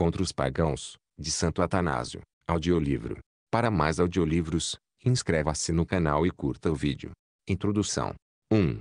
Contra os Pagãos, de Santo Atanásio. Audiolivro. Para mais audiolivros, inscreva-se no canal e curta o vídeo. Introdução. 1.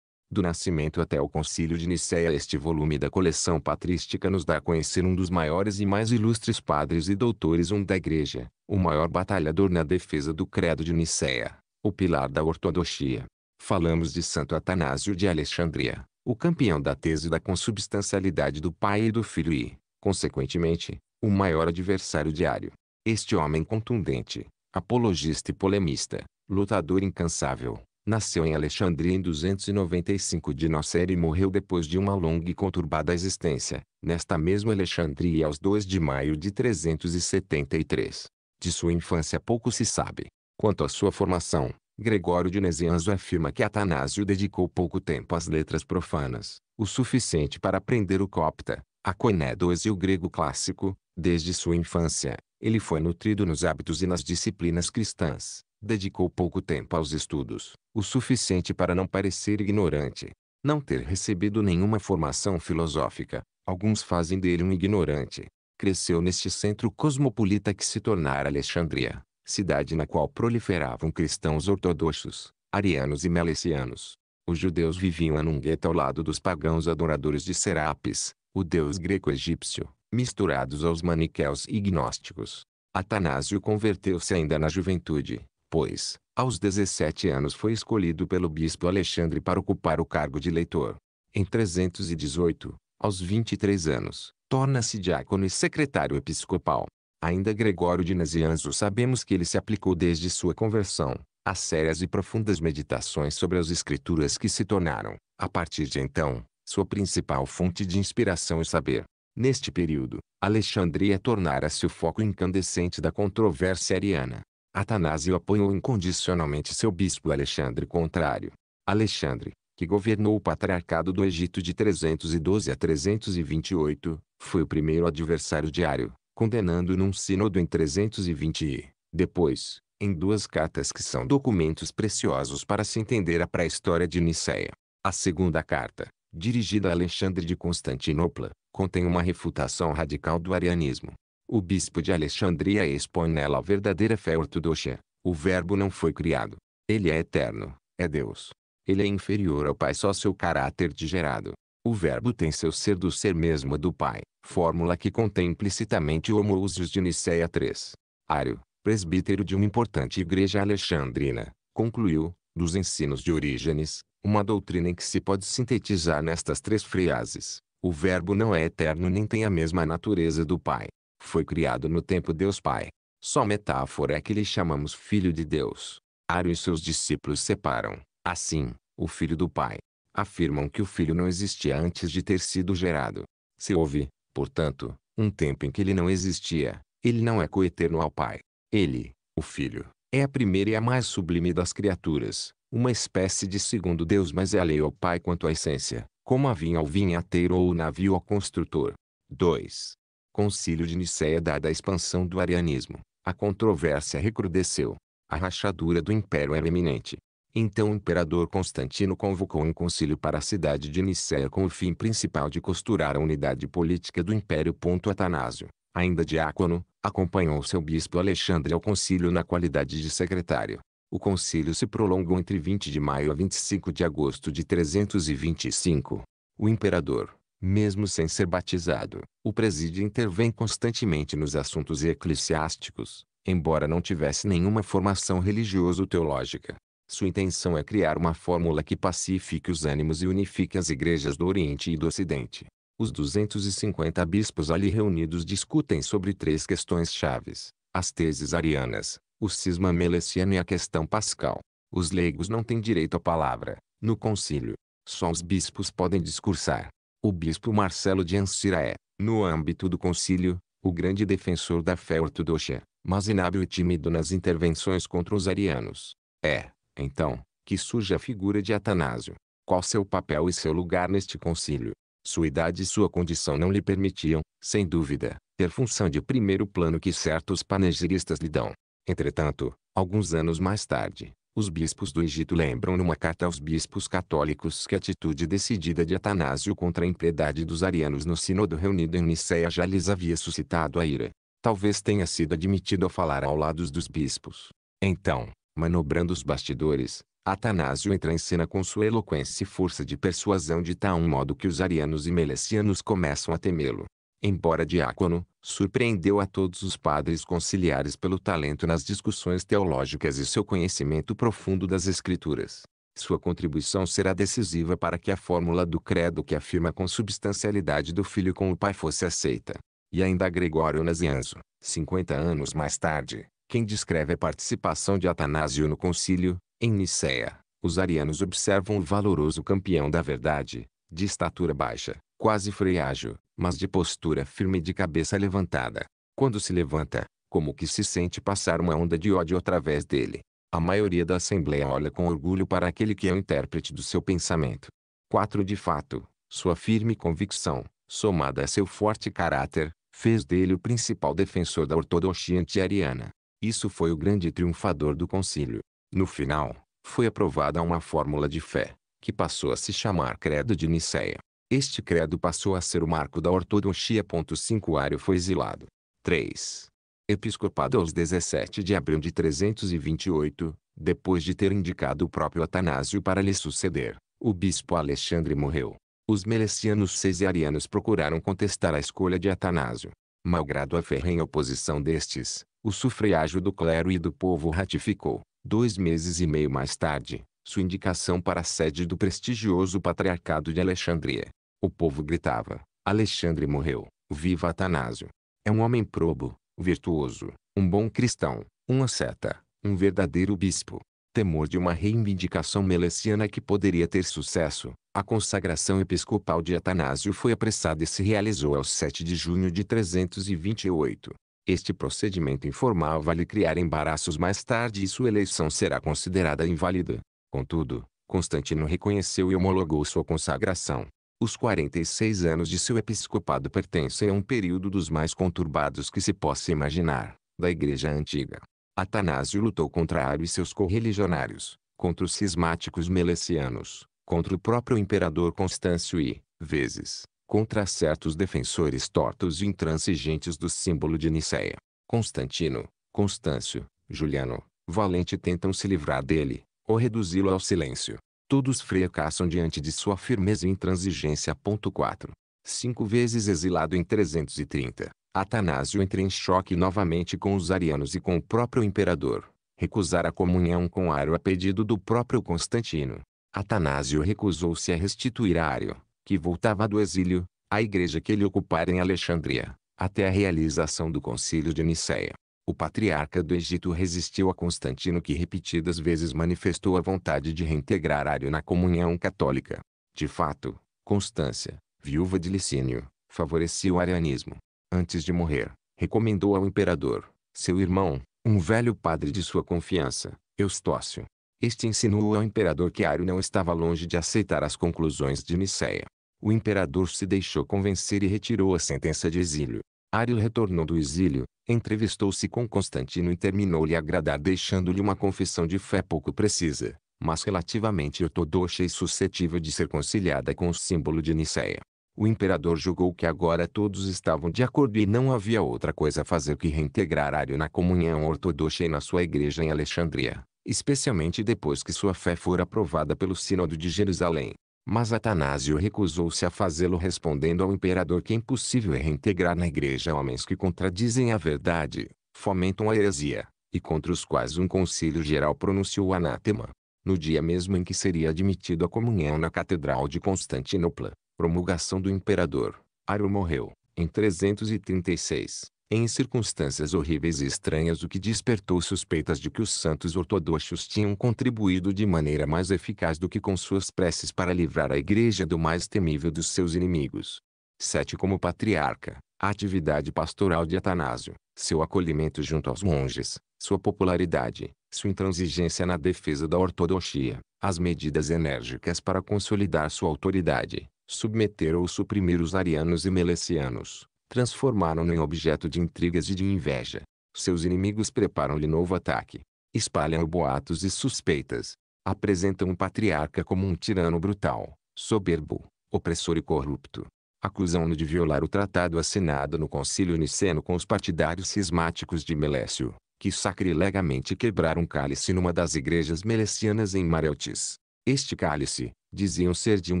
Do nascimento até o concílio de Nicéia este volume da coleção patrística nos dá a conhecer um dos maiores e mais ilustres padres e doutores um da igreja, o maior batalhador na defesa do credo de Nicéia, o pilar da ortodoxia. Falamos de Santo Atanásio de Alexandria, o campeão da tese da consubstancialidade do Pai e do Filho e, consequentemente, o maior adversário diário. Este homem contundente, apologista e polemista, lutador incansável, nasceu em Alexandria em 295 de nossa era e morreu depois de uma longa e conturbada existência, nesta mesma Alexandria aos 2 de maio de 373. De sua infância pouco se sabe. Quanto à sua formação, Gregório de Nesianzo afirma que Atanásio dedicou pouco tempo às letras profanas, o suficiente para aprender o copta, a Koinédoas e o grego clássico, desde sua infância, ele foi nutrido nos hábitos e nas disciplinas cristãs. Dedicou pouco tempo aos estudos, o suficiente para não parecer ignorante. Não ter recebido nenhuma formação filosófica, alguns fazem dele um ignorante. Cresceu neste centro cosmopolita que se tornara Alexandria, cidade na qual proliferavam cristãos ortodoxos, arianos e melecianos. Os judeus viviam a Nungueta ao lado dos pagãos adoradores de Serapis, o deus greco-egípcio, misturados aos maniqueus e gnósticos. Atanásio converteu-se ainda na juventude, pois, aos 17 anos foi escolhido pelo bispo Alexandre para ocupar o cargo de leitor. Em 318, aos 23 anos, torna-se diácono e secretário episcopal. Ainda Gregório de Nazianzo sabemos que ele se aplicou desde sua conversão, a sérias e profundas meditações sobre as escrituras que se tornaram, a partir de então, sua principal fonte de inspiração e saber. Neste período, Alexandria é tornara-se o foco incandescente da controvérsia ariana. Atanásio apoiou incondicionalmente seu bispo Alexandre contrário. Alexandre, que governou o Patriarcado do Egito de 312 a 328, foi o primeiro adversário diário, condenando num sínodo em 320 e, depois, em duas cartas que são documentos preciosos para se entender a pré-história de Nicéia. A segunda carta, dirigida a Alexandre de Constantinopla, contém uma refutação radical do arianismo. O bispo de Alexandria expõe nela a verdadeira fé ortodoxa. O Verbo não foi criado. Ele é eterno, é Deus. Ele é inferior ao Pai só seu caráter digerado. O Verbo tem seu ser do ser mesmo do Pai, fórmula que contém implicitamente o homoousios de Nicéia 3. Ário, presbítero de uma importante igreja alexandrina, concluiu, dos ensinos de Orígenes, uma doutrina em que se pode sintetizar nestas três frases. O Verbo não é eterno nem tem a mesma natureza do Pai. Foi criado no tempo Deus Pai. Só metáfora é que lhe chamamos Filho de Deus. Ario e seus discípulos separam, assim, o Filho do Pai. Afirmam que o Filho não existia antes de ter sido gerado. Se houve, portanto, um tempo em que ele não existia, ele não é coeterno ao Pai. Ele, o Filho, é a primeira e a mais sublime das criaturas, uma espécie de segundo Deus mas é alheio ao Pai quanto à essência, como a vinha ao vinhateiro ou o navio ao construtor. 2. Concílio de Nicéia dada a expansão do arianismo, a controvérsia recrudesceu. A rachadura do império era iminente. Então o imperador Constantino convocou um concílio para a cidade de Nicéia com o fim principal de costurar a unidade política do império. Atanásio, ainda diácono, acompanhou seu bispo Alexandre ao concílio na qualidade de secretário. O concílio se prolongou entre 20 de maio a 25 de agosto de 325. O imperador, mesmo sem ser batizado, o e intervém constantemente nos assuntos eclesiásticos, embora não tivesse nenhuma formação religioso-teológica. Sua intenção é criar uma fórmula que pacifique os ânimos e unifique as igrejas do Oriente e do Ocidente. Os 250 bispos ali reunidos discutem sobre três questões chaves: as teses arianas, o cisma melesiano e é a questão pascal. Os leigos não têm direito à palavra, no concílio. Só os bispos podem discursar. O bispo Marcelo de Ancira é, no âmbito do concílio, o grande defensor da fé ortodoxa, mas inábil e tímido nas intervenções contra os arianos. É, então, que surge a figura de Atanásio. Qual seu papel e seu lugar neste concílio? Sua idade e sua condição não lhe permitiam, sem dúvida, ter função de primeiro plano que certos panegiristas lhe dão. Entretanto, alguns anos mais tarde, os bispos do Egito lembram numa carta aos bispos católicos que a atitude decidida de Atanásio contra a impiedade dos arianos no sínodo reunido em Niceia já lhes havia suscitado a ira. Talvez tenha sido admitido a falar ao lado dos bispos. Então, manobrando os bastidores, Atanásio entra em cena com sua eloquência e força de persuasão de tal modo que os arianos e melecianos começam a temê-lo. Embora diácono, surpreendeu a todos os padres conciliares pelo talento nas discussões teológicas e seu conhecimento profundo das Escrituras. Sua contribuição será decisiva para que a fórmula do credo que afirma a consubstancialidade do Filho com o Pai fosse aceita. E ainda Gregório Nazianzo, 50 anos mais tarde, quem descreve a participação de Atanásio no concílio, em Nicéia, os arianos observam o valoroso campeão da verdade, de estatura baixa, quase freiágil, mas de postura firme e de cabeça levantada. Quando se levanta, como que se sente passar uma onda de ódio através dele. A maioria da Assembleia olha com orgulho para aquele que é o intérprete do seu pensamento. 4. De fato, sua firme convicção, somada a seu forte caráter, fez dele o principal defensor da ortodoxia antiariana. Isso foi o grande triunfador do concílio. No final, foi aprovada uma fórmula de fé, que passou a se chamar Credo de Nicéia. Este credo passou a ser o marco da ortodoxia. 5 Ario foi exilado. 3. Episcopado aos 17 de abril de 328, depois de ter indicado o próprio Atanásio para lhe suceder, o bispo Alexandre morreu. Os melecianos cesarianos procuraram contestar a escolha de Atanásio. Malgrado a ferrenha oposição destes, o sufrágio do clero e do povo ratificou, dois meses e meio mais tarde, sua indicação para a sede do prestigioso Patriarcado de Alexandria. O povo gritava: Alexandre morreu, viva Atanásio! É um homem probo, virtuoso, um bom cristão, um asceta, um verdadeiro bispo. Temor de uma reivindicação meleciana que poderia ter sucesso, a consagração episcopal de Atanásio foi apressada e se realizou ao 7 de junho de 328. Este procedimento informal vale criar embaraços mais tarde e sua eleição será considerada inválida. Contudo, Constantino reconheceu e homologou sua consagração. Os 46 anos de seu episcopado pertencem a um período dos mais conturbados que se possa imaginar, da Igreja Antiga. Atanásio lutou contra Ario e seus correligionários, contra os cismáticos melecianos, contra o próprio imperador Constâncio e, vezes, contra certos defensores tortos e intransigentes do símbolo de Niceia. Constantino, Constâncio, Juliano, Valente tentam se livrar dele, ou reduzi-lo ao silêncio. Todos fracassam diante de sua firmeza e intransigência. 4. Cinco vezes exilado em 330, Atanásio entra em choque novamente com os arianos e com o próprio imperador. Recusar a comunhão com Ario a é pedido do próprio Constantino. Atanásio recusou-se a restituir Ario, que voltava do exílio, à igreja que ele ocupara em Alexandria, até a realização do concílio de Niceia o patriarca do Egito resistiu a Constantino que repetidas vezes manifestou a vontade de reintegrar Ario na comunhão católica. De fato, Constância, viúva de Licínio, favorecia o arianismo. Antes de morrer, recomendou ao imperador, seu irmão, um velho padre de sua confiança, Eustócio. Este insinuou ao imperador que Ario não estava longe de aceitar as conclusões de Nicéia. O imperador se deixou convencer e retirou a sentença de exílio. Ario retornou do exílio, Entrevistou-se com Constantino e terminou lhe agradar deixando-lhe uma confissão de fé pouco precisa, mas relativamente ortodoxa e suscetível de ser conciliada com o símbolo de Nicéia. O imperador julgou que agora todos estavam de acordo e não havia outra coisa a fazer que reintegrar Ario na comunhão ortodoxa e na sua igreja em Alexandria, especialmente depois que sua fé for aprovada pelo Sínodo de Jerusalém. Mas Atanásio recusou-se a fazê-lo respondendo ao imperador que é impossível reintegrar na igreja homens que contradizem a verdade, fomentam a heresia, e contra os quais um concílio geral pronunciou anátema. No dia mesmo em que seria admitido a comunhão na Catedral de Constantinopla, promulgação do imperador, Ario morreu, em 336 em circunstâncias horríveis e estranhas o que despertou suspeitas de que os santos ortodoxos tinham contribuído de maneira mais eficaz do que com suas preces para livrar a igreja do mais temível dos seus inimigos. 7. Como patriarca, a atividade pastoral de Atanásio, seu acolhimento junto aos monges, sua popularidade, sua intransigência na defesa da ortodoxia, as medidas enérgicas para consolidar sua autoridade, submeter ou suprimir os arianos e melecianos, transformaram-no em objeto de intrigas e de inveja. Seus inimigos preparam-lhe novo ataque. Espalham boatos e suspeitas. Apresentam o patriarca como um tirano brutal, soberbo, opressor e corrupto. Acusam-no de violar o tratado assinado no concílio niceno com os partidários cismáticos de Melécio, que sacrilegamente quebraram um cálice numa das igrejas melecianas em Mareutis. Este cálice, diziam ser de um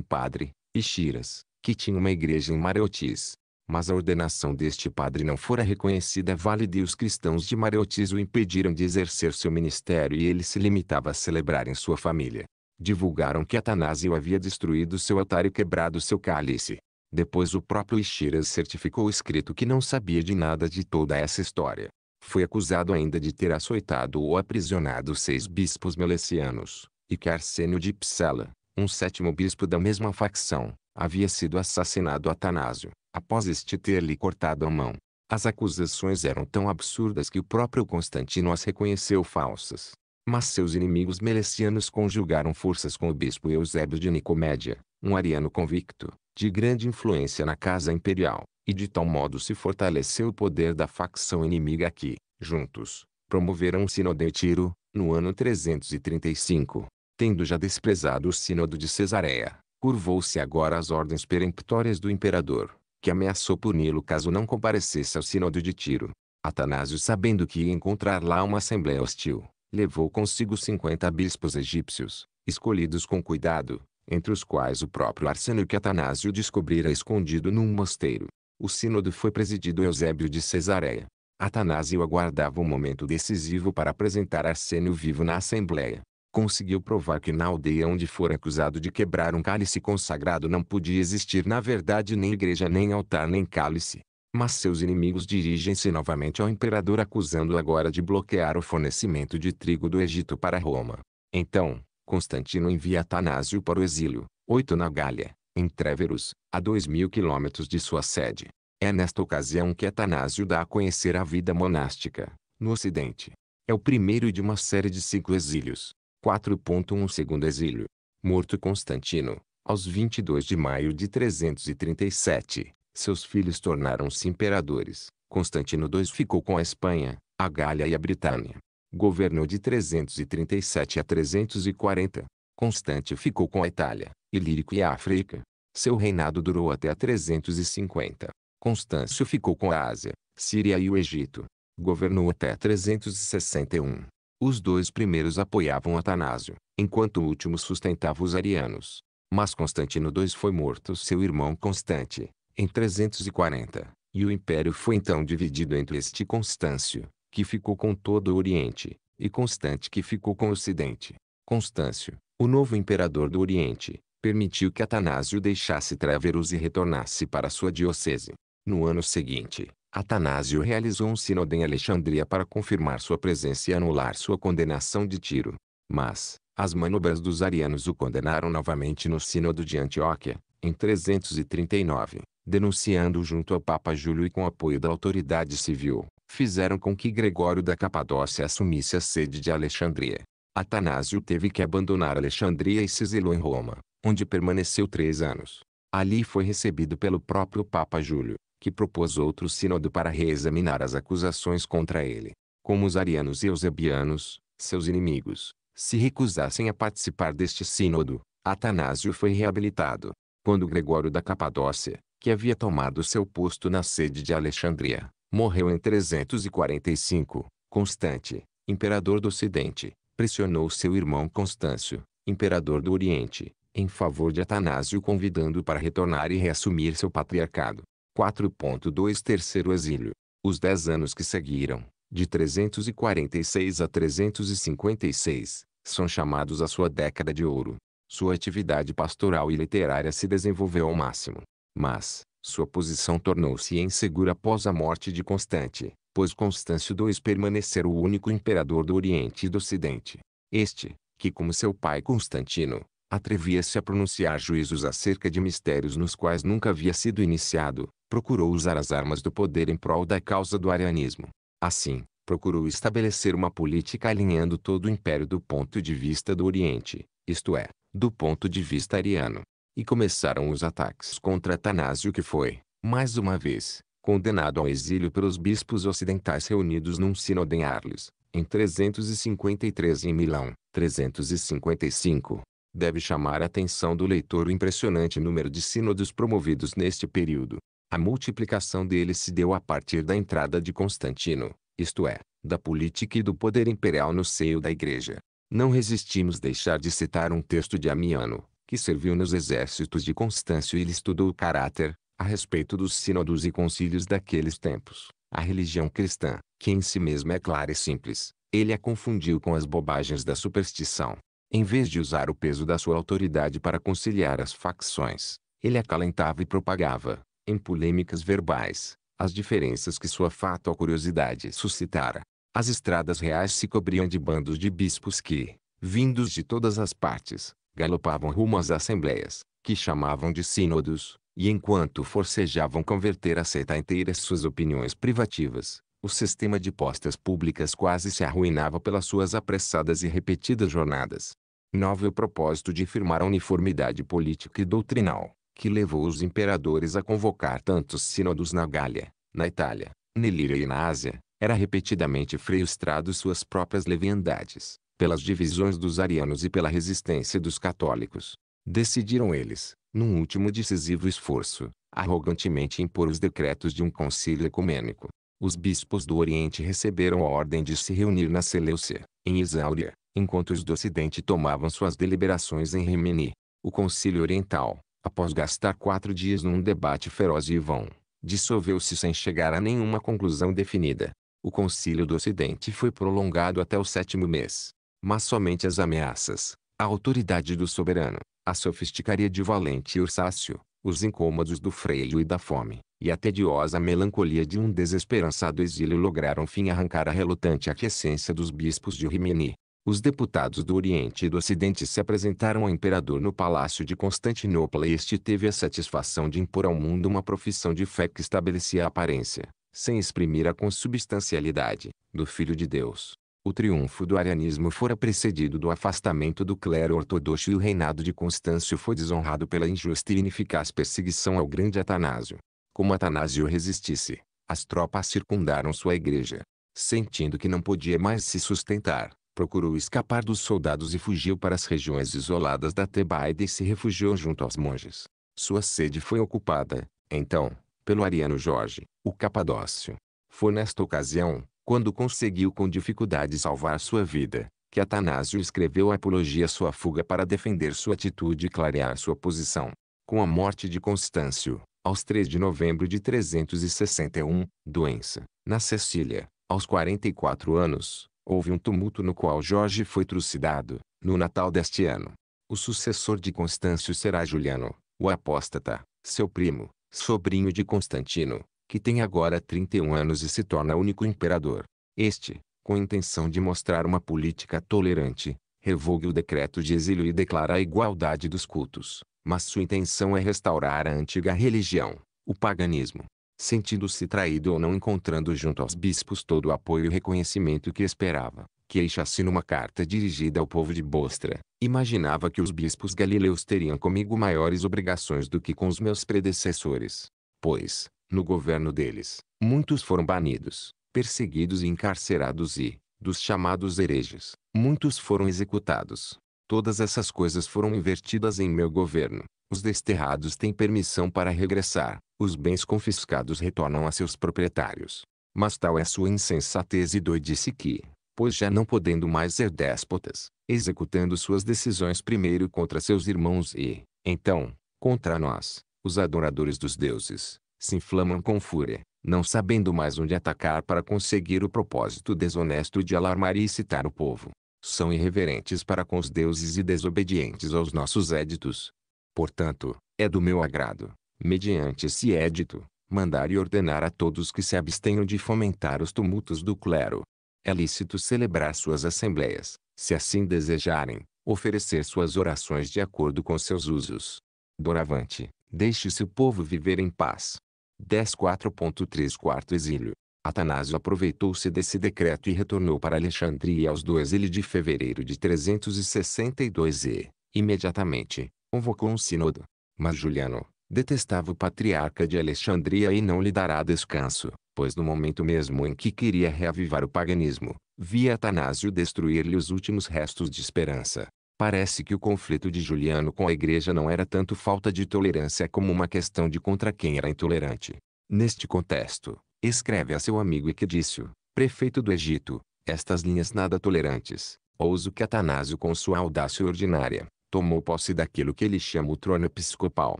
padre, Ixiras, que tinha uma igreja em Mareutis mas a ordenação deste padre não fora reconhecida válida e os cristãos de Mareotis o impediram de exercer seu ministério e ele se limitava a celebrar em sua família. Divulgaram que Atanásio havia destruído seu altar e quebrado seu cálice. Depois o próprio Ixiras certificou escrito que não sabia de nada de toda essa história. Foi acusado ainda de ter açoitado ou aprisionado seis bispos melecianos, e que Arsênio de Psela, um sétimo bispo da mesma facção, havia sido assassinado Atanásio, após este ter-lhe cortado a mão. As acusações eram tão absurdas que o próprio Constantino as reconheceu falsas. Mas seus inimigos melecianos conjugaram forças com o bispo Eusébio de Nicomédia, um ariano convicto, de grande influência na casa imperial, e de tal modo se fortaleceu o poder da facção inimiga que, juntos, promoveram o Sínodo de Tiro, no ano 335. Tendo já desprezado o Sínodo de Cesareia, curvou-se agora às ordens peremptórias do imperador, que ameaçou puni-lo caso não comparecesse ao Sínodo de Tiro. Atanásio, sabendo que ia encontrar lá uma assembleia hostil, levou consigo 50 bispos egípcios, escolhidos com cuidado, entre os quais o próprio Arsênio que Atanásio descobrira escondido num mosteiro. O sínodo foi presidido Eusébio de Cesareia. Atanásio aguardava o um momento decisivo para apresentar Arsênio vivo na Assembleia conseguiu provar que na aldeia onde for acusado de quebrar um cálice consagrado não podia existir na verdade nem igreja nem altar nem cálice. Mas seus inimigos dirigem-se novamente ao imperador acusando agora de bloquear o fornecimento de trigo do Egito para Roma. Então, Constantino envia Atanásio para o exílio, oito na Gália, em Tréveros, a 2 mil quilômetros de sua sede. É nesta ocasião que Atanásio dá a conhecer a vida monástica, no Ocidente. É o primeiro de uma série de cinco exílios. 4.1 Segundo exílio. Morto Constantino, aos 22 de maio de 337, seus filhos tornaram-se imperadores. Constantino II ficou com a Espanha, a Gália e a Britânia. Governou de 337 a 340. Constante ficou com a Itália, Ilírico e a África. Seu reinado durou até a 350. Constâncio ficou com a Ásia, Síria e o Egito. Governou até 361. Os dois primeiros apoiavam Atanásio, enquanto o último sustentava os arianos. Mas Constantino II foi morto seu irmão Constante, em 340, e o império foi então dividido entre este Constâncio, que ficou com todo o Oriente, e Constante que ficou com o Ocidente. Constâncio, o novo imperador do Oriente, permitiu que Atanásio deixasse Tréveros e retornasse para sua diocese. No ano seguinte, Atanásio realizou um sínodo em Alexandria para confirmar sua presença e anular sua condenação de Tiro. Mas, as manobras dos arianos o condenaram novamente no sínodo de Antioquia, em 339, denunciando junto ao Papa Júlio e com apoio da autoridade civil, fizeram com que Gregório da Capadócia assumisse a sede de Alexandria. Atanásio teve que abandonar Alexandria e se exilou em Roma, onde permaneceu três anos. Ali foi recebido pelo próprio Papa Júlio, que propôs outro sínodo para reexaminar as acusações contra ele. Como os arianos e eusebianos, seus inimigos, se recusassem a participar deste sínodo, Atanásio foi reabilitado. Quando Gregório da Capadócia, que havia tomado seu posto na sede de Alexandria, morreu em 345, Constante, imperador do Ocidente, pressionou seu irmão Constâncio, imperador do Oriente, em favor de Atanásio convidando o para retornar e reassumir seu patriarcado. 4.2 Terceiro exílio. Os dez anos que seguiram, de 346 a 356, são chamados a sua década de ouro. Sua atividade pastoral e literária se desenvolveu ao máximo. Mas, sua posição tornou-se insegura após a morte de Constante, pois Constâncio II permanecera o único imperador do Oriente e do Ocidente. Este, que como seu pai Constantino, Atrevia-se a pronunciar juízos acerca de mistérios nos quais nunca havia sido iniciado, procurou usar as armas do poder em prol da causa do arianismo. Assim, procurou estabelecer uma política alinhando todo o império do ponto de vista do Oriente, isto é, do ponto de vista ariano. E começaram os ataques contra Atanásio que foi, mais uma vez, condenado ao exílio pelos bispos ocidentais reunidos num sínodo em Arles, em 353 em Milão, 355, deve chamar a atenção do leitor o impressionante número de sínodos promovidos neste período. A multiplicação deles se deu a partir da entrada de Constantino, isto é, da política e do poder imperial no seio da Igreja. Não resistimos deixar de citar um texto de Amiano, que serviu nos exércitos de Constâncio e lhe estudou o caráter, a respeito dos sínodos e concílios daqueles tempos. A religião cristã, que em si mesma é clara e simples, ele a confundiu com as bobagens da superstição. Em vez de usar o peso da sua autoridade para conciliar as facções, ele acalentava e propagava, em polêmicas verbais, as diferenças que sua fatal curiosidade suscitara. As estradas reais se cobriam de bandos de bispos que, vindos de todas as partes, galopavam rumo às assembleias, que chamavam de sínodos, e enquanto forcejavam converter a seta inteira às suas opiniões privativas, o sistema de postas públicas quase se arruinava pelas suas apressadas e repetidas jornadas. Novel propósito de firmar a uniformidade política e doutrinal, que levou os imperadores a convocar tantos sínodos na Gália, na Itália, na Ilíria e na Ásia, era repetidamente frustrado suas próprias leviandades, pelas divisões dos arianos e pela resistência dos católicos. Decidiram eles, num último decisivo esforço, arrogantemente impor os decretos de um concílio ecumênico, os bispos do Oriente receberam a ordem de se reunir na Seleucia, em Isáuria, enquanto os do Ocidente tomavam suas deliberações em Rimini. O Concílio Oriental, após gastar quatro dias num debate feroz e vão, dissolveu-se sem chegar a nenhuma conclusão definida. O Concílio do Ocidente foi prolongado até o sétimo mês. Mas somente as ameaças, a autoridade do soberano, a sofisticaria de Valente e Ursácio, os incômodos do freio e da fome, e a tediosa melancolia de um desesperançado exílio lograram fim arrancar a relutante aquiescência dos bispos de Rimini. Os deputados do Oriente e do Ocidente se apresentaram ao imperador no palácio de Constantinopla e este teve a satisfação de impor ao mundo uma profissão de fé que estabelecia a aparência, sem exprimir a consubstancialidade, do Filho de Deus. O triunfo do arianismo fora precedido do afastamento do clero ortodoxo e o reinado de Constâncio foi desonrado pela injusta e ineficaz perseguição ao grande Atanásio. Como Atanásio resistisse, as tropas circundaram sua igreja. Sentindo que não podia mais se sustentar, procurou escapar dos soldados e fugiu para as regiões isoladas da Tebaida e se refugiou junto aos monges. Sua sede foi ocupada, então, pelo ariano Jorge, o capadócio. Foi nesta ocasião, quando conseguiu com dificuldade salvar sua vida, que Atanásio escreveu a apologia sua fuga para defender sua atitude e clarear sua posição. Com a morte de Constâncio, aos 3 de novembro de 361, doença, na Cecília, aos 44 anos, houve um tumulto no qual Jorge foi trucidado, no Natal deste ano. O sucessor de Constâncio será Juliano, o apóstata, seu primo, sobrinho de Constantino, que tem agora 31 anos e se torna único imperador. Este, com intenção de mostrar uma política tolerante, revogue o decreto de exílio e declara a igualdade dos cultos, mas sua intenção é restaurar a antiga religião, o paganismo, sentindo-se traído ou não encontrando junto aos bispos todo o apoio e reconhecimento que esperava. Queixa-se numa carta dirigida ao povo de Bostra, imaginava que os bispos galileus teriam comigo maiores obrigações do que com os meus predecessores. Pois, no governo deles, muitos foram banidos, perseguidos e encarcerados e, dos chamados hereges, muitos foram executados. Todas essas coisas foram invertidas em meu governo. Os desterrados têm permissão para regressar. Os bens confiscados retornam a seus proprietários. Mas tal é sua insensatez e doidice que, pois já não podendo mais ser déspotas, executando suas decisões primeiro contra seus irmãos e, então, contra nós, os adoradores dos deuses, se inflamam com fúria, não sabendo mais onde atacar para conseguir o propósito desonesto de alarmar e excitar o povo são irreverentes para com os deuses e desobedientes aos nossos éditos. Portanto, é do meu agrado, mediante esse édito, mandar e ordenar a todos que se abstenham de fomentar os tumultos do clero. É lícito celebrar suas assembleias, se assim desejarem, oferecer suas orações de acordo com seus usos. Doravante, deixe-se o povo viver em paz. 10.4.3 Quarto exílio. Atanásio aproveitou-se desse decreto e retornou para Alexandria aos 2 de fevereiro de 362 e, imediatamente, convocou um sínodo. Mas Juliano, detestava o patriarca de Alexandria e não lhe dará descanso, pois no momento mesmo em que queria reavivar o paganismo, via Atanásio destruir-lhe os últimos restos de esperança. Parece que o conflito de Juliano com a igreja não era tanto falta de tolerância como uma questão de contra quem era intolerante. Neste contexto, Escreve a seu amigo Equidício, prefeito do Egito, estas linhas nada tolerantes. Ouso que Atanásio com sua audácia ordinária, tomou posse daquilo que ele chama o trono episcopal.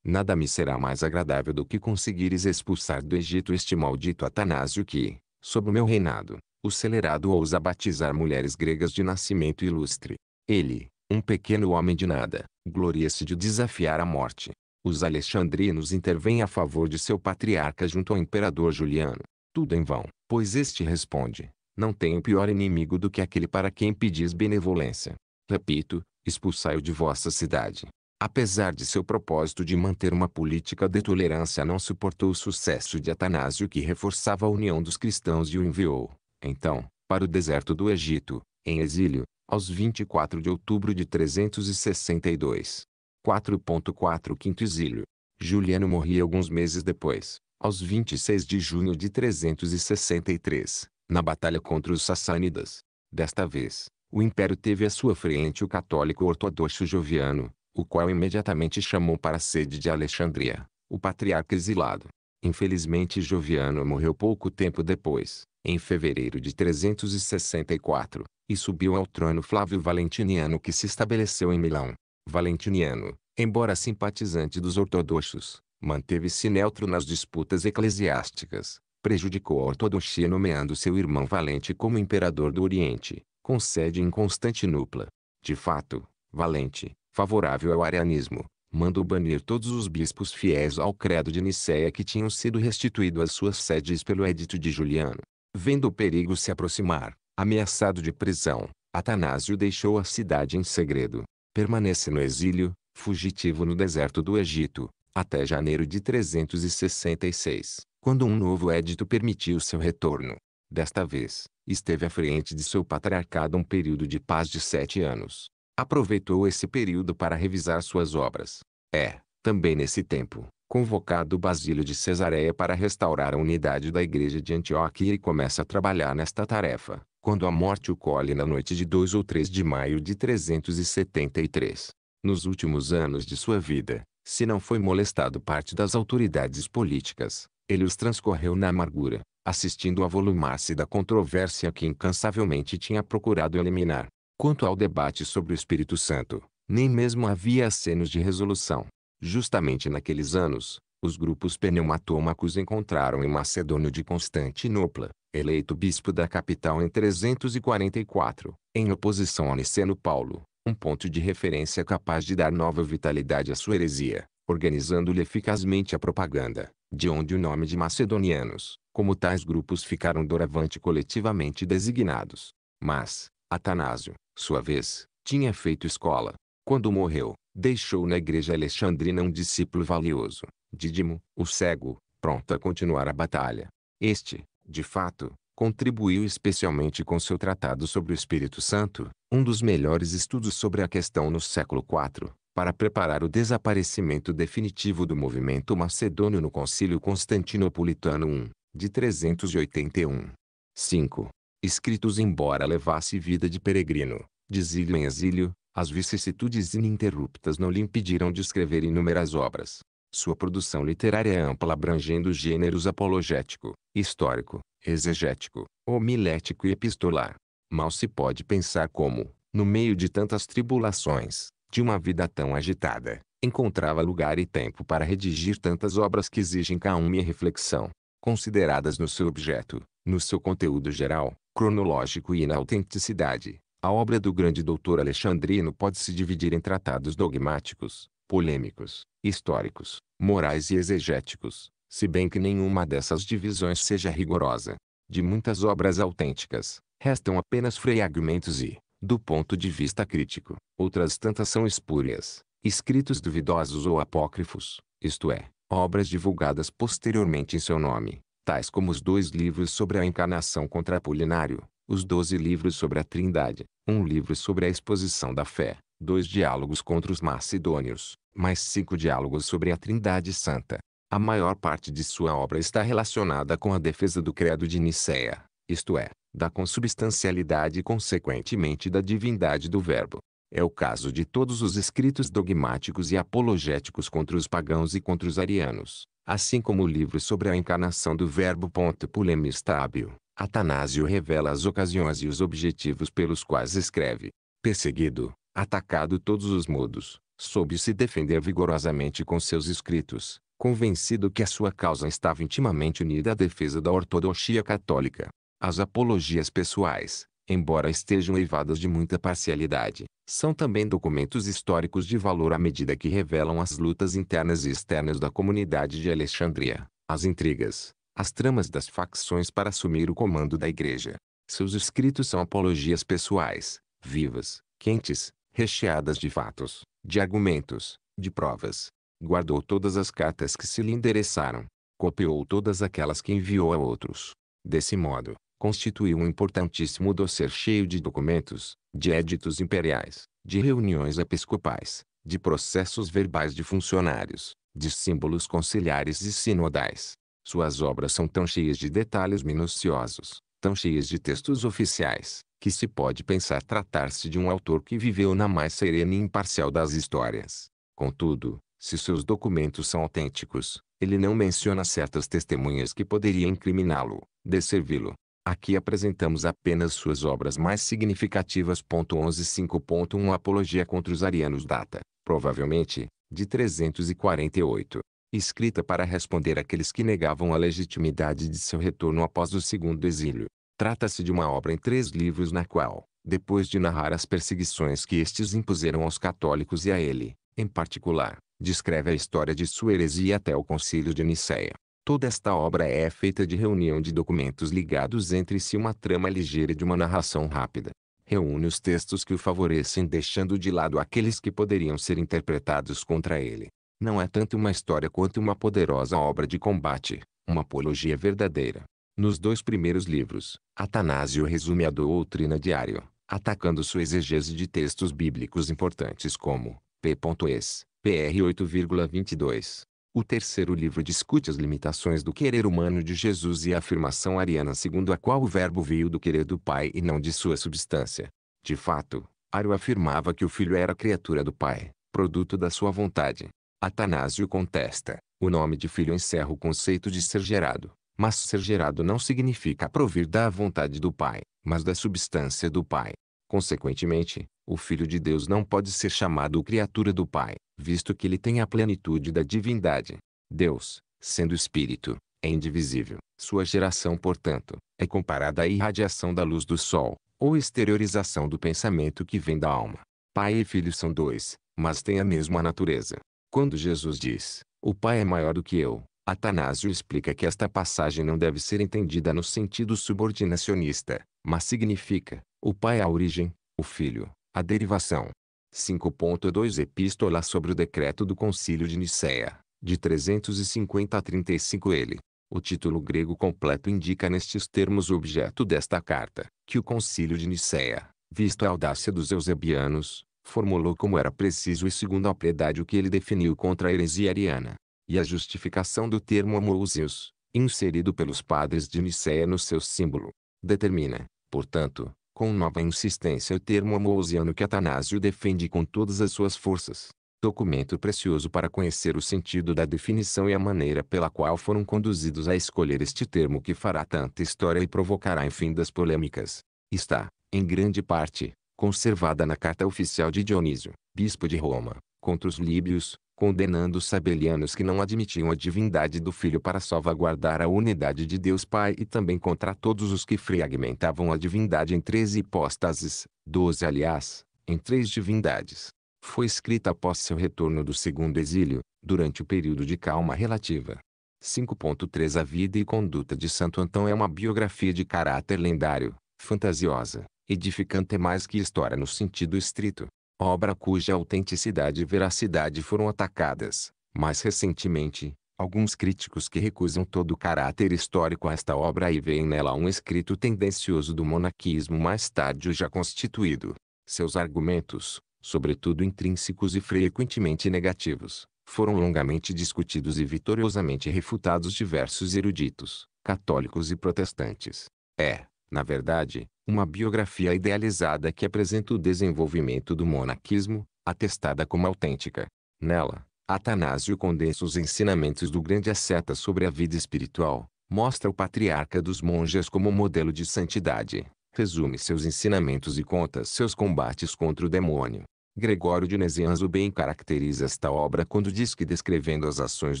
Nada me será mais agradável do que conseguires expulsar do Egito este maldito Atanásio que, sob o meu reinado, o celerado ousa batizar mulheres gregas de nascimento ilustre. Ele, um pequeno homem de nada, gloria-se de desafiar a morte. Os alexandrinos intervêm a favor de seu patriarca junto ao imperador Juliano. Tudo em vão, pois este responde, não tenho pior inimigo do que aquele para quem pedis benevolência. Repito, expulsai-o de vossa cidade. Apesar de seu propósito de manter uma política de tolerância não suportou o sucesso de Atanásio que reforçava a união dos cristãos e o enviou, então, para o deserto do Egito, em exílio, aos 24 de outubro de 362. 4.4 Quinto exílio. Juliano morria alguns meses depois, aos 26 de junho de 363, na batalha contra os Sassânidas. Desta vez, o império teve à sua frente o católico ortodoxo Joviano, o qual imediatamente chamou para a sede de Alexandria, o patriarca exilado. Infelizmente Joviano morreu pouco tempo depois, em fevereiro de 364, e subiu ao trono Flávio Valentiniano que se estabeleceu em Milão valentiniano, embora simpatizante dos ortodoxos, manteve-se neutro nas disputas eclesiásticas, prejudicou a ortodoxia nomeando seu irmão Valente como imperador do Oriente, com sede em Constantinopla. De fato, Valente, favorável ao arianismo, mandou banir todos os bispos fiéis ao credo de Nicéia que tinham sido restituídos às suas sedes pelo Edito de Juliano. Vendo o perigo se aproximar, ameaçado de prisão, Atanásio deixou a cidade em segredo, permanece no exílio, fugitivo no deserto do Egito, até janeiro de 366, quando um novo edito permitiu seu retorno. Desta vez, esteve à frente de seu patriarcado um período de paz de sete anos. Aproveitou esse período para revisar suas obras. É, também nesse tempo, convocado Basílio de Cesareia para restaurar a unidade da igreja de Antioquia e começa a trabalhar nesta tarefa quando a morte o colhe na noite de 2 ou 3 de maio de 373. Nos últimos anos de sua vida, se não foi molestado parte das autoridades políticas, ele os transcorreu na amargura, assistindo a volumar-se da controvérsia que incansavelmente tinha procurado eliminar. Quanto ao debate sobre o Espírito Santo, nem mesmo havia acenos de resolução. Justamente naqueles anos, os grupos pneumatômacos encontraram em Macedônio de Constantinopla, eleito bispo da capital em 344, em oposição a Niceno Paulo, um ponto de referência capaz de dar nova vitalidade à sua heresia, organizando-lhe eficazmente a propaganda, de onde o nome de macedonianos, como tais grupos ficaram doravante coletivamente designados. Mas, Atanásio, sua vez, tinha feito escola. Quando morreu, deixou na igreja alexandrina um discípulo valioso, Dídimo, o cego, pronto a continuar a batalha. Este, de fato, contribuiu especialmente com seu tratado sobre o Espírito Santo, um dos melhores estudos sobre a questão no século IV, para preparar o desaparecimento definitivo do movimento macedônio no Concílio Constantinopolitano I, de 381. 5. Escritos embora levasse vida de peregrino, de exílio em exílio, as vicissitudes ininterruptas não lhe impediram de escrever inúmeras obras, sua produção literária é ampla abrangendo gêneros apologético, histórico, exegético, homilético e epistolar. Mal se pode pensar como, no meio de tantas tribulações, de uma vida tão agitada, encontrava lugar e tempo para redigir tantas obras que exigem calma e reflexão, consideradas no seu objeto, no seu conteúdo geral, cronológico e na autenticidade. A obra do grande doutor Alexandrino pode se dividir em tratados dogmáticos, polêmicos, históricos, morais e exegéticos, se bem que nenhuma dessas divisões seja rigorosa. De muitas obras autênticas, restam apenas fragmentos e, do ponto de vista crítico, outras tantas são espúrias, escritos duvidosos ou apócrifos, isto é, obras divulgadas posteriormente em seu nome, tais como os dois livros sobre a encarnação contra Apolinário, os doze livros sobre a Trindade, um livro sobre a exposição da fé, dois diálogos contra os macedônios, mais cinco diálogos sobre a Trindade Santa. A maior parte de sua obra está relacionada com a defesa do credo de Nicéia, isto é, da consubstancialidade e consequentemente da divindade do Verbo. É o caso de todos os escritos dogmáticos e apologéticos contra os pagãos e contra os arianos, assim como o livro sobre a encarnação do Verbo. Polemista hábil, Atanásio revela as ocasiões e os objetivos pelos quais escreve. Perseguido, atacado todos os modos, soube se defender vigorosamente com seus escritos, convencido que a sua causa estava intimamente unida à defesa da ortodoxia católica. As apologias pessoais, embora estejam eivadas de muita parcialidade, são também documentos históricos de valor à medida que revelam as lutas internas e externas da comunidade de Alexandria, as intrigas, as tramas das facções para assumir o comando da igreja. Seus escritos são apologias pessoais, vivas, quentes, recheadas de fatos, de argumentos, de provas. Guardou todas as cartas que se lhe endereçaram. Copiou todas aquelas que enviou a outros. Desse modo, constituiu um importantíssimo dossiê cheio de documentos, de éditos imperiais, de reuniões episcopais, de processos verbais de funcionários, de símbolos conciliares e sinodais. Suas obras são tão cheias de detalhes minuciosos, tão cheias de textos oficiais, que se pode pensar tratar-se de um autor que viveu na mais serena e imparcial das histórias. Contudo, se seus documentos são autênticos, ele não menciona certas testemunhas que poderiam incriminá-lo, desservi-lo. Aqui apresentamos apenas suas obras mais significativas. 11.5.1 Apologia contra os Arianos data, provavelmente, de 348. Escrita para responder àqueles que negavam a legitimidade de seu retorno após o segundo exílio. Trata-se de uma obra em três livros na qual, depois de narrar as perseguições que estes impuseram aos católicos e a ele, em particular, descreve a história de sua heresia até o concílio de Nicéia. Toda esta obra é feita de reunião de documentos ligados entre si uma trama ligeira de uma narração rápida. Reúne os textos que o favorecem deixando de lado aqueles que poderiam ser interpretados contra ele. Não é tanto uma história quanto uma poderosa obra de combate, uma apologia verdadeira. Nos dois primeiros livros, Atanásio resume a doutrina diário, atacando sua exegese de textos bíblicos importantes como P.es, PR 8,22. O terceiro livro discute as limitações do querer humano de Jesus e a afirmação ariana segundo a qual o verbo veio do querer do Pai e não de sua substância. De fato, Ario afirmava que o Filho era criatura do Pai, produto da sua vontade. Atanásio contesta, o nome de filho encerra o conceito de ser gerado. Mas ser gerado não significa provir da vontade do Pai, mas da substância do Pai. Consequentemente, o Filho de Deus não pode ser chamado criatura do Pai, visto que ele tem a plenitude da divindade. Deus, sendo Espírito, é indivisível. Sua geração, portanto, é comparada à irradiação da luz do Sol, ou exteriorização do pensamento que vem da alma. Pai e filho são dois, mas têm a mesma natureza. Quando Jesus diz, o Pai é maior do que eu, Atanásio explica que esta passagem não deve ser entendida no sentido subordinacionista, mas significa, o pai é a origem, o filho, a derivação. 5.2 Epístola sobre o decreto do concílio de Nicéia, de 350 a 35 ele. O título grego completo indica nestes termos o objeto desta carta, que o concílio de Nicéia, visto a audácia dos eusebianos, formulou como era preciso e segundo a piedade o que ele definiu contra a heresia ariana e a justificação do termo homoousios, inserido pelos padres de Nicéia no seu símbolo. Determina, portanto, com nova insistência o termo homoousiano que Atanásio defende com todas as suas forças. Documento precioso para conhecer o sentido da definição e a maneira pela qual foram conduzidos a escolher este termo que fará tanta história e provocará enfim das polêmicas. Está, em grande parte, conservada na Carta Oficial de Dionísio, Bispo de Roma, contra os líbios, condenando os sabelianos que não admitiam a divindade do Filho para salvaguardar a unidade de Deus Pai e também contra todos os que fragmentavam a divindade em três hipóstases, doze aliás, em três divindades. Foi escrita após seu retorno do segundo exílio, durante o período de calma relativa. 5.3 A vida e conduta de Santo Antão é uma biografia de caráter lendário, fantasiosa, edificante mais que história no sentido estrito, obra cuja autenticidade e veracidade foram atacadas. Mais recentemente, alguns críticos que recusam todo o caráter histórico a esta obra e veem nela um escrito tendencioso do monaquismo mais tarde já constituído. Seus argumentos, sobretudo intrínsecos e frequentemente negativos, foram longamente discutidos e vitoriosamente refutados diversos eruditos, católicos e protestantes. É, na verdade, uma biografia idealizada que apresenta o desenvolvimento do monaquismo, atestada como autêntica. Nela, Atanásio condensa os ensinamentos do grande asceta sobre a vida espiritual, mostra o patriarca dos monges como modelo de santidade, resume seus ensinamentos e conta seus combates contra o demônio. Gregório de Nazianzo bem caracteriza esta obra quando diz que descrevendo as ações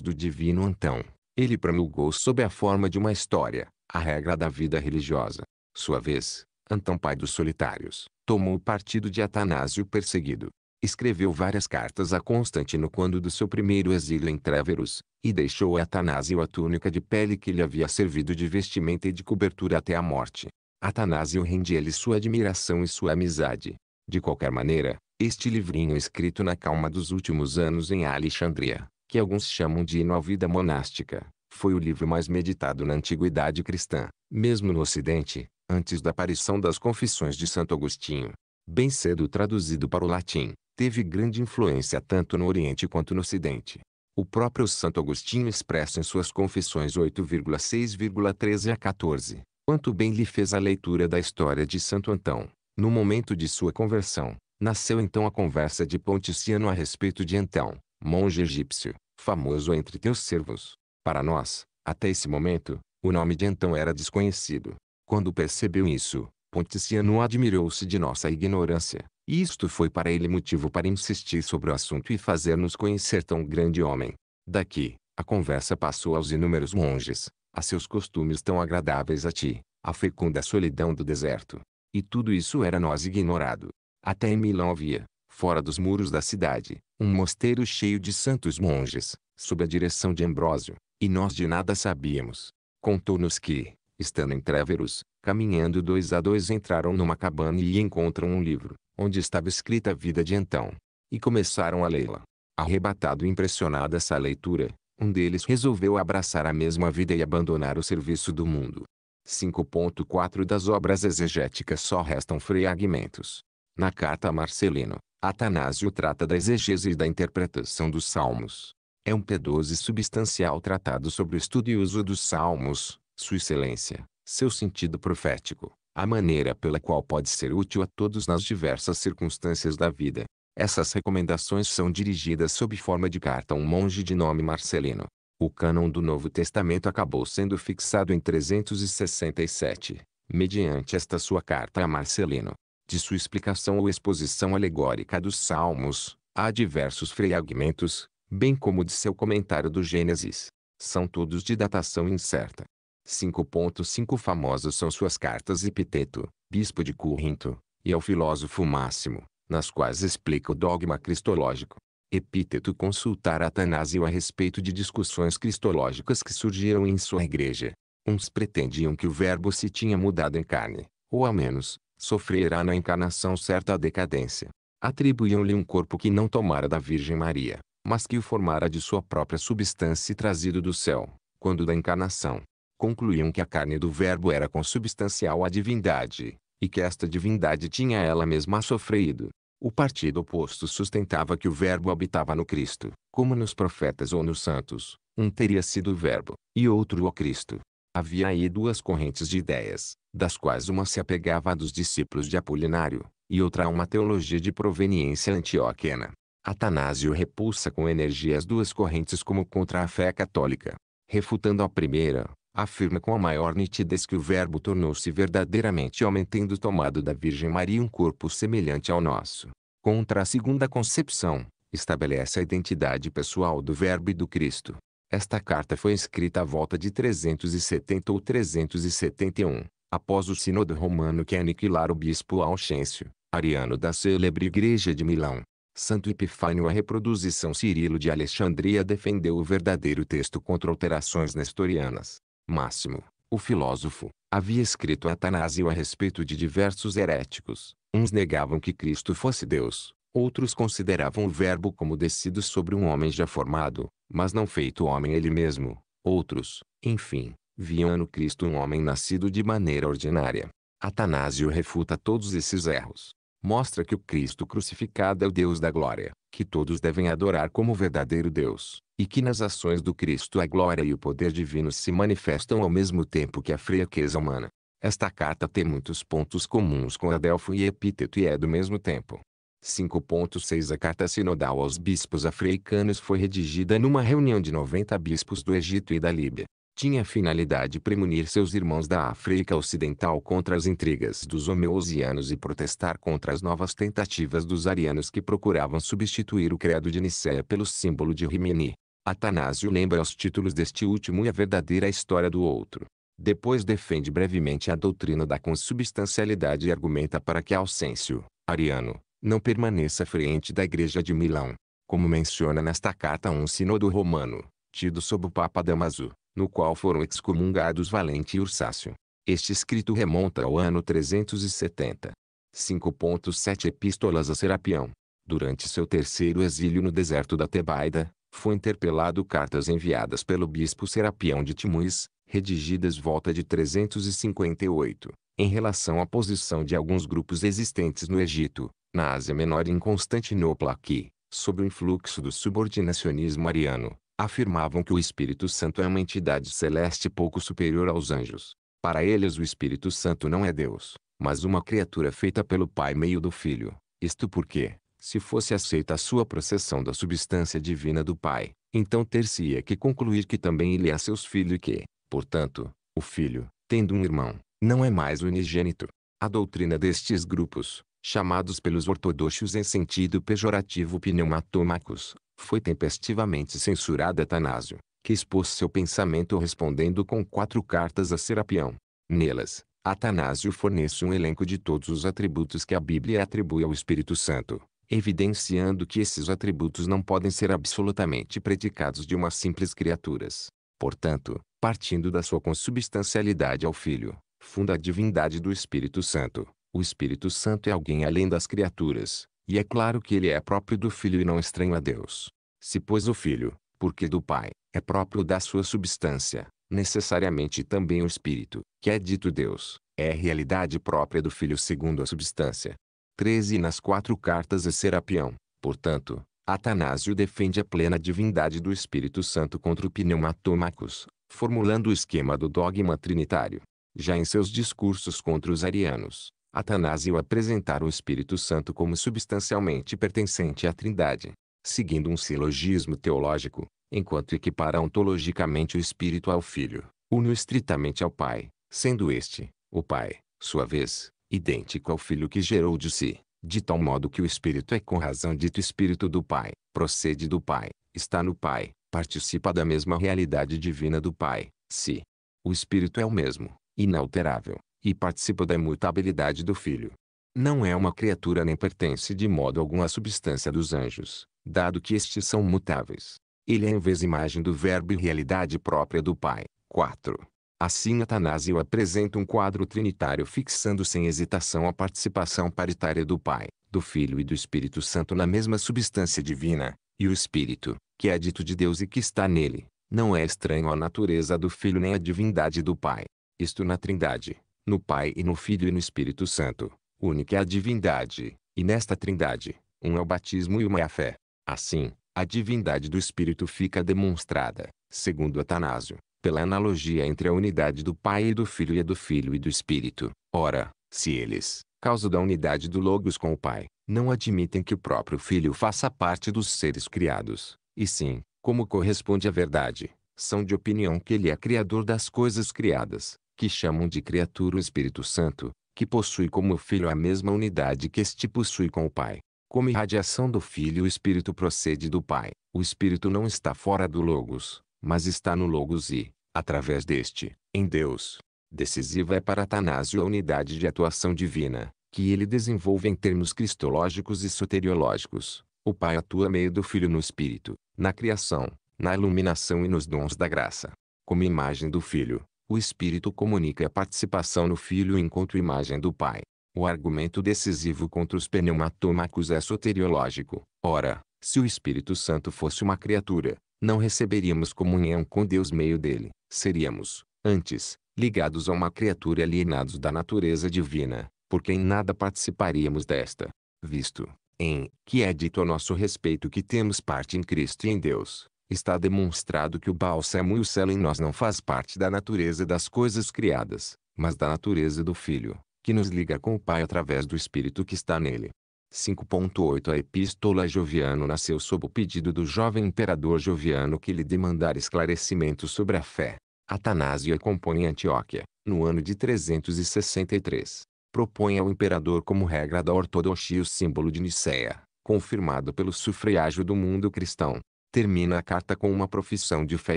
do divino Antão, ele promulgou sob a forma de uma história, a regra da vida religiosa. Sua vez, Antão pai dos solitários, tomou o partido de Atanásio perseguido. Escreveu várias cartas a Constantino quando do seu primeiro exílio em Tréveros, e deixou a Atanásio a túnica de pele que lhe havia servido de vestimenta e de cobertura até a morte. Atanásio rendia-lhe sua admiração e sua amizade. De qualquer maneira, este livrinho escrito na calma dos últimos anos em Alexandria, que alguns chamam de Hino à Vida Monástica, foi o livro mais meditado na antiguidade cristã, mesmo no Ocidente, antes da aparição das Confissões de Santo Agostinho, bem cedo traduzido para o latim, teve grande influência tanto no Oriente quanto no Ocidente. O próprio Santo Agostinho expressa em suas Confissões 8,6,13 a 14, quanto bem lhe fez a leitura da história de Santo Antão. No momento de sua conversão, nasceu então a conversa de Ponticiano a respeito de Antão, monge egípcio, famoso entre teus servos. Para nós, até esse momento, o nome de Antão era desconhecido. Quando percebeu isso, Ponticiano admirou-se de nossa ignorância. e Isto foi para ele motivo para insistir sobre o assunto e fazer-nos conhecer tão grande homem. Daqui, a conversa passou aos inúmeros monges, a seus costumes tão agradáveis a ti, a fecunda solidão do deserto. E tudo isso era nós ignorado. Até em Milão havia, fora dos muros da cidade, um mosteiro cheio de santos monges, sob a direção de Ambrósio, e nós de nada sabíamos. Contou-nos que, Estando em Tréveros, caminhando dois a dois entraram numa cabana e encontram um livro, onde estava escrita a vida de então. E começaram a lê-la. Arrebatado e impressionado essa leitura, um deles resolveu abraçar a mesma vida e abandonar o serviço do mundo. 5.4 Das obras exegéticas só restam fragmentos. Na carta a Marcelino, Atanásio trata da exegese e da interpretação dos salmos. É um pedoso e substancial tratado sobre o estudo e uso dos salmos, sua Excelência, seu sentido profético, a maneira pela qual pode ser útil a todos nas diversas circunstâncias da vida. Essas recomendações são dirigidas sob forma de carta a um monge de nome Marcelino. O cânon do Novo Testamento acabou sendo fixado em 367, mediante esta sua carta a Marcelino. De sua explicação ou exposição alegórica dos Salmos, há diversos fragmentos, bem como de seu comentário do Gênesis. São todos de datação incerta. 5.5 Famosos são suas cartas Epiteto, bispo de Corinto, e ao é filósofo Máximo, nas quais explica o dogma cristológico. Epíteto consultar Atanásio a respeito de discussões cristológicas que surgiram em sua igreja. Uns pretendiam que o verbo se tinha mudado em carne, ou ao menos, sofrerá na encarnação certa decadência. Atribuíam-lhe um corpo que não tomara da Virgem Maria, mas que o formara de sua própria substância e trazido do céu, quando da encarnação concluíam que a carne do Verbo era consubstancial à divindade, e que esta divindade tinha ela mesma sofrido. O partido oposto sustentava que o Verbo habitava no Cristo, como nos profetas ou nos santos, um teria sido o Verbo, e outro o Cristo. Havia aí duas correntes de ideias, das quais uma se apegava à dos discípulos de Apolinário, e outra a uma teologia de proveniência antioquena. Atanásio repulsa com energia as duas correntes como contra a fé católica. Refutando a primeira, afirma com a maior nitidez que o Verbo tornou-se verdadeiramente homem tendo tomado da Virgem Maria um corpo semelhante ao nosso. Contra a segunda concepção, estabelece a identidade pessoal do Verbo e do Cristo. Esta carta foi escrita à volta de 370 ou 371, após o Sínodo Romano que aniquilar o bispo Auxêncio, ariano da célebre Igreja de Milão. Santo Epifânio a reproduzição Cirilo de Alexandria defendeu o verdadeiro texto contra alterações nestorianas. Máximo, o filósofo, havia escrito a Atanásio a respeito de diversos heréticos. Uns negavam que Cristo fosse Deus, outros consideravam o verbo como descido sobre um homem já formado, mas não feito homem ele mesmo. Outros, enfim, viam no Cristo um homem nascido de maneira ordinária. Atanásio refuta todos esses erros mostra que o Cristo crucificado é o Deus da glória, que todos devem adorar como verdadeiro Deus, e que nas ações do Cristo a glória e o poder divino se manifestam ao mesmo tempo que a fraqueza humana. Esta carta tem muitos pontos comuns com Adelfo e Epíteto e é do mesmo tempo. 5.6 A carta sinodal aos bispos africanos foi redigida numa reunião de 90 bispos do Egito e da Líbia, tinha a finalidade premunir seus irmãos da África Ocidental contra as intrigas dos homeosianos e protestar contra as novas tentativas dos arianos que procuravam substituir o credo de Nicéia pelo símbolo de Rimini. Atanásio lembra os títulos deste último e a verdadeira história do outro. Depois defende brevemente a doutrina da consubstancialidade e argumenta para que Alcêncio, ariano, não permaneça à frente da Igreja de Milão, como menciona nesta carta um sínodo romano, tido sob o Papa Damaso no qual foram excomungados Valente e Ursácio. Este escrito remonta ao ano 370. 5.7 Epístolas a Serapião. Durante seu terceiro exílio no deserto da Tebaida, foi interpelado cartas enviadas pelo bispo Serapião de Timuís, redigidas volta de 358, em relação à posição de alguns grupos existentes no Egito, na Ásia Menor e em Constantinopla que, sob o influxo do subordinacionismo ariano, afirmavam que o Espírito Santo é uma entidade celeste pouco superior aos anjos. Para eles o Espírito Santo não é Deus, mas uma criatura feita pelo Pai meio do Filho. Isto porque, se fosse aceita a sua processão da substância divina do Pai, então ter-se-ia que concluir que também ele é seus filhos e que, portanto, o Filho, tendo um irmão, não é mais unigênito. A doutrina destes grupos, chamados pelos ortodoxos em sentido pejorativo pneumatômacos, foi tempestivamente censurado Atanásio, que expôs seu pensamento respondendo com quatro cartas a Serapião. Nelas, Atanásio fornece um elenco de todos os atributos que a Bíblia atribui ao Espírito Santo, evidenciando que esses atributos não podem ser absolutamente predicados de umas simples criaturas. Portanto, partindo da sua consubstancialidade ao Filho, funda a divindade do Espírito Santo. O Espírito Santo é alguém além das criaturas, e é claro que ele é próprio do Filho e não estranho a Deus. Se pois o Filho, porque do Pai, é próprio da sua substância, necessariamente também o Espírito, que é dito Deus, é realidade própria do Filho segundo a substância. 13 Nas quatro cartas a Serapião, portanto, Atanásio defende a plena divindade do Espírito Santo contra o pneumatômacos, formulando o esquema do dogma trinitário. Já em seus discursos contra os arianos, Atanásio apresentar o Espírito Santo como substancialmente pertencente à Trindade, seguindo um silogismo teológico, enquanto equipara ontologicamente o Espírito ao Filho, une estritamente ao Pai, sendo este, o Pai, sua vez, idêntico ao Filho que gerou de si, de tal modo que o Espírito é com razão dito Espírito do Pai, procede do Pai, está no Pai, participa da mesma realidade divina do Pai, se. O Espírito é o mesmo, inalterável, e participa da imutabilidade do Filho. Não é uma criatura nem pertence de modo algum à substância dos anjos, dado que estes são mutáveis. Ele é em vez imagem do verbo e realidade própria do Pai. 4. Assim Atanásio apresenta um quadro trinitário fixando sem hesitação a participação paritária do Pai, do Filho e do Espírito Santo na mesma substância divina, e o Espírito, que é dito de Deus e que está nele, não é estranho à natureza do Filho nem à divindade do Pai. Isto na Trindade, no Pai e no Filho e no Espírito Santo, única é a divindade, e nesta trindade, um é o batismo e uma é a fé. Assim, a divindade do Espírito fica demonstrada, segundo Atanásio, pela analogia entre a unidade do Pai e do Filho e a do Filho e do Espírito. Ora, se eles, causa da unidade do Logos com o Pai, não admitem que o próprio Filho faça parte dos seres criados, e sim, como corresponde à verdade, são de opinião que ele é criador das coisas criadas, que chamam de criatura o Espírito Santo, que possui como filho a mesma unidade que este possui com o Pai. Como irradiação do Filho, o Espírito procede do Pai. O Espírito não está fora do Logos, mas está no Logos e, através deste, em Deus. Decisiva é para Atanásio a unidade de atuação divina, que ele desenvolve em termos cristológicos e soteriológicos. O Pai atua meio do Filho no Espírito, na criação, na iluminação e nos dons da graça. Como imagem do Filho, o Espírito comunica a participação no Filho enquanto imagem do Pai. O argumento decisivo contra os pneumatômacos é soteriológico. Ora, se o Espírito Santo fosse uma criatura, não receberíamos comunhão com Deus meio dele. Seríamos, antes, ligados a uma criatura alienados da natureza divina, porque em nada participaríamos desta. Visto, em, que é dito a nosso respeito que temos parte em Cristo e em Deus, está demonstrado que o bálsamo e o selo em nós não faz parte da natureza das coisas criadas, mas da natureza do Filho, que nos liga com o Pai através do Espírito que está nele. 5.8 A epístola Joviano nasceu sob o pedido do jovem imperador Joviano que lhe demandara esclarecimentos sobre a fé. Atanásio compõe Antioquia, no ano de 363. Propõe ao imperador como regra da ortodoxia o símbolo de Nicéia, confirmado pelo sufrágio do mundo cristão termina a carta com uma profissão de fé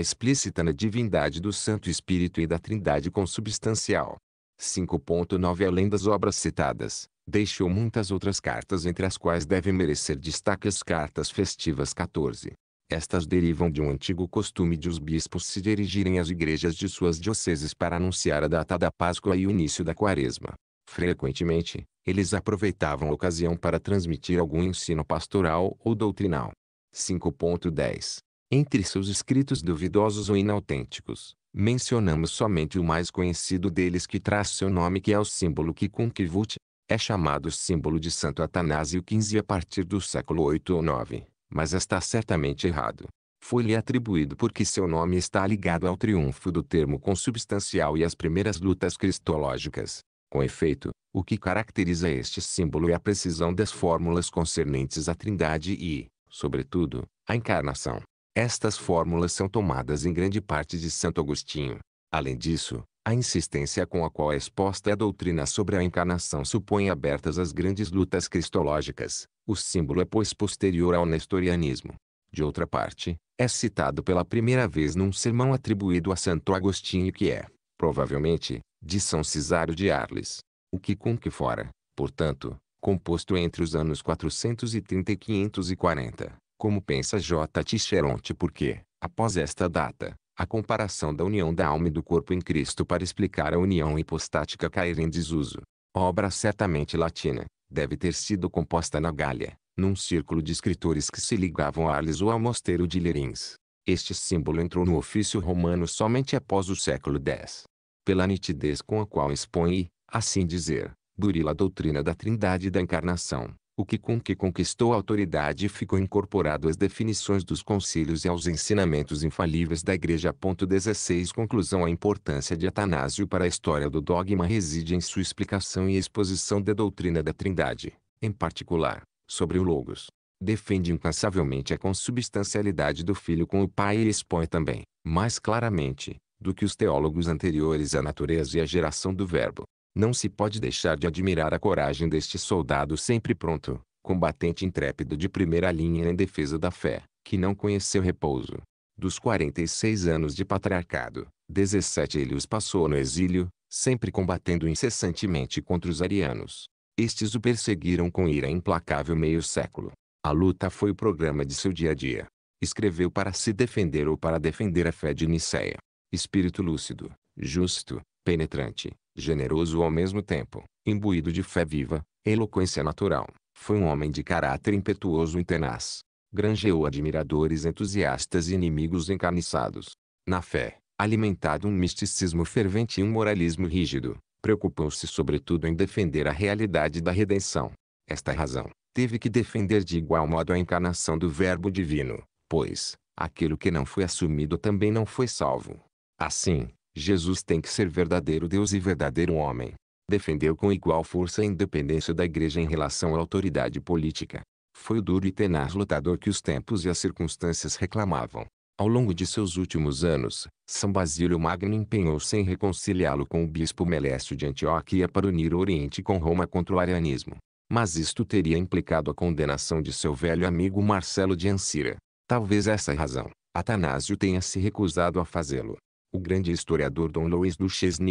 explícita na divindade do Santo Espírito e da Trindade consubstancial. 5.9 Além das obras citadas, deixou muitas outras cartas entre as quais devem merecer destaque as cartas festivas 14. Estas derivam de um antigo costume de os bispos se dirigirem às igrejas de suas dioceses para anunciar a data da Páscoa e o início da Quaresma. Frequentemente, eles aproveitavam a ocasião para transmitir algum ensino pastoral ou doutrinal. 5.10. Entre seus escritos duvidosos ou inautênticos, mencionamos somente o mais conhecido deles que traz seu nome que é o símbolo que Kunkvut, é chamado símbolo de Santo Atanásio XV a partir do século 8 ou 9, mas está certamente errado. Foi-lhe atribuído porque seu nome está ligado ao triunfo do termo consubstancial e às primeiras lutas cristológicas. Com efeito, o que caracteriza este símbolo é a precisão das fórmulas concernentes à trindade e, sobretudo, a encarnação. Estas fórmulas são tomadas em grande parte de Santo Agostinho. Além disso, a insistência com a qual é exposta a doutrina sobre a encarnação supõe abertas as grandes lutas cristológicas. O símbolo é pois posterior ao nestorianismo. De outra parte, é citado pela primeira vez num sermão atribuído a Santo Agostinho que é, provavelmente, de São Cisário de Arles. O que com que fora, portanto, composto entre os anos 430 e 540, como pensa J. Ticheronte porque, após esta data, a comparação da união da alma e do corpo em Cristo para explicar a união hipostática cair em desuso. Obra certamente latina, deve ter sido composta na Gália, num círculo de escritores que se ligavam a Arles ou ao mosteiro de Lerins. Este símbolo entrou no ofício romano somente após o século X. Pela nitidez com a qual expõe, assim dizer, burila a doutrina da trindade e da encarnação, o que com que conquistou a autoridade ficou incorporado às definições dos concílios e aos ensinamentos infalíveis da Igreja. 16 Conclusão A importância de Atanásio para a história do dogma reside em sua explicação e exposição da doutrina da trindade, em particular, sobre o Logos defende incansavelmente a consubstancialidade do Filho com o Pai e expõe também, mais claramente, do que os teólogos anteriores à natureza e à geração do Verbo, não se pode deixar de admirar a coragem deste soldado sempre pronto, combatente intrépido de primeira linha em defesa da fé, que não conheceu repouso. Dos 46 anos de patriarcado, 17 ele os passou no exílio, sempre combatendo incessantemente contra os arianos. Estes o perseguiram com ira implacável meio século. A luta foi o programa de seu dia a dia. Escreveu para se defender ou para defender a fé de Nicéia. Espírito lúcido, justo, penetrante, generoso ao mesmo tempo, imbuído de fé viva, eloquência natural. Foi um homem de caráter impetuoso e tenaz. Grangeou admiradores entusiastas e inimigos encarniçados. Na fé, alimentado um misticismo fervente e um moralismo rígido, preocupou-se sobretudo em defender a realidade da redenção. Esta razão, teve que defender de igual modo a encarnação do Verbo Divino, pois, aquilo que não foi assumido também não foi salvo. Assim, Jesus tem que ser verdadeiro Deus e verdadeiro homem. Defendeu com igual força a independência da igreja em relação à autoridade política. Foi o duro e tenaz lutador que os tempos e as circunstâncias reclamavam. Ao longo de seus últimos anos, São Basílio Magno empenhou-se em reconciliá-lo com o bispo Melécio de Antioquia para unir o Oriente com Roma contra o arianismo. Mas isto teria implicado a condenação de seu velho amigo Marcelo de Ancira. Talvez essa razão, Atanásio tenha se recusado a fazê-lo. O grande historiador Dom Luiz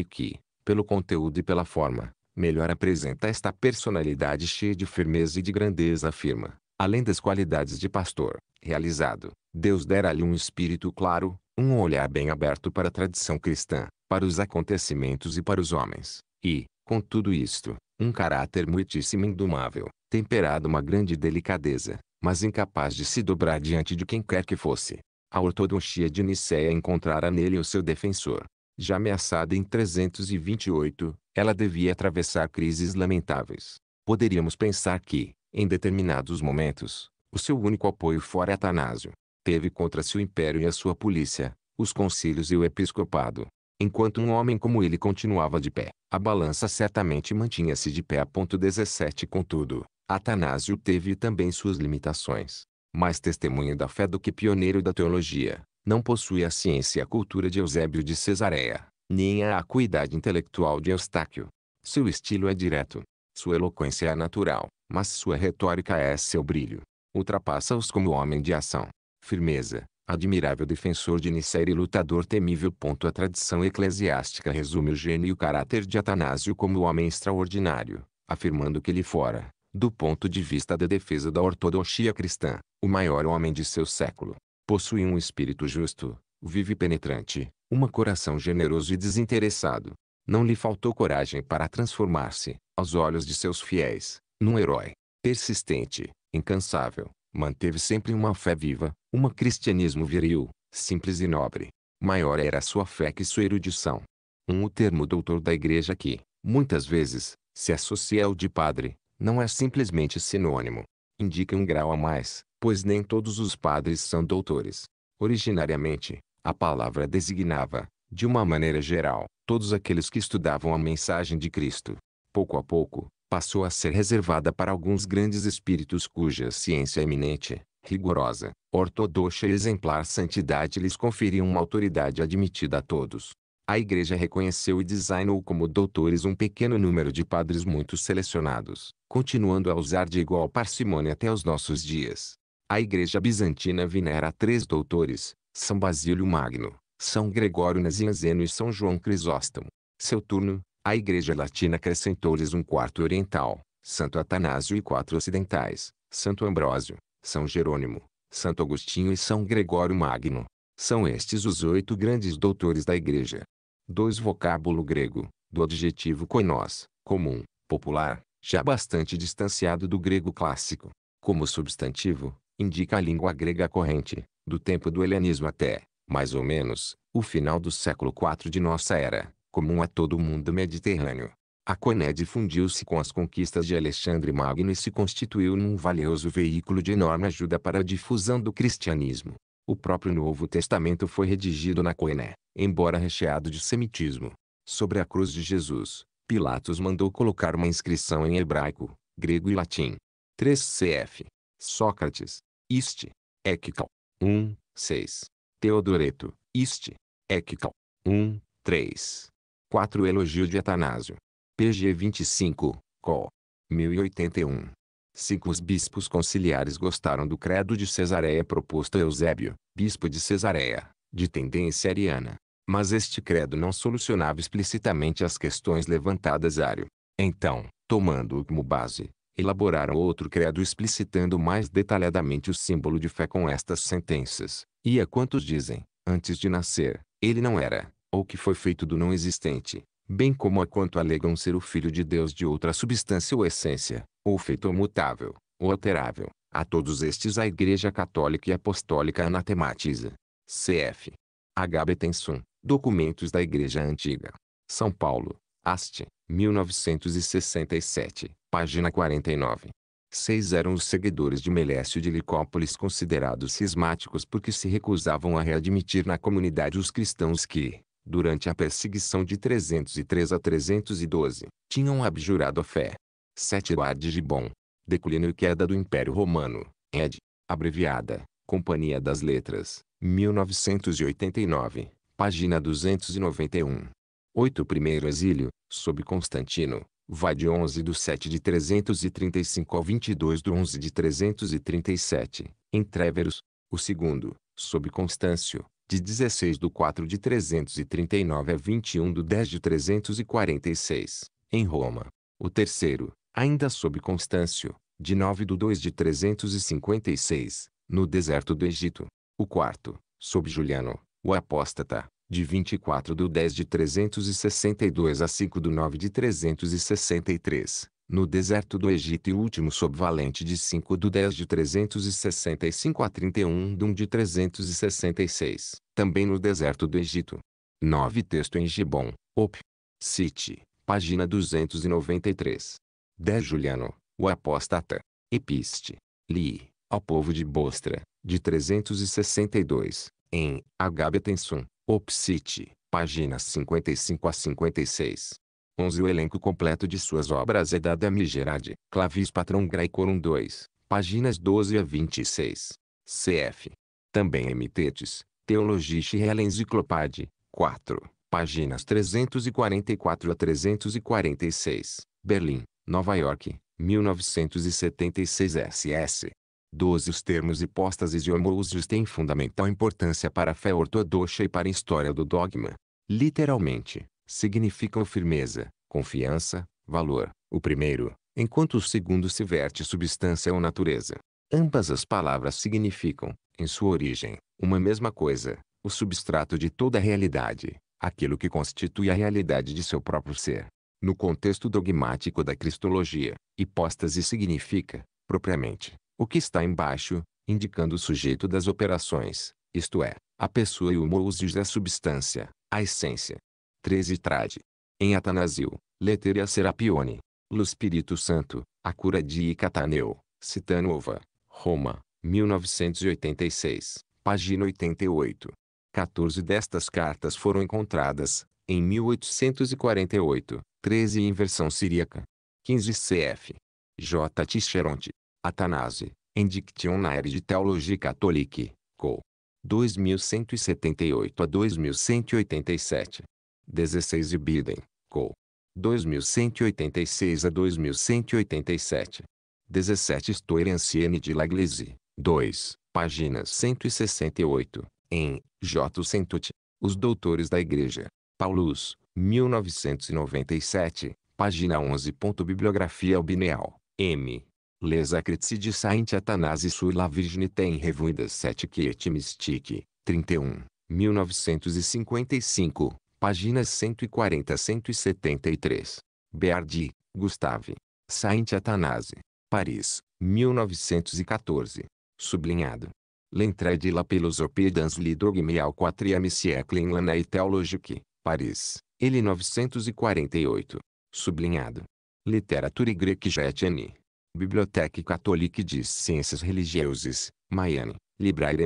que, pelo conteúdo e pela forma, melhor apresenta esta personalidade cheia de firmeza e de grandeza afirma. Além das qualidades de pastor realizado, Deus dera-lhe um espírito claro, um olhar bem aberto para a tradição cristã, para os acontecimentos e para os homens, e, com tudo isto, um caráter muitíssimo indomável, temperado uma grande delicadeza, mas incapaz de se dobrar diante de quem quer que fosse. A ortodoxia de Nicéia encontrara nele o seu defensor. Já ameaçada em 328, ela devia atravessar crises lamentáveis. Poderíamos pensar que, em determinados momentos, o seu único apoio fora Atanásio. Teve contra si o império e a sua polícia, os concílios e o episcopado. Enquanto um homem como ele continuava de pé, a balança certamente mantinha-se de pé. A ponto 17 Contudo, Atanásio teve também suas limitações mais testemunho da fé do que pioneiro da teologia, não possui a ciência e a cultura de Eusébio de Cesareia, nem a acuidade intelectual de Eustáquio. Seu estilo é direto, sua eloquência é natural, mas sua retórica é seu brilho. Ultrapassa-os como homem de ação. Firmeza, admirável defensor de Nicéria e lutador temível. Ponto a tradição eclesiástica resume o gênio e o caráter de Atanásio como homem extraordinário, afirmando que ele fora, do ponto de vista da defesa da ortodoxia cristã, o maior homem de seu século. Possui um espírito justo, vivo e penetrante, um coração generoso e desinteressado. Não lhe faltou coragem para transformar-se, aos olhos de seus fiéis, num herói. Persistente, incansável, manteve sempre uma fé viva, um cristianismo viril, simples e nobre. Maior era sua fé que sua erudição. Um o termo doutor da igreja que, muitas vezes, se associa ao de padre, não é simplesmente sinônimo. Indica um grau a mais, pois nem todos os padres são doutores. Originariamente, a palavra designava, de uma maneira geral, todos aqueles que estudavam a mensagem de Cristo. Pouco a pouco, passou a ser reservada para alguns grandes espíritos cuja ciência eminente, rigorosa, ortodoxa e exemplar santidade lhes conferiam uma autoridade admitida a todos. A igreja reconheceu e designou como doutores um pequeno número de padres muito selecionados, continuando a usar de igual parcimônia até os nossos dias. A igreja bizantina venera três doutores, São Basílio Magno, São Gregório Nazianzeno e São João Crisóstomo. Seu turno, a igreja latina acrescentou-lhes um quarto oriental, Santo Atanásio e quatro ocidentais, Santo Ambrósio, São Jerônimo, Santo Agostinho e São Gregório Magno. São estes os oito grandes doutores da Igreja, Dois vocábulo grego, do adjetivo koinós, comum, popular, já bastante distanciado do grego clássico. Como substantivo, indica a língua grega corrente, do tempo do helenismo até, mais ou menos, o final do século IV de nossa era, comum a todo o mundo mediterrâneo. A Coné difundiu-se com as conquistas de Alexandre Magno e se constituiu num valioso veículo de enorme ajuda para a difusão do cristianismo. O próprio Novo Testamento foi redigido na Coné embora recheado de semitismo. Sobre a cruz de Jesus, Pilatos mandou colocar uma inscrição em hebraico, grego e latim. 3 cf. Sócrates, Iste, Equical, 1, 6. Teodoreto, Iste, Equical, 1, 3. 4 Elogio de Atanásio. PG 25, Col. 1081. 5 Os bispos conciliares gostaram do credo de Cesareia proposto a Eusébio, bispo de Cesareia, de tendência ariana mas este credo não solucionava explicitamente as questões levantadas ário. Então, tomando-o como base, elaboraram outro credo explicitando mais detalhadamente o símbolo de fé com estas sentenças. E a quantos dizem, antes de nascer, ele não era, ou que foi feito do não existente, bem como a quanto alegam ser o Filho de Deus de outra substância ou essência, ou feito mutável, ou alterável. A todos estes a Igreja Católica e Apostólica anatematiza. Cf. Agabetensum, Documentos da Igreja Antiga. São Paulo, Haste, 1967, página 49. Seis eram os seguidores de Melécio de Licópolis considerados cismáticos porque se recusavam a readmitir na comunidade os cristãos que, durante a perseguição de 303 a 312, tinham abjurado a fé. 7 Eduardo de Gibon, declínio e queda do Império Romano, ed. abreviada, Companhia das Letras, 1989, página 291. 8. Primeiro exílio, sob Constantino, vai de 11 do 7 de 335 ao 22 do 11 de 337, em Tréveros. O segundo, sob Constâncio, de 16 do 4 de 339 a 21 do 10 de 346, em Roma. O terceiro, ainda sob Constâncio, de 9 do 2 de 356, no deserto do Egito. O quarto, sob Juliano, o apóstata, de 24 de 10 de 362 a 5 de 9 de 363, no deserto do Egito e o último sob Valente de 5 do 10 de 365 a 31 de 1 de 366, também no deserto do Egito. 9 Texto em Gibon, Op. City, página 293. 10 Juliano, o apóstata, Episte, li, ao povo de Bostra, de 362, em Agabetensun, Opsite, páginas 55 a 56. 11. O elenco completo de suas obras é dado a Migerade, Clavis patron Graecorum 2, páginas 12 a 26. Cf. Também Emitetes, Teologische Realenciclopade, 4, páginas 344 a 346, Berlim, Nova York, 1976 SS. 12 Os termos hipóstases e homoousios têm fundamental importância para a fé ortodoxa e para a história do dogma. Literalmente, significam firmeza, confiança, valor, o primeiro, enquanto o segundo se verte substância ou natureza. Ambas as palavras significam, em sua origem, uma mesma coisa, o substrato de toda a realidade, aquilo que constitui a realidade de seu próprio ser. No contexto dogmático da cristologia, hipóstase significa, propriamente, o que está embaixo, indicando o sujeito das operações, isto é, a pessoa e o moúsios da substância, a essência. 13 Trade. Em Atanasio, Letteria Serapione, Lo Espírito Santo, A Cura de Icataneu, Citanova, Roma, 1986, página 88. 14 destas cartas foram encontradas, em 1848, 13 em versão siríaca. 15 cf. J. Ticheronte. Atanase, em Dictionnaire de Teologia Catholique, Co. 2178 a 2187. 16 Ibidem, Co. 2186 a 2187. 17 Histoire ancienne de l'Église, 2, páginas 168, em J. Centut, Os Doutores da Igreja, Paulus, 1997, página 11. Bibliografia Albineal, M les de saint Athanase sur la Virgine en revuidas 7 que et mystique, 31, 1955, páginas 140 173. Beardi, Gustave. Saint Athanase. Paris, 1914. Sublinhado. L'entrée de la philosophie dans le dogme au quatrième siècle en l'année théologique, Paris, 1948. Sublinhado. Literatura grecque Jetani. Biblioteca Católica de Ciências Religiosas, Miami, Libraire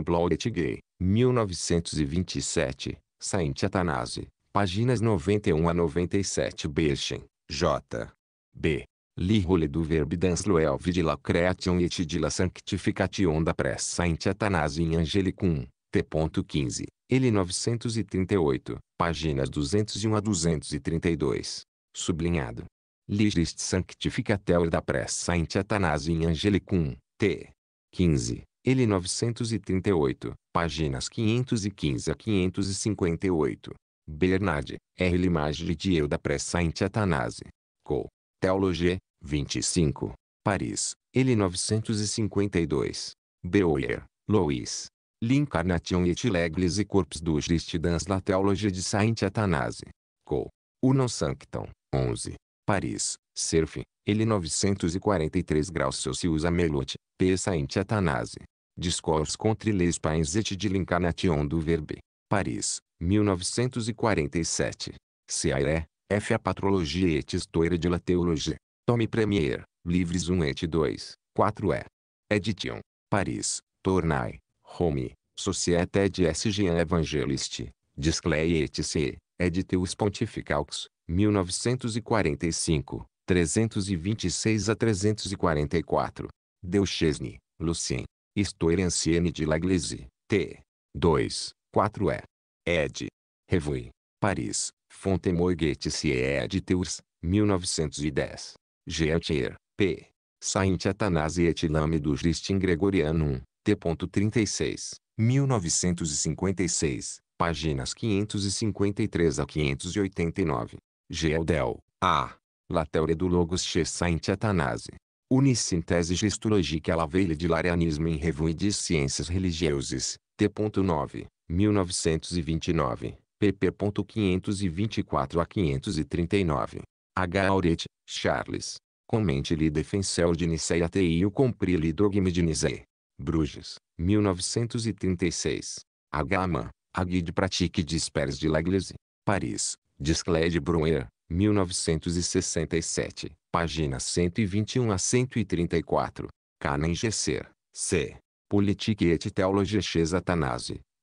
Gay, 1927, Saint Atanase, páginas 91 a 97 Berchen, J. B. Li du Verbe dans l'Oelve de la Creation et de la Sanctification da Presse Saint Atanase in Angelicum, T.15, l. 938, páginas 201 a 232. Sublinhado. Ligist Sanctificateur da Pressa in Atanasio in Angelicum, T. 15. Ele 938, páginas 515 a 558. Bernard, R. Limage de Eu da Pressa in Atanase. Co. Teologia, 25. Paris, ele 952. Beuer, Louis. L'Incarnation et l'Église Corps du Christ dans la Théologie de Saint Athanase. Co. non Sanctum, 11. Paris, Cerf, ele 943 graus Celsius a Melot, P. Saint Athanase. Discours contre les pains et de l'incarnation du verbe. Paris, 1947. Cearé, F. A patrologie et histoire de la théologie. Tome Premier, livres 1 et 2, 4 e. Edition. Paris, Tournai, Rome, Société de SGN Evangeliste, Disclei et C. Editeus Pontificaux, 1945, 326 a 344. Deuchesne, Lucien. Histoire ancienne de l'Église, T. 2, 4e. Ed. Revue. Paris, Fontemoy Gettier Editeurs, 1910. Geatier, P. Saint Athanase et Lame du Justin Gregorianum, T.36, 1956, páginas 553 a 589. Geldel, A. Latéuria do Logos Chessaint Atanase. Unisintese Gestologica Lavelle de Larianismo em Revue de Ciências Religiosas, T.9, 1929, pp. 524 a 539. H. Auret, Charles. Comente-lhe Defensel de até e o compri-lhe dogme de Nicée. Bruges, 1936. H. Aman, A Guide Pratique Dispers de l'Église. Paris, Disclede Bruner, 1967, páginas 121 a 134. Canem Gesser, C. Politique et théologie chez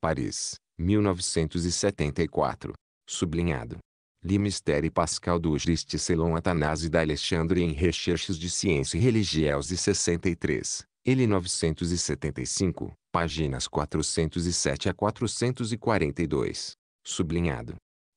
Paris, 1974. Sublinhado. Limistere Pascal du Juste Selon da d'Alexandre em Recherches de Ciência e 63. Ele 975, páginas 407 a 442. Sublinhado.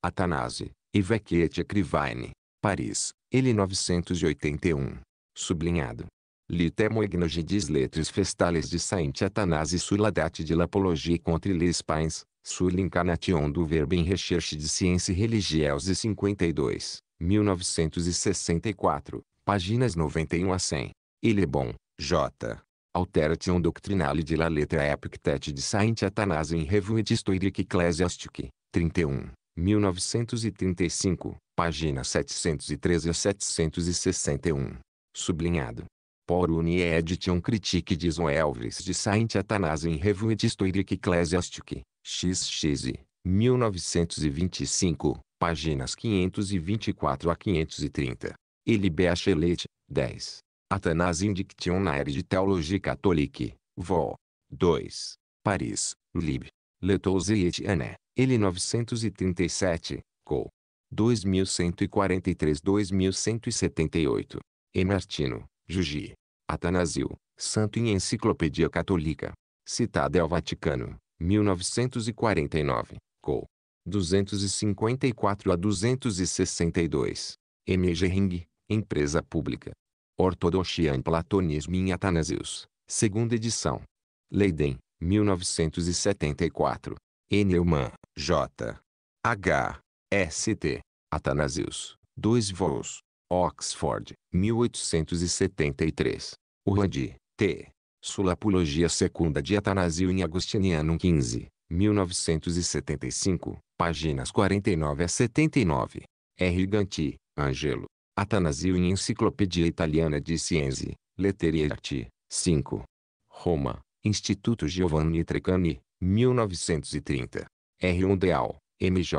Atanase, Yvequete Crivaine, Paris, ele 981. Sublinhado. Litemo ignogides letres festales de Saint Athanase suladate date de l'apologie contre les pines, Sull'Incarnation do Verbo em Recherche de Ciência Religiosa 52, 1964, páginas 91 a 100. Ele é bom, J. Alteration Doctrinale de la Letra Epictete de Saint Atanase em Revue Historique Ecclesiastique, 31. 1935, páginas 713 a 761. Sublinhado. Por une edition critique diz Elvis de Saint Athanas em Revue historique ecclesiastique, xxi, 1925, páginas 524 a 530. Eli Bachelet, 10. Athanas Indictionnaire de Théologie Catholique, Vol. 2. Paris, Lib. Letos et Anne ele 937, Col. 2143-2178. E Martino, Jugi. Atanasio, Santo em Enciclopédia Católica. Citada ao Vaticano, 1949, Col. 254 a 262. M. Gering, Empresa Pública. Ortodoxia em Platonismo em Atanasius, segunda edição. Leiden, 1974. N. Humann. J. H. S. T. Atanasius, dois voos. Oxford, 1873. Urandi, T. Sulapologia Secunda de Atanasio em Agustinianum 15, 1975, páginas 49 a 79. R. Ganti, Angelo. Atanasio em Enciclopedia Italiana de Cienze, Lettere Arti, 5. Roma, Instituto Giovanni Trecani, 1930. R. Ondeal, MJ.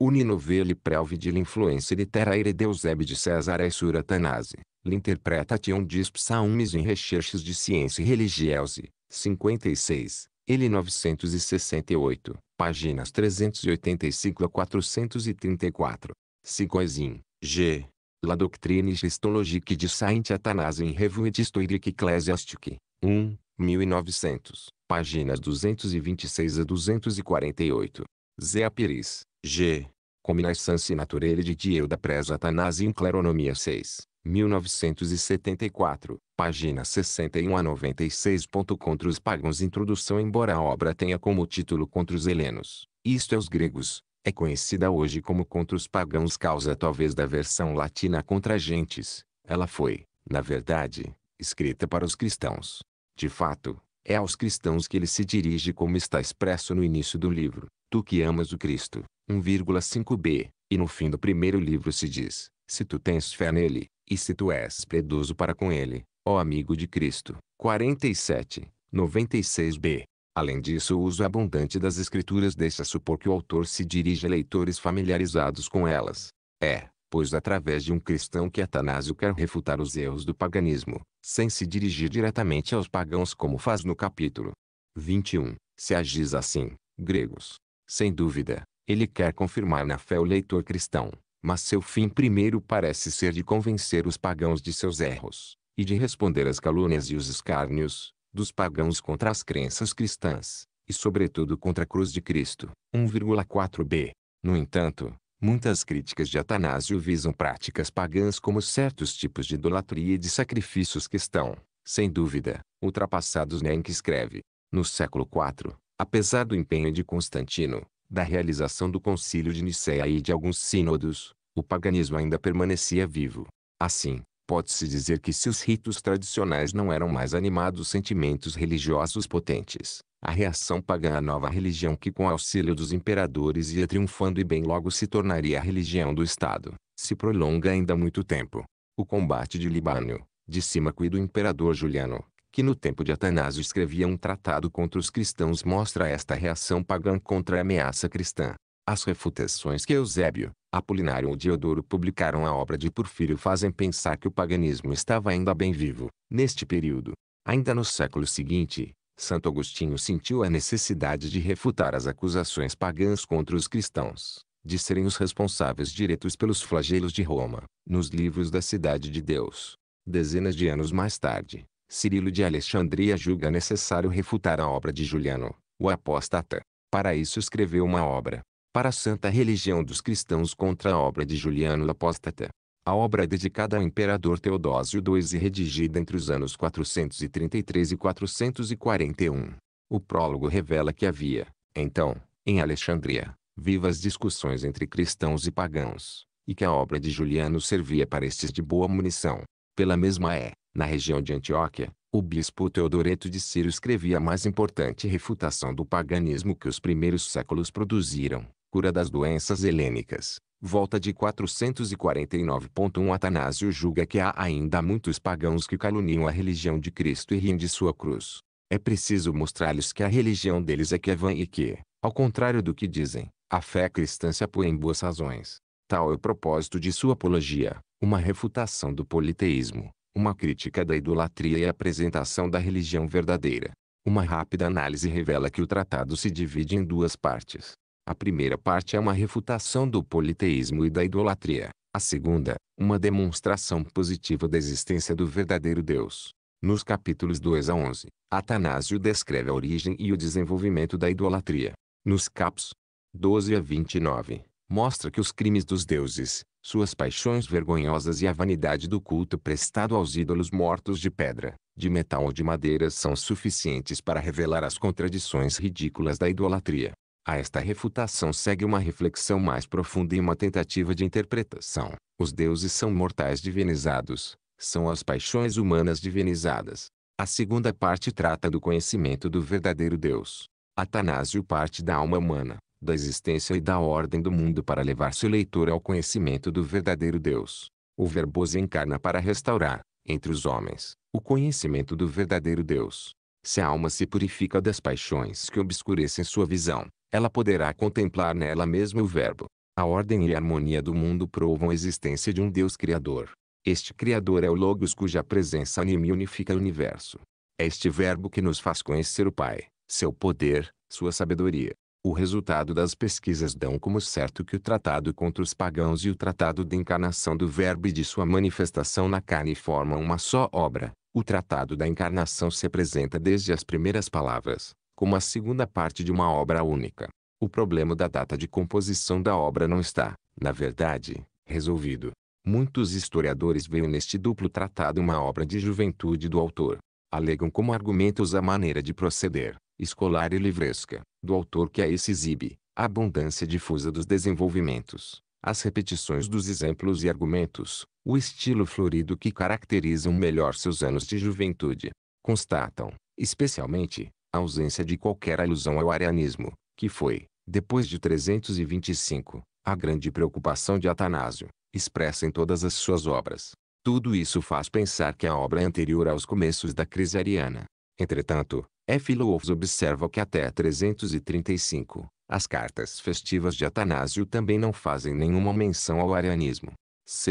Uninovele prelvide influência literaire Deusebe de César e Suratanase, l'interpretation disp saumes em recherches de ciência e religiose, 56, ele 968, páginas 385 a 434. Sigoisin, G. La doctrine histologique de Saint Athanase em Revue d'Historique Ecclesiastique, 1, 1900, páginas 226 a 248. Zé Pires, G. Cominaissance Naturelle de Dieu da Presa Atanás in Cleronomia 6, 1974, páginas 61 a 96. Contra os pagãos Introdução Embora a obra tenha como título Contra os Helenos, isto é os gregos, é conhecida hoje como Contra os Pagãos causa talvez da versão latina Contra Gentes, ela foi, na verdade, escrita para os cristãos, de fato, é aos cristãos que ele se dirige como está expresso no início do livro, tu que amas o Cristo, 1,5b, e no fim do primeiro livro se diz, se tu tens fé nele, e se tu és predoso para com ele, ó amigo de Cristo, 47, 96b. Além disso, o uso abundante das escrituras deixa supor que o autor se dirige a leitores familiarizados com elas. É, pois através de um cristão que Atanásio quer refutar os erros do paganismo, sem se dirigir diretamente aos pagãos como faz no capítulo 21, se agis assim, gregos. Sem dúvida, ele quer confirmar na fé o leitor cristão, mas seu fim primeiro parece ser de convencer os pagãos de seus erros, e de responder às calúnias e os escárnios, dos pagãos contra as crenças cristãs, e sobretudo contra a cruz de Cristo. 1,4b. No entanto, Muitas críticas de Atanásio visam práticas pagãs como certos tipos de idolatria e de sacrifícios que estão, sem dúvida, ultrapassados nem né? que escreve. No século IV, apesar do empenho de Constantino, da realização do concílio de Niceia e de alguns sínodos, o paganismo ainda permanecia vivo. Assim, pode-se dizer que se os ritos tradicionais não eram mais animados sentimentos religiosos potentes, a reação pagã à nova religião que com auxílio dos imperadores ia triunfando e bem logo se tornaria a religião do Estado, se prolonga ainda muito tempo. O combate de Libânio, de Simaco e do imperador Juliano, que no tempo de Atanásio escrevia um tratado contra os cristãos mostra esta reação pagã contra a ameaça cristã. As refutações que Eusébio, Apolinário ou Diodoro publicaram a obra de Porfírio fazem pensar que o paganismo estava ainda bem vivo, neste período. Ainda no século seguinte, Santo Agostinho sentiu a necessidade de refutar as acusações pagãs contra os cristãos, de serem os responsáveis diretos pelos flagelos de Roma, nos livros da Cidade de Deus. Dezenas de anos mais tarde, Cirilo de Alexandria julga necessário refutar a obra de Juliano, o apóstata. Para isso escreveu uma obra, para a santa religião dos cristãos contra a obra de Juliano o apóstata, a obra é dedicada ao imperador Teodósio II e redigida entre os anos 433 e 441. O prólogo revela que havia, então, em Alexandria, vivas discussões entre cristãos e pagãos, e que a obra de Juliano servia para estes de boa munição. Pela mesma é, na região de Antioquia, o bispo Teodoreto de Ciro escrevia a mais importante refutação do paganismo que os primeiros séculos produziram, cura das doenças helênicas, volta de 449.1 Atanásio julga que há ainda muitos pagãos que caluniam a religião de Cristo e riem de sua cruz. É preciso mostrar-lhes que a religião deles é que é vã e que, ao contrário do que dizem, a fé cristã se apoia em boas razões. Tal é o propósito de sua apologia, uma refutação do politeísmo, uma crítica da idolatria e a apresentação da religião verdadeira. Uma rápida análise revela que o tratado se divide em duas partes. A primeira parte é uma refutação do politeísmo e da idolatria. A segunda, uma demonstração positiva da existência do verdadeiro Deus. Nos capítulos 2 a 11, Atanásio descreve a origem e o desenvolvimento da idolatria. Nos capos 12 a 29, mostra que os crimes dos deuses, suas paixões vergonhosas e a vanidade do culto prestado aos ídolos mortos de pedra, de metal ou de madeira são suficientes para revelar as contradições ridículas da idolatria. A esta refutação segue uma reflexão mais profunda e uma tentativa de interpretação. Os deuses são mortais divinizados, são as paixões humanas divinizadas. A segunda parte trata do conhecimento do verdadeiro Deus. Atanásio parte da alma humana, da existência e da ordem do mundo para levar seu leitor ao conhecimento do verdadeiro Deus. O Verbo se encarna para restaurar, entre os homens, o conhecimento do verdadeiro Deus. Se a alma se purifica das paixões que obscurecem sua visão, ela poderá contemplar nela mesma o Verbo. A ordem e a harmonia do mundo provam a existência de um Deus Criador. Este Criador é o Logos cuja presença anime unifica o universo. É este Verbo que nos faz conhecer o Pai, seu poder, sua sabedoria. O resultado das pesquisas dão como certo que o tratado contra os pagãos e o tratado de encarnação do Verbo e de sua manifestação na carne formam uma só obra. O tratado da encarnação se apresenta desde as primeiras palavras, como a segunda parte de uma obra única. O problema da data de composição da obra não está, na verdade, resolvido. Muitos historiadores veem neste duplo tratado uma obra de juventude do autor. Alegam como argumentos a maneira de proceder, escolar e livresca, do autor que aí se exibe, a abundância difusa dos desenvolvimentos, as repetições dos exemplos e argumentos, o estilo florido que caracterizam melhor seus anos de juventude. Constatam, especialmente, a ausência de qualquer alusão ao arianismo, que foi, depois de 325, a grande preocupação de Atanásio, expressa em todas as suas obras. Tudo isso faz pensar que a obra é anterior aos começos da crise ariana. Entretanto, Éfilofos observa que até 335, as cartas festivas de Atanásio também não fazem nenhuma menção ao arianismo. Ch.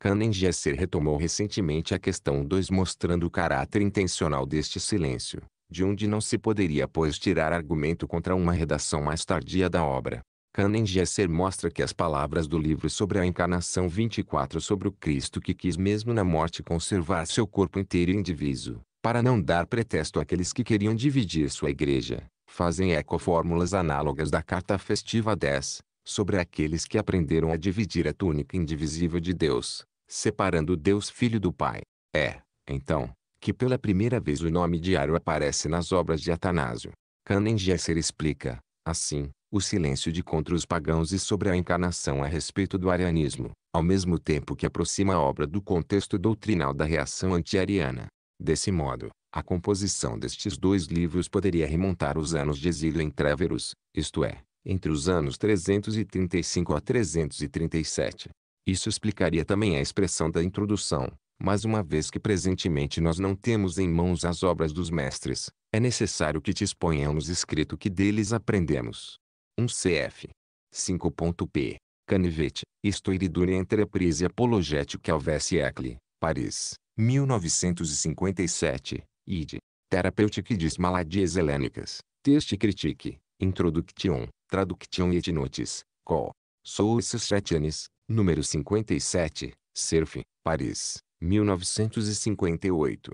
Canengesser retomou recentemente a questão 2 mostrando o caráter intencional deste silêncio de onde não se poderia pois tirar argumento contra uma redação mais tardia da obra. Canon Gesser mostra que as palavras do livro sobre a encarnação 24 sobre o Cristo que quis mesmo na morte conservar seu corpo inteiro indiviso, para não dar pretexto àqueles que queriam dividir sua igreja, fazem eco fórmulas análogas da carta festiva 10, sobre aqueles que aprenderam a dividir a túnica indivisível de Deus, separando Deus Filho do Pai. É, então, que pela primeira vez o nome de Aro aparece nas obras de Atanásio. Canem Gesser explica, assim, o silêncio de contra os pagãos e sobre a encarnação a respeito do arianismo, ao mesmo tempo que aproxima a obra do contexto doutrinal da reação anti-ariana. Desse modo, a composição destes dois livros poderia remontar os anos de exílio em Tréveros, isto é, entre os anos 335 a 337. Isso explicaria também a expressão da introdução, mas uma vez que presentemente nós não temos em mãos as obras dos mestres, é necessário que te exponhamos escrito que deles aprendemos. 1 um cf. 5.p. Canivete, Histoire d'une entreprise apologética ao Vessicle, Paris, 1957, id. Therapeutique des maladies helênicas, Teste critique, introduction, traduction et notes, col. Sous Chatianes, número 57, Cerf, Paris, 1958.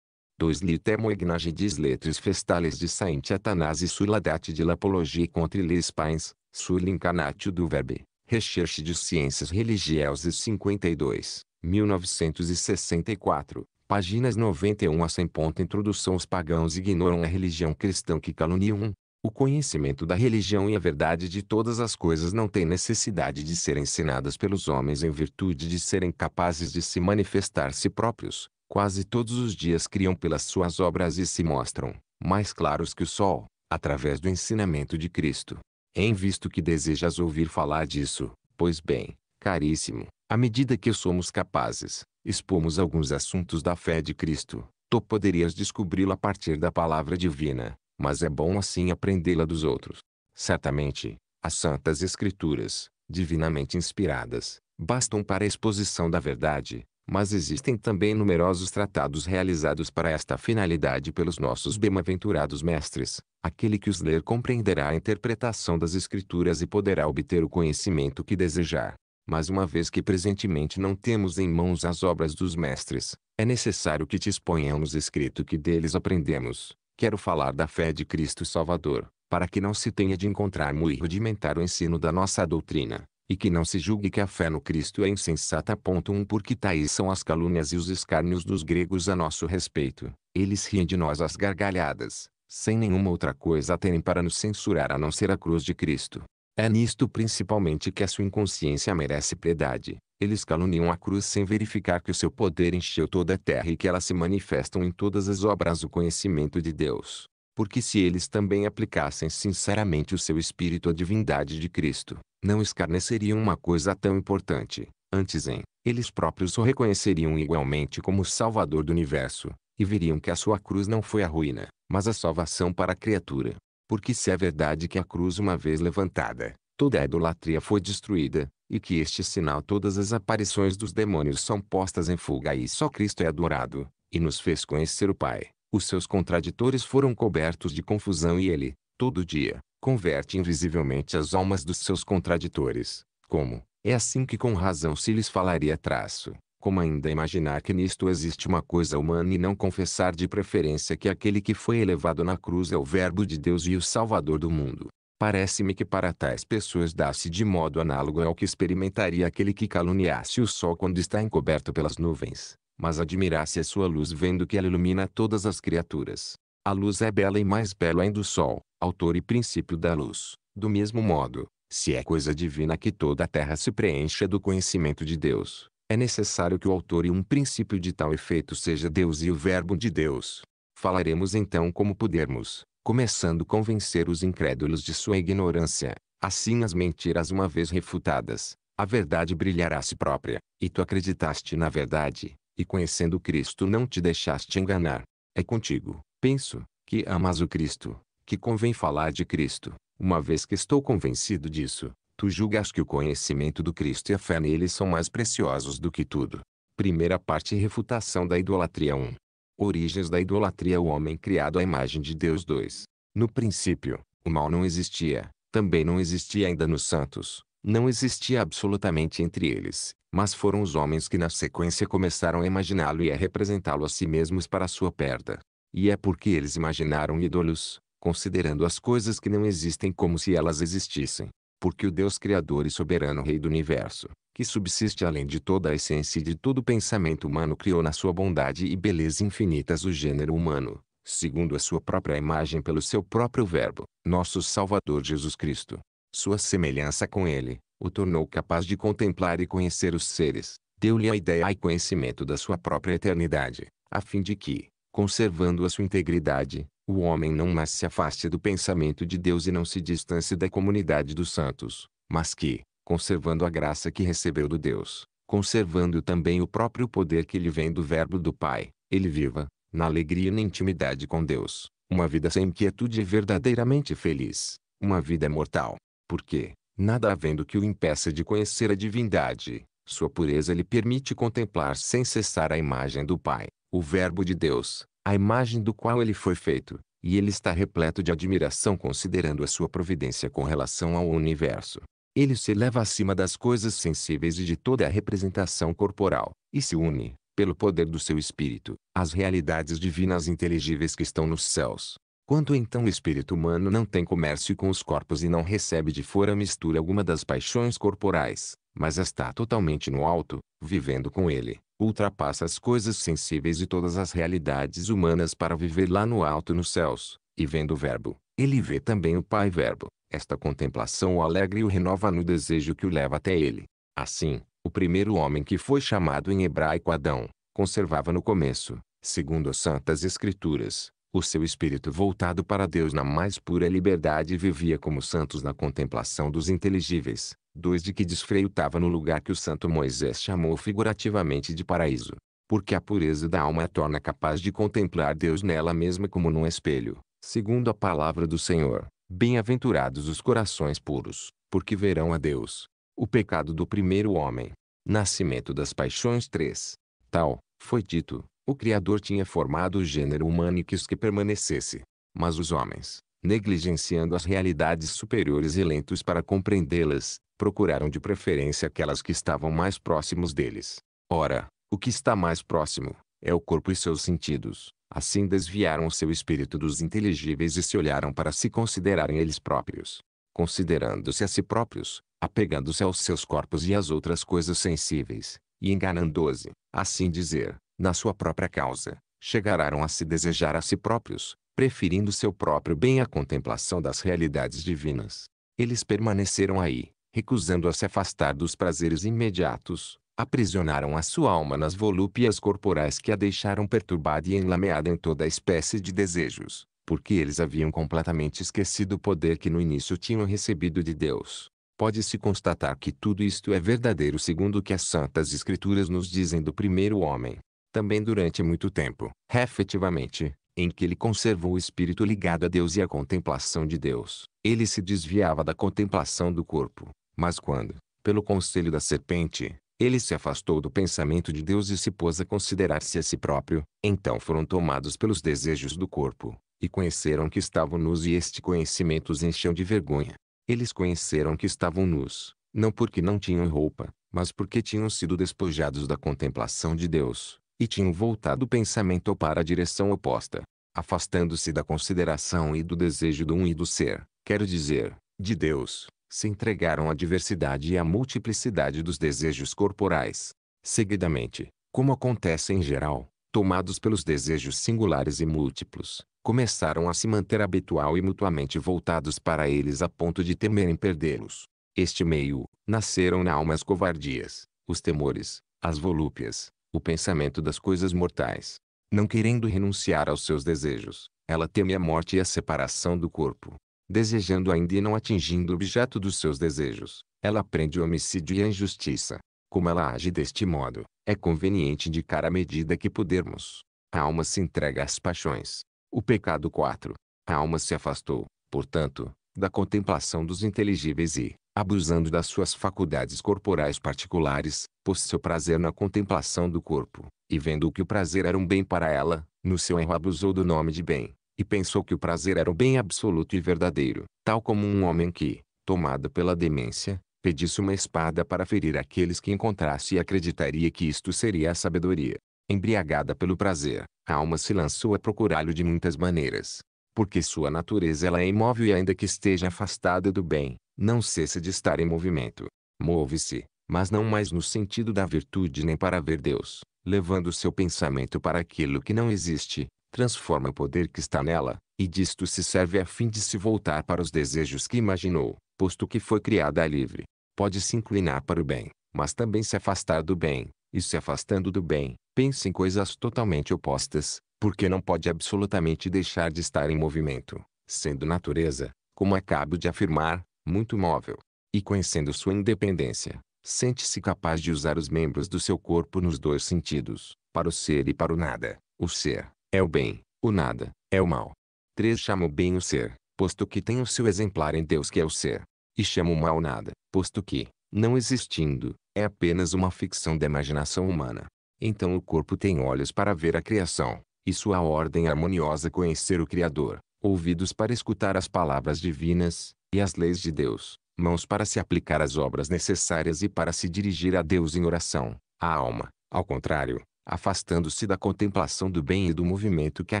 2 Litemoignage des lettres festales de Saint Athanase sur la date de l'apologie contre les pains, sur l'incarnatio du verbe, Recherche de Ciências Religiosas 52, 1964, páginas 91 a 100. Introdução Os pagãos ignoram a religião cristã que caluniam, o conhecimento da religião e a verdade de todas as coisas não tem necessidade de ser ensinadas pelos homens em virtude de serem capazes de se manifestar si próprios. Quase todos os dias criam pelas suas obras e se mostram, mais claros que o sol, através do ensinamento de Cristo. Em visto que desejas ouvir falar disso, pois bem, caríssimo, à medida que somos capazes, expomos alguns assuntos da fé de Cristo, tu poderias descobri-lo a partir da palavra divina mas é bom assim aprendê-la dos outros. Certamente, as santas escrituras, divinamente inspiradas, bastam para a exposição da verdade, mas existem também numerosos tratados realizados para esta finalidade pelos nossos bem-aventurados mestres. Aquele que os ler compreenderá a interpretação das escrituras e poderá obter o conhecimento que desejar. Mas uma vez que presentemente não temos em mãos as obras dos mestres, é necessário que te exponhamos escrito que deles aprendemos, Quero falar da fé de Cristo Salvador, para que não se tenha de encontrar muito rudimentar o ensino da nossa doutrina, e que não se julgue que a fé no Cristo é insensata. 1 Porque tais são as calúnias e os escárnios dos gregos a nosso respeito. Eles riem de nós às gargalhadas, sem nenhuma outra coisa a terem para nos censurar a não ser a cruz de Cristo. É nisto principalmente que a sua inconsciência merece piedade, eles caluniam a cruz sem verificar que o seu poder encheu toda a terra e que elas se manifestam em todas as obras o conhecimento de Deus. Porque se eles também aplicassem sinceramente o seu espírito à divindade de Cristo, não escarneceriam uma coisa tão importante. Antes em, eles próprios o reconheceriam igualmente como Salvador do universo, e veriam que a sua cruz não foi a ruína, mas a salvação para a criatura. Porque se é verdade que a cruz uma vez levantada, toda a idolatria foi destruída, e que este sinal todas as aparições dos demônios são postas em fuga e só Cristo é adorado, e nos fez conhecer o Pai. Os seus contraditores foram cobertos de confusão e ele, todo dia, converte invisivelmente as almas dos seus contraditores. Como? É assim que com razão se lhes falaria traço. Como ainda imaginar que nisto existe uma coisa humana e não confessar de preferência que aquele que foi elevado na cruz é o Verbo de Deus e o Salvador do mundo? Parece-me que para tais pessoas dá-se de modo análogo ao é que experimentaria aquele que caluniasse o sol quando está encoberto pelas nuvens, mas admirasse a sua luz vendo que ela ilumina todas as criaturas. A luz é bela e mais belo ainda o sol, autor e princípio da luz. Do mesmo modo, se é coisa divina que toda a terra se preencha do conhecimento de Deus, é necessário que o autor e um princípio de tal efeito seja Deus e o Verbo de Deus. Falaremos então como pudermos, começando a convencer os incrédulos de sua ignorância. Assim as mentiras uma vez refutadas, a verdade brilhará a si própria, e tu acreditaste na verdade, e conhecendo Cristo não te deixaste enganar. É contigo, penso, que amas o Cristo, que convém falar de Cristo, uma vez que estou convencido disso, tu julgas que o conhecimento do Cristo e a fé nele são mais preciosos do que tudo. Primeira parte Refutação da idolatria 1. Origens da idolatria O homem criado à imagem de Deus 2. No princípio, o mal não existia, também não existia ainda nos santos, não existia absolutamente entre eles, mas foram os homens que na sequência começaram a imaginá-lo e a representá-lo a si mesmos para sua perda. E é porque eles imaginaram ídolos, considerando as coisas que não existem como se elas existissem porque o Deus Criador e Soberano Rei do Universo, que subsiste além de toda a essência e de todo pensamento humano criou na sua bondade e beleza infinitas o gênero humano, segundo a sua própria imagem pelo seu próprio Verbo, nosso Salvador Jesus Cristo. Sua semelhança com ele, o tornou capaz de contemplar e conhecer os seres, deu-lhe a ideia e conhecimento da sua própria eternidade, a fim de que, conservando a sua integridade, o homem não mais se afaste do pensamento de Deus e não se distancie da comunidade dos santos, mas que, conservando a graça que recebeu do Deus, conservando também o próprio poder que lhe vem do Verbo do Pai, ele viva, na alegria e na intimidade com Deus, uma vida sem quietude e verdadeiramente feliz, uma vida mortal, porque, nada havendo que o impeça de conhecer a divindade, sua pureza lhe permite contemplar sem cessar a imagem do Pai, o Verbo de Deus, a imagem do qual ele foi feito, e ele está repleto de admiração considerando a sua providência com relação ao universo. Ele se eleva acima das coisas sensíveis e de toda a representação corporal, e se une, pelo poder do seu espírito, às realidades divinas inteligíveis que estão nos céus. quando então o espírito humano não tem comércio com os corpos e não recebe de fora mistura alguma das paixões corporais, mas está totalmente no alto, vivendo com ele, ultrapassa as coisas sensíveis e todas as realidades humanas para viver lá no alto nos céus, e vendo o Verbo, ele vê também o Pai Verbo. Esta contemplação o alegra e o renova no desejo que o leva até ele. Assim, o primeiro homem que foi chamado em hebraico Adão, conservava no começo, segundo as Santas Escrituras, o seu espírito voltado para Deus na mais pura liberdade vivia como santos na contemplação dos inteligíveis, 2 de que desfreio estava no lugar que o santo Moisés chamou figurativamente de paraíso. Porque a pureza da alma a torna capaz de contemplar Deus nela mesma como num espelho, segundo a palavra do Senhor. Bem-aventurados os corações puros, porque verão a Deus. O pecado do primeiro homem. Nascimento das paixões 3. Tal, foi dito, o Criador tinha formado o gênero humano e quis que permanecesse. Mas os homens, negligenciando as realidades superiores e lentos para compreendê-las, procuraram de preferência aquelas que estavam mais próximos deles. Ora, o que está mais próximo é o corpo e seus sentidos. Assim desviaram o seu espírito dos inteligíveis e se olharam para se considerarem eles próprios. Considerando-se a si próprios, apegando-se aos seus corpos e às outras coisas sensíveis, e enganando-se, assim dizer, na sua própria causa, chegaram a se desejar a si próprios, preferindo seu próprio bem à contemplação das realidades divinas. Eles permaneceram aí, recusando a se afastar dos prazeres imediatos, aprisionaram a sua alma nas volúpias corporais que a deixaram perturbada e enlameada em toda espécie de desejos, porque eles haviam completamente esquecido o poder que no início tinham recebido de Deus. Pode-se constatar que tudo isto é verdadeiro segundo o que as Santas Escrituras nos dizem do primeiro homem. Também durante muito tempo, efetivamente, em que ele conservou o espírito ligado a Deus e à contemplação de Deus, ele se desviava da contemplação do corpo, mas quando, pelo conselho da serpente, ele se afastou do pensamento de Deus e se pôs a considerar-se a si próprio, então foram tomados pelos desejos do corpo, e conheceram que estavam nus e este conhecimento os encheu de vergonha. Eles conheceram que estavam nus, não porque não tinham roupa, mas porque tinham sido despojados da contemplação de Deus, e tinham voltado o pensamento para a direção oposta, afastando-se da consideração e do desejo do um e do ser, quero dizer, de Deus, se entregaram à diversidade e à multiplicidade dos desejos corporais. Seguidamente, como acontece em geral, tomados pelos desejos singulares e múltiplos, começaram a se manter habitual e mutuamente voltados para eles a ponto de temerem perdê-los. Este meio, nasceram na alma as covardias, os temores, as volúpias, o pensamento das coisas mortais. Não querendo renunciar aos seus desejos, ela teme a morte e a separação do corpo desejando ainda e não atingindo o objeto dos seus desejos, ela prende o homicídio e a injustiça. Como ela age deste modo, é conveniente indicar a medida que pudermos. A alma se entrega às paixões. O pecado 4. A alma se afastou, portanto, da contemplação dos inteligíveis e, abusando das suas faculdades corporais particulares, pôs seu prazer na contemplação do corpo, e vendo que o prazer era um bem para ela, no seu erro abusou do nome de bem, e pensou que o prazer era o bem absoluto e verdadeiro, tal como um homem que, tomado pela demência, pedisse uma espada para ferir aqueles que encontrasse e acreditaria que isto seria a sabedoria. Embriagada pelo prazer, a alma se lançou a procurá-lo de muitas maneiras. Porque sua natureza ela é imóvel e ainda que esteja afastada do bem, não cessa de estar em movimento. Move-se, mas não mais no sentido da virtude nem para ver Deus, levando seu pensamento para aquilo que não existe, transforma o poder que está nela, e disto se serve a fim de se voltar para os desejos que imaginou, posto que foi criada livre. Pode se inclinar para o bem, mas também se afastar do bem, e se afastando do bem, pensa em coisas totalmente opostas, porque não pode absolutamente deixar de estar em movimento, sendo natureza, como acabo de afirmar, muito móvel. E conhecendo sua independência, sente-se capaz de usar os membros do seu corpo nos dois sentidos, para o ser e para o nada. O ser, é o bem, o nada, é o mal. 3. Chama o bem o ser, posto que tem o seu exemplar em Deus que é o ser. E chama o mal nada, posto que, não existindo, é apenas uma ficção da imaginação humana. Então o corpo tem olhos para ver a criação, e sua ordem harmoniosa conhecer o Criador, ouvidos para escutar as palavras divinas, e as leis de Deus, mãos para se aplicar às obras necessárias e para se dirigir a Deus em oração. A alma, ao contrário, afastando-se da contemplação do bem e do movimento que a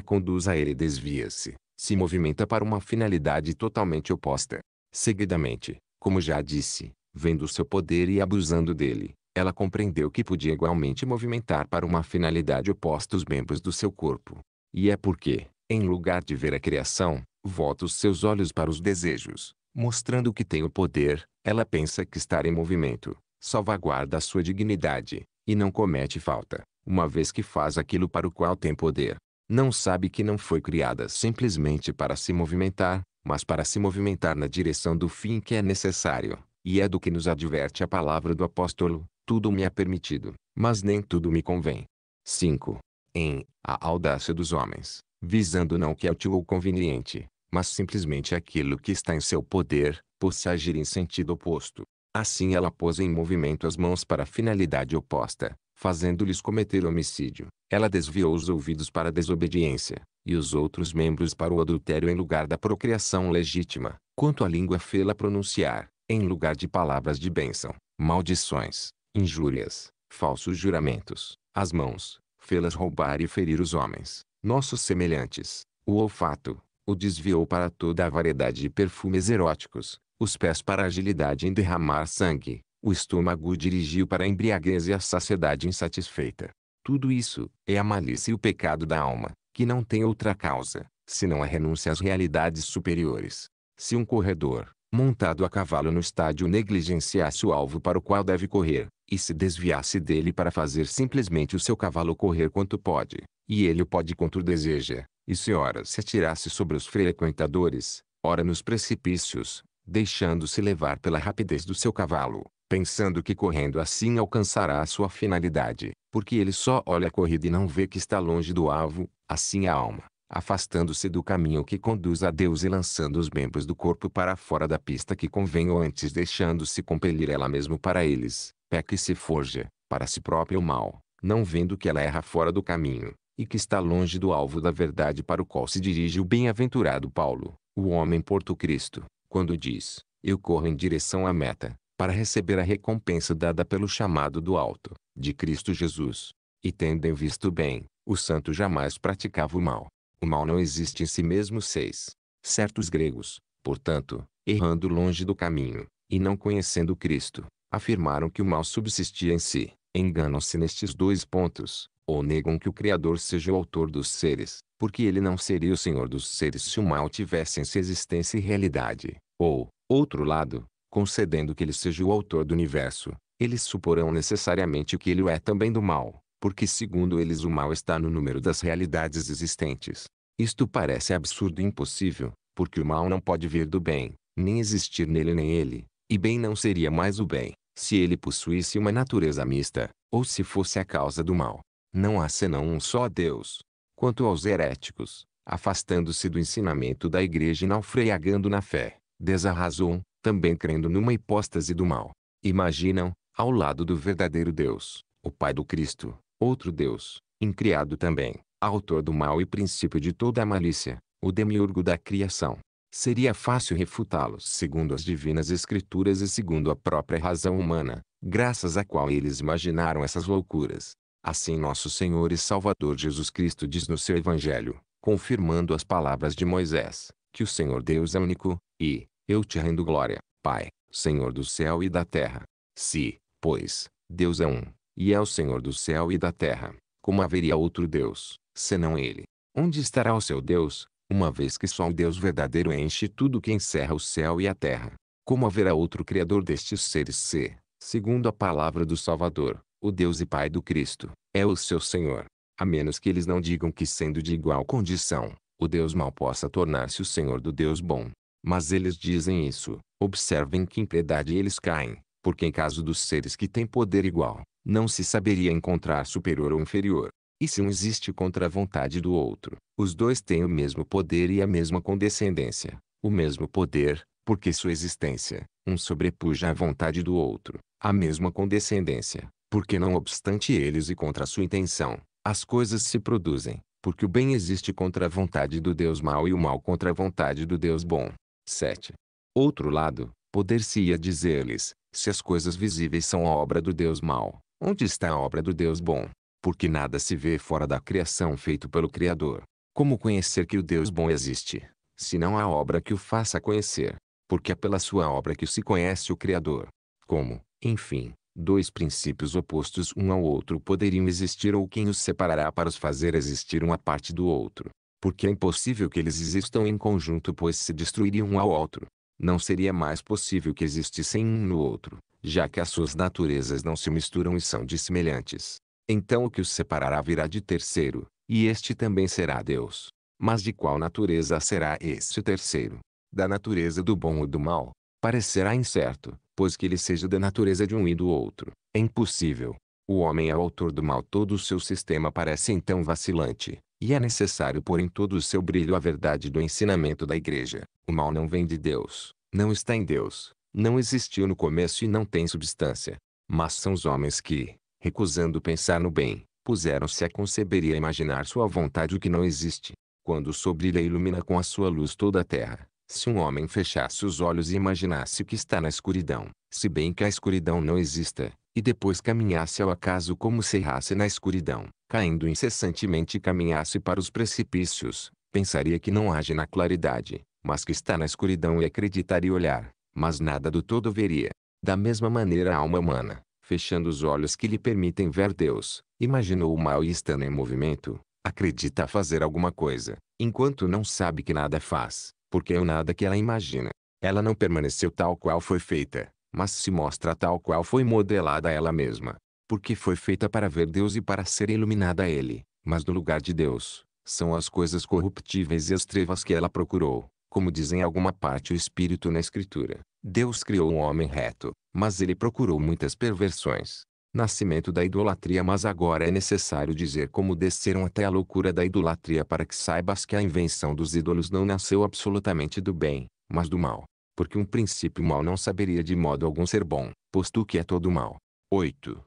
conduz a ele desvia-se, se movimenta para uma finalidade totalmente oposta. Seguidamente, como já disse, vendo seu poder e abusando dele, ela compreendeu que podia igualmente movimentar para uma finalidade oposta os membros do seu corpo. E é porque, em lugar de ver a criação, volta os seus olhos para os desejos, mostrando que tem o poder, ela pensa que estar em movimento, salvaguarda a sua dignidade, e não comete falta uma vez que faz aquilo para o qual tem poder. Não sabe que não foi criada simplesmente para se movimentar, mas para se movimentar na direção do fim que é necessário. E é do que nos adverte a palavra do apóstolo: tudo me é permitido, mas nem tudo me convém. 5. Em A Audácia dos Homens, visando não o que é útil ou conveniente, mas simplesmente aquilo que está em seu poder, possa agir em sentido oposto. Assim ela pôs em movimento as mãos para a finalidade oposta, fazendo-lhes cometer homicídio. Ela desviou os ouvidos para a desobediência, e os outros membros para o adultério em lugar da procriação legítima. Quanto à língua fê-la pronunciar, em lugar de palavras de bênção, maldições, injúrias, falsos juramentos, as mãos, fê-las roubar e ferir os homens, nossos semelhantes, o olfato, o desviou para toda a variedade de perfumes eróticos, os pés para a agilidade em derramar sangue, o estômago dirigiu para a embriaguez e a saciedade insatisfeita. Tudo isso é a malícia e o pecado da alma, que não tem outra causa, senão a renúncia às realidades superiores. Se um corredor, montado a cavalo no estádio negligenciasse o alvo para o qual deve correr, e se desviasse dele para fazer simplesmente o seu cavalo correr quanto pode, e ele o pode quanto deseja, e se ora se atirasse sobre os frequentadores, ora nos precipícios, deixando-se levar pela rapidez do seu cavalo, pensando que correndo assim alcançará a sua finalidade, porque ele só olha a corrida e não vê que está longe do alvo, assim a alma, afastando-se do caminho que conduz a Deus e lançando os membros do corpo para fora da pista que convém ou antes deixando-se compelir ela mesmo para eles, peca e se forja, para si próprio mal, não vendo que ela erra fora do caminho, e que está longe do alvo da verdade para o qual se dirige o bem-aventurado Paulo, o homem porto Cristo, quando diz, eu corro em direção à meta, para receber a recompensa dada pelo chamado do alto, de Cristo Jesus. E tendem visto bem, o santo jamais praticava o mal. O mal não existe em si mesmo. seis. Certos gregos, portanto, errando longe do caminho, e não conhecendo Cristo, afirmaram que o mal subsistia em si. Enganam-se nestes dois pontos, ou negam que o Criador seja o autor dos seres, porque ele não seria o Senhor dos seres se o mal tivesse em si existência e realidade. Ou, outro lado, concedendo que ele seja o autor do universo, eles suporão necessariamente que ele o é também do mal, porque segundo eles o mal está no número das realidades existentes. Isto parece absurdo e impossível, porque o mal não pode vir do bem, nem existir nele nem ele, e bem não seria mais o bem, se ele possuísse uma natureza mista, ou se fosse a causa do mal. Não há senão um só Deus. Quanto aos heréticos, afastando-se do ensinamento da igreja e naufragando na fé, desarrasou, também crendo numa hipóstase do mal, imaginam, ao lado do verdadeiro Deus, o Pai do Cristo, outro Deus, incriado também, autor do mal e princípio de toda a malícia, o demiurgo da criação. Seria fácil refutá-los segundo as divinas escrituras e segundo a própria razão humana, graças à qual eles imaginaram essas loucuras. Assim nosso Senhor e Salvador Jesus Cristo diz no seu Evangelho, confirmando as palavras de Moisés, que o Senhor Deus é único, e, eu te rendo glória, Pai, Senhor do céu e da terra. Se, pois, Deus é um, e é o Senhor do céu e da terra, como haveria outro Deus, senão Ele? Onde estará o seu Deus, uma vez que só o Deus verdadeiro enche tudo que encerra o céu e a terra? Como haverá outro Criador destes seres se, segundo a palavra do Salvador, o Deus e Pai do Cristo, é o seu Senhor? A menos que eles não digam que sendo de igual condição, o Deus mal possa tornar-se o Senhor do Deus bom. Mas eles dizem isso. Observem que em piedade eles caem, porque em caso dos seres que têm poder igual, não se saberia encontrar superior ou inferior. E se um existe contra a vontade do outro, os dois têm o mesmo poder e a mesma condescendência, o mesmo poder, porque sua existência, um sobrepuja a vontade do outro, a mesma condescendência, porque não obstante eles e contra sua intenção, as coisas se produzem, porque o bem existe contra a vontade do Deus mau e o mal contra a vontade do Deus bom. 7. Outro lado, poder-se-ia dizer-lhes, se as coisas visíveis são obra do Deus mau, onde está a obra do Deus bom? Porque nada se vê fora da criação feito pelo Criador. Como conhecer que o Deus bom existe, se não há obra que o faça conhecer? Porque é pela sua obra que se conhece o Criador. Como, enfim, dois princípios opostos um ao outro poderiam existir ou quem os separará para os fazer existir uma parte do outro? porque é impossível que eles existam em conjunto pois se destruiriam um ao outro. Não seria mais possível que existissem um no outro, já que as suas naturezas não se misturam e são dissemelhantes. Então o que os separará virá de terceiro, e este também será Deus. Mas de qual natureza será este terceiro? Da natureza do bom ou do mal? Parecerá incerto, pois que ele seja da natureza de um e do outro. É impossível, o homem é o autor do mal todo o seu sistema parece então vacilante, e é necessário pôr em todo o seu brilho a verdade do ensinamento da igreja. O mal não vem de Deus, não está em Deus, não existiu no começo e não tem substância. Mas são os homens que, recusando pensar no bem, puseram-se a conceber e a imaginar sua vontade o que não existe. Quando o sombrio ilumina com a sua luz toda a terra, se um homem fechasse os olhos e imaginasse o que está na escuridão, se bem que a escuridão não exista, e depois caminhasse ao acaso como se errasse na escuridão, caindo incessantemente e caminhasse para os precipícios, pensaria que não age na claridade, mas que está na escuridão e acreditaria olhar, mas nada do todo veria. Da mesma maneira a alma humana, fechando os olhos que lhe permitem ver Deus, imaginou o mal e estando em movimento, acredita fazer alguma coisa, enquanto não sabe que nada faz, porque é o nada que ela imagina. Ela não permaneceu tal qual foi feita, mas se mostra tal qual foi modelada ela mesma. Porque foi feita para ver Deus e para ser iluminada a Ele, mas no lugar de Deus, são as coisas corruptíveis e as trevas que ela procurou. Como dizem alguma parte o Espírito na Escritura, Deus criou um homem reto, mas ele procurou muitas perversões. Nascimento da idolatria Mas agora é necessário dizer como desceram até a loucura da idolatria para que saibas que a invenção dos ídolos não nasceu absolutamente do bem, mas do mal porque um princípio mau não saberia de modo algum ser bom, posto que é todo mal. 8.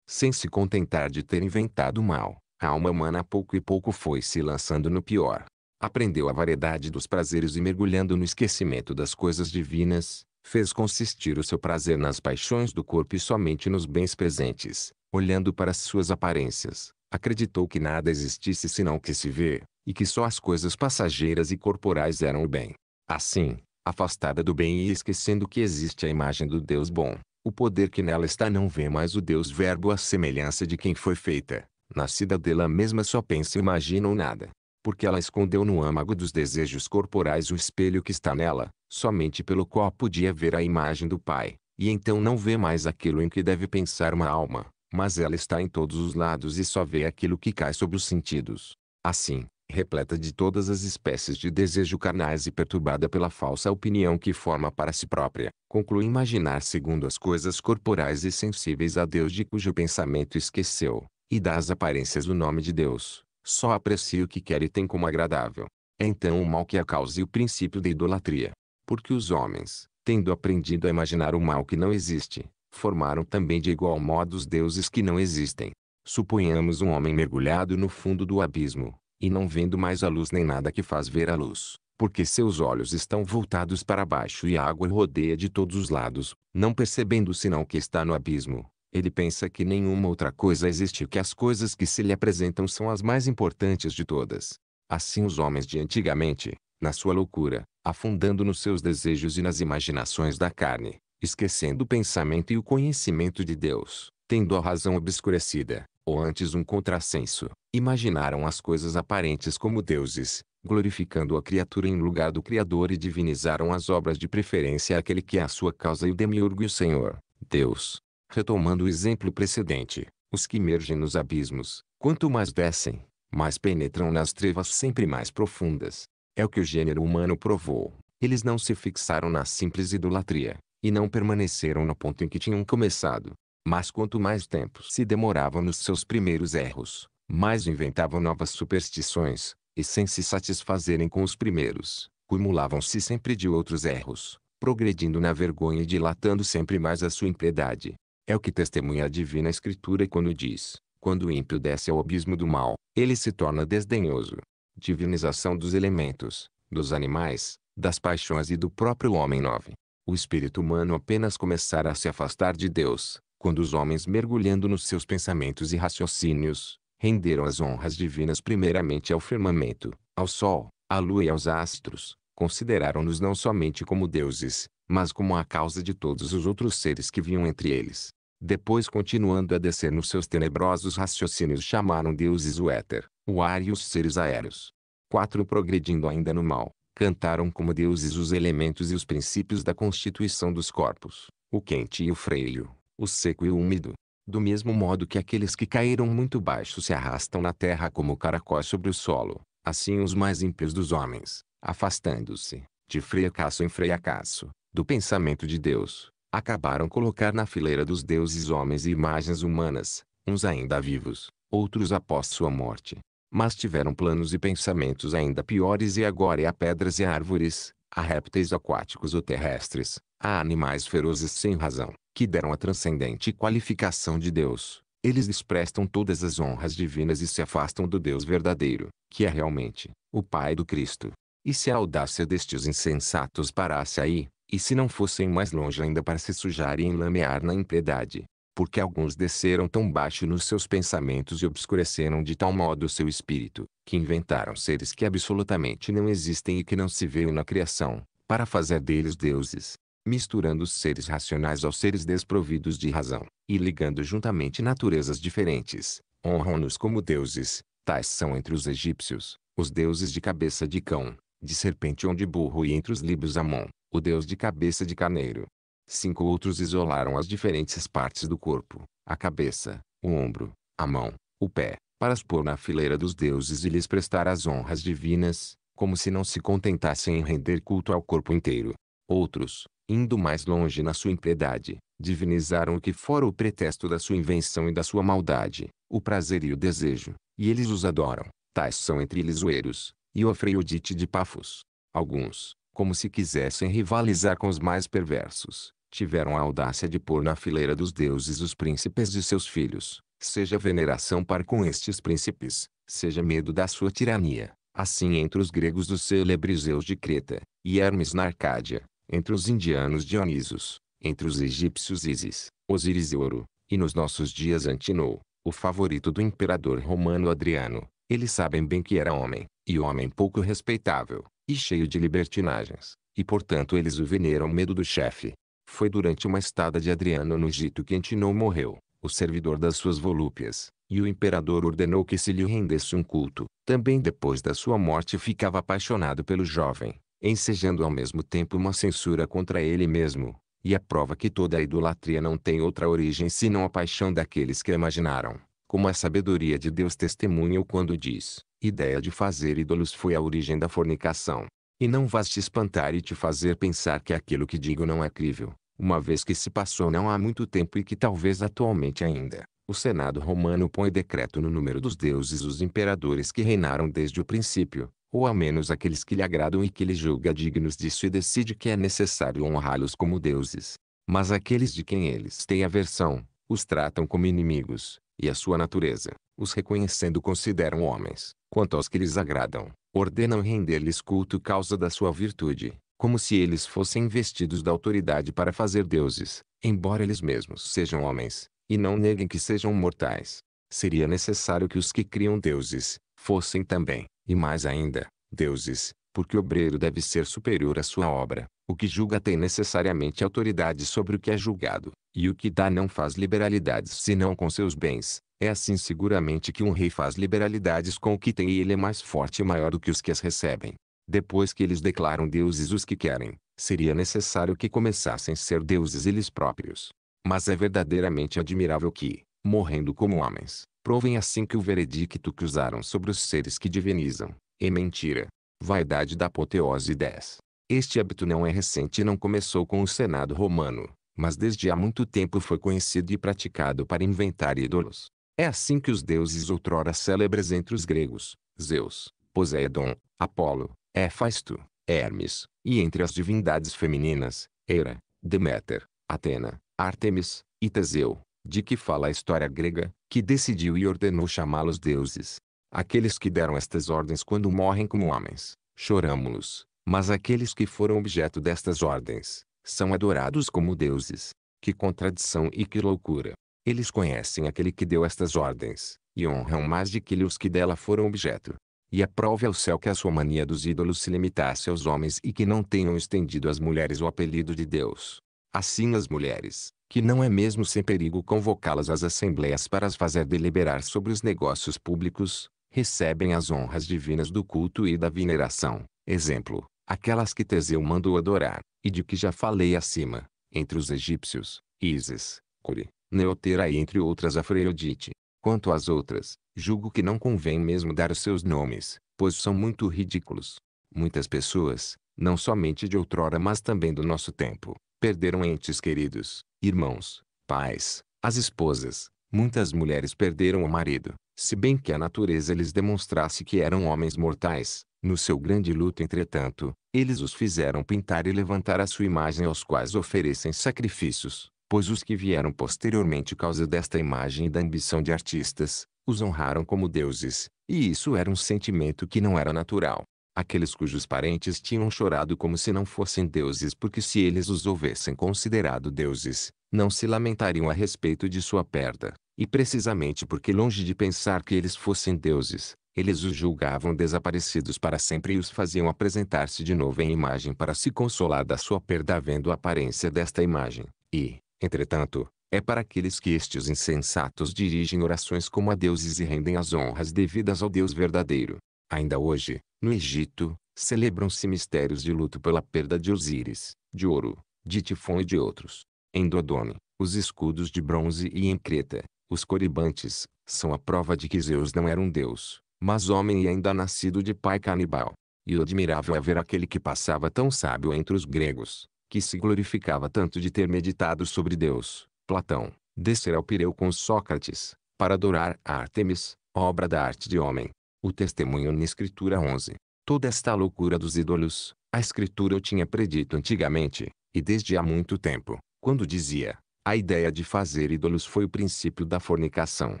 Sem se contentar de ter inventado o mal, a alma humana pouco e pouco foi se lançando no pior. Aprendeu a variedade dos prazeres e mergulhando no esquecimento das coisas divinas, fez consistir o seu prazer nas paixões do corpo e somente nos bens presentes, olhando para as suas aparências, acreditou que nada existisse senão o que se vê, e que só as coisas passageiras e corporais eram o bem. Assim, afastada do bem e esquecendo que existe a imagem do Deus bom, o poder que nela está não vê mais o Deus verbo à semelhança de quem foi feita, nascida dela mesma só pensa e imagina ou nada. Porque ela escondeu no âmago dos desejos corporais o espelho que está nela, somente pelo qual podia ver a imagem do Pai, e então não vê mais aquilo em que deve pensar uma alma, mas ela está em todos os lados e só vê aquilo que cai sobre os sentidos. Assim, repleta de todas as espécies de desejo carnais e perturbada pela falsa opinião que forma para si própria, conclui imaginar segundo as coisas corporais e sensíveis a Deus de cujo pensamento esqueceu, e das aparências o nome de Deus, só aprecia o que quer e tem como agradável. É então o mal que é a causa e o princípio da idolatria. Porque os homens, tendo aprendido a imaginar o mal que não existe, formaram também de igual modo os deuses que não existem. Suponhamos um homem mergulhado no fundo do abismo, e não vendo mais a luz nem nada que faz ver a luz, porque seus olhos estão voltados para baixo e a água rodeia de todos os lados, não percebendo senão que está no abismo. Ele pensa que nenhuma outra coisa existe e que as coisas que se lhe apresentam são as mais importantes de todas. Assim os homens de antigamente, na sua loucura, afundando nos seus desejos e nas imaginações da carne, esquecendo o pensamento e o conhecimento de Deus, tendo a razão obscurecida, ou antes um contrassenso, imaginaram as coisas aparentes como deuses, glorificando a criatura em lugar do Criador e divinizaram as obras de preferência àquele que é a sua causa e o demiurgo e o Senhor, Deus. Retomando o exemplo precedente, os que mergem nos abismos, quanto mais descem, mais penetram nas trevas sempre mais profundas. É o que o gênero humano provou. Eles não se fixaram na simples idolatria, e não permaneceram no ponto em que tinham começado. Mas quanto mais tempo se demoravam nos seus primeiros erros, mais inventavam novas superstições, e sem se satisfazerem com os primeiros, cumulavam-se sempre de outros erros, progredindo na vergonha e dilatando sempre mais a sua impiedade. É o que testemunha a divina escritura quando diz, quando o ímpio desce ao abismo do mal, ele se torna desdenhoso. Divinização dos elementos, dos animais, das paixões e do próprio homem. 9. O espírito humano apenas começar a se afastar de Deus, quando os homens mergulhando nos seus pensamentos e raciocínios, renderam as honras divinas primeiramente ao firmamento, ao sol, à lua e aos astros, consideraram-nos não somente como deuses, mas como a causa de todos os outros seres que vinham entre eles. Depois continuando a descer nos seus tenebrosos raciocínios chamaram deuses o éter, o ar e os seres aéreos. Quatro progredindo ainda no mal, cantaram como deuses os elementos e os princípios da constituição dos corpos, o quente e o freio, o seco e o úmido. Do mesmo modo que aqueles que caíram muito baixo se arrastam na terra como caracóis sobre o solo, assim os mais ímpios dos homens, afastando-se, de fracasso em fracasso, do pensamento de Deus, acabaram colocar na fileira dos deuses homens e imagens humanas, uns ainda vivos, outros após sua morte. Mas tiveram planos e pensamentos ainda piores e agora é a pedras e árvores, a répteis aquáticos ou terrestres, a animais ferozes sem razão, que deram a transcendente qualificação de Deus. Eles desprestam todas as honras divinas e se afastam do Deus verdadeiro, que é realmente, o Pai do Cristo. E se a audácia destes insensatos parasse aí, e se não fossem mais longe ainda para se sujar e enlamear na impiedade, porque alguns desceram tão baixo nos seus pensamentos e obscureceram de tal modo o seu espírito, que inventaram seres que absolutamente não existem e que não se veem na criação, para fazer deles deuses, misturando os seres racionais aos seres desprovidos de razão, e ligando juntamente naturezas diferentes, honram-nos como deuses, tais são entre os egípcios, os deuses de cabeça de cão, de serpente ou de burro e entre os líbios Amon, o deus de cabeça de carneiro, Cinco outros isolaram as diferentes partes do corpo, a cabeça, o ombro, a mão, o pé, para as pôr na fileira dos deuses e lhes prestar as honras divinas, como se não se contentassem em render culto ao corpo inteiro. Outros, indo mais longe na sua impiedade, divinizaram o que fora o pretexto da sua invenção e da sua maldade, o prazer e o desejo, e eles os adoram. Tais são entre eles oeiros e o Afreiodite de Pafos. Alguns, como se quisessem rivalizar com os mais perversos, tiveram a audácia de pôr na fileira dos deuses os príncipes de seus filhos, seja veneração para com estes príncipes, seja medo da sua tirania, assim entre os gregos os célebres Zeus de Creta, e Hermes na Arcádia, entre os indianos Dionisos, entre os egípcios Isis, Osíris e Ouro, e nos nossos dias Antinou, o favorito do imperador romano Adriano, eles sabem bem que era homem, e homem pouco respeitável, e cheio de libertinagens, e portanto eles o veneram medo do chefe, foi durante uma estada de Adriano no Egito que Antinão morreu, o servidor das suas volúpias, e o imperador ordenou que se lhe rendesse um culto. Também depois da sua morte ficava apaixonado pelo jovem, ensejando ao mesmo tempo uma censura contra ele mesmo, e a prova que toda a idolatria não tem outra origem senão a paixão daqueles que a imaginaram, como a sabedoria de Deus testemunha quando diz, ideia de fazer ídolos foi a origem da fornicação. E não vás te espantar e te fazer pensar que aquilo que digo não é crível, uma vez que se passou não há muito tempo e que talvez atualmente ainda, o Senado romano põe decreto no número dos deuses os imperadores que reinaram desde o princípio, ou ao menos aqueles que lhe agradam e que ele julga dignos disso e decide que é necessário honrá-los como deuses. Mas aqueles de quem eles têm aversão, os tratam como inimigos, e a sua natureza, os reconhecendo consideram homens, quanto aos que lhes agradam, ordenam render-lhes culto causa da sua virtude, como se eles fossem vestidos da autoridade para fazer deuses, embora eles mesmos sejam homens, e não neguem que sejam mortais. Seria necessário que os que criam deuses, fossem também, e mais ainda, deuses, porque o obreiro deve ser superior à sua obra. O que julga tem necessariamente autoridade sobre o que é julgado, e o que dá não faz liberalidades senão com seus bens, é assim seguramente que um rei faz liberalidades com o que tem e ele é mais forte e maior do que os que as recebem. Depois que eles declaram deuses os que querem, seria necessário que começassem a ser deuses eles próprios. Mas é verdadeiramente admirável que, morrendo como homens, provem assim que o veredicto que usaram sobre os seres que divinizam, é mentira. Vaidade da apoteose 10. Este hábito não é recente e não começou com o Senado romano, mas desde há muito tempo foi conhecido e praticado para inventar ídolos. É assim que os deuses outrora célebres entre os gregos, Zeus, Poseidon, Apolo, Éfasto, Hermes, e entre as divindades femininas, Hera, Deméter, Atena, Artemis e Teseu, de que fala a história grega, que decidiu e ordenou chamá-los deuses. Aqueles que deram estas ordens quando morrem como homens, choramos-los, mas aqueles que foram objeto destas ordens, são adorados como deuses. Que contradição e que loucura! Eles conhecem aquele que deu estas ordens, e honram mais de que lhe os que dela foram objeto. E aprove é ao céu que a sua mania dos ídolos se limitasse aos homens e que não tenham estendido às mulheres o apelido de Deus. Assim as mulheres, que não é mesmo sem perigo convocá-las às assembleias para as fazer deliberar sobre os negócios públicos, recebem as honras divinas do culto e da veneração. Exemplo, aquelas que Teseu mandou adorar, e de que já falei acima, entre os egípcios, Isis, Curi, Neotera e entre outras Afrodite. Quanto às outras, julgo que não convém mesmo dar os seus nomes, pois são muito ridículos. Muitas pessoas, não somente de outrora mas também do nosso tempo, perderam entes queridos, irmãos, pais, as esposas. Muitas mulheres perderam o marido, se bem que a natureza lhes demonstrasse que eram homens mortais. No seu grande luto entretanto, eles os fizeram pintar e levantar a sua imagem aos quais oferecem sacrifícios pois os que vieram posteriormente causa desta imagem e da ambição de artistas, os honraram como deuses, e isso era um sentimento que não era natural. Aqueles cujos parentes tinham chorado como se não fossem deuses porque se eles os houvessem considerado deuses, não se lamentariam a respeito de sua perda, e precisamente porque longe de pensar que eles fossem deuses, eles os julgavam desaparecidos para sempre e os faziam apresentar-se de novo em imagem para se consolar da sua perda vendo a aparência desta imagem, e, Entretanto, é para aqueles que estes insensatos dirigem orações como a deuses e rendem as honras devidas ao Deus verdadeiro. Ainda hoje, no Egito, celebram-se mistérios de luto pela perda de Osíris, de ouro, de Tifon e de outros. Em Dodone, os escudos de bronze e em Creta, os coribantes, são a prova de que Zeus não era um deus, mas homem e ainda nascido de pai canibal. E o admirável é ver aquele que passava tão sábio entre os gregos, que se glorificava tanto de ter meditado sobre Deus, Platão, descer ao Pireu com Sócrates, para adorar a Artemis, obra da arte de homem. O testemunho na Escritura 11. Toda esta loucura dos ídolos, a Escritura eu tinha predito antigamente, e desde há muito tempo, quando dizia, a ideia de fazer ídolos foi o princípio da fornicação,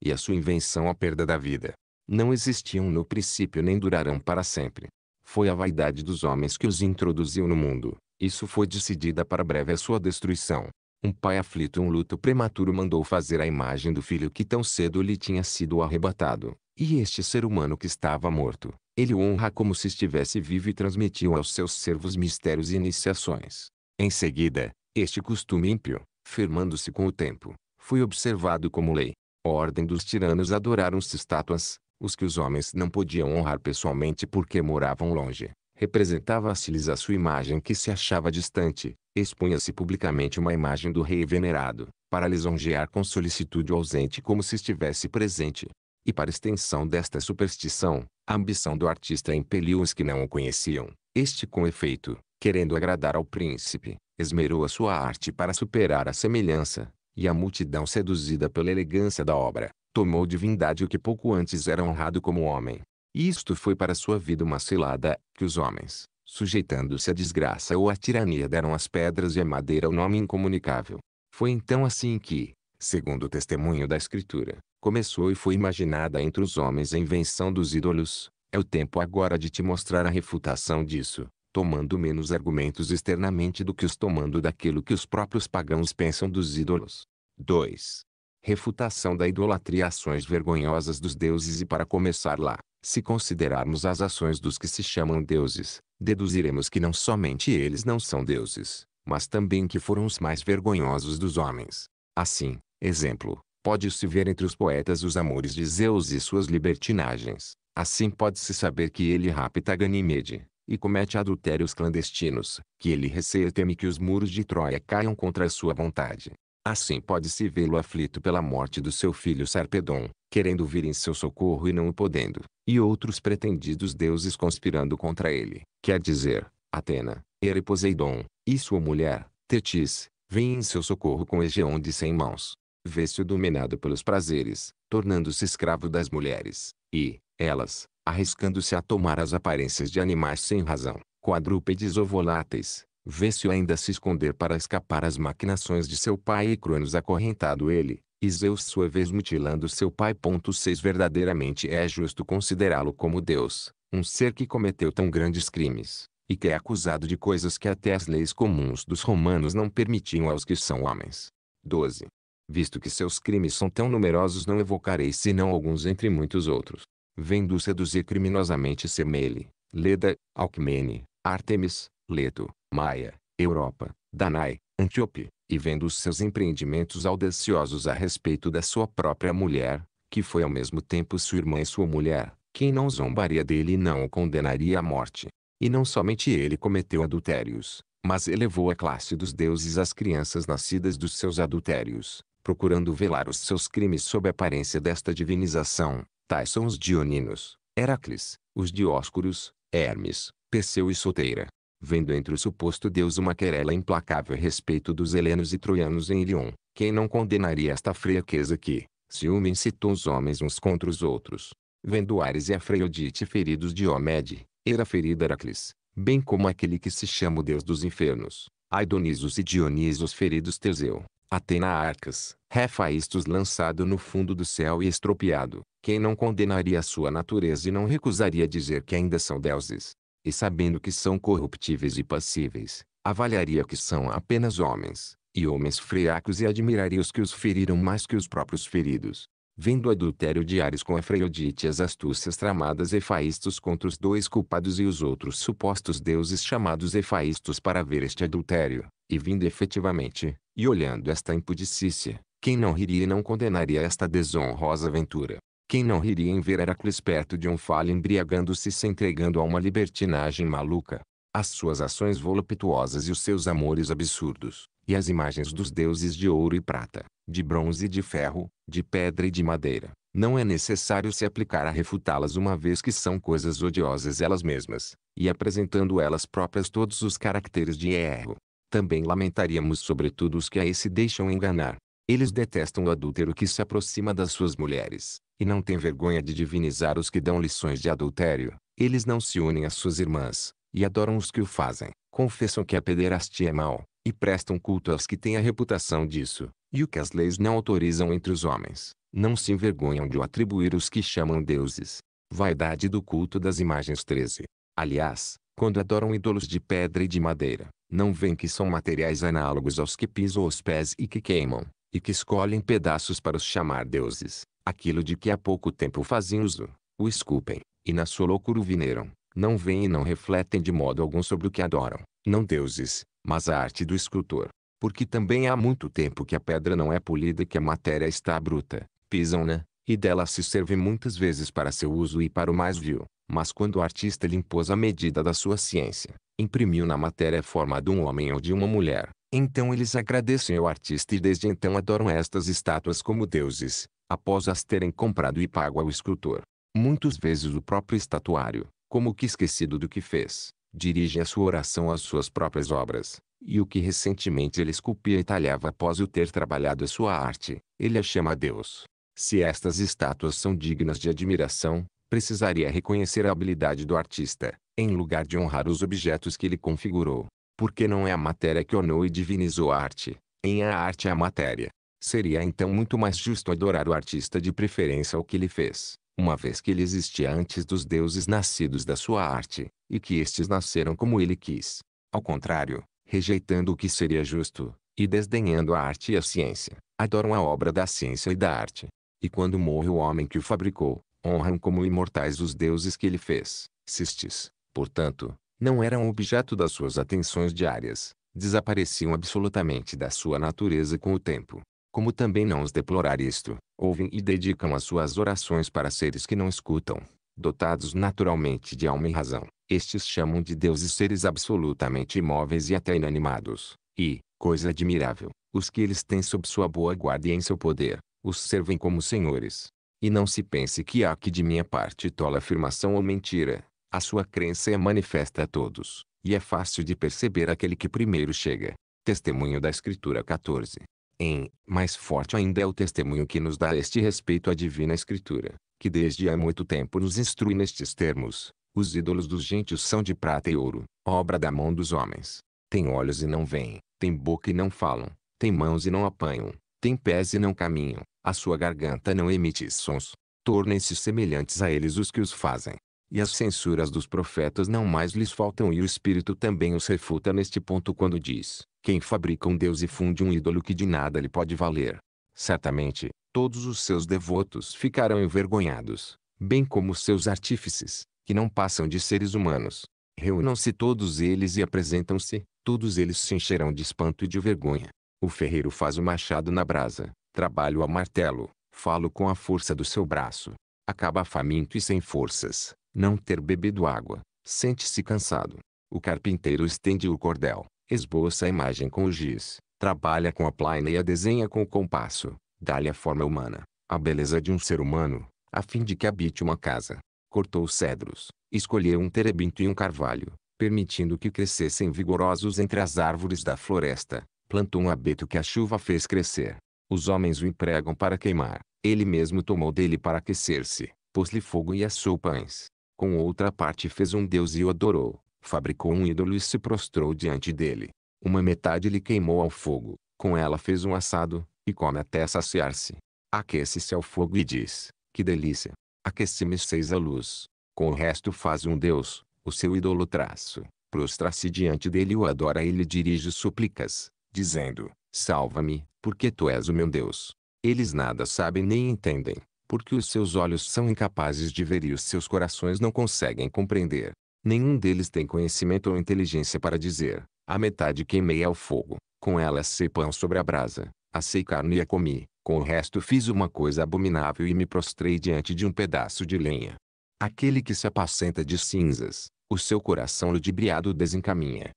e a sua invenção a perda da vida. Não existiam no princípio nem durarão para sempre. Foi a vaidade dos homens que os introduziu no mundo, isso foi decidida para breve a sua destruição. Um pai aflito e um luto prematuro mandou fazer a imagem do filho que tão cedo lhe tinha sido arrebatado. E este ser humano que estava morto, ele o honra como se estivesse vivo e transmitiu aos seus servos mistérios e iniciações. Em seguida, este costume ímpio, firmando-se com o tempo, foi observado como lei. A ordem dos tiranos adoraram-se estátuas, os que os homens não podiam honrar pessoalmente porque moravam longe representava-se-lhes a sua imagem que se achava distante, expunha-se publicamente uma imagem do rei venerado, para lisonjear com solicitude o ausente como se estivesse presente. E para extensão desta superstição, a ambição do artista impeliu os que não o conheciam. Este com efeito, querendo agradar ao príncipe, esmerou a sua arte para superar a semelhança, e a multidão seduzida pela elegância da obra, tomou divindade o que pouco antes era honrado como homem. E isto foi para sua vida uma cilada, que os homens, sujeitando-se à desgraça ou à tirania deram às pedras e à madeira o nome incomunicável. Foi então assim que, segundo o testemunho da Escritura, começou e foi imaginada entre os homens a invenção dos ídolos. É o tempo agora de te mostrar a refutação disso, tomando menos argumentos externamente do que os tomando daquilo que os próprios pagãos pensam dos ídolos. 2. Refutação da idolatria ações vergonhosas dos deuses e para começar lá, se considerarmos as ações dos que se chamam deuses, deduziremos que não somente eles não são deuses, mas também que foram os mais vergonhosos dos homens. Assim, exemplo, pode-se ver entre os poetas os amores de Zeus e suas libertinagens. Assim pode-se saber que ele rapta Ganímede e comete adultérios clandestinos, que ele receia e teme que os muros de Troia caiam contra a sua vontade. Assim pode-se vê-lo aflito pela morte do seu filho Sarpedon, querendo vir em seu socorro e não o podendo, e outros pretendidos deuses conspirando contra ele, quer dizer, Atena, Hera e Poseidon, e sua mulher, Tetis, vem em seu socorro com Egeon de sem mãos. Vê-se dominado pelos prazeres, tornando-se escravo das mulheres, e, elas, arriscando-se a tomar as aparências de animais sem razão, quadrúpedes ou voláteis, vê-se ainda se esconder para escapar às maquinações de seu pai e Cronos acorrentado ele, e Zeus sua vez mutilando seu pai. 6 Verdadeiramente é justo considerá-lo como Deus, um ser que cometeu tão grandes crimes, e que é acusado de coisas que até as leis comuns dos romanos não permitiam aos que são homens. 12. Visto que seus crimes são tão numerosos não evocarei senão alguns entre muitos outros. Vendo seduzir criminosamente Semele, Leda, Alcmene, Artemis, Leto, Maia, Europa, Danai, Antíope, e vendo os seus empreendimentos audaciosos a respeito da sua própria mulher, que foi ao mesmo tempo sua irmã e sua mulher, quem não zombaria dele e não o condenaria à morte. E não somente ele cometeu adultérios, mas elevou à classe dos deuses as crianças nascidas dos seus adultérios, procurando velar os seus crimes sob a aparência desta divinização. Tais são os Dioninos, Heracles, os Dióscuros, Hermes, Perseu e Soteira vendo entre o suposto Deus uma querela implacável a respeito dos helenos e troianos em Ilion, quem não condenaria esta fraqueza que, ciúme incitou os homens uns contra os outros? Vendo Ares e Afrodite feridos de Homede, era ferido Heracles, bem como aquele que se chama o Deus dos Infernos, Aidonisos e dionisos feridos Teseu, Atena Arcas, Refaístos lançado no fundo do céu e estropiado, quem não condenaria sua natureza e não recusaria dizer que ainda são deuses? e sabendo que são corruptíveis e passíveis, avaliaria que são apenas homens, e homens fracos e admiraria os que os feriram mais que os próprios feridos. Vendo o adultério de Ares com Afrodite as astúcias tramadas Efaístos contra os dois culpados e os outros supostos deuses chamados Efaístos para ver este adultério, e vindo efetivamente, e olhando esta impudicícia, quem não riria e não condenaria esta desonrosa aventura? Quem não riria em ver Heracles perto de um falho embriagando-se e se entregando a uma libertinagem maluca? As suas ações voluptuosas e os seus amores absurdos, e as imagens dos deuses de ouro e prata, de bronze e de ferro, de pedra e de madeira, não é necessário se aplicar a refutá-las uma vez que são coisas odiosas elas mesmas, e apresentando elas próprias todos os caracteres de erro. Também lamentaríamos sobretudo os que aí se deixam enganar, eles detestam o adúltero que se aproxima das suas mulheres, e não têm vergonha de divinizar os que dão lições de adultério. Eles não se unem às suas irmãs, e adoram os que o fazem. Confessam que a pederastia é mal, e prestam culto aos que têm a reputação disso, e o que as leis não autorizam entre os homens. Não se envergonham de o atribuir os que chamam deuses. Vaidade do culto das imagens 13. Aliás, quando adoram ídolos de pedra e de madeira, não veem que são materiais análogos aos que pisam os pés e que queimam, e que escolhem pedaços para os chamar deuses, aquilo de que há pouco tempo fazem uso, o esculpem, e na sua loucura o vineram, não veem e não refletem de modo algum sobre o que adoram, não deuses, mas a arte do escultor. Porque também há muito tempo que a pedra não é polida e que a matéria está bruta, pisam-na, e dela se servem muitas vezes para seu uso e para o mais vil. Mas quando o artista lhe impôs a medida da sua ciência, imprimiu na matéria a forma de um homem ou de uma mulher, então eles agradecem ao artista e desde então adoram estas estátuas como deuses, após as terem comprado e pago ao escultor. Muitas vezes o próprio estatuário, como que esquecido do que fez, dirige a sua oração às suas próprias obras, e o que recentemente ele esculpia e talhava após o ter trabalhado a sua arte, ele a chama a Deus. Se estas estátuas são dignas de admiração, precisaria reconhecer a habilidade do artista, em lugar de honrar os objetos que ele configurou porque não é a matéria que onou e divinizou a arte, em a arte é a matéria. Seria então muito mais justo adorar o artista de preferência ao que ele fez, uma vez que ele existia antes dos deuses nascidos da sua arte, e que estes nasceram como ele quis. Ao contrário, rejeitando o que seria justo, e desdenhando a arte e a ciência, adoram a obra da ciência e da arte. E quando morre o homem que o fabricou, honram como imortais os deuses que ele fez. Cistes, portanto, não eram objeto das suas atenções diárias, desapareciam absolutamente da sua natureza com o tempo. Como também não os deplorar isto, ouvem e dedicam as suas orações para seres que não escutam, dotados naturalmente de alma e razão. Estes chamam de deuses seres absolutamente imóveis e até inanimados, e, coisa admirável, os que eles têm sob sua boa guarda e em seu poder, os servem como senhores. E não se pense que há aqui de minha parte tola afirmação ou mentira, a sua crença é manifesta a todos, e é fácil de perceber aquele que primeiro chega. Testemunho da Escritura 14. Em, mais forte ainda é o testemunho que nos dá este respeito à Divina Escritura, que desde há muito tempo nos instrui nestes termos. Os ídolos dos gentios são de prata e ouro, obra da mão dos homens. Tem olhos e não veem, tem boca e não falam, tem mãos e não apanham, tem pés e não caminham, a sua garganta não emite sons. Tornem-se semelhantes a eles os que os fazem, e as censuras dos profetas não mais lhes faltam e o Espírito também os refuta neste ponto quando diz, quem fabrica um Deus e funde um ídolo que de nada lhe pode valer. Certamente, todos os seus devotos ficarão envergonhados, bem como seus artífices, que não passam de seres humanos. Reúnam-se todos eles e apresentam-se, todos eles se encherão de espanto e de vergonha. O ferreiro faz o machado na brasa, trabalho a martelo, falo com a força do seu braço. Acaba faminto e sem forças, não ter bebido água, sente-se cansado. O carpinteiro estende o cordel, esboça a imagem com o giz, trabalha com a plaina e a desenha com o compasso, dá-lhe a forma humana, a beleza de um ser humano, a fim de que habite uma casa. Cortou cedros, escolheu um terebinto e um carvalho, permitindo que crescessem vigorosos entre as árvores da floresta, plantou um abeto que a chuva fez crescer. Os homens o empregam para queimar, ele mesmo tomou dele para aquecer-se, pôs-lhe fogo e assou pães, com outra parte fez um deus e o adorou, fabricou um ídolo e se prostrou diante dele. Uma metade lhe queimou ao fogo, com ela fez um assado, e come até saciar-se. Aquece-se ao fogo e diz, que delícia! Aqueci-me seis a luz. Com o resto faz um deus, o seu ídolo traço, prostra-se diante dele e o adora e lhe dirige súplicas, dizendo, salva-me, porque tu és o meu Deus. Eles nada sabem nem entendem, porque os seus olhos são incapazes de ver e os seus corações não conseguem compreender. Nenhum deles tem conhecimento ou inteligência para dizer: a metade queimei ao fogo, com ela sei pão sobre a brasa, assei carne e a comi, com o resto fiz uma coisa abominável e me prostrei diante de um pedaço de lenha. Aquele que se apacenta de cinzas, o seu coração ludibriado desencaminha.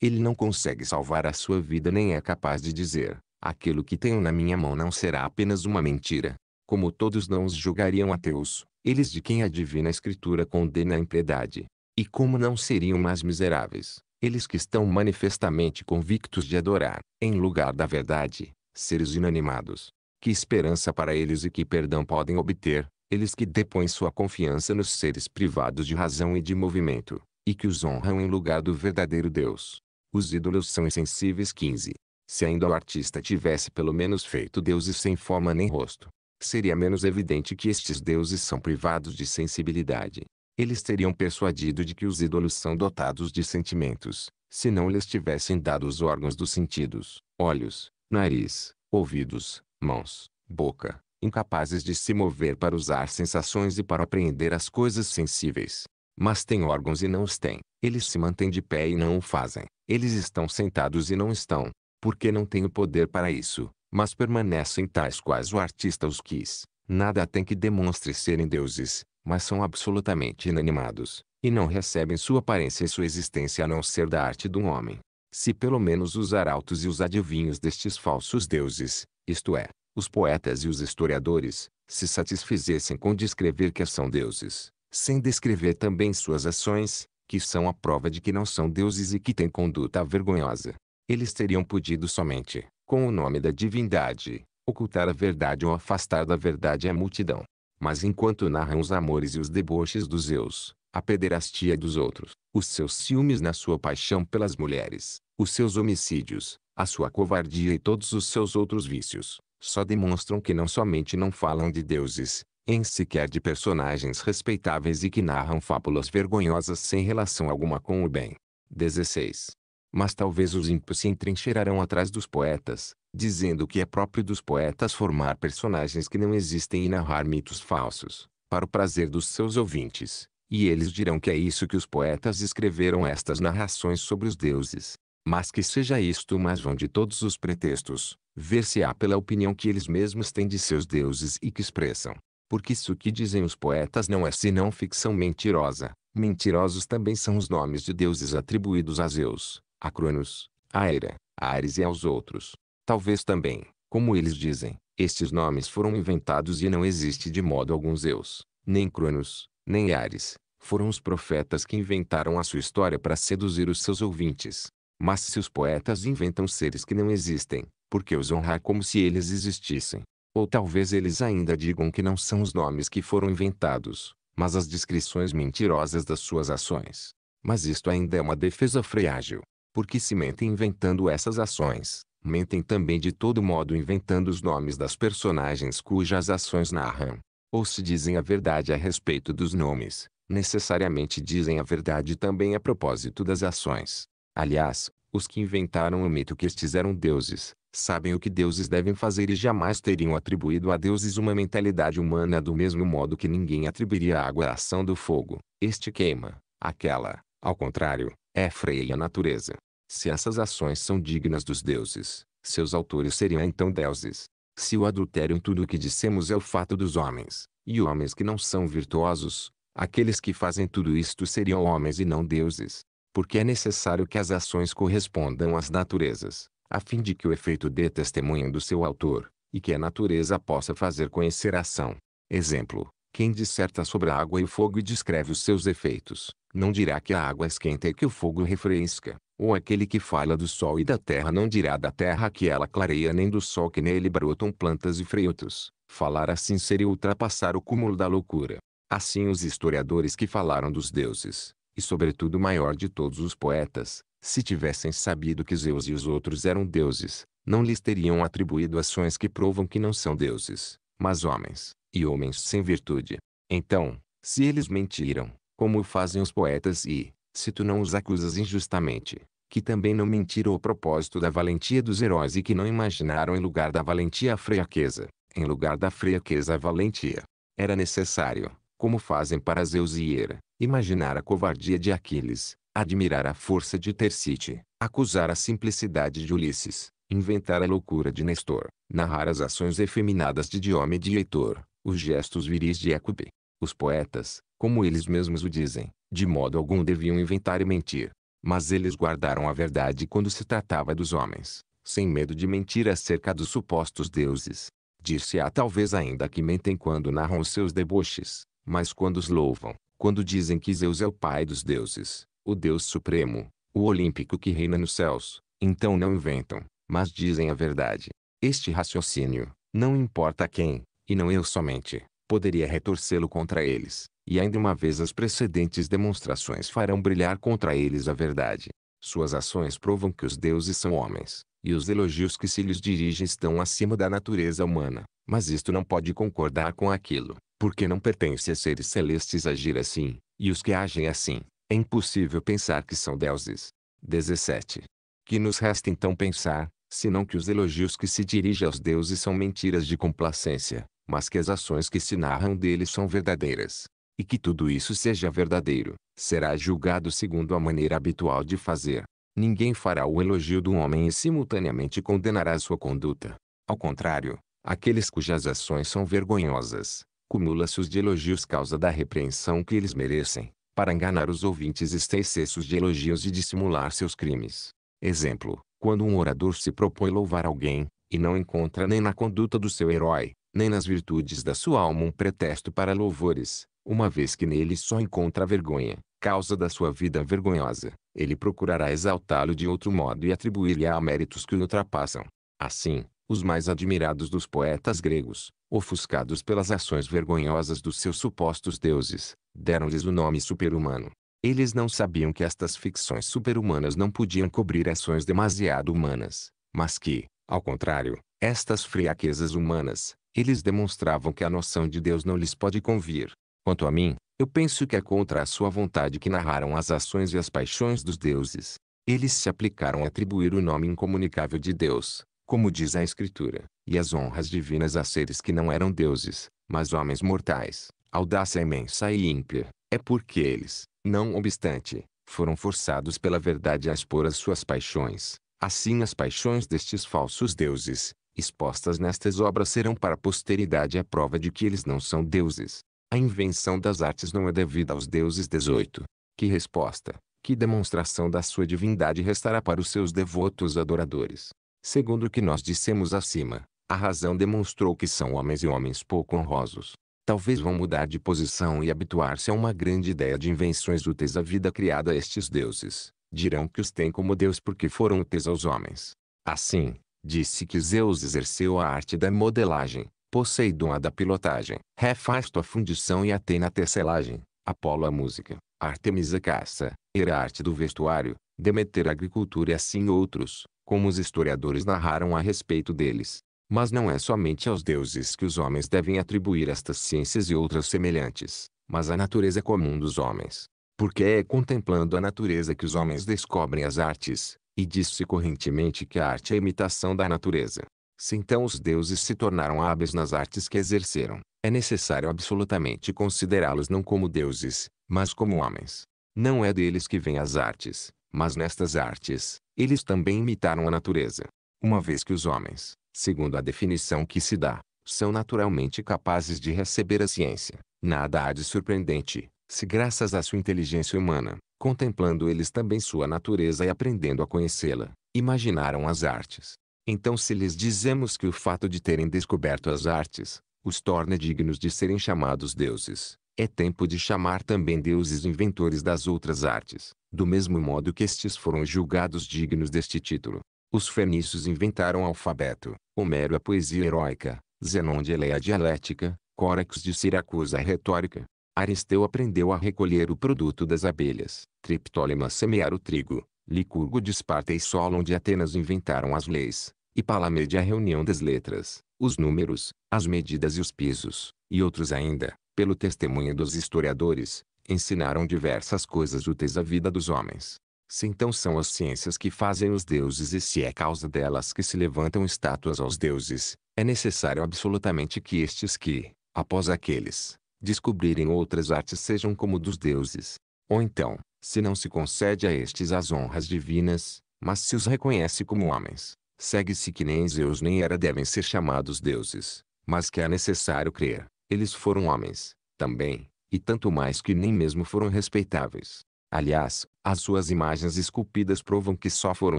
Ele não consegue salvar a sua vida nem é capaz de dizer: aquilo que tenho na minha mão não será apenas uma mentira, como todos não os julgariam ateus, eles de quem a divina escritura condena a impiedade. E como não seriam mais miseráveis, eles que estão manifestamente convictos de adorar, em lugar da verdade, seres inanimados. Que esperança para eles e que perdão podem obter, eles que depõem sua confiança nos seres privados de razão e de movimento, e que os honram em lugar do verdadeiro Deus. Os ídolos são insensíveis. 15. Se ainda o artista tivesse pelo menos feito deuses sem forma nem rosto, seria menos evidente que estes deuses são privados de sensibilidade. Eles teriam persuadido de que os ídolos são dotados de sentimentos, se não lhes tivessem dado os órgãos dos sentidos, olhos, nariz, ouvidos, mãos, boca, incapazes de se mover para usar sensações e para apreender as coisas sensíveis. Mas têm órgãos e não os têm. Eles se mantêm de pé e não o fazem. Eles estão sentados e não estão, porque não têm o poder para isso mas permanecem tais quais o artista os quis. Nada tem que demonstre serem deuses, mas são absolutamente inanimados, e não recebem sua aparência e sua existência a não ser da arte de um homem. Se pelo menos os arautos e os adivinhos destes falsos deuses, isto é, os poetas e os historiadores, se satisfizessem com descrever que são deuses, sem descrever também suas ações, que são a prova de que não são deuses e que têm conduta vergonhosa, eles teriam podido somente com o nome da divindade, ocultar a verdade ou afastar da verdade a é multidão. Mas enquanto narram os amores e os deboches dos Zeus, a pederastia dos outros, os seus ciúmes na sua paixão pelas mulheres, os seus homicídios, a sua covardia e todos os seus outros vícios, só demonstram que não somente não falam de deuses, em sequer de personagens respeitáveis e que narram fábulas vergonhosas sem relação alguma com o bem. 16. Mas talvez os ímpios se entrincheirarão atrás dos poetas, dizendo que é próprio dos poetas formar personagens que não existem e narrar mitos falsos, para o prazer dos seus ouvintes. E eles dirão que é isso que os poetas escreveram estas narrações sobre os deuses. Mas que seja isto mais vão de todos os pretextos, ver-se-á pela opinião que eles mesmos têm de seus deuses e que expressam. Porque isso que dizem os poetas não é senão ficção mentirosa. Mentirosos também são os nomes de deuses atribuídos a Zeus, a Cronos, a Hera, a Ares e aos outros. Talvez também, como eles dizem, estes nomes foram inventados e não existe de modo algum Zeus, nem Cronos, nem Ares. Foram os profetas que inventaram a sua história para seduzir os seus ouvintes. Mas se os poetas inventam seres que não existem, por que os honrar como se eles existissem? Ou talvez eles ainda digam que não são os nomes que foram inventados, mas as descrições mentirosas das suas ações. Mas isto ainda é uma defesa frágil. Porque se mentem inventando essas ações, mentem também de todo modo inventando os nomes das personagens cujas ações narram. Ou se dizem a verdade a respeito dos nomes, necessariamente dizem a verdade também a propósito das ações. Aliás, os que inventaram o mito que estes eram deuses, sabem o que deuses devem fazer e jamais teriam atribuído a deuses uma mentalidade humana do mesmo modo que ninguém atribuiria água a ação do fogo. Este queima, aquela, ao contrário, é freia à natureza. Se essas ações são dignas dos deuses, seus autores seriam então deuses. Se o adultério em tudo o que dissemos é o fato dos homens, e homens que não são virtuosos, aqueles que fazem tudo isto seriam homens e não deuses. Porque é necessário que as ações correspondam às naturezas, a fim de que o efeito dê testemunho do seu autor, e que a natureza possa fazer conhecer a ação. Exemplo, quem disserta sobre a água e o fogo e descreve os seus efeitos, não dirá que a água é esquenta e que o fogo refresca, ou aquele que fala do sol e da terra não dirá da terra que ela clareia nem do sol que nele brotam plantas e frutos. Falar assim seria ultrapassar o cúmulo da loucura. Assim os historiadores que falaram dos deuses, e sobretudo o maior de todos os poetas, se tivessem sabido que Zeus e os outros eram deuses, não lhes teriam atribuído ações que provam que não são deuses, mas homens e homens sem virtude. Então, se eles mentiram, como fazem os poetas e, se tu não os acusas injustamente, que também não mentiram o propósito da valentia dos heróis e que não imaginaram em lugar da valentia a fraqueza, em lugar da fraqueza a valentia. Era necessário, como fazem para Zeus e Hera, imaginar a covardia de Aquiles, admirar a força de Tercite, acusar a simplicidade de Ulisses, inventar a loucura de Nestor, narrar as ações efeminadas de Diômedes e Heitor, os gestos viris de Écobe. Os poetas, como eles mesmos o dizem, de modo algum deviam inventar e mentir. Mas eles guardaram a verdade quando se tratava dos homens, sem medo de mentir acerca dos supostos deuses. Dir-se-á talvez ainda que mentem quando narram seus deboches, mas quando os louvam, quando dizem que Zeus é o pai dos deuses, o Deus supremo, o olímpico que reina nos céus, então não inventam, mas dizem a verdade. Este raciocínio, não importa quem, e não eu somente, poderia retorcê-lo contra eles, e ainda uma vez as precedentes demonstrações farão brilhar contra eles a verdade. Suas ações provam que os deuses são homens, e os elogios que se lhes dirigem estão acima da natureza humana, mas isto não pode concordar com aquilo, porque não pertence a seres celestes agir assim, e os que agem assim, é impossível pensar que são deuses. 17. Que nos resta então pensar, senão que os elogios que se dirigem aos deuses são mentiras de complacência, mas que as ações que se narram dele são verdadeiras. E que tudo isso seja verdadeiro, será julgado segundo a maneira habitual de fazer. Ninguém fará o elogio do homem e simultaneamente condenará sua conduta. Ao contrário, aqueles cujas ações são vergonhosas, cumula-se os de elogios causa da repreensão que eles merecem, para enganar os ouvintes e excessos de elogios e dissimular seus crimes. Exemplo, quando um orador se propõe louvar alguém, e não encontra nem na conduta do seu herói, nem nas virtudes da sua alma um pretexto para louvores, uma vez que nele só encontra a vergonha, causa da sua vida vergonhosa, ele procurará exaltá-lo de outro modo e atribuir-lhe a méritos que o ultrapassam. Assim, os mais admirados dos poetas gregos, ofuscados pelas ações vergonhosas dos seus supostos deuses, deram-lhes o nome super-humano. Eles não sabiam que estas ficções super-humanas não podiam cobrir ações demasiado humanas, mas que, ao contrário, estas fraquezas humanas, eles demonstravam que a noção de Deus não lhes pode convir. Quanto a mim, eu penso que é contra a sua vontade que narraram as ações e as paixões dos deuses. Eles se aplicaram a atribuir o nome incomunicável de Deus, como diz a Escritura, e as honras divinas a seres que não eram deuses, mas homens mortais, audácia imensa e ímpia. É porque eles, não obstante, foram forçados pela verdade a expor as suas paixões. Assim as paixões destes falsos deuses, expostas nestas obras serão para a posteridade a prova de que eles não são deuses. A invenção das artes não é devida aos deuses 18. Que resposta, que demonstração da sua divindade restará para os seus devotos adoradores? Segundo o que nós dissemos acima, a razão demonstrou que são homens e homens pouco honrosos. Talvez vão mudar de posição e habituar-se a uma grande ideia de invenções úteis à vida criada a estes deuses. Dirão que os têm como Deus porque foram úteis aos homens. Assim, Disse que Zeus exerceu a arte da modelagem, Poseidon a da pilotagem, Hefasto a fundição e Atena a tecelagem, Apolo a música, Artemis a caça, Hera a arte do vestuário, Demeter a agricultura e assim outros, como os historiadores narraram a respeito deles. Mas não é somente aos deuses que os homens devem atribuir estas ciências e outras semelhantes, mas à natureza comum dos homens. Porque é contemplando a natureza que os homens descobrem as artes, e disse correntemente que a arte é a imitação da natureza. Se então os deuses se tornaram hábeis nas artes que exerceram, é necessário absolutamente considerá-los não como deuses, mas como homens. Não é deles que vêm as artes, mas nestas artes, eles também imitaram a natureza. Uma vez que os homens, segundo a definição que se dá, são naturalmente capazes de receber a ciência, nada há de surpreendente, se graças à sua inteligência humana, contemplando eles também sua natureza e aprendendo a conhecê-la, imaginaram as artes. Então se lhes dizemos que o fato de terem descoberto as artes, os torna dignos de serem chamados deuses, é tempo de chamar também deuses inventores das outras artes, do mesmo modo que estes foram julgados dignos deste título. Os fenícios inventaram o alfabeto, Homero a poesia heróica, Zenon de Eleia a dialética, Córax de Siracusa a retórica, Aristeu aprendeu a recolher o produto das abelhas, Triptólema semear o trigo, Licurgo de Esparta e Solon de Atenas inventaram as leis, e Palamede a reunião das letras, os números, as medidas e os pisos, e outros ainda, pelo testemunho dos historiadores, ensinaram diversas coisas úteis à vida dos homens. Se então são as ciências que fazem os deuses e se é causa delas que se levantam estátuas aos deuses, é necessário absolutamente que estes que, após aqueles, descobrirem outras artes sejam como dos deuses. Ou então, se não se concede a estes as honras divinas, mas se os reconhece como homens, segue-se que nem Zeus nem Hera devem ser chamados deuses, mas que é necessário crer, eles foram homens, também, e tanto mais que nem mesmo foram respeitáveis. Aliás, as suas imagens esculpidas provam que só foram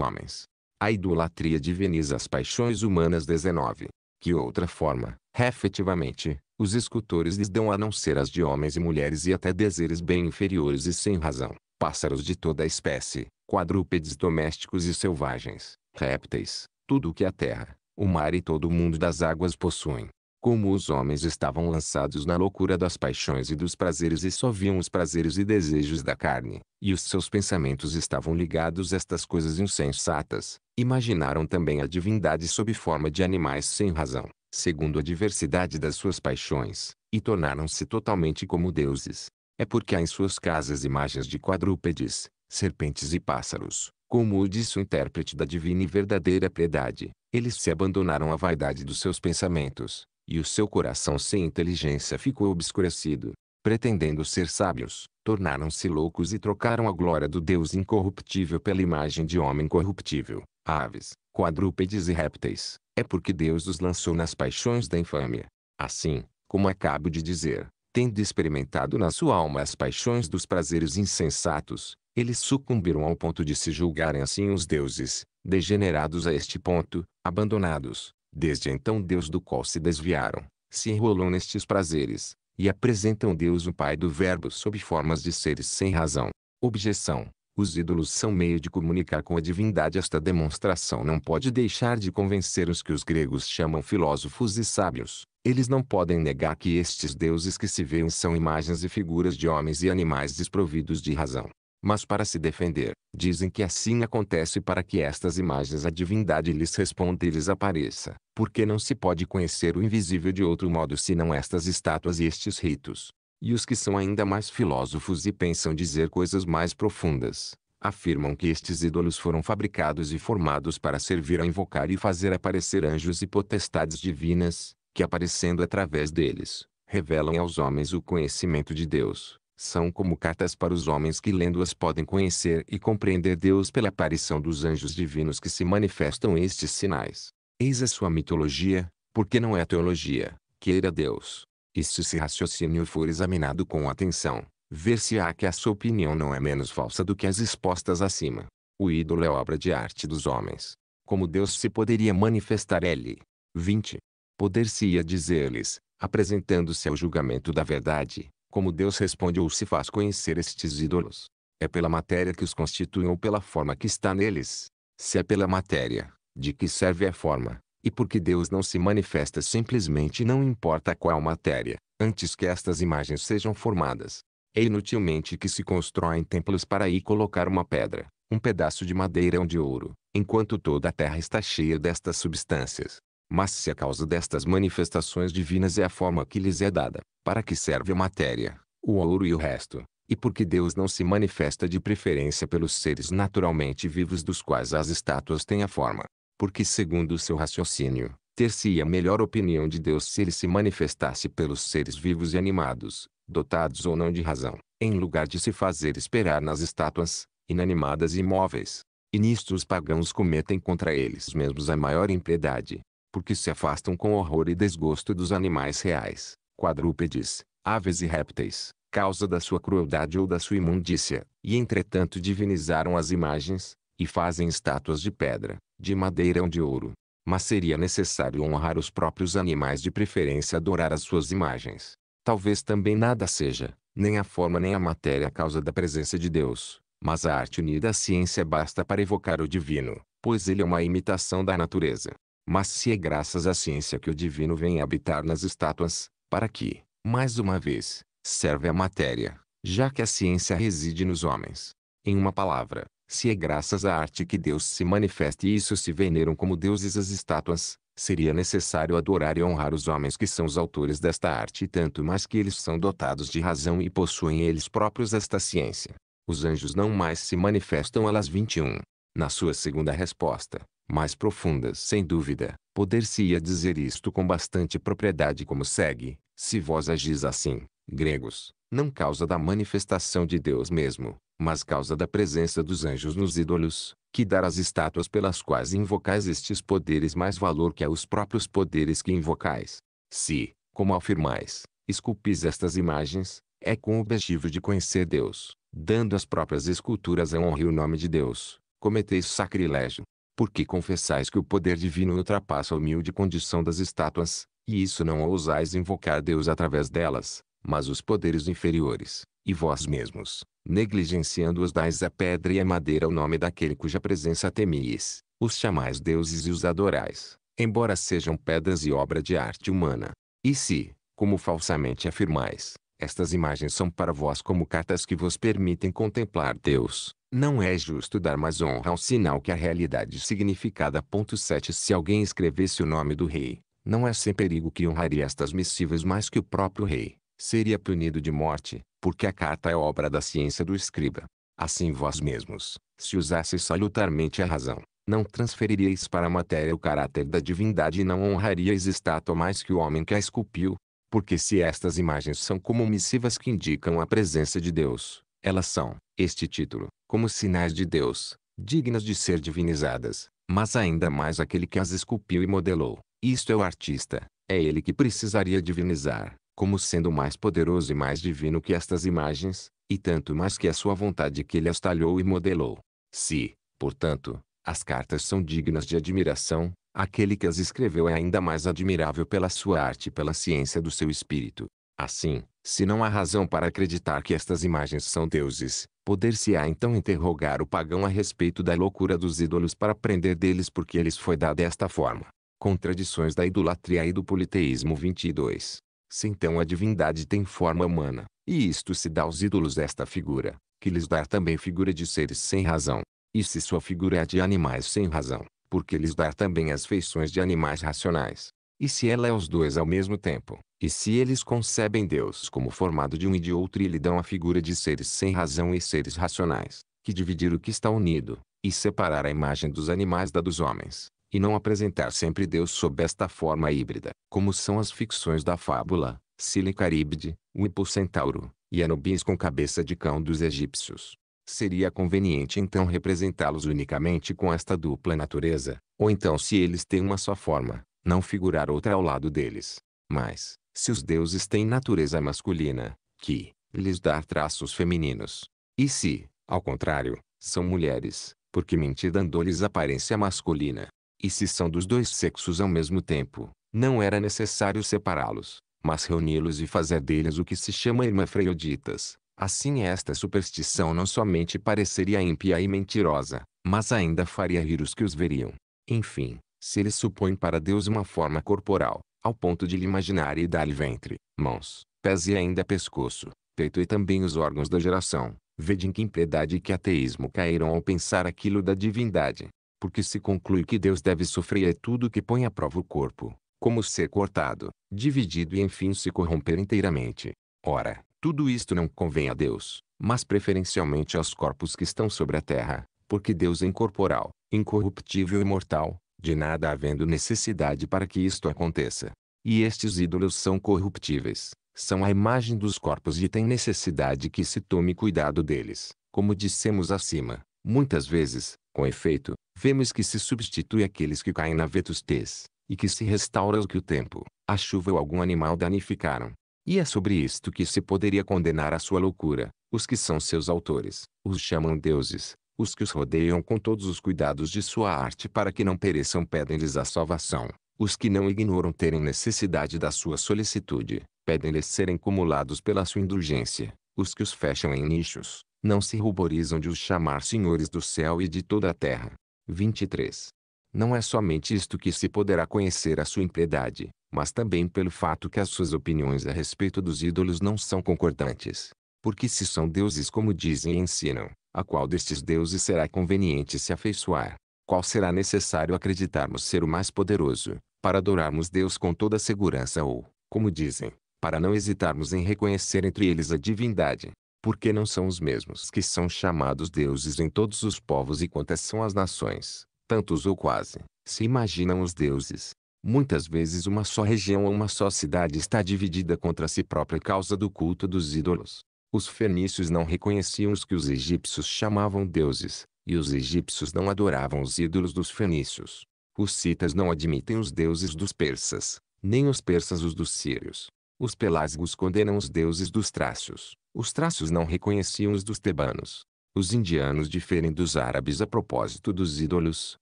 homens. A idolatria diviniza as paixões humanas 19. Que outra forma, Refetivamente, os escultores lhes dão a não ser as de homens e mulheres e até deseres bem inferiores e sem razão, pássaros de toda a espécie, quadrúpedes domésticos e selvagens, répteis, tudo o que a terra, o mar e todo o mundo das águas possuem. Como os homens estavam lançados na loucura das paixões e dos prazeres e só viam os prazeres e desejos da carne, e os seus pensamentos estavam ligados a estas coisas insensatas, imaginaram também a divindade sob forma de animais sem razão, segundo a diversidade das suas paixões, e tornaram-se totalmente como deuses. É porque há em suas casas imagens de quadrúpedes, serpentes e pássaros. Como o disse o intérprete da divina e verdadeira piedade, eles se abandonaram à vaidade dos seus pensamentos, e o seu coração sem inteligência ficou obscurecido. Pretendendo ser sábios, tornaram-se loucos e trocaram a glória do Deus incorruptível pela imagem de homem corruptível, aves, quadrúpedes e répteis, é porque Deus os lançou nas paixões da infâmia. Assim, como acabo de dizer, tendo experimentado na sua alma as paixões dos prazeres insensatos, eles sucumbiram ao ponto de se julgarem assim os deuses, degenerados a este ponto, abandonados. Desde então Deus do qual se desviaram, se enrolam nestes prazeres, e apresentam Deus o Pai do Verbo sob formas de seres sem razão. Objeção. Os ídolos são meio de comunicar com a divindade. Esta demonstração não pode deixar de convencer os que os gregos chamam filósofos e sábios. Eles não podem negar que estes deuses que se veem são imagens e figuras de homens e animais desprovidos de razão. Mas para se defender, dizem que assim acontece para que estas imagens a divindade lhes responda e lhes apareça, porque não se pode conhecer o invisível de outro modo senão estas estátuas e estes ritos. E os que são ainda mais filósofos e pensam dizer coisas mais profundas, afirmam que estes ídolos foram fabricados e formados para servir a invocar e fazer aparecer anjos e potestades divinas, que aparecendo através deles, revelam aos homens o conhecimento de Deus. São como cartas para os homens que lendo-as podem conhecer e compreender Deus pela aparição dos anjos divinos que se manifestam estes sinais. Eis a sua mitologia, porque não é teologia, queira Deus. E se esse raciocínio for examinado com atenção, ver-se-á que a sua opinião não é menos falsa do que as expostas acima. O ídolo é obra de arte dos homens. Como Deus se poderia manifestar ele? 20. Poder-se-ia dizer-lhes, apresentando-se ao julgamento da verdade, como Deus responde ou se faz conhecer estes ídolos. É pela matéria que os constituem ou pela forma que está neles. Se é pela matéria, de que serve a forma, e porque Deus não se manifesta simplesmente não importa qual matéria, antes que estas imagens sejam formadas. É inutilmente que se constroem templos para aí colocar uma pedra, um pedaço de madeira ou de ouro, enquanto toda a terra está cheia destas substâncias. Mas se a causa destas manifestações divinas é a forma que lhes é dada, para que serve a matéria, o ouro e o resto, e porque Deus não se manifesta de preferência pelos seres naturalmente vivos dos quais as estátuas têm a forma, porque segundo o seu raciocínio, ter-se-ia melhor opinião de Deus se ele se manifestasse pelos seres vivos e animados, dotados ou não de razão, em lugar de se fazer esperar nas estátuas, inanimadas e imóveis. E nisto os pagãos cometem contra eles mesmos a maior impiedade, porque se afastam com horror e desgosto dos animais reais, quadrúpedes, aves e répteis, causa da sua crueldade ou da sua imundícia, e entretanto divinizaram as imagens, e fazem estátuas de pedra, de madeira ou de ouro. Mas seria necessário honrar os próprios animais de preferência adorar as suas imagens. Talvez também nada seja, nem a forma nem a matéria a causa da presença de Deus, mas a arte unida à ciência basta para evocar o divino, pois ele é uma imitação da natureza. Mas se é graças à ciência que o divino vem habitar nas estátuas, para que, mais uma vez, serve a matéria, já que a ciência reside nos homens. Em uma palavra, se é graças à arte que Deus se manifesta e isso se veneram como deuses as estátuas, seria necessário adorar e honrar os homens que são os autores desta arte tanto mais que eles são dotados de razão e possuem eles próprios esta ciência. Os anjos não mais se manifestam elas 21. Na sua segunda resposta, mais profunda sem dúvida, poder-se-ia dizer isto com bastante propriedade como segue, se vós agis assim, gregos, não causa da manifestação de Deus mesmo, mas causa da presença dos anjos nos ídolos, que dar às estátuas pelas quais invocais estes poderes mais valor que aos próprios poderes que invocais. Se, como afirmais, esculpis estas imagens, é com o objetivo de conhecer Deus, dando as próprias esculturas a honra o nome de Deus, cometeis sacrilégio, porque confessais que o poder divino ultrapassa a humilde condição das estátuas, e isso não ousais invocar Deus através delas, mas os poderes inferiores, e vós mesmos, negligenciando-os dais à pedra e à madeira o nome daquele cuja presença temies, os chamais deuses e os adorais, embora sejam pedras e obra de arte humana. E se, como falsamente afirmais, estas imagens são para vós como cartas que vos permitem contemplar Deus, não é justo dar mais honra ao sinal que a realidade significada. Ponto 7 Se alguém escrevesse o nome do rei, não é sem perigo que honraria estas missivas mais que o próprio rei. Seria punido de morte, porque a carta é obra da ciência do escriba. Assim vós mesmos, se usasseis salutarmente a razão, não transferiríeis para a matéria o caráter da divindade e não honraríeis estátua mais que o homem que a esculpiu. Porque se estas imagens são como missivas que indicam a presença de Deus, elas são, este título, como sinais de Deus, dignas de ser divinizadas, mas ainda mais aquele que as esculpiu e modelou. Isto é o artista, é ele que precisaria divinizar, como sendo mais poderoso e mais divino que estas imagens, e tanto mais que a sua vontade que ele as talhou e modelou. Se, portanto, as cartas são dignas de admiração, aquele que as escreveu é ainda mais admirável pela sua arte e pela ciência do seu espírito. Assim, se não há razão para acreditar que estas imagens são deuses, poder-se-á então interrogar o pagão a respeito da loucura dos ídolos para aprender deles porque lhes foi dada esta forma. Contradições da idolatria e do politeísmo 22. Se então a divindade tem forma humana, e isto se dá aos ídolos esta figura, que lhes dá também figura de seres sem razão. E se sua figura é de animais sem razão, porque lhes dá também as feições de animais racionais. E se ela é os dois ao mesmo tempo, e se eles concebem Deus como formado de um e de outro e lhe dão a figura de seres sem razão e seres racionais, que dividir o que está unido, e separar a imagem dos animais da dos homens, e não apresentar sempre Deus sob esta forma híbrida, como são as ficções da fábula, Silicaríbide, o hipocentauro, e Anubis com cabeça de cão dos egípcios. Seria conveniente então representá-los unicamente com esta dupla natureza, ou então se eles têm uma só forma, não figurar outra ao lado deles. Mas, se os deuses têm natureza masculina, que lhes dá traços femininos. E se, ao contrário, são mulheres, porque mentir dando lhes aparência masculina, e se são dos dois sexos ao mesmo tempo, não era necessário separá-los, mas reuni-los e fazer deles o que se chama hermafroditas. Assim esta superstição não somente pareceria ímpia e mentirosa, mas ainda faria rir os que os veriam. Enfim, se ele supõe para Deus uma forma corporal, ao ponto de lhe imaginar e dar-lhe ventre, mãos, pés e ainda pescoço, peito e também os órgãos da geração, vede em que impiedade e que ateísmo caíram ao pensar aquilo da divindade porque se conclui que Deus deve sofrer é tudo que põe à prova o corpo, como ser cortado, dividido e enfim se corromper inteiramente. Ora, tudo isto não convém a Deus, mas preferencialmente aos corpos que estão sobre a terra, porque Deus é incorporal, incorruptível e mortal, de nada havendo necessidade para que isto aconteça. E estes ídolos são corruptíveis, são a imagem dos corpos e tem necessidade que se tome cuidado deles, como dissemos acima. Muitas vezes, com efeito, vemos que se substitui aqueles que caem na vetustez, e que se restaura o que o tempo, a chuva ou algum animal danificaram. E é sobre isto que se poderia condenar a sua loucura. Os que são seus autores, os chamam deuses, os que os rodeiam com todos os cuidados de sua arte para que não pereçam pedem-lhes a salvação. Os que não ignoram terem necessidade da sua solicitude, pedem-lhes serem acumulados pela sua indulgência. Os que os fecham em nichos, não se ruborizam de os chamar senhores do céu e de toda a terra. 23. Não é somente isto que se poderá conhecer a sua impiedade, mas também pelo fato que as suas opiniões a respeito dos ídolos não são concordantes. Porque se são deuses como dizem e ensinam, a qual destes deuses será conveniente se afeiçoar? Qual será necessário acreditarmos ser o mais poderoso, para adorarmos Deus com toda segurança ou, como dizem, para não hesitarmos em reconhecer entre eles a divindade? porque não são os mesmos que são chamados deuses em todos os povos e quantas são as nações, tantos ou quase, se imaginam os deuses. Muitas vezes uma só região ou uma só cidade está dividida contra si própria causa do culto dos ídolos. Os fenícios não reconheciam os que os egípcios chamavam deuses, e os egípcios não adoravam os ídolos dos fenícios. Os citas não admitem os deuses dos persas, nem os persas os dos sírios. Os pelasgos condenam os deuses dos trácios. Os traços não reconheciam os dos tebanos. Os indianos diferem dos árabes a propósito dos ídolos,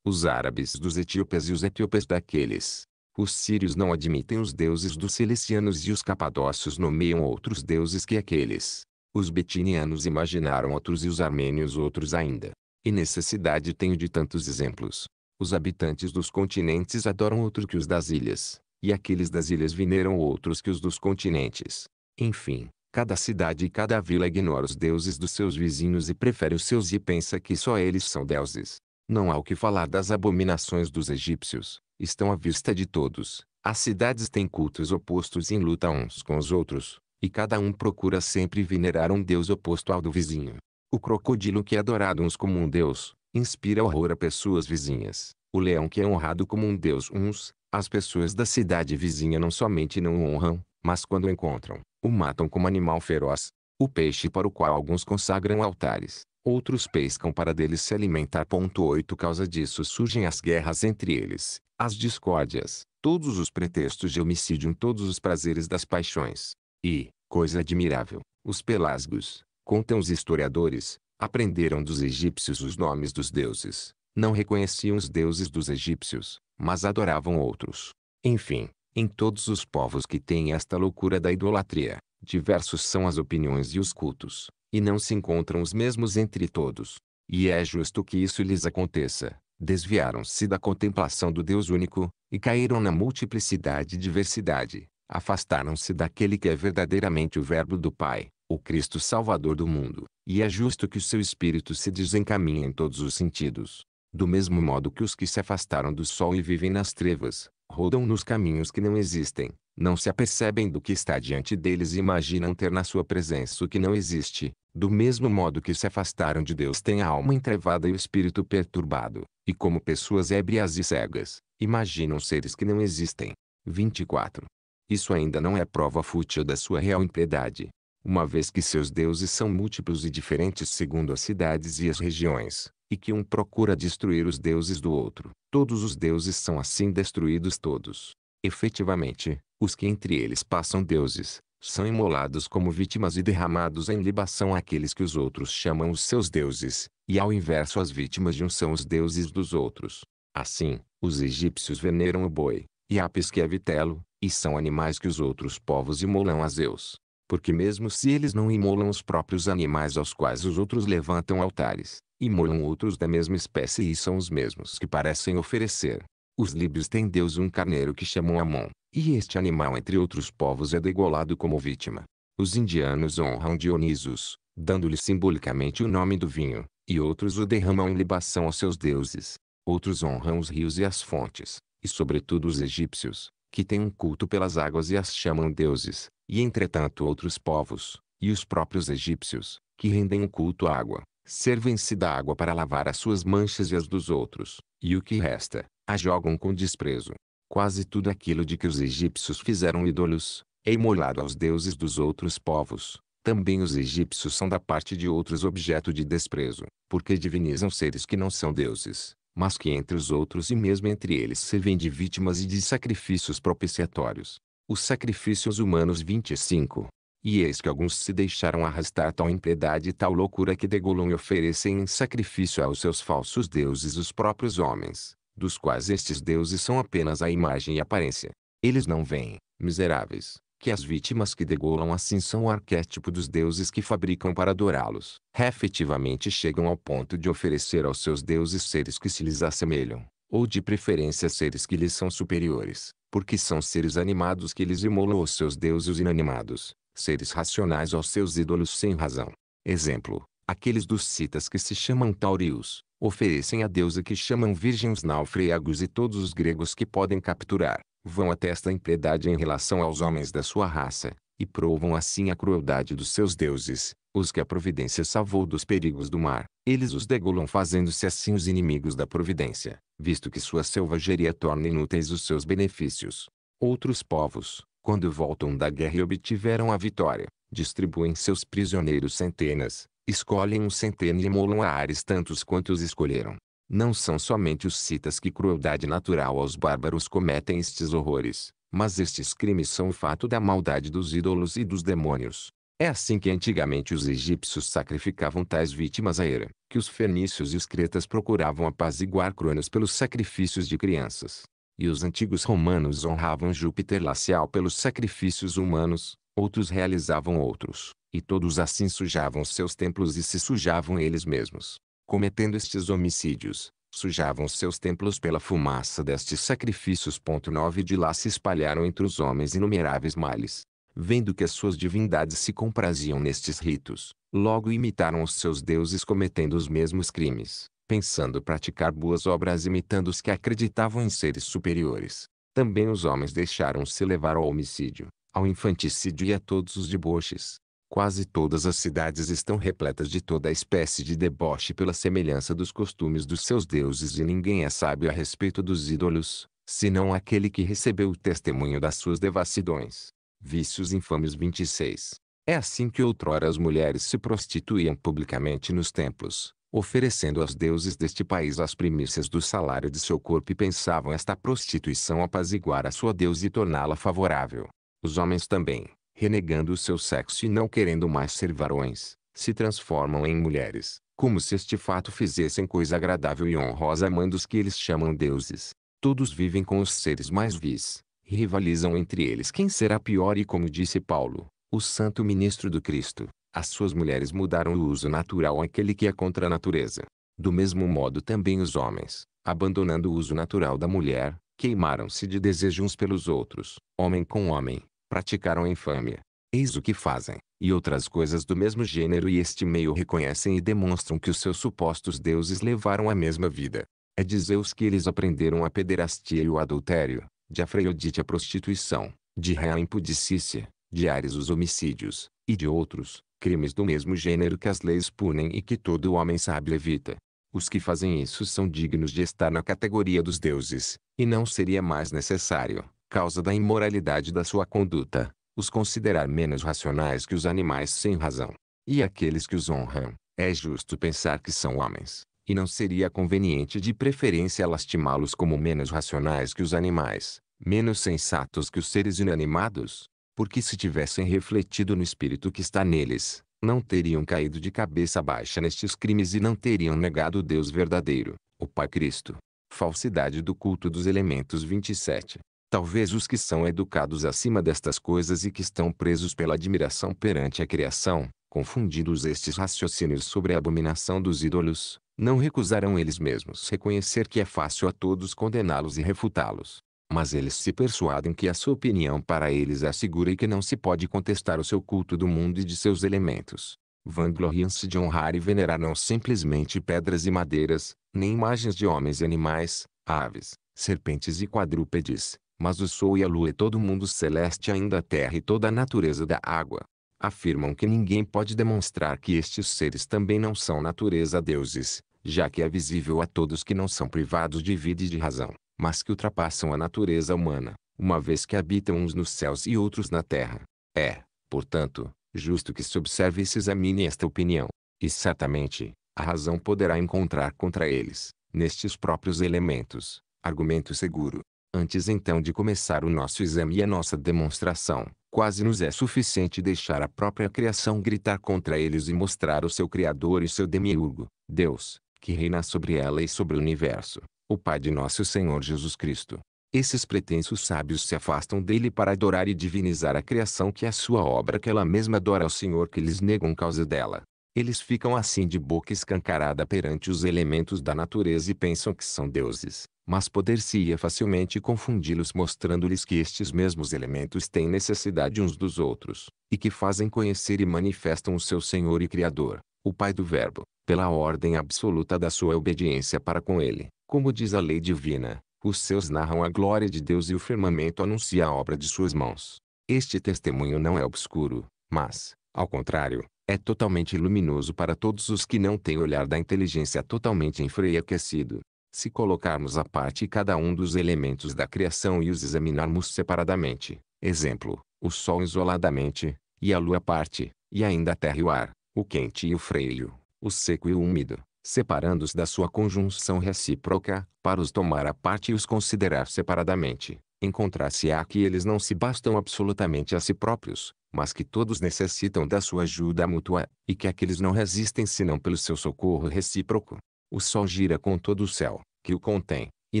os árabes dos etíopes e os etíopes daqueles. Os sírios não admitem os deuses dos cilicianos e os capadócios nomeiam outros deuses que aqueles. Os betinianos imaginaram outros e os armênios outros ainda. E necessidade tenho de tantos exemplos. Os habitantes dos continentes adoram outro que os das ilhas, e aqueles das ilhas veneram outros que os dos continentes. Enfim, Cada cidade e cada vila ignora os deuses dos seus vizinhos e prefere os seus e pensa que só eles são deuses. Não há o que falar das abominações dos egípcios, estão à vista de todos. As cidades têm cultos opostos em luta uns com os outros, e cada um procura sempre venerar um deus oposto ao do vizinho. O crocodilo que é adorado uns como um deus, inspira horror a pessoas vizinhas. O leão que é honrado como um deus uns, as pessoas da cidade vizinha não somente não o honram, mas quando o encontram, o matam como animal feroz. O peixe para o qual alguns consagram altares, outros pescam para deles se alimentar. 8 Causa disso surgem as guerras entre eles, as discórdias, todos os pretextos de homicídio em todos os prazeres das paixões. E, coisa admirável, os pelasgos, contam os historiadores, aprenderam dos egípcios os nomes dos deuses, não reconheciam os deuses dos egípcios, mas adoravam outros. Enfim, em todos os povos que têm esta loucura da idolatria, diversos são as opiniões e os cultos, e não se encontram os mesmos entre todos. E é justo que isso lhes aconteça. Desviaram-se da contemplação do Deus único, e caíram na multiplicidade e diversidade. Afastaram-se daquele que é verdadeiramente o Verbo do Pai, o Cristo Salvador do mundo, e é justo que o seu espírito se desencaminhe em todos os sentidos. Do mesmo modo que os que se afastaram do sol e vivem nas trevas, rodam nos caminhos que não existem, não se apercebem do que está diante deles e imaginam ter na sua presença o que não existe, do mesmo modo que se afastaram de Deus têm a alma entrevada e o espírito perturbado, e como pessoas ébrias e cegas, imaginam seres que não existem. 24. Isso ainda não é prova fútil da sua real impiedade, uma vez que seus deuses são múltiplos e diferentes segundo as cidades e as regiões, e que um procura destruir os deuses do outro. Todos os deuses são assim destruídos todos. Efetivamente, os que entre eles passam deuses, são imolados como vítimas e derramados em libação àqueles que os outros chamam os seus deuses, e ao inverso as vítimas de uns são os deuses dos outros. Assim, os egípcios veneram o boi, e a que é vitelo, e são animais que os outros povos imolam a Zeus. Porque mesmo se eles não imolam os próprios animais aos quais os outros levantam altares, imolam outros da mesma espécie e são os mesmos que parecem oferecer. Os líbios têm Deus um carneiro que chamam Amon, e este animal entre outros povos é degolado como vítima. Os indianos honram Dionisos, dando-lhe simbolicamente o nome do vinho, e outros o derramam em libação aos seus deuses. Outros honram os rios e as fontes, e sobretudo os egípcios, que têm um culto pelas águas e as chamam deuses. E entretanto outros povos, e os próprios egípcios, que rendem o culto à água, servem-se da água para lavar as suas manchas e as dos outros, e o que resta, a jogam com desprezo. Quase tudo aquilo de que os egípcios fizeram ídolos, é imolado aos deuses dos outros povos. Também os egípcios são da parte de outros objeto de desprezo, porque divinizam seres que não são deuses, mas que entre os outros e mesmo entre eles servem de vítimas e de sacrifícios propiciatórios. Os sacrifícios humanos 25. E eis que alguns se deixaram arrastar tal impiedade e tal loucura que degolam e oferecem em sacrifício aos seus falsos deuses os próprios homens, dos quais estes deuses são apenas a imagem e aparência. Eles não veem, miseráveis, que as vítimas que degolam assim são o arquétipo dos deuses que fabricam para adorá-los. Efetivamente chegam ao ponto de oferecer aos seus deuses seres que se lhes assemelham, ou de preferência seres que lhes são superiores porque são seres animados que eles imolam os seus deuses inanimados, seres racionais aos seus ídolos sem razão. Exemplo, aqueles dos citas que se chamam taurios, oferecem a deusa que chamam virgens náufragos e todos os gregos que podem capturar, vão até esta impiedade em relação aos homens da sua raça, e provam assim a crueldade dos seus deuses, os que a providência salvou dos perigos do mar, eles os degolam fazendo-se assim os inimigos da providência visto que sua selvageria torna inúteis os seus benefícios. Outros povos, quando voltam da guerra e obtiveram a vitória, distribuem seus prisioneiros centenas, escolhem um centeno e imolam a ares tantos quantos escolheram. Não são somente os citas que crueldade natural aos bárbaros cometem estes horrores, mas estes crimes são o fato da maldade dos ídolos e dos demônios. É assim que antigamente os egípcios sacrificavam tais vítimas a era que os fenícios e os cretas procuravam apaziguar Cronos pelos sacrifícios de crianças, e os antigos romanos honravam Júpiter Lacial pelos sacrifícios humanos, outros realizavam outros, e todos assim sujavam seus templos e se sujavam eles mesmos. Cometendo estes homicídios, sujavam seus templos pela fumaça destes sacrifícios. 9 De lá se espalharam entre os homens inumeráveis males. Vendo que as suas divindades se compraziam nestes ritos, Logo imitaram os seus deuses cometendo os mesmos crimes, pensando praticar boas obras imitando os que acreditavam em seres superiores. Também os homens deixaram-se levar ao homicídio, ao infanticídio e a todos os deboches. Quase todas as cidades estão repletas de toda espécie de deboche pela semelhança dos costumes dos seus deuses e ninguém é sábio a respeito dos ídolos, senão aquele que recebeu o testemunho das suas devassidões. Vícios infames 26. É assim que outrora as mulheres se prostituíam publicamente nos templos, oferecendo aos deuses deste país as primícias do salário de seu corpo e pensavam esta prostituição apaziguar a sua deusa e torná-la favorável. Os homens também, renegando o seu sexo e não querendo mais ser varões, se transformam em mulheres, como se este fato fizessem coisa agradável e honrosa à mãe que eles chamam deuses. Todos vivem com os seres mais vis, rivalizam entre eles quem será pior e como disse Paulo, o santo ministro do Cristo, as suas mulheres mudaram o uso natural àquele que é contra a natureza. Do mesmo modo também os homens, abandonando o uso natural da mulher, queimaram-se de desejo uns pelos outros, homem com homem, praticaram a infâmia. Eis o que fazem, e outras coisas do mesmo gênero e este meio reconhecem e demonstram que os seus supostos deuses levaram a mesma vida. É de Zeus que eles aprenderam a pederastia e o adultério, de Afrodite a prostituição, de Ré a impudicícia, diários os homicídios, e de outros, crimes do mesmo gênero que as leis punem e que todo homem sábio evita. Os que fazem isso são dignos de estar na categoria dos deuses, e não seria mais necessário, causa da imoralidade da sua conduta, os considerar menos racionais que os animais sem razão. E aqueles que os honram, é justo pensar que são homens, e não seria conveniente de preferência lastimá-los como menos racionais que os animais, menos sensatos que os seres inanimados? porque se tivessem refletido no espírito que está neles, não teriam caído de cabeça baixa nestes crimes e não teriam negado o Deus verdadeiro, o Pai Cristo. Falsidade do culto dos elementos 27. Talvez os que são educados acima destas coisas e que estão presos pela admiração perante a criação, confundidos estes raciocínios sobre a abominação dos ídolos, não recusarão eles mesmos reconhecer que é fácil a todos condená-los e refutá-los mas eles se persuadem que a sua opinião para eles é segura e que não se pode contestar o seu culto do mundo e de seus elementos. Vangloriam-se de honrar e venerar não simplesmente pedras e madeiras, nem imagens de homens e animais, aves, serpentes e quadrúpedes, mas o sol e a lua e todo o mundo celeste ainda a terra e toda a natureza da água. Afirmam que ninguém pode demonstrar que estes seres também não são natureza deuses, já que é visível a todos que não são privados de vida e de razão mas que ultrapassam a natureza humana, uma vez que habitam uns nos céus e outros na terra. É, portanto, justo que se observe e se examine esta opinião. E certamente, a razão poderá encontrar contra eles, nestes próprios elementos, argumento seguro. Antes então de começar o nosso exame e a nossa demonstração, quase nos é suficiente deixar a própria criação gritar contra eles e mostrar o seu Criador e seu Demiurgo, Deus, que reina sobre ela e sobre o universo, o Pai de nosso Senhor Jesus Cristo. Esses pretensos sábios se afastam dele para adorar e divinizar a criação que é sua obra que ela mesma adora ao Senhor que lhes negam causa dela. Eles ficam assim de boca escancarada perante os elementos da natureza e pensam que são deuses, mas poder-se-ia facilmente confundi-los mostrando-lhes que estes mesmos elementos têm necessidade uns dos outros, e que fazem conhecer e manifestam o seu Senhor e Criador, o Pai do Verbo, pela ordem absoluta da sua obediência para com ele. Como diz a lei divina, os seus narram a glória de Deus e o firmamento anuncia a obra de suas mãos. Este testemunho não é obscuro, mas, ao contrário, é totalmente luminoso para todos os que não têm olhar da inteligência totalmente enfraquecido. Se colocarmos à parte cada um dos elementos da criação e os examinarmos separadamente, exemplo, o sol isoladamente, e a lua à parte, e ainda a terra e o ar, o quente e o freio, o seco e o úmido, separando-os da sua conjunção recíproca, para os tomar à parte e os considerar separadamente, encontrar-se-á que eles não se bastam absolutamente a si próprios, mas que todos necessitam da sua ajuda mútua, e que aqueles não resistem senão pelo seu socorro recíproco. O sol gira com todo o céu, que o contém, e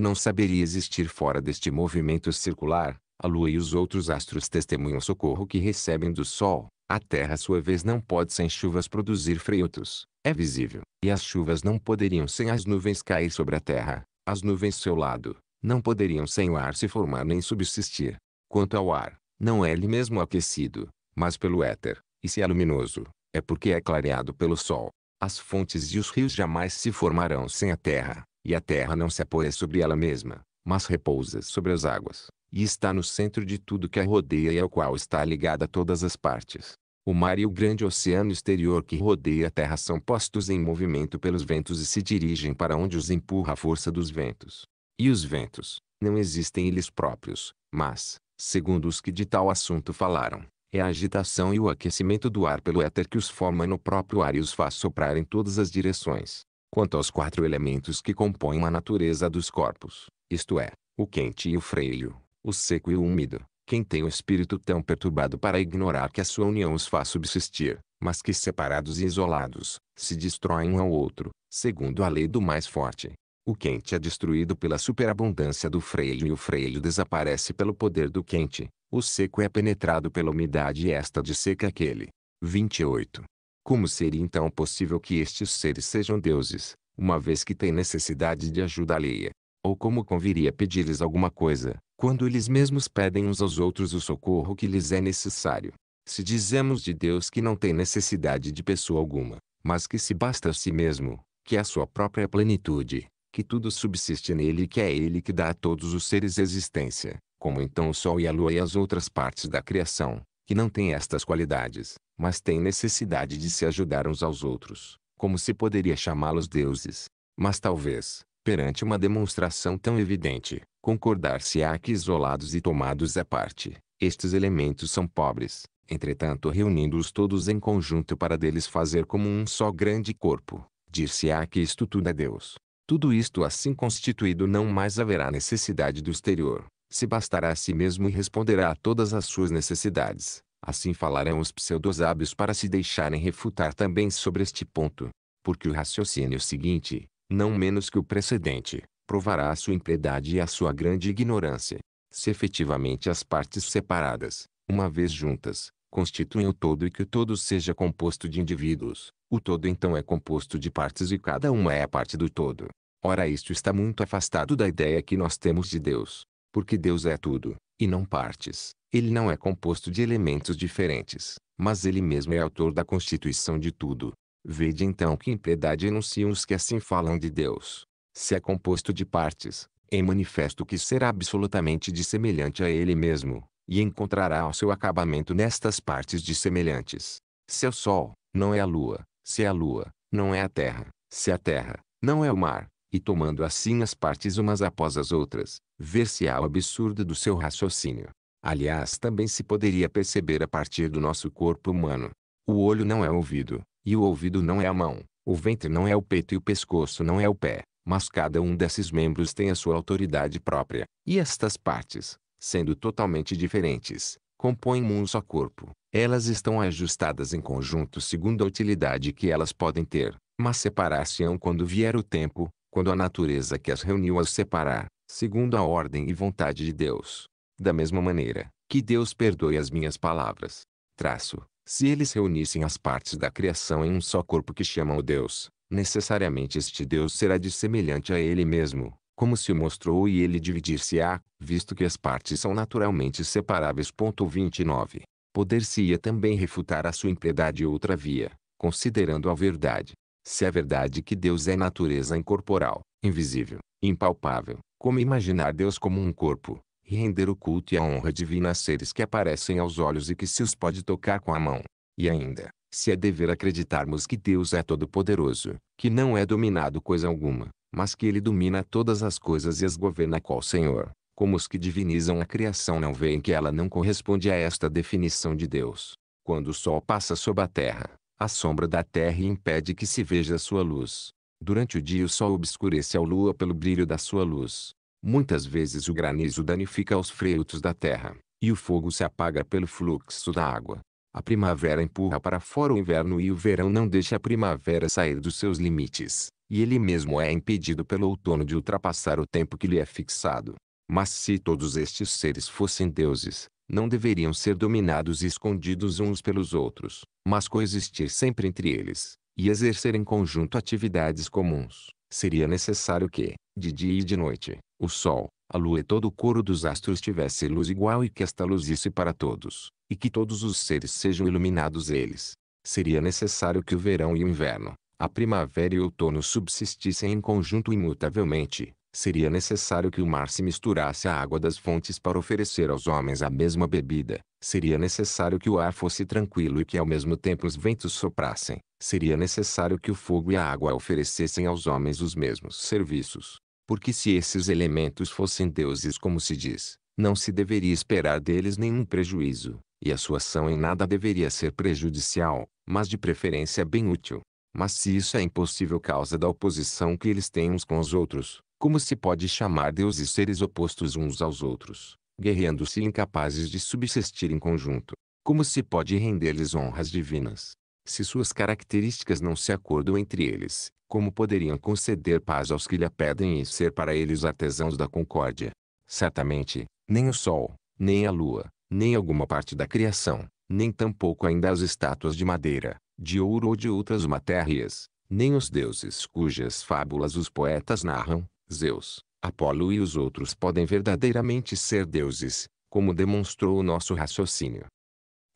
não saberia existir fora deste movimento circular, a lua e os outros astros testemunham o socorro que recebem do sol, a terra sua vez não pode sem chuvas produzir frutos, é visível, e as chuvas não poderiam sem as nuvens cair sobre a terra, as nuvens seu lado, não poderiam sem o ar se formar nem subsistir. Quanto ao ar, não é ele mesmo aquecido, mas pelo éter, e se é luminoso, é porque é clareado pelo sol. As fontes e os rios jamais se formarão sem a terra, e a terra não se apoia sobre ela mesma, mas repousa sobre as águas e está no centro de tudo que a rodeia e ao qual está ligada todas as partes. O mar e o grande oceano exterior que rodeia a Terra são postos em movimento pelos ventos e se dirigem para onde os empurra a força dos ventos. E os ventos, não existem eles próprios, mas, segundo os que de tal assunto falaram, é a agitação e o aquecimento do ar pelo éter que os forma no próprio ar e os faz soprar em todas as direções. Quanto aos quatro elementos que compõem a natureza dos corpos, isto é, o quente e o freio, o seco e o úmido, quem tem o espírito tão perturbado para ignorar que a sua união os faz subsistir, mas que separados e isolados, se destroem um ao outro, segundo a lei do mais forte. O quente é destruído pela superabundância do freio e o freio desaparece pelo poder do quente. O seco é penetrado pela umidade e esta disseca é aquele. 28. Como seria então possível que estes seres sejam deuses, uma vez que têm necessidade de ajuda alheia, ou como conviria pedir-lhes alguma coisa, quando eles mesmos pedem uns aos outros o socorro que lhes é necessário. Se dizemos de Deus que não tem necessidade de pessoa alguma, mas que se basta a si mesmo, que é a sua própria plenitude, que tudo subsiste nele e que é ele que dá a todos os seres existência, como então o sol e a lua e as outras partes da criação, que não têm estas qualidades, mas têm necessidade de se ajudar uns aos outros, como se poderia chamá-los deuses. Mas talvez, perante uma demonstração tão evidente, concordar-se-á que isolados e tomados à parte, estes elementos são pobres, entretanto reunindo-os todos em conjunto para deles fazer como um só grande corpo, dir-se-á que isto tudo é Deus. Tudo isto assim constituído não mais haverá necessidade do exterior, se bastará a si mesmo e responderá a todas as suas necessidades. Assim falarão os pseudosábios para se deixarem refutar também sobre este ponto. Porque o raciocínio seguinte, não menos que o precedente, provará a sua impiedade e a sua grande ignorância. Se efetivamente as partes separadas, uma vez juntas, constituem o todo e que o todo seja composto de indivíduos, o todo então é composto de partes e cada uma é a parte do todo. Ora isto está muito afastado da ideia que nós temos de Deus, porque Deus é tudo, e não partes. Ele não é composto de elementos diferentes, mas ele mesmo é autor da constituição de tudo, Vede então que impiedade enunciam os que assim falam de Deus. Se é composto de partes, é manifesto que será absolutamente dissemelhante a ele mesmo, e encontrará o seu acabamento nestas partes dissemelhantes. Se é o sol, não é a lua, se é a lua, não é a terra, se é a terra, não é o mar, e tomando assim as partes umas após as outras, ver-se-á o absurdo do seu raciocínio. Aliás, também se poderia perceber a partir do nosso corpo humano. O olho não é ouvido, e o ouvido não é a mão, o ventre não é o peito e o pescoço não é o pé, mas cada um desses membros tem a sua autoridade própria, e estas partes, sendo totalmente diferentes, compõem um só corpo. Elas estão ajustadas em conjunto segundo a utilidade que elas podem ter, mas separar-se-ão quando vier o tempo, quando a natureza que as reuniu as separar, segundo a ordem e vontade de Deus. Da mesma maneira, que Deus perdoe as minhas palavras. Traço, se eles reunissem as partes da criação em um só corpo que chamam o Deus, necessariamente este Deus será semelhante a ele mesmo, como se mostrou e ele dividir-se-á, visto que as partes são naturalmente separáveis. 29. Poder-se-ia também refutar a sua impiedade outra via, considerando a verdade. Se é verdade que Deus é natureza incorporal, invisível, impalpável, como imaginar Deus como um corpo, e render o culto e a honra divina a seres que aparecem aos olhos e que se os pode tocar com a mão. E ainda, se é dever acreditarmos que Deus é todo-poderoso, que não é dominado coisa alguma, mas que ele domina todas as coisas e as governa qual Senhor, como os que divinizam a criação não veem que ela não corresponde a esta definição de Deus. Quando o sol passa sob a terra, a sombra da terra impede que se veja a sua luz. Durante o dia o sol obscurece a lua pelo brilho da sua luz, Muitas vezes o granizo danifica os frutos da terra, e o fogo se apaga pelo fluxo da água. A primavera empurra para fora o inverno e o verão não deixa a primavera sair dos seus limites, e ele mesmo é impedido pelo outono de ultrapassar o tempo que lhe é fixado. Mas se todos estes seres fossem deuses, não deveriam ser dominados e escondidos uns pelos outros, mas coexistir sempre entre eles, e exercer em conjunto atividades comuns seria necessário que, de dia e de noite, o sol, a lua e todo o coro dos astros tivesse luz igual e que esta luz para todos, e que todos os seres sejam iluminados eles. Seria necessário que o verão e o inverno, a primavera e o outono subsistissem em conjunto imutavelmente, seria necessário que o mar se misturasse à água das fontes para oferecer aos homens a mesma bebida. Seria necessário que o ar fosse tranquilo e que ao mesmo tempo os ventos soprassem. Seria necessário que o fogo e a água oferecessem aos homens os mesmos serviços. Porque se esses elementos fossem deuses como se diz, não se deveria esperar deles nenhum prejuízo, e a sua ação em nada deveria ser prejudicial, mas de preferência bem útil. Mas se isso é impossível causa da oposição que eles têm uns com os outros, como se pode chamar deuses seres opostos uns aos outros, guerreando-se incapazes de subsistir em conjunto? Como se pode render-lhes honras divinas? Se suas características não se acordam entre eles, como poderiam conceder paz aos que lhe pedem e ser para eles artesãos da concórdia? Certamente, nem o sol, nem a lua, nem alguma parte da criação, nem tampouco ainda as estátuas de madeira, de ouro ou de outras matérias, nem os deuses cujas fábulas os poetas narram, Zeus, Apolo e os outros podem verdadeiramente ser deuses, como demonstrou o nosso raciocínio.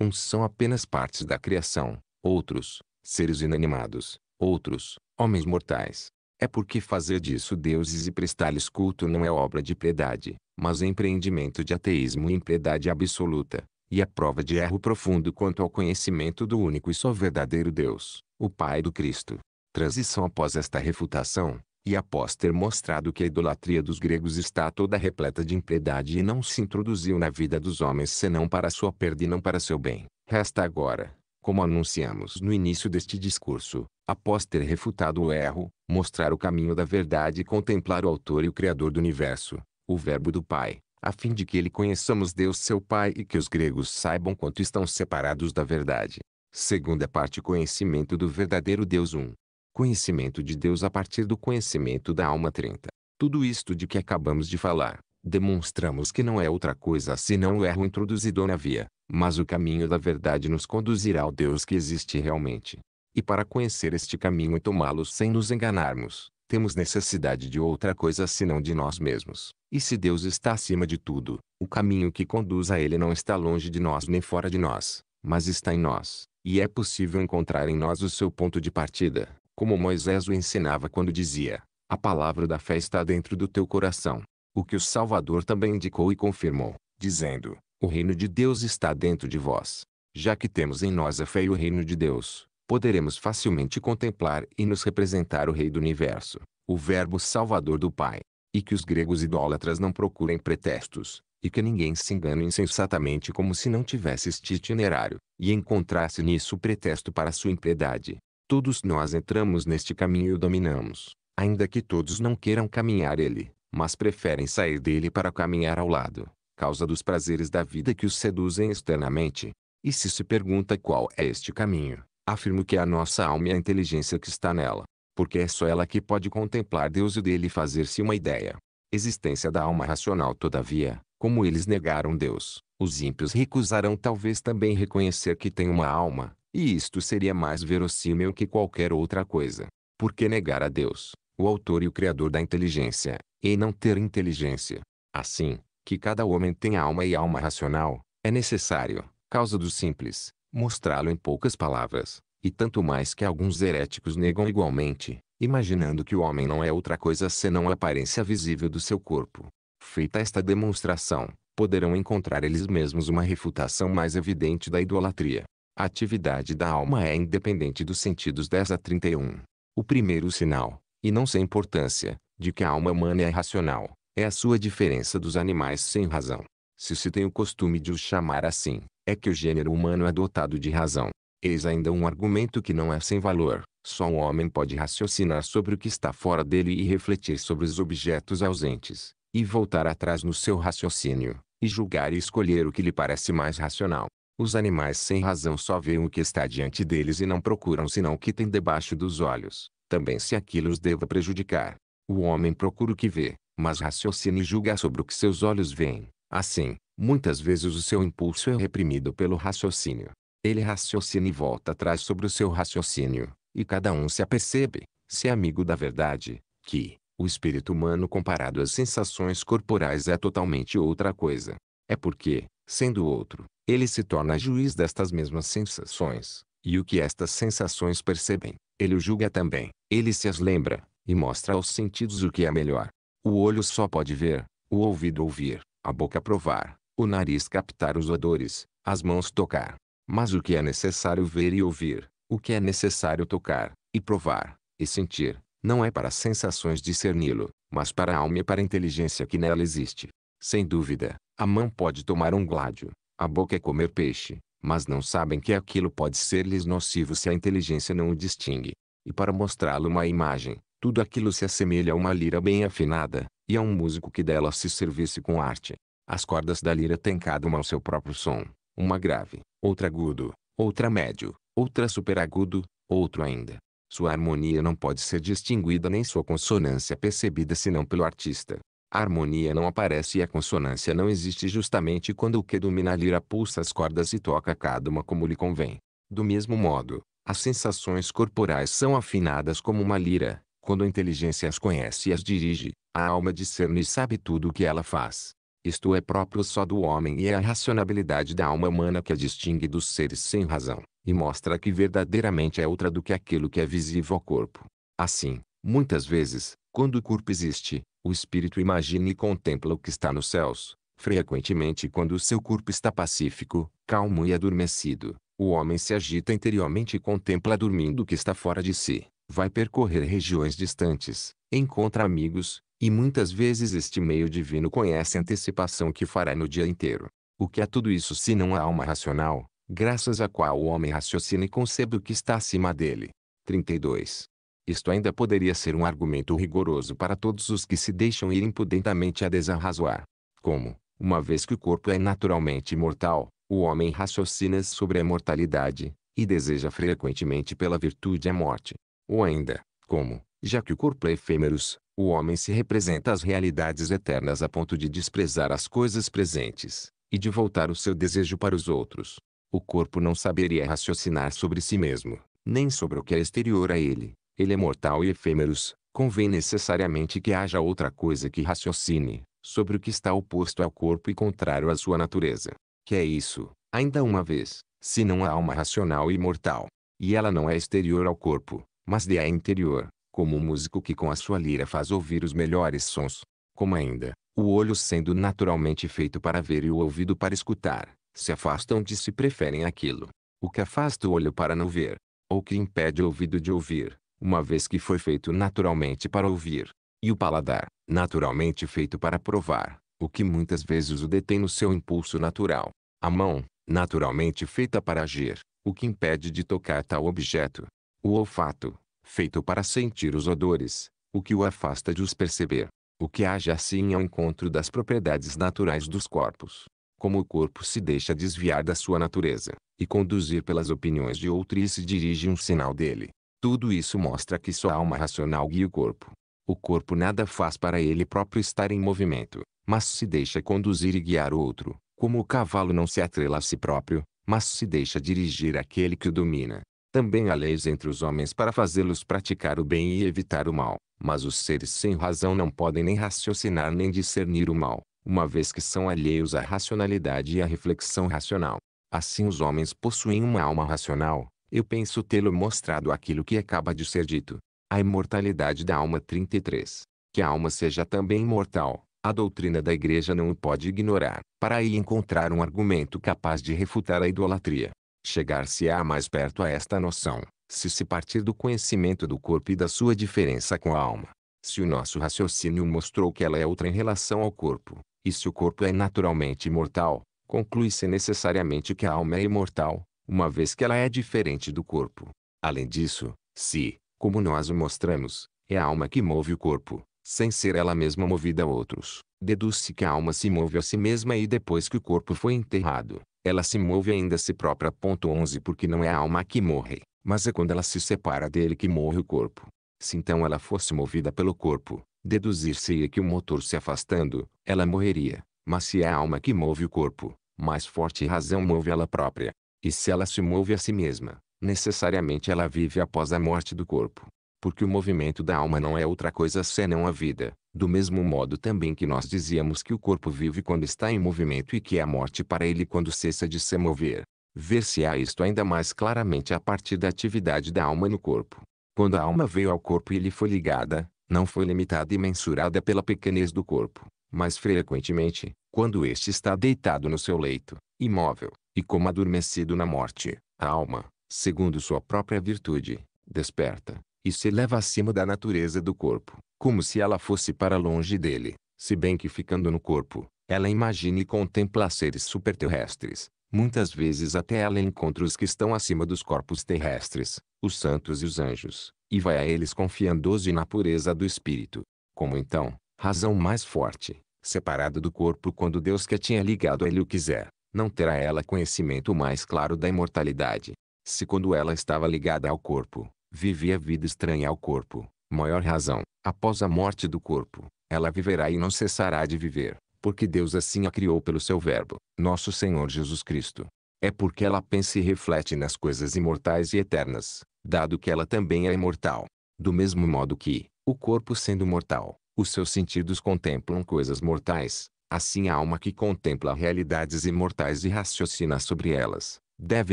Uns são apenas partes da criação, outros, seres inanimados, outros, homens mortais. É porque fazer disso deuses e prestar-lhes culto não é obra de piedade, mas empreendimento de ateísmo e impiedade absoluta, e a é prova de erro profundo quanto ao conhecimento do único e só verdadeiro Deus, o Pai do Cristo. Transição após esta refutação, e após ter mostrado que a idolatria dos gregos está toda repleta de impiedade e não se introduziu na vida dos homens senão para sua perda e não para seu bem, resta agora, como anunciamos no início deste discurso, após ter refutado o erro, mostrar o caminho da verdade e contemplar o Autor e o Criador do universo, o Verbo do Pai, a fim de que ele conheçamos Deus seu Pai e que os gregos saibam quanto estão separados da verdade. Segunda parte Conhecimento do verdadeiro Deus Um conhecimento de Deus a partir do conhecimento da alma 30. Tudo isto de que acabamos de falar, demonstramos que não é outra coisa senão o erro introduzido na via, mas o caminho da verdade nos conduzirá ao Deus que existe realmente. E para conhecer este caminho e tomá-lo sem nos enganarmos, temos necessidade de outra coisa senão de nós mesmos. E se Deus está acima de tudo, o caminho que conduz a Ele não está longe de nós nem fora de nós, mas está em nós, e é possível encontrar em nós o seu ponto de partida como Moisés o ensinava quando dizia: A palavra da fé está dentro do teu coração. O que o Salvador também indicou e confirmou, dizendo: O reino de Deus está dentro de vós. Já que temos em nós a fé e o reino de Deus, poderemos facilmente contemplar e nos representar o Rei do universo, o Verbo Salvador do Pai. E que os gregos idólatras não procurem pretextos, e que ninguém se engane insensatamente como se não tivesse este itinerário, e encontrasse nisso pretexto para sua impiedade. Todos nós entramos neste caminho e o dominamos, ainda que todos não queiram caminhar ele, mas preferem sair dele para caminhar ao lado, causa dos prazeres da vida que os seduzem externamente. E se se pergunta qual é este caminho, afirmo que é a nossa alma e a inteligência que está nela, porque é só ela que pode contemplar Deus e dele fazer-se uma ideia. Existência da alma racional todavia, como eles negaram Deus, os ímpios recusarão talvez também reconhecer que tem uma alma, e isto seria mais verossímil que qualquer outra coisa. Porque negar a Deus, o autor e o criador da inteligência, e não ter inteligência? Assim, que cada homem tem alma e alma racional, é necessário, causa do simples, mostrá-lo em poucas palavras, e tanto mais que alguns heréticos negam igualmente, imaginando que o homem não é outra coisa senão a aparência visível do seu corpo. Feita esta demonstração, poderão encontrar eles mesmos uma refutação mais evidente da idolatria. A atividade da alma é independente dos sentidos 10 a 31. O primeiro sinal, e não sem importância, de que a alma humana é racional, é a sua diferença dos animais sem razão. Se se tem o costume de os chamar assim, é que o gênero humano é dotado de razão. Eis ainda um argumento que não é sem valor. Só um homem pode raciocinar sobre o que está fora dele e refletir sobre os objetos ausentes, e voltar atrás no seu raciocínio, e julgar e escolher o que lhe parece mais racional. Os animais sem razão só veem o que está diante deles e não procuram senão o que tem debaixo dos olhos, também se aquilo os deva prejudicar. O homem procura o que vê, mas raciocina e julga sobre o que seus olhos veem. Assim, muitas vezes o seu impulso é reprimido pelo raciocínio. Ele raciocina e volta atrás sobre o seu raciocínio, e cada um se apercebe, se é amigo da verdade, que o espírito humano comparado às sensações corporais é totalmente outra coisa é porque, sendo outro, ele se torna juiz destas mesmas sensações, e o que estas sensações percebem, ele o julga também, ele se as lembra, e mostra aos sentidos o que é melhor. O olho só pode ver, o ouvido ouvir, a boca provar, o nariz captar os odores, as mãos tocar. Mas o que é necessário ver e ouvir, o que é necessário tocar, e provar, e sentir, não é para sensações discerni-lo, mas para a alma e para a inteligência que nela existe. Sem dúvida, a mão pode tomar um gládio, a boca é comer peixe, mas não sabem que aquilo pode ser-lhes nocivo se a inteligência não o distingue. E para mostrá-lo uma imagem, tudo aquilo se assemelha a uma lira bem afinada, e a um músico que dela se servisse com arte. As cordas da lira têm cada uma o seu próprio som, uma grave, outra agudo, outra médio, outra superagudo, outro ainda. Sua harmonia não pode ser distinguida nem sua consonância percebida senão pelo artista. A harmonia não aparece e a consonância não existe justamente quando o que domina a lira pulsa as cordas e toca cada uma como lhe convém. Do mesmo modo, as sensações corporais são afinadas como uma lira, quando a inteligência as conhece e as dirige, a alma discerne e sabe tudo o que ela faz. Isto é próprio só do homem e é a racionalidade da alma humana que a distingue dos seres sem razão, e mostra que verdadeiramente é outra do que aquilo que é visível ao corpo. Assim, muitas vezes, quando o corpo existe, o espírito imagina e contempla o que está nos céus. Frequentemente quando o seu corpo está pacífico, calmo e adormecido, o homem se agita interiormente e contempla dormindo o que está fora de si. Vai percorrer regiões distantes, encontra amigos, e muitas vezes este meio divino conhece a antecipação que fará no dia inteiro. O que é tudo isso se não a alma racional, graças à qual o homem raciocina e concebe o que está acima dele? 32. Isto ainda poderia ser um argumento rigoroso para todos os que se deixam ir impudentemente a desarrazoar. Como, uma vez que o corpo é naturalmente mortal, o homem raciocina sobre a mortalidade, e deseja frequentemente pela virtude a morte. Ou ainda, como, já que o corpo é efêmeros, o homem se representa as realidades eternas a ponto de desprezar as coisas presentes, e de voltar o seu desejo para os outros. O corpo não saberia raciocinar sobre si mesmo, nem sobre o que é exterior a ele, ele é mortal e efêmeros, convém necessariamente que haja outra coisa que raciocine, sobre o que está oposto ao corpo e contrário à sua natureza. Que é isso, ainda uma vez, se não a alma racional e mortal. E ela não é exterior ao corpo, mas de é interior, como um músico que com a sua lira faz ouvir os melhores sons. Como ainda, o olho sendo naturalmente feito para ver e o ouvido para escutar, se afastam de se preferem aquilo. O que afasta o olho para não ver, ou que impede o ouvido de ouvir, uma vez que foi feito naturalmente para ouvir, e o paladar, naturalmente feito para provar, o que muitas vezes o detém no seu impulso natural, a mão, naturalmente feita para agir, o que impede de tocar tal objeto, o olfato, feito para sentir os odores, o que o afasta de os perceber, o que age assim ao encontro das propriedades naturais dos corpos. Como o corpo se deixa desviar da sua natureza, e conduzir pelas opiniões de outro e se dirige um sinal dele, tudo isso mostra que sua alma racional guia o corpo. O corpo nada faz para ele próprio estar em movimento, mas se deixa conduzir e guiar o outro, como o cavalo não se atrela a si próprio, mas se deixa dirigir aquele que o domina. Também há leis entre os homens para fazê-los praticar o bem e evitar o mal, mas os seres sem razão não podem nem raciocinar nem discernir o mal, uma vez que são alheios à racionalidade e à reflexão racional. Assim os homens possuem uma alma racional, eu penso tê-lo mostrado aquilo que acaba de ser dito. A imortalidade da alma 33. Que a alma seja também imortal, a doutrina da igreja não o pode ignorar, para aí encontrar um argumento capaz de refutar a idolatria. Chegar-se-á mais perto a esta noção, se se partir do conhecimento do corpo e da sua diferença com a alma. Se o nosso raciocínio mostrou que ela é outra em relação ao corpo, e se o corpo é naturalmente imortal, conclui-se necessariamente que a alma é imortal, uma vez que ela é diferente do corpo. Além disso, se, como nós o mostramos, é a alma que move o corpo, sem ser ela mesma movida a outros, deduz-se que a alma se move a si mesma e depois que o corpo foi enterrado, ela se move ainda a si própria. Ponto 11 Porque não é a alma que morre, mas é quando ela se separa dele que morre o corpo. Se então ela fosse movida pelo corpo, deduzir-se-ia que o motor se afastando, ela morreria. Mas se é a alma que move o corpo, mais forte razão move ela própria, e se ela se move a si mesma, necessariamente ela vive após a morte do corpo. Porque o movimento da alma não é outra coisa senão a vida, do mesmo modo também que nós dizíamos que o corpo vive quando está em movimento e que é a morte para ele quando cessa de se mover. Ver-se-á isto ainda mais claramente a partir da atividade da alma no corpo. Quando a alma veio ao corpo e lhe foi ligada, não foi limitada e mensurada pela pequenez do corpo, mas frequentemente, quando este está deitado no seu leito, imóvel, e como adormecido na morte, a alma, segundo sua própria virtude, desperta, e se eleva acima da natureza do corpo, como se ela fosse para longe dele, se bem que ficando no corpo, ela imagina e contempla seres superterrestres. Muitas vezes até ela encontra os que estão acima dos corpos terrestres, os santos e os anjos, e vai a eles confiandoso na pureza do espírito. Como então, razão mais forte, separada do corpo quando Deus que a tinha ligado a ele o quiser, não terá ela conhecimento mais claro da imortalidade. Se quando ela estava ligada ao corpo, vivia vida estranha ao corpo, maior razão, após a morte do corpo, ela viverá e não cessará de viver, porque Deus assim a criou pelo seu Verbo, nosso Senhor Jesus Cristo. É porque ela pensa e reflete nas coisas imortais e eternas, dado que ela também é imortal. Do mesmo modo que, o corpo sendo mortal, os seus sentidos contemplam coisas mortais, Assim a alma que contempla realidades imortais e raciocina sobre elas, deve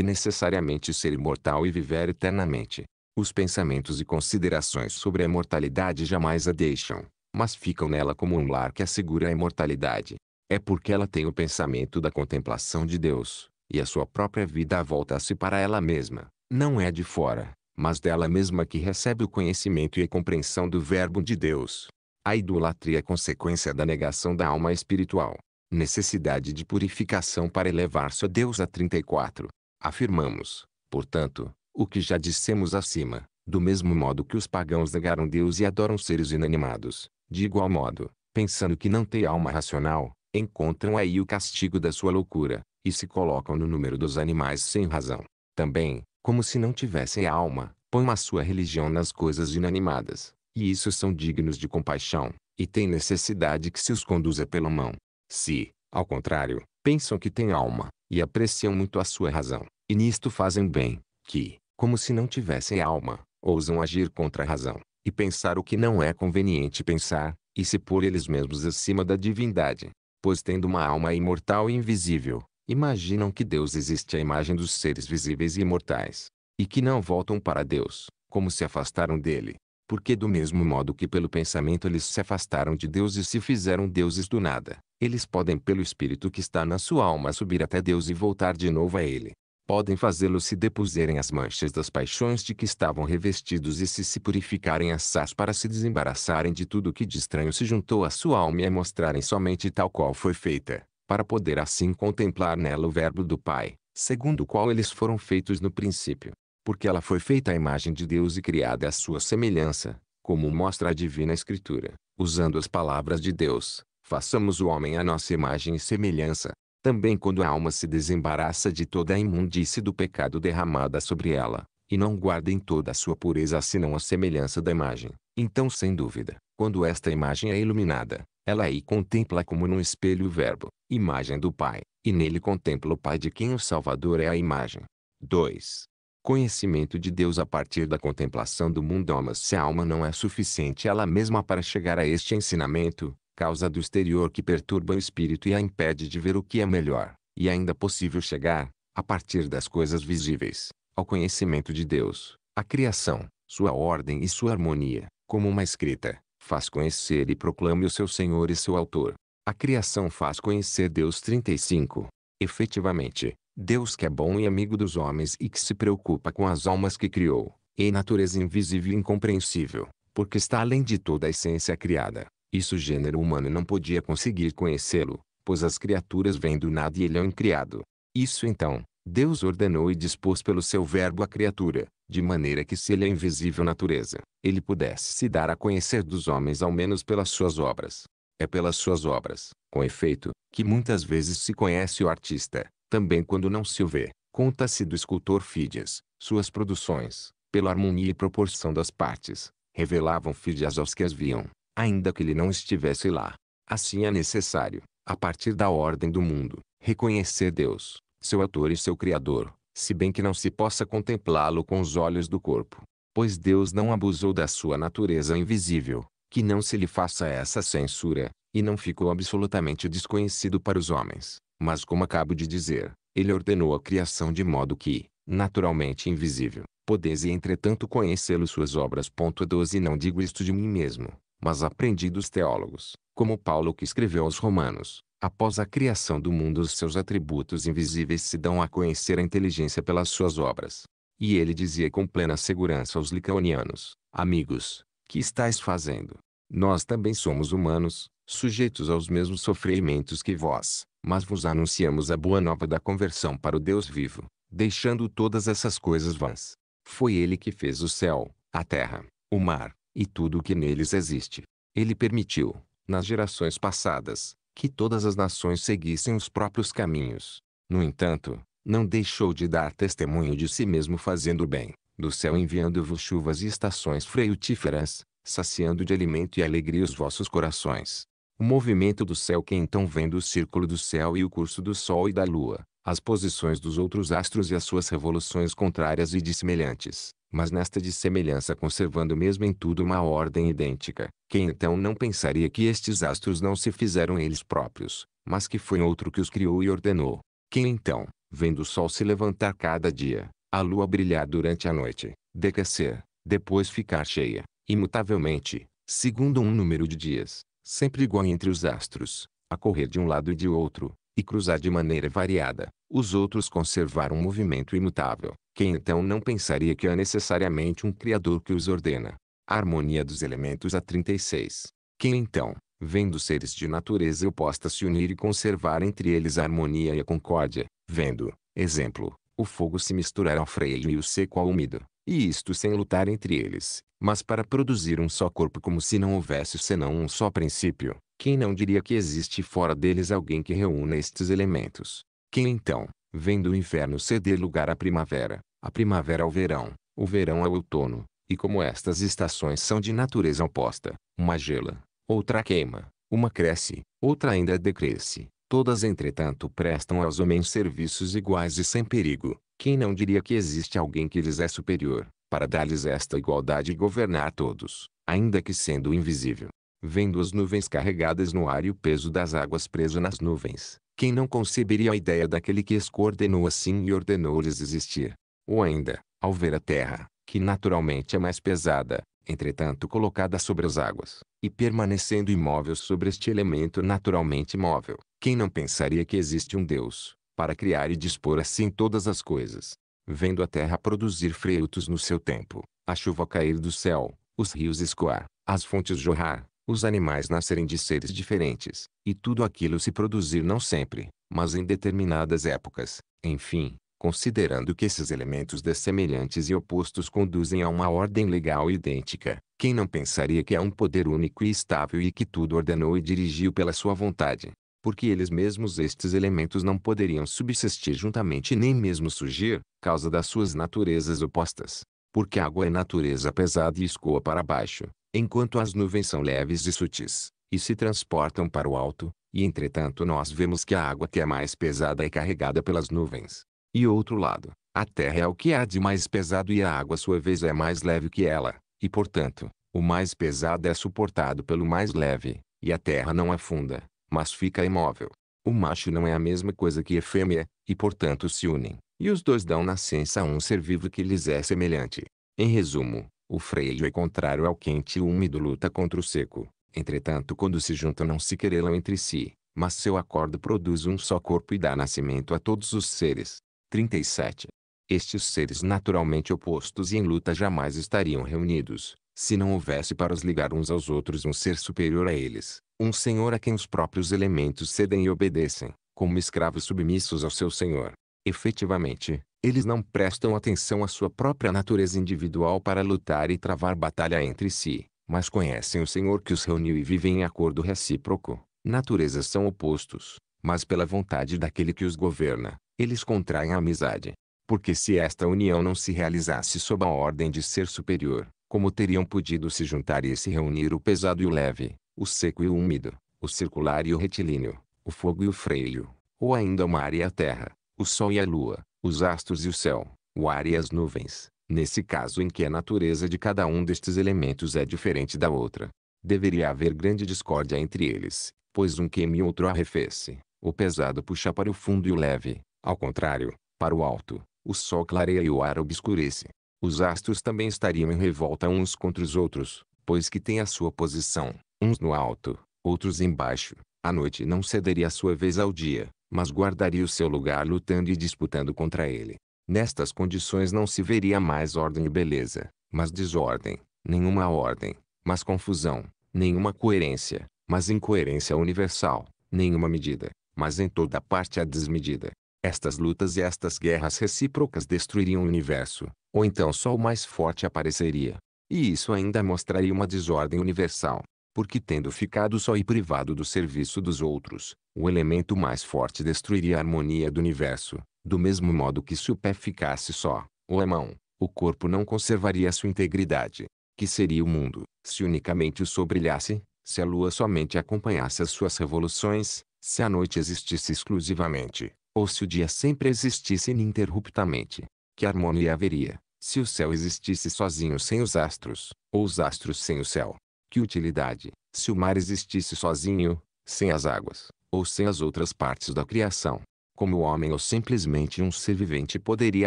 necessariamente ser imortal e viver eternamente. Os pensamentos e considerações sobre a imortalidade jamais a deixam, mas ficam nela como um lar que assegura a imortalidade. É porque ela tem o pensamento da contemplação de Deus, e a sua própria vida volta-se para ela mesma. Não é de fora, mas dela mesma que recebe o conhecimento e a compreensão do Verbo de Deus. A idolatria é consequência da negação da alma espiritual. Necessidade de purificação para elevar-se a Deus a 34. Afirmamos, portanto, o que já dissemos acima, do mesmo modo que os pagãos negaram Deus e adoram seres inanimados, de igual modo, pensando que não tem alma racional, encontram aí o castigo da sua loucura, e se colocam no número dos animais sem razão. Também, como se não tivessem alma, põem a sua religião nas coisas inanimadas, e isso são dignos de compaixão, e têm necessidade que se os conduza pela mão. Se, ao contrário, pensam que têm alma, e apreciam muito a sua razão, e nisto fazem bem, que, como se não tivessem alma, ousam agir contra a razão, e pensar o que não é conveniente pensar, e se pôr eles mesmos acima da divindade. Pois tendo uma alma imortal e invisível, imaginam que Deus existe à imagem dos seres visíveis e imortais, e que não voltam para Deus, como se afastaram dele, porque do mesmo modo que pelo pensamento eles se afastaram de Deus e se fizeram deuses do nada, eles podem pelo Espírito que está na sua alma subir até Deus e voltar de novo a Ele. Podem fazê-lo se depuserem as manchas das paixões de que estavam revestidos e se se purificarem assás para se desembaraçarem de tudo que de estranho se juntou à sua alma e a mostrarem somente tal qual foi feita, para poder assim contemplar nela o Verbo do Pai, segundo o qual eles foram feitos no princípio porque ela foi feita à imagem de Deus e criada à sua semelhança, como mostra a divina Escritura, usando as palavras de Deus, façamos o homem à nossa imagem e semelhança. Também quando a alma se desembaraça de toda a imundície do pecado derramada sobre ela, e não guarda em toda a sua pureza senão a semelhança da imagem, então sem dúvida, quando esta imagem é iluminada, ela aí contempla como num espelho o verbo, imagem do Pai, e nele contempla o Pai de quem o Salvador é a imagem. 2 conhecimento de Deus a partir da contemplação do mundo. Mas se a alma não é suficiente ela mesma para chegar a este ensinamento, causa do exterior que perturba o espírito e a impede de ver o que é melhor, e ainda possível chegar, a partir das coisas visíveis, ao conhecimento de Deus, a criação, sua ordem e sua harmonia, como uma escrita, faz conhecer e proclame o seu Senhor e seu Autor. A criação faz conhecer Deus 35. Efetivamente, Deus que é bom e amigo dos homens e que se preocupa com as almas que criou, e natureza invisível e incompreensível, porque está além de toda a essência criada. Isso o gênero humano não podia conseguir conhecê-lo, pois as criaturas vêm do nada e ele é um criado. Isso então, Deus ordenou e dispôs pelo seu verbo a criatura, de maneira que se ele é invisível natureza, ele pudesse se dar a conhecer dos homens ao menos pelas suas obras. É pelas suas obras, com efeito, que muitas vezes se conhece o artista, também quando não se o vê. Conta-se do escultor Fídias, suas produções, pela harmonia e proporção das partes, revelavam Fídias aos que as viam, ainda que ele não estivesse lá. Assim é necessário, a partir da ordem do mundo, reconhecer Deus, seu autor e seu criador, se bem que não se possa contemplá-lo com os olhos do corpo. Pois Deus não abusou da sua natureza invisível, que não se lhe faça essa censura, e não ficou absolutamente desconhecido para os homens. Mas como acabo de dizer, ele ordenou a criação de modo que, naturalmente invisível, podeis e entretanto conhecê-lo suas obras. 12 Não digo isto de mim mesmo, mas aprendi dos teólogos, como Paulo que escreveu aos Romanos, após a criação do mundo os seus atributos invisíveis se dão a conhecer a inteligência pelas suas obras. E ele dizia com plena segurança aos licaonianos, amigos, que estáis fazendo? Nós também somos humanos, sujeitos aos mesmos sofrimentos que vós, mas vos anunciamos a boa nova da conversão para o Deus vivo, deixando todas essas coisas vãs. Foi ele que fez o céu, a terra, o mar, e tudo o que neles existe. Ele permitiu, nas gerações passadas, que todas as nações seguissem os próprios caminhos. No entanto, não deixou de dar testemunho de si mesmo fazendo o bem, do céu enviando-vos chuvas e estações frutíferas, saciando de alimento e alegria os vossos corações, o movimento do céu que então vendo o círculo do céu e o curso do sol e da lua, as posições dos outros astros e as suas revoluções contrárias e dissemelhantes, mas nesta dissemelhança conservando mesmo em tudo uma ordem idêntica, quem então não pensaria que estes astros não se fizeram eles próprios, mas que foi outro que os criou e ordenou? Quem então, vendo o sol se levantar cada dia, a lua brilhar durante a noite, decrescer, depois ficar cheia, imutavelmente, segundo um número de dias, sempre igual entre os astros, a correr de um lado e de outro, e cruzar de maneira variada, os outros conservar um movimento imutável. Quem então não pensaria que há é necessariamente um Criador que os ordena? A harmonia dos elementos a 36. Quem então, vendo seres de natureza oposta se unir e conservar entre eles a harmonia e a concórdia, vendo, exemplo, o fogo se misturar ao freio e o seco ao úmido, e isto sem lutar entre eles, mas para produzir um só corpo como se não houvesse senão um só princípio, quem não diria que existe fora deles alguém que reúna estes elementos? Quem então, vendo o inverno ceder lugar à primavera, a primavera ao é verão, o verão ao é outono, e como estas estações são de natureza oposta, uma gela, outra queima, uma cresce, outra ainda decresce, todas entretanto prestam aos homens serviços iguais e sem perigo, quem não diria que existe alguém que lhes é superior, para dar-lhes esta igualdade e governar todos, ainda que sendo invisível? Vendo as nuvens carregadas no ar e o peso das águas preso nas nuvens, quem não conceberia a ideia daquele que as coordenou assim e ordenou-lhes existir? Ou ainda, ao ver a terra, que naturalmente é mais pesada, entretanto colocada sobre as águas, e permanecendo imóvel sobre este elemento naturalmente móvel, quem não pensaria que existe um Deus, para criar e dispor assim todas as coisas, vendo a terra produzir frutos no seu tempo, a chuva cair do céu, os rios escoar, as fontes jorrar, os animais nascerem de seres diferentes, e tudo aquilo se produzir não sempre, mas em determinadas épocas. Enfim, considerando que esses elementos dessemelhantes e opostos conduzem a uma ordem legal idêntica, quem não pensaria que há é um poder único e estável e que tudo ordenou e dirigiu pela sua vontade? porque eles mesmos estes elementos não poderiam subsistir juntamente nem mesmo surgir, causa das suas naturezas opostas. Porque a água é natureza pesada e escoa para baixo, enquanto as nuvens são leves e sutis, e se transportam para o alto, e entretanto nós vemos que a água que é mais pesada é carregada pelas nuvens. E outro lado, a terra é o que há de mais pesado e a água sua vez é mais leve que ela, e portanto, o mais pesado é suportado pelo mais leve, e a terra não afunda, mas fica imóvel. O macho não é a mesma coisa que a fêmea, e portanto se unem, e os dois dão nascença a um ser vivo que lhes é semelhante. Em resumo, o freio é contrário ao quente e o úmido luta contra o seco. Entretanto quando se juntam não se querelam entre si, mas seu acordo produz um só corpo e dá nascimento a todos os seres. 37. Estes seres naturalmente opostos e em luta jamais estariam reunidos, se não houvesse para os ligar uns aos outros um ser superior a eles, um senhor a quem os próprios elementos cedem e obedecem, como escravos submissos ao seu senhor. Efetivamente, eles não prestam atenção à sua própria natureza individual para lutar e travar batalha entre si, mas conhecem o Senhor que os reuniu e vivem em acordo recíproco. Naturezas são opostos, mas pela vontade daquele que os governa, eles contraem amizade. Porque se esta união não se realizasse sob a ordem de ser superior, como teriam podido se juntar e se reunir o pesado e o leve, o seco e o úmido, o circular e o retilíneo, o fogo e o freio, ou ainda o mar e a terra, o sol e a lua, os astros e o céu, o ar e as nuvens, nesse caso em que a natureza de cada um destes elementos é diferente da outra. Deveria haver grande discórdia entre eles, pois um queime e outro arrefece, o pesado puxa para o fundo e o leve, ao contrário, para o alto, o sol clareia e o ar obscurece os astros também estariam em revolta uns contra os outros, pois que têm a sua posição, uns no alto, outros embaixo. A noite não cederia sua vez ao dia, mas guardaria o seu lugar lutando e disputando contra ele. Nestas condições não se veria mais ordem e beleza, mas desordem, nenhuma ordem, mas confusão, nenhuma coerência, mas incoerência universal, nenhuma medida, mas em toda parte a desmedida. Estas lutas e estas guerras recíprocas destruiriam o universo, ou então só o mais forte apareceria. E isso ainda mostraria uma desordem universal. Porque tendo ficado só e privado do serviço dos outros, o elemento mais forte destruiria a harmonia do universo, do mesmo modo que se o pé ficasse só, ou a mão, o corpo não conservaria sua integridade, que seria o mundo, se unicamente o sol brilhasse, se a lua somente acompanhasse as suas revoluções, se a noite existisse exclusivamente, ou se o dia sempre existisse ininterruptamente que harmonia haveria, se o céu existisse sozinho sem os astros, ou os astros sem o céu? Que utilidade, se o mar existisse sozinho, sem as águas, ou sem as outras partes da criação? Como o homem ou simplesmente um ser vivente poderia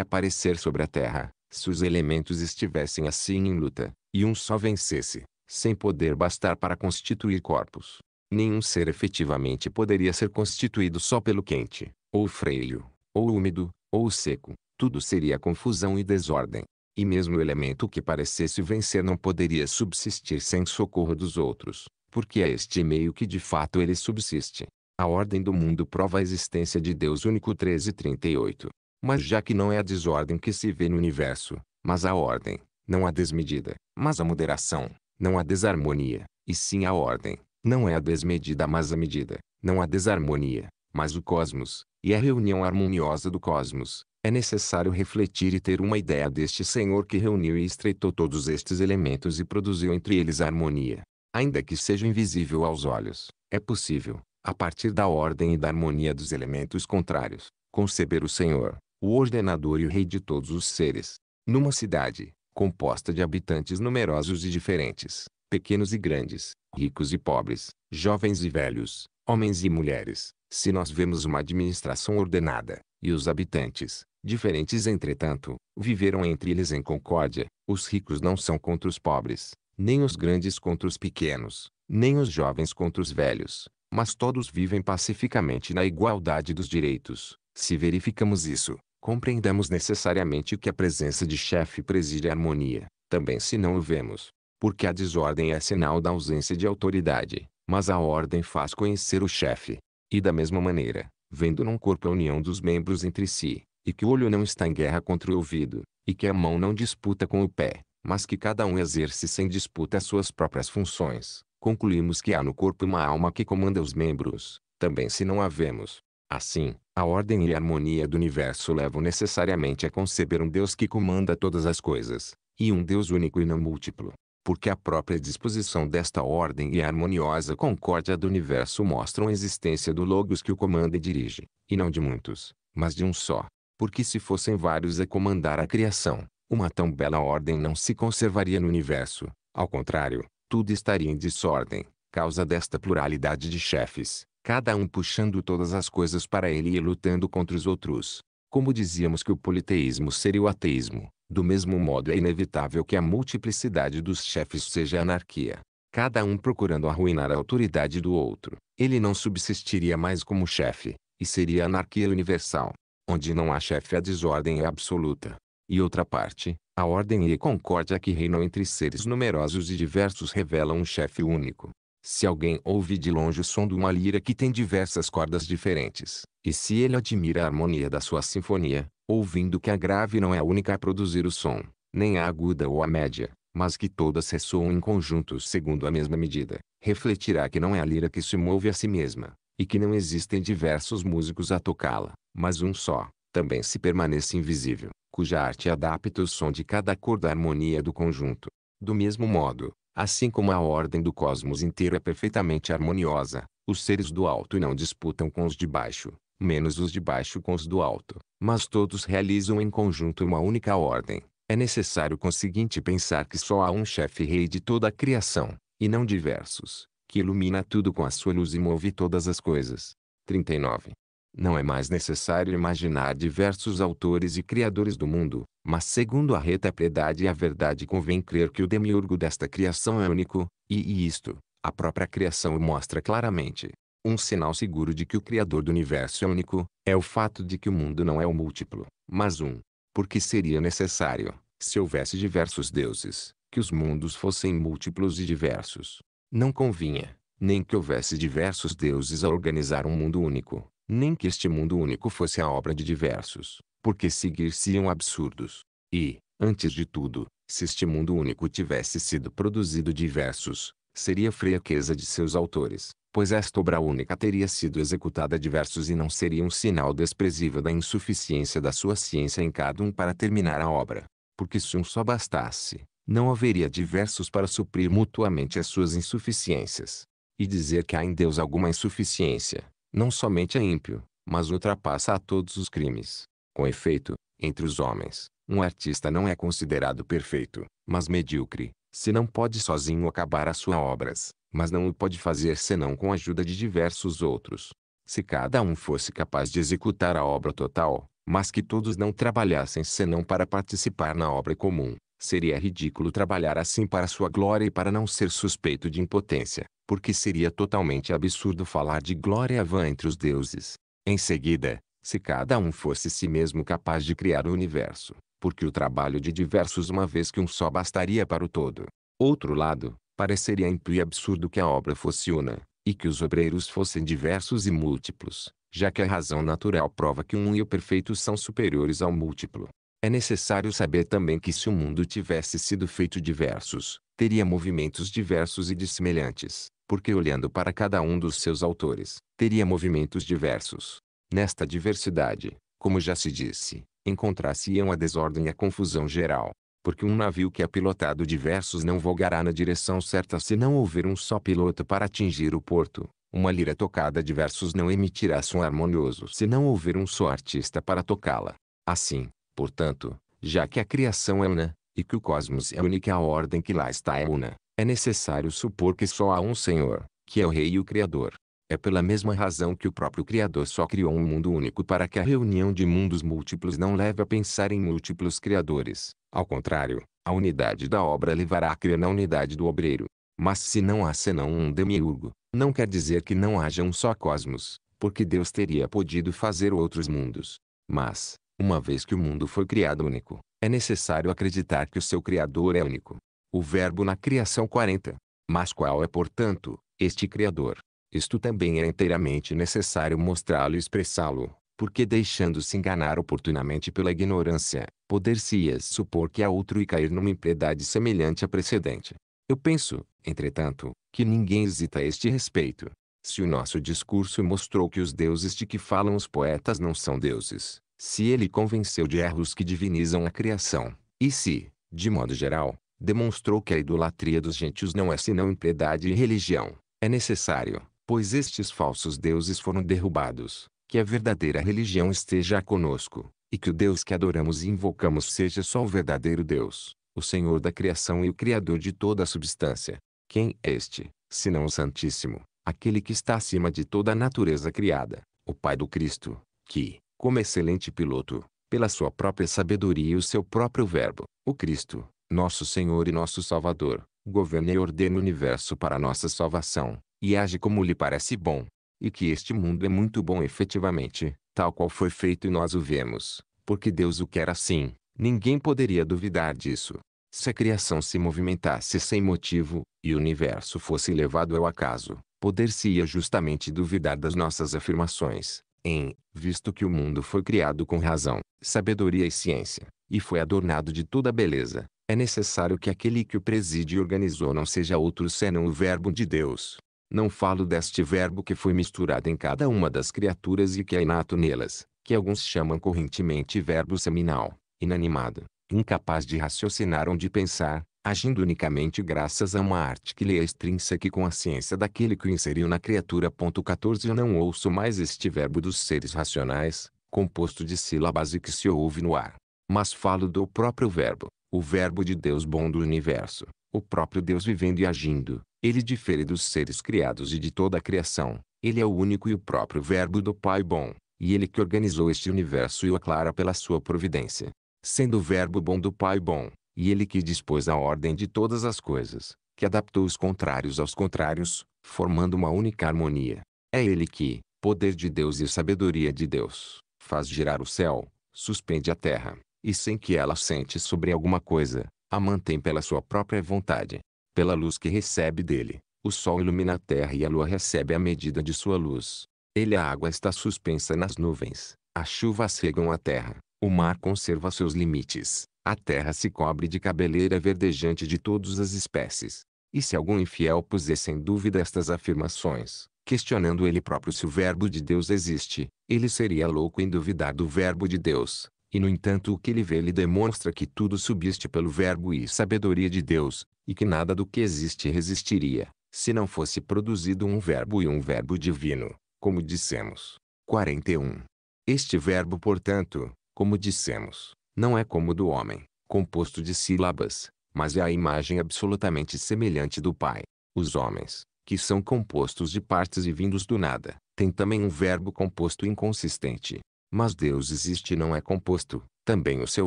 aparecer sobre a terra, se os elementos estivessem assim em luta, e um só vencesse, sem poder bastar para constituir corpos? Nenhum ser efetivamente poderia ser constituído só pelo quente, ou freio, ou úmido, ou seco, tudo seria confusão e desordem. E mesmo o elemento que parecesse vencer não poderia subsistir sem socorro dos outros, porque é este meio que de fato ele subsiste. A ordem do mundo prova a existência de Deus único 1338. Mas já que não é a desordem que se vê no universo, mas a ordem, não a desmedida, mas a moderação, não a desarmonia, e sim a ordem, não é a desmedida mas a medida, não a desarmonia, mas o cosmos, e a reunião harmoniosa do cosmos, é necessário refletir e ter uma ideia deste Senhor que reuniu e estreitou todos estes elementos e produziu entre eles a harmonia. Ainda que seja invisível aos olhos, é possível, a partir da ordem e da harmonia dos elementos contrários, conceber o Senhor, o ordenador e o rei de todos os seres. Numa cidade, composta de habitantes numerosos e diferentes, pequenos e grandes, ricos e pobres, jovens e velhos, homens e mulheres, se nós vemos uma administração ordenada, e os habitantes, Diferentes entretanto, viveram entre eles em concórdia. Os ricos não são contra os pobres, nem os grandes contra os pequenos, nem os jovens contra os velhos, mas todos vivem pacificamente na igualdade dos direitos. Se verificamos isso, compreendamos necessariamente que a presença de chefe preside a harmonia, também se não o vemos. Porque a desordem é sinal da ausência de autoridade, mas a ordem faz conhecer o chefe. E da mesma maneira, vendo num corpo a união dos membros entre si, e que o olho não está em guerra contra o ouvido, e que a mão não disputa com o pé, mas que cada um exerce sem disputa suas próprias funções, concluímos que há no corpo uma alma que comanda os membros, também se não a vemos. Assim, a ordem e a harmonia do universo levam necessariamente a conceber um Deus que comanda todas as coisas, e um Deus único e não múltiplo. Porque a própria disposição desta ordem e a harmoniosa concórdia do universo mostram a existência do Logos que o comanda e dirige, e não de muitos, mas de um só porque se fossem vários a comandar a criação, uma tão bela ordem não se conservaria no universo. Ao contrário, tudo estaria em desordem, causa desta pluralidade de chefes, cada um puxando todas as coisas para ele e lutando contra os outros. Como dizíamos que o politeísmo seria o ateísmo, do mesmo modo é inevitável que a multiplicidade dos chefes seja anarquia. Cada um procurando arruinar a autoridade do outro, ele não subsistiria mais como chefe, e seria anarquia universal onde não há chefe a desordem é absoluta. E outra parte, a ordem e a concórdia que reinam entre seres numerosos e diversos revelam um chefe único. Se alguém ouve de longe o som de uma lira que tem diversas cordas diferentes, e se ele admira a harmonia da sua sinfonia, ouvindo que a grave não é a única a produzir o som, nem a aguda ou a média, mas que todas ressoam em conjunto segundo a mesma medida, refletirá que não é a lira que se move a si mesma, e que não existem diversos músicos a tocá-la, mas um só, também se permanece invisível, cuja arte adapta o som de cada cor da harmonia do conjunto. Do mesmo modo, assim como a ordem do cosmos inteiro é perfeitamente harmoniosa, os seres do alto não disputam com os de baixo, menos os de baixo com os do alto, mas todos realizam em conjunto uma única ordem. É necessário conseguinte pensar que só há um chefe rei de toda a criação, e não diversos, que ilumina tudo com a sua luz e move todas as coisas. 39. Não é mais necessário imaginar diversos autores e criadores do mundo, mas segundo a reta piedade e a verdade convém crer que o demiurgo desta criação é único, e, e isto, a própria criação o mostra claramente. Um sinal seguro de que o Criador do universo é único, é o fato de que o mundo não é o múltiplo, mas um. Porque seria necessário, se houvesse diversos deuses, que os mundos fossem múltiplos e diversos. Não convinha, nem que houvesse diversos deuses a organizar um mundo único, nem que este mundo único fosse a obra de diversos, porque seguir-se-iam absurdos. E, antes de tudo, se este mundo único tivesse sido produzido diversos, seria fraqueza de seus autores, pois esta obra única teria sido executada diversos e não seria um sinal desprezível da insuficiência da sua ciência em cada um para terminar a obra. Porque se um só bastasse, não haveria diversos para suprir mutuamente as suas insuficiências. E dizer que há em Deus alguma insuficiência, não somente é ímpio, mas ultrapassa a todos os crimes. Com efeito, entre os homens, um artista não é considerado perfeito, mas medíocre, se não pode sozinho acabar as suas obras, mas não o pode fazer senão com a ajuda de diversos outros. Se cada um fosse capaz de executar a obra total, mas que todos não trabalhassem senão para participar na obra comum, seria ridículo trabalhar assim para sua glória e para não ser suspeito de impotência porque seria totalmente absurdo falar de glória vã entre os deuses. Em seguida, se cada um fosse si mesmo capaz de criar o universo, porque o trabalho de diversos uma vez que um só bastaria para o todo. Outro lado, pareceria impio e absurdo que a obra fosse una, e que os obreiros fossem diversos e múltiplos, já que a razão natural prova que um e o perfeito são superiores ao múltiplo. É necessário saber também que se o mundo tivesse sido feito diversos, teria movimentos diversos e dissemelhantes, porque olhando para cada um dos seus autores, teria movimentos diversos. Nesta diversidade, como já se disse, encontrar-se-iam a desordem e a confusão geral. Porque um navio que é pilotado diversos não vogará na direção certa se não houver um só piloto para atingir o porto. Uma lira tocada diversos não emitirá som harmonioso se não houver um só artista para tocá-la. Assim, Portanto, já que a criação é una, e que o cosmos é a única ordem que lá está é una, é necessário supor que só há um Senhor, que é o Rei e o Criador. É pela mesma razão que o próprio Criador só criou um mundo único para que a reunião de mundos múltiplos não leve a pensar em múltiplos criadores. Ao contrário, a unidade da obra levará a crer na unidade do obreiro. Mas se não há senão um demiurgo, não quer dizer que não haja um só cosmos, porque Deus teria podido fazer outros mundos. Mas, uma vez que o mundo foi criado único, é necessário acreditar que o seu Criador é único. O verbo na criação 40. Mas qual é, portanto, este Criador? Isto também é inteiramente necessário mostrá-lo e expressá-lo, porque deixando-se enganar oportunamente pela ignorância, poder-se-ia supor que há outro e cair numa impiedade semelhante à precedente. Eu penso, entretanto, que ninguém hesita a este respeito. Se o nosso discurso mostrou que os deuses de que falam os poetas não são deuses, se ele convenceu de erros que divinizam a criação, e se, de modo geral, demonstrou que a idolatria dos gentios não é senão impiedade e religião, é necessário, pois estes falsos deuses foram derrubados, que a verdadeira religião esteja conosco, e que o Deus que adoramos e invocamos seja só o verdadeiro Deus, o Senhor da criação e o Criador de toda a substância. Quem é este, senão o Santíssimo, aquele que está acima de toda a natureza criada, o Pai do Cristo, que, como excelente piloto, pela sua própria sabedoria e o seu próprio verbo, o Cristo, nosso Senhor e nosso Salvador, governa e ordena o universo para nossa salvação, e age como lhe parece bom. E que este mundo é muito bom efetivamente, tal qual foi feito e nós o vemos, porque Deus o quer assim, ninguém poderia duvidar disso. Se a criação se movimentasse sem motivo, e o universo fosse levado ao acaso, poder-se-ia justamente duvidar das nossas afirmações, em, visto que o mundo foi criado com razão, sabedoria e ciência, e foi adornado de toda beleza, é necessário que aquele que o preside e organizou não seja outro senão o Verbo de Deus. Não falo deste verbo que foi misturado em cada uma das criaturas e que é inato nelas, que alguns chamam correntemente verbo seminal, inanimado, incapaz de raciocinar ou de pensar, agindo unicamente graças a uma arte que lhe é extrínseca com a ciência daquele que o inseriu na criatura. 14 Eu não ouço mais este verbo dos seres racionais, composto de sílabas e que se ouve no ar. Mas falo do próprio verbo, o verbo de Deus bom do universo, o próprio Deus vivendo e agindo. Ele difere dos seres criados e de toda a criação. Ele é o único e o próprio verbo do Pai bom, e ele que organizou este universo e o aclara pela sua providência. Sendo o verbo bom do Pai bom, e ele que dispôs a ordem de todas as coisas, que adaptou os contrários aos contrários, formando uma única harmonia. É ele que, poder de Deus e sabedoria de Deus, faz girar o céu, suspende a terra, e sem que ela sente sobre alguma coisa, a mantém pela sua própria vontade. Pela luz que recebe dele, o sol ilumina a terra e a lua recebe a medida de sua luz. Ele a água está suspensa nas nuvens, as chuvas regam a terra, o mar conserva seus limites, a terra se cobre de cabeleira verdejante de todas as espécies. E se algum infiel pusesse em dúvida estas afirmações, questionando ele próprio se o Verbo de Deus existe, ele seria louco em duvidar do Verbo de Deus. E no entanto o que ele vê lhe demonstra que tudo subiste pelo Verbo e sabedoria de Deus, e que nada do que existe resistiria, se não fosse produzido um Verbo e um Verbo divino, como dissemos. 41. Este Verbo, portanto, como dissemos, não é como do homem, composto de sílabas, mas é a imagem absolutamente semelhante do Pai. Os homens, que são compostos de partes e vindos do nada, têm também um verbo composto inconsistente. Mas Deus existe e não é composto, também o seu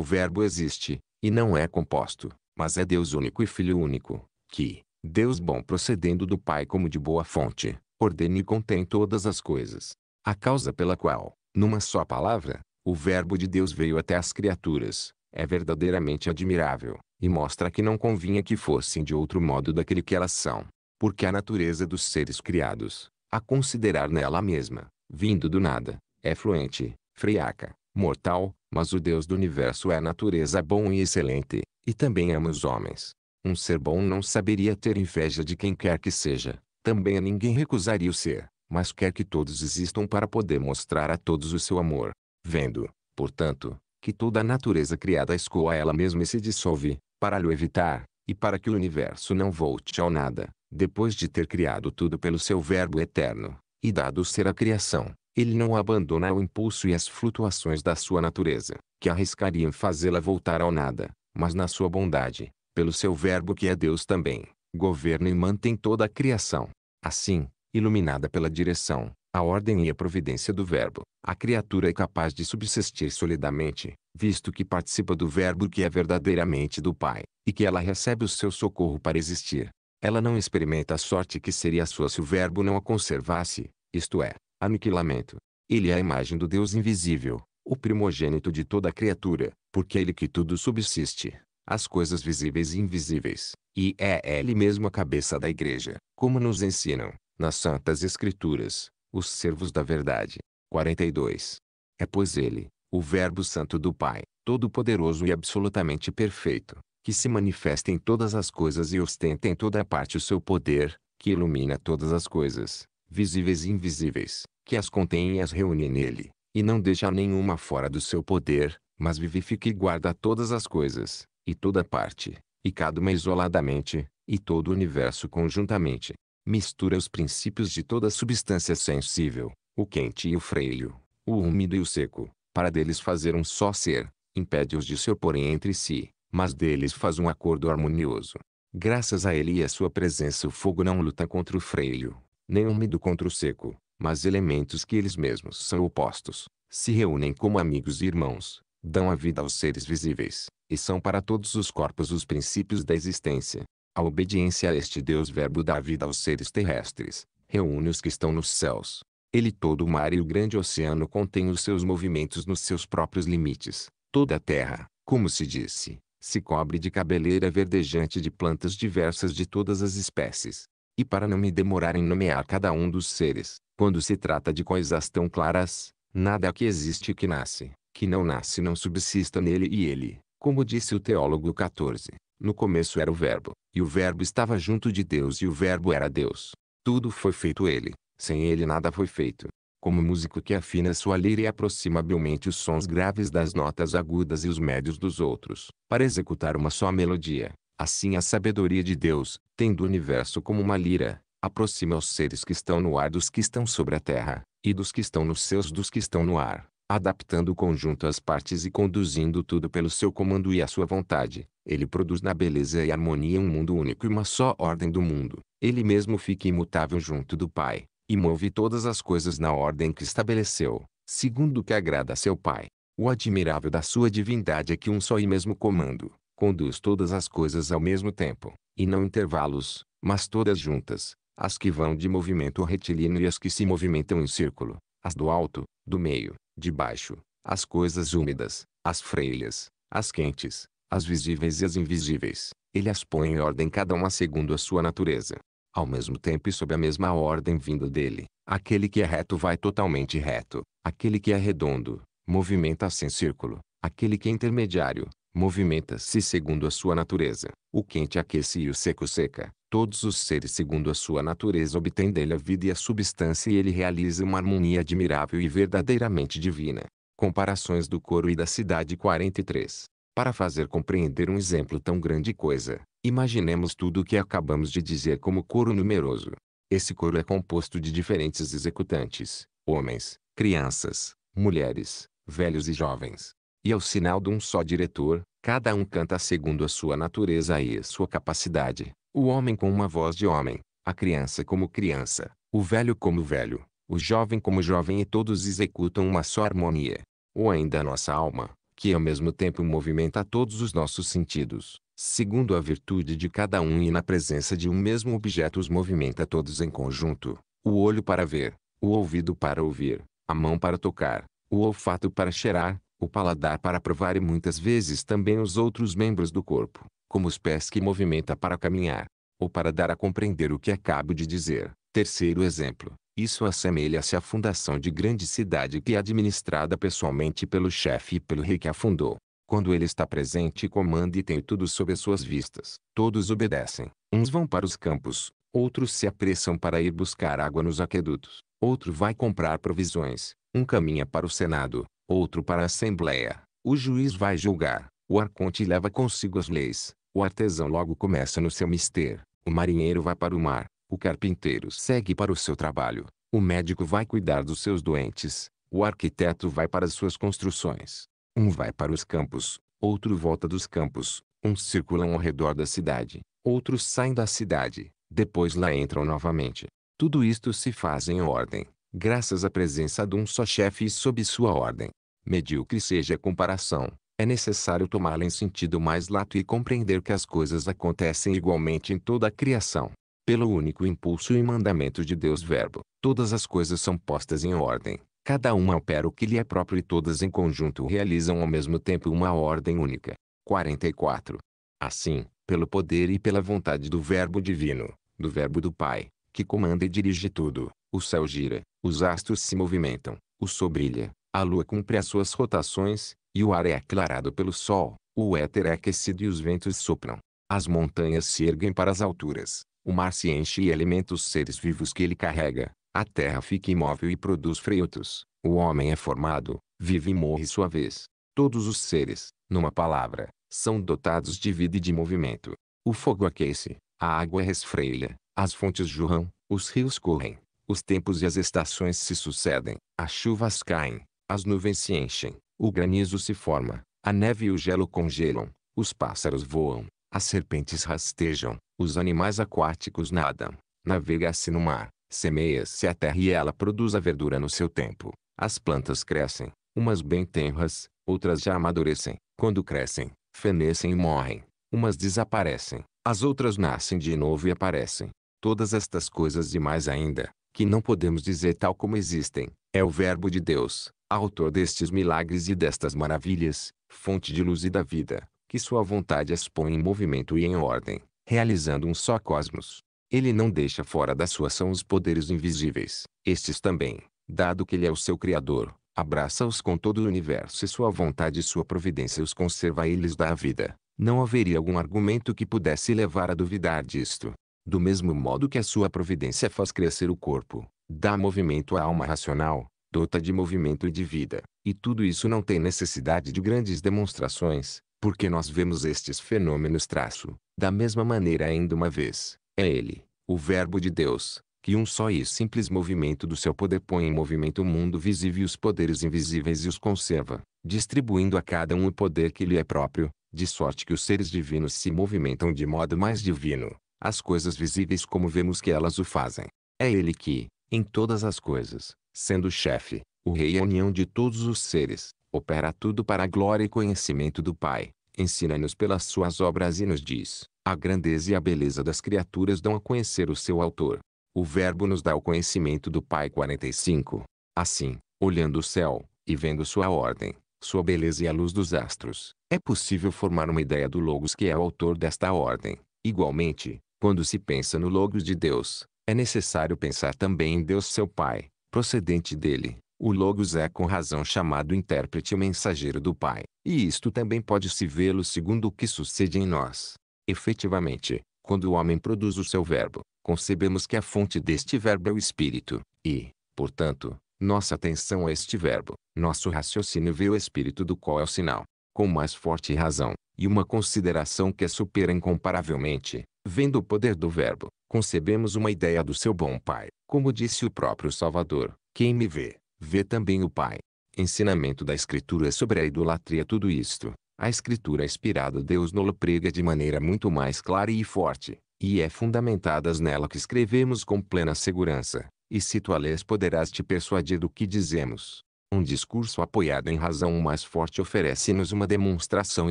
verbo existe, e não é composto, mas é Deus único e Filho único, que, Deus bom procedendo do Pai como de boa fonte, ordena e contém todas as coisas. A causa pela qual, numa só palavra, o Verbo de Deus veio até as criaturas, é verdadeiramente admirável, e mostra que não convinha que fossem de outro modo daquele que elas são. Porque a natureza dos seres criados, a considerar nela mesma, vindo do nada, é fluente, friaca, mortal, mas o Deus do universo é a natureza bom e excelente, e também ama os homens. Um ser bom não saberia ter inveja de quem quer que seja, também a ninguém recusaria o ser, mas quer que todos existam para poder mostrar a todos o seu amor. Vendo, portanto, que toda a natureza criada escoa ela mesma e se dissolve, para lhe evitar, e para que o universo não volte ao nada, depois de ter criado tudo pelo seu verbo eterno, e dado ser à criação, ele não abandona o impulso e as flutuações da sua natureza, que arriscariam fazê-la voltar ao nada, mas na sua bondade, pelo seu verbo que é Deus também, governa e mantém toda a criação. Assim, iluminada pela direção, a ordem e a providência do Verbo, a criatura é capaz de subsistir solidamente, visto que participa do Verbo que é verdadeiramente do Pai, e que ela recebe o seu socorro para existir. Ela não experimenta a sorte que seria sua se o Verbo não a conservasse, isto é, aniquilamento. Ele é a imagem do Deus invisível, o primogênito de toda criatura, porque é ele que tudo subsiste, as coisas visíveis e invisíveis, e é ele mesmo a cabeça da igreja, como nos ensinam, nas Santas Escrituras os servos da verdade. 42. É pois ele, o Verbo Santo do Pai, todo-poderoso e absolutamente perfeito, que se manifesta em todas as coisas e ostenta em toda parte o seu poder, que ilumina todas as coisas, visíveis e invisíveis, que as contém e as reúne nele, e não deixa nenhuma fora do seu poder, mas vivifica e guarda todas as coisas, e toda parte, e cada uma isoladamente, e todo o universo conjuntamente mistura os princípios de toda substância sensível, o quente e o freio, o úmido e o seco, para deles fazer um só ser, impede-os de se oporem entre si, mas deles faz um acordo harmonioso. Graças a ele e à sua presença o fogo não luta contra o freio, nem úmido contra o seco, mas elementos que eles mesmos são opostos, se reúnem como amigos e irmãos, dão a vida aos seres visíveis, e são para todos os corpos os princípios da existência. A obediência a este Deus verbo dá vida aos seres terrestres, reúne os que estão nos céus. Ele todo o mar e o grande oceano contém os seus movimentos nos seus próprios limites. Toda a terra, como se disse, se cobre de cabeleira verdejante de plantas diversas de todas as espécies. E para não me demorar em nomear cada um dos seres, quando se trata de coisas tão claras, nada que existe que nasce, que não nasce não subsista nele e ele, como disse o teólogo 14, no começo era o Verbo, e o Verbo estava junto de Deus e o Verbo era Deus. Tudo foi feito ele, sem ele nada foi feito. Como músico que afina sua lira e aproxima habilmente os sons graves das notas agudas e os médios dos outros, para executar uma só melodia, assim a sabedoria de Deus, tendo o universo como uma lira, aproxima os seres que estão no ar dos que estão sobre a terra, e dos que estão nos seus dos que estão no ar, adaptando o conjunto às partes e conduzindo tudo pelo seu comando e à sua vontade, ele produz na beleza e harmonia um mundo único e uma só ordem do mundo. Ele mesmo fica imutável junto do Pai, e move todas as coisas na ordem que estabeleceu, segundo o que agrada a seu Pai. O admirável da sua divindade é que um só e mesmo comando, conduz todas as coisas ao mesmo tempo, e não intervalos, mas todas juntas, as que vão de movimento retilíneo e as que se movimentam em círculo, as do alto, do meio, de baixo, as coisas úmidas, as freilhas, as quentes, as visíveis e as invisíveis, ele as põe em ordem cada uma segundo a sua natureza. Ao mesmo tempo e sob a mesma ordem vinda dele, aquele que é reto vai totalmente reto, aquele que é redondo, movimenta-se em círculo, aquele que é intermediário, movimenta-se segundo a sua natureza. O quente aquece e o seco seca. Todos os seres segundo a sua natureza obtêm dele a vida e a substância e ele realiza uma harmonia admirável e verdadeiramente divina. Comparações do coro e da cidade 43. Para fazer compreender um exemplo tão grande coisa, imaginemos tudo o que acabamos de dizer como coro numeroso. Esse coro é composto de diferentes executantes, homens, crianças, mulheres, velhos e jovens. E ao sinal de um só diretor, cada um canta segundo a sua natureza e a sua capacidade. O homem com uma voz de homem, a criança como criança, o velho como velho, o jovem como jovem e todos executam uma só harmonia. Ou ainda a nossa alma, que ao mesmo tempo movimenta todos os nossos sentidos, segundo a virtude de cada um e na presença de um mesmo objeto os movimenta todos em conjunto, o olho para ver, o ouvido para ouvir, a mão para tocar, o olfato para cheirar, o paladar para provar e muitas vezes também os outros membros do corpo, como os pés que movimenta para caminhar, ou para dar a compreender o que acabo de dizer. Terceiro exemplo. Isso assemelha-se à fundação de grande cidade que é administrada pessoalmente pelo chefe e pelo rei que a fundou. Quando ele está presente comanda e tem tudo sob as suas vistas, todos obedecem. Uns vão para os campos, outros se apressam para ir buscar água nos aquedutos, outro vai comprar provisões, um caminha para o Senado, outro para a Assembleia. O juiz vai julgar, o arconte leva consigo as leis, o artesão logo começa no seu mister, o marinheiro vai para o mar, o carpinteiro segue para o seu trabalho, o médico vai cuidar dos seus doentes, o arquiteto vai para as suas construções. Um vai para os campos, outro volta dos campos, uns circulam ao redor da cidade, outros saem da cidade, depois lá entram novamente. Tudo isto se faz em ordem, graças à presença de um só chefe e sob sua ordem. Medíocre seja a comparação, é necessário tomá-la em sentido mais lato e compreender que as coisas acontecem igualmente em toda a criação pelo único impulso e mandamento de Deus Verbo, todas as coisas são postas em ordem. Cada uma opera o que lhe é próprio e todas em conjunto realizam ao mesmo tempo uma ordem única. 44. Assim, pelo poder e pela vontade do Verbo Divino, do Verbo do Pai, que comanda e dirige tudo, o céu gira, os astros se movimentam, o sol brilha, a lua cumpre as suas rotações, e o ar é aclarado pelo sol, o éter é aquecido e os ventos sopram. As montanhas se erguem para as alturas, o mar se enche e alimenta os seres vivos que ele carrega. A terra fica imóvel e produz frutos. O homem é formado, vive e morre sua vez. Todos os seres, numa palavra, são dotados de vida e de movimento. O fogo aquece, a água resfreia, as fontes jorram, os rios correm, os tempos e as estações se sucedem, as chuvas caem, as nuvens se enchem, o granizo se forma, a neve e o gelo congelam, os pássaros voam, as serpentes rastejam, os animais aquáticos nadam, navega-se no mar, semeia-se a terra e ela produz a verdura no seu tempo. As plantas crescem, umas bem tenras, outras já amadurecem. Quando crescem, fenecem e morrem. Umas desaparecem, as outras nascem de novo e aparecem. Todas estas coisas e mais ainda, que não podemos dizer tal como existem, é o Verbo de Deus, autor destes milagres e destas maravilhas, fonte de luz e da vida, que sua vontade as põe em movimento e em ordem, realizando um só cosmos. Ele não deixa fora da sua ação os poderes invisíveis, estes também, dado que ele é o seu Criador, abraça-os com todo o universo e sua vontade e sua providência os conserva e lhes dá a vida. Não haveria algum argumento que pudesse levar a duvidar disto. Do mesmo modo que a sua providência faz crescer o corpo, dá movimento à alma racional, dota de movimento e de vida, e tudo isso não tem necessidade de grandes demonstrações, porque nós vemos estes fenômenos traço, da mesma maneira ainda uma vez, é ele, o Verbo de Deus, que um só e simples movimento do seu poder põe em movimento o mundo visível e os poderes invisíveis e os conserva, distribuindo a cada um o poder que lhe é próprio, de sorte que os seres divinos se movimentam de modo mais divino, as coisas visíveis como vemos que elas o fazem. É ele que, em todas as coisas, sendo o chefe, o rei e a união de todos os seres, opera tudo para a glória e conhecimento do Pai, ensina-nos pelas suas obras e nos diz: a grandeza e a beleza das criaturas dão a conhecer o seu autor. O Verbo nos dá o conhecimento do Pai 45. Assim, olhando o céu, e vendo sua ordem, sua beleza e a luz dos astros, é possível formar uma ideia do Logos que é o autor desta ordem. Igualmente, quando se pensa no Logos de Deus, é necessário pensar também em Deus seu Pai, procedente dele, o Logos é com razão chamado intérprete e mensageiro do Pai, e isto também pode-se vê-lo segundo o que sucede em nós. Efetivamente, quando o homem produz o seu verbo, concebemos que a fonte deste verbo é o Espírito, e, portanto, nossa atenção a este verbo, nosso raciocínio vê o Espírito do qual é o sinal, com mais forte razão, e uma consideração que a é supera incomparavelmente, vendo o poder do verbo, concebemos uma ideia do seu bom Pai, como disse o próprio Salvador, quem me vê, Vê também o Pai. Ensinamento da Escritura sobre a idolatria Tudo isto, a Escritura é inspirada Deus nos prega de maneira muito mais clara e forte, e é fundamentadas nela que escrevemos com plena segurança, e se tu a lês poderás te persuadir do que dizemos. Um discurso apoiado em razão mais forte oferece-nos uma demonstração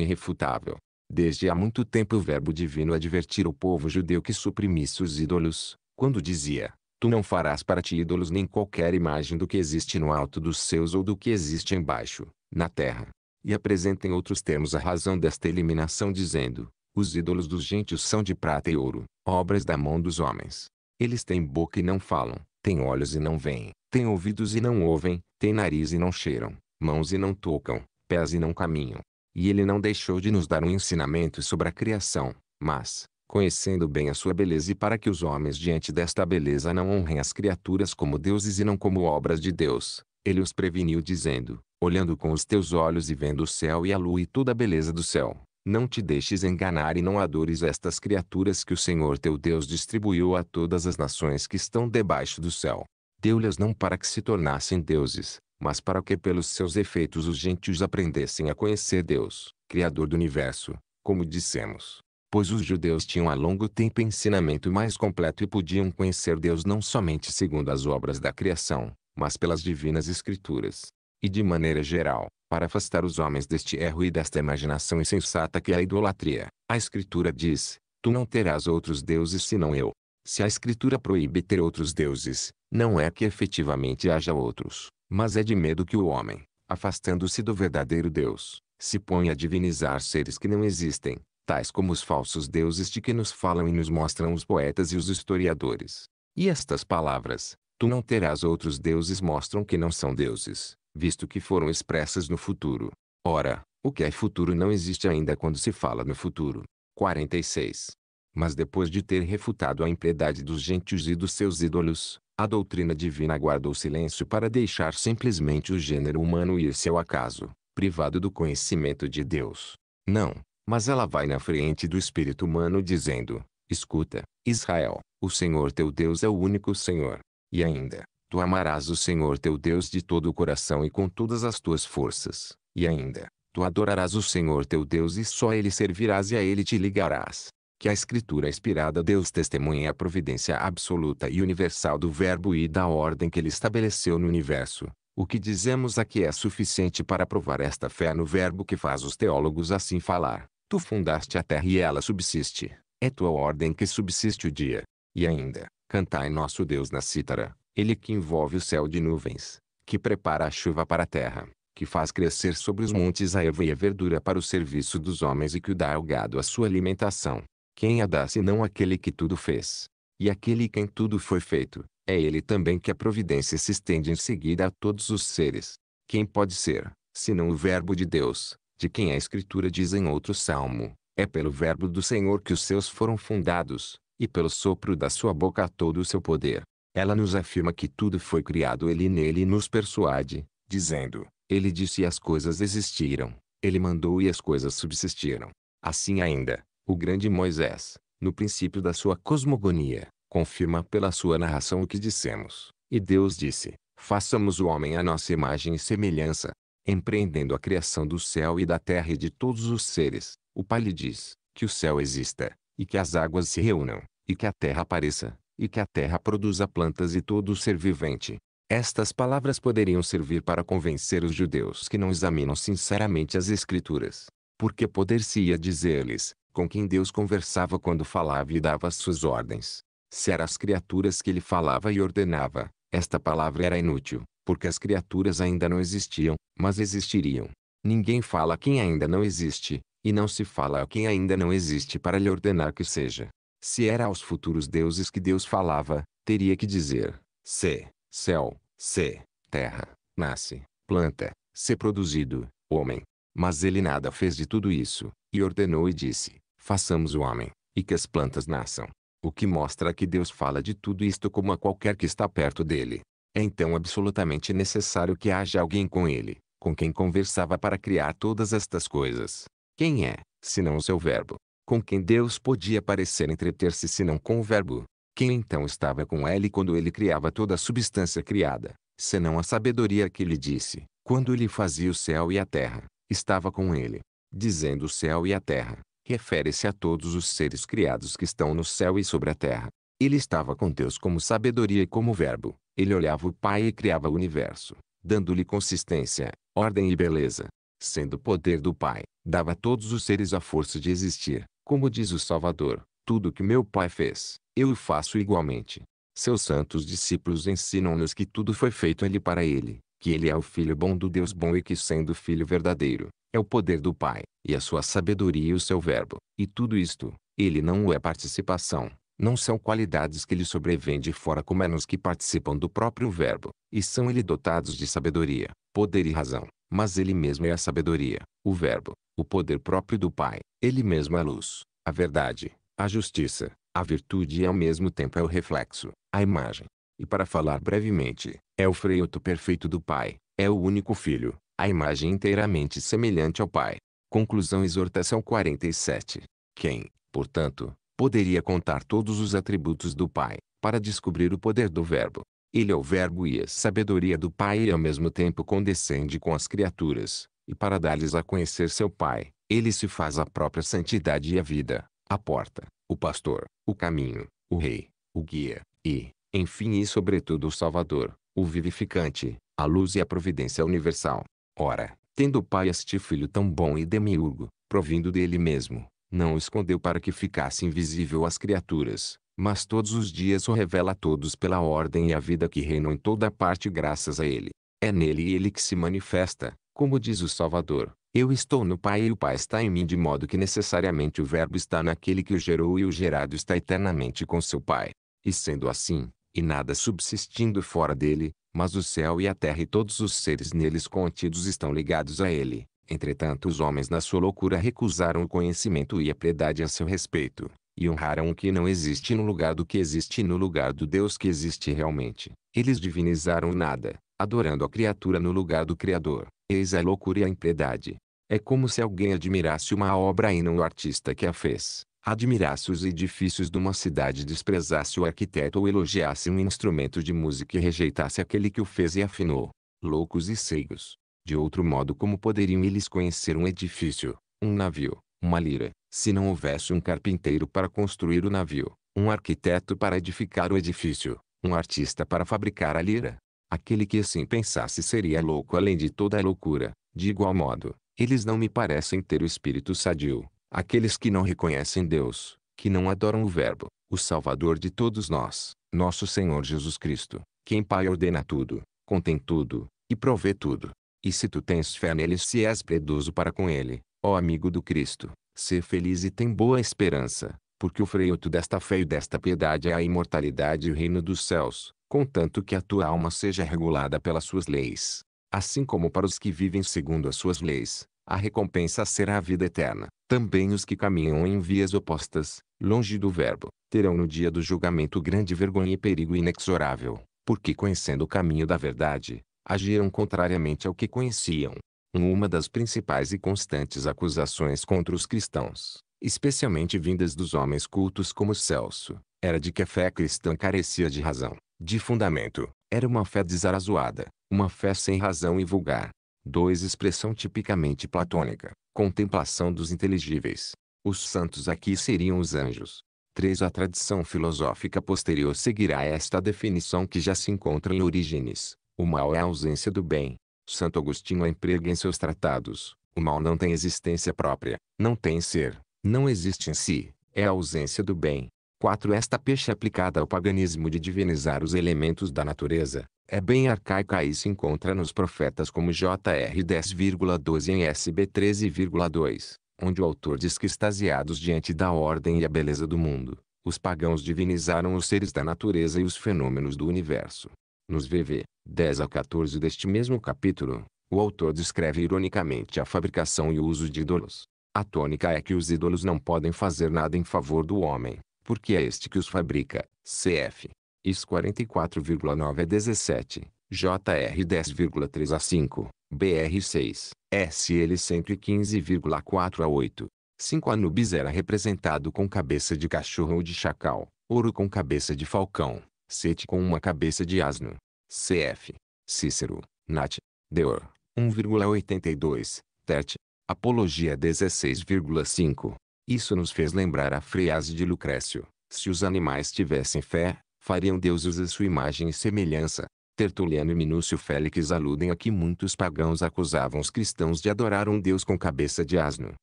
irrefutável. Desde há muito tempo o verbo divino advertir o povo judeu que suprimisse os ídolos, quando dizia, Tu não farás para ti ídolos nem qualquer imagem do que existe no alto dos céus ou do que existe embaixo, na terra. E apresenta em outros termos a razão desta eliminação dizendo, os ídolos dos gentios são de prata e ouro, obras da mão dos homens. Eles têm boca e não falam, têm olhos e não veem, têm ouvidos e não ouvem, têm nariz e não cheiram, mãos e não tocam, pés e não caminham. E ele não deixou de nos dar um ensinamento sobre a criação, mas, conhecendo bem a sua beleza e para que os homens diante desta beleza não honrem as criaturas como deuses e não como obras de Deus, ele os preveniu dizendo, olhando com os teus olhos e vendo o céu e a lua e toda a beleza do céu, não te deixes enganar e não adores estas criaturas que o Senhor teu Deus distribuiu a todas as nações que estão debaixo do céu. Deu-lhes não para que se tornassem deuses, mas para que pelos seus efeitos os gentios aprendessem a conhecer Deus, Criador do universo, como dissemos pois os judeus tinham há longo tempo ensinamento mais completo e podiam conhecer Deus não somente segundo as obras da criação, mas pelas divinas escrituras. E de maneira geral, para afastar os homens deste erro e desta imaginação insensata que é a idolatria, a escritura diz, tu não terás outros deuses senão eu. Se a escritura proíbe ter outros deuses, não é que efetivamente haja outros, mas é de medo que o homem, afastando-se do verdadeiro Deus, se põe a divinizar seres que não existem, tais como os falsos deuses de que nos falam e nos mostram os poetas e os historiadores. E estas palavras, tu não terás outros deuses mostram que não são deuses, visto que foram expressas no futuro. Ora, o que é futuro não existe ainda quando se fala no futuro. 46. Mas depois de ter refutado a impiedade dos gentios e dos seus ídolos, a doutrina divina guardou silêncio para deixar simplesmente o gênero humano ir seu acaso, privado do conhecimento de Deus. Não, mas ela vai na frente do espírito humano dizendo, Escuta, Israel, o Senhor teu Deus é o único Senhor. E ainda, tu amarás o Senhor teu Deus de todo o coração e com todas as tuas forças. E ainda, tu adorarás o Senhor teu Deus e só a ele servirás e a ele te ligarás. Que a Escritura inspirada Deus testemunha a providência absoluta e universal do Verbo e da ordem que ele estabeleceu no universo. O que dizemos aqui é suficiente para provar esta fé no Verbo que faz os teólogos assim falar. Tu fundaste a terra e ela subsiste. É tua ordem que subsiste o dia. E ainda, cantai nosso Deus na cítara, ele que envolve o céu de nuvens, que prepara a chuva para a terra, que faz crescer sobre os montes a erva e a verdura para o serviço dos homens e que o dá ao gado a sua alimentação. Quem a dá senão aquele que tudo fez? E aquele quem tudo foi feito, é ele também que a providência se estende em seguida a todos os seres. Quem pode ser, senão o Verbo de Deus, de quem a Escritura diz em outro salmo: É pelo verbo do Senhor que os seus foram fundados, e pelo sopro da sua boca todo o seu poder. Ela nos afirma que tudo foi criado ele nele e nos persuade, dizendo: Ele disse e as coisas existiram, ele mandou e as coisas subsistiram. Assim ainda, o grande Moisés, no princípio da sua cosmogonia, confirma pela sua narração o que dissemos. E Deus disse: Façamos o homem à nossa imagem e semelhança, empreendendo a criação do céu e da terra e de todos os seres, o Pai lhe diz, que o céu exista, e que as águas se reúnam, e que a terra apareça, e que a terra produza plantas e todo ser vivente. Estas palavras poderiam servir para convencer os judeus que não examinam sinceramente as Escrituras, porque poder-se-ia dizer-lhes, com quem Deus conversava quando falava e dava suas ordens. Se eram as criaturas que ele falava e ordenava, esta palavra era inútil, porque as criaturas ainda não existiam, mas existiriam. Ninguém fala a quem ainda não existe, e não se fala a quem ainda não existe para lhe ordenar que seja. Se era aos futuros deuses que Deus falava, teria que dizer: se, céu, se, terra, nasce, planta, se produzido, homem. Mas ele nada fez de tudo isso, e ordenou e disse: façamos o homem, e que as plantas nasçam. O que mostra que Deus fala de tudo isto como a qualquer que está perto dele. É então absolutamente necessário que haja alguém com ele, com quem conversava para criar todas estas coisas. Quem é, senão o seu verbo? Com quem Deus podia parecer entreter-se senão com o verbo? Quem então estava com ele quando ele criava toda a substância criada, senão a sabedoria que lhe disse, quando ele fazia o céu e a terra, estava com ele. Dizendo o céu e a terra, refere-se a todos os seres criados que estão no céu e sobre a terra. Ele estava com Deus como sabedoria e como verbo, ele olhava o Pai e criava o universo, dando-lhe consistência, ordem e beleza. Sendo o poder do Pai, dava a todos os seres a força de existir, como diz o Salvador, tudo que meu Pai fez, eu o faço igualmente. Seus santos discípulos ensinam-nos que tudo foi feito ali para ele, que ele é o Filho bom do Deus bom e que sendo Filho verdadeiro, é o poder do Pai, e a sua sabedoria e o seu verbo, e tudo isto, ele não o é participação, não são qualidades que lhe sobrevêm de fora como é nos que participam do próprio verbo, e são ele dotados de sabedoria, poder e razão, mas ele mesmo é a sabedoria, o verbo, o poder próprio do Pai, ele mesmo é a luz, a verdade, a justiça, a virtude e ao mesmo tempo é o reflexo, a imagem. E para falar brevemente, é o freioto perfeito do Pai, é o único Filho, a imagem inteiramente semelhante ao Pai. Conclusão Exortação 47. Quem, portanto, poderia contar todos os atributos do Pai, para descobrir o poder do Verbo. Ele é o Verbo e a sabedoria do Pai e ao mesmo tempo condescende com as criaturas, e para dar-lhes a conhecer seu Pai, ele se faz a própria santidade e a vida, a porta, o pastor, o caminho, o rei, o guia, e, enfim e sobretudo o Salvador, o vivificante, a luz e a providência universal. Ora, tendo o Pai este Filho tão bom e demiurgo, provindo dele mesmo, não o escondeu para que ficasse invisível às criaturas, mas todos os dias o revela a todos pela ordem e a vida que reinam em toda parte graças a ele. É nele e ele que se manifesta, como diz o Salvador. Eu estou no Pai e o Pai está em mim, de modo que necessariamente o Verbo está naquele que o gerou e o gerado está eternamente com seu Pai. E sendo assim, e nada subsistindo fora dele, mas o céu e a terra e todos os seres neles contidos estão ligados a ele, Entretanto os homens na sua loucura recusaram o conhecimento e a piedade a seu respeito, e honraram o que não existe no lugar do que existe no lugar do Deus que existe realmente. Eles divinizaram nada, adorando a criatura no lugar do Criador. Eis a loucura e a impiedade. É como se alguém admirasse uma obra e não o artista que a fez, admirasse os edifícios de uma cidade, desprezasse o arquiteto ou elogiasse um instrumento de música e rejeitasse aquele que o fez e afinou. Loucos e cegos, de outro modo como poderiam eles conhecer um edifício, um navio, uma lira, se não houvesse um carpinteiro para construir o navio, um arquiteto para edificar o edifício, um artista para fabricar a lira? Aquele que assim pensasse seria louco além de toda a loucura. De igual modo, eles não me parecem ter o espírito sadio. Aqueles que não reconhecem Deus, que não adoram o Verbo, o Salvador de todos nós, nosso Senhor Jesus Cristo, quem Pai ordena tudo, contém tudo, e provê tudo, e se tu tens fé nele se és predoso para com ele, ó amigo do Cristo, ser feliz e tem boa esperança, porque o freio desta fé e desta piedade é a imortalidade e o reino dos céus, contanto que a tua alma seja regulada pelas suas leis. Assim como para os que vivem segundo as suas leis, a recompensa será a vida eterna. Também os que caminham em vias opostas, longe do Verbo, terão no dia do julgamento grande vergonha e perigo inexorável, porque conhecendo o caminho da verdade, agiram contrariamente ao que conheciam. Uma das principais e constantes acusações contra os cristãos, especialmente vindas dos homens cultos como Celso, era de que a fé cristã carecia de razão, de fundamento, era uma fé desarazoada, uma fé sem razão e vulgar. 2. Expressão tipicamente platônica, contemplação dos inteligíveis. Os santos aqui seriam os anjos. 3. A tradição filosófica posterior seguirá esta definição que já se encontra em Orígenes, o mal é a ausência do bem. Santo Agostinho a é emprega em seus tratados. O mal não tem existência própria, não tem ser, não existe em si, é a ausência do bem. 4. Esta peixe é aplicada ao paganismo de divinizar os elementos da natureza, é bem arcaica e se encontra nos profetas como JR 10,12 em SB 13,2, onde o autor diz que extasiados diante da ordem e a beleza do mundo, os pagãos divinizaram os seres da natureza e os fenômenos do universo, nos VV 10 a 14 deste mesmo capítulo, o autor descreve ironicamente a fabricação e o uso de ídolos. A tônica é que os ídolos não podem fazer nada em favor do homem, porque é este que os fabrica. CF. IS 44,9 é a 17, JR 10,3 a 5, BR 6, SL 115,4 a 8. 5 Anubis era representado com cabeça de cachorro ou de chacal, ouro com cabeça de falcão, Sete com uma cabeça de asno. CF. Cícero, Nat. Deor. 1,82. Tete. Apologia 16,5. Isso nos fez lembrar a frase de Lucrécio. Se os animais tivessem fé, fariam deuses a sua imagem e semelhança. Tertuliano e Minúcio Félix aludem a que muitos pagãos acusavam os cristãos de adorar um deus com cabeça de asno.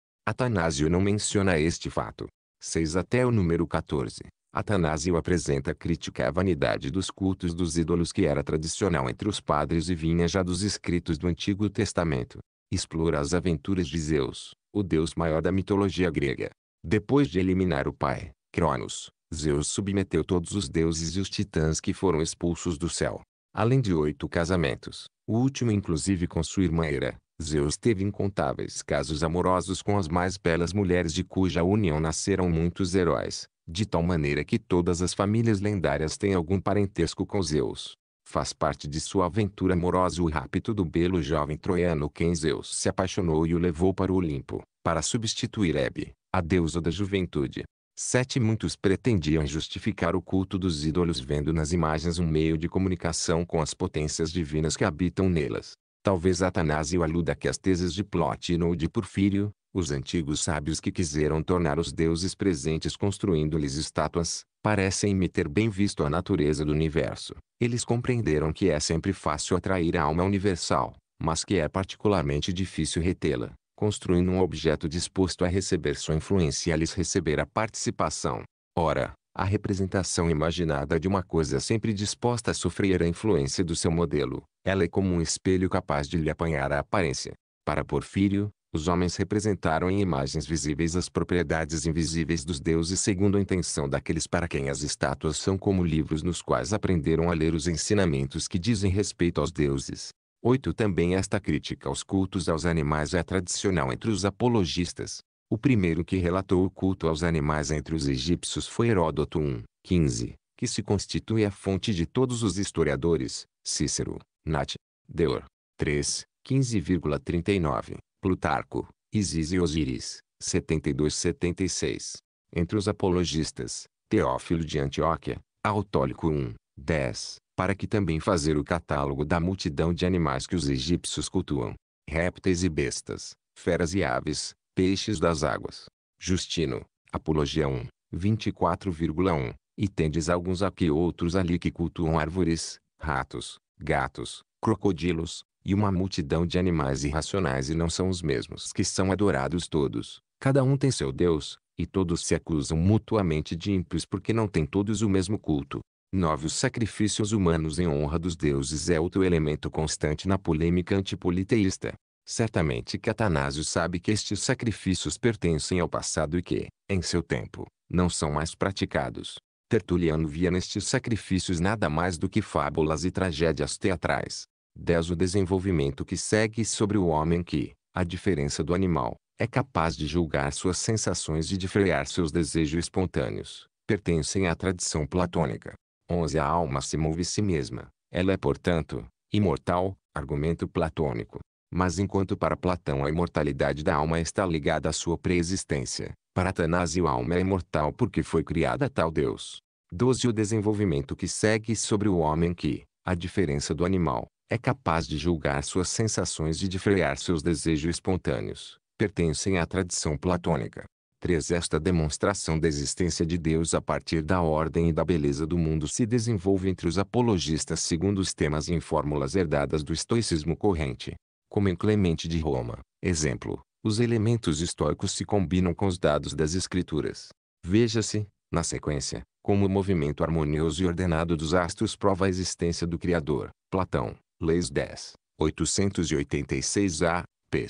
Atanásio não menciona este fato. 6 até o número 14. Atanásio apresenta crítica à vanidade dos cultos dos ídolos que era tradicional entre os padres e vinha já dos escritos do Antigo Testamento. Explora as aventuras de Zeus, o deus maior da mitologia grega. Depois de eliminar o pai, Cronos, Zeus submeteu todos os deuses e os titãs que foram expulsos do céu. Além de oito casamentos, o último inclusive com sua irmã Hera, Zeus teve incontáveis casos amorosos com as mais belas mulheres de cuja união nasceram muitos heróis de tal maneira que todas as famílias lendárias têm algum parentesco com Zeus. Faz parte de sua aventura amorosa o rapto do belo jovem troiano quem Zeus se apaixonou e o levou para o Olimpo, para substituir Hebe, a deusa da juventude. Sete Muitos pretendiam justificar o culto dos ídolos vendo nas imagens um meio de comunicação com as potências divinas que habitam nelas. Talvez Atanásio aluda que as teses de Plotino ou de Porfírio, os antigos sábios que quiseram tornar os deuses presentes construindo-lhes estátuas, parecem-me ter bem visto a natureza do universo. Eles compreenderam que é sempre fácil atrair a alma universal, mas que é particularmente difícil retê-la. Construindo um objeto disposto a receber sua influência e a lhes receber a participação. Ora, a representação imaginada de uma coisa sempre disposta a sofrer a influência do seu modelo, ela é como um espelho capaz de lhe apanhar a aparência. Para Porfírio, os homens representaram em imagens visíveis as propriedades invisíveis dos deuses segundo a intenção daqueles para quem as estátuas são como livros nos quais aprenderam a ler os ensinamentos que dizem respeito aos deuses. 8. Também esta crítica aos cultos aos animais é tradicional entre os apologistas. O primeiro que relatou o culto aos animais entre os egípcios foi Heródoto 1, 15, que se constitui a fonte de todos os historiadores, Cícero, Nat, Deor, 3, 15,39 Plutarco, Isis e Osíris, 72-76. Entre os apologistas, Teófilo de Antioquia, Autólico 1, 10, para que também fazer o catálogo da multidão de animais que os egípcios cultuam, répteis e bestas, feras e aves, peixes das águas. Justino, Apologia 1, 24,1, e tendes alguns aqui outros ali que cultuam árvores, ratos, gatos, crocodilos, e uma multidão de animais irracionais e não são os mesmos que são adorados todos. Cada um tem seu Deus, e todos se acusam mutuamente de ímpios porque não têm todos o mesmo culto. 9. Os sacrifícios humanos em honra dos deuses é outro elemento constante na polêmica antipoliteísta. Certamente que Atanásio sabe que estes sacrifícios pertencem ao passado e que, em seu tempo, não são mais praticados. Tertuliano via nestes sacrifícios nada mais do que fábulas e tragédias teatrais. 10. O desenvolvimento que segue sobre o homem que, a diferença do animal, é capaz de julgar suas sensações e de frear seus desejos espontâneos, pertencem à tradição platônica. 11. A alma se move si mesma. Ela é, portanto, imortal, argumento platônico. Mas enquanto para Platão a imortalidade da alma está ligada à sua preexistência, para Atanásio a alma é imortal porque foi criada tal Deus. 12. O desenvolvimento que segue sobre o homem que, a diferença do animal, é capaz de julgar suas sensações e de frear seus desejos espontâneos, pertencem à tradição platônica. 3. Esta demonstração da existência de Deus a partir da ordem e da beleza do mundo se desenvolve entre os apologistas segundo os temas e fórmulas herdadas do estoicismo corrente. Como em Clemente de Roma, exemplo, os elementos históricos se combinam com os dados das escrituras. Veja-se, na sequência, como o movimento harmonioso e ordenado dos astros prova a existência do Criador. Platão, Leis 10, 886 a, p.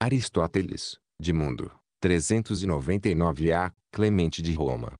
Aristóteles, de Mundo, 399 a, Clemente de Roma,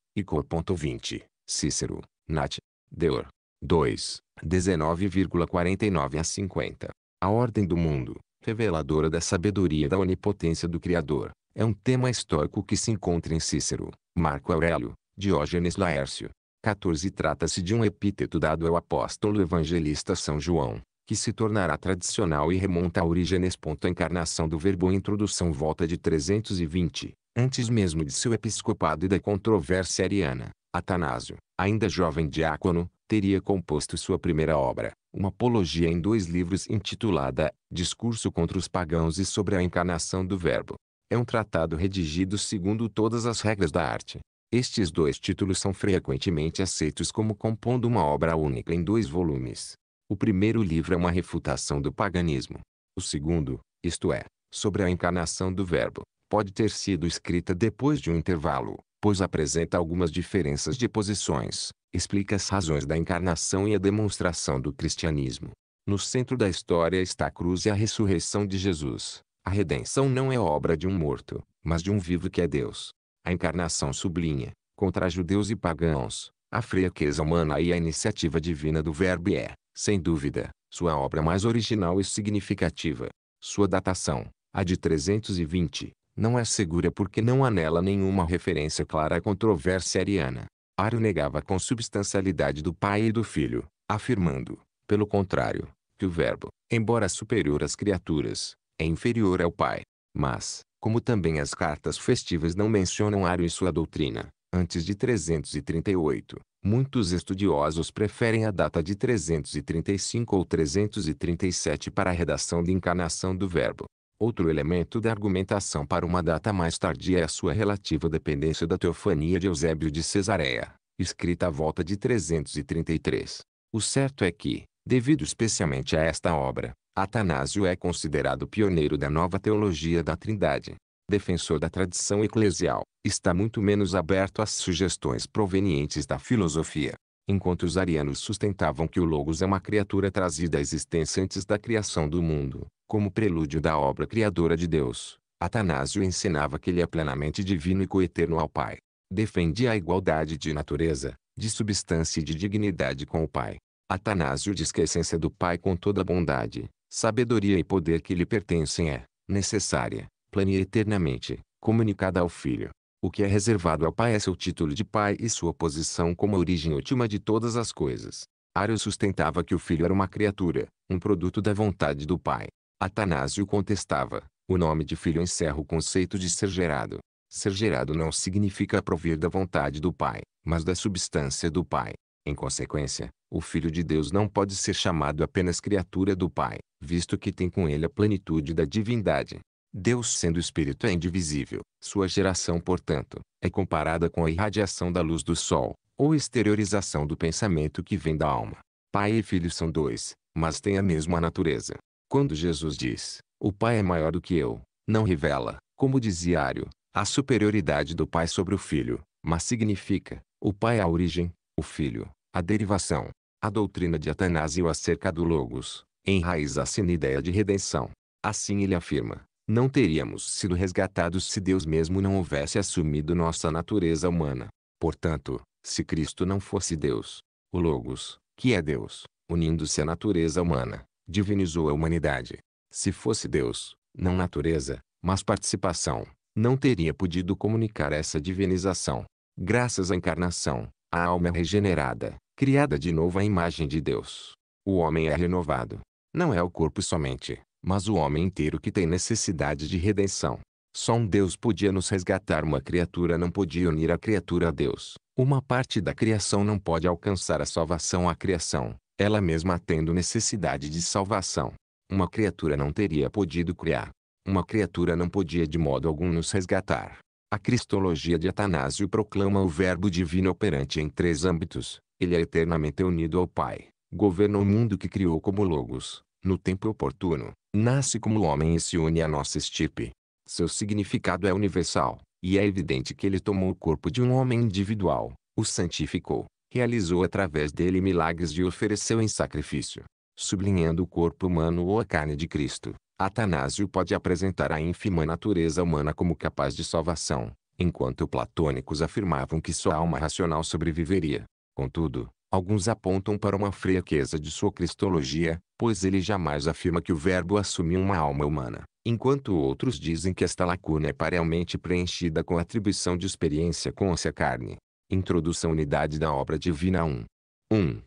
20. Cícero, Nat. Deor. 2, 19,49 a 50. A ordem do mundo, reveladora da sabedoria e da onipotência do Criador, é um tema histórico que se encontra em Cícero, Marco Aurélio, Diógenes Laércio. 14 Trata-se de um epíteto dado ao apóstolo evangelista São João, que se tornará tradicional e remonta a Orígenes. A encarnação do verbo introdução volta de 320, antes mesmo de seu episcopado e da controvérsia ariana. Atanásio, ainda jovem diácono, teria composto sua primeira obra, uma apologia em dois livros intitulada Discurso contra os Pagãos e sobre a Encarnação do Verbo. É um tratado redigido segundo todas as regras da arte. Estes dois títulos são frequentemente aceitos como compondo uma obra única em dois volumes. O primeiro livro é uma refutação do paganismo. O segundo, isto é, sobre a encarnação do verbo, pode ter sido escrita depois de um intervalo, pois apresenta algumas diferenças de posições explica as razões da encarnação e a demonstração do cristianismo. No centro da história está a cruz e a ressurreição de Jesus. A redenção não é obra de um morto, mas de um vivo que é Deus. A encarnação sublinha, contra judeus e pagãos, a fraqueza humana e a iniciativa divina do Verbo é, sem dúvida, sua obra mais original e significativa. Sua datação, a de 320, não é segura porque não há nela nenhuma referência clara à controvérsia ariana. Ario negava a consubstancialidade do Pai e do Filho, afirmando, pelo contrário, que o Verbo, embora superior às criaturas, é inferior ao Pai. Mas, como também as cartas festivas não mencionam Ario e sua doutrina, antes de 338, muitos estudiosos preferem a data de 335 ou 337 para a redação da encarnação do Verbo. Outro elemento da argumentação para uma data mais tardia é a sua relativa dependência da teofania de Eusébio de Cesareia, escrita à volta de 333. O certo é que, devido especialmente a esta obra, Atanásio é considerado pioneiro da nova teologia da Trindade. Defensor da tradição eclesial, está muito menos aberto às sugestões provenientes da filosofia enquanto os arianos sustentavam que o Logos é uma criatura trazida à existência antes da criação do mundo, como prelúdio da obra criadora de Deus. Atanásio ensinava que ele é plenamente divino e coeterno ao Pai. Defendia a igualdade de natureza, de substância e de dignidade com o Pai. Atanásio diz que a essência do Pai com toda a bondade, sabedoria e poder que lhe pertencem é, necessária, plena e eternamente, comunicada ao Filho. O que é reservado ao pai é seu título de pai e sua posição como a origem última de todas as coisas. Ario sustentava que o filho era uma criatura, um produto da vontade do pai. Atanásio contestava. O nome de filho encerra o conceito de ser gerado. Ser gerado não significa provir da vontade do pai, mas da substância do pai. Em consequência, o Filho de Deus não pode ser chamado apenas criatura do Pai, visto que tem com ele a plenitude da divindade. Deus sendo espírito é indivisível. Sua geração, portanto, é comparada com a irradiação da luz do sol, ou exteriorização do pensamento que vem da alma. Pai e filho são dois, mas têm a mesma natureza. Quando Jesus diz, o Pai é maior do que eu, não revela, como dizia Ario, a superioridade do Pai sobre o Filho, mas significa, o Pai é a origem, o Filho, a derivação. A doutrina de Atanásio acerca do Logos, enraiza-se na ideia de redenção. Assim ele afirma, não teríamos sido resgatados se Deus mesmo não houvesse assumido nossa natureza humana. Portanto, se Cristo não fosse Deus, o Logos, que é Deus, unindo-se à natureza humana, divinizou a humanidade. Se fosse Deus, não natureza, mas participação, não teria podido comunicar essa divinização. Graças à encarnação, a alma é regenerada, criada de novo à imagem de Deus. O homem é renovado. Não é o corpo somente, mas o homem inteiro que tem necessidade de redenção. Só um Deus podia nos resgatar. Uma criatura não podia unir a criatura a Deus. Uma parte da criação não pode alcançar a salvação à criação, ela mesma tendo necessidade de salvação. Uma criatura não teria podido criar. Uma criatura não podia de modo algum nos resgatar. A cristologia de Atanásio proclama o Verbo divino operante em três âmbitos. Ele é eternamente unido ao Pai, governa o mundo que criou como Logos, no tempo oportuno, nasce como homem e se une à nossa estirpe. Seu significado é universal, e é evidente que ele tomou o corpo de um homem individual, o santificou, realizou através dele milagres e ofereceu em sacrifício. Sublinhando o corpo humano ou a carne de Cristo, Atanásio pode apresentar a ínfima natureza humana como capaz de salvação, enquanto platônicos afirmavam que sua alma racional sobreviveria. Contudo, Alguns apontam para uma fraqueza de sua cristologia, pois ele jamais afirma que o Verbo assumiu uma alma humana, enquanto outros dizem que esta lacuna é parcialmente preenchida com a atribuição de experiência com a carne. Introdução Unidade da Obra Divina 1. 1.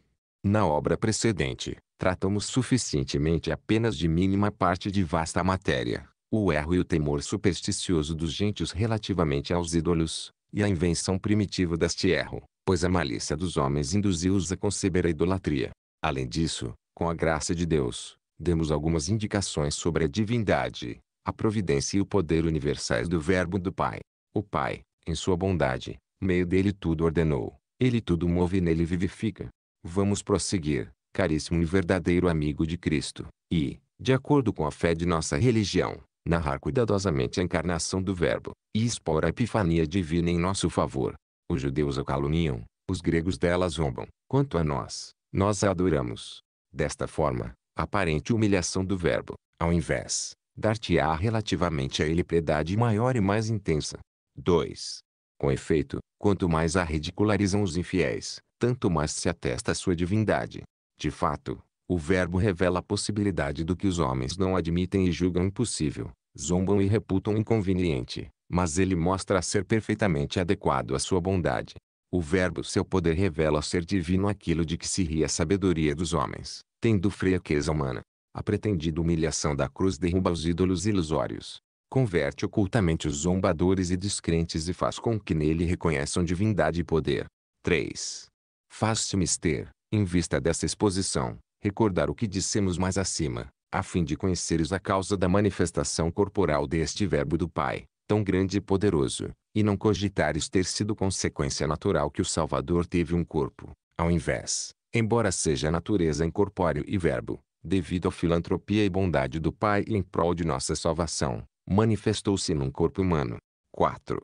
Na obra precedente, tratamos suficientemente apenas de mínima parte de vasta matéria, o erro e o temor supersticioso dos gentios relativamente aos ídolos, e a invenção primitiva deste erro, pois a malícia dos homens induziu-os a conceber a idolatria. Além disso, com a graça de Deus, demos algumas indicações sobre a divindade, a providência e o poder universais do Verbo do Pai. O Pai, em sua bondade, meio dele tudo ordenou, ele tudo move e nele vivifica. Vamos prosseguir, caríssimo e verdadeiro amigo de Cristo, e, de acordo com a fé de nossa religião, narrar cuidadosamente a encarnação do Verbo, e expor a epifania divina em nosso favor, os judeus a caluniam, os gregos dela zombam. Quanto a nós, nós a adoramos. Desta forma, aparente humilhação do verbo, ao invés, dar-te-á relativamente a ele piedade maior e mais intensa. 2. Com efeito, quanto mais a ridicularizam os infiéis, tanto mais se atesta a sua divindade. De fato, o verbo revela a possibilidade do que os homens não admitem e julgam impossível, zombam e reputam inconveniente, mas ele mostra ser perfeitamente adequado à sua bondade. O verbo seu poder revela ser divino aquilo de que se ri a sabedoria dos homens, tendo fraqueza humana. A pretendida humilhação da cruz derruba os ídolos ilusórios. Converte ocultamente os zombadores e descrentes e faz com que nele reconheçam divindade e poder. 3. Faz-se mister, em vista dessa exposição, recordar o que dissemos mais acima, a fim de conheceres a causa da manifestação corporal deste Verbo do Pai tão grande e poderoso, e não cogitares ter sido consequência natural que o Salvador teve um corpo, ao invés, embora seja a natureza incorpóreo e verbo, devido à filantropia e bondade do Pai em prol de nossa salvação, manifestou-se num corpo humano. 4.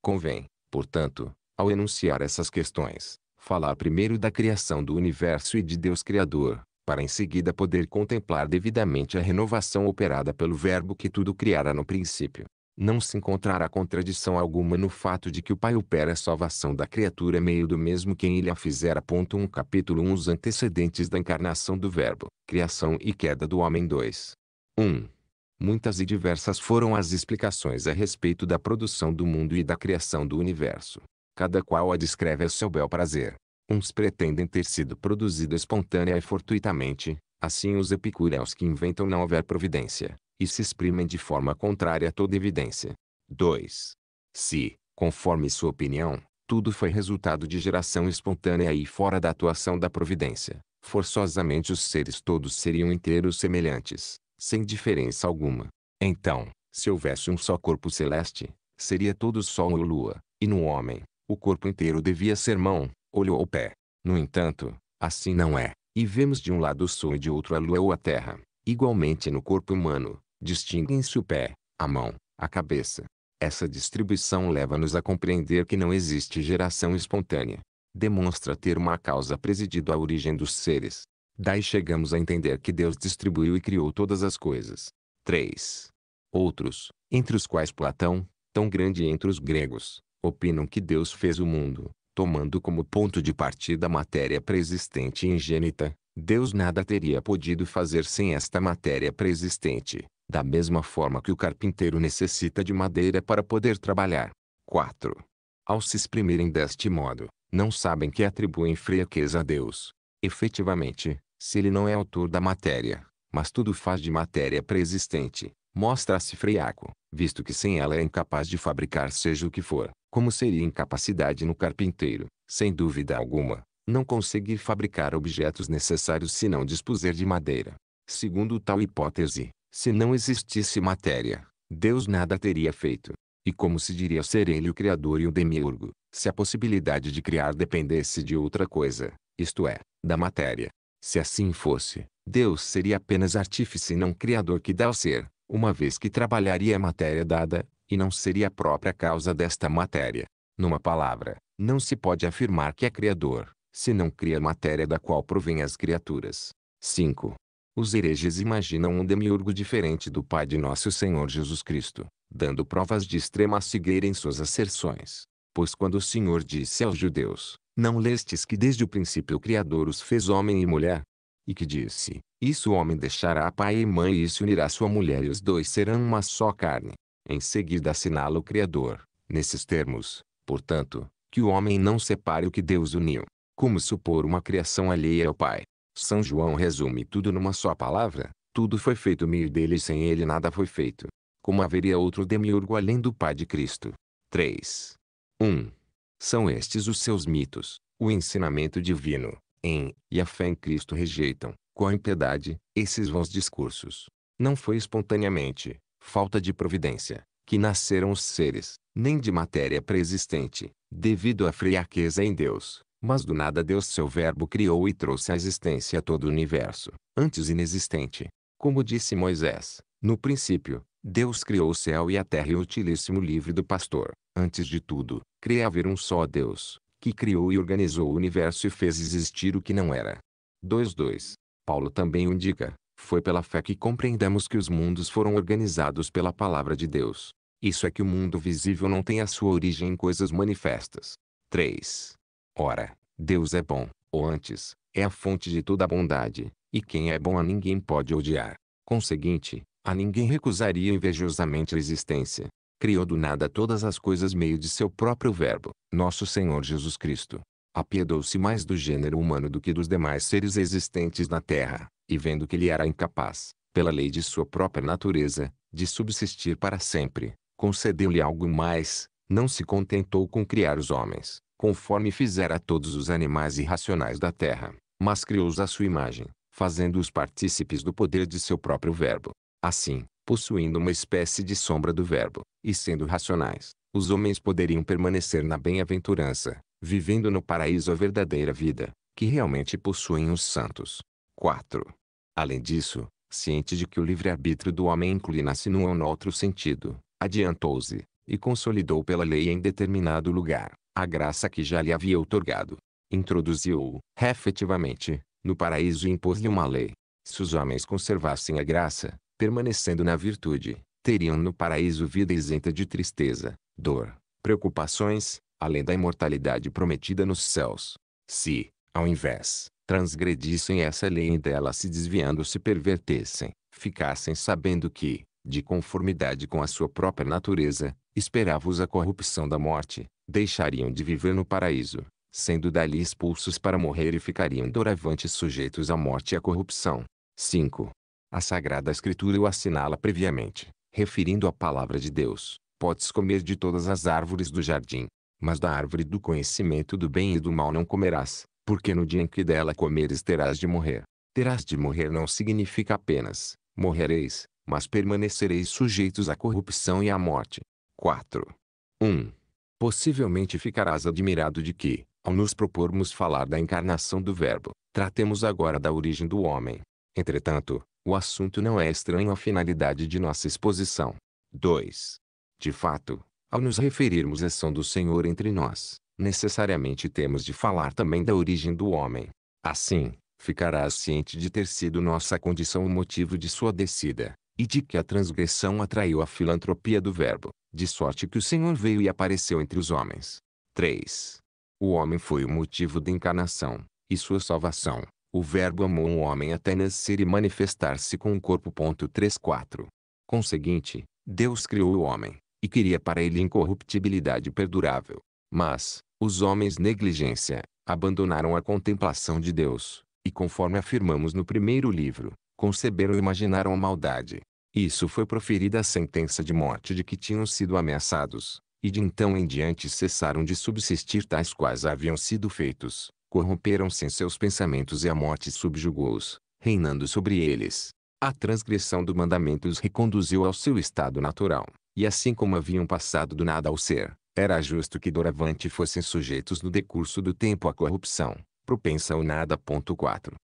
Convém, portanto, ao enunciar essas questões, falar primeiro da criação do universo e de Deus Criador, para em seguida poder contemplar devidamente a renovação operada pelo Verbo que tudo criara no princípio não se encontrará contradição alguma no fato de que o Pai opera a salvação da criatura meio do mesmo quem ele a fizera. Ponto 1 Capítulo 1 Os antecedentes da encarnação do Verbo, criação e queda do homem 2. 1. Muitas e diversas foram as explicações a respeito da produção do mundo e da criação do universo. Cada qual a descreve a seu bel prazer. Uns pretendem ter sido produzida espontânea e fortuitamente, assim os epicureus que inventam não haver providência e se exprimem de forma contrária a toda evidência. 2. Se, conforme sua opinião, tudo foi resultado de geração espontânea e fora da atuação da providência, forçosamente os seres todos seriam inteiros semelhantes, sem diferença alguma. Então, se houvesse um só corpo celeste, seria todo sol ou lua, e no homem, o corpo inteiro devia ser mão, olho ou pé. No entanto, assim não é, e vemos de um lado o sol e de outro a lua ou a terra. Igualmente no corpo humano, distinguem-se o pé, a mão, a cabeça. Essa distribuição leva-nos a compreender que não existe geração espontânea. Demonstra ter uma causa presidida a origem dos seres. Daí chegamos a entender que Deus distribuiu e criou todas as coisas. 3. Outros, entre os quais Platão, tão grande entre os gregos, opinam que Deus fez o mundo, tomando como ponto de partida a matéria pré-existente e ingênita, Deus nada teria podido fazer sem esta matéria preexistente, da mesma forma que o carpinteiro necessita de madeira para poder trabalhar. 4. Ao se exprimirem deste modo, não sabem que atribuem fraqueza a Deus. Efetivamente, se ele não é autor da matéria, mas tudo faz de matéria preexistente, mostra-se friaco, visto que sem ela é incapaz de fabricar seja o que for, como seria incapacidade no carpinteiro, sem dúvida alguma não conseguir fabricar objetos necessários se não dispuser de madeira. Segundo tal hipótese, se não existisse matéria, Deus nada teria feito. E como se diria ser ele o criador e o demiurgo, se a possibilidade de criar dependesse de outra coisa, isto é, da matéria. Se assim fosse, Deus seria apenas artífice e não criador que dá o ser, uma vez que trabalharia a matéria dada, e não seria a própria causa desta matéria. Numa palavra, não se pode afirmar que é criador, se não cria a matéria da qual provém as criaturas. 5. Os hereges imaginam um demiurgo diferente do Pai de nosso Senhor Jesus Cristo, dando provas de extrema cegueira em suas asserções. Pois quando o Senhor disse aos judeus, não lestes que desde o princípio o Criador os fez homem e mulher? E que disse, isso o homem deixará pai e mãe e se unirá sua mulher e os dois serão uma só carne. Em seguida assinala o Criador, nesses termos, portanto, que o homem não separe o que Deus uniu. Como supor uma criação alheia ao Pai? São João resume tudo numa só palavra: tudo foi feito meio dele e sem ele nada foi feito. Como haveria outro demiurgo além do Pai de Cristo? 3. 1. São estes os seus mitos, o ensinamento divino, em, e a fé em Cristo rejeitam, com a impiedade, esses vãos discursos. Não foi espontaneamente, falta de providência, que nasceram os seres, nem de matéria pré-existente, devido à fraqueza em Deus, mas do nada Deus seu verbo criou e trouxe à existência todo o universo, antes inexistente. Como disse Moisés, no princípio, Deus criou o céu e a terra e o utilíssimo livre do pastor. Antes de tudo, crê haver um só Deus, que criou e organizou o universo e fez existir o que não era. 2.2. Paulo também o indica, foi pela fé que compreendemos que os mundos foram organizados pela palavra de Deus. Isso é que o mundo visível não tem a sua origem em coisas manifestas. 3. Ora, Deus é bom, ou antes, é a fonte de toda a bondade, e quem é bom a ninguém pode odiar. Conseguinte, a ninguém recusaria invejosamente a existência. Criou do nada todas as coisas meio de seu próprio verbo, nosso Senhor Jesus Cristo. Apiedou-se mais do gênero humano do que dos demais seres existentes na terra, e vendo que ele era incapaz, pela lei de sua própria natureza, de subsistir para sempre, concedeu-lhe algo mais, não se contentou com criar os homens, conforme fizera a todos os animais irracionais da terra, mas criou-os à sua imagem, fazendo-os partícipes do poder de seu próprio verbo. Assim, possuindo uma espécie de sombra do verbo, e sendo racionais, os homens poderiam permanecer na bem-aventurança, vivendo no paraíso a verdadeira vida, que realmente possuem os santos. 4. Além disso, ciente de que o livre-arbítrio do homem inclina-se num ou no outro sentido, adiantou-se, e consolidou pela lei em determinado lugar, a graça que já lhe havia outorgado. Introduziu-o, efetivamente, no paraíso e impôs-lhe uma lei. Se os homens conservassem a graça, permanecendo na virtude, teriam no paraíso vida isenta de tristeza, dor, preocupações, além da imortalidade prometida nos céus. Se, ao invés, transgredissem essa lei e dela se desviando se pervertessem, ficassem sabendo que, de conformidade com a sua própria natureza, esperava-os a corrupção da morte, deixariam de viver no paraíso, sendo dali expulsos para morrer e ficariam doravante sujeitos à morte e à corrupção. 5. A Sagrada Escritura o assinala previamente, referindo a palavra de Deus, podes comer de todas as árvores do jardim, mas da árvore do conhecimento do bem e do mal não comerás, porque no dia em que dela comeres terás de morrer. Terás de morrer não significa apenas, morrereis, mas permanecereis sujeitos à corrupção e à morte. 4. 1. Possivelmente ficarás admirado de que, ao nos propormos falar da encarnação do Verbo, tratemos agora da origem do homem. Entretanto, o assunto não é estranho à finalidade de nossa exposição. 2. De fato, ao nos referirmos à ação do Senhor entre nós, necessariamente temos de falar também da origem do homem. Assim, ficarás ciente de ter sido nossa condição o motivo de sua descida, e de que a transgressão atraiu a filantropia do Verbo, de sorte que o Senhor veio e apareceu entre os homens. 3. O homem foi o motivo da encarnação, e sua salvação. O Verbo amou o homem até nascer e manifestar-se com o corpo. 34. Conseguinte, Deus criou o homem, e queria para ele incorruptibilidade perdurável. Mas, os homens negligência, abandonaram a contemplação de Deus, e conforme afirmamos no primeiro livro, conceberam e imaginaram a maldade, isso foi proferida a sentença de morte de que tinham sido ameaçados, e de então em diante cessaram de subsistir tais quais haviam sido feitos, corromperam-se em seus pensamentos e a morte subjugou-os, reinando sobre eles. A transgressão do mandamento os reconduziu ao seu estado natural, e assim como haviam passado do nada ao ser, era justo que doravante fossem sujeitos no decurso do tempo à corrupção, propensa ao nada. 4.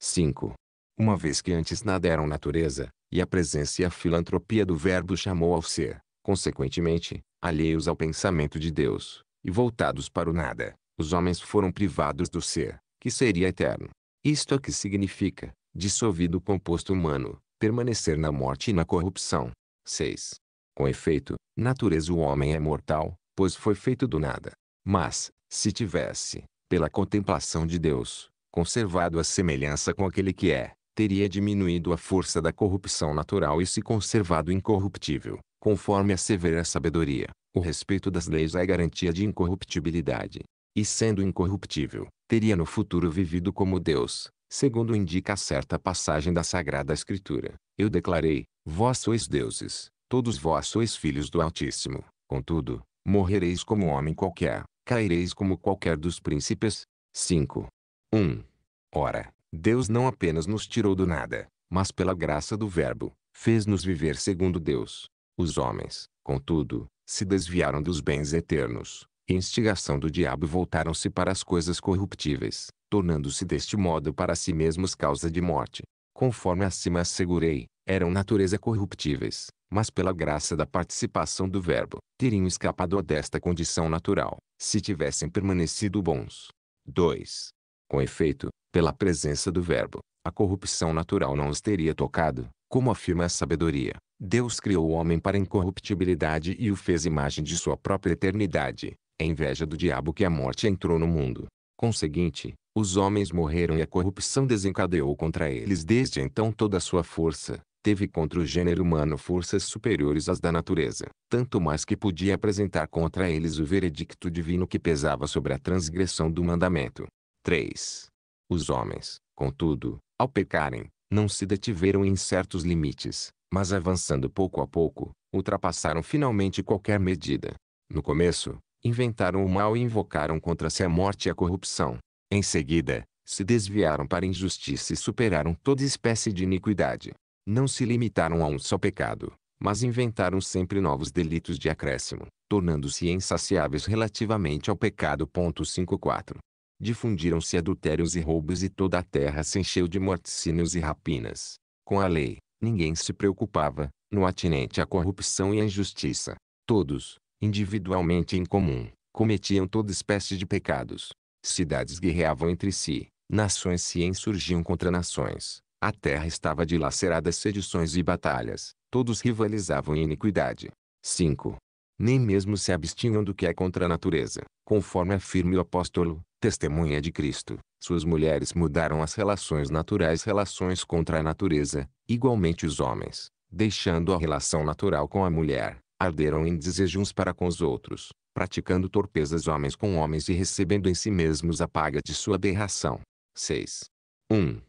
5. Uma vez que antes nada eram natureza, e a presença e a filantropia do Verbo chamou ao ser, consequentemente, alheios ao pensamento de Deus, e voltados para o nada, os homens foram privados do ser, que seria eterno. Isto é que significa, dissolvido o composto humano, permanecer na morte e na corrupção. 6. Com efeito, natureza o homem é mortal, pois foi feito do nada. Mas, se tivesse, pela contemplação de Deus, conservado a semelhança com aquele que é, teria diminuído a força da corrupção natural e se conservado incorruptível, conforme a severa sabedoria. O respeito das leis é garantia de incorruptibilidade. E sendo incorruptível, teria no futuro vivido como Deus, segundo indica certa passagem da Sagrada Escritura. Eu declarei, vós sois deuses, todos vós sois filhos do Altíssimo. Contudo, morrereis como homem qualquer, caireis como qualquer dos príncipes. 5. 1. Ora, Deus não apenas nos tirou do nada, mas pela graça do Verbo, fez-nos viver segundo Deus. Os homens, contudo, se desviaram dos bens eternos, e instigação do diabo voltaram-se para as coisas corruptíveis, tornando-se deste modo para si mesmos causa de morte. Conforme acima assegurei, eram natureza corruptíveis, mas pela graça da participação do Verbo, teriam escapado desta condição natural, se tivessem permanecido bons. 2. Com efeito, pela presença do Verbo, a corrupção natural não os teria tocado, como afirma a sabedoria. Deus criou o homem para incorruptibilidade e o fez imagem de sua própria eternidade. É inveja do diabo que a morte entrou no mundo. Conseguinte, os homens morreram e a corrupção desencadeou contra eles desde então toda a sua força. Teve contra o gênero humano forças superiores às da natureza, tanto mais que podia apresentar contra eles o veredicto divino que pesava sobre a transgressão do mandamento. 3. Os homens, contudo, ao pecarem, não se detiveram em certos limites, mas avançando pouco a pouco, ultrapassaram finalmente qualquer medida. No começo, inventaram o mal e invocaram contra si a morte e a corrupção. Em seguida, se desviaram para a injustiça e superaram toda espécie de iniquidade. Não se limitaram a um só pecado, mas inventaram sempre novos delitos de acréscimo, tornando-se insaciáveis relativamente ao pecado. 54 difundiram-se adultérios e roubos e toda a terra se encheu de morticínios e rapinas. Com a lei, ninguém se preocupava, no atinente à corrupção e à injustiça. Todos, individualmente em comum, cometiam toda espécie de pecados. Cidades guerreavam entre si, nações se insurgiam contra nações, a terra estava dilacerada sedições e batalhas, todos rivalizavam em iniquidade. 5. Nem mesmo se abstinham do que é contra a natureza, conforme afirma o apóstolo, testemunha de Cristo, suas mulheres mudaram as relações naturais relações contra a natureza, igualmente os homens, deixando a relação natural com a mulher, arderam em desejos uns para com os outros, praticando torpezas homens com homens e recebendo em si mesmos a paga de sua aberração. 6. 1.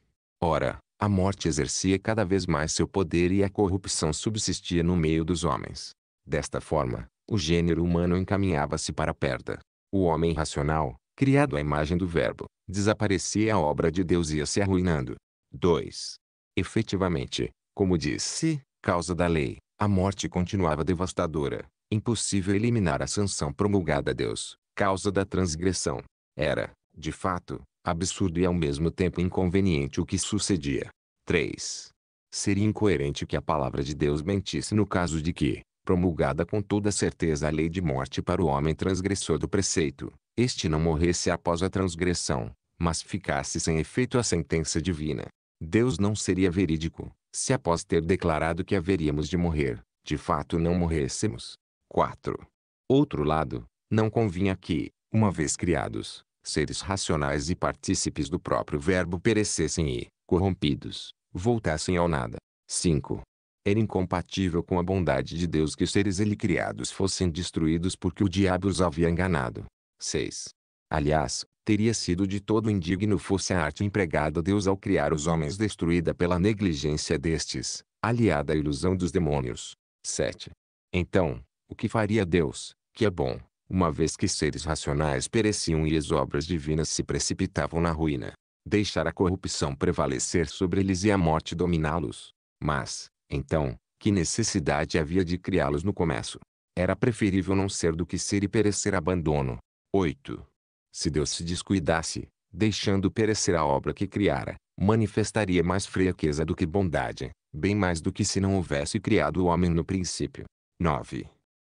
Ora, a morte exercia cada vez mais seu poder e a corrupção subsistia no meio dos homens. Desta forma, o gênero humano encaminhava-se para a perda. O homem racional, criado à imagem do Verbo, desaparecia a obra de Deus e ia se arruinando. 2. Efetivamente, como disse, causa da lei, a morte continuava devastadora, impossível eliminar a sanção promulgada a Deus, causa da transgressão. Era, de fato, absurdo e ao mesmo tempo inconveniente o que sucedia. 3. Seria incoerente que a palavra de Deus mentisse no caso de que, promulgada com toda certeza a lei de morte para o homem transgressor do preceito, este não morresse após a transgressão, mas ficasse sem efeito a sentença divina. Deus não seria verídico, se após ter declarado que haveríamos de morrer, de fato não morrêssemos. 4. Outro lado, não convinha que, uma vez criados, seres racionais e partícipes do próprio verbo perecessem e, corrompidos, voltassem ao nada. 5 era incompatível com a bondade de Deus que os seres ele criados fossem destruídos porque o diabo os havia enganado. 6. Aliás, teria sido de todo indigno fosse a arte empregada a Deus ao criar os homens destruída pela negligência destes, aliada à ilusão dos demônios. 7. Então, o que faria Deus, que é bom, uma vez que seres racionais pereciam e as obras divinas se precipitavam na ruína? Deixar a corrupção prevalecer sobre eles e a morte dominá-los. Mas, então, que necessidade havia de criá-los no começo? Era preferível não ser do que ser e perecer abandono. 8. Se Deus se descuidasse, deixando perecer a obra que criara, manifestaria mais fraqueza do que bondade, bem mais do que se não houvesse criado o homem no princípio. 9.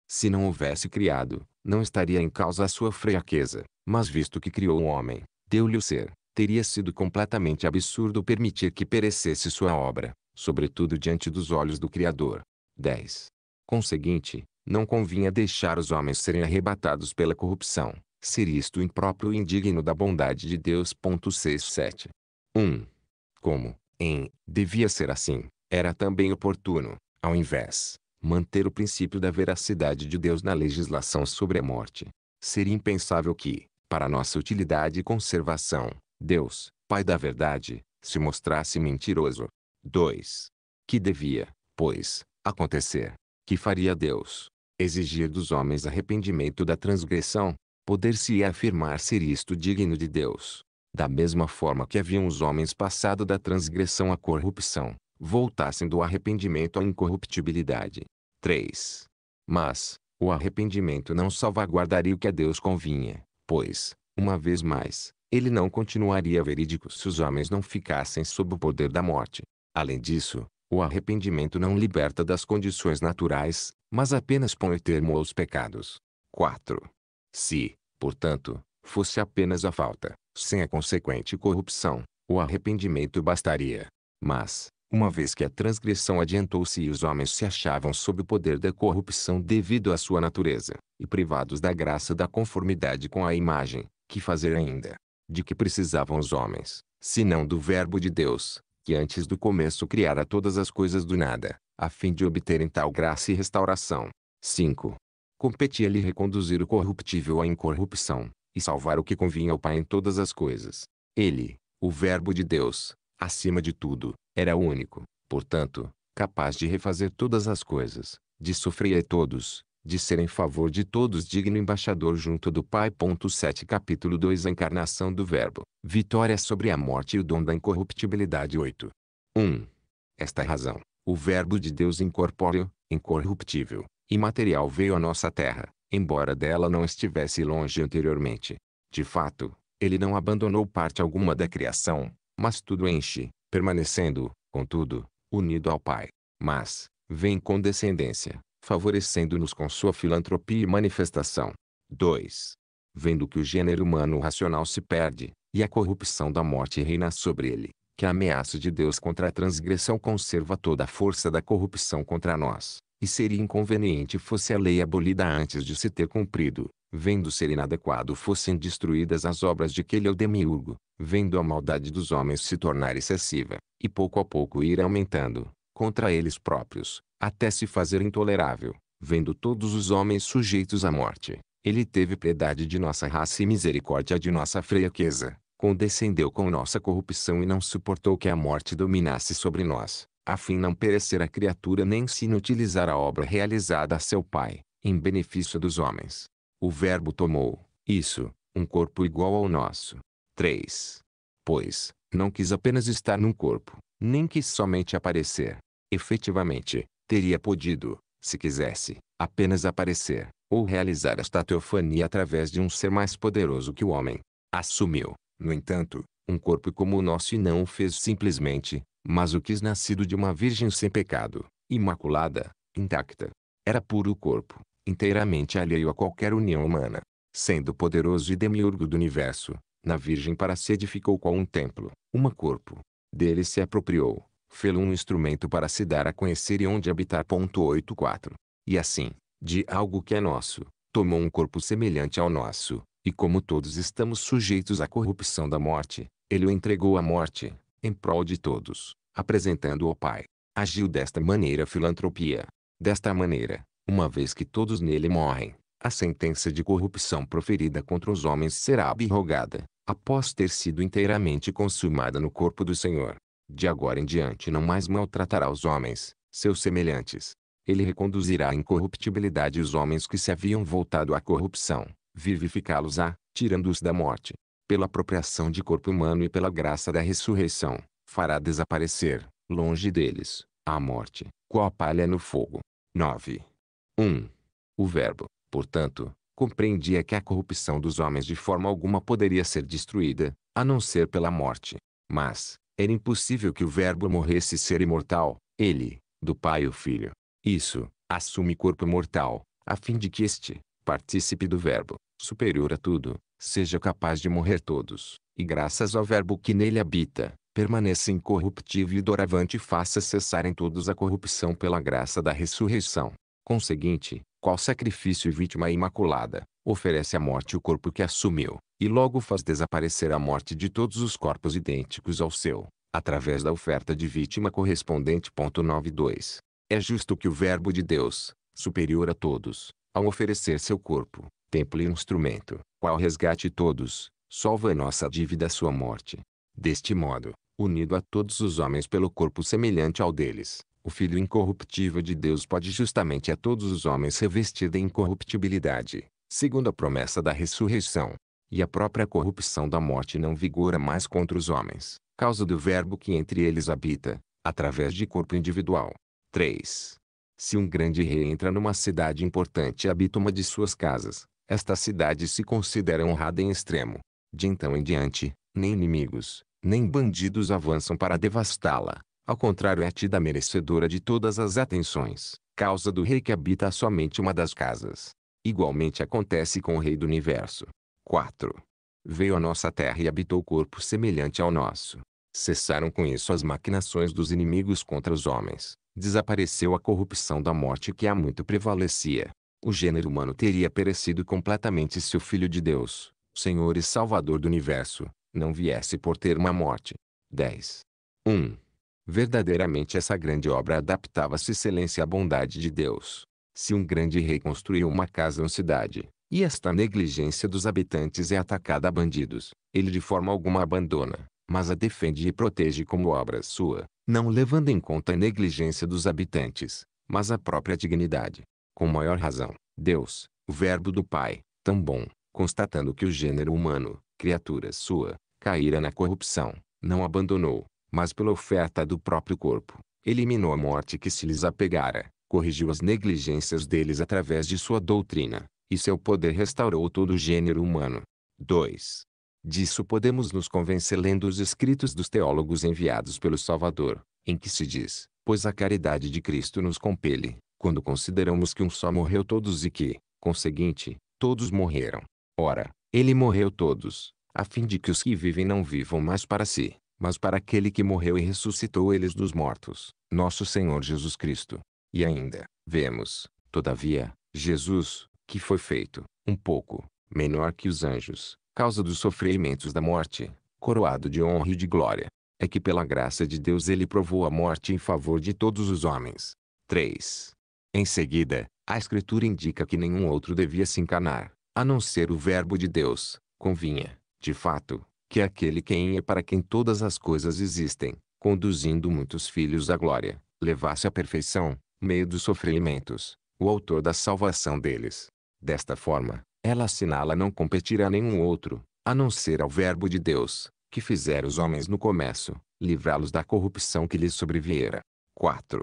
Se não houvesse criado, não estaria em causa a sua fraqueza, mas visto que criou o homem, deu-lhe o ser, teria sido completamente absurdo permitir que perecesse sua obra sobretudo diante dos olhos do Criador. 10. Conseguinte, não convinha deixar os homens serem arrebatados pela corrupção, ser isto impróprio e indigno da bondade de Deus. 6, 7. 1. Como, em, devia ser assim, era também oportuno, ao invés, manter o princípio da veracidade de Deus na legislação sobre a morte. Seria impensável que, para nossa utilidade e conservação, Deus, Pai da verdade, se mostrasse mentiroso, 2. Que devia, pois, acontecer, que faria Deus, exigir dos homens arrependimento da transgressão, poder se afirmar ser isto digno de Deus. Da mesma forma que haviam os homens passado da transgressão à corrupção, voltassem do arrependimento à incorruptibilidade. 3. Mas, o arrependimento não salvaguardaria o que a Deus convinha, pois, uma vez mais, ele não continuaria verídico se os homens não ficassem sob o poder da morte. Além disso, o arrependimento não liberta das condições naturais, mas apenas põe termo aos pecados. 4. Se, portanto, fosse apenas a falta, sem a consequente corrupção, o arrependimento bastaria. Mas, uma vez que a transgressão adiantou-se e os homens se achavam sob o poder da corrupção devido à sua natureza, e privados da graça da conformidade com a imagem, que fazer ainda? De que precisavam os homens, se não do Verbo de Deus, que antes do começo criara todas as coisas do nada, a fim de obterem tal graça e restauração. 5. Competia-lhe reconduzir o corruptível à incorrupção, e salvar o que convinha ao Pai em todas as coisas. Ele, o Verbo de Deus, acima de tudo, era único, portanto, capaz de refazer todas as coisas, de sofrer a todos, de ser em favor de todos digno embaixador junto do Pai. 7 Capítulo 2 A encarnação do Verbo, vitória sobre a morte e o dom da incorruptibilidade 8. 1. Esta é razão, o Verbo de Deus incorpóreo, incorruptível, imaterial veio à nossa terra, embora dela não estivesse longe anteriormente. De fato, ele não abandonou parte alguma da criação, mas tudo enche, permanecendo, contudo, unido ao Pai. Mas, vem com descendência, favorecendo-nos com sua filantropia e manifestação. 2. Vendo que o gênero humano racional se perde, e a corrupção da morte reina sobre ele, que a ameaça de Deus contra a transgressão conserva toda a força da corrupção contra nós, e seria inconveniente fosse a lei abolida antes de se ter cumprido, vendo ser inadequado fossem destruídas as obras de que ele é o demiurgo, vendo a maldade dos homens se tornar excessiva, e pouco a pouco ir aumentando, contra eles próprios, até se fazer intolerável, vendo todos os homens sujeitos à morte. Ele teve piedade de nossa raça e misericórdia de nossa fraqueza, condescendeu com nossa corrupção e não suportou que a morte dominasse sobre nós, a fim não perecer a criatura nem se inutilizar a obra realizada a seu Pai, em benefício dos homens. O Verbo tomou, isso, um corpo igual ao nosso. 3. Pois, não quis apenas estar num corpo, nem quis somente aparecer, efetivamente, teria podido, se quisesse, apenas aparecer, ou realizar esta teofania através de um ser mais poderoso que o homem. Assumiu, no entanto, um corpo como o nosso e não o fez simplesmente, mas o quis nascido de uma virgem sem pecado, imaculada, intacta. Era puro corpo, inteiramente alheio a qualquer união humana. Sendo poderoso e demiurgo do universo, na Virgem para se edificou qual um templo, uma corpo. Dele se apropriou, fê-lo um instrumento para se dar a conhecer e onde habitar. 84. E assim, de algo que é nosso, tomou um corpo semelhante ao nosso, e como todos estamos sujeitos à corrupção da morte, ele o entregou à morte, em prol de todos, apresentando ao Pai. Agiu desta maneira a filantropia. Desta maneira, uma vez que todos nele morrem, a sentença de corrupção proferida contra os homens será abrogada, após ter sido inteiramente consumada no corpo do Senhor. De agora em diante não mais maltratará os homens, seus semelhantes. Ele reconduzirá à incorruptibilidade os homens que se haviam voltado à corrupção, vivificá-los-á, tirando-os da morte. Pela apropriação de corpo humano e pela graça da ressurreição, fará desaparecer, longe deles, a morte, qual a palha no fogo. 9. 1. O verbo, portanto, compreendia que a corrupção dos homens de forma alguma poderia ser destruída, a não ser pela morte. Mas, era impossível que o Verbo morresse ser imortal, ele, do Pai o Filho. Isso, assume corpo mortal, a fim de que este, partícipe do Verbo, superior a tudo, seja capaz de morrer todos, e graças ao Verbo que nele habita, permaneça incorruptível e doravante faça cessar em todos a corrupção pela graça da ressurreição. Conseguinte, qual sacrifício e vítima imaculada, oferece à morte o corpo que assumiu, e logo faz desaparecer a morte de todos os corpos idênticos ao seu, através da oferta de vítima correspondente. 92. É justo que o Verbo de Deus, superior a todos, ao oferecer seu corpo, templo e instrumento, qual resgate todos, solva a nossa dívida à sua morte. Deste modo, unido a todos os homens pelo corpo semelhante ao deles, o Filho incorruptível de Deus pode justamente a todos os homens revestir da incorruptibilidade, segundo a promessa da ressurreição. E a própria corrupção da morte não vigora mais contra os homens, causa do verbo que entre eles habita, através de corpo individual. 3. Se um grande rei entra numa cidade importante e habita uma de suas casas, esta cidade se considera honrada em extremo. De então em diante, nem inimigos, nem bandidos avançam para devastá-la. Ao contrário, é tida merecedora de todas as atenções, causa do rei que habita somente uma das casas. Igualmente acontece com o Rei do Universo. 4. Veio à nossa terra e habitou corpo semelhante ao nosso. Cessaram com isso as maquinações dos inimigos contra os homens. Desapareceu a corrupção da morte que há muito prevalecia. O gênero humano teria perecido completamente se o Filho de Deus, Senhor e Salvador do Universo, não viesse por ter uma morte. 10. 1. Verdadeiramente essa grande obra adaptava-se excelência à bondade de Deus. Se um grande rei construiu uma casa ou cidade, e esta negligência dos habitantes é atacada a bandidos, ele de forma alguma abandona, mas a defende e protege como obra sua, não levando em conta a negligência dos habitantes, mas a própria dignidade. Com maior razão, Deus, o Verbo do Pai, tão bom, constatando que o gênero humano, criatura sua, caíra na corrupção, não abandonou, mas pela oferta do próprio corpo, eliminou a morte que se lhes apegara, corrigiu as negligências deles através de sua doutrina, e seu poder restaurou todo o gênero humano. 2. Disso podemos nos convencer lendo os escritos dos teólogos enviados pelo Salvador, em que se diz: Pois a caridade de Cristo nos compele, quando consideramos que um só morreu todos e que, conseguinte, todos morreram. Ora, ele morreu todos, a fim de que os que vivem não vivam mais para si, mas para aquele que morreu e ressuscitou eles dos mortos, nosso Senhor Jesus Cristo. E ainda, vemos, todavia, Jesus, que foi feito, um pouco, menor que os anjos, causa dos sofrimentos da morte, coroado de honra e de glória. É que pela graça de Deus ele provou a morte em favor de todos os homens. 3. Em seguida, a Escritura indica que nenhum outro devia se encanar, a não ser o Verbo de Deus. Convinha, de fato, que é aquele quem é para quem todas as coisas existem, conduzindo muitos filhos à glória, levasse à perfeição, meio dos sofrimentos, o autor da salvação deles. Desta forma, ela assinala não competir a nenhum outro, a não ser ao Verbo de Deus, que fizera os homens no começo, livrá-los da corrupção que lhes sobreviera. 4.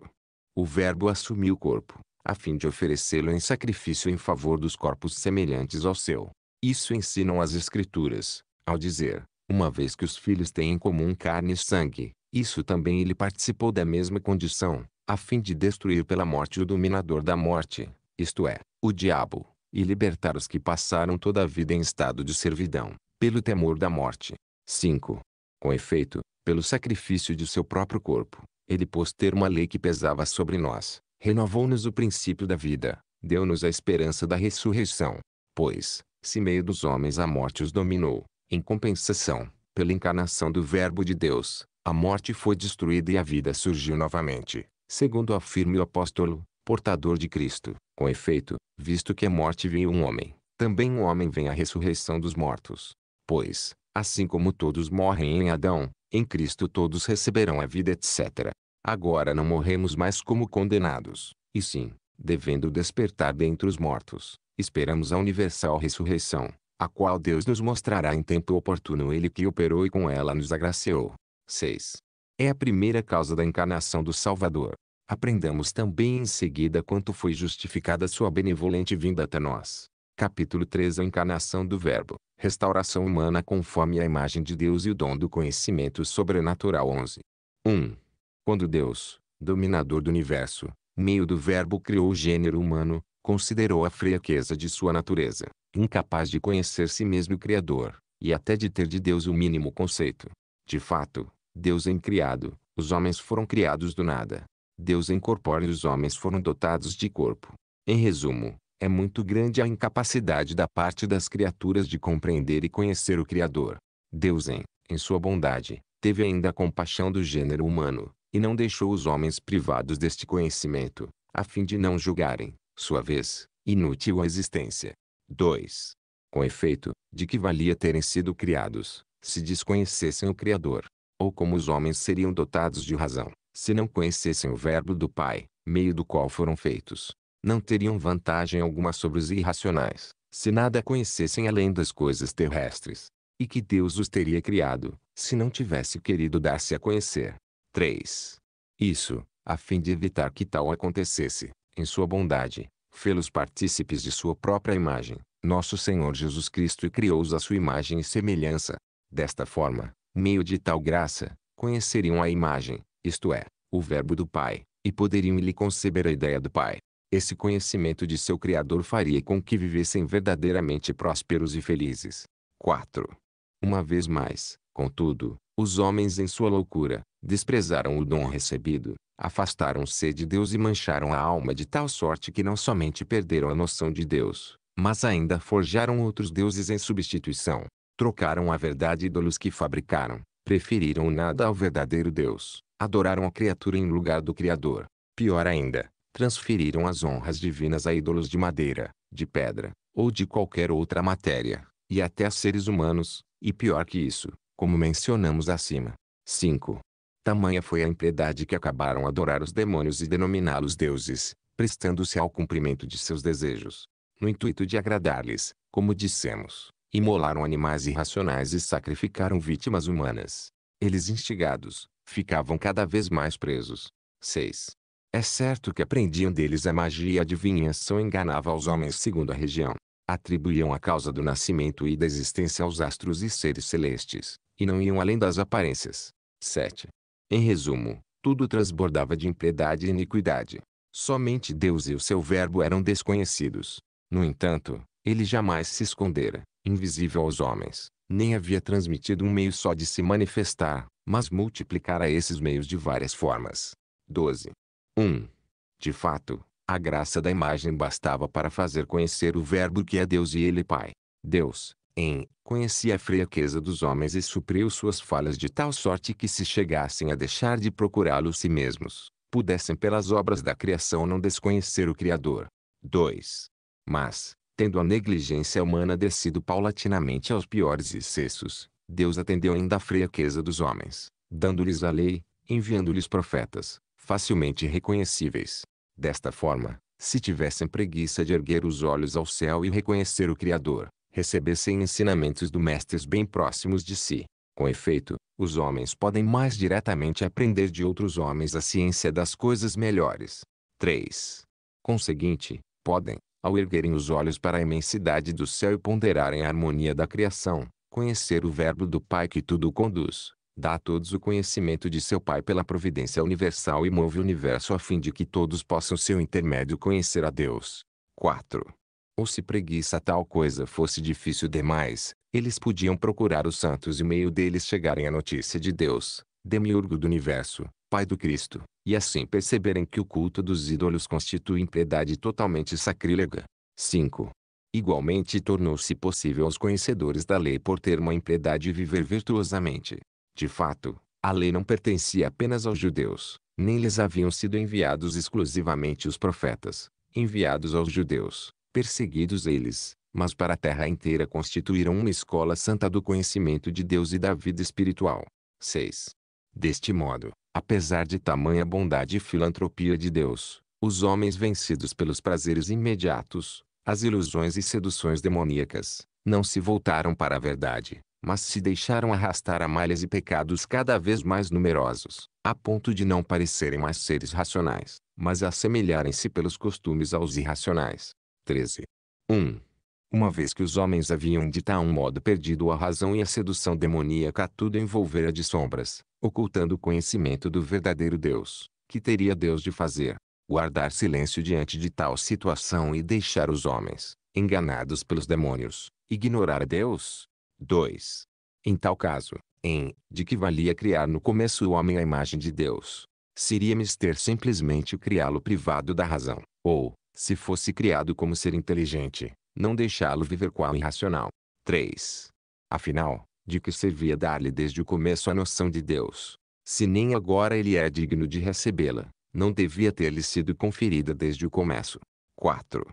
O Verbo assumiu o corpo, a fim de oferecê-lo em sacrifício em favor dos corpos semelhantes ao seu. Isso ensinam as Escrituras, ao dizer, uma vez que os filhos têm em comum carne e sangue, isso também ele participou da mesma condição, a fim de destruir pela morte o dominador da morte, isto é, o diabo, e libertar os que passaram toda a vida em estado de servidão, pelo temor da morte. 5. Com efeito, pelo sacrifício de seu próprio corpo, ele pôs termo à lei que pesava sobre nós, renovou-nos o princípio da vida, deu-nos a esperança da ressurreição. Pois, se meio dos homens a morte os dominou, em compensação, pela encarnação do Verbo de Deus, a morte foi destruída e a vida surgiu novamente segundo afirma o apóstolo, portador de Cristo. Com efeito, visto que a é morte veio um homem, também um homem vem a ressurreição dos mortos. Pois, assim como todos morrem em Adão, em Cristo todos receberão a vida etc. Agora não morremos mais como condenados, e sim, devendo despertar dentre os mortos, esperamos a universal ressurreição, a qual Deus nos mostrará em tempo oportuno Ele que operou e com ela nos agraciou. 6. É a primeira causa da encarnação do Salvador. Aprendamos também em seguida quanto foi justificada sua benevolente vinda até nós. Capítulo 3 A encarnação do Verbo. Restauração humana conforme a imagem de Deus e o dom do conhecimento sobrenatural 11. 1. Quando Deus, dominador do universo, meio do Verbo criou o gênero humano, considerou a fraqueza de sua natureza, incapaz de conhecer si mesmo o Criador, e até de ter de Deus o mínimo conceito. De fato, Deus em criado, os homens foram criados do nada. Deus em corpóreo, e os homens foram dotados de corpo. Em resumo, é muito grande a incapacidade da parte das criaturas de compreender e conhecer o Criador. Deus em, em sua bondade, teve ainda a compaixão do gênero humano, e não deixou os homens privados deste conhecimento, a fim de não julgarem, sua vez, inútil a existência. 2. Com efeito, de que valia terem sido criados, se desconhecessem o Criador? ou como os homens seriam dotados de razão, se não conhecessem o Verbo do Pai, meio do qual foram feitos. Não teriam vantagem alguma sobre os irracionais, se nada conhecessem além das coisas terrestres. E que Deus os teria criado, se não tivesse querido dar-se a conhecer. 3. Isso, a fim de evitar que tal acontecesse, em sua bondade, fê-los partícipes de sua própria imagem, nosso Senhor Jesus Cristo e criou-os à sua imagem e semelhança. Desta forma, meio de tal graça, conheceriam a imagem, isto é, o Verbo do Pai, e poderiam lhe conceber a ideia do Pai. Esse conhecimento de seu Criador faria com que vivessem verdadeiramente prósperos e felizes. 4. Uma vez mais, contudo, os homens em sua loucura, desprezaram o dom recebido, afastaram-se de Deus e mancharam a alma de tal sorte que não somente perderam a noção de Deus, mas ainda forjaram outros deuses em substituição. Trocaram a verdade ídolos que fabricaram. Preferiram nada ao verdadeiro Deus. Adoraram a criatura em lugar do Criador. Pior ainda, transferiram as honras divinas a ídolos de madeira, de pedra, ou de qualquer outra matéria, e até a seres humanos, e pior que isso, como mencionamos acima. 5. Tamanha foi a impiedade que acabaram adorar os demônios e denominá-los deuses, prestando-se ao cumprimento de seus desejos, no intuito de agradar-lhes, como dissemos. Imolaram animais irracionais e sacrificaram vítimas humanas. Eles instigados, ficavam cada vez mais presos. 6. É certo que aprendiam deles a magia e a adivinhação enganava os homens segundo a região. Atribuíam a causa do nascimento e da existência aos astros e seres celestes, e não iam além das aparências. 7. Em resumo, tudo transbordava de impiedade e iniquidade. Somente Deus e o seu Verbo eram desconhecidos. No entanto, ele jamais se escondera, invisível aos homens, nem havia transmitido um meio só de se manifestar, mas multiplicara esses meios de várias formas. 12. 1. De fato, a graça da imagem bastava para fazer conhecer o Verbo que é Deus e Ele Pai. Deus, em, conhecia a fraqueza dos homens e supriu suas falhas de tal sorte que se chegassem a deixar de procurá-lo si mesmos, pudessem pelas obras da criação não desconhecer o Criador. 2. Mas, tendo a negligência humana descido paulatinamente aos piores excessos, Deus atendeu ainda à fraqueza dos homens, dando-lhes a lei, enviando-lhes profetas, facilmente reconhecíveis. Desta forma, se tivessem preguiça de erguer os olhos ao céu e reconhecer o Criador, recebessem ensinamentos do mestres bem próximos de si. Com efeito, os homens podem mais diretamente aprender de outros homens a ciência das coisas melhores. 3. Conseguinte, podem, ao erguerem os olhos para a imensidade do céu e ponderarem a harmonia da criação, conhecer o Verbo do Pai que tudo conduz, dá a todos o conhecimento de seu Pai pela providência universal e move o universo a fim de que todos possam seu intermédio conhecer a Deus. 4. Ou se preguiça tal coisa fosse difícil demais, eles podiam procurar os santos e meio deles chegarem à notícia de Deus, demiurgo do universo, Pai do Cristo, e assim perceberem que o culto dos ídolos constitui impiedade totalmente sacrílega. 5. Igualmente tornou-se possível aos conhecedores da lei por ter uma impiedade viver virtuosamente. De fato, a lei não pertencia apenas aos judeus, nem lhes haviam sido enviados exclusivamente os profetas, enviados aos judeus, perseguidos eles, mas para a terra inteira constituíram uma escola santa do conhecimento de Deus e da vida espiritual. 6. Deste modo, Apesar de tamanha bondade e filantropia de Deus, os homens vencidos pelos prazeres imediatos, as ilusões e seduções demoníacas, não se voltaram para a verdade, mas se deixaram arrastar a malhas e pecados cada vez mais numerosos, a ponto de não parecerem mais seres racionais, mas assemelharem-se pelos costumes aos irracionais. 13. 1. Uma vez que os homens haviam de tal um modo perdido a razão e a sedução demoníaca tudo envolvera de sombras, ocultando o conhecimento do verdadeiro Deus, que teria Deus de fazer? Guardar silêncio diante de tal situação e deixar os homens, enganados pelos demônios, ignorar a Deus? 2. Em tal caso, em de que valia criar no começo o homem à imagem de Deus? Seria mister simplesmente criá-lo privado da razão, ou, se fosse criado como ser inteligente, não deixá-lo viver qual irracional. 3. Afinal, de que servia dar-lhe desde o começo a noção de Deus. Se nem agora ele é digno de recebê-la, não devia ter-lhe sido conferida desde o começo. 4.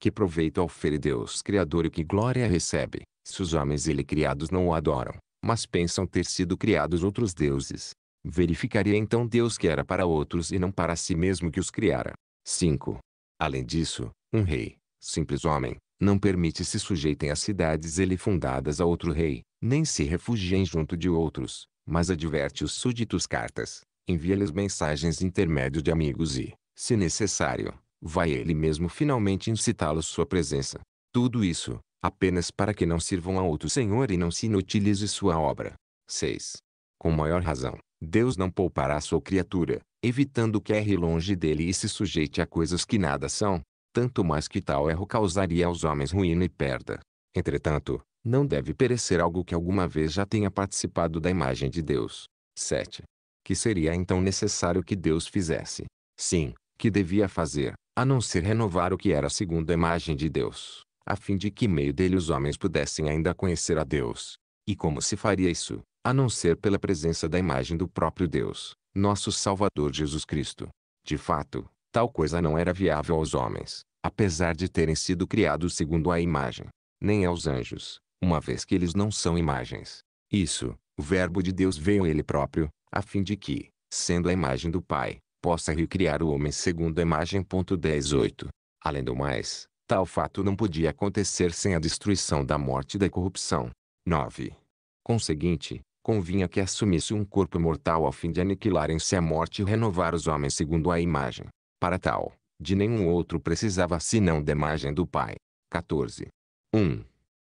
Que proveito ofere Deus Criador e que glória recebe, se os homens ele criados não o adoram, mas pensam ter sido criados outros deuses? Verificaria então Deus que era para outros e não para si mesmo que os criara. 5. Além disso, um rei, simples homem, não permite se sujeitem às cidades ele fundadas a outro rei, nem se refugiem junto de outros, mas adverte os súditos cartas, envia-lhes mensagens intermédio de amigos e, se necessário, vai ele mesmo finalmente incitá-los sua presença. Tudo isso, apenas para que não sirvam a outro senhor e não se inutilize sua obra. 6. Com maior razão, Deus não poupará sua criatura, evitando que erre longe dele e se sujeite a coisas que nada são, tanto mais que tal erro causaria aos homens ruína e perda. Entretanto, não deve perecer algo que alguma vez já tenha participado da imagem de Deus. 7. Que seria então necessário que Deus fizesse? Sim, que devia fazer, a não ser renovar o que era segundo a imagem de Deus, a fim de que meio dele os homens pudessem ainda conhecer a Deus. E como se faria isso, a não ser pela presença da imagem do próprio Deus, nosso Salvador Jesus Cristo? De fato, Tal coisa não era viável aos homens, apesar de terem sido criados segundo a imagem, nem aos anjos, uma vez que eles não são imagens. Isso, o Verbo de Deus veio ele próprio, a fim de que, sendo a imagem do Pai, possa recriar o homem segundo a imagem. 18. Além do mais, tal fato não podia acontecer sem a destruição da morte e da corrupção. 9. Conseguinte, convinha que assumisse um corpo mortal a fim de aniquilarem-se a morte e renovar os homens segundo a imagem, para tal, de nenhum outro precisava senão da imagem do Pai. 14. 1.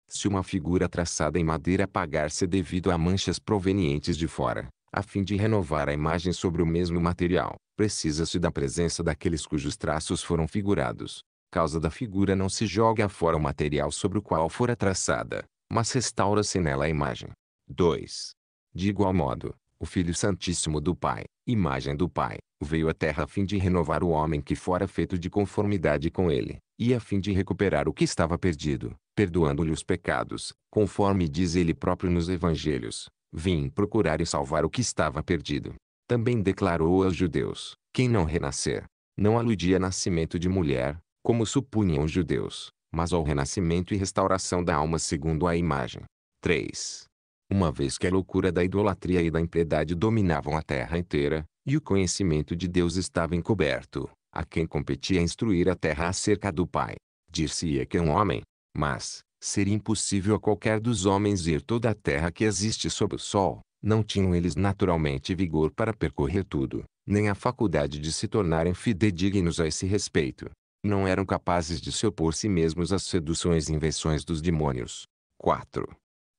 Se uma figura traçada em madeira apagar-se devido a manchas provenientes de fora, a fim de renovar a imagem sobre o mesmo material, precisa-se da presença daqueles cujos traços foram figurados. Causa da figura não se joga fora o material sobre o qual fora traçada, mas restaura-se nela a imagem. 2. De igual modo, o Filho Santíssimo do Pai, imagem do Pai, veio à terra a fim de renovar o homem que fora feito de conformidade com ele, e a fim de recuperar o que estava perdido, perdoando-lhe os pecados, conforme diz ele próprio nos evangelhos, vim procurar e salvar o que estava perdido. Também declarou aos judeus, quem não renascer, não aludia ao nascimento de mulher, como supunham os judeus, mas ao renascimento e restauração da alma segundo a imagem. 3 uma vez que a loucura da idolatria e da impiedade dominavam a terra inteira, e o conhecimento de Deus estava encoberto, a quem competia instruir a terra acerca do Pai. Dir-se-ia que é um homem, mas, seria impossível a qualquer dos homens ir toda a terra que existe sob o sol, não tinham eles naturalmente vigor para percorrer tudo, nem a faculdade de se tornarem fidedignos a esse respeito. Não eram capazes de se opor si mesmos às seduções e invenções dos demônios. 4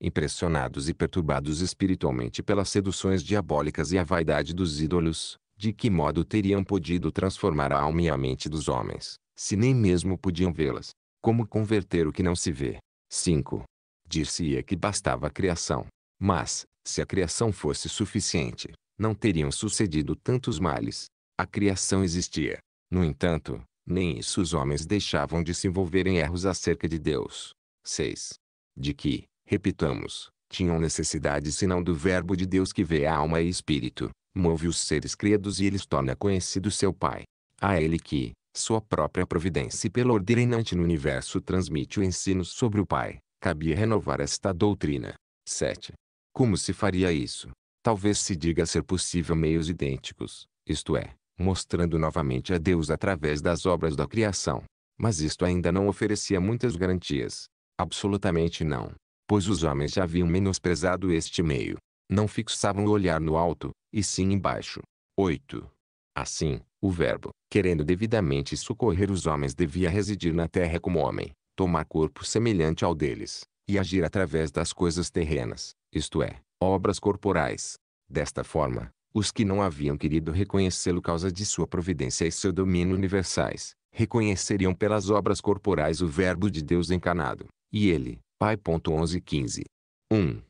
impressionados e perturbados espiritualmente pelas seduções diabólicas e a vaidade dos ídolos, de que modo teriam podido transformar a alma e a mente dos homens, se nem mesmo podiam vê-las? Como converter o que não se vê? 5. Dir-se-ia que bastava a criação. Mas, se a criação fosse suficiente, não teriam sucedido tantos males. A criação existia. No entanto, nem isso os homens deixavam de se envolver em erros acerca de Deus. 6. De que, repitamos, tinham necessidade senão do Verbo de Deus que vê a alma e espírito, move os seres credos e eles torna conhecido seu Pai. A ele que, sua própria providência e pelo ordenante no universo transmite o ensino sobre o Pai, cabia renovar esta doutrina. 7. Como se faria isso? Talvez se diga ser possível meios idênticos, isto é, mostrando novamente a Deus através das obras da criação. Mas isto ainda não oferecia muitas garantias. Absolutamente não pois os homens já haviam menosprezado este meio. Não fixavam o olhar no alto, e sim embaixo. 8. Assim, o Verbo, querendo devidamente socorrer os homens, devia residir na terra como homem, tomar corpo semelhante ao deles, e agir através das coisas terrenas, isto é, obras corporais. Desta forma, os que não haviam querido reconhecê-lo causa de sua providência e seu domínio universais, reconheceriam pelas obras corporais o Verbo de Deus encarnado, e ele, 1115. 1.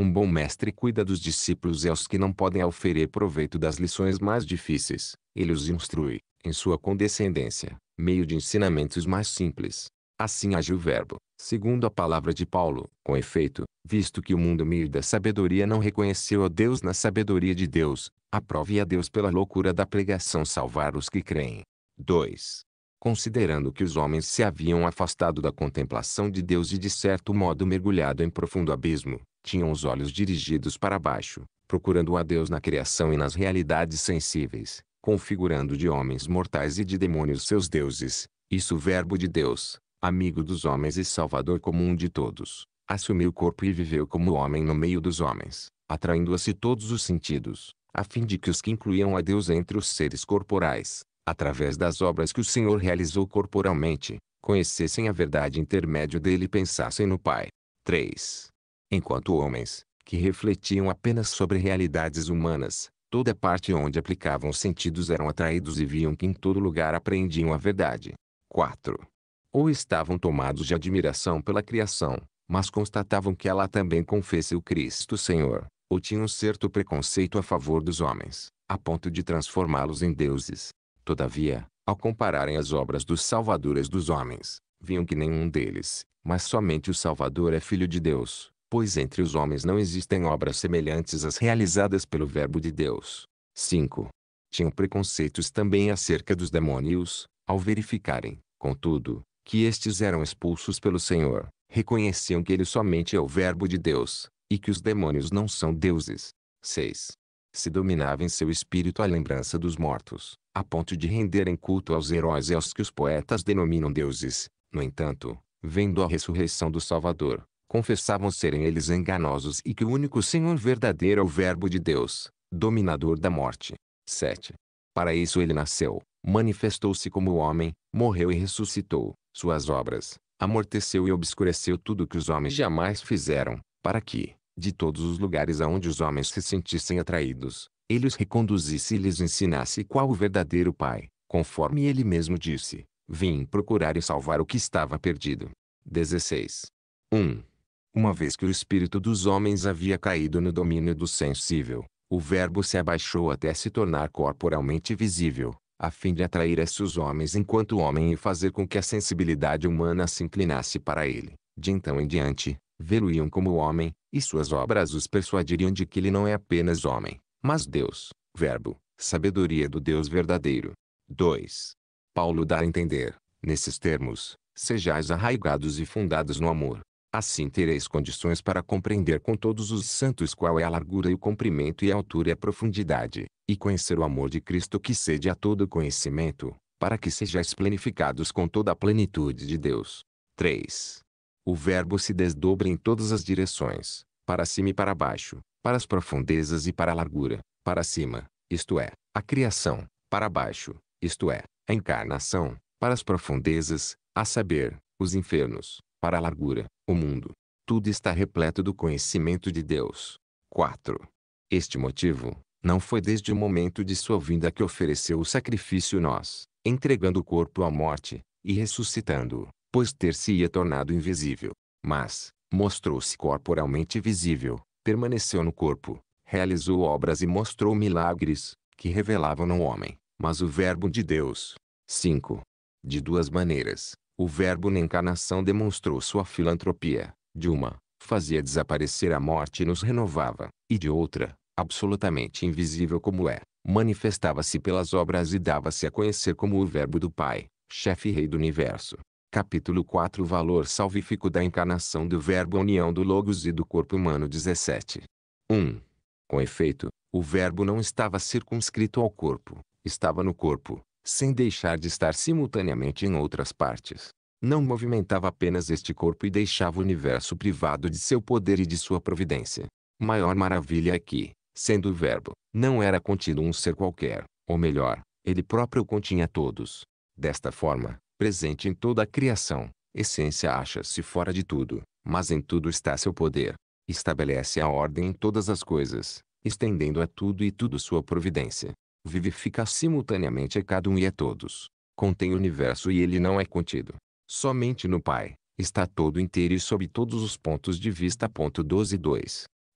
Um bom mestre cuida dos discípulos e aos que não podem oferecer proveito das lições mais difíceis, ele os instrui, em sua condescendência, meio de ensinamentos mais simples. Assim age o Verbo, segundo a palavra de Paulo, com efeito, visto que o mundo meio da sabedoria não reconheceu a Deus na sabedoria de Deus, aprove a Deus pela loucura da pregação salvar os que creem. 2 considerando que os homens se haviam afastado da contemplação de Deus e de certo modo mergulhado em profundo abismo, tinham os olhos dirigidos para baixo, procurando a Deus na criação e nas realidades sensíveis, configurando de homens mortais e de demônios seus deuses. Isso o Verbo de Deus, amigo dos homens e Salvador comum de todos, assumiu o corpo e viveu como homem no meio dos homens, atraindo a si todos os sentidos, a fim de que os que incluíam a Deus entre os seres corporais, através das obras que o Senhor realizou corporalmente, conhecessem a verdade intermédio dele e pensassem no Pai. 3. Enquanto homens, que refletiam apenas sobre realidades humanas, toda parte onde aplicavam os sentidos eram atraídos e viam que em todo lugar apreendiam a verdade. 4. Ou estavam tomados de admiração pela criação, mas constatavam que ela também confessa o Cristo Senhor, ou tinham certo preconceito a favor dos homens, a ponto de transformá-los em deuses. Todavia, ao compararem as obras dos salvadores dos homens, viam que nenhum deles, mas somente o Salvador é filho de Deus, pois entre os homens não existem obras semelhantes às realizadas pelo Verbo de Deus. 5. Tinham preconceitos também acerca dos demônios, ao verificarem, contudo, que estes eram expulsos pelo Senhor, reconheciam que ele somente é o Verbo de Deus, e que os demônios não são deuses. 6 se dominava em seu espírito a lembrança dos mortos, a ponto de renderem culto aos heróis e aos que os poetas denominam deuses. No entanto, vendo a ressurreição do Salvador, confessavam serem eles enganosos e que o único Senhor verdadeiro é o Verbo de Deus, dominador da morte. 7. Para isso ele nasceu, manifestou-se como homem, morreu e ressuscitou. Suas obras, amorteceu e obscureceu tudo que os homens jamais fizeram, para que, de todos os lugares aonde os homens se sentissem atraídos, ele os reconduzisse e lhes ensinasse qual o verdadeiro Pai, conforme ele mesmo disse, vim procurar e salvar o que estava perdido. 16. 1. Uma vez que o espírito dos homens havia caído no domínio do sensível, o Verbo se abaixou até se tornar corporalmente visível, a fim de atrair esses homens enquanto homem e fazer com que a sensibilidade humana se inclinasse para ele. De então em diante, vê-lo-iam como homem, e suas obras os persuadiriam de que ele não é apenas homem, mas Deus, Verbo, sabedoria do Deus verdadeiro. 2. Paulo dá a entender, nesses termos, sejais arraigados e fundados no amor. Assim tereis condições para compreender com todos os santos qual é a largura e o comprimento e a altura e a profundidade, e conhecer o amor de Cristo que cede a todo conhecimento, para que sejais plenificados com toda a plenitude de Deus. 3. O verbo se desdobra em todas as direções, para cima e para baixo, para as profundezas e para a largura, para cima, isto é, a criação, para baixo, isto é, a encarnação, para as profundezas, a saber, os infernos, para a largura, o mundo. Tudo está repleto do conhecimento de Deus. 4. Este motivo, não foi desde o momento de sua vinda que ofereceu o sacrifício nós, entregando o corpo à morte, e ressuscitando-o, pois ter-se-ia tornado invisível. Mas, mostrou-se corporalmente visível, permaneceu no corpo, realizou obras e mostrou milagres, que revelavam não o homem, mas o Verbo de Deus. 5. De duas maneiras, o Verbo na encarnação demonstrou sua filantropia. De uma, fazia desaparecer a morte e nos renovava, e de outra, absolutamente invisível como é, manifestava-se pelas obras e dava-se a conhecer como o Verbo do Pai, chefe e rei do universo. Capítulo 4 Valor salvífico da encarnação do Verbo união do Logos e do corpo humano 17. 1. Com efeito, o Verbo não estava circunscrito ao corpo, estava no corpo, sem deixar de estar simultaneamente em outras partes. Não movimentava apenas este corpo e deixava o universo privado de seu poder e de sua providência. Maior maravilha é que, sendo o Verbo, não era contido um ser qualquer, ou melhor, ele próprio continha todos. Desta forma, presente em toda a criação. Essência acha-se fora de tudo, mas em tudo está seu poder. Estabelece a ordem em todas as coisas, estendendo a tudo e tudo sua providência. Vivifica simultaneamente a cada um e a todos. Contém o universo e ele não é contido. Somente no Pai, está todo inteiro e sob todos os pontos de vista. Ponto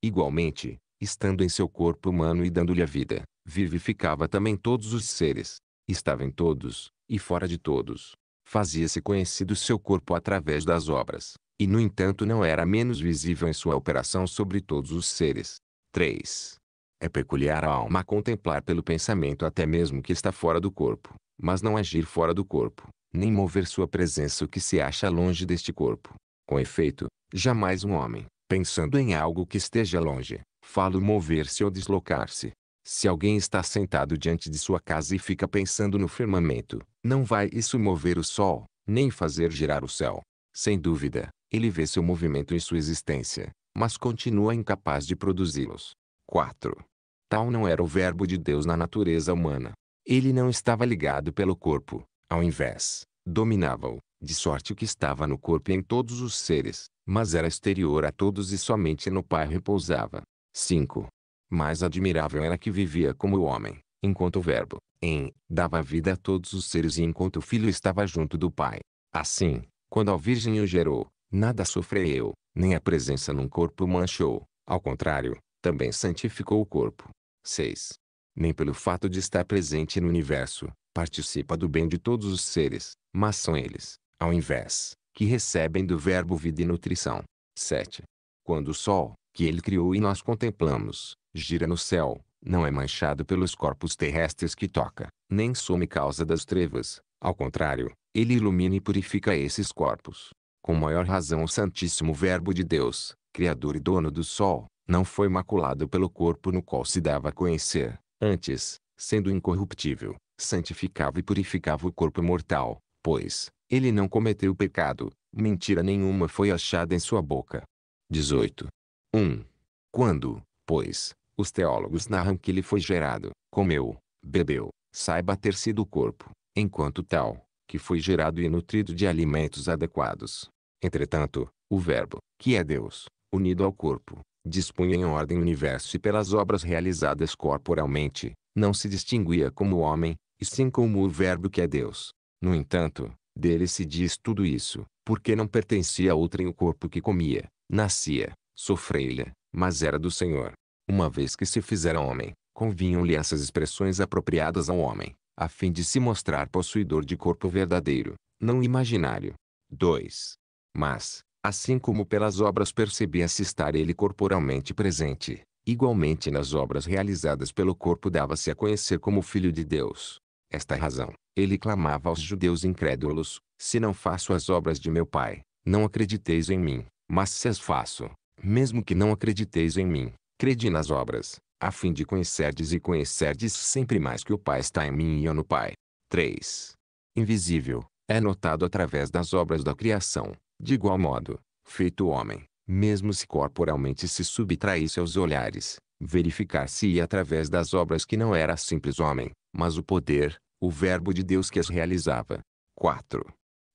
Igualmente, estando em seu corpo humano e dando-lhe a vida, vivificava também todos os seres. Estava em todos, e fora de todos fazia-se conhecido seu corpo através das obras, e no entanto não era menos visível em sua operação sobre todos os seres. 3. É peculiar à alma contemplar pelo pensamento até mesmo que está fora do corpo, mas não agir fora do corpo, nem mover sua presença o que se acha longe deste corpo. Com efeito, jamais um homem, pensando em algo que esteja longe, fala mover-se ou deslocar-se, se alguém está sentado diante de sua casa e fica pensando no firmamento, não vai isso mover o sol, nem fazer girar o céu. Sem dúvida, ele vê seu movimento em sua existência, mas continua incapaz de produzi-los. 4. Tal não era o verbo de Deus na natureza humana. Ele não estava ligado pelo corpo, ao invés, dominava-o, de sorte que estava no corpo e em todos os seres, mas era exterior a todos e somente no Pai repousava. 5 mais admirável era que vivia como o homem, enquanto o Verbo, em, dava vida a todos os seres e enquanto o Filho estava junto do Pai. Assim, quando a Virgem o gerou, nada sofreu, nem a presença num corpo manchou, ao contrário, também santificou o corpo. 6. Nem pelo fato de estar presente no universo, participa do bem de todos os seres, mas são eles, ao invés, que recebem do Verbo vida e nutrição. 7. Quando o Sol, que ele criou e nós contemplamos, gira no céu, não é manchado pelos corpos terrestres que toca, nem some causa das trevas, ao contrário, ele ilumina e purifica esses corpos. Com maior razão o Santíssimo Verbo de Deus, Criador e dono do Sol, não foi maculado pelo corpo no qual se dava a conhecer, antes, sendo incorruptível, santificava e purificava o corpo mortal, pois, ele não cometeu pecado, mentira nenhuma foi achada em sua boca. 18. 1. Quando, pois, os teólogos narram que ele foi gerado, comeu, bebeu, saiba ter sido o corpo, enquanto tal, que foi gerado e nutrido de alimentos adequados. Entretanto, o Verbo, que é Deus, unido ao corpo, dispunha em ordem o universo e pelas obras realizadas corporalmente, não se distinguia como homem, e sim como o Verbo que é Deus. No entanto, dele se diz tudo isso, porque não pertencia a outrem o corpo que comia, nascia, sofrei-lhe, mas era do Senhor. Uma vez que se fizera homem, convinham-lhe essas expressões apropriadas ao homem, a fim de se mostrar possuidor de corpo verdadeiro, não imaginário. 2. Mas, assim como pelas obras percebia-se estar ele corporalmente presente, igualmente nas obras realizadas pelo corpo dava-se a conhecer como Filho de Deus. Esta é razão, ele clamava aos judeus incrédulos, se não faço as obras de meu Pai, não acrediteis em mim, mas se as faço, mesmo que não acrediteis em mim, crede nas obras, a fim de conhecerdes e conhecerdes sempre mais que o Pai está em mim e eu no Pai. 3. Invisível, é notado através das obras da criação, de igual modo, feito o homem, mesmo se corporalmente se subtraísse aos olhares, verificar-se-ia através das obras que não era simples homem, mas o poder, o Verbo de Deus que as realizava. 4.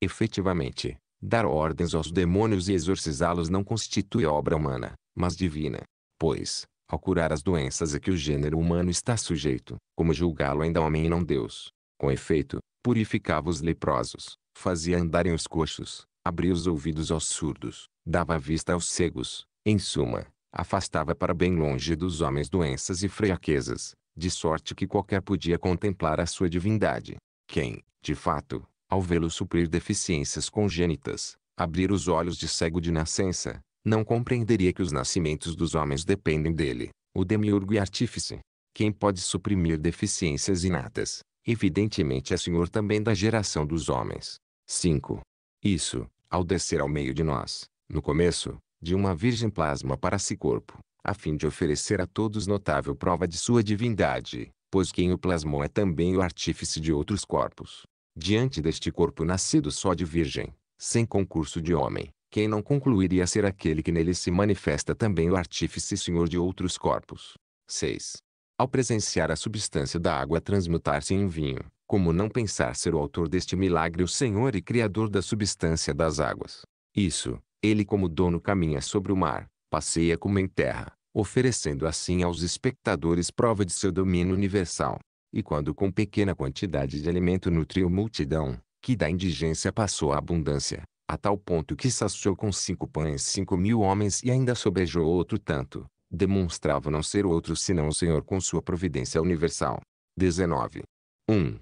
Efetivamente, Dar ordens aos demônios e exorcizá-los não constitui obra humana, mas divina. Pois, ao curar as doenças a que o gênero humano está sujeito, como julgá-lo ainda homem e não Deus. Com efeito, purificava os leprosos, fazia andarem os coxos, abria os ouvidos aos surdos, dava vista aos cegos, em suma, afastava para bem longe dos homens doenças e fraquezas, de sorte que qualquer podia contemplar a sua divindade. Quem, de fato, ao vê-lo suprir deficiências congênitas, abrir os olhos de cego de nascença, não compreenderia que os nascimentos dos homens dependem dele, o demiurgo e artífice. Quem pode suprimir deficiências inatas, evidentemente é senhor também da geração dos homens. 5. Isso, ao descer ao meio de nós, no começo, de uma virgem plasma para si corpo, a fim de oferecer a todos notável prova de sua divindade, pois quem o plasmou é também o artífice de outros corpos diante deste corpo nascido só de virgem, sem concurso de homem, quem não concluiria ser aquele que nele se manifesta também o artífice senhor de outros corpos. 6. Ao presenciar a substância da água transmutar-se em vinho, como não pensar ser o autor deste milagre o Senhor e Criador da substância das águas? Isso, ele como dono caminha sobre o mar, passeia como em terra, oferecendo assim aos espectadores prova de seu domínio universal. E quando com pequena quantidade de alimento nutriu multidão, que da indigência passou à abundância, a tal ponto que saciou com cinco pães cinco mil homens e ainda sobejou outro tanto, demonstrava não ser outro senão o Senhor com sua providência universal. 19. 1.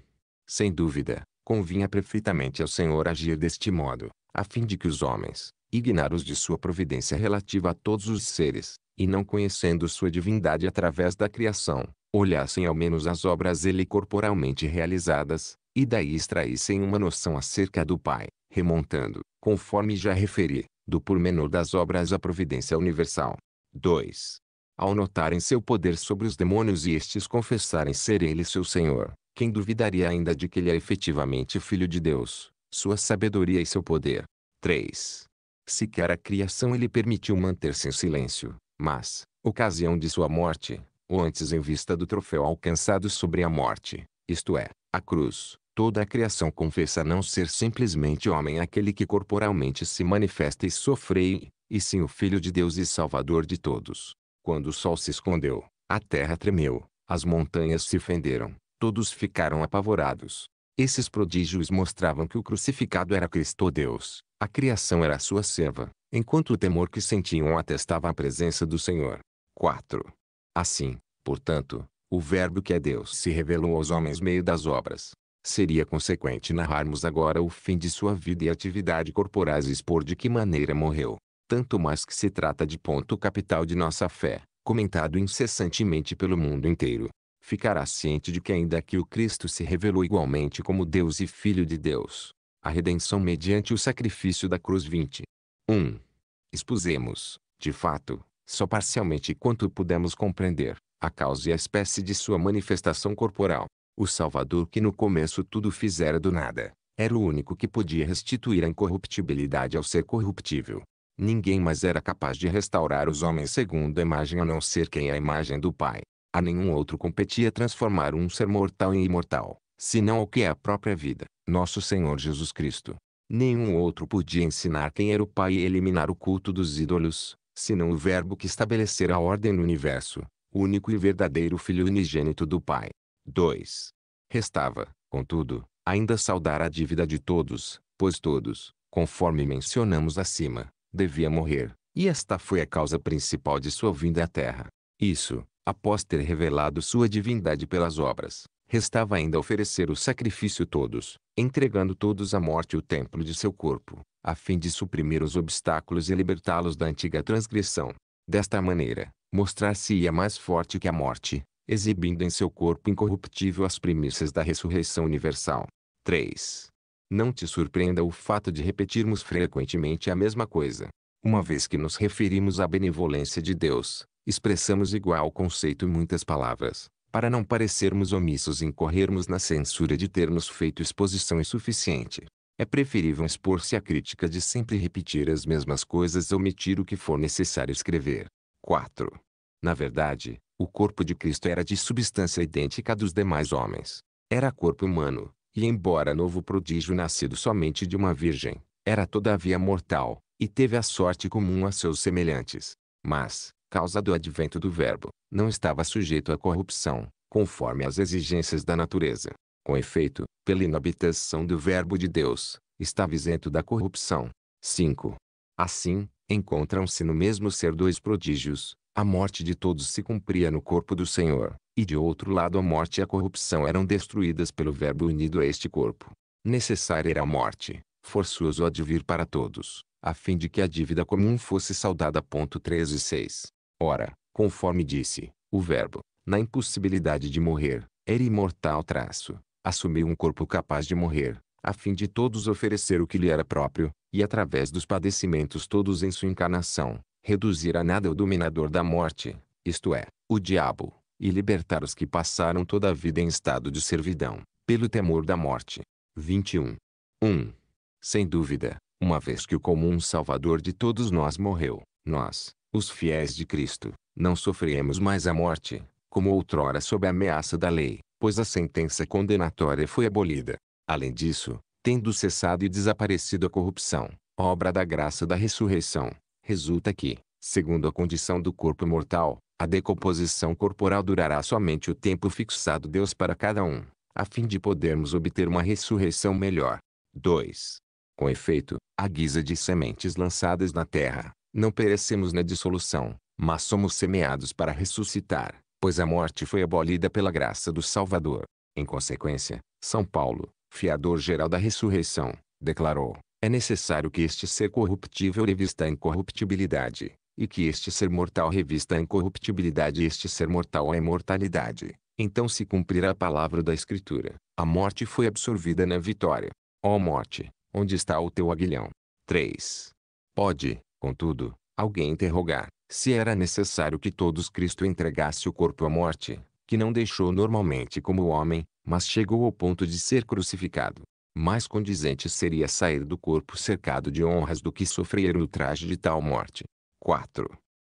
Sem dúvida, convinha perfeitamente ao Senhor agir deste modo, a fim de que os homens, ignaros de sua providência relativa a todos os seres, e não conhecendo sua divindade através da criação, olhassem ao menos as obras ele corporalmente realizadas, e daí extraíssem uma noção acerca do Pai, remontando, conforme já referi, do pormenor das obras à providência universal. 2. Ao notarem seu poder sobre os demônios e estes confessarem ser ele seu Senhor, quem duvidaria ainda de que ele é efetivamente filho de Deus, sua sabedoria e seu poder? 3. Sequer a criação ele permitiu manter-se em silêncio, mas, ocasião de sua morte, ou antes em vista do troféu alcançado sobre a morte, isto é, a cruz. Toda a criação confessa não ser simplesmente homem aquele que corporalmente se manifesta e sofre e sim o Filho de Deus e Salvador de todos. Quando o sol se escondeu, a terra tremeu, as montanhas se fenderam, todos ficaram apavorados. Esses prodígios mostravam que o crucificado era Cristo Deus, a criação era sua serva, enquanto o temor que sentiam atestava a presença do Senhor. 4. Assim, portanto, o Verbo que é Deus se revelou aos homens meio das obras. Seria consequente narrarmos agora o fim de sua vida e atividade corporais e expor de que maneira morreu. Tanto mais que se trata de ponto capital de nossa fé, comentado incessantemente pelo mundo inteiro. Ficará ciente de que ainda que o Cristo se revelou igualmente como Deus e Filho de Deus. A redenção mediante o sacrifício da cruz 20. 1. Expusemos, de fato, só parcialmente quanto pudemos compreender, a causa e a espécie de sua manifestação corporal. O Salvador que no começo tudo fizera do nada, era o único que podia restituir a incorruptibilidade ao ser corruptível. Ninguém mais era capaz de restaurar os homens segundo a imagem a não ser quem é a imagem do Pai. A nenhum outro competia transformar um ser mortal em imortal, senão o que é a própria vida, nosso Senhor Jesus Cristo. Nenhum outro podia ensinar quem era o Pai e eliminar o culto dos ídolos, senão o Verbo que estabelecer a ordem no universo, o único e verdadeiro Filho unigênito do Pai. 2. Restava, contudo, ainda saldar a dívida de todos, pois todos, conforme mencionamos acima, devia morrer, e esta foi a causa principal de sua vinda à Terra. Isso, após ter revelado sua divindade pelas obras, restava ainda oferecer o sacrifício todos, entregando todos à morte o templo de seu corpo, a fim de suprimir os obstáculos e libertá-los da antiga transgressão. Desta maneira, mostrar-se-ia mais forte que a morte, exibindo em seu corpo incorruptível as primícias da ressurreição universal. 3. Não te surpreenda o fato de repetirmos frequentemente a mesma coisa. Uma vez que nos referimos à benevolência de Deus, expressamos igual conceito em muitas palavras, para não parecermos omissos e incorrermos na censura de termos feito exposição insuficiente. É preferível expor-se à crítica de sempre repetir as mesmas coisas e omitir o que for necessário escrever. 4. Na verdade, o corpo de Cristo era de substância idêntica à dos demais homens. Era corpo humano, e embora novo prodígio nascido somente de uma virgem, era todavia mortal, e teve a sorte comum a seus semelhantes. Mas, causa do advento do Verbo, não estava sujeito à corrupção, conforme as exigências da natureza. Com efeito, pela inabitação do Verbo de Deus, estava isento da corrupção. 5. Assim, encontram-se no mesmo ser dois prodígios, a morte de todos se cumpria no corpo do Senhor, e de outro lado a morte e a corrupção eram destruídas pelo Verbo unido a este corpo. Necessária era a morte, forçoso advir para todos, a fim de que a dívida comum fosse saudada. 3 e 6. Ora, Conforme disse, o verbo, na impossibilidade de morrer, era imortal traço, assumiu um corpo capaz de morrer, a fim de todos oferecer o que lhe era próprio, e através dos padecimentos todos em sua encarnação, reduzir a nada o dominador da morte, isto é, o diabo, e libertar os que passaram toda a vida em estado de servidão, pelo temor da morte. 21. 1. Sem dúvida, uma vez que o comum Salvador de todos nós morreu, nós, os fiéis de Cristo, não sofremos mais a morte, como outrora sob a ameaça da lei, pois a sentença condenatória foi abolida. Além disso, tendo cessado e desaparecido a corrupção, obra da graça da ressurreição, resulta que, segundo a condição do corpo mortal, a decomposição corporal durará somente o tempo fixado Deus para cada um, a fim de podermos obter uma ressurreição melhor. 2. Com efeito, à guisa de sementes lançadas na terra, não perecemos na dissolução, mas somos semeados para ressuscitar, pois a morte foi abolida pela graça do Salvador. Em consequência, São Paulo, fiador geral da ressurreição, declarou: é necessário que este ser corruptível revista a incorruptibilidade, e que este ser mortal revista a incorruptibilidade e este ser mortal a imortalidade. Então se cumprirá a palavra da Escritura. A morte foi absorvida na vitória. Ó morte, onde está o teu aguilhão? 3. Pode, contudo, alguém interrogar, se era necessário que todos Cristo entregasse o corpo à morte, que não deixou normalmente como homem, mas chegou ao ponto de ser crucificado. Mais condizente seria sair do corpo cercado de honras do que sofrer o ultraje de tal morte. 4.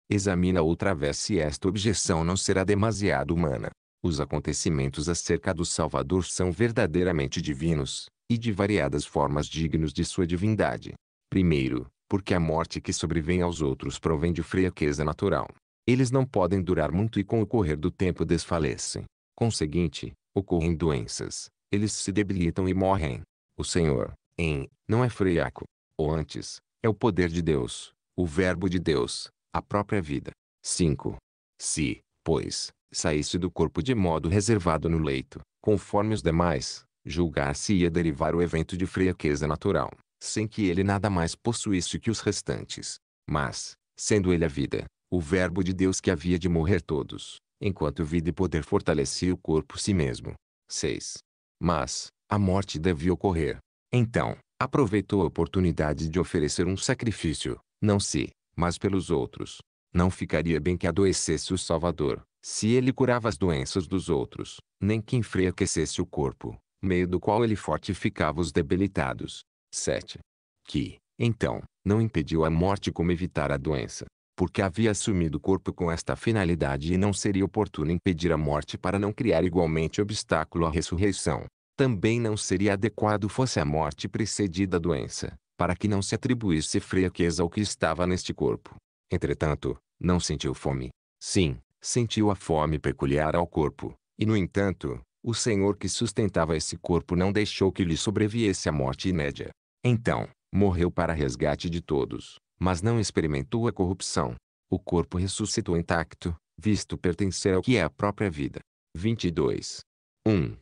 Examina outra vez se esta objeção não será demasiado humana. Os acontecimentos acerca do Salvador são verdadeiramente divinos, e de variadas formas dignos de sua divindade. Primeiro, porque a morte que sobrevém aos outros provém de fraqueza natural. Eles não podem durar muito e com o correr do tempo desfalecem. Conseguinte, ocorrem doenças, eles se debilitam e morrem. O Senhor, em, não é fraco, ou antes, é o poder de Deus, o Verbo de Deus, a própria vida. 5. Se, pois, saísse do corpo de modo reservado no leito, conforme os demais, julgar-se-ia derivar o evento de fraqueza natural, sem que ele nada mais possuísse que os restantes. Mas, sendo ele a vida, o Verbo de Deus que havia de morrer todos, enquanto vida e poder fortalecia o corpo si mesmo. 6. Mas, a morte devia ocorrer. Então, aproveitou a oportunidade de oferecer um sacrifício, não se, mas pelos outros. Não ficaria bem que adoecesse o Salvador, se ele curava as doenças dos outros, nem que enfraquecesse o corpo, meio do qual ele fortificava os debilitados. 7. Que, então, não impediu a morte como evitar a doença, porque havia assumido o corpo com esta finalidade e não seria oportuno impedir a morte para não criar igualmente obstáculo à ressurreição. Também não seria adequado fosse a morte precedida a doença, para que não se atribuísse fraqueza ao que estava neste corpo. Entretanto, não sentiu fome. Sim, sentiu a fome peculiar ao corpo, e no entanto, o Senhor que sustentava esse corpo não deixou que lhe sobreviesse a morte inédia. Então, morreu para resgate de todos, mas não experimentou a corrupção. O corpo ressuscitou intacto, visto pertencer ao que é a própria vida. 22. 1.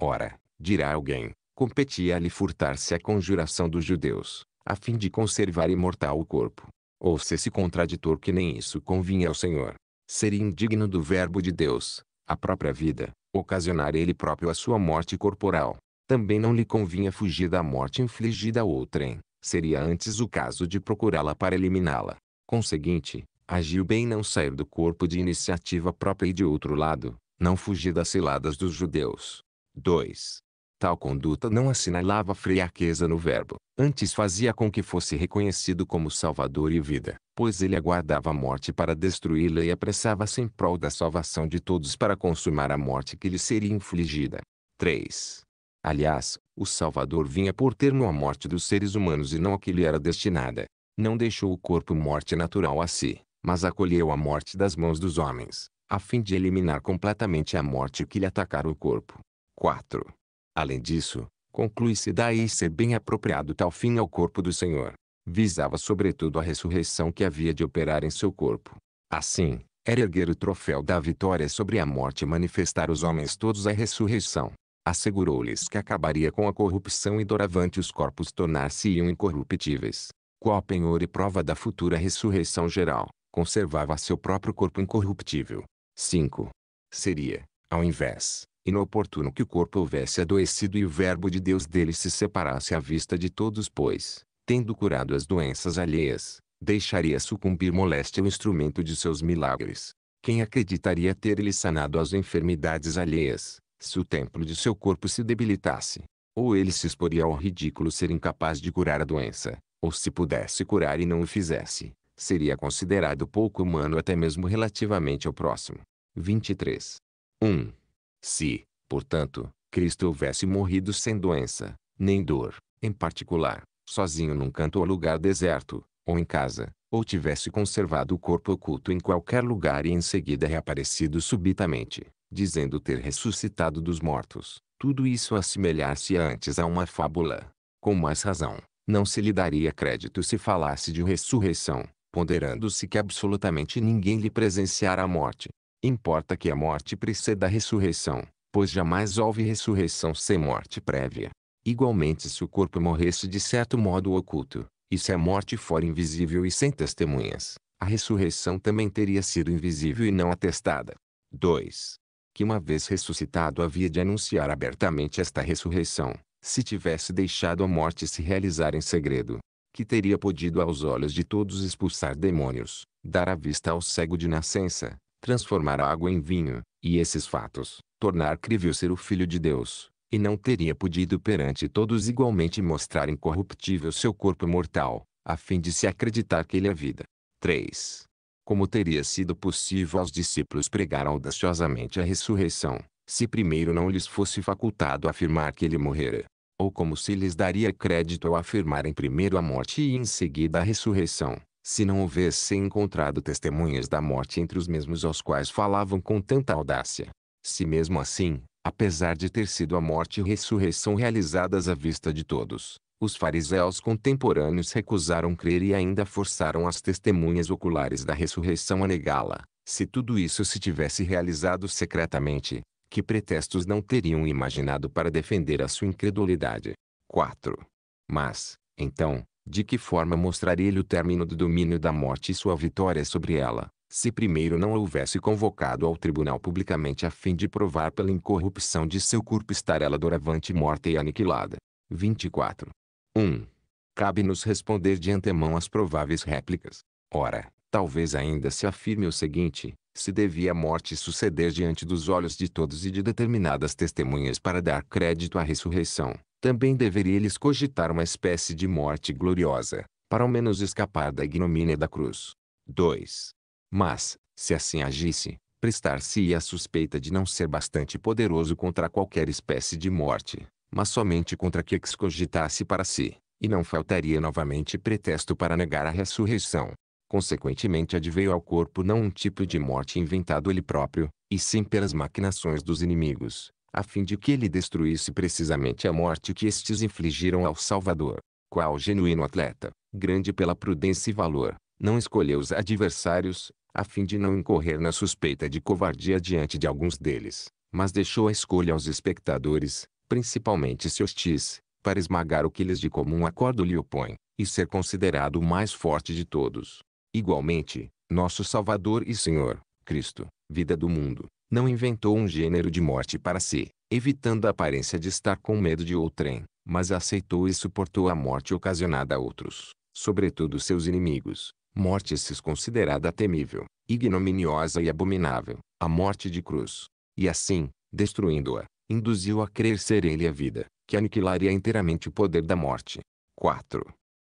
Ora, dirá alguém, competia-lhe furtar-se a conjuração dos judeus, a fim de conservar imortal o corpo. Ouça esse contraditor que nem isso convinha ao Senhor. Seria indigno do Verbo de Deus, a própria vida, ocasionar ele próprio a sua morte corporal também não lhe convinha fugir da morte infligida a outrem, seria antes o caso de procurá-la para eliminá-la. Conseguinte, agiu bem não sair do corpo de iniciativa própria e de outro lado, não fugir das ciladas dos judeus. 2. Tal conduta não assinalava fraqueza no verbo, antes fazia com que fosse reconhecido como salvador e vida, pois ele aguardava a morte para destruí-la e apressava-se em prol da salvação de todos para consumar a morte que lhe seria infligida. 3. Aliás, o Salvador vinha por termo a morte dos seres humanos e não a que lhe era destinada. Não deixou o corpo morte natural a si, mas acolheu a morte das mãos dos homens, a fim de eliminar completamente a morte que lhe atacara o corpo. 4. Além disso, conclui-se daí ser bem apropriado tal fim ao corpo do Senhor. Visava sobretudo a ressurreição que havia de operar em seu corpo. Assim, era erguer o troféu da vitória sobre a morte e manifestar aos homens todos a ressurreição assegurou-lhes que acabaria com a corrupção e doravante os corpos tornar-se-iam incorruptíveis. Qual penhor e prova da futura ressurreição geral, conservava seu próprio corpo incorruptível. 5. Seria, ao invés, inoportuno que o corpo houvesse adoecido e o verbo de Deus dele se separasse à vista de todos pois, tendo curado as doenças alheias, deixaria sucumbir moléstia o instrumento de seus milagres. Quem acreditaria ter ele sanado as enfermidades alheias, se o templo de seu corpo se debilitasse. Ou ele se exporia ao ridículo ser incapaz de curar a doença, ou se pudesse curar e não o fizesse, seria considerado pouco humano até mesmo relativamente ao próximo. 23. 1. Se, portanto, Cristo houvesse morrido sem doença, nem dor, em particular, sozinho num canto ou lugar deserto, ou em casa, ou tivesse conservado o corpo oculto em qualquer lugar e em seguida reaparecido subitamente, dizendo ter ressuscitado dos mortos, tudo isso assemelhar-se antes a uma fábula. Com mais razão, não se lhe daria crédito se falasse de ressurreição, ponderando-se que absolutamente ninguém lhe presenciara a morte. Importa que a morte preceda a ressurreição, pois jamais houve ressurreição sem morte prévia. Igualmente se o corpo morresse de certo modo oculto, e se a morte for invisível e sem testemunhas, a ressurreição também teria sido invisível e não atestada. 2 que uma vez ressuscitado havia de anunciar abertamente esta ressurreição, se tivesse deixado a morte se realizar em segredo, que teria podido aos olhos de todos expulsar demônios, dar a vista ao cego de nascença, transformar a água em vinho, e esses fatos, tornar crível ser o Filho de Deus, e não teria podido perante todos igualmente mostrar incorruptível seu corpo mortal, a fim de se acreditar que ele é vida. 3 como teria sido possível aos discípulos pregar audaciosamente a ressurreição, se primeiro não lhes fosse facultado afirmar que ele morrera? Ou como se lhes daria crédito ao afirmarem primeiro a morte e em seguida a ressurreição, se não houvessem encontrado testemunhas da morte entre os mesmos aos quais falavam com tanta audácia? Se mesmo assim, apesar de ter sido a morte e ressurreição realizadas à vista de todos, os fariseus contemporâneos recusaram crer e ainda forçaram as testemunhas oculares da ressurreição a negá-la. Se tudo isso se tivesse realizado secretamente, que pretextos não teriam imaginado para defender a sua incredulidade? 4. Mas, então, de que forma mostraria-lhe o término do domínio da morte e sua vitória sobre ela, se primeiro não a houvesse convocado ao tribunal publicamente a fim de provar pela incorrupção de seu corpo estar ela doravante morta e aniquilada? 24. 1. Cabe-nos responder de antemão as prováveis réplicas. Ora, talvez ainda se afirme o seguinte: se devia a morte suceder diante dos olhos de todos e de determinadas testemunhas para dar crédito à ressurreição, também deveria lhes cogitar uma espécie de morte gloriosa, para ao menos escapar da ignomínia da cruz. 2. Mas, se assim agisse, prestar-se-ia a suspeita de não ser bastante poderoso contra qualquer espécie de morte, mas somente contra que excogitasse para si, e não faltaria novamente pretexto para negar a ressurreição. Consequentemente adveio ao corpo não um tipo de morte inventado ele próprio, e sim pelas maquinações dos inimigos, a fim de que ele destruísse precisamente a morte que estes infligiram ao Salvador. Qual genuíno atleta, grande pela prudência e valor, não escolheu os adversários, a fim de não incorrer na suspeita de covardia diante de alguns deles, mas deixou a escolha aos espectadores, principalmente se hostis, para esmagar o que lhes de comum acordo lhe opõe, e ser considerado o mais forte de todos. Igualmente, nosso Salvador e Senhor, Cristo, vida do mundo, não inventou um gênero de morte para si, evitando a aparência de estar com medo de outrem, mas aceitou e suportou a morte ocasionada a outros, sobretudo seus inimigos, morte se considerada temível, ignominiosa e abominável, a morte de cruz. E assim, destruindo-a, induziu a crer ser ele a vida, que aniquilaria inteiramente o poder da morte. 4.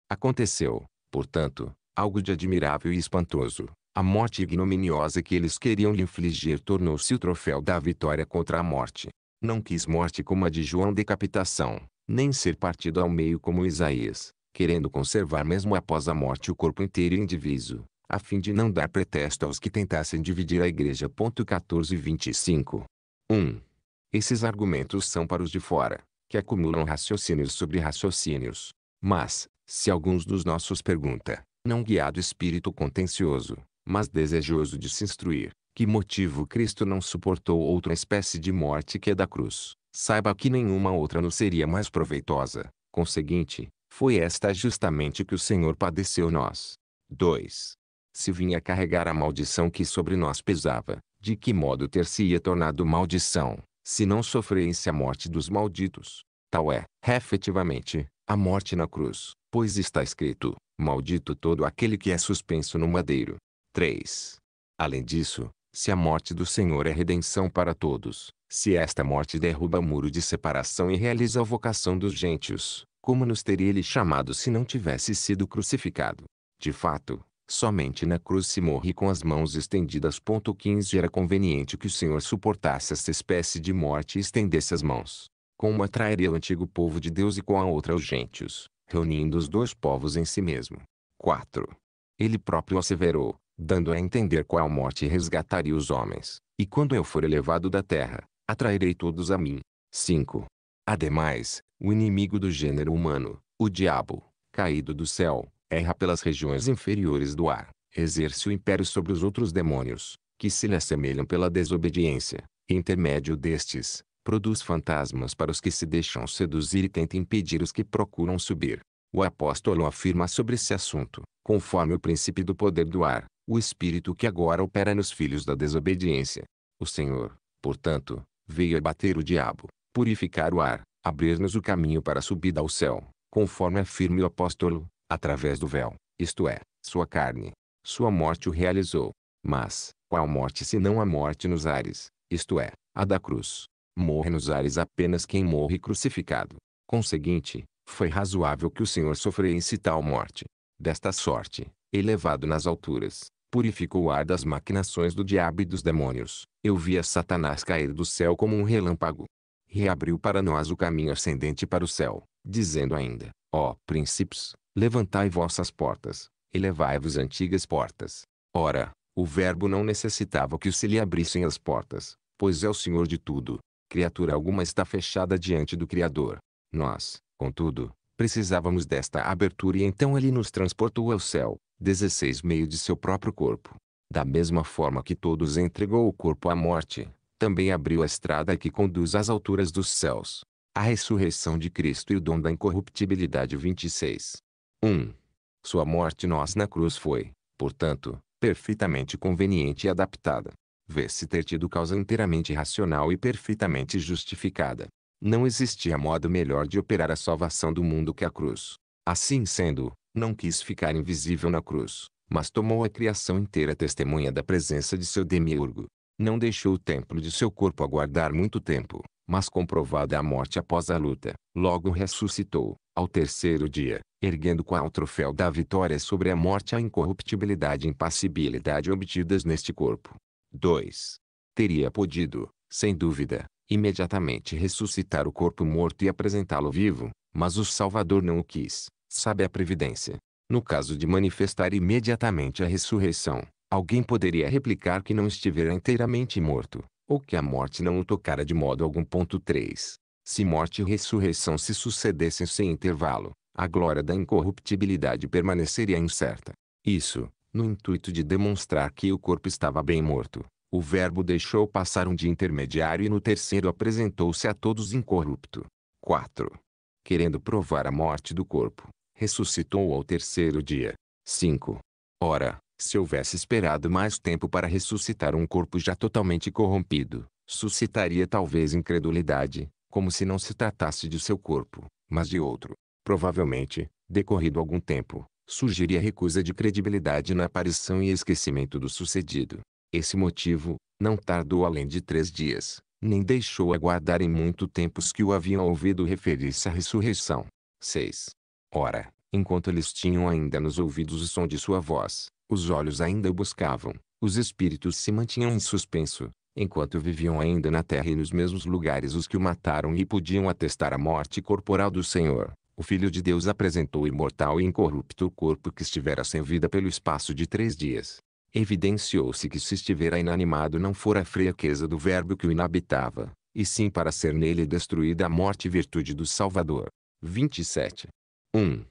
Aconteceu, portanto, algo de admirável e espantoso. A morte ignominiosa que eles queriam lhe infligir tornou-se o troféu da vitória contra a morte. Não quis morte como a de João decapitação, nem ser partido ao meio como Isaías, querendo conservar mesmo após a morte o corpo inteiro e indiviso, a fim de não dar pretexto aos que tentassem dividir a igreja. 14 25. 1. Esses argumentos são para os de fora, que acumulam raciocínios sobre raciocínios. Mas, se alguns dos nossos pergunta, não guiado espírito contencioso, mas desejoso de se instruir, que motivo Cristo não suportou outra espécie de morte que a da cruz, saiba que nenhuma outra nos seria mais proveitosa. Conseguinte, foi esta justamente que o Senhor padeceu nós. 2. Se vinha carregar a maldição que sobre nós pesava, de que modo ter-se-ia tornado maldição? se não se a morte dos malditos. Tal é, efetivamente, a morte na cruz, pois está escrito, maldito todo aquele que é suspenso no madeiro. 3. Além disso, se a morte do Senhor é redenção para todos, se esta morte derruba o muro de separação e realiza a vocação dos gentios, como nos teria ele chamado se não tivesse sido crucificado? De fato, Somente na cruz se morre com as mãos estendidas. 15 Era conveniente que o Senhor suportasse esta espécie de morte e estendesse as mãos. Com uma o antigo povo de Deus e com a outra os gentios, reunindo os dois povos em si mesmo. 4. Ele próprio asseverou, dando a entender qual morte resgataria os homens, e quando eu for elevado da terra, atrairei todos a mim. 5. Ademais, o inimigo do gênero humano, o diabo, caído do céu, erra pelas regiões inferiores do ar, exerce o império sobre os outros demônios, que se lhe assemelham pela desobediência, intermédio destes, produz fantasmas para os que se deixam seduzir e tenta impedir os que procuram subir. O apóstolo afirma sobre esse assunto, conforme o princípio do poder do ar, o espírito que agora opera nos filhos da desobediência. O Senhor, portanto, veio abater o diabo, purificar o ar, abrir-nos o caminho para a subida ao céu, conforme afirma o apóstolo, através do véu, isto é, sua carne. Sua morte o realizou. Mas, qual morte se não a morte nos ares, isto é, a da cruz? Morre nos ares apenas quem morre crucificado. Conseguinte, foi razoável que o Senhor sofresse tal morte. Desta sorte, elevado nas alturas, purificou o ar das maquinações do diabo e dos demônios. Eu via Satanás cair do céu como um relâmpago. Reabriu para nós o caminho ascendente para o céu, dizendo ainda, ó príncipes, Levantai vossas portas, elevai-vos antigas portas. Ora, o Verbo não necessitava que se lhe abrissem as portas, pois é o Senhor de tudo. Criatura alguma está fechada diante do Criador. Nós, contudo, precisávamos desta abertura e então ele nos transportou ao céu, 16 meio de seu próprio corpo. Da mesma forma que todos entregou o corpo à morte, também abriu a estrada que conduz às alturas dos céus. A ressurreição de Cristo e o dom da incorruptibilidade 26. 1. Sua morte nós na cruz foi, portanto, perfeitamente conveniente e adaptada. Vê-se ter tido causa inteiramente racional e perfeitamente justificada. Não existia modo melhor de operar a salvação do mundo que a cruz. Assim sendo, não quis ficar invisível na cruz, mas tomou a criação inteira testemunha da presença de seu demiurgo. Não deixou o templo de seu corpo aguardar muito tempo, mas comprovada a morte após a luta, logo ressuscitou, ao terceiro dia, erguendo qual troféu da vitória sobre a morte a incorruptibilidade e impassibilidade obtidas neste corpo. 2. Teria podido, sem dúvida, imediatamente ressuscitar o corpo morto e apresentá-lo vivo, mas o Salvador não o quis, sabe a previdência. No caso de manifestar imediatamente a ressurreição, alguém poderia replicar que não estivera inteiramente morto, ou que a morte não o tocara de modo algum. 3. Se morte e ressurreição se sucedessem sem intervalo, a glória da incorruptibilidade permaneceria incerta. Isso, no intuito de demonstrar que o corpo estava bem morto, o Verbo deixou passar um dia intermediário e no terceiro apresentou-se a todos incorrupto. 4. Querendo provar a morte do corpo, ressuscitou ao terceiro dia. 5. Ora, se houvesse esperado mais tempo para ressuscitar um corpo já totalmente corrompido, suscitaria talvez incredulidade, como se não se tratasse de seu corpo, mas de outro. Provavelmente, decorrido algum tempo, surgiria recusa de credibilidade na aparição e esquecimento do sucedido. Esse motivo, não tardou além de três dias, nem deixou aguardar em muito tempo os que o haviam ouvido referir-se à ressurreição. 6. Ora, enquanto eles tinham ainda nos ouvidos o som de sua voz, os olhos ainda o buscavam, os espíritos se mantinham em suspenso, enquanto viviam ainda na terra e nos mesmos lugares os que o mataram e podiam atestar a morte corporal do Senhor o Filho de Deus apresentou o imortal e incorrupto corpo que estivera sem vida pelo espaço de três dias. Evidenciou-se que se estivera inanimado não fora a fraqueza do verbo que o inabitava, e sim para ser nele destruída a morte e virtude do Salvador. 27. 1.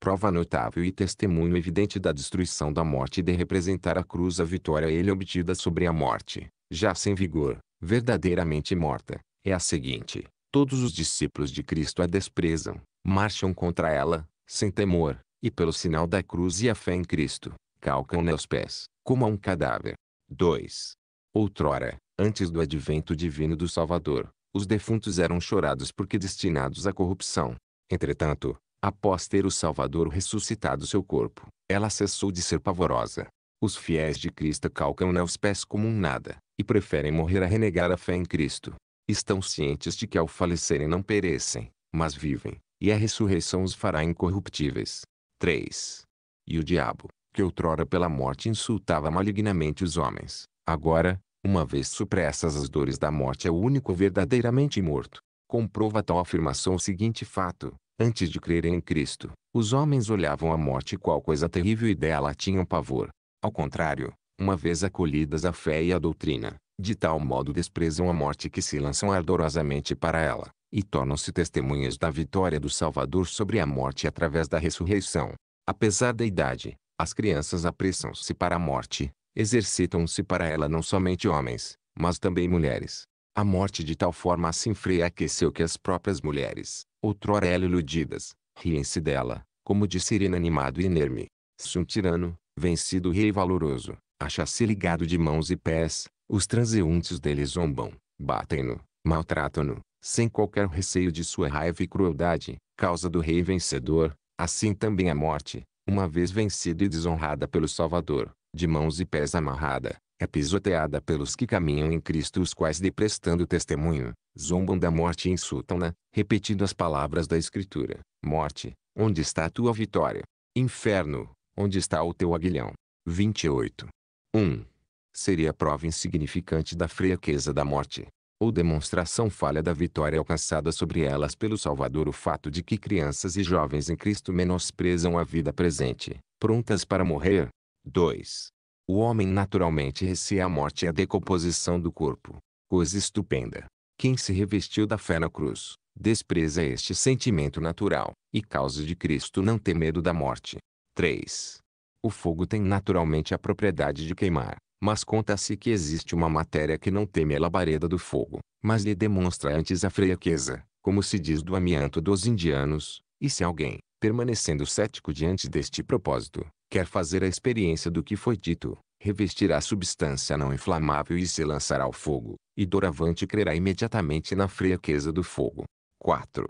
Prova notável e testemunho evidente da destruição da morte de representar a cruz a vitória ele obtida sobre a morte, já sem vigor, verdadeiramente morta, é a seguinte. Todos os discípulos de Cristo a desprezam, marcham contra ela, sem temor, e pelo sinal da cruz e a fé em Cristo, calcam-lhe aos pés, como a um cadáver. 2. Outrora, antes do advento divino do Salvador, os defuntos eram chorados porque destinados à corrupção. Entretanto, após ter o Salvador ressuscitado seu corpo, ela cessou de ser pavorosa. Os fiéis de Cristo calcam-na aos pés como um nada, e preferem morrer a renegar a fé em Cristo. Estão cientes de que ao falecerem não perecem, mas vivem, e a ressurreição os fará incorruptíveis. 3. E o diabo, que outrora pela morte insultava malignamente os homens, agora, uma vez supressas as dores da morte é o único verdadeiramente morto. Comprova tal afirmação o seguinte fato. Antes de crerem em Cristo, os homens olhavam a morte qual coisa terrível e dela tinham pavor. Ao contrário, uma vez acolhidas a fé e a doutrina, de tal modo desprezam a morte que se lançam ardorosamente para ela, e tornam-se testemunhas da vitória do Salvador sobre a morte através da ressurreição. Apesar da idade, as crianças apressam-se para a morte, exercitam-se para ela não somente homens, mas também mulheres. A morte de tal forma se assim enfraqueceu que as próprias mulheres, outrora ela iludidas, riem-se dela, como de ser inanimado e inerme. Se um tirano, vencido rei valoroso, acha-se ligado de mãos e pés, os transeuntes dele zombam, batem-no, maltratam-no, sem qualquer receio de sua raiva e crueldade, causa do rei vencedor, assim também a morte, uma vez vencida e desonrada pelo Salvador, de mãos e pés amarrada, é pisoteada pelos que caminham em Cristo os quais lhe prestando testemunho, zombam da morte e insultam-na, repetindo as palavras da Escritura, morte, onde está a tua vitória? Inferno, onde está o teu aguilhão? 28. 1. Seria prova insignificante da fraqueza da morte, ou demonstração falha da vitória alcançada sobre elas pelo Salvador o fato de que crianças e jovens em Cristo menosprezam a vida presente, prontas para morrer. 2. O homem naturalmente receia a morte e a decomposição do corpo, coisa estupenda. Quem se revestiu da fé na cruz, despreza este sentimento natural, e causa de Cristo não ter medo da morte. 3. O fogo tem naturalmente a propriedade de queimar, mas conta-se que existe uma matéria que não teme a labareda do fogo, mas lhe demonstra antes a fraqueza, como se diz do amianto dos indianos, e se alguém, permanecendo cético diante deste propósito, quer fazer a experiência do que foi dito, revestirá substância não inflamável e se lançará ao fogo, e doravante crerá imediatamente na fraqueza do fogo. 4.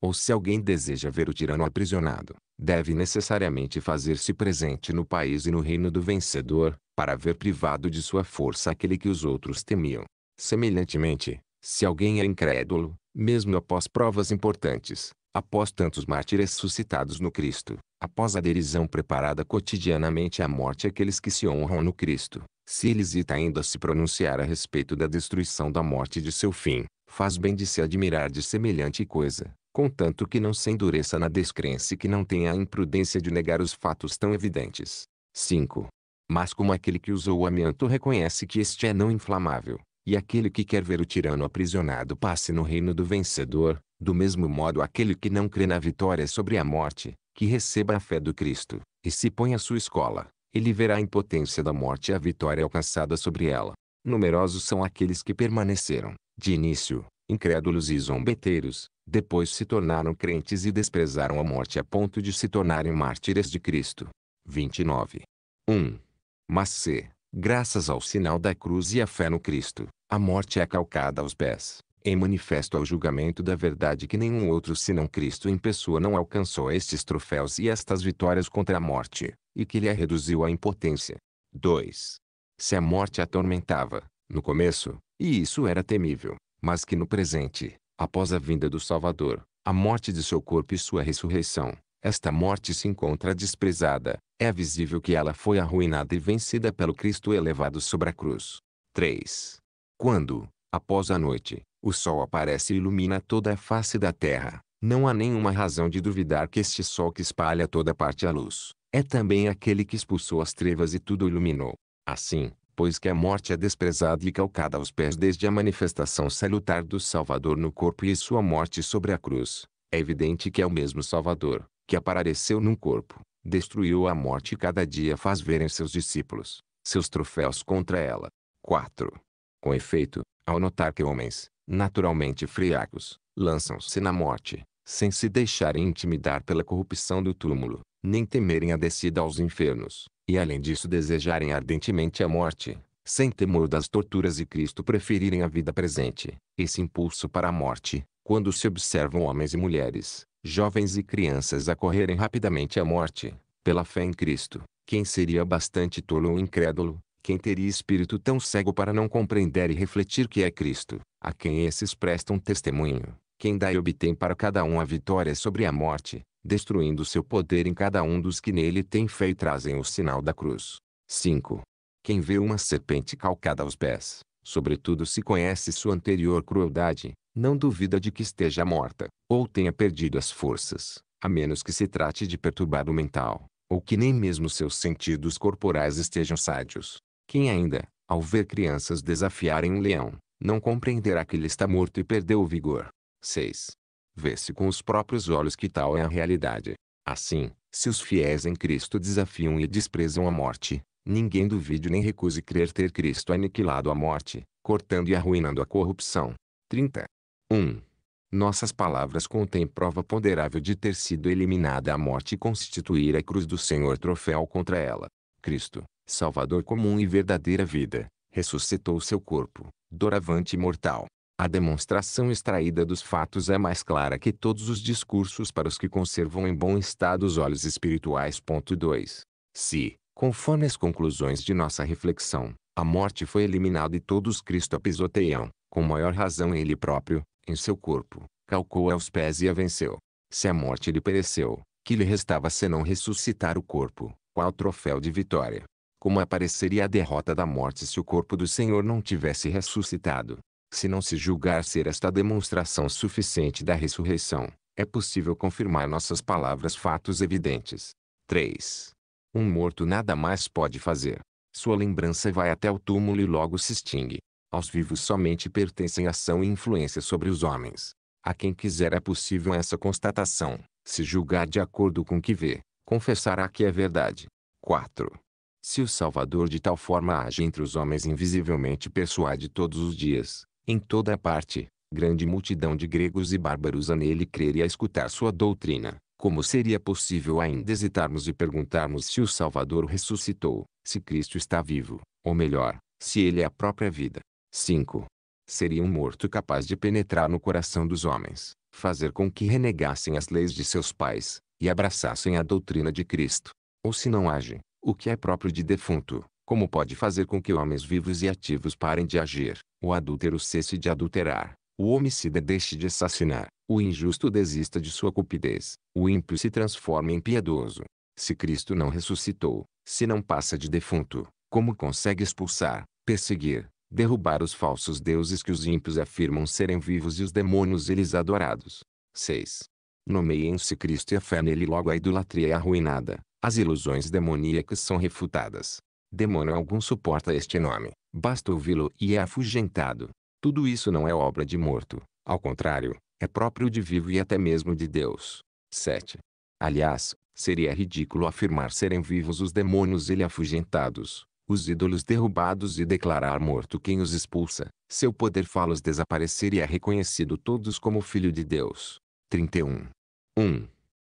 Ou se alguém deseja ver o tirano aprisionado, deve necessariamente fazer-se presente no país e no reino do vencedor, para ver privado de sua força aquele que os outros temiam. Semelhantemente, se alguém é incrédulo, mesmo após provas importantes, após tantos mártires suscitados no Cristo, após a derisão preparada cotidianamente à morte aqueles que se honram no Cristo, se ele hesita ainda se pronunciar a respeito da destruição da morte de seu fim, faz bem de se admirar de semelhante coisa, contanto que não se endureça na descrença e que não tenha a imprudência de negar os fatos tão evidentes. 5. Mas como aquele que usou o amianto reconhece que este é não inflamável, e aquele que quer ver o tirano aprisionado passe no reino do vencedor, do mesmo modo aquele que não crê na vitória sobre a morte, que receba a fé do Cristo, e se põe à sua escola, ele verá a impotência da morte e a vitória alcançada sobre ela. Numerosos são aqueles que permaneceram, de início, incrédulos e zombeteiros, depois se tornaram crentes e desprezaram a morte a ponto de se tornarem mártires de Cristo. 29. 1. Mas se, graças ao sinal da cruz e à fé no Cristo, a morte é calcada aos pés, em manifesto ao julgamento da verdade que nenhum outro senão Cristo em pessoa não alcançou estes troféus e estas vitórias contra a morte, e que lhe a reduziu à impotência. 2. Se a morte atormentava, no começo, e isso era temível, mas que no presente, após a vinda do Salvador, a morte de seu corpo e sua ressurreição, esta morte se encontra desprezada, é visível que ela foi arruinada e vencida pelo Cristo elevado sobre a cruz. 3. Quando, após a noite, o sol aparece e ilumina toda a face da terra, não há nenhuma razão de duvidar que este sol que espalha toda parte a luz, é também aquele que expulsou as trevas e tudo iluminou. Assim, pois que a morte é desprezada e calcada aos pés desde a manifestação salutar do Salvador no corpo e sua morte sobre a cruz, é evidente que é o mesmo Salvador, que apareceu num corpo, Destruiu a morte e cada dia faz verem seus discípulos, seus troféus contra ela. 4. Com efeito, ao notar que homens, naturalmente friacos, lançam-se na morte, sem se deixarem intimidar pela corrupção do túmulo, nem temerem a descida aos infernos, e além disso desejarem ardentemente a morte, sem temor das torturas e Cristo preferirem a vida presente, esse impulso para a morte, quando se observam homens e mulheres, jovens e crianças a correrem rapidamente à morte, pela fé em Cristo, quem seria bastante tolo ou incrédulo, quem teria espírito tão cego para não compreender e refletir que é Cristo, a quem esses prestam testemunho, quem dá e obtém para cada um a vitória sobre a morte, destruindo seu poder em cada um dos que nele têm fé e trazem o sinal da cruz. 5. Quem vê uma serpente calcada aos pés, sobretudo se conhece sua anterior crueldade, não duvida de que esteja morta, ou tenha perdido as forças, a menos que se trate de perturbar o mental, ou que nem mesmo seus sentidos corporais estejam sádios. Quem ainda, ao ver crianças desafiarem um leão, não compreenderá que ele está morto e perdeu o vigor. 6. Vê-se com os próprios olhos que tal é a realidade. Assim, se os fiéis em Cristo desafiam e desprezam a morte, ninguém duvide nem recuse crer ter Cristo aniquilado a morte, cortando e arruinando a corrupção. 30. 1. Nossas palavras contêm prova ponderável de ter sido eliminada a morte e constituir a cruz do Senhor troféu contra ela. Cristo, Salvador comum e verdadeira vida, ressuscitou seu corpo, doravante imortal. A demonstração extraída dos fatos é mais clara que todos os discursos para os que conservam em bom estado os olhos espirituais. 2. Se, conforme as conclusões de nossa reflexão, a morte foi eliminada e todos Cristo a pisoteiam, com maior razão ele próprio, em seu corpo, calcou aos pés e a venceu. Se a morte lhe pereceu, que lhe restava senão ressuscitar o corpo, qual troféu de vitória? Como apareceria a derrota da morte se o corpo do Senhor não tivesse ressuscitado? Se não se julgar ser esta demonstração suficiente da ressurreição, é possível confirmar nossas palavras fatos evidentes. 3. Um morto nada mais pode fazer. Sua lembrança vai até o túmulo e logo se extingue. Aos vivos somente pertencem ação e influência sobre os homens. A quem quiser é possível essa constatação, se julgar de acordo com o que vê, confessará que é verdade. 4. Se o Salvador de tal forma age entre os homens invisivelmente persuade todos os dias, em toda a parte, grande multidão de gregos e bárbaros a nele crer e a escutar sua doutrina, como seria possível ainda hesitarmos e perguntarmos se o Salvador ressuscitou, se Cristo está vivo, ou melhor, se ele é a própria vida? 5. Seria um morto capaz de penetrar no coração dos homens, fazer com que renegassem as leis de seus pais, e abraçassem a doutrina de Cristo. Ou se não age, o que é próprio de defunto, como pode fazer com que homens vivos e ativos parem de agir, o adúltero cesse de adulterar, o homicida deixe de assassinar, o injusto desista de sua cupidez, o ímpio se transforme em piedoso. Se Cristo não ressuscitou, se não passa de defunto, como consegue expulsar, perseguir, derrubar os falsos deuses que os ímpios afirmam serem vivos e os demônios eles adorados. 6. Nomeiem-se Cristo e a fé nele logo a idolatria é arruinada, as ilusões demoníacas são refutadas. Demônio algum suporta este nome, basta ouvi-lo e é afugentado. Tudo isso não é obra de morto, ao contrário, é próprio de vivo e até mesmo de Deus. 7. Aliás, seria ridículo afirmar serem vivos os demônios ele afugentados, os ídolos derrubados e declarar morto quem os expulsa, seu poder fá os desaparecer e é reconhecido todos como filho de Deus. 31. 1.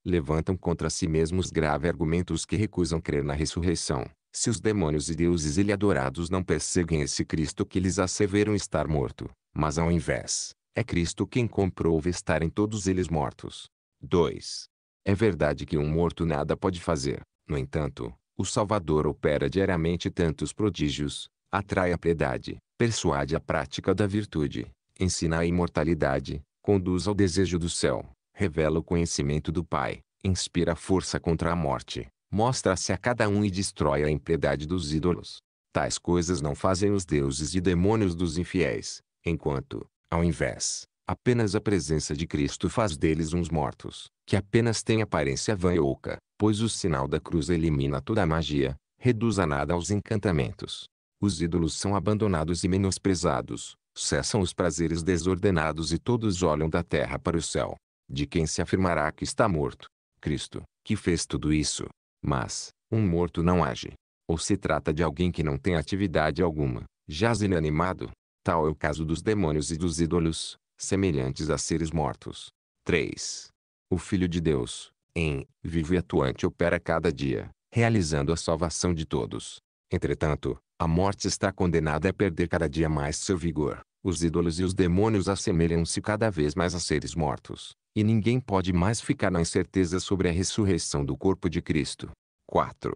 Levantam contra si mesmos grave argumentos que recusam crer na ressurreição. Se os demônios e deuses ele adorados não perseguem esse Cristo que lhes asseveram estar morto, mas ao invés, é Cristo quem comprova estarem todos eles mortos. 2. É verdade que um morto nada pode fazer, no entanto, o Salvador opera diariamente tantos prodígios, atrai a piedade, persuade a prática da virtude, ensina a imortalidade, conduz ao desejo do céu, revela o conhecimento do Pai, inspira força contra a morte, mostra-se a cada um e destrói a impiedade dos ídolos. Tais coisas não fazem os deuses e demônios dos infiéis, enquanto, ao invés, apenas a presença de Cristo faz deles uns mortos, que apenas têm aparência vã e oca, pois o sinal da cruz elimina toda a magia, reduz a nada aos encantamentos. Os ídolos são abandonados e menosprezados, cessam os prazeres desordenados e todos olham da terra para o céu. De quem se afirmará que está morto? Cristo, que fez tudo isso. Mas, um morto não age. Ou se trata de alguém que não tem atividade alguma, jaz inanimado. Tal é o caso dos demônios e dos ídolos, semelhantes a seres mortos. 3. O Filho de Deus, em vivo e atuante opera cada dia, realizando a salvação de todos. Entretanto, a morte está condenada a perder cada dia mais seu vigor. Os ídolos e os demônios assemelham-se cada vez mais a seres mortos, e ninguém pode mais ficar na incerteza sobre a ressurreição do corpo de Cristo. 4.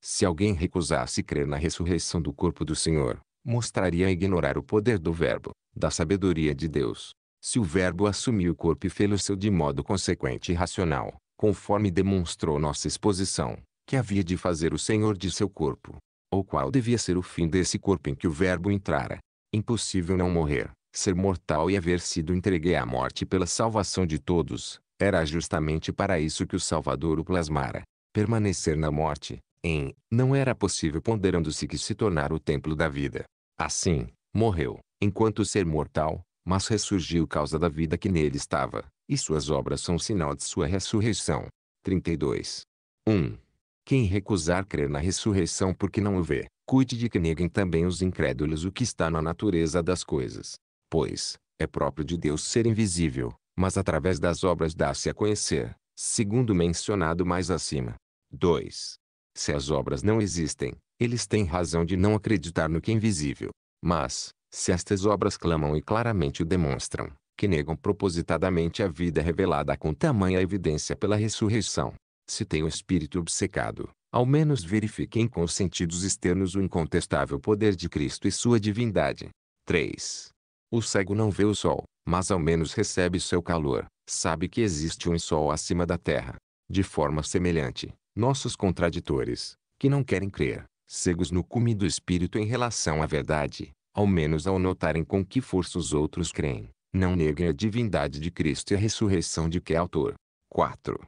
Se alguém recusasse crer na ressurreição do corpo do Senhor, mostraria ignorar o poder do Verbo, da sabedoria de Deus. Se o Verbo assumiu o corpo e fê-lo seu de modo consequente e racional, conforme demonstrou nossa exposição, que havia de fazer o Senhor de seu corpo, ou qual devia ser o fim desse corpo em que o Verbo entrara. Impossível não morrer, ser mortal e haver sido entregue à morte pela salvação de todos, era justamente para isso que o Salvador o plasmara. Permanecer na morte, em, não era possível ponderando-se que se tornara o templo da vida. Assim, morreu, enquanto ser mortal, mas ressurgiu causa da vida que nele estava, e suas obras são sinal de sua ressurreição. 32. 1. Quem recusar crer na ressurreição porque não o vê, cuide de que neguem também os incrédulos o que está na natureza das coisas. Pois, é próprio de Deus ser invisível, mas através das obras dá-se a conhecer, segundo mencionado mais acima. 2. Se as obras não existem, eles têm razão de não acreditar no que é invisível. Mas, se estas obras clamam e claramente o demonstram, que negam propositadamente a vida revelada com tamanha evidência pela ressurreição. Se tem o um espírito obcecado, ao menos verifiquem com os sentidos externos o incontestável poder de Cristo e sua divindade. 3. O cego não vê o sol, mas ao menos recebe seu calor, sabe que existe um sol acima da terra. De forma semelhante, nossos contraditores, que não querem crer, cegos no cume do espírito em relação à verdade, ao menos ao notarem com que força os outros creem, não neguem a divindade de Cristo e a ressurreição de que é autor. 4.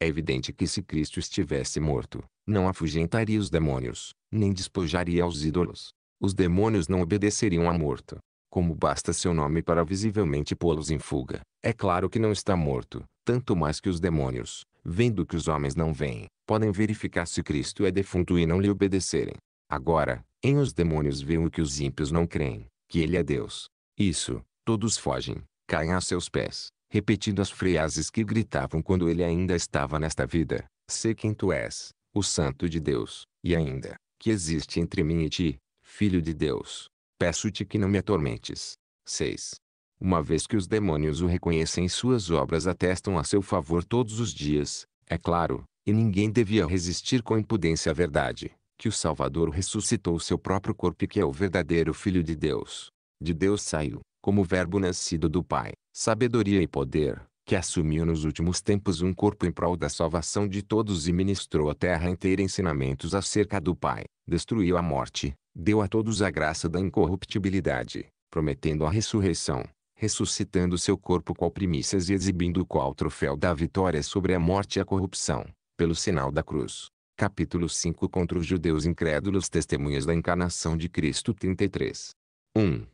É evidente que se Cristo estivesse morto, não afugentaria os demônios, nem despojaria os ídolos. Os demônios não obedeceriam a morto. Como basta seu nome para visivelmente pô-los em fuga, é claro que não está morto, tanto mais que os demônios, vendo que os homens não veem, podem verificar se Cristo é defunto e não lhe obedecerem. Agora, em os demônios veem o que os ímpios não creem, que ele é Deus. Isso, Todos fogem, caem a seus pés, repetindo as frases que gritavam quando ele ainda estava nesta vida. Sei quem tu és, o santo de Deus, e ainda, que existe entre mim e ti, filho de Deus. Peço-te que não me atormentes. 6. Uma vez que os demônios o reconhecem suas obras atestam a seu favor todos os dias, é claro, e ninguém devia resistir com impudência à verdade, que o Salvador ressuscitou seu próprio corpo e que é o verdadeiro Filho de Deus. De Deus saiu, como verbo nascido do Pai, sabedoria e poder, que assumiu nos últimos tempos um corpo em prol da salvação de todos e ministrou à terra inteira ensinamentos acerca do Pai, destruiu a morte, deu a todos a graça da incorruptibilidade, prometendo a ressurreição, ressuscitando seu corpo qual primícias e exibindo qual troféu da vitória sobre a morte e a corrupção, pelo sinal da cruz. Capítulo 5 Contra os judeus incrédulos Testemunhas da encarnação de Cristo 33 1.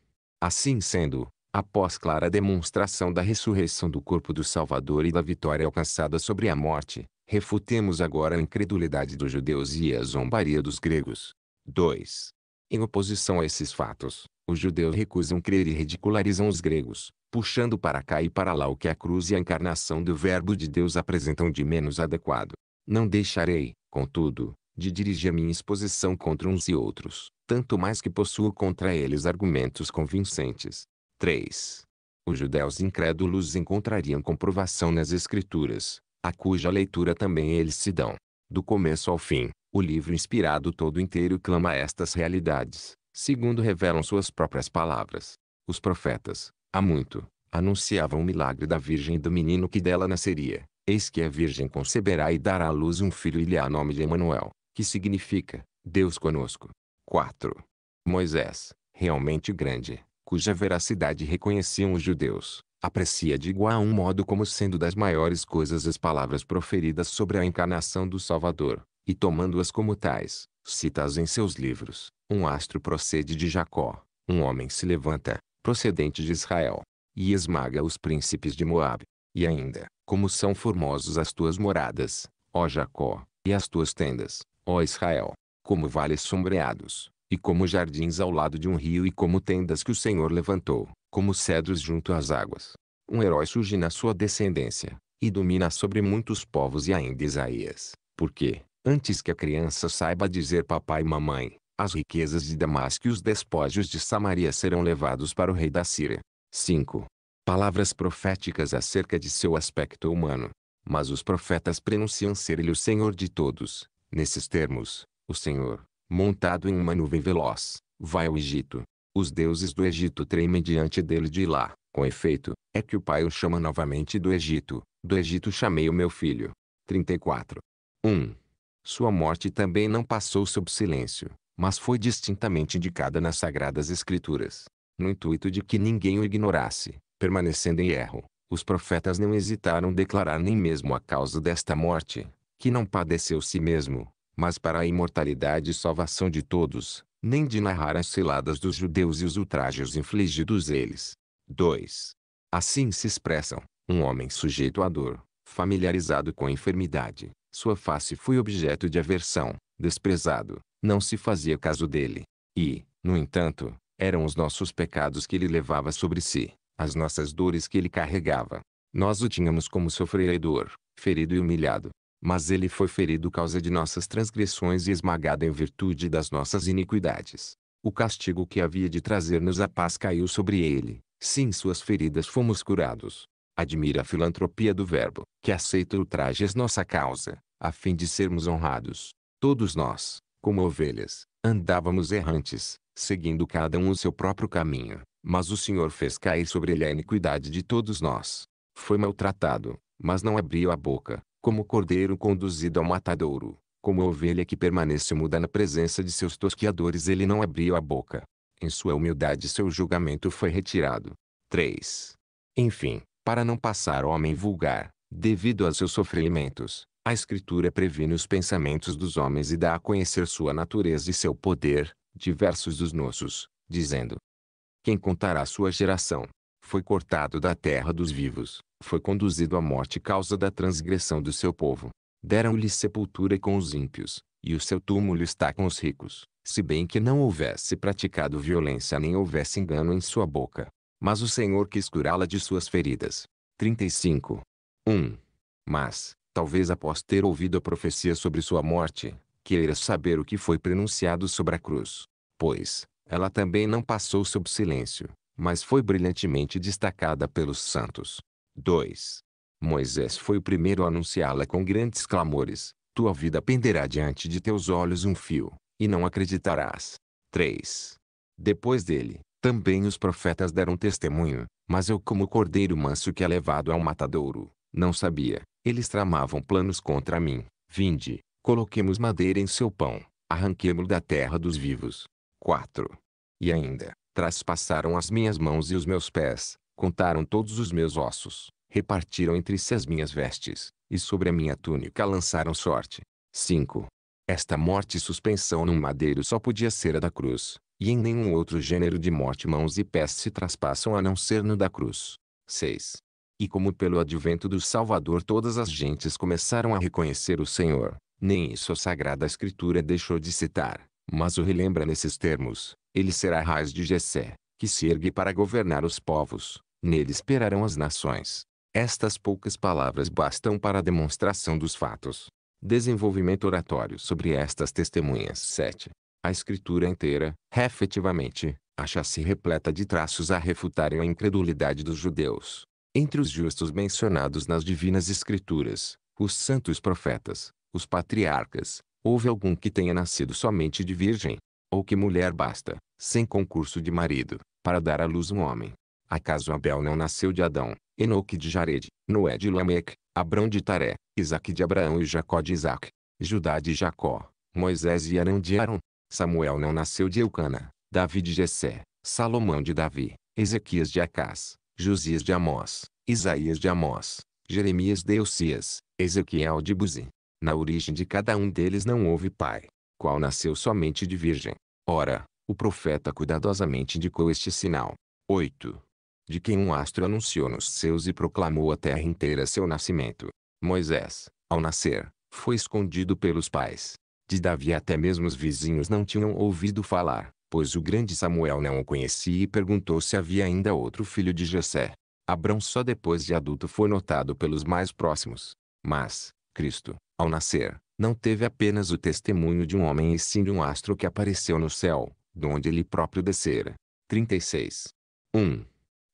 Assim sendo, após clara demonstração da ressurreição do corpo do Salvador e da vitória alcançada sobre a morte, refutemos agora a incredulidade dos judeus e a zombaria dos gregos. 2. Em oposição a esses fatos, os judeus recusam crer e ridicularizam os gregos, puxando para cá e para lá o que a cruz e a encarnação do Verbo de Deus apresentam de menos adequado. Não deixarei, contudo, de dirigir a minha exposição contra uns e outros, tanto mais que possuo contra eles argumentos convincentes. 3. Os judeus incrédulos encontrariam comprovação nas Escrituras, a cuja leitura também eles se dão. Do começo ao fim, o livro inspirado todo inteiro clama estas realidades, segundo revelam suas próprias palavras. Os profetas, há muito, anunciavam o milagre da Virgem e do menino que dela nasceria. Eis que a Virgem conceberá e dará à luz um filho e lhe há nome de Emanuel que significa Deus conosco. 4. Moisés, realmente grande, cuja veracidade reconheciam os judeus, aprecia de igual um modo como sendo das maiores coisas as palavras proferidas sobre a encarnação do Salvador, e tomando-as como tais, cita-as em seus livros. Um astro procede de Jacó, um homem se levanta, procedente de Israel, e esmaga os príncipes de Moabe. E ainda, como são formosos as tuas moradas, ó Jacó, e as tuas tendas, ó Israel, como vales sombreados, e como jardins ao lado de um rio e como tendas que o Senhor levantou, como cedros junto às águas. Um herói surge na sua descendência, e domina sobre muitos povos e ainda Isaías, porque, antes que a criança saiba dizer papai e mamãe, as riquezas de Damasco e os despojos de Samaria serão levados para o rei da Síria. 5. Palavras proféticas acerca de seu aspecto humano. Mas os profetas prenunciam ser ele o Senhor de todos, Nesses termos, o Senhor, montado em uma nuvem veloz, vai ao Egito. Os deuses do Egito tremem diante dele de lá. Com efeito, é que o pai o chama novamente do Egito. Do Egito chamei o meu filho. 34. 1. Sua morte também não passou sob silêncio, mas foi distintamente indicada nas Sagradas Escrituras. No intuito de que ninguém o ignorasse, permanecendo em erro, os profetas não hesitaram declarar nem mesmo a causa desta morte, que não padeceu si mesmo, mas para a imortalidade e salvação de todos, nem de narrar as ciladas dos judeus e os ultrajes infligidos eles. 2. Assim se expressam, um homem sujeito à dor, familiarizado com a enfermidade, sua face foi objeto de aversão, desprezado, não se fazia caso dele. E, no entanto, eram os nossos pecados que ele levava sobre si, as nossas dores que ele carregava. Nós o tínhamos como sofredor, ferido e humilhado, mas ele foi ferido causa de nossas transgressões e esmagado em virtude das nossas iniquidades. O castigo que havia de trazer-nos a paz caiu sobre ele. Sim, suas feridas fomos curados. Admira a filantropia do Verbo, que aceita ultrajes nossa causa, a fim de sermos honrados. Todos nós, como ovelhas, andávamos errantes, seguindo cada um o seu próprio caminho, mas o Senhor fez cair sobre ele a iniquidade de todos nós. Foi maltratado, mas não abriu a boca como cordeiro conduzido ao matadouro, como ovelha que permanece muda na presença de seus tosquiadores ele não abriu a boca. Em sua humildade seu julgamento foi retirado. 3. Enfim, para não passar homem vulgar, devido a seus sofrimentos, a Escritura previne os pensamentos dos homens e dá a conhecer sua natureza e seu poder, diversos dos nossos, dizendo: Quem contará sua geração? Foi cortado da terra dos vivos foi conduzido à morte causa da transgressão do seu povo. Deram-lhe sepultura com os ímpios, e o seu túmulo está com os ricos, se bem que não houvesse praticado violência nem houvesse engano em sua boca. Mas o Senhor quis curá-la de suas feridas. 35. 1. Mas, talvez após ter ouvido a profecia sobre sua morte, queira saber o que foi pronunciado sobre a cruz. Pois, ela também não passou sob silêncio, mas foi brilhantemente destacada pelos santos. 2. Moisés foi o primeiro a anunciá-la com grandes clamores. Tua vida penderá diante de teus olhos um fio, e não acreditarás. 3. Depois dele, também os profetas deram testemunho, mas eu como cordeiro manso que é levado ao matadouro, não sabia. Eles tramavam planos contra mim. Vinde, coloquemos madeira em seu pão, arranquemo-lo da terra dos vivos. 4. E ainda, traspassaram as minhas mãos e os meus pés, Contaram todos os meus ossos, repartiram entre si as minhas vestes, e sobre a minha túnica lançaram sorte. 5. Esta morte e suspensão num madeiro só podia ser a da cruz, e em nenhum outro gênero de morte mãos e pés se traspassam a não ser no da cruz. 6. E como pelo advento do Salvador todas as gentes começaram a reconhecer o Senhor, nem isso a Sagrada Escritura deixou de citar, mas o relembra nesses termos, ele será a raiz de Jessé, que se ergue para governar os povos, Nele esperarão as nações. Estas poucas palavras bastam para a demonstração dos fatos. Desenvolvimento oratório sobre estas testemunhas 7. A escritura inteira, efetivamente, acha-se repleta de traços a refutarem a incredulidade dos judeus. Entre os justos mencionados nas divinas escrituras, os santos profetas, os patriarcas, houve algum que tenha nascido somente de virgem, ou que mulher basta, sem concurso de marido, para dar à luz um homem. Acaso Abel não nasceu de Adão, Enoque de Jared, Noé de Lameque, Abrão de Taré, Isaac de Abraão e Jacó de Isaac, Judá de Jacó, Moisés e Arão de Arão. Samuel não nasceu de Eucana, Davi de Jessé, Salomão de Davi, Ezequias de Acás, Josias de Amós, Isaías de Amós, Jeremias de Eucias, Ezequiel de Buzi. Na origem de cada um deles não houve pai, qual nasceu somente de virgem. Ora, o profeta cuidadosamente indicou este sinal. 8 de quem um astro anunciou nos céus e proclamou a terra inteira seu nascimento. Moisés, ao nascer, foi escondido pelos pais. De Davi até mesmo os vizinhos não tinham ouvido falar, pois o grande Samuel não o conhecia e perguntou se havia ainda outro filho de Jessé. Abrão só depois de adulto foi notado pelos mais próximos. Mas, Cristo, ao nascer, não teve apenas o testemunho de um homem e sim de um astro que apareceu no céu, de onde ele próprio descera. 36. 1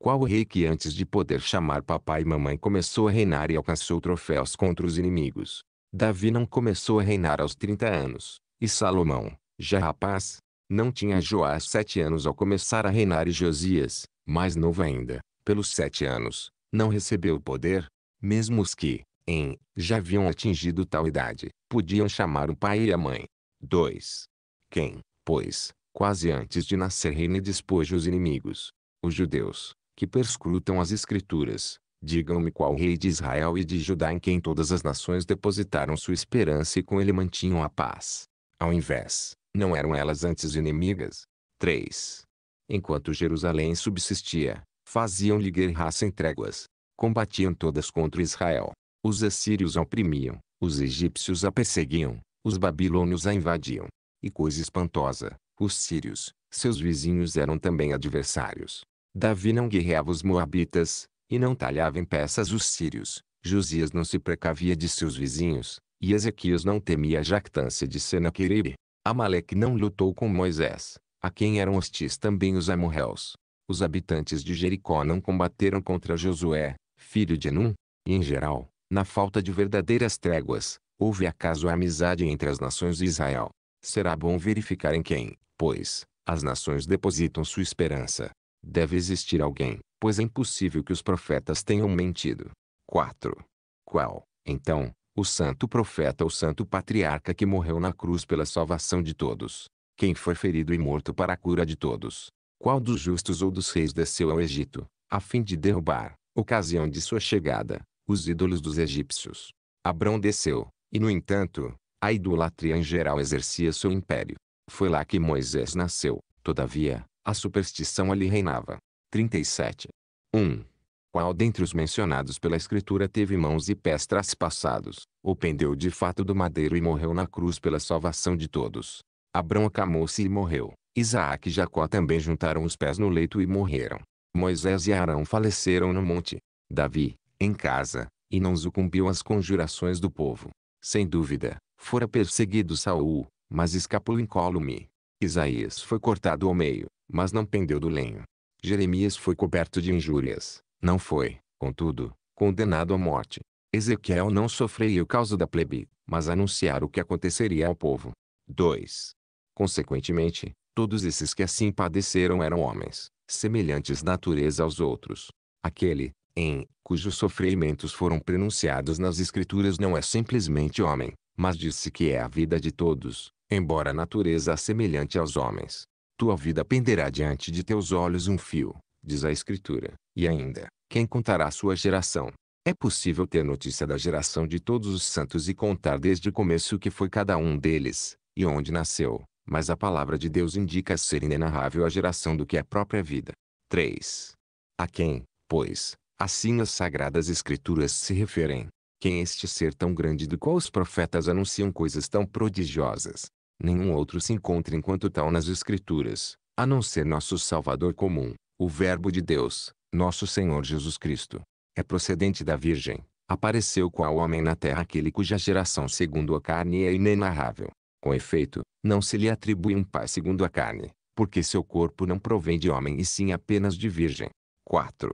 qual o rei que antes de poder chamar papai e mamãe começou a reinar e alcançou troféus contra os inimigos. Davi não começou a reinar aos 30 anos, e Salomão, já rapaz, não tinha Joás sete anos ao começar a reinar e Josias, mais novo ainda, pelos sete anos, não recebeu o poder, mesmo os que, em, já haviam atingido tal idade, podiam chamar o pai e a mãe. 2. Quem, pois, quase antes de nascer reina e dispôs os inimigos, os judeus, que perscrutam as Escrituras, digam-me qual rei de Israel e de Judá em quem todas as nações depositaram sua esperança e com ele mantinham a paz. Ao invés, não eram elas antes inimigas? 3. Enquanto Jerusalém subsistia, faziam-lhe guerra sem tréguas. Combatiam todas contra Israel. Os assírios a oprimiam, os egípcios a perseguiam, os babilônios a invadiam. E coisa espantosa, os sírios, seus vizinhos eram também adversários. Davi não guerreava os moabitas, e não talhava em peças os sírios. Josias não se precavia de seus vizinhos, e Ezequias não temia a jactância de Senaqueribe. Amaleque não lutou com Moisés, a quem eram hostis também os amorreus. Os habitantes de Jericó não combateram contra Josué, filho de Enum. e em geral, na falta de verdadeiras tréguas, houve acaso amizade entre as nações de Israel. Será bom verificar em quem, pois, as nações depositam sua esperança. Deve existir alguém, pois é impossível que os profetas tenham mentido. 4. Qual, então, o santo profeta ou santo patriarca que morreu na cruz pela salvação de todos? Quem foi ferido e morto para a cura de todos? Qual dos justos ou dos reis desceu ao Egito, a fim de derrubar, ocasião de sua chegada, os ídolos dos egípcios? Abrão desceu, e no entanto, a idolatria em geral exercia seu império. Foi lá que Moisés nasceu, todavia, a superstição ali reinava. 37. 1. Qual dentre os mencionados pela Escritura teve mãos e pés traspassados, ou pendeu de fato do madeiro e morreu na cruz pela salvação de todos? Abrão acamou-se e morreu. Isaac e Jacó também juntaram os pés no leito e morreram. Moisés e Arão faleceram no monte. Davi, em casa, e não sucumbiu às conjurações do povo. Sem dúvida, fora perseguido Saul, mas escapou incólume. Isaías foi cortado ao meio, mas não pendeu do lenho. Jeremias foi coberto de injúrias, não foi, contudo, condenado à morte. Ezequiel não sofreria o caso da plebe, mas anunciar o que aconteceria ao povo. 2. Consequentemente, todos esses que assim padeceram eram homens, semelhantes natureza aos outros. Aquele, em cujos sofrimentos foram pronunciados nas Escrituras não é simplesmente homem, mas disse que é a vida de todos, embora a natureza semelhante aos homens. Tua vida penderá diante de teus olhos um fio, diz a Escritura. E ainda, quem contará sua geração? É possível ter notícia da geração de todos os santos e contar desde o começo o que foi cada um deles, e onde nasceu, mas a palavra de Deus indica ser inenarrável a geração do que é a própria vida. 3. A quem, pois, assim as sagradas escrituras se referem? Quem este ser tão grande do qual os profetas anunciam coisas tão prodigiosas? Nenhum outro se encontra enquanto tal nas Escrituras, a não ser nosso Salvador comum, o Verbo de Deus, nosso Senhor Jesus Cristo. É procedente da Virgem, apareceu qual homem na terra aquele cuja geração segundo a carne é inenarrável. Com efeito, não se lhe atribui um pai segundo a carne, porque seu corpo não provém de homem e sim apenas de virgem. 4.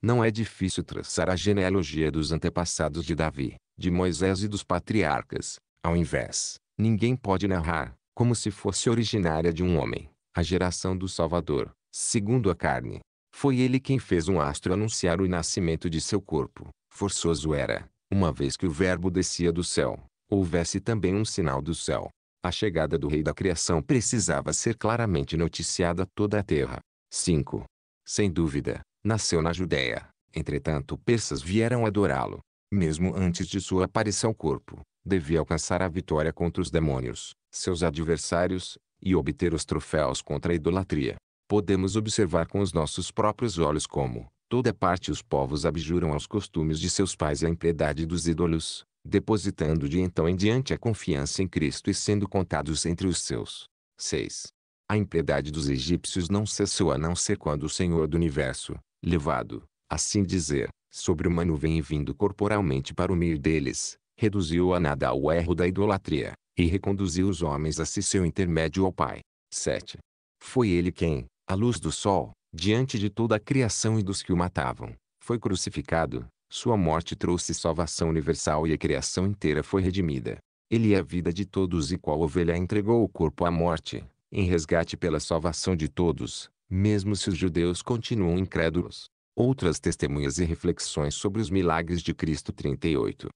Não é difícil traçar a genealogia dos antepassados de Davi, de Moisés e dos patriarcas, ao invés Ninguém pode narrar, como se fosse originária de um homem, a geração do Salvador, segundo a carne. Foi ele quem fez um astro anunciar o nascimento de seu corpo. Forçoso era, uma vez que o Verbo descia do céu, houvesse também um sinal do céu. A chegada do Rei da Criação precisava ser claramente noticiada a toda a terra. 5. Sem dúvida, nasceu na Judéia. Entretanto, persas vieram adorá-lo. Mesmo antes de sua aparição corpo, devia alcançar a vitória contra os demônios, seus adversários, e obter os troféus contra a idolatria. Podemos observar com os nossos próprios olhos como, toda parte os povos abjuram aos costumes de seus pais e à impiedade dos ídolos, depositando de então em diante a confiança em Cristo e sendo contados entre os seus. 6. A impiedade dos egípcios não cessou a não ser quando o Senhor do Universo, levado, assim dizer, sobre uma nuvem e vindo corporalmente para o meio deles, reduziu a nada o erro da idolatria, e reconduziu os homens a si seu intermédio ao Pai. 7. Foi ele quem, à luz do sol, diante de toda a criação e dos que o matavam, foi crucificado, sua morte trouxe salvação universal e a criação inteira foi redimida. Ele é a vida de todos e qual ovelha entregou o corpo à morte, em resgate pela salvação de todos, mesmo se os judeus continuam incrédulos. Outras testemunhas e reflexões sobre os milagres de Cristo 38.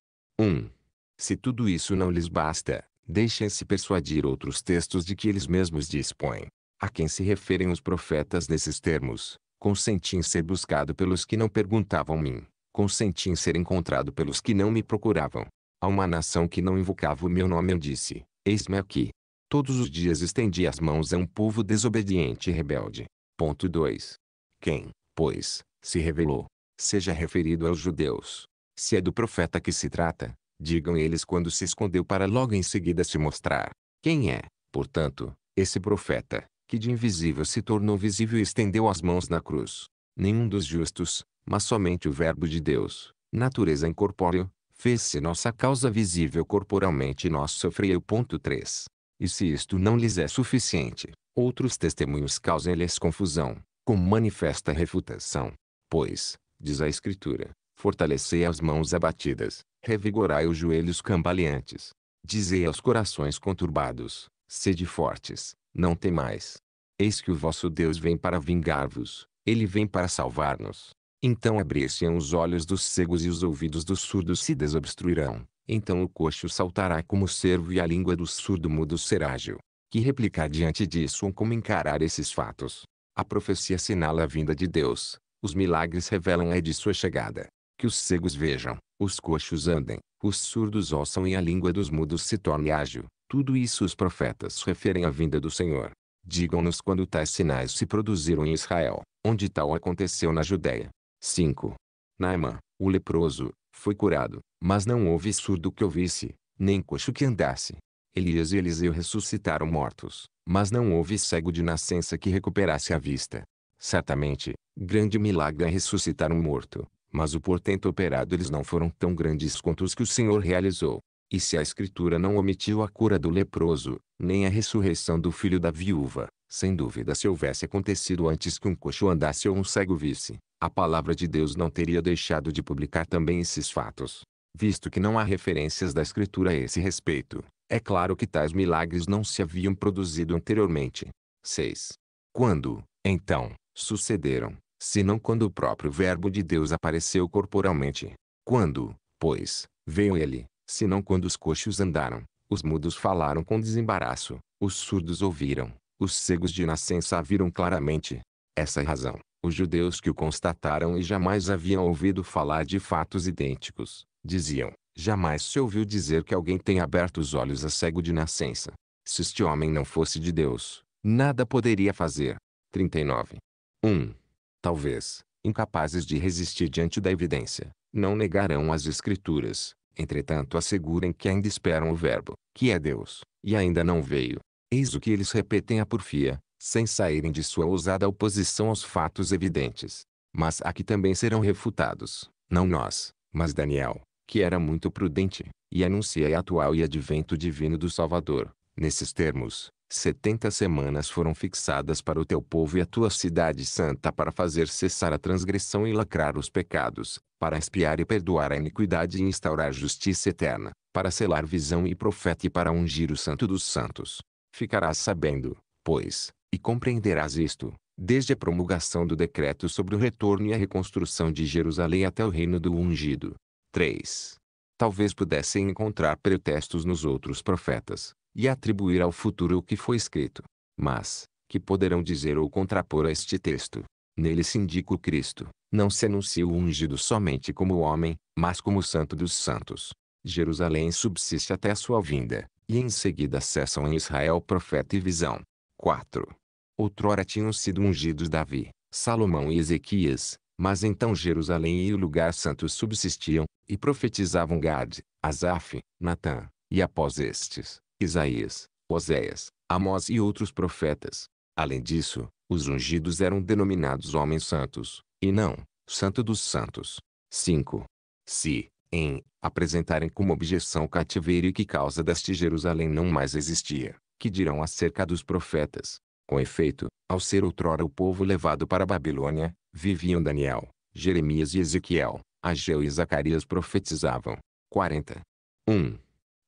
1. Se tudo isso não lhes basta, deixem-se persuadir outros textos de que eles mesmos dispõem. A quem se referem os profetas nesses termos, consenti em ser buscado pelos que não perguntavam mim, consenti em ser encontrado pelos que não me procuravam. A uma nação que não invocava o meu nome eu disse, eis-me aqui. Todos os dias estendi as mãos a um povo desobediente e rebelde. Ponto 2. Quem, pois, se revelou, seja referido aos judeus, se é do profeta que se trata, digam eles quando se escondeu para logo em seguida se mostrar. Quem é, portanto, esse profeta, que de invisível se tornou visível e estendeu as mãos na cruz? Nenhum dos justos, mas somente o Verbo de Deus, natureza incorpóreo, fez-se nossa causa visível corporalmente e nós sofreu. Ponto 3. E se isto não lhes é suficiente, outros testemunhos causam-lhes confusão, com manifesta refutação. Pois, diz a Escritura, Fortalecei as mãos abatidas, revigorai os joelhos cambaleantes. Dizei aos corações conturbados: Sede fortes, não temais. Eis que o vosso Deus vem para vingar-vos, ele vem para salvar-nos. Então abrir-se-ão os olhos dos cegos e os ouvidos dos surdos se desobstruirão. Então o coxo saltará como cervo e a língua do surdo-mudo será ágil. Que replicar diante disso ou como encarar esses fatos? A profecia assinala a vinda de Deus. Os milagres revelam a de sua chegada que os cegos vejam, os coxos andem, os surdos ouçam e a língua dos mudos se torne ágil. Tudo isso os profetas referem à vinda do Senhor. Digam-nos quando tais sinais se produziram em Israel, onde tal aconteceu na Judéia. 5. Naamã, o leproso, foi curado, mas não houve surdo que ouvisse, nem coxo que andasse. Elias e Eliseu ressuscitaram mortos, mas não houve cego de nascença que recuperasse a vista. Certamente, grande milagre é ressuscitar um morto, mas o portento é operado eles não foram tão grandes quanto os que o Senhor realizou. E se a Escritura não omitiu a cura do leproso, nem a ressurreição do filho da viúva, sem dúvida se houvesse acontecido antes que um coxo andasse ou um cego visse, a palavra de Deus não teria deixado de publicar também esses fatos. Visto que não há referências da Escritura a esse respeito, é claro que tais milagres não se haviam produzido anteriormente. 6. Quando, então, sucederam, senão quando o próprio Verbo de Deus apareceu corporalmente. Quando, pois, veio ele, senão quando os coxos andaram, os mudos falaram com desembaraço, os surdos ouviram, os cegos de nascença viram claramente. Essa é a razão, os judeus que o constataram e jamais haviam ouvido falar de fatos idênticos, diziam, jamais se ouviu dizer que alguém tenha aberto os olhos a cego de nascença. Se este homem não fosse de Deus, nada poderia fazer. 39. 1 talvez, incapazes de resistir diante da evidência, não negarão as Escrituras, entretanto assegurem que ainda esperam o Verbo, que é Deus, e ainda não veio. Eis o que eles repetem a porfia, sem saírem de sua ousada oposição aos fatos evidentes. Mas aqui também serão refutados, não nós, mas Daniel, que era muito prudente, e anuncia a atual e advento divino do Salvador. Nesses termos, setenta semanas foram fixadas para o teu povo e a tua cidade santa para fazer cessar a transgressão e lacrar os pecados, para espiar e perdoar a iniquidade e instaurar justiça eterna, para selar visão e profeta e para ungir o santo dos santos. Ficarás sabendo, pois, e compreenderás isto, desde a promulgação do decreto sobre o retorno e a reconstrução de Jerusalém até o reino do ungido. 3. Talvez pudessem encontrar pretextos nos outros profetas, e atribuir ao futuro o que foi escrito. Mas, que poderão dizer ou contrapor a este texto? Nele se indica o Cristo, não se anuncia o ungido somente como homem, mas como santo dos santos. Jerusalém subsiste até a sua vinda, e em seguida cessam em Israel profeta e visão. 4. Outrora tinham sido ungidos Davi, Salomão e Ezequias, mas então Jerusalém e o lugar santo subsistiam, e profetizavam Gad, Asaf, Natã, e após estes, Isaías, Oséias, Amós e outros profetas. Além disso, os ungidos eram denominados homens santos, e não, santo dos santos. 5. Se, em, apresentarem como objeção o cativeiro e que causa deste Jerusalém não mais existia, que dirão acerca dos profetas. Com efeito, ao ser outrora o povo levado para a Babilônia, viviam Daniel, Jeremias e Ezequiel, Ageu e Zacarias profetizavam. 40. 1.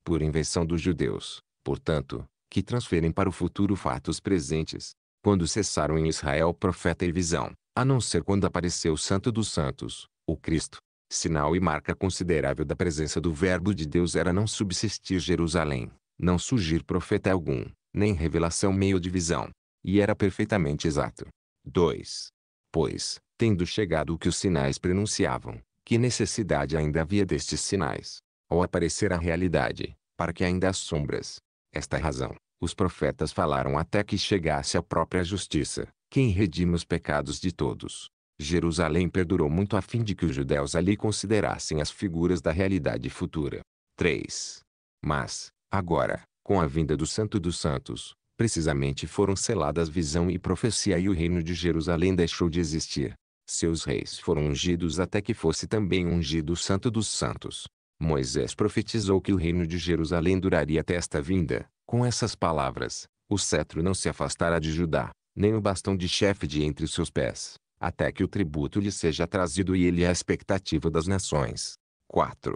Por invenção dos judeus, portanto, que transferem para o futuro fatos presentes. Quando cessaram em Israel profeta e visão, a não ser quando apareceu o Santo dos Santos, o Cristo. Sinal e marca considerável da presença do Verbo de Deus era não subsistir Jerusalém, não surgir profeta algum, nem revelação meio de visão. E era perfeitamente exato. 2. Pois, tendo chegado o que os sinais prenunciavam, que necessidade ainda havia destes sinais? Ao aparecer a realidade, para que ainda as sombras, esta é razão, os profetas falaram até que chegasse a própria justiça, quem redime os pecados de todos. Jerusalém perdurou muito a fim de que os judeus ali considerassem as figuras da realidade futura. 3. Mas, agora, com a vinda do Santo dos Santos, precisamente foram seladas visão e profecia e o reino de Jerusalém deixou de existir. Seus reis foram ungidos até que fosse também ungido o Santo dos Santos. Moisés profetizou que o reino de Jerusalém duraria até esta vinda. Com essas palavras, o cetro não se afastará de Judá, nem o bastão de chefe de entre seus pés, até que o tributo lhe seja trazido e ele é a expectativa das nações. 4.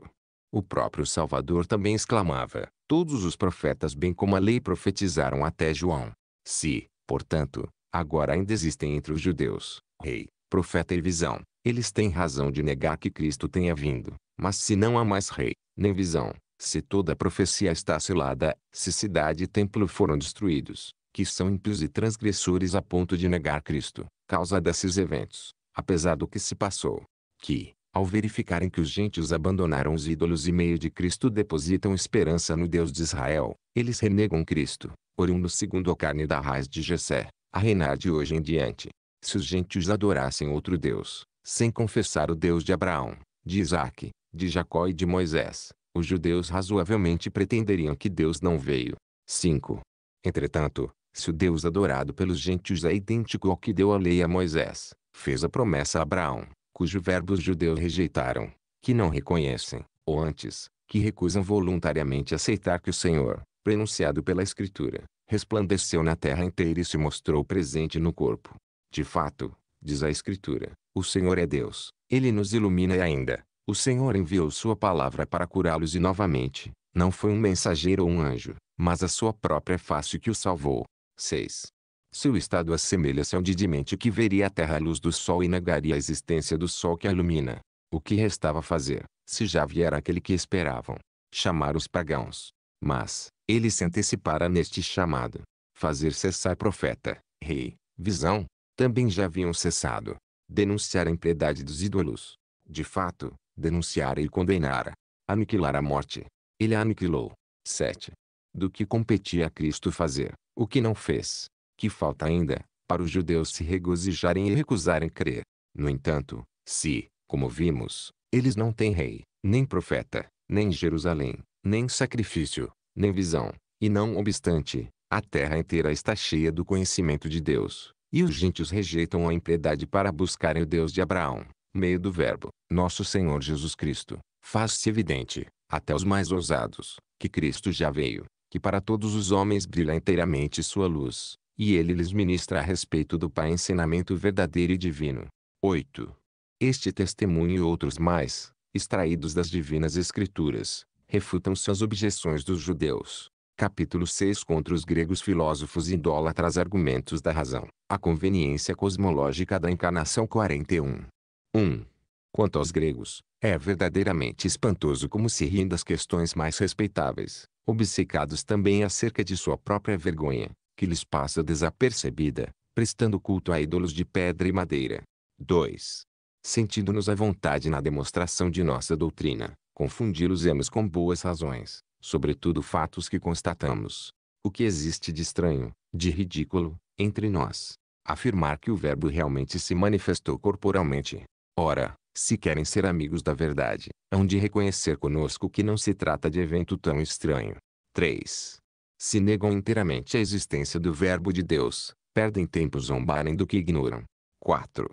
O próprio Salvador também exclamava: Todos os profetas, bem como a lei, profetizaram até João. Se, portanto, agora ainda existem entre os judeus, rei, profeta e visão, eles têm razão de negar que Cristo tenha vindo. Mas se não há mais rei, nem visão, se toda a profecia está selada, se cidade e templo foram destruídos, que são ímpios e transgressores a ponto de negar Cristo, causa desses eventos, apesar do que se passou, que, ao verificarem que os gentios abandonaram os ídolos e meio de Cristo depositam esperança no Deus de Israel, eles renegam Cristo, oriundo segundo a carne da raiz de Jessé, a reinar de hoje em diante. Se os gentios adorassem outro Deus, sem confessar o Deus de Abraão, de Isaac, de Jacó e de Moisés, os judeus razoavelmente pretenderiam que Deus não veio. 5. Entretanto, se o Deus adorado pelos gentios é idêntico ao que deu a lei a Moisés, fez a promessa a Abraão, cujo verbo os judeus rejeitaram, que não reconhecem, ou antes, que recusam voluntariamente aceitar que o Senhor, pronunciado pela Escritura, resplandeceu na terra inteira e se mostrou presente no corpo. De fato, diz a Escritura, o Senhor é Deus, ele nos ilumina e ainda, o Senhor enviou sua palavra para curá-los e novamente, não foi um mensageiro ou um anjo, mas a sua própria face que o salvou. 6. Seu estado assemelha-se ao de demente que veria a terra à luz do sol e negaria a existência do sol que a ilumina. O que restava fazer, se já viera aquele que esperavam? Chamar os pagãos. Mas, ele se antecipara neste chamado. Fazer cessar profeta, rei, visão, também já haviam cessado. Denunciar a impiedade dos ídolos. De fato, denunciara e condenara, aniquilar a morte. Ele a aniquilou. 7. Do que competia a Cristo fazer, o que não fez. Que falta ainda, para os judeus se regozijarem e recusarem crer. No entanto, se, como vimos, eles não têm rei, nem profeta, nem Jerusalém, nem sacrifício, nem visão, e não obstante, a terra inteira está cheia do conhecimento de Deus, e os gentios rejeitam a impiedade para buscarem o Deus de Abraão meio do Verbo, nosso Senhor Jesus Cristo, faz-se evidente, até os mais ousados, que Cristo já veio, que para todos os homens brilha inteiramente sua luz, e ele lhes ministra a respeito do Pai ensinamento verdadeiro e divino. 8. Este testemunho e outros mais, extraídos das divinas escrituras, refutam-se as objeções dos judeus. Capítulo 6 Contra os gregos filósofos idólatras argumentos da razão, a conveniência cosmológica da encarnação 41. 1. Quanto aos gregos, é verdadeiramente espantoso como se riem das questões mais respeitáveis, obcecados também acerca de sua própria vergonha, que lhes passa desapercebida, prestando culto a ídolos de pedra e madeira. 2. Sentindo-nos à vontade na demonstração de nossa doutrina, confundi-los-emos com boas razões, sobretudo fatos que constatamos. O que existe de estranho, de ridículo, entre nós? Afirmar que o Verbo realmente se manifestou corporalmente, Ora, se querem ser amigos da verdade, hão de reconhecer conosco que não se trata de evento tão estranho. 3. Se negam inteiramente a existência do Verbo de Deus, perdem tempo zombarem do que ignoram. 4.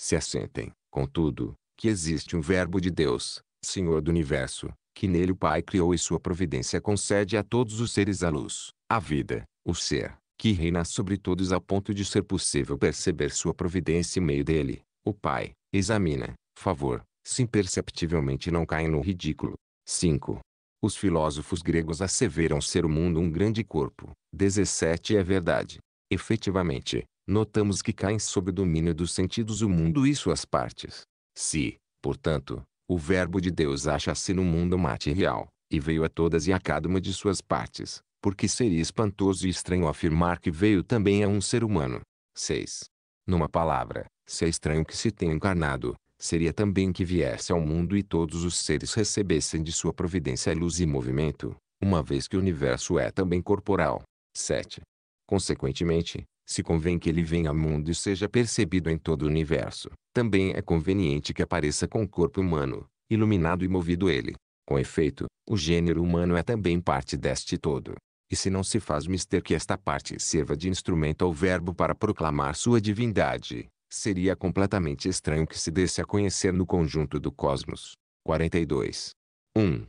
Se assentem, contudo, que existe um Verbo de Deus, Senhor do Universo, que nele o Pai criou e sua providência concede a todos os seres a luz, a vida, o ser, que reina sobre todos a ponto de ser possível perceber sua providência em meio dele, o Pai, examina, favor, se imperceptivelmente não caem no ridículo. 5. Os filósofos gregos asseveram ser o mundo um grande corpo. 17 É verdade. Efetivamente, notamos que caem sob o domínio dos sentidos o mundo e suas partes. Se, portanto, o Verbo de Deus acha-se no mundo material, e veio a todas e a cada uma de suas partes, porque seria espantoso e estranho afirmar que veio também a um ser humano. 6. Numa palavra, se é estranho que se tenha encarnado, seria também que viesse ao mundo e todos os seres recebessem de sua providência luz e movimento, uma vez que o universo é também corporal. 7. Consequentemente, se convém que ele venha ao mundo e seja percebido em todo o universo, também é conveniente que apareça com o corpo humano, iluminado e movido ele. Com efeito, o gênero humano é também parte deste todo. E se não se faz mister que esta parte sirva de instrumento ao verbo para proclamar sua divindade, seria completamente estranho que se desse a conhecer no conjunto do cosmos. 42. 1.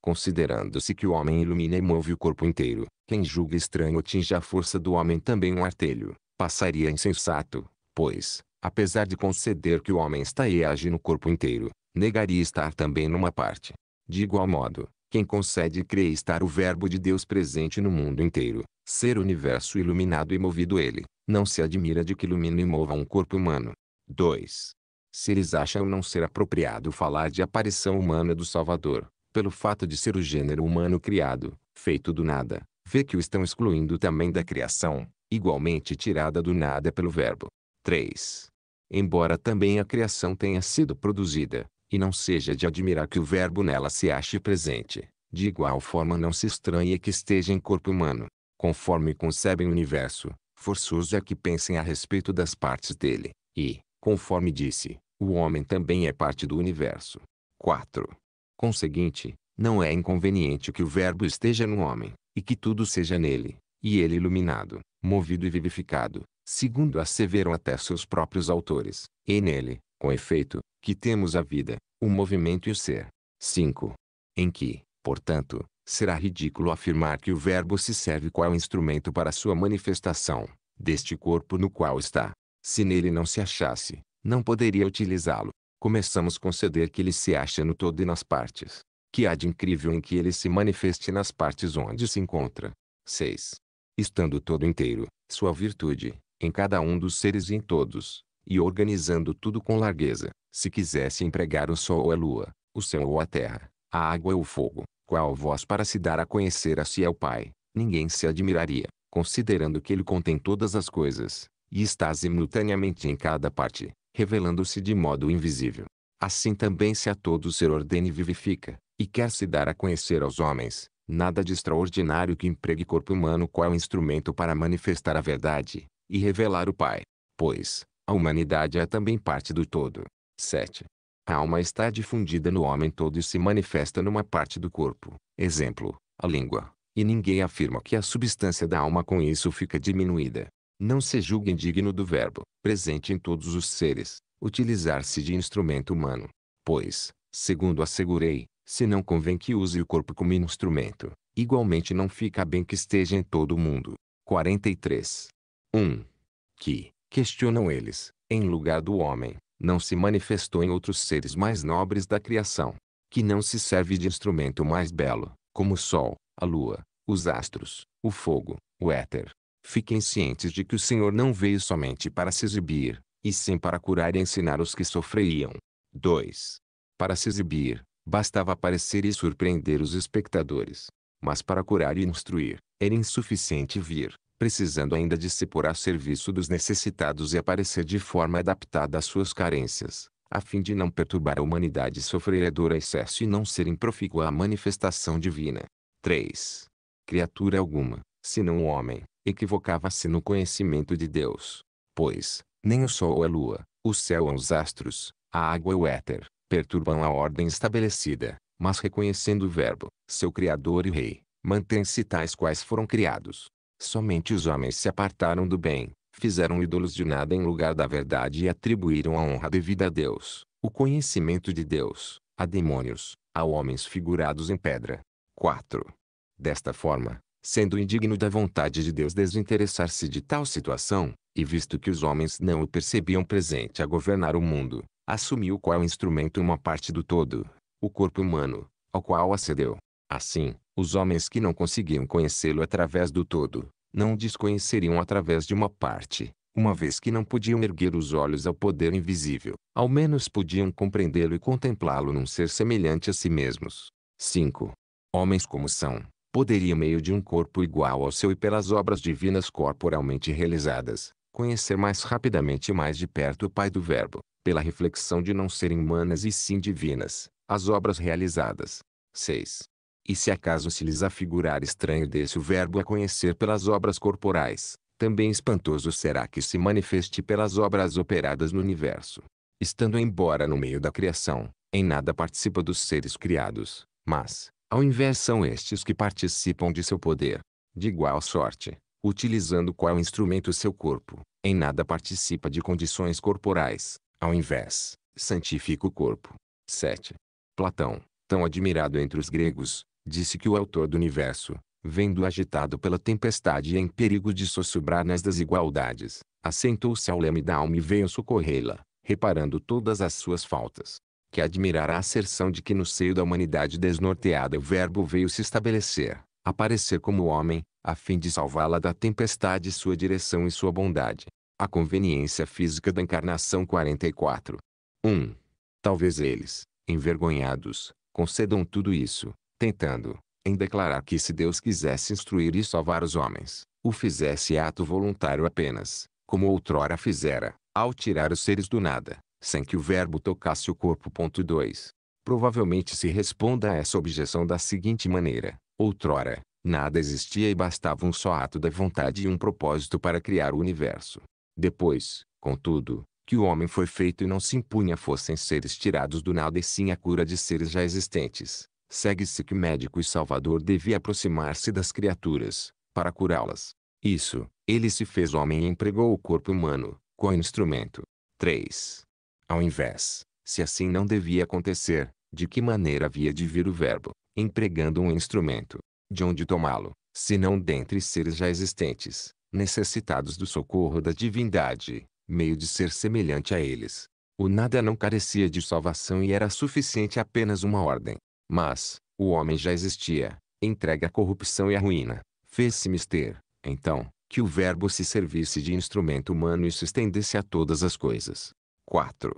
Considerando-se que o homem ilumina e move o corpo inteiro, quem julga estranho atinge a força do homem também um artelho, passaria insensato, pois, apesar de conceder que o homem está e age no corpo inteiro, negaria estar também numa parte. De igual modo, quem concede e crê estar o Verbo de Deus presente no mundo inteiro, ser universo iluminado e movido ele, não se admira de que ilumine e mova um corpo humano. 2. Se eles acham não ser apropriado falar de aparição humana do Salvador, pelo fato de ser o gênero humano criado, feito do nada, vê que o estão excluindo também da criação, igualmente tirada do nada pelo verbo. 3. Embora também a criação tenha sido produzida, e não seja de admirar que o verbo nela se ache presente, de igual forma não se estranhe que esteja em corpo humano. Conforme concebem o universo, forçoso é que pensem a respeito das partes dele, e, conforme disse, o homem também é parte do universo. 4. Conseguinte, não é inconveniente que o Verbo esteja no homem, e que tudo seja nele, e ele iluminado, movido e vivificado, segundo asseveram até seus próprios autores, e nele, com efeito, que temos a vida, o movimento e o ser. 5. Em que, portanto, será ridículo afirmar que o Verbo se serve qual instrumento para sua manifestação, deste corpo no qual está. Se nele não se achasse, não poderia utilizá-lo. Começamos a conceder que ele se acha no todo e nas partes. Que há de incrível em que ele se manifeste nas partes onde se encontra. 6. Estando todo inteiro, sua virtude, em cada um dos seres e em todos, e organizando tudo com largueza, se quisesse empregar o sol ou a lua, o céu ou a terra, a água ou o fogo, qual voz para se dar a conhecer a si é o Pai, ninguém se admiraria, considerando que ele contém todas as coisas, e está simultaneamente em cada parte, revelando-se de modo invisível. Assim também se a todo ser ordena e vivifica, e quer se dar a conhecer aos homens, nada de extraordinário que empregue corpo humano qual instrumento para manifestar a verdade, e revelar o Pai. Pois, a humanidade é também parte do todo. 7. A alma está difundida no homem todo e se manifesta numa parte do corpo, exemplo, a língua, e ninguém afirma que a substância da alma com isso fica diminuída. Não se julgue indigno do verbo, presente em todos os seres, utilizar-se de instrumento humano. Pois, segundo assegurei, se não convém que use o corpo como instrumento, igualmente não fica bem que esteja em todo o mundo. 43. 1. Que, questionam eles, em lugar do homem, não se manifestou em outros seres mais nobres da criação, que não se serve de instrumento mais belo, como o sol, a lua, os astros, o fogo, o éter. Fiquem cientes de que o Senhor não veio somente para se exibir, e sim para curar e ensinar os que sofriam. 2. Para se exibir, bastava aparecer e surpreender os espectadores. Mas para curar e instruir, era insuficiente vir, precisando ainda de se pôr a serviço dos necessitados e aparecer de forma adaptada às suas carências, a fim de não perturbar a humanidade sofredora excesso e não ser improfícua à manifestação divina. 3. Criatura alguma, senão o homem, equivocava-se no conhecimento de Deus, pois, nem o sol ou a lua, o céu ou os astros, a água ou o éter, perturbam a ordem estabelecida, mas reconhecendo o Verbo, seu Criador e Rei, mantém se tais quais foram criados. Somente os homens se apartaram do bem, fizeram ídolos de nada em lugar da verdade e atribuíram a honra devida a Deus, o conhecimento de Deus, a demônios, a homens figurados em pedra. 4. Desta forma, sendo indigno da vontade de Deus desinteressar-se de tal situação, e visto que os homens não o percebiam presente a governar o mundo, assumiu qual instrumento uma parte do todo, o corpo humano, ao qual acedeu, Assim, os homens que não conseguiam conhecê-lo através do todo, não o desconheceriam através de uma parte, uma vez que não podiam erguer os olhos ao poder invisível, ao menos podiam compreendê-lo e contemplá-lo num ser semelhante a si mesmos. 5. Homens como são, poderiam meio de um corpo igual ao seu e pelas obras divinas corporalmente realizadas, conhecer mais rapidamente e mais de perto o Pai do Verbo, pela reflexão de não serem humanas e sim divinas, as obras realizadas. 6. E se acaso se lhes afigurar estranho desse o verbo a conhecer pelas obras corporais, também espantoso será que se manifeste pelas obras operadas no universo. Estando embora no meio da criação, em nada participa dos seres criados, mas, ao invés são estes que participam de seu poder. De igual sorte, utilizando qual instrumento seu corpo, em nada participa de condições corporais, ao invés, santifica o corpo. 7. Platão, tão admirado entre os gregos, Disse que o autor do universo, vendo agitado pela tempestade e em perigo de sussurrar nas desigualdades, assentou-se ao leme da alma e veio socorrê-la, reparando todas as suas faltas. Que admirará a asserção de que no seio da humanidade desnorteada o verbo veio se estabelecer, aparecer como homem, a fim de salvá-la da tempestade sua direção e sua bondade. A conveniência física da encarnação 44. 1. Talvez eles, envergonhados, concedam tudo isso, tentando, em declarar que se Deus quisesse instruir e salvar os homens, o fizesse ato voluntário apenas, como outrora fizera, ao tirar os seres do nada, sem que o verbo tocasse o corpo. 2. Provavelmente se responda a essa objeção da seguinte maneira: outrora, nada existia e bastava um só ato da vontade e um propósito para criar o universo. Depois, contudo, que o homem foi feito e não se impunha fossem seres tirados do nada e sim a cura de seres já existentes, segue-se que médico e salvador devia aproximar-se das criaturas, para curá-las. Isso, ele se fez homem e empregou o corpo humano, com instrumento. 3. Ao invés, se assim não devia acontecer, de que maneira havia de vir o verbo, empregando um instrumento? De onde tomá-lo, Se não dentre seres já existentes, necessitados do socorro da divindade, meio de ser semelhante a eles? O nada não carecia de salvação e era suficiente apenas uma ordem. Mas, o homem já existia, entregue à corrupção e à ruína. Fez-se mister, então, que o verbo se servisse de instrumento humano e se estendesse a todas as coisas. 4.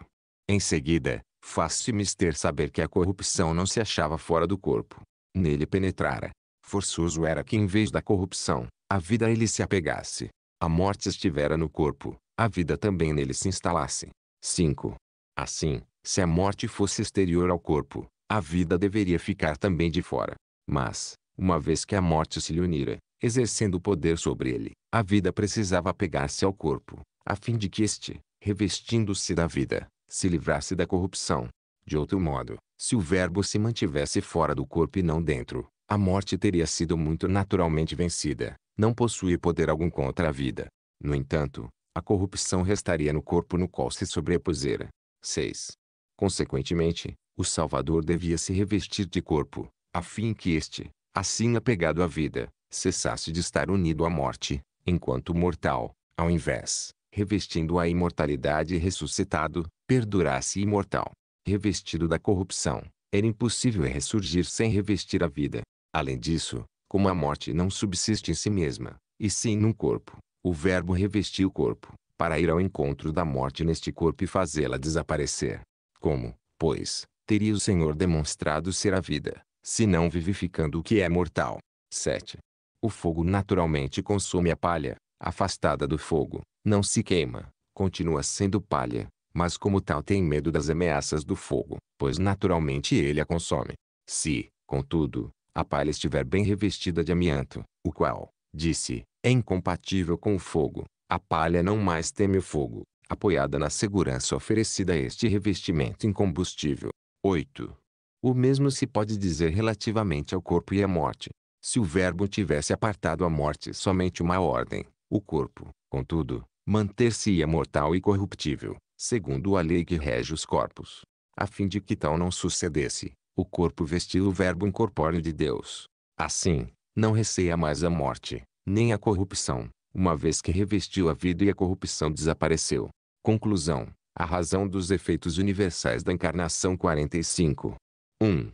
Em seguida, faz-se mister saber que a corrupção não se achava fora do corpo. Nele penetrara. Forçoso era que em vez da corrupção, a vida a ele se apegasse. A morte estivera no corpo, a vida também nele se instalasse. 5. Assim, se a morte fosse exterior ao corpo, a vida deveria ficar também de fora. Mas, uma vez que a morte se lhe unira, exercendo o poder sobre ele, a vida precisava pegar-se ao corpo, a fim de que este, revestindo-se da vida, se livrasse da corrupção. De outro modo, se o verbo se mantivesse fora do corpo e não dentro, a morte teria sido muito naturalmente vencida, não possuía poder algum contra a vida. No entanto, a corrupção restaria no corpo no qual se sobrepusera. 6. Consequentemente, o Salvador devia se revestir de corpo, a fim que este, assim apegado à vida, cessasse de estar unido à morte, enquanto mortal, ao invés, revestindo a imortalidade e ressuscitado, perdurasse imortal. Revestido da corrupção, era impossível ressurgir sem revestir a vida. Além disso, como a morte não subsiste em si mesma, e sim num corpo, o verbo revestiu o corpo, para ir ao encontro da morte neste corpo e fazê-la desaparecer. Como, pois, teria o Senhor demonstrado ser a vida, se não vivificando o que é mortal. 7. O fogo naturalmente consome a palha, afastada do fogo, não se queima, continua sendo palha, mas como tal tem medo das ameaças do fogo, pois naturalmente ele a consome. Se, contudo, a palha estiver bem revestida de amianto, o qual, disse, é incompatível com o fogo, a palha não mais teme o fogo, apoiada na segurança oferecida a este revestimento incombustível, 8. O mesmo se pode dizer relativamente ao corpo e à morte. Se o verbo tivesse apartado a morte somente uma ordem, o corpo, contudo, manter-se-ia mortal e corruptível, segundo a lei que rege os corpos. A fim de que tal não sucedesse, o corpo vestiu o verbo incorpóreo de Deus. Assim, não receia mais a morte, nem a corrupção, uma vez que revestiu a vida e a corrupção desapareceu. Conclusão. A razão dos efeitos universais da encarnação 45. 1.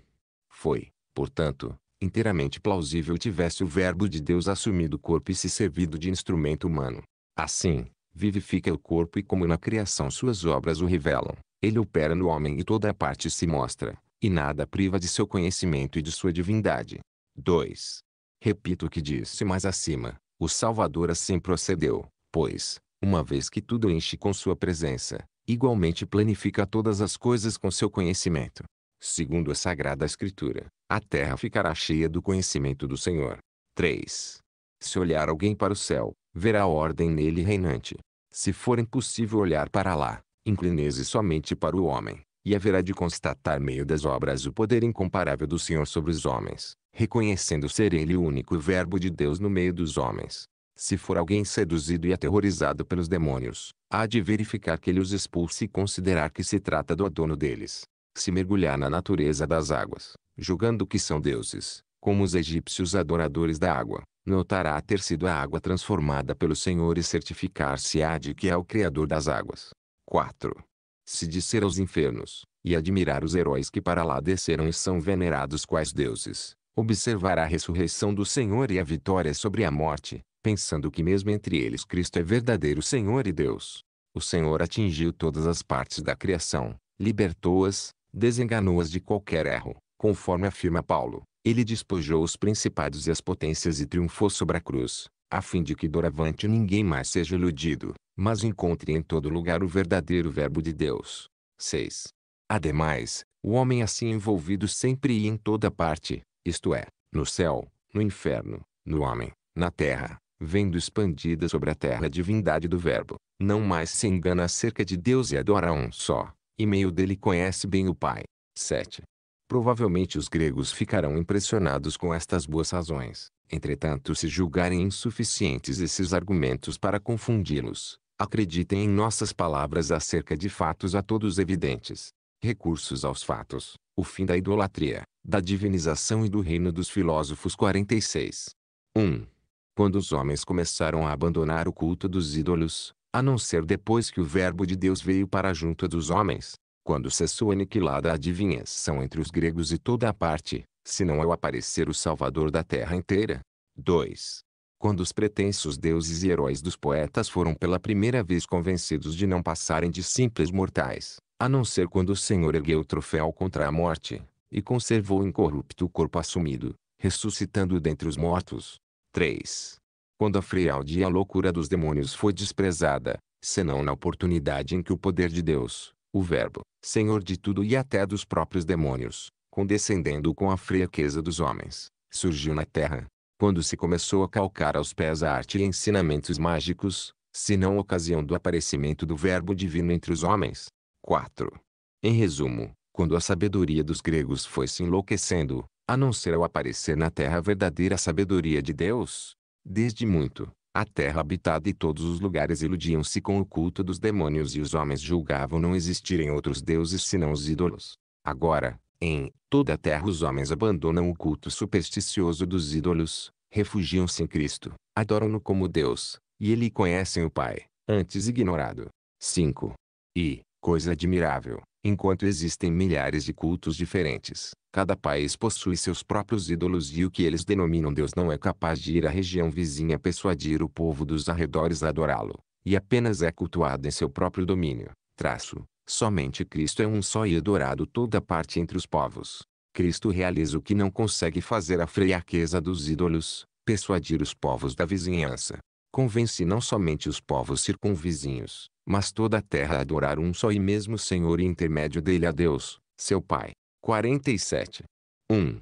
Foi, portanto, inteiramente plausível tivesse o Verbo de Deus assumido o corpo e se servido de instrumento humano. Assim, vivifica o corpo e, como na criação suas obras o revelam, ele opera no homem e toda a parte se mostra, e nada priva de seu conhecimento e de sua divindade. 2. Repito o que disse mais acima: o Salvador assim procedeu, pois, uma vez que tudo enche com sua presença, igualmente planifica todas as coisas com seu conhecimento. Segundo a Sagrada Escritura, a terra ficará cheia do conhecimento do Senhor. 3. Se olhar alguém para o céu, verá a ordem nele reinante. Se for impossível olhar para lá, incline-se incline-se somente para o homem, e haverá de constatar meio das obras o poder incomparável do Senhor sobre os homens, reconhecendo ser ele o único verbo de Deus no meio dos homens. Se for alguém seduzido e aterrorizado pelos demônios, há de verificar que ele os expulse e considerar que se trata do dono deles. Se mergulhar na natureza das águas, julgando que são deuses, como os egípcios adoradores da água, notará ter sido a água transformada pelo Senhor e certificar-se-á de que é o Criador das águas. 4. Se disser aos infernos, e admirar os heróis que para lá desceram e são venerados quais deuses, observará a ressurreição do Senhor e a vitória sobre a morte, pensando que mesmo entre eles Cristo é verdadeiro Senhor e Deus. O Senhor atingiu todas as partes da criação, libertou-as, desenganou-as de qualquer erro, conforme afirma Paulo. Ele despojou os principados e as potências e triunfou sobre a cruz, a fim de que doravante ninguém mais seja iludido, mas encontre em todo lugar o verdadeiro Verbo de Deus. 6. Ademais, o homem assim envolvido sempre e em toda parte, isto é, no céu, no inferno, no homem, na terra, vendo expandida sobre a terra a divindade do Verbo, não mais se engana acerca de Deus e adora um só, e meio dele conhece bem o Pai. 7. Provavelmente os gregos ficarão impressionados com estas boas razões, entretanto se julgarem insuficientes esses argumentos para confundi-los, acreditem em nossas palavras acerca de fatos a todos evidentes. Recursos aos fatos, o fim da idolatria, da divinização e do reino dos filósofos 46. 1 quando os homens começaram a abandonar o culto dos ídolos, a não ser depois que o Verbo de Deus veio para junto dos homens, quando cessou aniquilada a adivinhação entre os gregos e toda a parte, senão ao aparecer o Salvador da terra inteira. 2. Quando os pretensos deuses e heróis dos poetas foram pela primeira vez convencidos de não passarem de simples mortais, a não ser quando o Senhor ergueu o troféu contra a morte, e conservou incorrupto o corpo assumido, ressuscitando dentre os mortos, 3. Quando a frialdade e a loucura dos demônios foi desprezada, senão na oportunidade em que o poder de Deus, o Verbo, Senhor de tudo e até dos próprios demônios, condescendendo com a fraqueza dos homens, surgiu na terra. Quando se começou a calcar aos pés a arte e ensinamentos mágicos, senão ocasião do aparecimento do Verbo divino entre os homens. 4. Em resumo, quando a sabedoria dos gregos foi se enlouquecendo, a não ser ao aparecer na terra a verdadeira sabedoria de Deus. Desde muito, a terra habitada e todos os lugares iludiam-se com o culto dos demônios e os homens julgavam não existirem outros deuses senão os ídolos. Agora, em toda a terra os homens abandonam o culto supersticioso dos ídolos, refugiam-se em Cristo, adoram-no como Deus, e ele conhecem o Pai, antes ignorado. 5. E, coisa admirável, Enquanto existem milhares de cultos diferentes, cada país possui seus próprios ídolos e o que eles denominam Deus não é capaz de ir à região vizinha persuadir o povo dos arredores a adorá-lo, e apenas é cultuado em seu próprio domínio. Traço. Somente Cristo é um só e adorado toda parte entre os povos. Cristo realiza o que não consegue fazer a fraqueza dos ídolos, persuadir os povos da vizinhança convence não somente os povos circunvizinhos, mas toda a terra a adorar um só e mesmo Senhor e intermédio dele a Deus, seu Pai. 47. 1.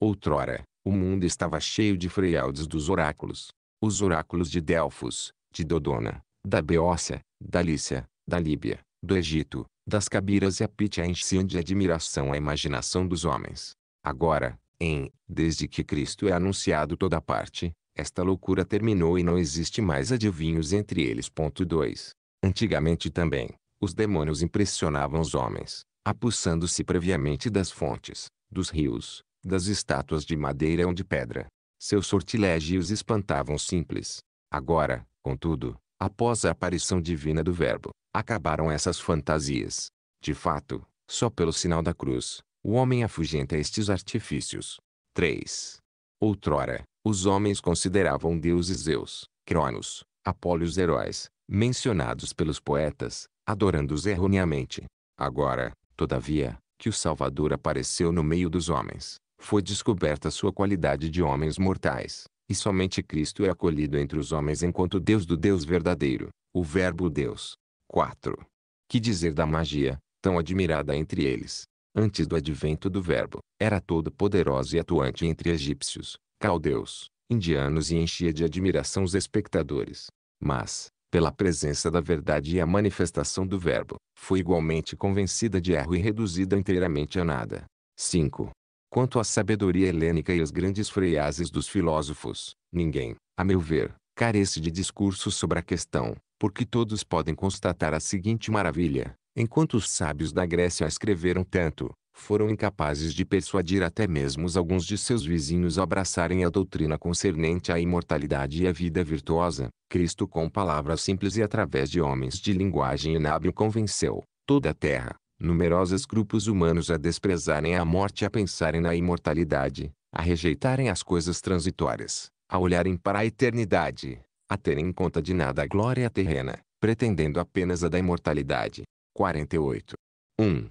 Outrora, o mundo estava cheio de freialdes dos oráculos. Os oráculos de Delfos, de Dodona, da Beócia, da Lícia, da Líbia, do Egito, das Cabiras e a Pitia enchiam de admiração a imaginação dos homens. Agora, em Desde que Cristo é anunciado toda parte, esta loucura terminou e não existe mais adivinhos entre eles. 2. Antigamente também, os demônios impressionavam os homens, apossando-se previamente das fontes, dos rios, das estátuas de madeira ou de pedra. Seus sortilégios espantavam os simples. Agora, contudo, após a aparição divina do Verbo, acabaram essas fantasias. De fato, só pelo sinal da cruz, o homem afugenta estes artifícios. 3. Outrora, os homens consideravam deuses Zeus, Cronos, Apolo os heróis, mencionados pelos poetas, adorando-os erroneamente. Agora, todavia, que o Salvador apareceu no meio dos homens, foi descoberta sua qualidade de homens mortais, e somente Cristo é acolhido entre os homens enquanto Deus do Deus verdadeiro, o Verbo Deus. 4. Que dizer da magia, tão admirada entre eles? Antes do advento do Verbo, era todo poderosa e atuante entre egípcios, caldeus, indianos e enchia de admiração os espectadores. Mas, pela presença da verdade e a manifestação do Verbo, foi igualmente convencida de erro e reduzida inteiramente a nada. 5. Quanto à sabedoria helênica e as grandes freiases dos filósofos, ninguém, a meu ver, carece de discurso sobre a questão, porque todos podem constatar a seguinte maravilha. Enquanto os sábios da Grécia escreveram tanto, foram incapazes de persuadir até mesmo alguns de seus vizinhos a abraçarem a doutrina concernente à imortalidade e à vida virtuosa, Cristo com palavras simples e através de homens de linguagem inábil convenceu, toda a terra, numerosos grupos humanos a desprezarem a morte e a pensarem na imortalidade, a rejeitarem as coisas transitórias, a olharem para a eternidade, a terem em conta de nada a glória terrena, pretendendo apenas a da imortalidade. 48. 1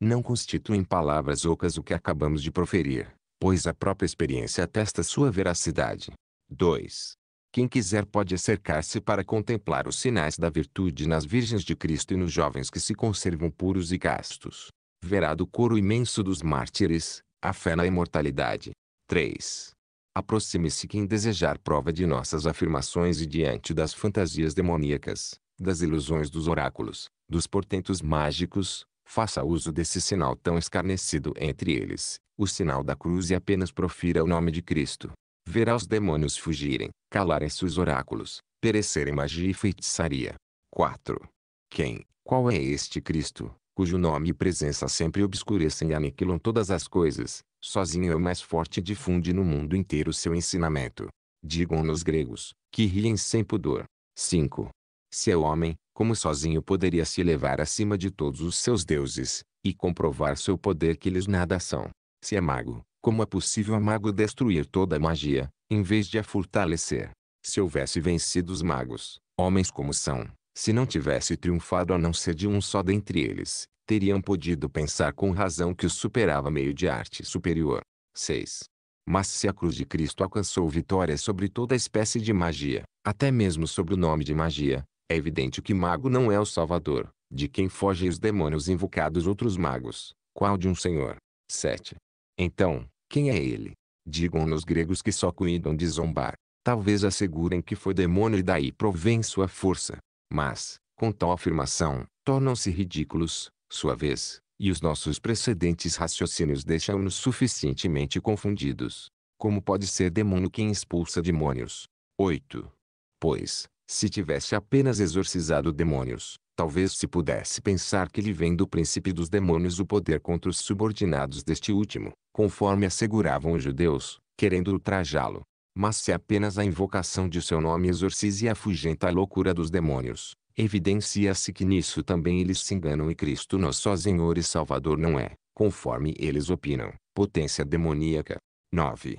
não constituem palavras ocas o que acabamos de proferir, pois a própria experiência atesta sua veracidade. 2. Quem quiser pode acercar-se para contemplar os sinais da virtude nas virgens de Cristo e nos jovens que se conservam puros e castos. Verá do coro imenso dos mártires, a fé na imortalidade. 3. Aproxime-se quem desejar prova de nossas afirmações e diante das fantasias demoníacas, das ilusões dos oráculos, dos portentos mágicos, faça uso desse sinal tão escarnecido entre eles, o sinal da cruz e apenas profira o nome de Cristo. Verá os demônios fugirem, calarem-se os oráculos, perecerem magia e feitiçaria. 4. Quem, qual é este Cristo, cujo nome e presença sempre obscurecem e aniquilam todas as coisas, sozinho é o mais forte e difunde no mundo inteiro seu ensinamento. Digam-nos gregos, que riem sem pudor. 5. Se é homem, como sozinho poderia se elevar acima de todos os seus deuses, e comprovar seu poder que lhes nada são. Se é mago, como é possível a mago destruir toda a magia, em vez de a fortalecer? Se houvesse vencido os magos, homens como são, se não tivesse triunfado a não ser de um só dentre eles, teriam podido pensar com razão que os superava meio de arte superior. 6. Mas se a cruz de Cristo alcançou vitória sobre toda espécie de magia, até mesmo sobre o nome de magia, é evidente que mago não é o salvador, de quem fogem os demônios invocados outros magos, qual de um senhor. 7. Então, quem é ele? Digam-nos gregos que só cuidam de zombar. Talvez assegurem que foi demônio e daí provém sua força. Mas, com tal afirmação, tornam-se ridículos, sua vez, e os nossos precedentes raciocínios deixam-nos suficientemente confundidos. Como pode ser demônio quem expulsa demônios? 8. Pois, se tivesse apenas exorcizado demônios, talvez se pudesse pensar que lhe vem do príncipe dos demônios o poder contra os subordinados deste último, conforme asseguravam os judeus, querendo ultrajá-lo. Mas se apenas a invocação de seu nome exorciza a fugenta loucura dos demônios, evidencia-se que nisso também eles se enganam e Cristo nosso Senhor e Salvador não é, conforme eles opinam, potência demoníaca. 9.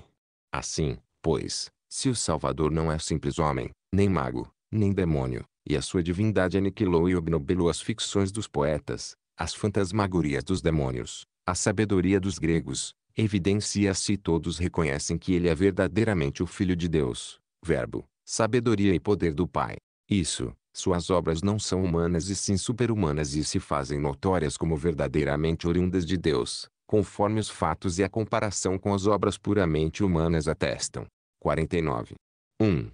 Assim, pois, se o Salvador não é simples homem, nem mago, nem demônio, e a sua divindade aniquilou e obnubilou as ficções dos poetas, as fantasmagorias dos demônios, a sabedoria dos gregos, evidencia-se e todos reconhecem que ele é verdadeiramente o Filho de Deus, Verbo, sabedoria e poder do Pai. Isso, suas obras não são humanas e sim superhumanas e se fazem notórias como verdadeiramente oriundas de Deus, conforme os fatos e a comparação com as obras puramente humanas atestam. 49. 1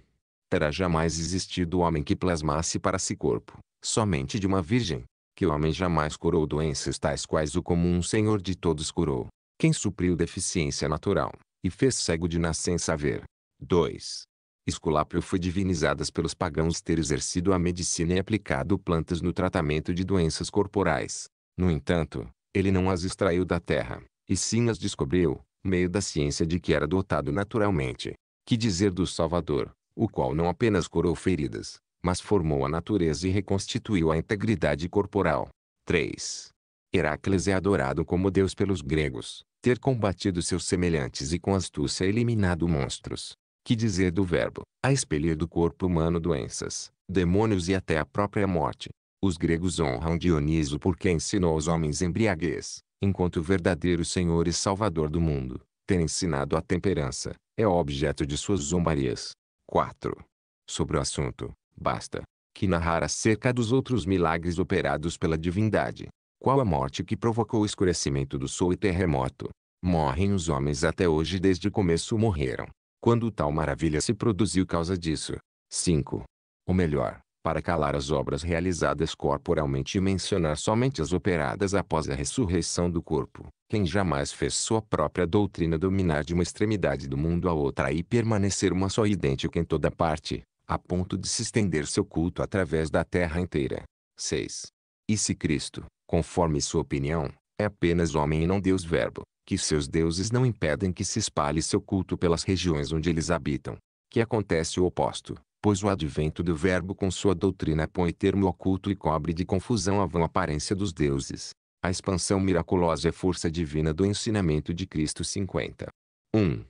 terá jamais existido homem que plasmasse para si corpo, somente de uma virgem. Que homem jamais curou doenças tais quais o comum Senhor de todos curou. Quem supriu deficiência natural, e fez cego de nascença ver. 2. Esculápio foi divinizadas pelos pagãos ter exercido a medicina e aplicado plantas no tratamento de doenças corporais. No entanto, ele não as extraiu da terra, e sim as descobriu, meio da ciência de que era dotado naturalmente. Que dizer do Salvador, o qual não apenas curou feridas, mas formou a natureza e reconstituiu a integridade corporal. 3. Heracles é adorado como deus pelos gregos, ter combatido seus semelhantes e com astúcia eliminado monstros. Que dizer do verbo, a expelir do corpo humano doenças, demônios e até a própria morte. Os gregos honram Dioniso porque ensinou aos homens embriaguez, enquanto o verdadeiro Senhor e Salvador do mundo, ter ensinado a temperança, é objeto de suas zombarias. 4. Sobre o assunto, basta que narrar acerca dos outros milagres operados pela divindade. Qual a morte que provocou o escurecimento do sol e terremoto? Morrem os homens até hoje desde o começo morreram. Quando tal maravilha se produziu causa disso. 5. Ou melhor, para calar as obras realizadas corporalmente e mencionar somente as operadas após a ressurreição do corpo. Quem jamais fez sua própria doutrina dominar de uma extremidade do mundo a outra e permanecer uma só idêntica em toda parte, a ponto de se estender seu culto através da terra inteira. 6. E se Cristo, conforme sua opinião, é apenas homem e não Deus verbo, que seus deuses não impedem que se espalhe seu culto pelas regiões onde eles habitam, que acontece o oposto pois o advento do Verbo com sua doutrina põe termo oculto e cobre de confusão a vã aparência dos deuses. A expansão miraculosa é força divina do ensinamento de Cristo 50. 1.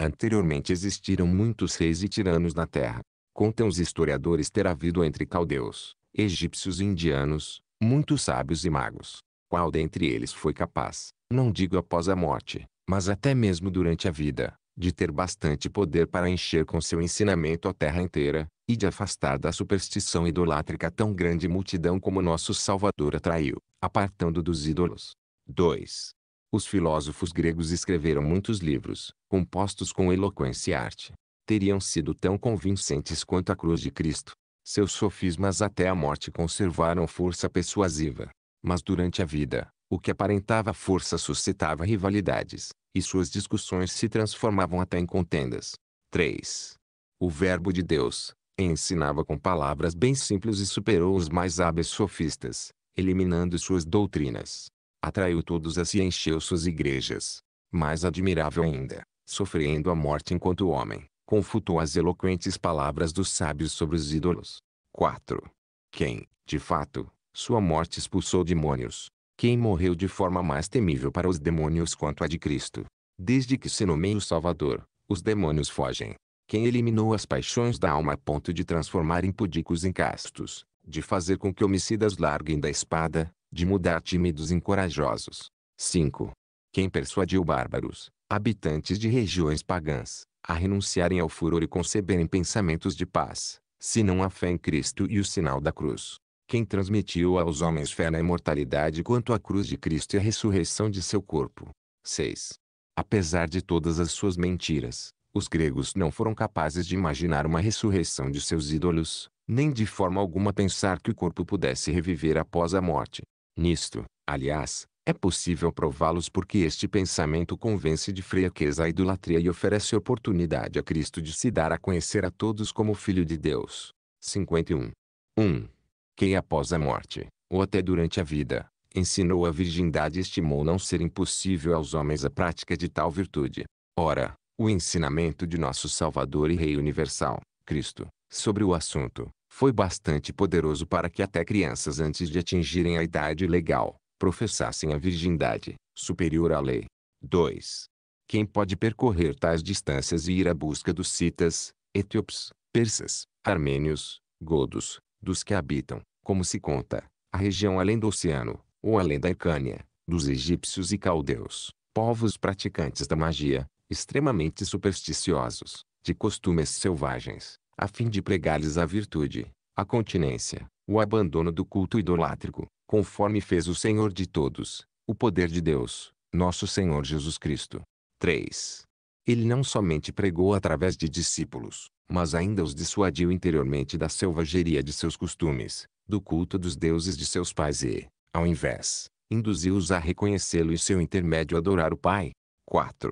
Anteriormente existiram muitos reis e tiranos na terra. Contam os historiadores ter havido entre caldeus, egípcios e indianos, muitos sábios e magos. Qual dentre eles foi capaz, não digo após a morte, mas até mesmo durante a vida, de ter bastante poder para encher com seu ensinamento a terra inteira, e de afastar da superstição idolátrica tão grande multidão como nosso Salvador atraiu, apartando dos ídolos. 2. Os filósofos gregos escreveram muitos livros, compostos com eloquência e arte. Teriam sido tão convincentes quanto a cruz de Cristo. Seus sofismas até a morte conservaram força persuasiva. Mas durante a vida, o que aparentava força suscitava rivalidades, e suas discussões se transformavam até em contendas. 3. O Verbo de Deus, ensinava com palavras bem simples e superou os mais hábeis sofistas, eliminando suas doutrinas. Atraiu todos a si e encheu suas igrejas. Mais admirável ainda, sofrendo a morte enquanto homem, confutou as eloquentes palavras dos sábios sobre os ídolos. 4. Quem, de fato, sua morte expulsou demônios, quem morreu de forma mais temível para os demônios quanto a de Cristo. Desde que se nomeia o Salvador, os demônios fogem. Quem eliminou as paixões da alma a ponto de transformar impudicos em castos, de fazer com que homicidas larguem da espada, de mudar tímidos em corajosos. 5. Quem persuadiu bárbaros, habitantes de regiões pagãs, a renunciarem ao furor e conceberem pensamentos de paz, se não a fé em Cristo e o sinal da cruz quem transmitiu aos homens fé na imortalidade quanto à cruz de Cristo e à ressurreição de seu corpo. 6. Apesar de todas as suas mentiras, os gregos não foram capazes de imaginar uma ressurreição de seus ídolos, nem de forma alguma pensar que o corpo pudesse reviver após a morte. Nisto, aliás, é possível prová-los porque este pensamento convence de fraqueza a idolatria e oferece oportunidade a Cristo de se dar a conhecer a todos como Filho de Deus. 51. 1 que após a morte, ou até durante a vida, ensinou a virgindade e estimou não ser impossível aos homens a prática de tal virtude. Ora, o ensinamento de nosso Salvador e Rei Universal, Cristo, sobre o assunto, foi bastante poderoso para que até crianças antes de atingirem a idade legal, professassem a virgindade, superior à lei. 2. Quem pode percorrer tais distâncias e ir à busca dos citas, etíopes, persas, armênios, godos, dos que habitam, como se conta, a região além do oceano, ou além da Hircânia, dos egípcios e caldeus, povos praticantes da magia, extremamente supersticiosos, de costumes selvagens, a fim de pregar-lhes a virtude, a continência, o abandono do culto idolátrico, conforme fez o Senhor de todos, o poder de Deus, nosso Senhor Jesus Cristo. 3. Ele não somente pregou através de discípulos, mas ainda os dissuadiu interiormente da selvageria de seus costumes, do culto dos deuses de seus pais e, ao invés, induziu-os a reconhecê-lo e seu intermédio adorar o Pai. 4.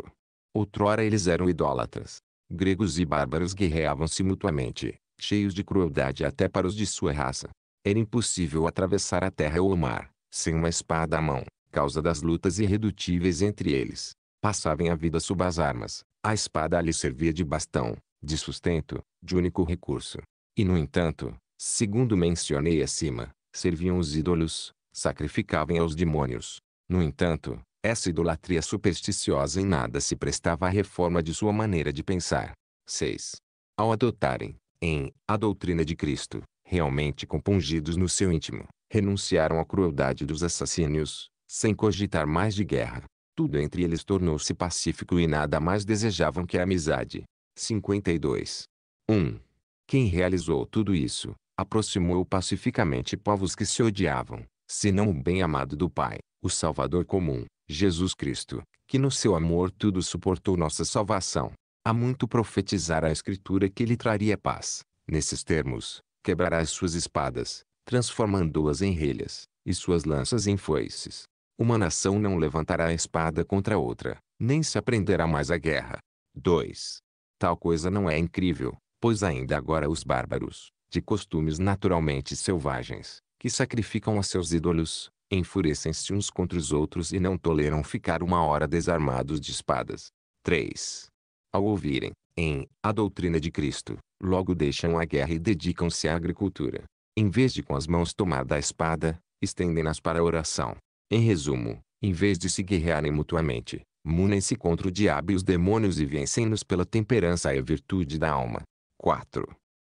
Outrora eles eram idólatras. Gregos e bárbaros guerreavam-se mutuamente, cheios de crueldade até para os de sua raça. Era impossível atravessar a terra ou o mar, sem uma espada à mão, causa das lutas irredutíveis entre eles. Passavam a vida sob as armas, a espada lhes servia de bastão, de sustento, de único recurso. E no entanto, segundo mencionei acima, serviam os ídolos, sacrificavam aos demônios. No entanto, essa idolatria supersticiosa em nada se prestava à reforma de sua maneira de pensar. 6. Ao adotarem, em, a doutrina de Cristo, realmente compungidos no seu íntimo, renunciaram à crueldade dos assassínios, sem cogitar mais de guerra. Tudo entre eles tornou-se pacífico e nada mais desejavam que a amizade, 52. 1. Quem realizou tudo isso, aproximou pacificamente povos que se odiavam, senão o bem-amado do Pai, o Salvador comum, Jesus Cristo, que no seu amor tudo suportou nossa salvação. Há muito profetizar a Escritura que ele traria paz. Nesses termos, quebrará as suas espadas, transformando-as em relhas, e suas lanças em foices. Uma nação não levantará a espada contra outra, nem se aprenderá mais a guerra. 2. Tal coisa não é incrível, pois ainda agora os bárbaros, de costumes naturalmente selvagens, que sacrificam a seus ídolos, enfurecem-se uns contra os outros e não toleram ficar uma hora desarmados de espadas. 3. Ao ouvirem, em, a doutrina de Cristo, logo deixam a guerra e dedicam-se à agricultura. Em vez de com as mãos tomar da espada, estendem-nas para a oração. Em resumo, em vez de se guerrearem mutuamente, munem-se contra o diabo e os demônios e vencem-nos pela temperança e a virtude da alma. 4.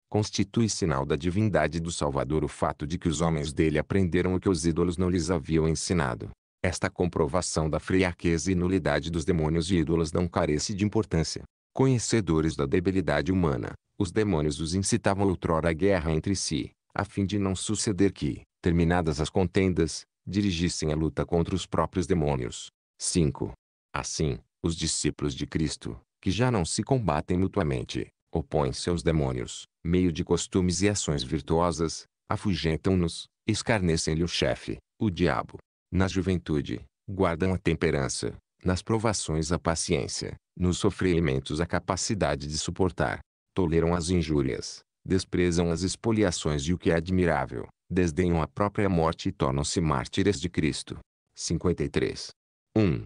Constitui sinal da divindade do Salvador o fato de que os homens dele aprenderam o que os ídolos não lhes haviam ensinado. Esta comprovação da fraqueza e nulidade dos demônios e ídolos não carece de importância. Conhecedores da debilidade humana, os demônios os incitavam outrora à guerra entre si, a fim de não suceder que, terminadas as contendas, dirigissem a luta contra os próprios demônios. 5. Assim, os discípulos de Cristo, que já não se combatem mutuamente, opõem-se aos demônios, meio de costumes e ações virtuosas, afugentam-nos, escarnecem-lhe o chefe, o diabo. Na juventude, guardam a temperança, nas provações a paciência, nos sofrimentos a capacidade de suportar. Toleram as injúrias, desprezam as expoliações e o que é admirável, desdenham a própria morte e tornam-se mártires de Cristo. 53. 1.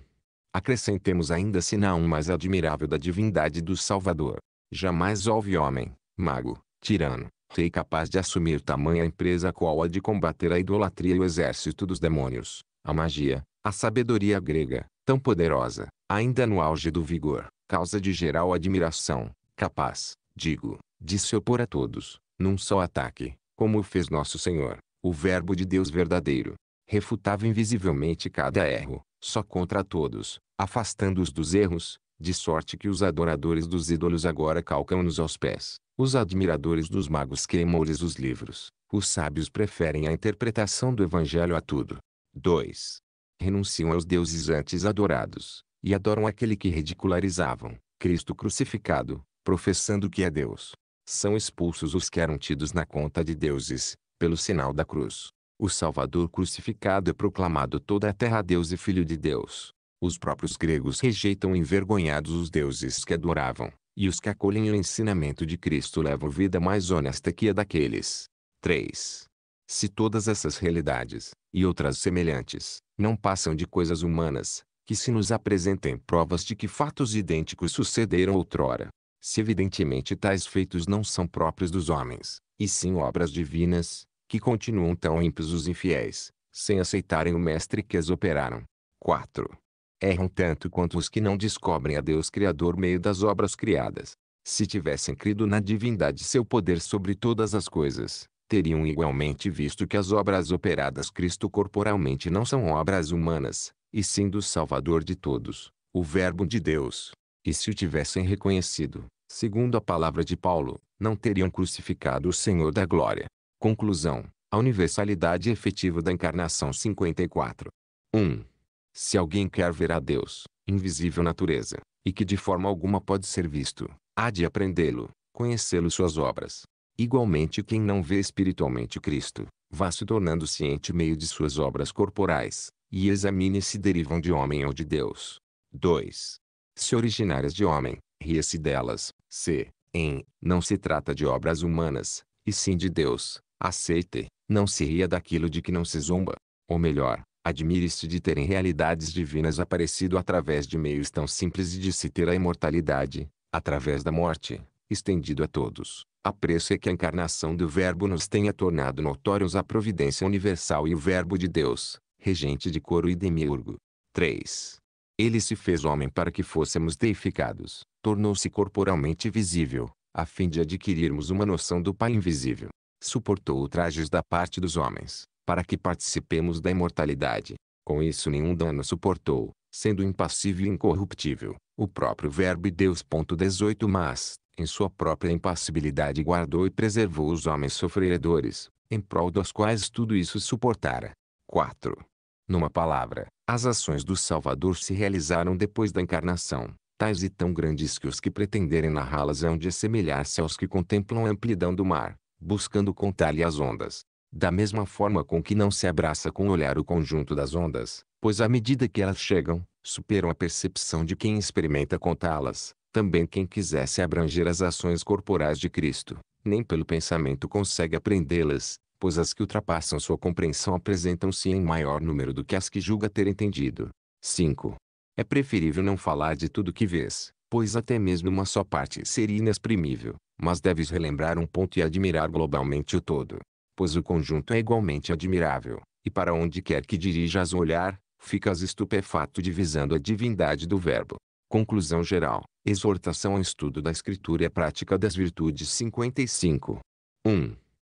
Acrescentemos ainda sinal um mais admirável da divindade do Salvador. Jamais houve homem, mago, tirano, rei capaz de assumir tamanha empresa qual a de combater a idolatria e o exército dos demônios, a magia, a sabedoria grega, tão poderosa, ainda no auge do vigor, causa de geral admiração, capaz, digo, de se opor a todos, num só ataque, como o fez nosso Senhor, o Verbo de Deus verdadeiro. Refutava invisivelmente cada erro, só contra todos, afastando-os dos erros, de sorte que os adoradores dos ídolos agora calcam-nos aos pés, os admiradores dos magos queimam-lhes os livros, os sábios preferem a interpretação do Evangelho a tudo. 2. Renunciam aos deuses antes adorados, e adoram aquele que ridicularizavam, Cristo crucificado, professando que é Deus. São expulsos os que eram tidos na conta de deuses, pelo sinal da cruz. O Salvador crucificado é proclamado toda a terra Deus e Filho de Deus. Os próprios gregos rejeitam envergonhados os deuses que adoravam, e os que acolhem o ensinamento de Cristo levam vida mais honesta que a daqueles. 3. Se todas essas realidades, e outras semelhantes, não passam de coisas humanas, que se nos apresentem provas de que fatos idênticos sucederam outrora. Se evidentemente tais feitos não são próprios dos homens, e sim obras divinas, que continuam tão ímpios os infiéis, sem aceitarem o mestre que as operaram. 4 erram tanto quanto os que não descobrem a Deus Criador meio das obras criadas. Se tivessem crido na divindade seu poder sobre todas as coisas, teriam igualmente visto que as obras operadas Cristo corporalmente não são obras humanas, e sim do Salvador de todos, o Verbo de Deus. E se o tivessem reconhecido, segundo a palavra de Paulo, não teriam crucificado o Senhor da glória. Conclusão: a universalidade efetiva da encarnação 54. 1. Se alguém quer ver a Deus, invisível natureza, e que de forma alguma pode ser visto, há de aprendê-lo, conhecê-lo suas obras. Igualmente quem não vê espiritualmente Cristo, vá se tornando ciente meio de suas obras corporais, e examine se derivam de homem ou de Deus. 2. Se originárias de homem, ria-se delas, se, em, não se trata de obras humanas, e sim de Deus, aceite, não se ria daquilo de que não se zomba. Ou melhor, Admire-se de terem realidades divinas aparecido através de meios tão simples e de se ter a imortalidade, através da morte, estendido a todos. A preço é que a encarnação do Verbo nos tenha tornado notórios a providência universal e o Verbo de Deus, regente de coro e demiurgo. 3. Ele se fez homem para que fôssemos deificados, tornou-se corporalmente visível, a fim de adquirirmos uma noção do Pai invisível. Suportou ultrajes da parte dos homens, para que participemos da imortalidade. Com isso nenhum dano suportou, sendo impassível e incorruptível, o próprio Verbo Deus. 18 Mas, em sua própria impassibilidade guardou e preservou os homens sofredores, em prol dos quais tudo isso suportara. 4. Numa palavra, as ações do Salvador se realizaram depois da encarnação, tais e tão grandes que os que pretenderem narrá-las hão de assemelhar-se aos que contemplam a amplidão do mar, buscando contar-lhe as ondas da mesma forma com que não se abraça com o olhar o conjunto das ondas, pois à medida que elas chegam, superam a percepção de quem experimenta contá-las, também quem quisesse abranger as ações corporais de Cristo, nem pelo pensamento consegue apreendê-las, pois as que ultrapassam sua compreensão apresentam-se em maior número do que as que julga ter entendido. 5. É preferível não falar de tudo que vês, pois até mesmo uma só parte seria inexprimível, mas deves relembrar um ponto e admirar globalmente o todo pois o conjunto é igualmente admirável, e para onde quer que dirijas o olhar, ficas estupefato divisando a divindade do verbo. Conclusão geral. Exortação ao estudo da escritura e à prática das virtudes 55. 1.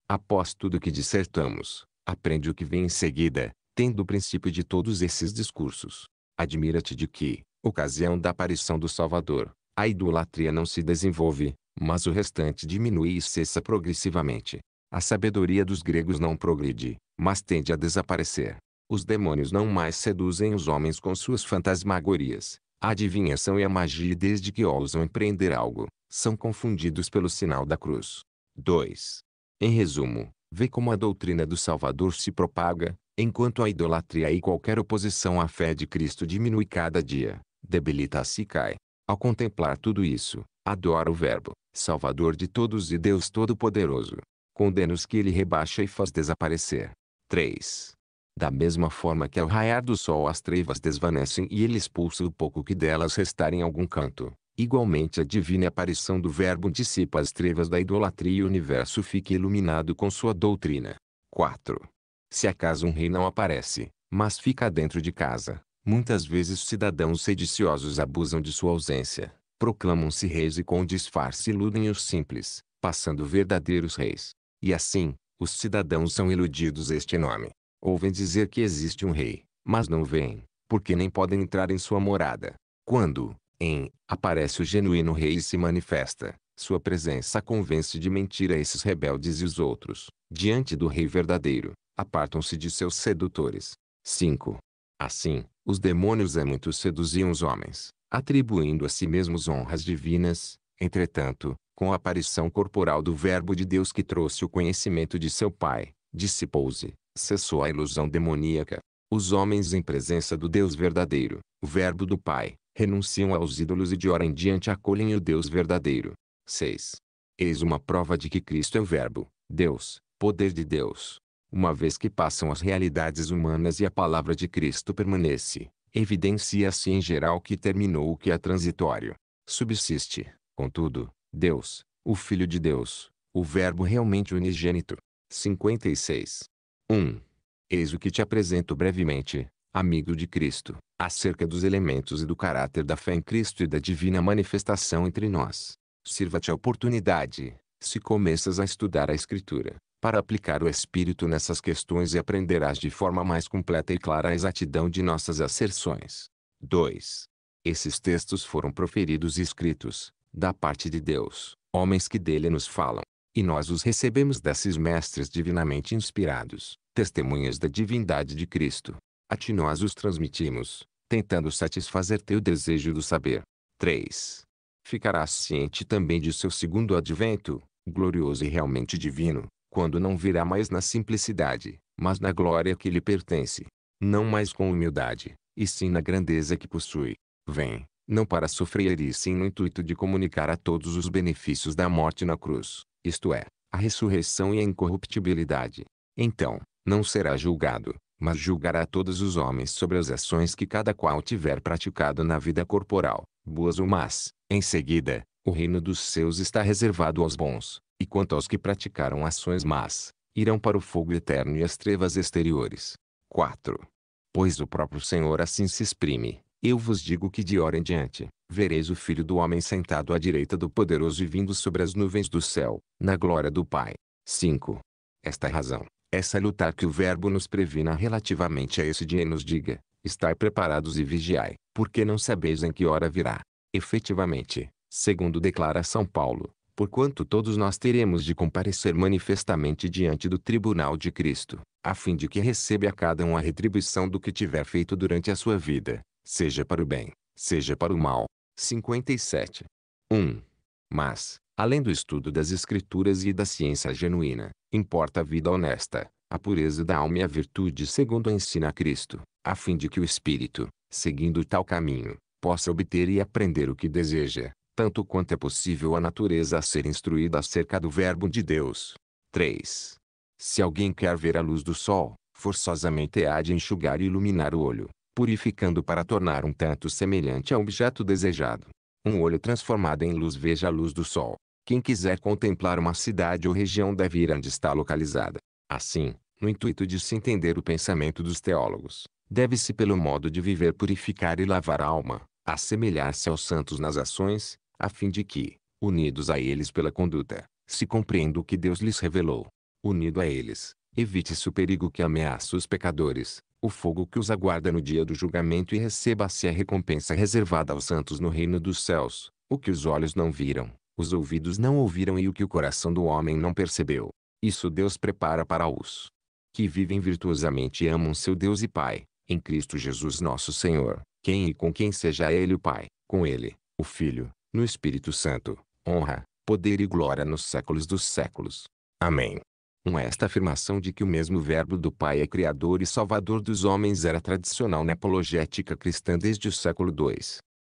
Após tudo que dissertamos, aprende o que vem em seguida, tendo o princípio de todos esses discursos. Admira-te de que, ocasião da aparição do Salvador, a idolatria não se desenvolve, mas o restante diminui e cessa progressivamente. A sabedoria dos gregos não progride, mas tende a desaparecer. Os demônios não mais seduzem os homens com suas fantasmagorias, a adivinhação e a magia desde que ousam empreender algo, são confundidos pelo sinal da cruz. 2. Em resumo, vê como a doutrina do Salvador se propaga, enquanto a idolatria e qualquer oposição à fé de Cristo diminui cada dia, debilita-se e cai. Ao contemplar tudo isso, adora o Verbo, Salvador de todos e Deus Todo-Poderoso condena os que ele rebaixa e faz desaparecer. 3. Da mesma forma que ao raiar do sol as trevas desvanecem e ele expulsa o pouco que delas restar em algum canto, igualmente a divina aparição do Verbo dissipa as trevas da idolatria e o universo fica iluminado com sua doutrina. 4. Se acaso um rei não aparece, mas fica dentro de casa, muitas vezes cidadãos sediciosos abusam de sua ausência, proclamam-se reis e com disfarce iludem os simples, passando verdadeiros reis. E assim, os cidadãos são iludidos este nome. Ouvem dizer que existe um rei, mas não vêm, porque nem podem entrar em sua morada. Quando, em, aparece o genuíno rei e se manifesta, sua presença convence de mentira esses rebeldes e os outros, diante do rei verdadeiro, apartam-se de seus sedutores. 5. Assim, os demônios é muito seduziam os homens, atribuindo a si mesmos honras divinas, entretanto, com a aparição corporal do Verbo de Deus que trouxe o conhecimento de seu Pai, dissipou-se, cessou a ilusão demoníaca. Os homens em presença do Deus verdadeiro, o Verbo do Pai, renunciam aos ídolos e de ora em diante acolhem o Deus verdadeiro. 6. Eis uma prova de que Cristo é o Verbo, Deus, poder de Deus. Uma vez que passam as realidades humanas e a palavra de Cristo permanece, evidencia-se em geral que terminou o que é transitório. Subsiste, contudo, Deus, o Filho de Deus, o Verbo realmente unigênito. 56. 1. Eis o que te apresento brevemente, amigo de Cristo, acerca dos elementos e do caráter da fé em Cristo e da divina manifestação entre nós. Sirva-te a oportunidade, se começas a estudar a Escritura, para aplicar o Espírito nessas questões e aprenderás de forma mais completa e clara a exatidão de nossas asserções. 2. Esses textos foram proferidos e escritos, da parte de Deus, homens que dele nos falam. E nós os recebemos desses mestres divinamente inspirados, testemunhas da divindade de Cristo. A ti nós os transmitimos, tentando satisfazer teu desejo do saber. 3. Ficarás ciente também de seu segundo advento, glorioso e realmente divino, quando não virá mais na simplicidade, mas na glória que lhe pertence. Não mais com humildade, e sim na grandeza que possui. Vem, não para sofrer e sim no intuito de comunicar a todos os benefícios da morte na cruz, isto é, a ressurreição e a incorruptibilidade. Então, não será julgado, mas julgará todos os homens sobre as ações que cada qual tiver praticado na vida corporal, boas ou más. Em seguida, o reino dos seus está reservado aos bons, e quanto aos que praticaram ações más, irão para o fogo eterno e as trevas exteriores. 4. Pois o próprio Senhor assim se exprime eu vos digo que de hora em diante, vereis o Filho do Homem sentado à direita do Poderoso e vindo sobre as nuvens do céu, na glória do Pai. 5. Esta é razão, é salutar que o Verbo nos previna relativamente a esse dia e nos diga, estai preparados e vigiai, porque não sabeis em que hora virá. Efetivamente, segundo declara São Paulo, porquanto todos nós teremos de comparecer manifestamente diante do tribunal de Cristo, a fim de que receba a cada um a retribuição do que tiver feito durante a sua vida, seja para o bem, seja para o mal. 57. 1. Mas, além do estudo das escrituras e da ciência genuína, importa a vida honesta, a pureza da alma e a virtude segundo ensina Cristo, a fim de que o espírito, seguindo tal caminho, possa obter e aprender o que deseja, tanto quanto é possível a natureza a ser instruída acerca do Verbo de Deus. 3. Se alguém quer ver a luz do sol, forçosamente há de enxugar e iluminar o olho, purificando para tornar um tanto semelhante ao objeto desejado. Um olho transformado em luz veja a luz do sol. Quem quiser contemplar uma cidade ou região deve ir onde está localizada. Assim, no intuito de se entender o pensamento dos teólogos, deve-se pelo modo de viver purificar e lavar a alma, assemelhar-se aos santos nas ações, a fim de que, unidos a eles pela conduta, se compreenda o que Deus lhes revelou. Unido a eles, evite-se o perigo que ameaça os pecadores, o fogo que os aguarda no dia do julgamento e receba-se a recompensa reservada aos santos no reino dos céus, o que os olhos não viram, os ouvidos não ouviram e o que o coração do homem não percebeu. Isso Deus prepara para os que vivem virtuosamente e amam seu Deus e Pai, em Cristo Jesus nosso Senhor, quem e com quem seja Ele o Pai, com Ele, o Filho, no Espírito Santo, honra, poder e glória nos séculos dos séculos. Amém. Um esta afirmação de que o mesmo verbo do Pai é Criador e Salvador dos homens era tradicional na apologética cristã desde o século II.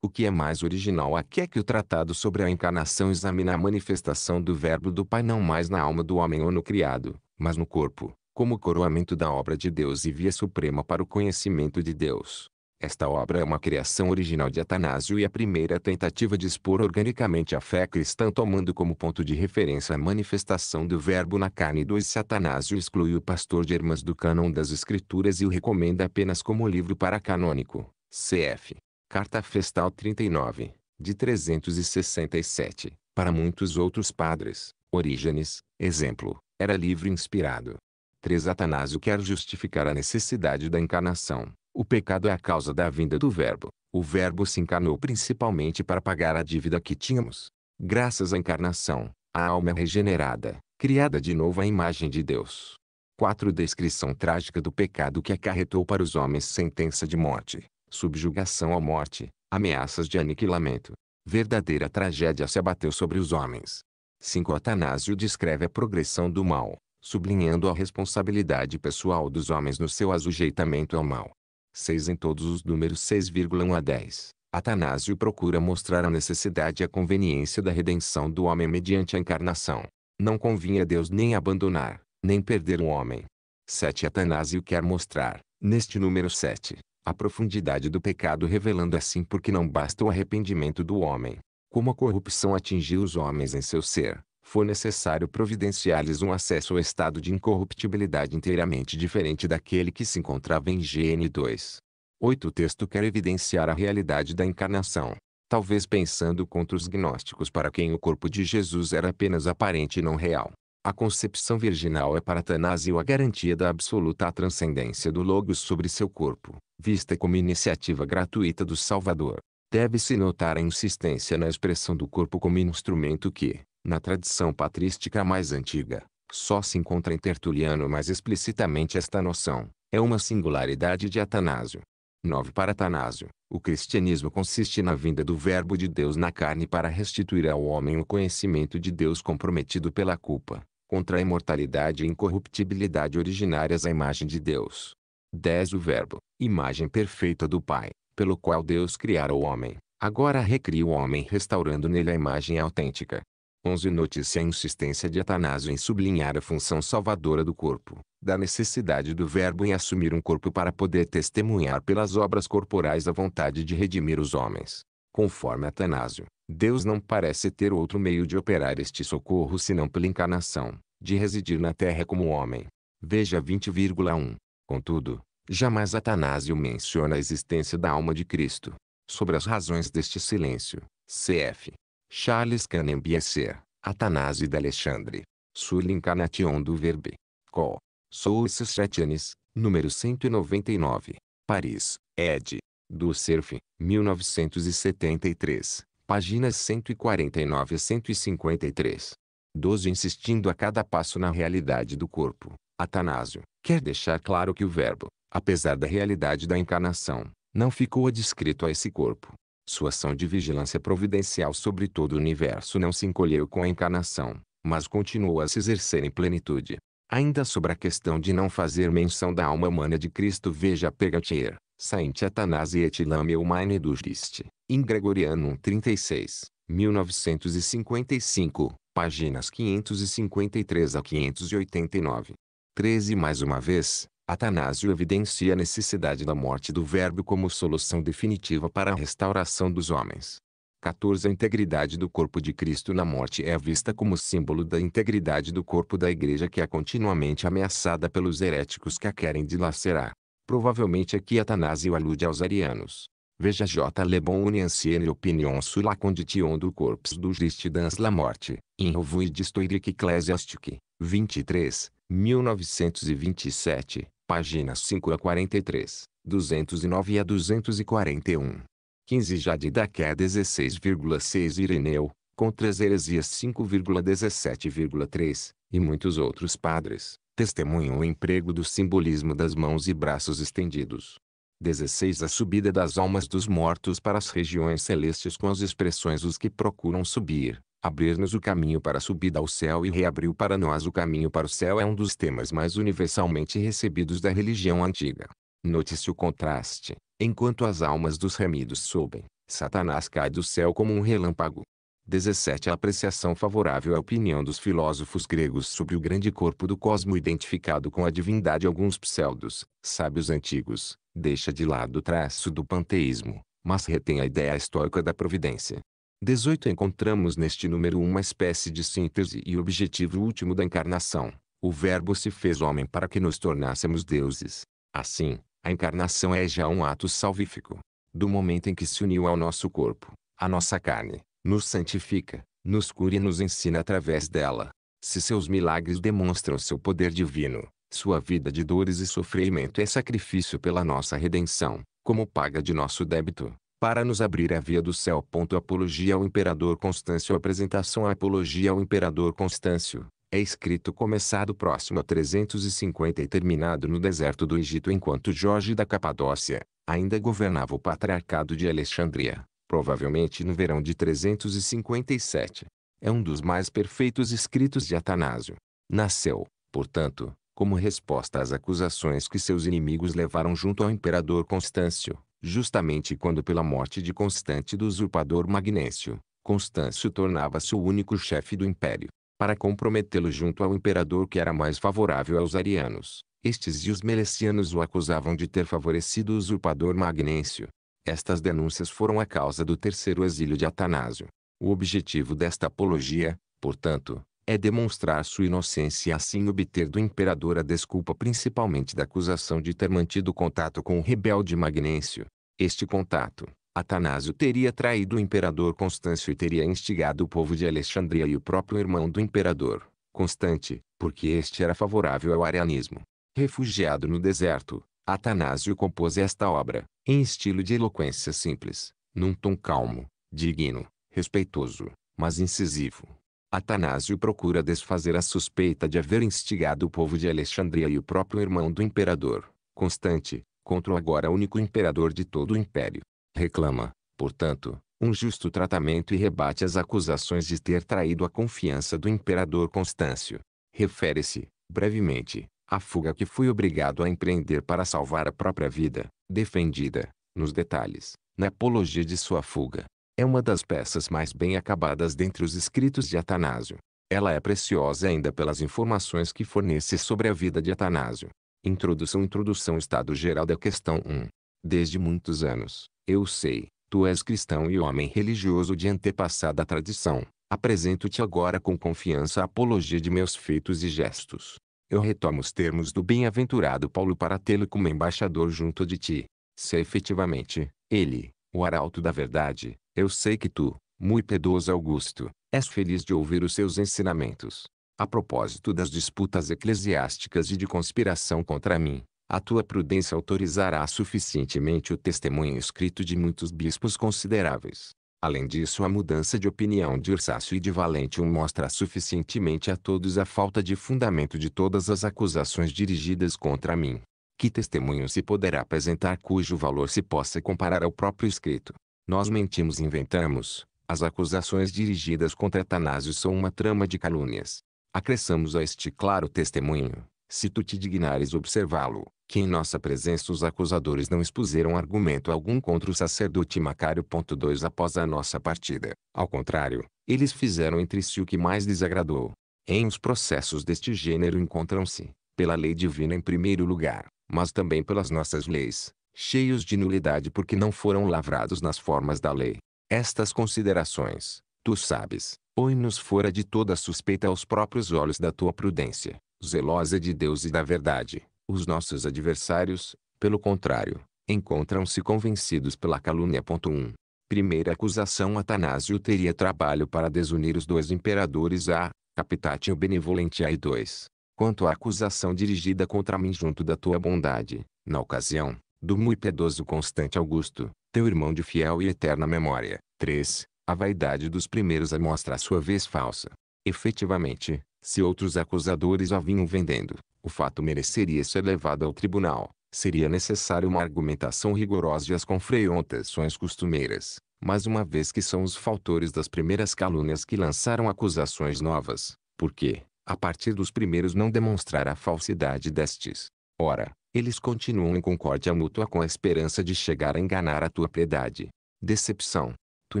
O que é mais original aqui é que o tratado sobre a encarnação examina a manifestação do verbo do Pai não mais na alma do homem ou no criado, mas no corpo, como coroamento da obra de Deus e via suprema para o conhecimento de Deus. Esta obra é uma criação original de Atanásio e a primeira tentativa de expor organicamente a fé cristã tomando como ponto de referência a manifestação do verbo na carne 2. Satanásio exclui o pastor de Germas do cânon das escrituras e o recomenda apenas como livro para canônico. Cf. Carta Festal 39, de 367. Para muitos outros padres, Orígenes, exemplo, era livro inspirado. 3. Atanásio quer justificar a necessidade da encarnação, o pecado é a causa da vinda do Verbo. O Verbo se encarnou principalmente para pagar a dívida que tínhamos. Graças à encarnação, a alma é regenerada, criada de novo à imagem de Deus. 4. Descrição trágica do pecado que acarretou para os homens sentença de morte, subjugação à morte, ameaças de aniquilamento. Verdadeira tragédia se abateu sobre os homens. 5. Atanásio descreve a progressão do mal, sublinhando a responsabilidade pessoal dos homens no seu azujeitamento ao mal. 6 em todos os números 6,1 a 10. Atanásio procura mostrar a necessidade e a conveniência da redenção do homem mediante a encarnação. Não convinha a Deus nem abandonar, nem perder o homem. 7 Atanásio quer mostrar, neste número 7, a profundidade do pecado revelando assim porque não basta o arrependimento do homem. Como a corrupção atingiu os homens em seu ser, for necessário providenciar-lhes um acesso ao estado de incorruptibilidade inteiramente diferente daquele que se encontrava em GN2. 8. O texto quer evidenciar a realidade da encarnação, talvez pensando contra os gnósticos para quem o corpo de Jesus era apenas aparente e não real. A concepção virginal é para Tanásio a garantia da absoluta transcendência do Logos sobre seu corpo, vista como iniciativa gratuita do Salvador. Deve-se notar a insistência na expressão do corpo como instrumento que, na tradição patrística mais antiga, só se encontra em Tertuliano mais explicitamente esta noção, é uma singularidade de Atanásio. 9. Para Atanásio, o cristianismo consiste na vinda do Verbo de Deus na carne para restituir ao homem o conhecimento de Deus comprometido pela culpa, contra a imortalidade e incorruptibilidade originárias à imagem de Deus. 10. O Verbo, imagem perfeita do Pai, pelo qual Deus criara o homem, agora recria o homem restaurando nele a imagem autêntica, 11 Notícia a insistência de Atanásio em sublinhar a função salvadora do corpo, da necessidade do verbo em assumir um corpo para poder testemunhar pelas obras corporais a vontade de redimir os homens. Conforme Atanásio, Deus não parece ter outro meio de operar este socorro senão pela encarnação, de residir na terra como homem. Veja 20,1. Contudo, jamais Atanásio menciona a existência da alma de Cristo. Sobre as razões deste silêncio, cf. Charles Canembiecer, Atanásio d'Alexandre, Sul Incarnation do Verbe, Col. Sources Chrétiennes, número 199, Paris, ed. do Cerf, 1973, páginas 149 a 153. 12 Insistindo a cada passo na realidade do corpo, Atanásio quer deixar claro que o Verbo, apesar da realidade da encarnação, não ficou adscrito a esse corpo, sua ação de vigilância providencial sobre todo o universo não se encolheu com a encarnação, mas continuou a se exercer em plenitude. Ainda sobre a questão de não fazer menção da alma humana de Cristo veja Pegatier, Saint Athanase et Lame du Dugiste, em Gregoriano 36, 1955, páginas 553 a 589. 13 mais uma vez, Atanásio evidencia a necessidade da morte do Verbo como solução definitiva para a restauração dos homens. 14. A integridade do corpo de Cristo na morte é vista como símbolo da integridade do corpo da Igreja que é continuamente ameaçada pelos heréticos que a querem dilacerar. Provavelmente aqui Atanásio alude aos arianos. Veja J. Le Bon une opinion sur la condition du corps du Christ dans la morte, in revue d'historique ecclésiastique, 23, 1927, páginas 5 a 43, 209 a 241. 15 Jade Daqué 16,6 Ireneu, contra as heresias 5,17,3, e muitos outros padres, testemunham o emprego do simbolismo das mãos e braços estendidos. 16 A subida das almas dos mortos para as regiões celestes com as expressões os que procuram subir, Abrir-nos o caminho para a subida ao céu e reabriu para nós o caminho para o céu é um dos temas mais universalmente recebidos da religião antiga. Note-se o contraste. Enquanto as almas dos remidos sobem, Satanás cai do céu como um relâmpago. 17. A apreciação favorável à opinião dos filósofos gregos sobre o grande corpo do cosmo identificado com a divindade alguns pseudos, sábios antigos, deixa de lado o traço do panteísmo, mas retém a ideia estoica da providência. 18 encontramos neste número uma espécie de síntese e objetivo último da encarnação. O Verbo se fez homem para que nos tornássemos deuses. Assim, a encarnação é já um ato salvífico. Do momento em que se uniu ao nosso corpo, a nossa carne, nos santifica, nos cura e nos ensina através dela. Se seus milagres demonstram seu poder divino, sua vida de dores e sofrimento é sacrifício pela nossa redenção, como paga de nosso débito para nos abrir a via do céu. Apologia ao Imperador Constâncio Apresentação à Apologia ao Imperador Constâncio é escrito começado próximo a 350 e terminado no deserto do Egito enquanto Jorge da Capadócia ainda governava o Patriarcado de Alexandria, provavelmente no verão de 357. É um dos mais perfeitos escritos de Atanásio. Nasceu, portanto, como resposta às acusações que seus inimigos levaram junto ao imperador Constâncio, justamente quando pela morte de Constante do usurpador Magnêncio, Constâncio tornava-se o único chefe do império. Para comprometê-lo junto ao imperador que era mais favorável aos arianos, estes e os melecianos o acusavam de ter favorecido o usurpador Magnêncio. Estas denúncias foram a causa do terceiro exílio de Atanásio. O objetivo desta apologia, portanto, é demonstrar sua inocência e assim obter do imperador a desculpa principalmente da acusação de ter mantido contato com o rebelde Magnêncio. Este contato, Atanásio teria traído o imperador Constâncio e teria instigado o povo de Alexandria e o próprio irmão do imperador, Constante, porque este era favorável ao arianismo. Refugiado no deserto, Atanásio compôs esta obra, em estilo de eloquência simples, num tom calmo, digno, respeitoso, mas incisivo, Atanásio procura desfazer a suspeita de haver instigado o povo de Alexandria e o próprio irmão do imperador, Constante, contra o agora único imperador de todo o império. Reclama, portanto, um justo tratamento e rebate as acusações de ter traído a confiança do imperador Constâncio. Refere-se, brevemente, à fuga que fui obrigado a empreender para salvar a própria vida, defendida, nos detalhes, na apologia de sua fuga, é uma das peças mais bem acabadas dentre os escritos de Atanásio. Ela é preciosa ainda pelas informações que fornece sobre a vida de Atanásio. Introdução Introdução Estado Geral da Questão 1. Desde muitos anos, eu sei, tu és cristão e homem religioso de antepassada tradição. Apresento-te agora com confiança a apologia de meus feitos e gestos. Eu retomo os termos do bem-aventurado Paulo para tê-lo como embaixador junto de ti. Se efetivamente, ele, o arauto da verdade, eu sei que tu, muito piedoso Augusto, és feliz de ouvir os seus ensinamentos. A propósito das disputas eclesiásticas e de conspiração contra mim, a tua prudência autorizará suficientemente o testemunho escrito de muitos bispos consideráveis. Além disso, a mudança de opinião de Ursácio e de Valentium mostra suficientemente a todos a falta de fundamento de todas as acusações dirigidas contra mim. Que testemunho se poderá apresentar cujo valor se possa comparar ao próprio escrito? Nós mentimos e inventamos. As acusações dirigidas contra Atanásio são uma trama de calúnias. Acresçamos a este claro testemunho, se tu te dignares observá-lo, que em nossa presença os acusadores não expuseram argumento algum contra o sacerdote Macário. 2 Após a nossa partida, ao contrário, eles fizeram entre si o que mais desagradou. Em os processos deste gênero encontram-se, pela lei divina em primeiro lugar, mas também pelas nossas leis, cheios de nulidade porque não foram lavrados nas formas da lei. Estas considerações, tu sabes, põe-nos fora de toda suspeita aos próprios olhos da tua prudência, zelosa de Deus e da verdade. Os nossos adversários, pelo contrário, encontram-se convencidos pela calúnia. 1. Primeira acusação Atanásio teria trabalho para desunir os dois imperadores A, Capitatio Benevolente A e 2. Quanto à acusação dirigida contra mim junto da tua bondade, na ocasião, do muito piedoso Constante Augusto, teu irmão de fiel e eterna memória. 3. A vaidade dos primeiros a mostra a sua vez falsa. Efetivamente, se outros acusadores a vinham vendendo, o fato mereceria ser levado ao tribunal. Seria necessária uma argumentação rigorosa e as confrontações costumeiras, mas uma vez que são os faltores das primeiras calúnias que lançaram acusações novas, porque, a partir dos primeiros não demonstrar a falsidade destes, Ora, eles continuam em concórdia mútua com a esperança de chegar a enganar a tua piedade. Decepção. Tu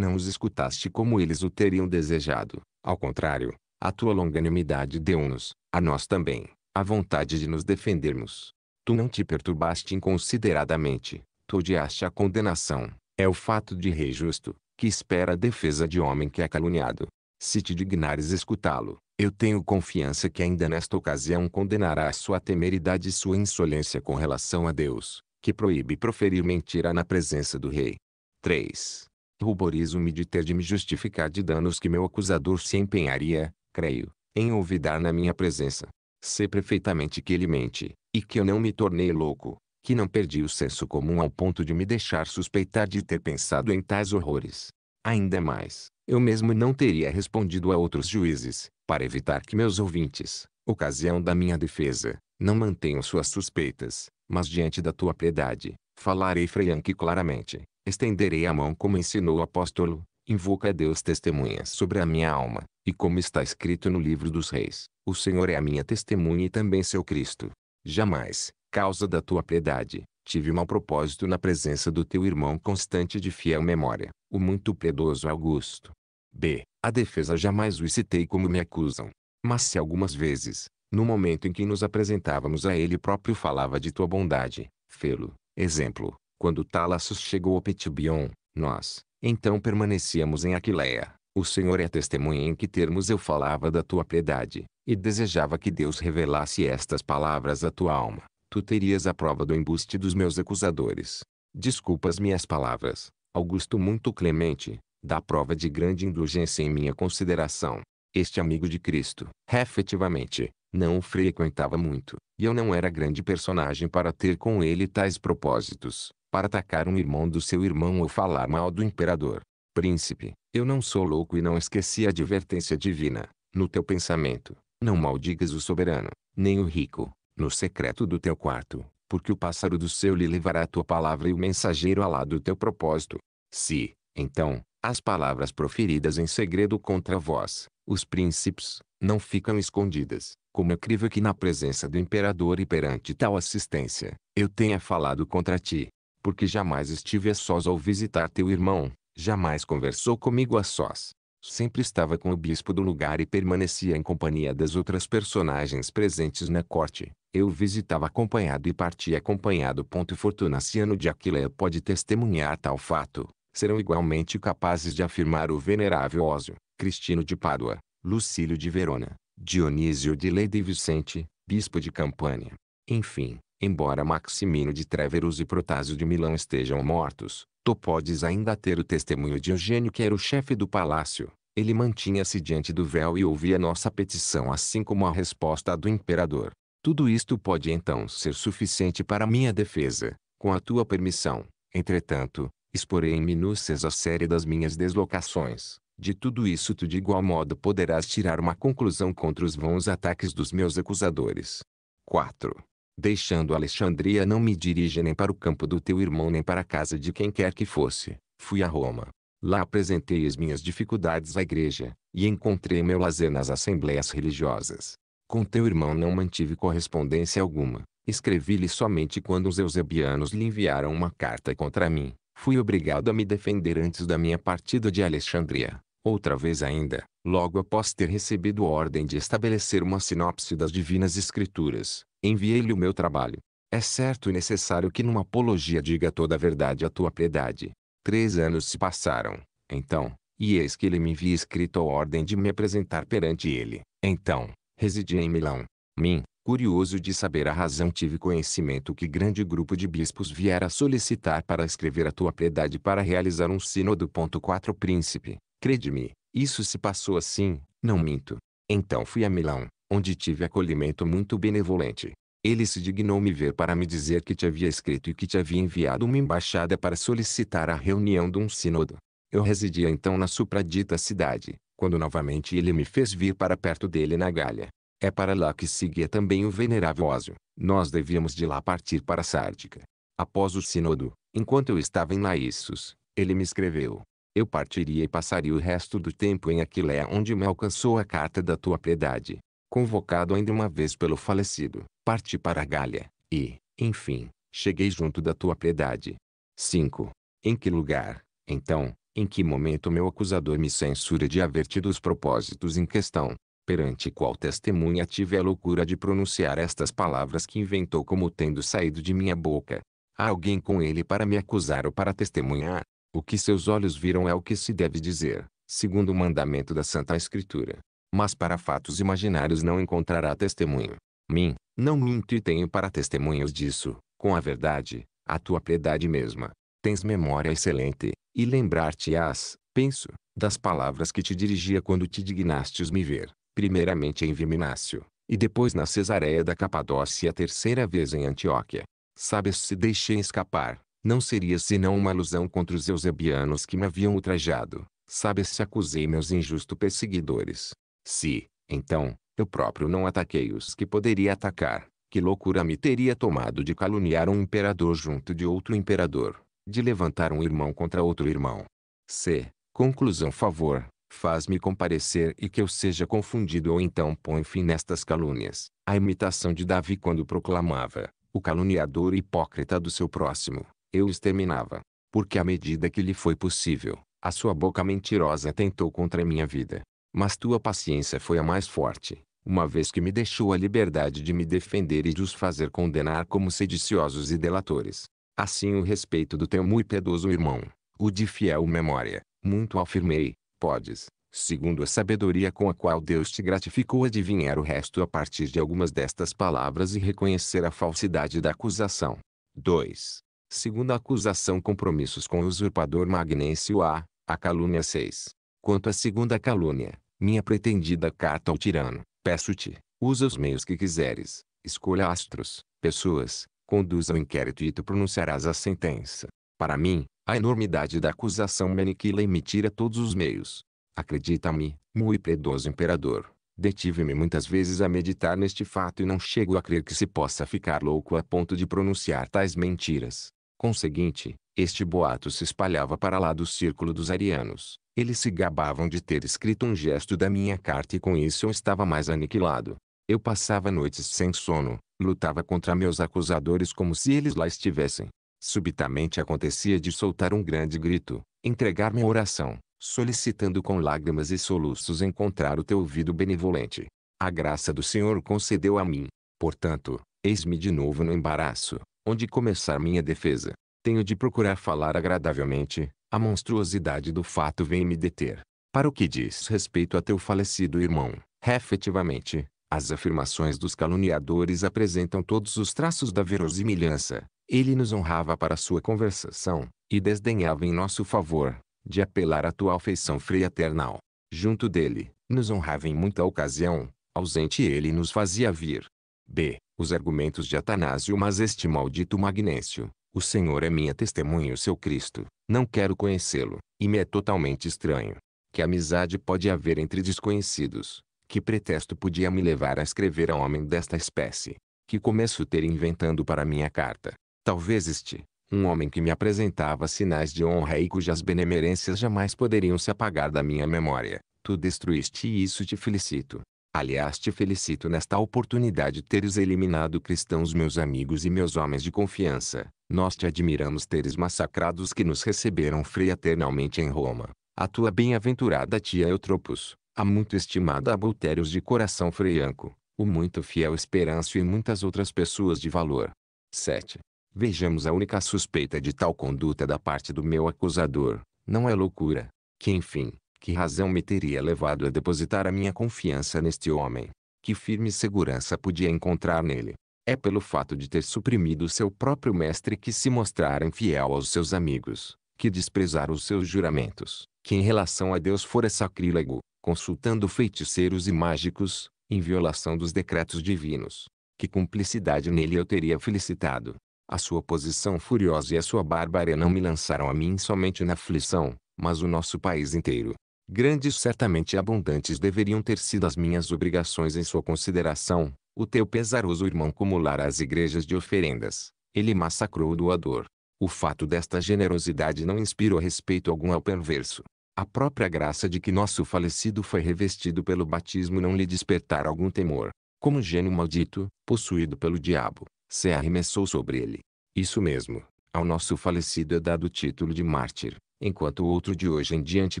não os escutaste como eles o teriam desejado. Ao contrário, a tua longanimidade deu-nos, a nós também, a vontade de nos defendermos. Tu não te perturbaste inconsideradamente, tu odiaste a condenação. É o fato de rei justo, que espera a defesa de homem que é caluniado. Se te dignares escutá-lo, eu tenho confiança que ainda nesta ocasião condenará a sua temeridade e sua insolência com relação a Deus, que proíbe proferir mentira na presença do rei. 3. Ruborizo-me de ter de me justificar de danos que meu acusador se empenharia, creio, em olvidar na minha presença. Sei perfeitamente que ele mente, e que eu não me tornei louco, que não perdi o senso comum ao ponto de me deixar suspeitar de ter pensado em tais horrores. Ainda mais, eu mesmo não teria respondido a outros juízes, para evitar que meus ouvintes, ocasião da minha defesa, não mantenham suas suspeitas, mas diante da tua piedade, falarei franco claramente, estenderei a mão como ensinou o apóstolo, invoca a Deus testemunhas sobre a minha alma, e como está escrito no livro dos reis, o Senhor é a minha testemunha e também seu Cristo. Jamais, causa da tua piedade, tive mau propósito na presença do teu irmão constante de fiel memória, o muito piedoso Augusto, B. A defesa jamais o citei como me acusam. Mas se algumas vezes, no momento em que nos apresentávamos a ele próprio falava de tua bondade, fê-lo, exemplo, quando Talassus chegou a Petibion, nós, então permanecíamos em Aquileia. O Senhor é testemunha em que termos eu falava da tua piedade, e desejava que Deus revelasse estas palavras à tua alma. Tu terias a prova do embuste dos meus acusadores. Desculpas minhas palavras, Augusto muito clemente, dá prova de grande indulgência em minha consideração. Este amigo de Cristo, efetivamente, não o frequentava muito, e eu não era grande personagem para ter com ele tais propósitos, para atacar um irmão do seu irmão ou falar mal do imperador. Príncipe, eu não sou louco e não esqueci a advertência divina. No teu pensamento, não maldigas o soberano, nem o rico, no secreto do teu quarto, porque o pássaro do céu lhe levará a tua palavra e o mensageiro alá do teu propósito. Se, então, as palavras proferidas em segredo contra vós, os príncipes, não ficam escondidas, como é crível que na presença do imperador e perante tal assistência, eu tenha falado contra ti, porque jamais estive a sós ao visitar teu irmão, jamais conversou comigo a sós. Sempre estava com o bispo do lugar e permanecia em companhia das outras personagens presentes na corte. Eu visitava acompanhado e partia acompanhado. Fortunaciano de Aquileia pode testemunhar tal fato serão igualmente capazes de afirmar o venerável Ósio, Cristino de Pádua, Lucílio de Verona, Dionísio de Leida e Vicente, bispo de Campânia. Enfim, embora Maximino de Tréveros e Protásio de Milão estejam mortos, tu podes ainda ter o testemunho de Eugênio que era o chefe do palácio. Ele mantinha-se diante do véu e ouvia nossa petição assim como a resposta do imperador. Tudo isto pode então ser suficiente para minha defesa, com a tua permissão. Entretanto, Exporei em minúcias a série das minhas deslocações. De tudo isso tu de igual modo poderás tirar uma conclusão contra os vãos ataques dos meus acusadores. 4. Deixando Alexandria não me dirige nem para o campo do teu irmão nem para a casa de quem quer que fosse. Fui a Roma. Lá apresentei as minhas dificuldades à igreja, e encontrei meu lazer nas assembleias religiosas. Com teu irmão não mantive correspondência alguma. Escrevi-lhe somente quando os eusebianos lhe enviaram uma carta contra mim, Fui obrigado a me defender antes da minha partida de Alexandria. Outra vez ainda, logo após ter recebido ordem de estabelecer uma sinopse das Divinas Escrituras, enviei-lhe o meu trabalho. É certo e necessário que numa apologia diga toda a verdade à tua piedade. Três anos se passaram, então, e eis que ele me envia escrito a ordem de me apresentar perante ele. Então, residi em Milão. Mim, Curioso de saber a razão tive conhecimento que grande grupo de bispos viera solicitar para escrever a tua piedade para realizar um sínodo. 4 Príncipe, crede-me, isso se passou assim, não minto. Então fui a Milão, onde tive acolhimento muito benevolente. Ele se dignou me ver para me dizer que te havia escrito e que te havia enviado uma embaixada para solicitar a reunião de um sínodo. Eu residia então na supradita cidade, quando novamente ele me fez vir para perto dele na Galha. É para lá que seguia também o venerável Ósio. Nós devíamos de lá partir para Sárdica. Após o sínodo, enquanto eu estava em Laissos, ele me escreveu. Eu partiria e passaria o resto do tempo em Aquileia onde me alcançou a carta da tua piedade. Convocado ainda uma vez pelo falecido, parti para a Gália, e, enfim, cheguei junto da tua piedade. 5. Em que lugar, então, em que momento meu acusador me censura de haver tido os propósitos em questão? perante qual testemunha tive a loucura de pronunciar estas palavras que inventou como tendo saído de minha boca. Há alguém com ele para me acusar ou para testemunhar? O que seus olhos viram é o que se deve dizer, segundo o mandamento da Santa Escritura. Mas para fatos imaginários não encontrará testemunho. Mim, não minto e tenho para testemunhos disso, com a verdade, a tua piedade mesma. Tens memória excelente, e lembrar-te-ás, penso, das palavras que te dirigia quando te dignastes me ver primeiramente em Viminácio, e depois na Cesareia da Capadócia e a terceira vez em Antioquia. Sabes se deixei escapar, não seria senão uma alusão contra os eusebianos que me haviam ultrajado. Sabes se acusei meus injustos perseguidores. Se, então, eu próprio não ataquei os que poderia atacar, que loucura me teria tomado de caluniar um imperador junto de outro imperador, de levantar um irmão contra outro irmão. C. Conclusão favor, faz-me comparecer e que eu seja confundido ou então põe fim nestas calúnias. A imitação de Davi quando proclamava, o caluniador hipócrita do seu próximo, eu exterminava. Porque à medida que lhe foi possível, a sua boca mentirosa tentou contra a minha vida. Mas tua paciência foi a mais forte, uma vez que me deixou a liberdade de me defender e de os fazer condenar como sediciosos e delatores. Assim o respeito do teu muito piedoso irmão, o de fiel memória, muito afirmei, podes, segundo a sabedoria com a qual Deus te gratificou, adivinhar o resto a partir de algumas destas palavras e reconhecer a falsidade da acusação. 2. Segundo a acusação, compromissos com o usurpador Magnêncio A, a calúnia 6. Quanto à segunda calúnia, minha pretendida carta ao tirano, peço-te, usa os meios que quiseres, escolha astros, pessoas, conduza o inquérito e tu pronunciarás a sentença. Para mim, a enormidade da acusação me aniquila e me tira todos os meios. Acredita-me, muito predoso imperador. Detive-me muitas vezes a meditar neste fato e não chego a crer que se possa ficar louco a ponto de pronunciar tais mentiras. Conseguinte, este boato se espalhava para lá do círculo dos arianos. Eles se gabavam de ter escrito um gesto da minha carta e com isso eu estava mais aniquilado. Eu passava noites sem sono, lutava contra meus acusadores como se eles lá estivessem. Subitamente acontecia de soltar um grande grito, entregar me a oração, solicitando com lágrimas e soluços encontrar o teu ouvido benevolente. A graça do Senhor concedeu a mim. Portanto, eis-me de novo no embaraço, onde começar minha defesa. Tenho de procurar falar agradavelmente, a monstruosidade do fato vem me deter. Para o que diz respeito a teu falecido irmão, efetivamente, as afirmações dos caluniadores apresentam todos os traços da verosimilhança, ele nos honrava para sua conversação, e desdenhava em nosso favor, de apelar à tua afeição fria eternal. Junto dele, nos honrava em muita ocasião, ausente ele nos fazia vir. B. Os argumentos de Atanásio Mas este maldito Magnêncio, o Senhor é minha testemunha o seu Cristo, não quero conhecê-lo, e me é totalmente estranho. Que amizade pode haver entre desconhecidos? Que pretexto podia me levar a escrever a homem desta espécie? Que começo ter inventando para minha carta? Talvez este, um homem que me apresentava sinais de honra e cujas benemerências jamais poderiam se apagar da minha memória. Tu destruíste e isso te felicito. Aliás, te felicito nesta oportunidade teres eliminado cristãos meus amigos e meus homens de confiança. Nós te admiramos teres massacrado os que nos receberam fraternalmente em Roma. A tua bem-aventurada tia Eutropos, a muito estimada Abultérios de coração freianco, o muito fiel esperanço e muitas outras pessoas de valor. 7. Vejamos a única suspeita de tal conduta da parte do meu acusador. Não é loucura. Que enfim, que razão me teria levado a depositar a minha confiança neste homem? Que firme segurança podia encontrar nele? É pelo fato de ter suprimido seu próprio mestre que se mostrara infiel aos seus amigos, que desprezara os seus juramentos, que em relação a Deus fora sacrílego, consultando feiticeiros e mágicos, em violação dos decretos divinos. Que cumplicidade nele eu teria felicitado, a sua posição furiosa e a sua bárbara não me lançaram a mim somente na aflição, mas o nosso país inteiro. Grandes certamente abundantes deveriam ter sido as minhas obrigações em sua consideração, o teu pesaroso irmão acumular as igrejas de oferendas. Ele massacrou o doador. O fato desta generosidade não inspirou respeito algum ao perverso. A própria graça de que nosso falecido foi revestido pelo batismo não lhe despertar algum temor. Como gênio maldito, possuído pelo diabo, se arremessou sobre ele. Isso mesmo, ao nosso falecido é dado o título de mártir, enquanto o outro de hoje em diante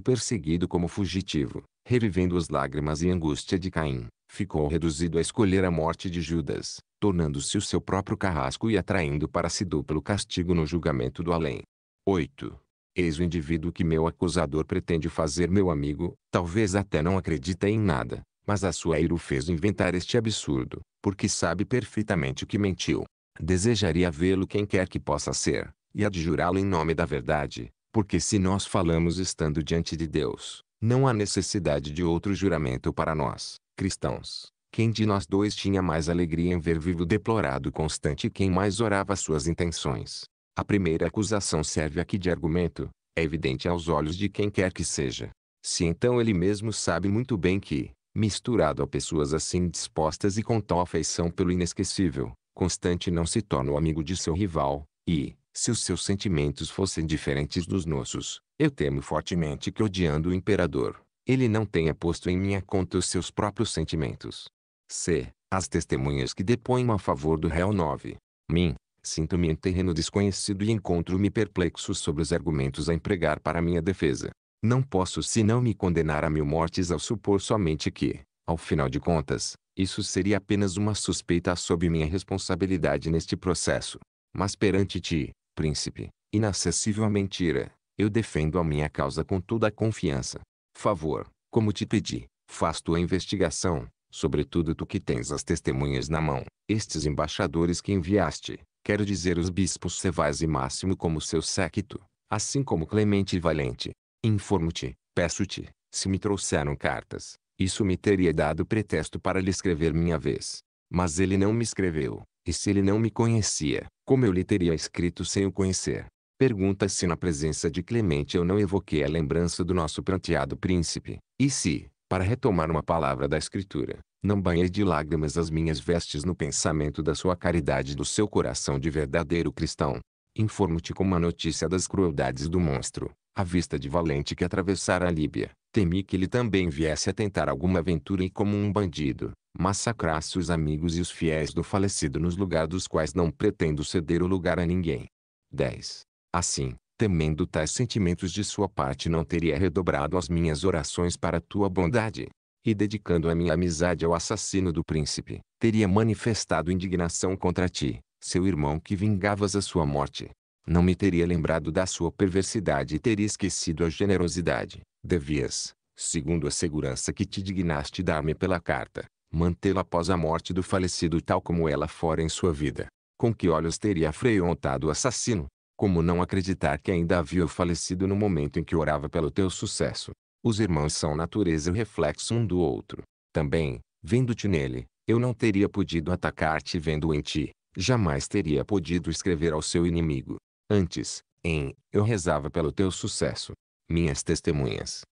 perseguido como fugitivo, revivendo as lágrimas e angústia de Caim, ficou reduzido a escolher a morte de Judas, tornando-se o seu próprio carrasco e atraindo para si duplo castigo no julgamento do além. 8. Eis o indivíduo que meu acusador pretende fazer meu amigo, talvez até não acredita em nada, mas a sua o fez inventar este absurdo, porque sabe perfeitamente o que mentiu. Desejaria vê-lo quem quer que possa ser, e adjurá-lo em nome da verdade, porque se nós falamos estando diante de Deus, não há necessidade de outro juramento para nós, cristãos. Quem de nós dois tinha mais alegria em ver vivo o deplorado constante e quem mais orava suas intenções? A primeira acusação serve aqui de argumento, é evidente aos olhos de quem quer que seja. Se então ele mesmo sabe muito bem que, misturado a pessoas assim dispostas e com tal afeição pelo inesquecível, Constante não se torna o amigo de seu rival, e, se os seus sentimentos fossem diferentes dos nossos, eu temo fortemente que odiando o imperador, ele não tenha posto em minha conta os seus próprios sentimentos. C. As testemunhas que depõem a favor do réu 9. Mim, sinto-me em terreno desconhecido e encontro-me perplexo sobre os argumentos a empregar para minha defesa. Não posso senão me condenar a mil mortes ao supor somente que, ao final de contas, isso seria apenas uma suspeita sob minha responsabilidade neste processo. Mas perante ti, príncipe, inacessível à mentira, eu defendo a minha causa com toda a confiança. Favor, como te pedi, faz tua investigação, sobretudo tu que tens as testemunhas na mão, estes embaixadores que enviaste, quero dizer os bispos Cevais e Máximo como seu séquito, assim como Clemente e Valente, Informo-te, peço-te, se me trouxeram cartas, isso me teria dado pretexto para lhe escrever minha vez. Mas ele não me escreveu, e se ele não me conhecia, como eu lhe teria escrito sem o conhecer? Pergunta se na presença de Clemente eu não evoquei a lembrança do nosso pranteado príncipe, e se, para retomar uma palavra da escritura, não banhei de lágrimas as minhas vestes no pensamento da sua caridade e do seu coração de verdadeiro cristão. Informo-te com uma notícia das crueldades do monstro, à vista de valente que atravessara a Líbia. Temi que ele também viesse a tentar alguma aventura e como um bandido, massacrasse os amigos e os fiéis do falecido nos lugares dos quais não pretendo ceder o lugar a ninguém. 10. Assim, temendo tais sentimentos de sua parte não teria redobrado as minhas orações para tua bondade. E dedicando a minha amizade ao assassino do príncipe, teria manifestado indignação contra ti, seu irmão que vingavas a sua morte. Não me teria lembrado da sua perversidade e teria esquecido a generosidade. Devias, segundo a segurança que te dignaste dar-me pela carta, mantê-la após a morte do falecido tal como ela fora em sua vida. Com que olhos teria afrontado o assassino? Como não acreditar que ainda havia o falecido no momento em que orava pelo teu sucesso? Os irmãos são natureza e reflexo um do outro. Também, vendo-te nele, eu não teria podido atacar-te vendo em ti, jamais teria podido escrever ao seu inimigo. Antes, em Eu rezava pelo teu sucesso. Minhas testemunhas.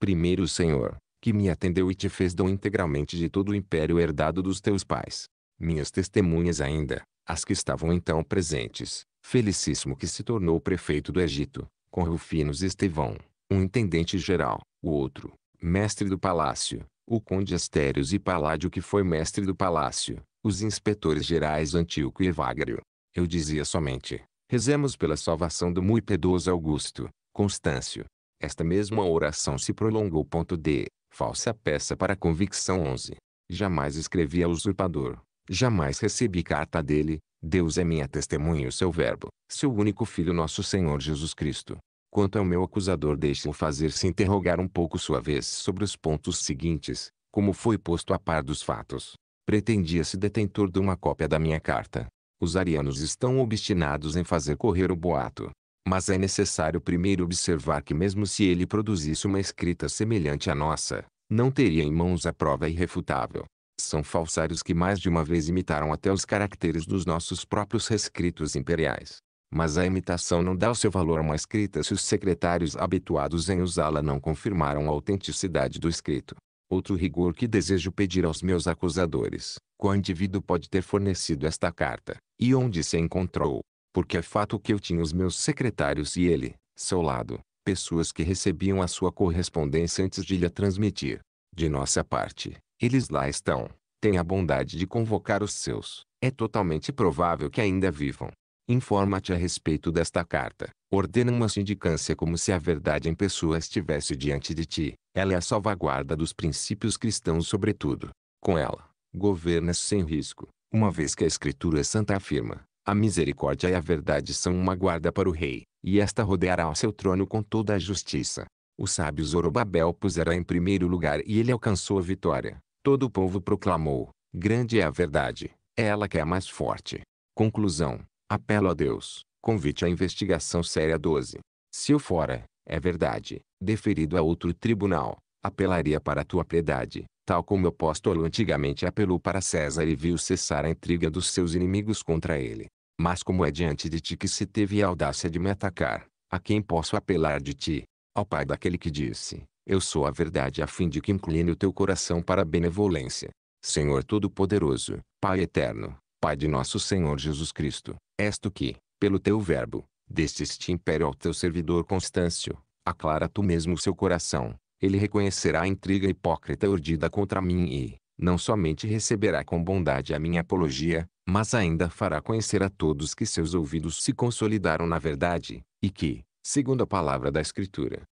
Primeiro o Senhor, que me atendeu e te fez dom integralmente de todo o império herdado dos teus pais. Minhas testemunhas ainda, as que estavam então presentes, felicíssimo que se tornou prefeito do Egito, com Rufinos Estevão, um intendente geral, o outro, mestre do palácio, o conde Astérios e Paládio que foi mestre do palácio, os inspetores gerais Antíoco e Evagrio. Eu dizia somente, rezemos pela salvação do muito pedoso Augusto, Constâncio. Esta mesma oração se prolongou. Ponto D. Falsa peça para convicção 11. Jamais escrevi a usurpador. Jamais recebi carta dele. Deus é minha testemunha e o seu verbo, seu único filho nosso Senhor Jesus Cristo. Quanto ao meu acusador deixe-o fazer-se interrogar um pouco sua vez sobre os pontos seguintes, como foi posto a par dos fatos pretendia-se detentor de uma cópia da minha carta. Os arianos estão obstinados em fazer correr o boato. Mas é necessário primeiro observar que mesmo se ele produzisse uma escrita semelhante à nossa, não teria em mãos a prova irrefutável. São falsários que mais de uma vez imitaram até os caracteres dos nossos próprios rescritos imperiais. Mas a imitação não dá o seu valor a uma escrita se os secretários habituados em usá-la não confirmaram a autenticidade do escrito. Outro rigor que desejo pedir aos meus acusadores, qual indivíduo pode ter fornecido esta carta, e onde se encontrou, porque é fato que eu tinha os meus secretários e ele, seu lado, pessoas que recebiam a sua correspondência antes de lhe transmitir. De nossa parte, eles lá estão, tenha a bondade de convocar os seus, é totalmente provável que ainda vivam informa-te a respeito desta carta. Ordena uma sindicância como se a verdade em pessoa estivesse diante de ti. Ela é a salvaguarda dos princípios cristãos sobretudo. Com ela, governas sem risco, uma vez que a Escritura é Santa afirma, a misericórdia e a verdade são uma guarda para o rei, e esta rodeará o seu trono com toda a justiça. O sábio Zorobabel pusera em primeiro lugar e ele alcançou a vitória. Todo o povo proclamou, grande é a verdade, é ela que é a mais forte. Conclusão Apelo a Deus. Convite à investigação séria 12. Se eu fora, é, é verdade, deferido a outro tribunal, apelaria para a tua piedade, tal como o apóstolo antigamente apelou para César e viu cessar a intriga dos seus inimigos contra ele. Mas como é diante de ti que se teve a audácia de me atacar, a quem posso apelar de ti? Ao Pai daquele que disse, eu sou a verdade a fim de que incline o teu coração para a benevolência. Senhor Todo-Poderoso, Pai Eterno, Pai de nosso Senhor Jesus Cristo, és que, pelo teu verbo, deste este império ao teu servidor Constâncio, aclara tu mesmo o seu coração, ele reconhecerá a intriga hipócrita urdida contra mim e, não somente receberá com bondade a minha apologia, mas ainda fará conhecer a todos que seus ouvidos se consolidaram na verdade, e que, segundo a palavra da Escritura,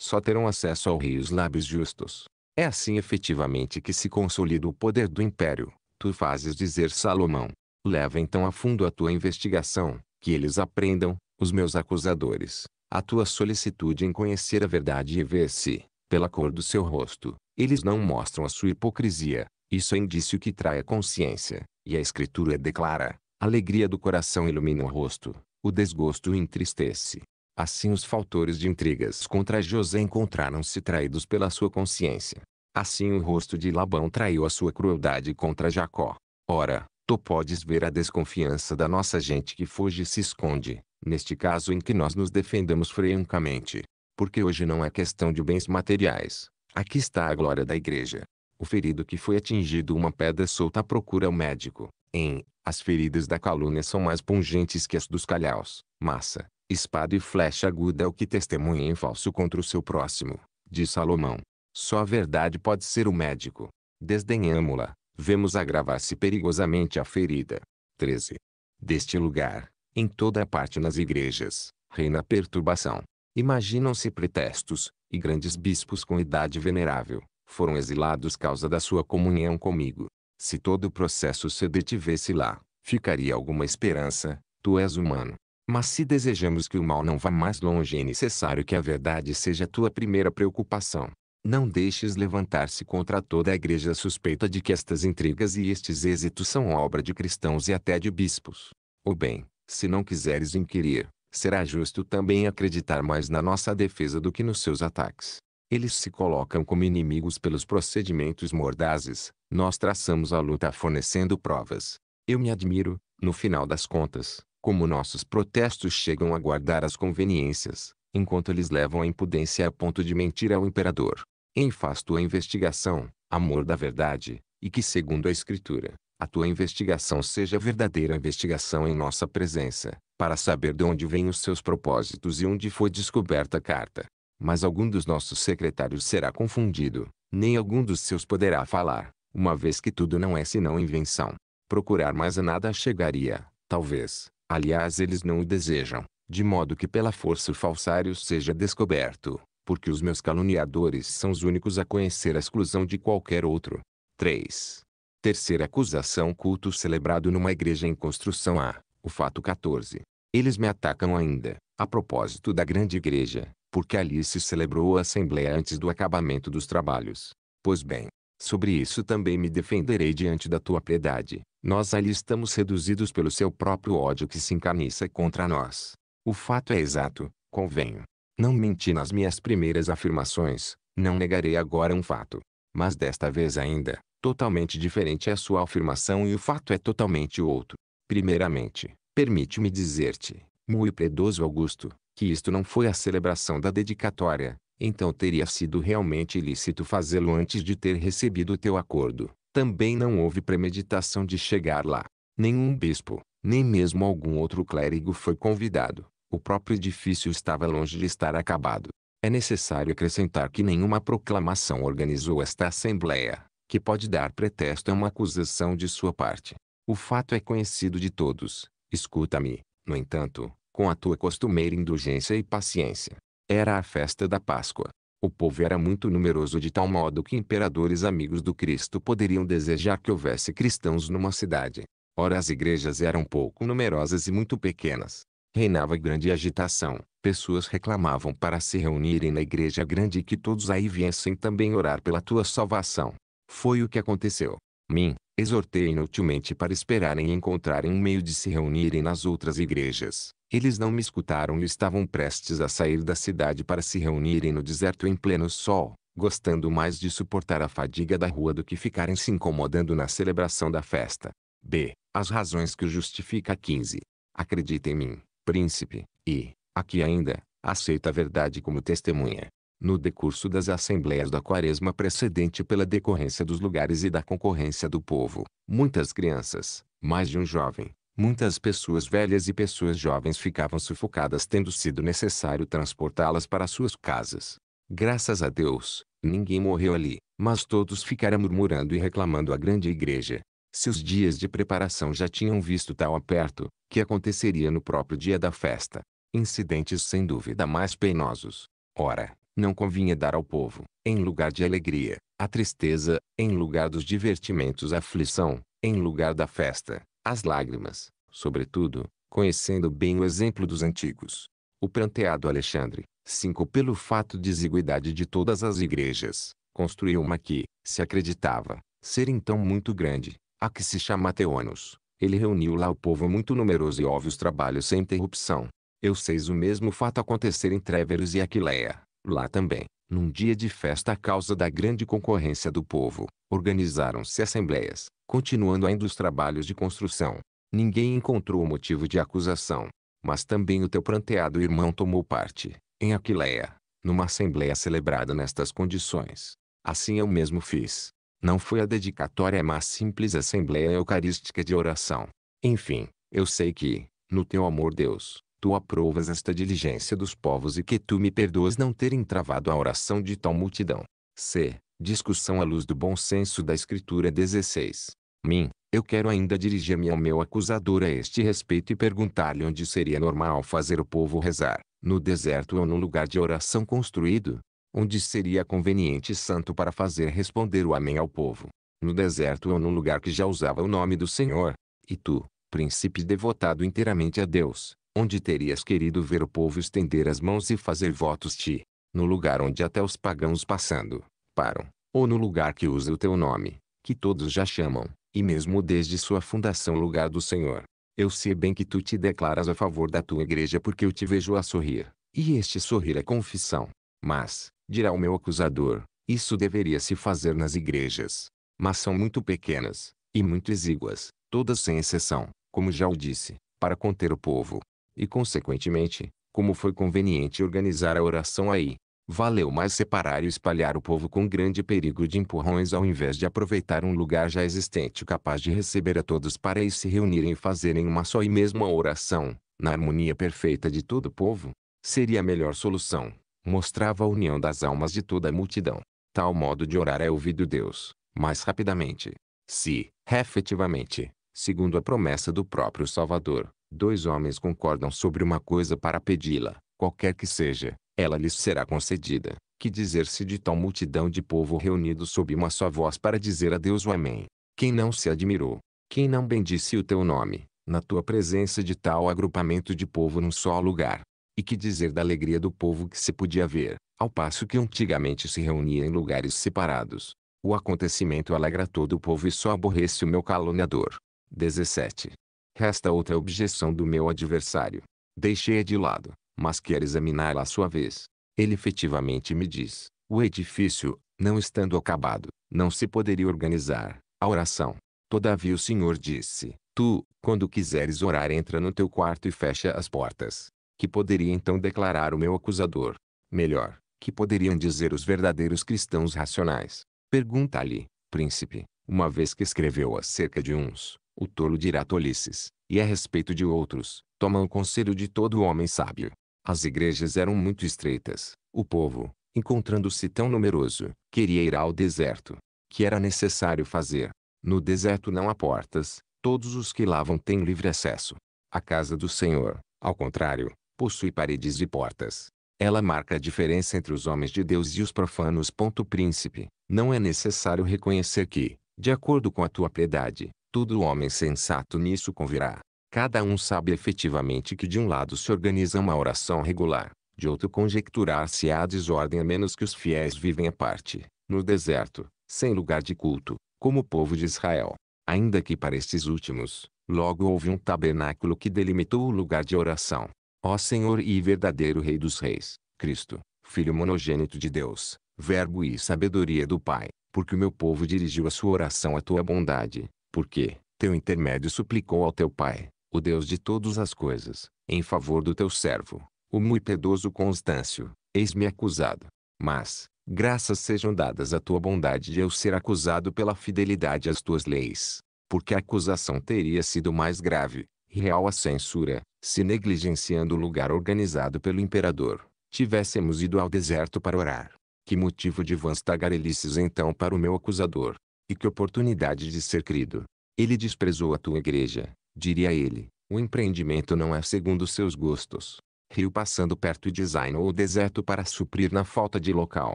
só terão acesso ao rei os lábios justos. É assim efetivamente que se consolida o poder do império, tu fazes dizer Salomão. Leva então a fundo a tua investigação, que eles aprendam, os meus acusadores, a tua solicitude em conhecer a verdade e ver se, pela cor do seu rosto, eles não mostram a sua hipocrisia. Isso é indício que trai a consciência, e a Escritura declara: a alegria do coração ilumina o rosto, o desgosto o entristece. Assim os faltores de intrigas contra José encontraram-se traídos pela sua consciência. Assim o rosto de Labão traiu a sua crueldade contra Jacó. Ora, tu podes ver a desconfiança da nossa gente que foge e se esconde, neste caso em que nós nos defendamos francamente. Porque hoje não é questão de bens materiais. Aqui está a glória da igreja. O ferido que foi atingido uma pedra solta procura o médico. Em, as feridas da calúnia são mais pungentes que as dos calhaus. Massa, espada e flecha aguda é o que testemunha em falso contra o seu próximo, diz Salomão. Só a verdade pode ser o médico. Desdenhamo-la, vemos agravar-se perigosamente a ferida. 13. Deste lugar, em toda a parte nas igrejas, reina a perturbação. Imaginam-se pretextos, e grandes bispos com idade venerável, foram exilados causa da sua comunhão comigo. Se todo o processo se detivesse lá, ficaria alguma esperança, tu és humano. Mas se desejamos que o mal não vá mais longe é necessário que a verdade seja tua primeira preocupação. Não deixes levantar-se contra toda a igreja suspeita de que estas intrigas e estes êxitos são obra de cristãos e até de bispos. Ou bem, se não quiseres inquirir, será justo também acreditar mais na nossa defesa do que nos seus ataques. Eles se colocam como inimigos pelos procedimentos mordazes, nós traçamos a luta fornecendo provas. Eu me admiro, no final das contas, como nossos protestos chegam a guardar as conveniências, enquanto eles levam a impudência a ponto de mentir ao imperador. Em faz tua investigação, amor da verdade, e que segundo a Escritura, a tua investigação seja verdadeira investigação em nossa presença, para saber de onde vêm os seus propósitos e onde foi descoberta a carta. Mas algum dos nossos secretários será confundido, nem algum dos seus poderá falar, uma vez que tudo não é senão invenção. Procurar mais a nada chegaria, talvez, aliás eles não o desejam, de modo que pela força o falsário seja descoberto, porque os meus caluniadores são os únicos a conhecer a exclusão de qualquer outro. 3. Terceira acusação culto celebrado numa igreja em construção a, o fato 14. Eles me atacam ainda, a propósito da grande igreja, porque ali se celebrou a assembleia antes do acabamento dos trabalhos. Pois bem, sobre isso também me defenderei diante da tua piedade. Nós ali estamos reduzidos pelo seu próprio ódio que se encarniça contra nós. O fato é exato, convenho. Não menti nas minhas primeiras afirmações, não negarei agora um fato. Mas desta vez ainda, totalmente diferente é a sua afirmação e o fato é totalmente outro. Primeiramente, permite-me dizer-te, muito predoso Augusto, que isto não foi a celebração da dedicatória, então teria sido realmente ilícito fazê-lo antes de ter recebido o teu acordo. Também não houve premeditação de chegar lá. Nenhum bispo, nem mesmo algum outro clérigo foi convidado. O próprio edifício estava longe de estar acabado. É necessário acrescentar que nenhuma proclamação organizou esta assembleia, que pode dar pretexto a uma acusação de sua parte. O fato é conhecido de todos. Escuta-me, no entanto, com a tua costumeira indulgência e paciência. Era a festa da Páscoa. O povo era muito numeroso de tal modo que imperadores amigos do Cristo poderiam desejar que houvesse cristãos numa cidade. Ora as igrejas eram pouco numerosas e muito pequenas. Reinava grande agitação. Pessoas reclamavam para se reunirem na igreja grande e que todos aí viessem também orar pela tua salvação. Foi o que aconteceu. Mim, exortei inutilmente para esperarem e encontrarem um meio de se reunirem nas outras igrejas. Eles não me escutaram e estavam prestes a sair da cidade para se reunirem no deserto em pleno sol, gostando mais de suportar a fadiga da rua do que ficarem se incomodando na celebração da festa. B as razões que o justifica 15. Acredita em mim, príncipe, e, aqui ainda, aceita a verdade como testemunha. No decurso das assembleias da quaresma precedente pela decorrência dos lugares e da concorrência do povo, muitas crianças, mais de um jovem, muitas pessoas velhas e pessoas jovens ficavam sufocadas tendo sido necessário transportá-las para suas casas. Graças a Deus, ninguém morreu ali, mas todos ficaram murmurando e reclamando a grande igreja, se os dias de preparação já tinham visto tal aperto, que aconteceria no próprio dia da festa. Incidentes sem dúvida mais penosos. Ora, não convinha dar ao povo, em lugar de alegria, a tristeza, em lugar dos divertimentos a aflição, em lugar da festa, as lágrimas, sobretudo, conhecendo bem o exemplo dos antigos. O pranteado Alexandre, 5 pelo fato de exiguidade de todas as igrejas, construiu uma que, se acreditava, ser então muito grande, a que se chama Teônios. Ele reuniu lá o povo muito numeroso e houve os trabalhos sem interrupção. Eu sei o mesmo fato acontecer em Tréveros e Aquileia. Lá também, num dia de festa a causa da grande concorrência do povo, organizaram-se assembleias, continuando ainda os trabalhos de construção. Ninguém encontrou motivo de acusação. Mas também o teu pranteado irmão tomou parte, em Aquileia, numa assembleia celebrada nestas condições. Assim eu mesmo fiz, não foi a dedicatória é mas simples assembleia eucarística de oração. Enfim, eu sei que, no teu amor Deus, tu aprovas esta diligência dos povos e que tu me perdoas não ter entravado a oração de tal multidão. C. Discussão à luz do bom senso da Escritura 16. Mim, eu quero ainda dirigir-me ao meu acusador a este respeito e perguntar-lhe onde seria normal fazer o povo rezar, no deserto ou num lugar de oração construído, onde seria conveniente santo para fazer responder o amém ao povo, no deserto ou no lugar que já usava o nome do Senhor, e tu, príncipe devotado inteiramente a Deus, onde terias querido ver o povo estender as mãos e fazer votos ti? no lugar onde até os pagãos passando, param, ou no lugar que usa o teu nome, que todos já chamam, e mesmo desde sua fundação lugar do Senhor. Eu sei bem que tu te declaras a favor da tua igreja porque eu te vejo a sorrir, e este sorrir é confissão. Mas, dirá o meu acusador, isso deveria se fazer nas igrejas. Mas são muito pequenas, e muito exíguas, todas sem exceção, como já o disse, para conter o povo. E consequentemente, como foi conveniente organizar a oração aí, valeu mais separar e espalhar o povo com grande perigo de empurrões ao invés de aproveitar um lugar já existente capaz de receber a todos para aí se reunirem e fazerem uma só e mesma oração, na harmonia perfeita de todo o povo, seria a melhor solução mostrava a união das almas de toda a multidão. Tal modo de orar é ouvido Deus, mais rapidamente. Se, efetivamente, segundo a promessa do próprio Salvador, dois homens concordam sobre uma coisa para pedi-la, qualquer que seja, ela lhes será concedida. Que dizer-se de tal multidão de povo reunido sob uma só voz para dizer a Deus o Amém? Quem não se admirou? Quem não bendisse o teu nome, na tua presença de tal agrupamento de povo num só lugar? E que dizer da alegria do povo que se podia ver, ao passo que antigamente se reunia em lugares separados. O acontecimento alegra todo o povo e só aborrece o meu caluniador. 17. Resta outra objeção do meu adversário. Deixei-a de lado, mas quero examiná-la à sua vez. Ele efetivamente me diz, o edifício, não estando acabado, não se poderia organizar, a oração. Todavia o Senhor disse, tu, quando quiseres orar entra no teu quarto e fecha as portas, que poderia então declarar o meu acusador. Melhor, que poderiam dizer os verdadeiros cristãos racionais. Pergunta-lhe, príncipe, uma vez que escreveu acerca de uns, o tolo dirá tolices, e a respeito de outros, toma o conselho de todo homem sábio. As igrejas eram muito estreitas. O povo, encontrando-se tão numeroso, queria ir ao deserto. Que era necessário fazer? No deserto não há portas, todos os que lavam têm livre acesso. A casa do Senhor, ao contrário, possui paredes e portas. Ela marca a diferença entre os homens de Deus e os profanos. Príncipe, não é necessário reconhecer que, de acordo com a tua piedade, todo homem sensato nisso convirá. Cada um sabe efetivamente que de um lado se organiza uma oração regular, de outro conjecturar-se á desordem a menos que os fiéis vivem à parte, no deserto, sem lugar de culto, como o povo de Israel. Ainda que para estes últimos, logo houve um tabernáculo que delimitou o lugar de oração, Ó Senhor e verdadeiro Rei dos Reis, Cristo, Filho monogênito de Deus, Verbo e sabedoria do Pai, porque o meu povo dirigiu a sua oração à tua bondade, porque, teu intermédio suplicou ao teu Pai, o Deus de todas as coisas, em favor do teu servo, o muito piedoso Constâncio, eis-me acusado. Mas, graças sejam dadas à tua bondade de eu ser acusado pela fidelidade às tuas leis, porque a acusação teria sido mais grave, real a censura, se negligenciando o lugar organizado pelo imperador, tivéssemos ido ao deserto para orar. Que motivo de vãs tagarelices então para o meu acusador? E que oportunidade de ser crido? Ele desprezou a tua igreja, diria ele. O empreendimento não é segundo seus gostos. Rio passando perto e designou o deserto para suprir na falta de local.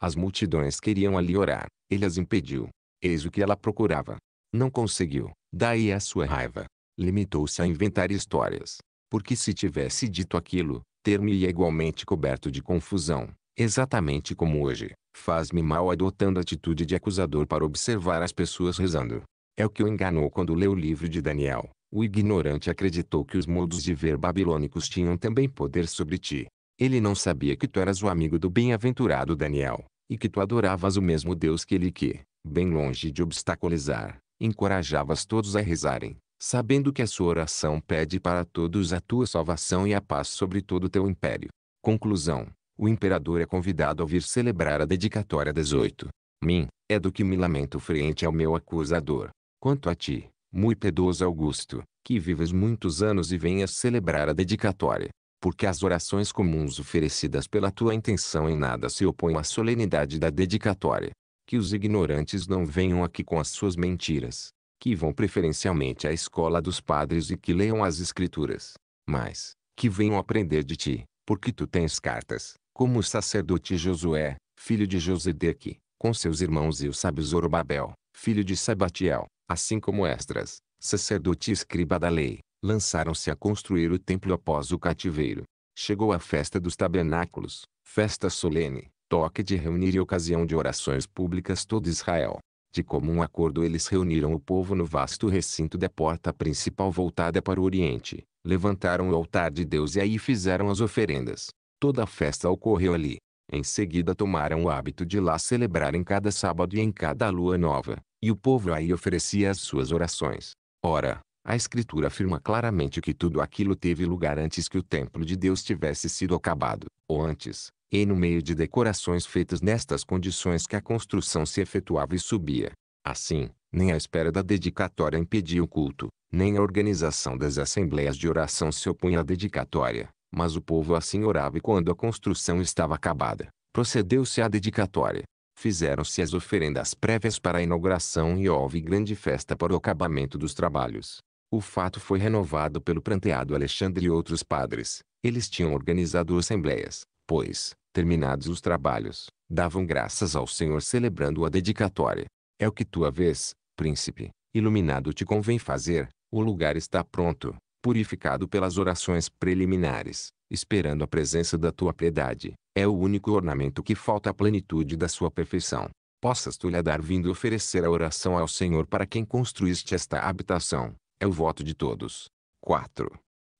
As multidões queriam ali orar. Ele as impediu. Eis o que ela procurava. Não conseguiu. Daí a sua raiva limitou-se a inventar histórias. Porque se tivesse dito aquilo, ter-me-ia igualmente coberto de confusão, exatamente como hoje. Faz-me mal adotando atitude de acusador para observar as pessoas rezando. É o que o enganou quando leu o livro de Daniel. O ignorante acreditou que os modos de ver babilônicos tinham também poder sobre ti. Ele não sabia que tu eras o amigo do bem-aventurado Daniel, e que tu adoravas o mesmo Deus que ele que, bem longe de obstaculizar, encorajavas todos a rezarem, sabendo que a sua oração pede para todos a tua salvação e a paz sobre todo o teu império. Conclusão. O imperador é convidado a vir celebrar a dedicatória 18. Mim, é do que me lamento frente ao meu acusador. Quanto a ti, muito piedoso Augusto, que vives muitos anos e venhas celebrar a dedicatória, porque as orações comuns oferecidas pela tua intenção em nada se opõem à solenidade da dedicatória. Que os ignorantes não venham aqui com as suas mentiras, que vão preferencialmente à escola dos padres e que leiam as escrituras, mas que venham aprender de ti, porque tu tens cartas, como o sacerdote Josué, filho de Josedeque, com seus irmãos e o sábio Zorobabel, filho de Sabatiel, assim como Esdras, sacerdote e escriba da lei, lançaram-se a construir o templo após o cativeiro. Chegou a festa dos tabernáculos, festa solene, toque de reunir e ocasião de orações públicas todo Israel. De comum acordo eles reuniram o povo no vasto recinto da porta principal voltada para o oriente, levantaram o altar de Deus e aí fizeram as oferendas. Toda a festa ocorreu ali. Em seguida tomaram o hábito de lá celebrar em cada sábado e em cada lua nova, e o povo aí oferecia as suas orações. Ora, a Escritura afirma claramente que tudo aquilo teve lugar antes que o templo de Deus tivesse sido acabado, ou antes, e no meio de decorações feitas nestas condições que a construção se efetuava e subia. Assim, nem a espera da dedicatória impedia o culto, nem a organização das assembleias de oração se opunha à dedicatória, mas o povo assim orava e quando a construção estava acabada, procedeu-se à dedicatória. Fizeram-se as oferendas prévias para a inauguração e houve grande festa para o acabamento dos trabalhos. O fato foi renovado pelo pranteado Alexandre e outros padres. Eles tinham organizado assembleias, pois, terminados os trabalhos, davam graças ao Senhor celebrando a dedicatória. É o que tua vez, príncipe, iluminado te convém fazer, o lugar está pronto, purificado pelas orações preliminares, esperando a presença da tua piedade. É o único ornamento que falta à plenitude da sua perfeição. Possas tu lhe dar vindo oferecer a oração ao Senhor para quem construíste esta habitação. É o voto de todos. 4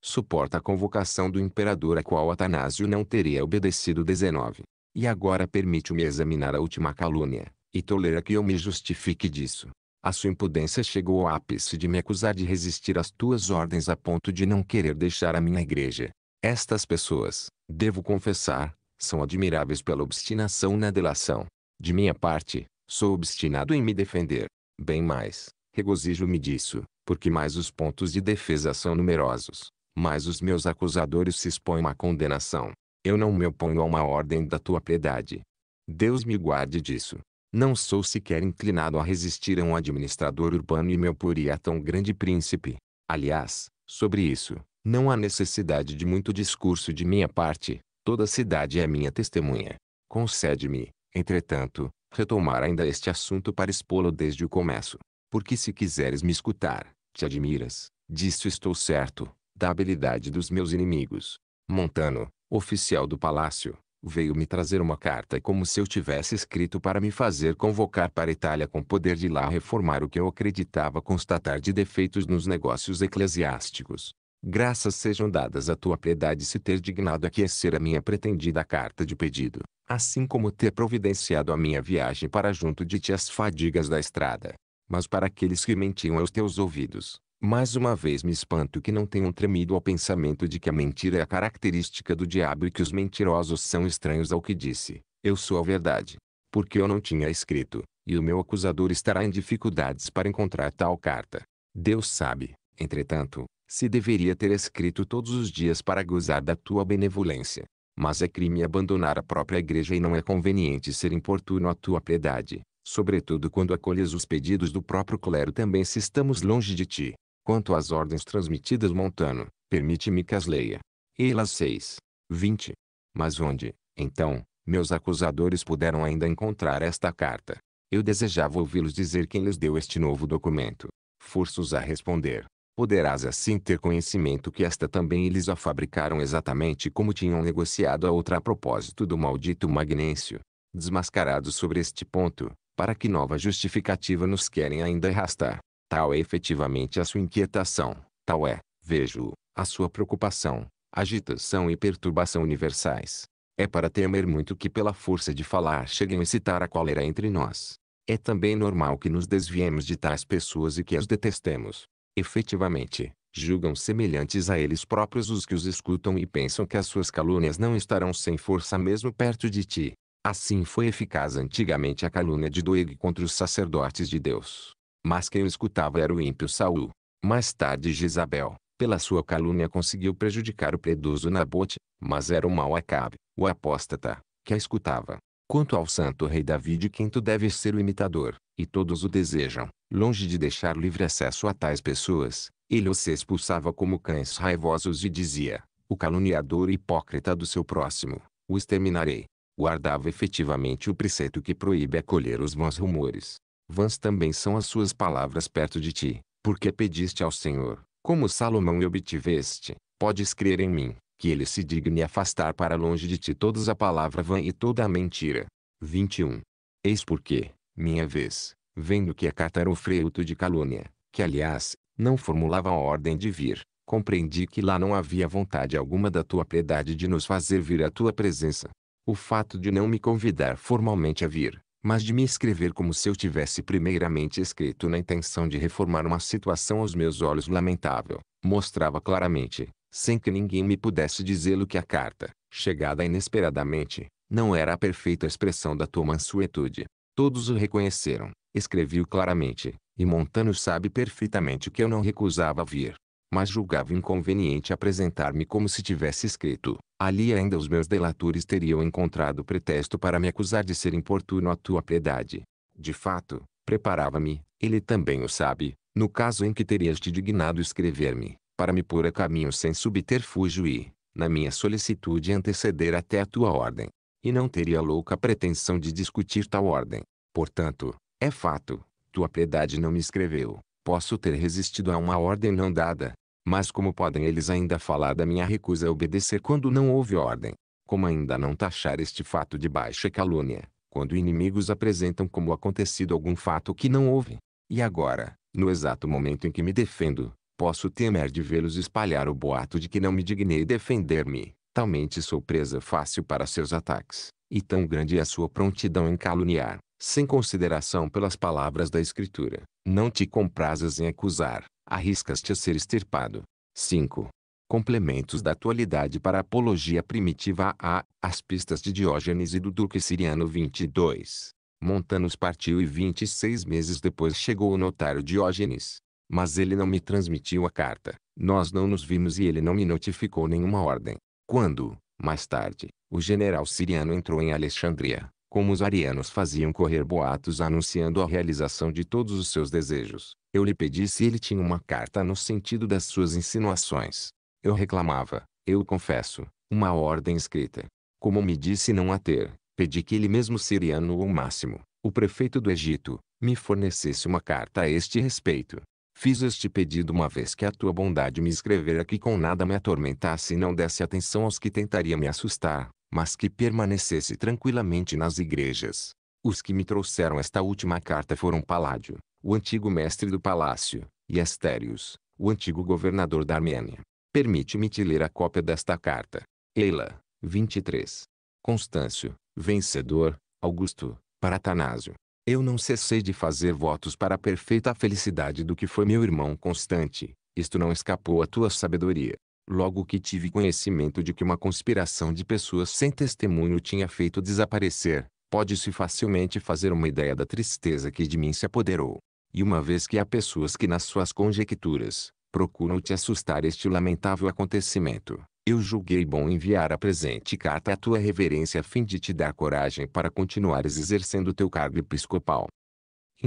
suporta a convocação do imperador a qual Atanásio não teria obedecido 19. E agora permite-me examinar a última calúnia, e tolera que eu me justifique disso. A sua impudência chegou ao ápice de me acusar de resistir às tuas ordens a ponto de não querer deixar a minha igreja. Estas pessoas, devo confessar, são admiráveis pela obstinação na delação. De minha parte, sou obstinado em me defender. Bem mais, regozijo-me disso, porque mais os pontos de defesa são numerosos, mas os meus acusadores se expõem à condenação. Eu não me oponho a uma ordem da tua piedade. Deus me guarde disso. Não sou sequer inclinado a resistir a um administrador urbano e meu poria é tão grande príncipe. Aliás, sobre isso, não há necessidade de muito discurso de minha parte, toda a cidade é minha testemunha. Concede-me, entretanto, retomar ainda este assunto para expô-lo desde o começo. Porque se quiseres me escutar, te admiras, disso estou certo, da habilidade dos meus inimigos. Montano, oficial do palácio, veio me trazer uma carta como se eu tivesse escrito para me fazer convocar para Itália com poder de lá reformar o que eu acreditava constatar de defeitos nos negócios eclesiásticos. Graças sejam dadas à tua piedade se ter dignado aquecer a minha pretendida carta de pedido, assim como ter providenciado a minha viagem para junto de ti as fadigas da estrada. Mas para aqueles que mentiam aos teus ouvidos, mais uma vez me espanto que não tenham tremido ao pensamento de que a mentira é a característica do diabo e que os mentirosos são estranhos ao que disse. Eu sou a verdade. Porque eu não tinha escrito, e o meu acusador estará em dificuldades para encontrar tal carta. Deus sabe, entretanto, se deveria ter escrito todos os dias para gozar da tua benevolência. Mas é crime abandonar a própria igreja e não é conveniente ser importuno à tua piedade, sobretudo quando acolhes os pedidos do próprio clero também se estamos longe de ti. Quanto às ordens transmitidas Montano, permite-me que as leia. Elas 6. 20. Mas onde, então, meus acusadores puderam ainda encontrar esta carta? Eu desejava ouvi-los dizer quem lhes deu este novo documento. Forços a responder. Poderás assim ter conhecimento que esta também eles a fabricaram exatamente como tinham negociado a outra a propósito do maldito Magnêncio. Desmascarados sobre este ponto, para que nova justificativa nos querem ainda arrastar? Tal é efetivamente a sua inquietação, tal é, vejo, a sua preocupação, agitação e perturbação universais. É para temer muito que pela força de falar cheguem a citar a cólera entre nós. É também normal que nos desviemos de tais pessoas e que as detestemos. Efetivamente, julgam semelhantes a eles próprios os que os escutam e pensam que as suas calúnias não estarão sem força mesmo perto de ti. Assim foi eficaz antigamente a calúnia de Doeg contra os sacerdotes de Deus mas quem o escutava era o ímpio Saul. Mais tarde Jezabel, pela sua calúnia conseguiu prejudicar o predoso Nabote, mas era o mau Acabe, o apóstata, que a escutava. Quanto ao santo rei David quem tu deves ser o imitador, e todos o desejam, longe de deixar livre acesso a tais pessoas, ele os expulsava como cães raivosos e dizia, o caluniador e hipócrita do seu próximo, o exterminarei. Guardava efetivamente o preceito que proíbe acolher os maus rumores, vãs também são as suas palavras perto de ti, porque pediste ao Senhor, como Salomão e obtiveste, podes crer em mim, que ele se digne afastar para longe de ti todas a palavra vã e toda a mentira. 21. Eis porque, minha vez, vendo que a carta era o freuto de calúnia, que aliás, não formulava a ordem de vir, compreendi que lá não havia vontade alguma da tua piedade de nos fazer vir à tua presença. O fato de não me convidar formalmente a vir, mas de me escrever como se eu tivesse primeiramente escrito na intenção de reformar uma situação aos meus olhos lamentável, mostrava claramente, sem que ninguém me pudesse dizê-lo que a carta, chegada inesperadamente, não era a perfeita expressão da tua mansuetude. Todos o reconheceram, escrevi-o claramente, e Montano sabe perfeitamente que eu não recusava vir, mas julgava inconveniente apresentar-me como se tivesse escrito, Ali ainda os meus delatores teriam encontrado pretexto para me acusar de ser importuno à tua piedade. De fato, preparava-me, ele também o sabe, no caso em que terias te dignado escrever-me, para me pôr a caminho sem subterfúgio e, na minha solicitude anteceder até a tua ordem. E não teria louca pretensão de discutir tal ordem. Portanto, é fato, tua piedade não me escreveu. Posso ter resistido a uma ordem não dada, mas como podem eles ainda falar da minha recusa a obedecer quando não houve ordem? Como ainda não taxar este fato de baixa calúnia, quando inimigos apresentam como acontecido algum fato que não houve? E agora, no exato momento em que me defendo, posso temer de vê-los espalhar o boato de que não me dignei defender-me. Talmente sou presa fácil para seus ataques, e tão grande é a sua prontidão em caluniar, sem consideração pelas palavras da Escritura. Não te comprases em acusar, arriscas-te a ser extirpado. 5. Complementos da atualidade para a apologia primitiva a As pistas de Diógenes e do Duque Siriano 22. Montanos partiu e 26 meses depois chegou o notário Diógenes. Mas ele não me transmitiu a carta, nós não nos vimos e ele não me notificou nenhuma ordem. Quando, mais tarde, o general siriano entrou em Alexandria, como os arianos faziam correr boatos anunciando a realização de todos os seus desejos. Eu lhe pedi se ele tinha uma carta no sentido das suas insinuações. Eu reclamava, eu confesso, uma ordem escrita. Como me disse não a ter, pedi que ele mesmo siriano ou máximo, o prefeito do Egito, me fornecesse uma carta a este respeito. Fiz este pedido uma vez que a tua bondade me escrevera que com nada me atormentasse e não desse atenção aos que tentariam me assustar, mas que permanecesse tranquilamente nas igrejas. Os que me trouxeram esta última carta foram Paládio, o antigo mestre do palácio, e Astérios, o antigo governador da Armênia. Permite-me te ler a cópia desta carta. Eila, 23. Constâncio, vencedor, Augusto, para Atanásio. Eu não cessei de fazer votos para a perfeita felicidade do que foi meu irmão Constante, isto não escapou à tua sabedoria. Logo que tive conhecimento de que uma conspiração de pessoas sem testemunho tinha feito desaparecer, pode-se facilmente fazer uma ideia da tristeza que de mim se apoderou. E uma vez que há pessoas que nas suas conjecturas, procuram te assustar este lamentável acontecimento, eu julguei bom enviar a presente carta à tua reverência a fim de te dar coragem para continuares exercendo teu cargo episcopal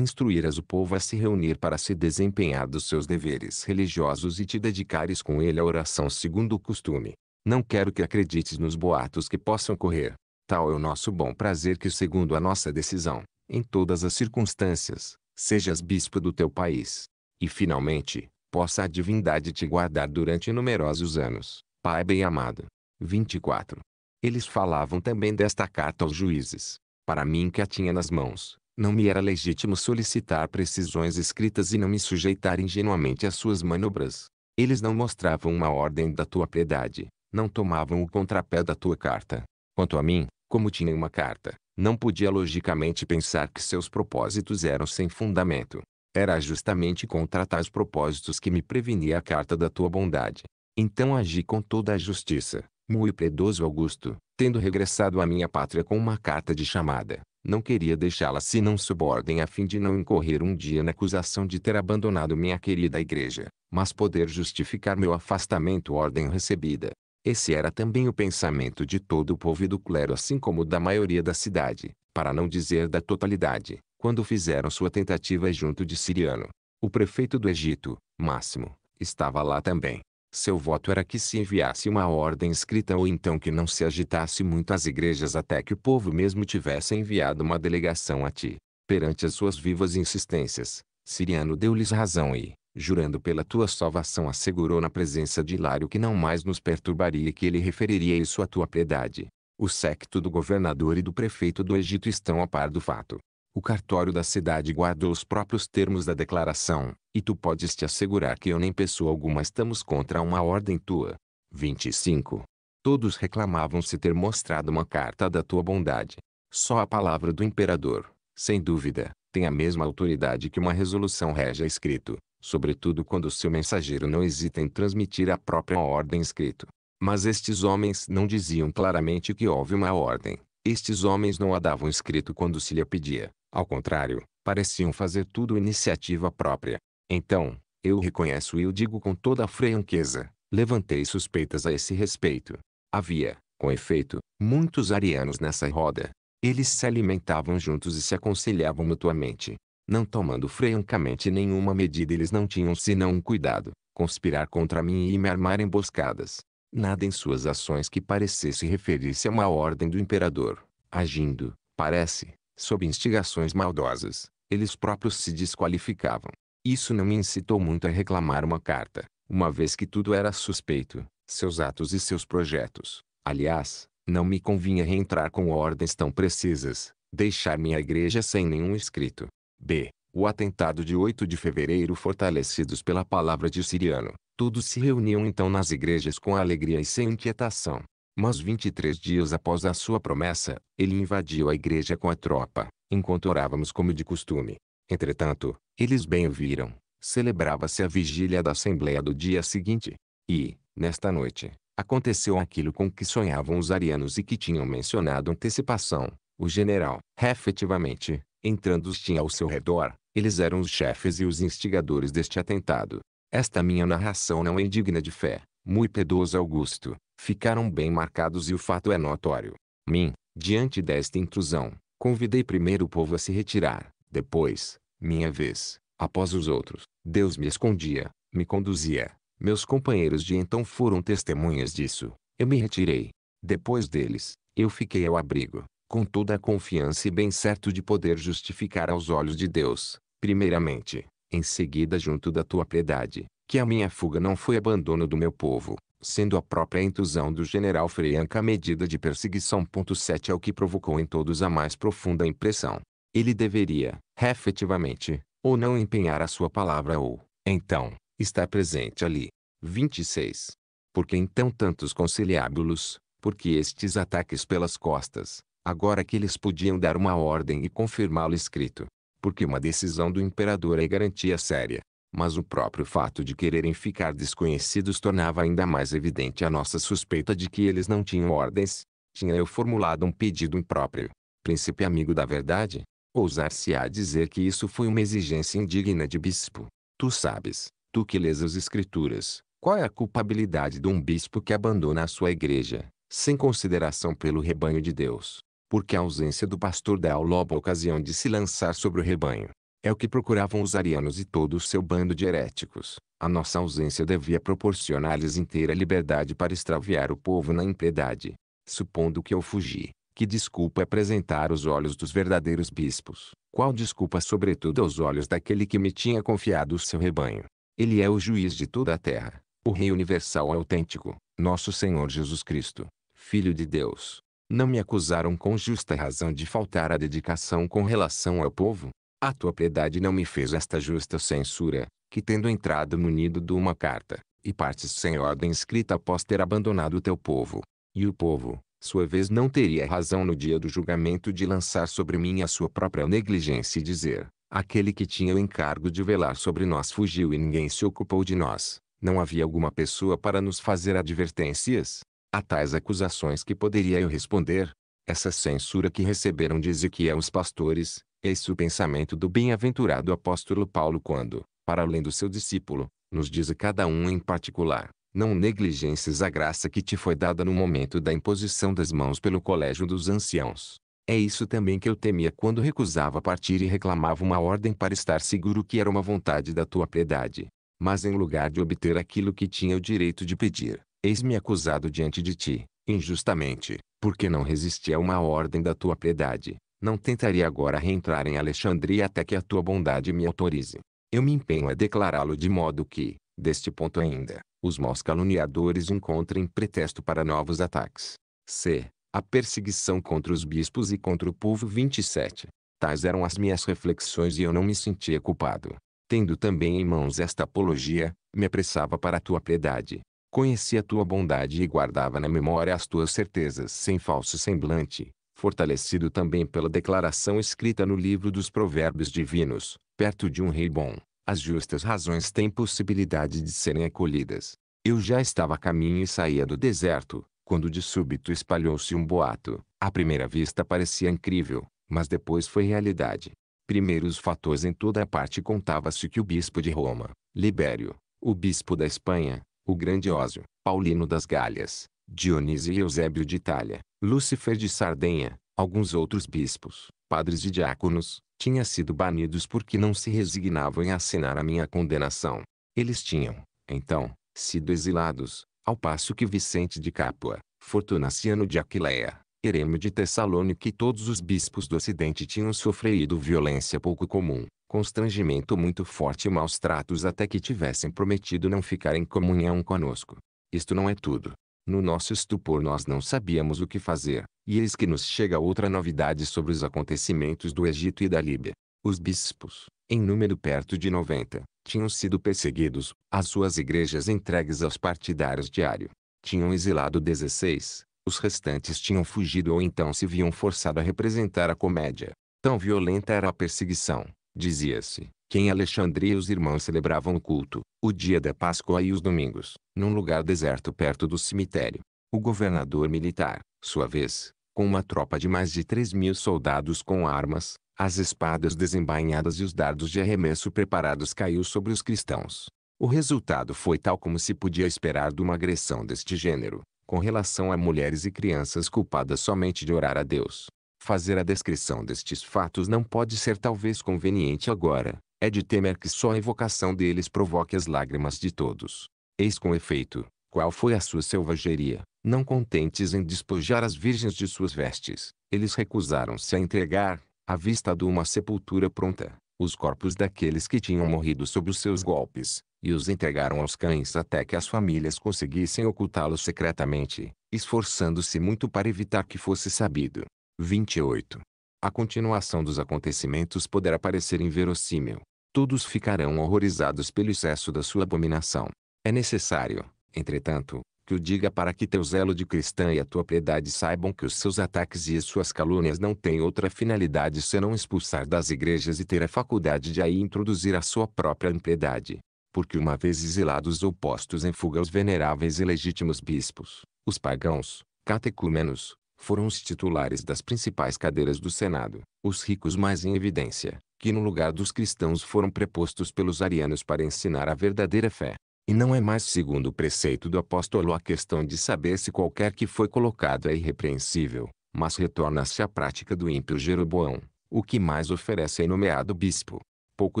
instruirás o povo a se reunir para se desempenhar dos seus deveres religiosos e te dedicares com ele à oração segundo o costume. Não quero que acredites nos boatos que possam correr. Tal é o nosso bom prazer que, segundo a nossa decisão, em todas as circunstâncias, sejas bispo do teu país. E finalmente, possa a divindade te guardar durante numerosos anos, Pai bem-amado. 24. Eles falavam também desta carta aos juízes. Para mim que a tinha nas mãos, não me era legítimo solicitar precisões escritas e não me sujeitar ingenuamente às suas manobras. Eles não mostravam uma ordem da tua piedade, não tomavam o contrapé da tua carta. Quanto a mim, como tinha uma carta, não podia logicamente pensar que seus propósitos eram sem fundamento. Era justamente contra tais propósitos que me prevenia a carta da tua bondade. Então agi com toda a justiça, muito predoso Augusto, tendo regressado à minha pátria com uma carta de chamada, não queria deixá-la se não subordem a fim de não incorrer um dia na acusação de ter abandonado minha querida igreja, mas poder justificar meu afastamento ordem recebida. Esse era também o pensamento de todo o povo e do clero assim como da maioria da cidade, para não dizer da totalidade, quando fizeram sua tentativa junto de Siriano. O prefeito do Egito, Máximo, estava lá também. Seu voto era que se enviasse uma ordem escrita ou então que não se agitasse muito as igrejas até que o povo mesmo tivesse enviado uma delegação a ti. Perante as suas vivas insistências, Siriano deu-lhes razão e, jurando pela tua salvação, assegurou na presença de Hilário que não mais nos perturbaria e que ele referiria isso à tua piedade. O séquito do governador e do prefeito do Egito estão a par do fato. O cartório da cidade guardou os próprios termos da declaração, e tu podes te assegurar que eu nem pessoa alguma estamos contra uma ordem tua. 25. Todos reclamavam-se ter mostrado uma carta da tua bondade. Só a palavra do imperador, sem dúvida, tem a mesma autoridade que uma resolução regia escrito, sobretudo quando seu mensageiro não hesita em transmitir a própria ordem escrito. Mas estes homens não diziam claramente que houve uma ordem. Estes homens não a davam escrito quando se lhe pedia, ao contrário, pareciam fazer tudo iniciativa própria. Então, eu reconheço e o digo com toda a franqueza, levantei suspeitas a esse respeito. Havia, com efeito, muitos arianos nessa roda. Eles se alimentavam juntos e se aconselhavam mutuamente. Não tomando francamente nenhuma medida eles não tinham senão um cuidado, conspirar contra mim e me armar emboscadas. Nada em suas ações que parecesse referir-se a uma ordem do imperador. Agindo, parece, sob instigações maldosas, eles próprios se desqualificavam. Isso não me incitou muito a reclamar uma carta, uma vez que tudo era suspeito, seus atos e seus projetos. Aliás, não me convinha reentrar com ordens tão precisas, deixar minha igreja sem nenhum escrito. B. O atentado de 8 de fevereiro fortalecidos pela palavra de Siriano, todos se reuniam então nas igrejas com alegria e sem inquietação. Mas 23 dias após a sua promessa, ele invadiu a igreja com a tropa, enquanto orávamos como de costume. Entretanto, eles bem o viram. Celebrava-se a vigília da assembleia do dia seguinte. E, nesta noite, aconteceu aquilo com que sonhavam os arianos e que tinham mencionado antecipação. O general, efetivamente, entrando os tinha ao seu redor, eles eram os chefes e os instigadores deste atentado. Esta minha narração não é indigna de fé, muito pedoso Augusto, ficaram bem marcados e o fato é notório. Mim, diante desta intrusão, convidei primeiro o povo a se retirar, depois, minha vez, após os outros, Deus me escondia, me conduzia. Meus companheiros de então foram testemunhas disso. Eu me retirei. Depois deles, eu fiquei ao abrigo, com toda a confiança e bem certo de poder justificar aos olhos de Deus, primeiramente, em seguida junto da tua piedade, que a minha fuga não foi abandono do meu povo, sendo a própria intrusão do general Freianca medida de perseguição. 7 é o que provocou em todos a mais profunda impressão. Ele deveria, efetivamente, ou não empenhar a sua palavra ou, então, estar presente ali. 26. Porque então tantos conciliábulos, porque estes ataques pelas costas, agora que eles podiam dar uma ordem e confirmá-lo escrito, porque uma decisão do imperador é garantia séria, mas o próprio fato de quererem ficar desconhecidos tornava ainda mais evidente a nossa suspeita de que eles não tinham ordens. Tinha eu formulado um pedido impróprio, príncipe amigo da verdade, ousar-se-á dizer que isso foi uma exigência indigna de bispo. Tu sabes, tu que lês as escrituras, qual é a culpabilidade de um bispo que abandona a sua igreja, sem consideração pelo rebanho de Deus? Porque a ausência do pastor dá ao lobo a ocasião de se lançar sobre o rebanho, é o que procuravam os arianos e todo o seu bando de heréticos. A nossa ausência devia proporcionar-lhes inteira liberdade para extraviar o povo na impiedade. Supondo que eu fugi, que desculpa apresentar os olhos dos verdadeiros bispos? Qual desculpa sobretudo aos olhos daquele que me tinha confiado o seu rebanho? Ele é o juiz de toda a terra, o rei universal autêntico, nosso Senhor Jesus Cristo, Filho de Deus. Não me acusaram com justa razão de faltar à dedicação com relação ao povo, a tua piedade não me fez esta justa censura, que tendo entrado munido de uma carta, e partes sem ordem escrita após ter abandonado o teu povo, e o povo, sua vez não teria razão no dia do julgamento de lançar sobre mim a sua própria negligência e dizer, aquele que tinha o encargo de velar sobre nós fugiu e ninguém se ocupou de nós, não havia alguma pessoa para nos fazer advertências? A tais acusações que poderia eu responder? Essa censura que receberam de Ezequiel os pastores, Eis o pensamento do bem-aventurado apóstolo Paulo quando, para além do seu discípulo, nos diz a cada um em particular, não negligences a graça que te foi dada no momento da imposição das mãos pelo colégio dos anciãos. É isso também que eu temia quando recusava partir e reclamava uma ordem para estar seguro que era uma vontade da tua piedade. Mas em lugar de obter aquilo que tinha o direito de pedir, eis-me acusado diante de ti, injustamente, porque não resisti a uma ordem da tua piedade. Não tentarei agora reentrar em Alexandria até que a tua bondade me autorize. Eu me empenho a declará-lo de modo que, deste ponto ainda, os maus caluniadores encontrem pretexto para novos ataques. C. A perseguição contra os bispos e contra o povo 27. Tais eram as minhas reflexões e eu não me sentia culpado. Tendo também em mãos esta apologia, me apressava para a tua piedade. Conhecia a tua bondade e guardava na memória as tuas certezas sem falso semblante, fortalecido também pela declaração escrita no livro dos Provérbios Divinos: perto de um rei bom, as justas razões têm possibilidade de serem acolhidas. Eu já estava a caminho e saía do deserto, quando de súbito espalhou-se um boato. À primeira vista parecia incrível, mas depois foi realidade. Primeiro os fatores em toda a parte contava-se que o bispo de Roma, Libério, o bispo da Espanha, o grande Ósio, Paulino das Galhas, Dionísio e Eusébio de Itália, Lúcifer de Sardenha, alguns outros bispos, padres e diáconos, tinham sido banidos porque não se resignavam em assinar a minha condenação. Eles tinham, então, sido exilados, ao passo que Vicente de Capua, Fortunaciano de Aquileia, Eremo de Tessalônica e todos os bispos do Ocidente tinham sofrido violência pouco comum, constrangimento muito forte e maus tratos até que tivessem prometido não ficar em comunhão conosco. Isto não é tudo. No nosso estupor nós não sabíamos o que fazer, e eis que nos chega outra novidade sobre os acontecimentos do Egito e da Líbia. Os bispos, em número perto de 90, tinham sido perseguidos, as suas igrejas entregues aos partidários diário. Tinham exilado 16, os restantes tinham fugido ou então se viam forçados a representar a comédia. Tão violenta era a perseguição, dizia-se, que em Alexandria os irmãos celebravam o culto, o dia da Páscoa e os domingos, num lugar deserto perto do cemitério. O governador militar, sua vez, com uma tropa de mais de 3 mil soldados com armas, as espadas desembainhadas e os dardos de arremesso preparados caiu sobre os cristãos. O resultado foi tal como se podia esperar de uma agressão deste gênero, com relação a mulheres e crianças culpadas somente de orar a Deus. Fazer a descrição destes fatos não pode ser talvez conveniente agora, é de temer que só a evocação deles provoque as lágrimas de todos. Eis com efeito, qual foi a sua selvageria, não contentes em despojar as virgens de suas vestes, eles recusaram-se a entregar, à vista de uma sepultura pronta, os corpos daqueles que tinham morrido sob os seus golpes, e os entregaram aos cães até que as famílias conseguissem ocultá-los secretamente, esforçando-se muito para evitar que fosse sabido. 28 a continuação dos acontecimentos poderá parecer inverossímil. Todos ficarão horrorizados pelo excesso da sua abominação. É necessário, entretanto, que o diga para que teu zelo de cristã e a tua piedade saibam que os seus ataques e as suas calúnias não têm outra finalidade senão expulsar das igrejas e ter a faculdade de aí introduzir a sua própria impiedade. Porque uma vez exilados ou postos em fuga os veneráveis e legítimos bispos, os pagãos, catecúmenos, foram os titulares das principais cadeiras do Senado, os ricos mais em evidência, que no lugar dos cristãos foram prepostos pelos arianos para ensinar a verdadeira fé. E não é mais segundo o preceito do apóstolo a questão de saber se qualquer que foi colocado é irrepreensível, mas retorna-se à prática do ímpio Jeroboão, o que mais oferece é nomeado bispo. Pouco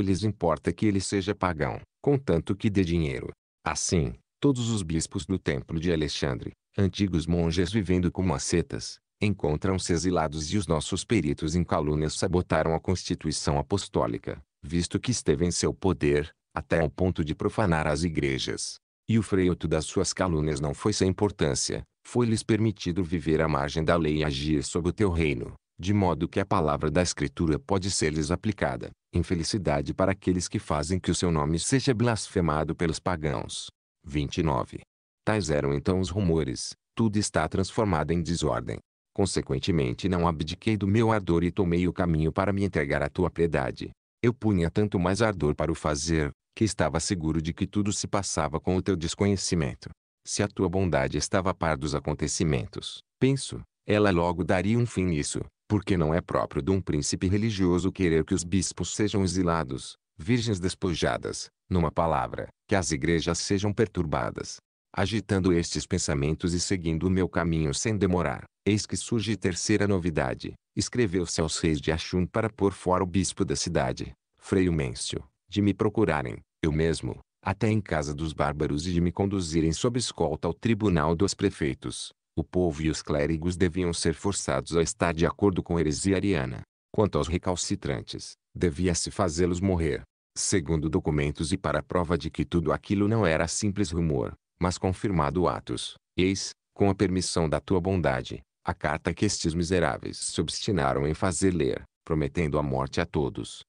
lhes importa que ele seja pagão, contanto que dê dinheiro. Assim, todos os bispos do templo de Alexandre, antigos monges vivendo como ascetas, encontram-se exilados e os nossos peritos em calúnias sabotaram a Constituição Apostólica, visto que esteve em seu poder, até ao ponto de profanar as igrejas. E o freio das suas calúnias não foi sem importância, foi-lhes permitido viver à margem da lei e agir sob o teu reino, de modo que a palavra da Escritura pode ser-lhes aplicada. Infelicidade para aqueles que fazem que o seu nome seja blasfemado pelos pagãos. 29. Tais eram então os rumores. Tudo está transformado em desordem. Consequentemente não abdiquei do meu ardor e tomei o caminho para me entregar à tua piedade. Eu punha tanto mais ardor para o fazer, que estava seguro de que tudo se passava com o teu desconhecimento. Se a tua bondade estava a par dos acontecimentos, penso, ela logo daria um fim nisso, porque não é próprio de um príncipe religioso querer que os bispos sejam exilados, virgens despojadas, numa palavra, que as igrejas sejam perturbadas, agitando estes pensamentos e seguindo o meu caminho sem demorar. Eis que surge terceira novidade. Escreveu-se aos reis de Achum para pôr fora o bispo da cidade, Freio Mêncio, de me procurarem, eu mesmo, até em casa dos bárbaros e de me conduzirem sob escolta ao tribunal dos prefeitos. O povo e os clérigos deviam ser forçados a estar de acordo com a heresia ariana. Quanto aos recalcitrantes, devia-se fazê-los morrer. Segundo documentos e para prova de que tudo aquilo não era simples rumor, mas confirmado Atos, eis, com a permissão da tua bondade, a carta que estes miseráveis se obstinaram em fazer ler, prometendo a morte a todos.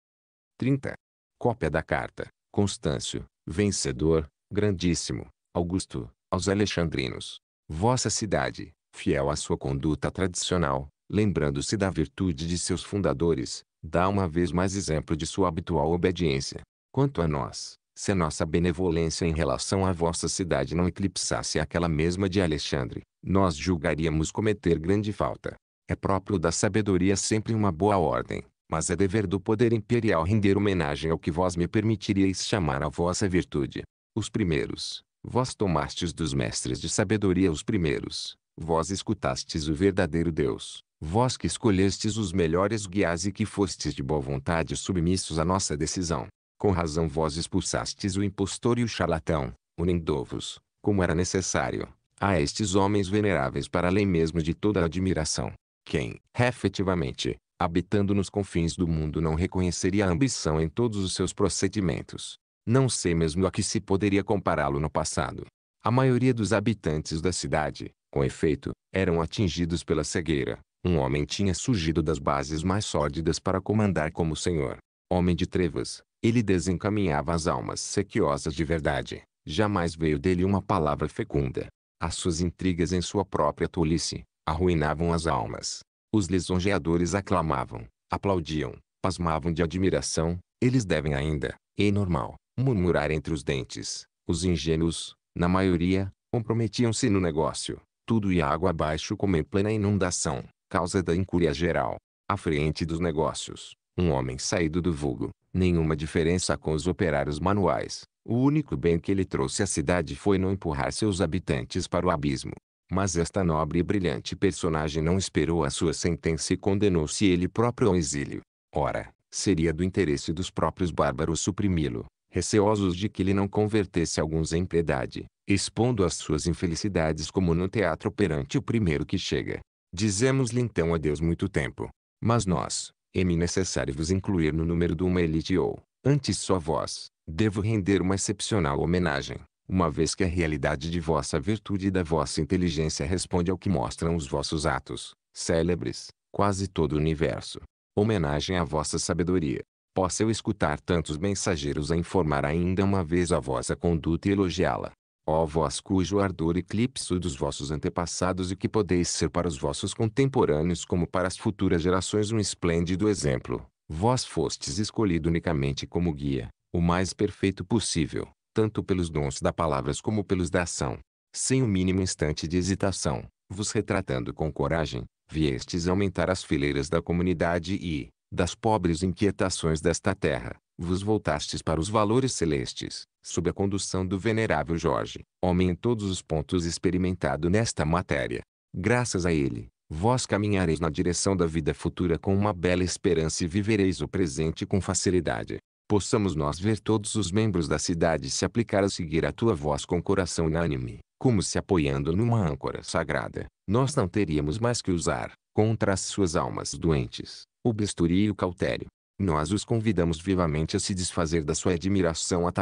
30. Cópia da carta, Constâncio, vencedor, grandíssimo, Augusto, aos Alexandrinos. Vossa cidade, fiel à sua conduta tradicional, lembrando-se da virtude de seus fundadores, dá uma vez mais exemplo de sua habitual obediência. Quanto a nós, se a nossa benevolência em relação à vossa cidade não eclipsasse aquela mesma de Alexandre, nós julgaríamos cometer grande falta. É próprio da sabedoria sempre uma boa ordem, mas é dever do poder imperial render homenagem ao que vós me permitiríeis chamar a vossa virtude. Os primeiros, vós tomastes dos mestres de sabedoria os primeiros, vós escutastes o verdadeiro Deus, vós que escolhestes os melhores guias e que fostes de boa vontade submissos à nossa decisão. Com razão vós expulsastes o impostor e o charlatão, unindo-vos, como era necessário, a estes homens veneráveis para além mesmo de toda a admiração. Quem, efetivamente, habitando nos confins do mundo não reconheceria a ambição em todos os seus procedimentos. Não sei mesmo a que se poderia compará-lo no passado. A maioria dos habitantes da cidade, com efeito, eram atingidos pela cegueira. Um homem tinha surgido das bases mais sórdidas para comandar como senhor. Homem de trevas, ele desencaminhava as almas sequiosas de verdade. Jamais veio dele uma palavra fecunda. As suas intrigas em sua própria tolice, arruinavam as almas. Os lisonjeadores aclamavam, aplaudiam, pasmavam de admiração. Eles devem ainda, é normal, murmurar entre os dentes. Os ingênuos, na maioria, comprometiam-se no negócio. Tudo ia água abaixo como em plena inundação, causa da incúria geral. À frente dos negócios, um homem saído do vulgo, nenhuma diferença com os operários manuais. O único bem que ele trouxe à cidade foi não empurrar seus habitantes para o abismo. Mas esta nobre e brilhante personagem não esperou a sua sentença e condenou-se ele próprio ao exílio. Ora, seria do interesse dos próprios bárbaros suprimi-lo, receosos de que ele não convertesse alguns em piedade, expondo as suas infelicidades como no teatro perante o primeiro que chega. Dizemos-lhe então adeus muito tempo. Mas nós, é-me necessário vos incluir no número de uma elite ou, antes só vós, devo render uma excepcional homenagem, uma vez que a realidade de vossa virtude e da vossa inteligência responde ao que mostram os vossos atos, célebres, quase todo o universo. Homenagem à vossa sabedoria. Possa eu escutar tantos mensageiros a informar ainda uma vez a vossa conduta e elogiá-la, Ó vós cujo ardor eclipse dos vossos antepassados e que podeis ser para os vossos contemporâneos como para as futuras gerações um esplêndido exemplo, vós fostes escolhido unicamente como guia, o mais perfeito possível, tanto pelos dons da palavras como pelos da ação. Sem o mínimo instante de hesitação, vos retratando com coragem, viestes aumentar as fileiras da comunidade e, das pobres inquietações desta terra, vos voltastes para os valores celestes, sob a condução do venerável Jorge, homem em todos os pontos experimentado nesta matéria. Graças a ele, vós caminhareis na direção da vida futura com uma bela esperança e vivereis o presente com facilidade. Possamos nós ver todos os membros da cidade se aplicar a seguir a tua voz com coração unânime, como se apoiando numa âncora sagrada. Nós não teríamos mais que usar, contra as suas almas doentes, o bisturi e o cautério nós os convidamos vivamente a se desfazer da sua admiração a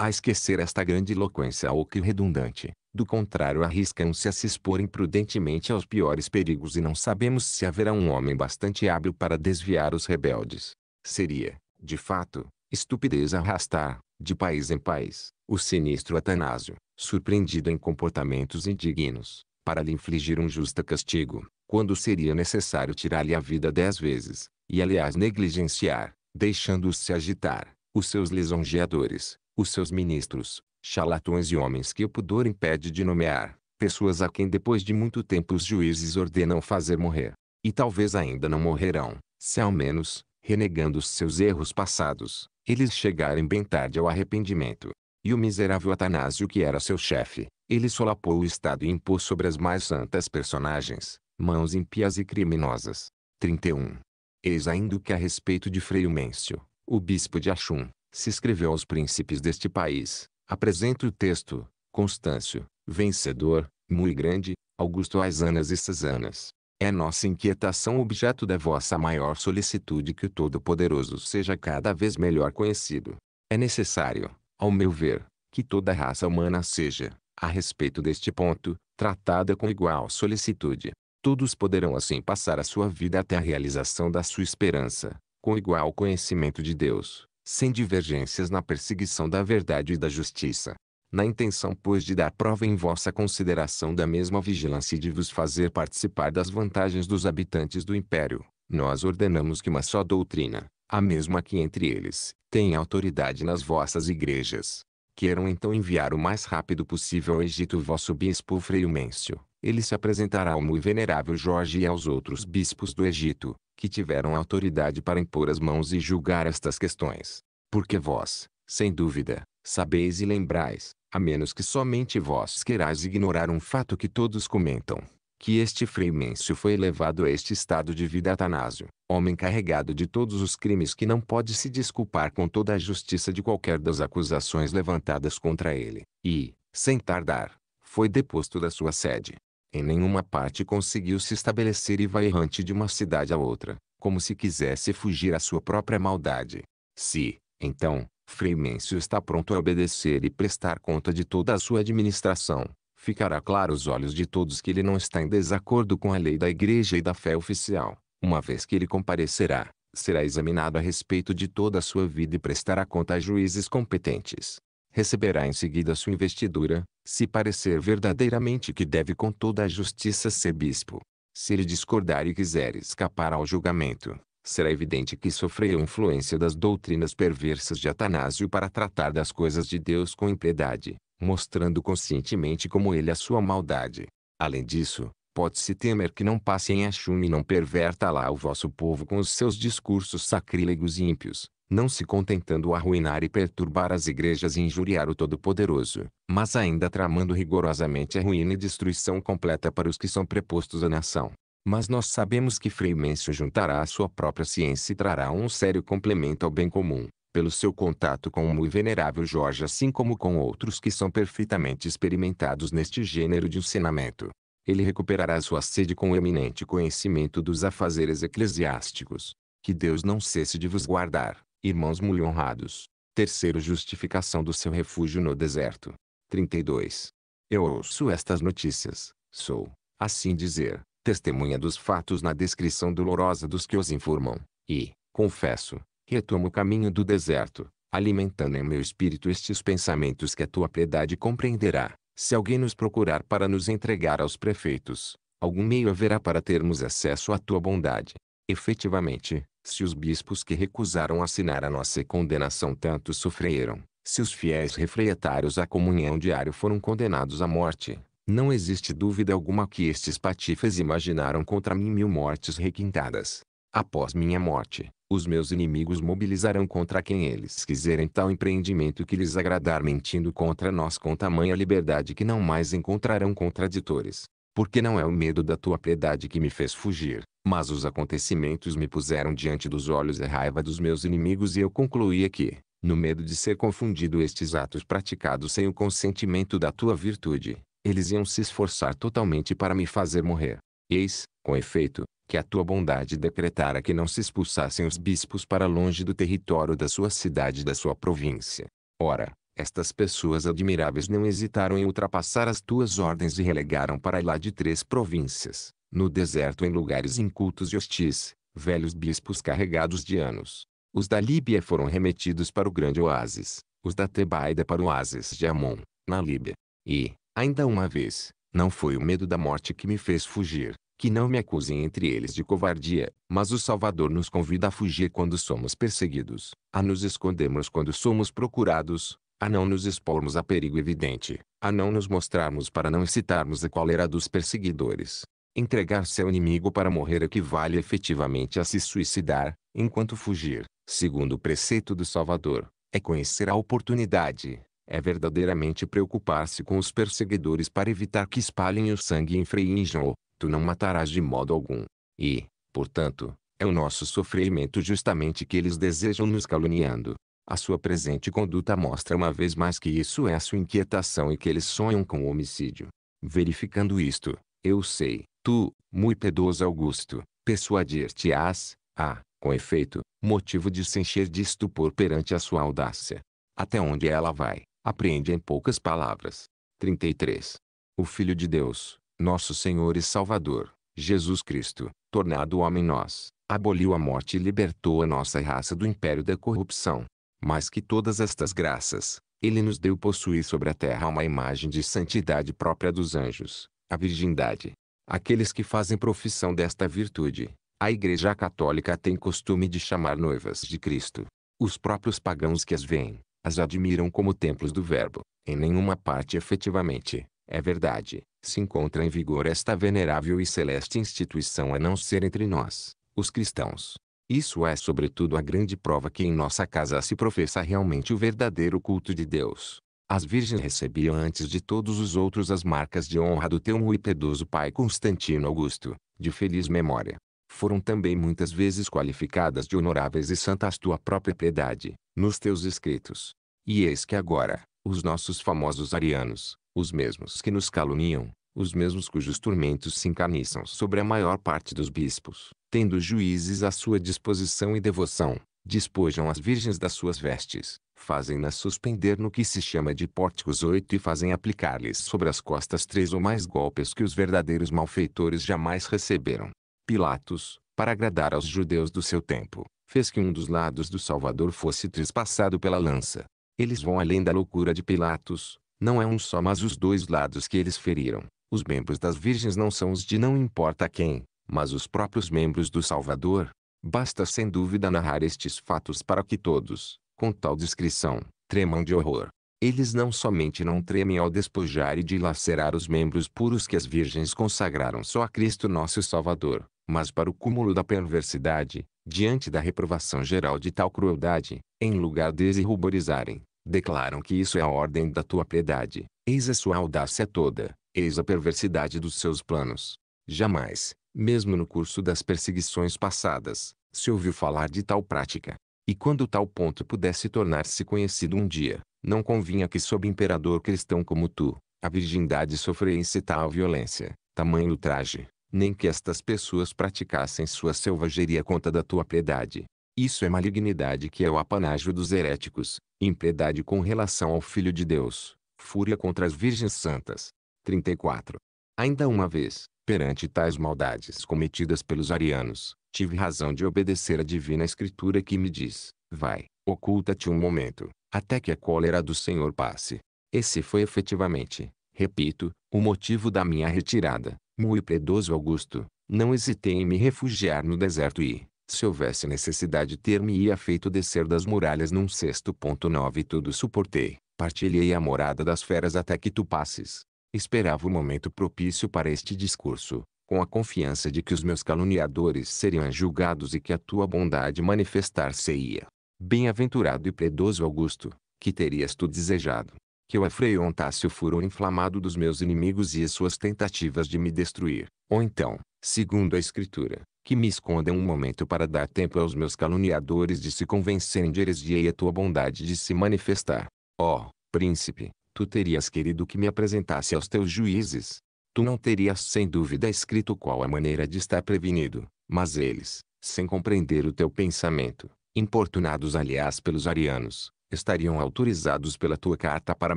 a esquecer esta grande eloquência oca e redundante. Do contrário arriscam-se a se expor imprudentemente aos piores perigos e não sabemos se haverá um homem bastante hábil para desviar os rebeldes. Seria, de fato, estupidez arrastar, de país em país, o sinistro Atanásio, surpreendido em comportamentos indignos, para lhe infligir um justo castigo, quando seria necessário tirar-lhe a vida dez vezes, e aliás negligenciar, deixando-se os agitar, os seus lisonjeadores, os seus ministros, charlatões e homens que o pudor impede de nomear, pessoas a quem depois de muito tempo os juízes ordenam fazer morrer. E talvez ainda não morrerão, se ao menos, renegando os seus erros passados, eles chegarem bem tarde ao arrependimento. E o miserável Atanásio que era seu chefe, ele solapou o Estado e impôs sobre as mais santas personagens, mãos impias e criminosas. 31. Eis ainda o que a respeito de Frei Mêncio, o bispo de Achum, se escreveu aos príncipes deste país. Apresento o texto, Constâncio, vencedor, muito grande, Augusto Aizanas e Cesanas. É nossa inquietação objeto da vossa maior solicitude que o Todo-Poderoso seja cada vez melhor conhecido. É necessário, ao meu ver, que toda a raça humana seja, a respeito deste ponto, tratada com igual solicitude todos poderão assim passar a sua vida até a realização da sua esperança, com igual conhecimento de Deus, sem divergências na perseguição da verdade e da justiça. Na intenção, pois, de dar prova em vossa consideração da mesma vigilância e de vos fazer participar das vantagens dos habitantes do império, nós ordenamos que uma só doutrina, a mesma que entre eles, tenha autoridade nas vossas igrejas. Queiram então enviar o mais rápido possível ao Egito o vosso bispo Freio Mêncio, ele se apresentará ao Mui Venerável Jorge e aos outros bispos do Egito, que tiveram autoridade para impor as mãos e julgar estas questões. Porque vós, sem dúvida, sabeis e lembrais, a menos que somente vós querais ignorar um fato que todos comentam, que este Frei Mêncio foi elevado a este estado de vida Atanásio, homem carregado de todos os crimes que não pode se desculpar com toda a justiça de qualquer das acusações levantadas contra ele, e, sem tardar, foi deposto da sua sede. Em nenhuma parte conseguiu se estabelecer e vai errante de uma cidade a outra, como se quisesse fugir à sua própria maldade. Se, então, Freimêncio está pronto a obedecer e prestar conta de toda a sua administração, ficará claro aos olhos de todos que ele não está em desacordo com a lei da igreja e da fé oficial, uma vez que ele comparecerá, será examinado a respeito de toda a sua vida e prestará conta a juízes competentes receberá em seguida sua investidura, se parecer verdadeiramente que deve com toda a justiça ser bispo. Se ele discordar e quiser escapar ao julgamento, será evidente que sofreu influência das doutrinas perversas de Atanásio para tratar das coisas de Deus com impiedade, mostrando conscientemente como ele a sua maldade. Além disso, pode-se temer que não passe em achume e não perverta lá o vosso povo com os seus discursos sacrílegos e ímpios não se contentando a arruinar e perturbar as igrejas e injuriar o Todo-Poderoso, mas ainda tramando rigorosamente a ruína e destruição completa para os que são prepostos à nação. Mas nós sabemos que Frei Mencio juntará a sua própria ciência e trará um sério complemento ao bem comum, pelo seu contato com o venerável Jorge assim como com outros que são perfeitamente experimentados neste gênero de ensinamento. Ele recuperará sua sede com o eminente conhecimento dos afazeres eclesiásticos. Que Deus não cesse de vos guardar irmãos muito honrados. Terceiro, justificação do seu refúgio no deserto. 32. Eu ouço estas notícias, sou, assim dizer, testemunha dos fatos na descrição dolorosa dos que os informam, e, confesso, retomo o caminho do deserto, alimentando em meu espírito estes pensamentos que a tua piedade compreenderá. Se alguém nos procurar para nos entregar aos prefeitos, algum meio haverá para termos acesso à tua bondade. Efetivamente, se os bispos que recusaram assinar a nossa condenação tanto sofreram, se os fiéis refreitários à comunhão diário foram condenados à morte, não existe dúvida alguma que estes patifes imaginaram contra mim mil mortes requintadas. Após minha morte, os meus inimigos mobilizarão contra quem eles quiserem tal empreendimento que lhes agradar mentindo contra nós com tamanha liberdade que não mais encontrarão contraditores porque não é o medo da tua piedade que me fez fugir, mas os acontecimentos me puseram diante dos olhos a raiva dos meus inimigos e eu concluía que, no medo de ser confundido estes atos praticados sem o consentimento da tua virtude, eles iam se esforçar totalmente para me fazer morrer. Eis, com efeito, que a tua bondade decretara que não se expulsassem os bispos para longe do território da sua cidade e da sua província. Ora, estas pessoas admiráveis não hesitaram em ultrapassar as tuas ordens e relegaram para lá de três províncias, no deserto em lugares incultos e hostis, velhos bispos carregados de anos. Os da Líbia foram remetidos para o grande oásis, os da Tebaida para o oásis de Amon, na Líbia. E, ainda uma vez, não foi o medo da morte que me fez fugir, que não me acusem entre eles de covardia, mas o Salvador nos convida a fugir quando somos perseguidos, a nos escondermos quando somos procurados, a não nos expormos a perigo evidente, a não nos mostrarmos para não excitarmos a cólera dos perseguidores. Entregar-se ao inimigo para morrer equivale efetivamente a se suicidar, enquanto fugir, segundo o preceito do Salvador, é conhecer a oportunidade, é verdadeiramente preocupar-se com os perseguidores para evitar que espalhem o sangue e infringam-o, tu não matarás de modo algum. E, portanto, é o nosso sofrimento justamente que eles desejam nos caluniando. A sua presente conduta mostra uma vez mais que isso é a sua inquietação e que eles sonham com o homicídio. Verificando isto, eu sei, tu, muito pedoso Augusto, persuadir-te-ás, a, com efeito, motivo de se encher de estupor perante a sua audácia. Até onde ela vai, apreende em poucas palavras. 33. O Filho de Deus, nosso Senhor e Salvador, Jesus Cristo, tornado homem nós, aboliu a morte e libertou a nossa raça do império da corrupção, mas que todas estas graças, ele nos deu possuir sobre a terra uma imagem de santidade própria dos anjos, a virgindade. Aqueles que fazem profissão desta virtude, a Igreja Católica tem costume de chamar noivas de Cristo. Os próprios pagãos que as veem, as admiram como templos do Verbo. Em nenhuma parte efetivamente, é verdade, se encontra em vigor esta venerável e celeste instituição a não ser entre nós, os cristãos. Isso é sobretudo a grande prova que em nossa casa se professa realmente o verdadeiro culto de Deus. As virgens recebiam antes de todos os outros as marcas de honra do teu e pedoso pai Constantino Augusto, de feliz memória. Foram também muitas vezes qualificadas de honoráveis e santas tua própria piedade, nos teus escritos. E eis que agora, os nossos famosos arianos, os mesmos que nos caluniam, os mesmos cujos tormentos se encarniçam sobre a maior parte dos bispos, tendo juízes à sua disposição e devoção, despojam as virgens das suas vestes, fazem-nas suspender no que se chama de pórticos oito e fazem aplicar-lhes sobre as costas três ou mais golpes que os verdadeiros malfeitores jamais receberam. Pilatos, para agradar aos judeus do seu tempo, fez que um dos lados do Salvador fosse trespassado pela lança. Eles vão além da loucura de Pilatos, não é um só mas os dois lados que eles feriram, os membros das virgens não são os de não importa quem, mas os próprios membros do Salvador. Basta sem dúvida narrar estes fatos para que todos, com tal descrição, tremam de horror. Eles não somente não tremem ao despojar e dilacerar os membros puros que as virgens consagraram só a Cristo nosso Salvador, mas para o cúmulo da perversidade, diante da reprovação geral de tal crueldade, em lugar de se ruborizarem, declaram que isso é a ordem da tua piedade, eis a sua audácia toda, Eis a perversidade dos seus planos. Jamais, mesmo no curso das perseguições passadas, se ouviu falar de tal prática. E quando tal ponto pudesse tornar-se conhecido um dia, não convinha que sob imperador cristão como tu, a virgindade sofresse tal violência, tamanho ultraje, nem que estas pessoas praticassem sua selvageria conta da tua piedade. Isso é malignidade que é o apanágio dos heréticos, impiedade com relação ao Filho de Deus, fúria contra as virgens santas, 34. Ainda uma vez, perante tais maldades cometidas pelos arianos, tive razão de obedecer a divina escritura que me diz, vai, oculta-te um momento, até que a cólera do Senhor passe. Esse foi efetivamente, repito, o motivo da minha retirada. Muito predoso Augusto, não hesitei em me refugiar no deserto e, se houvesse necessidade ter-me-ia feito descer das muralhas num sexto ponto nove tudo suportei. Partilhei a morada das feras até que tu passes. Esperava o momento propício para este discurso, com a confiança de que os meus caluniadores seriam julgados e que a tua bondade manifestar-se-ia. Bem-aventurado e predoso Augusto, que terias tu desejado, que eu afreontasse o furor inflamado dos meus inimigos e as suas tentativas de me destruir, ou então, segundo a Escritura, que me esconda um momento para dar tempo aos meus caluniadores de se convencerem de heresia e a tua bondade de se manifestar. Ó, oh, príncipe, Tu terias querido que me apresentasse aos teus juízes. Tu não terias sem dúvida escrito qual a maneira de estar prevenido, mas eles, sem compreender o teu pensamento, importunados aliás pelos arianos, estariam autorizados pela tua carta para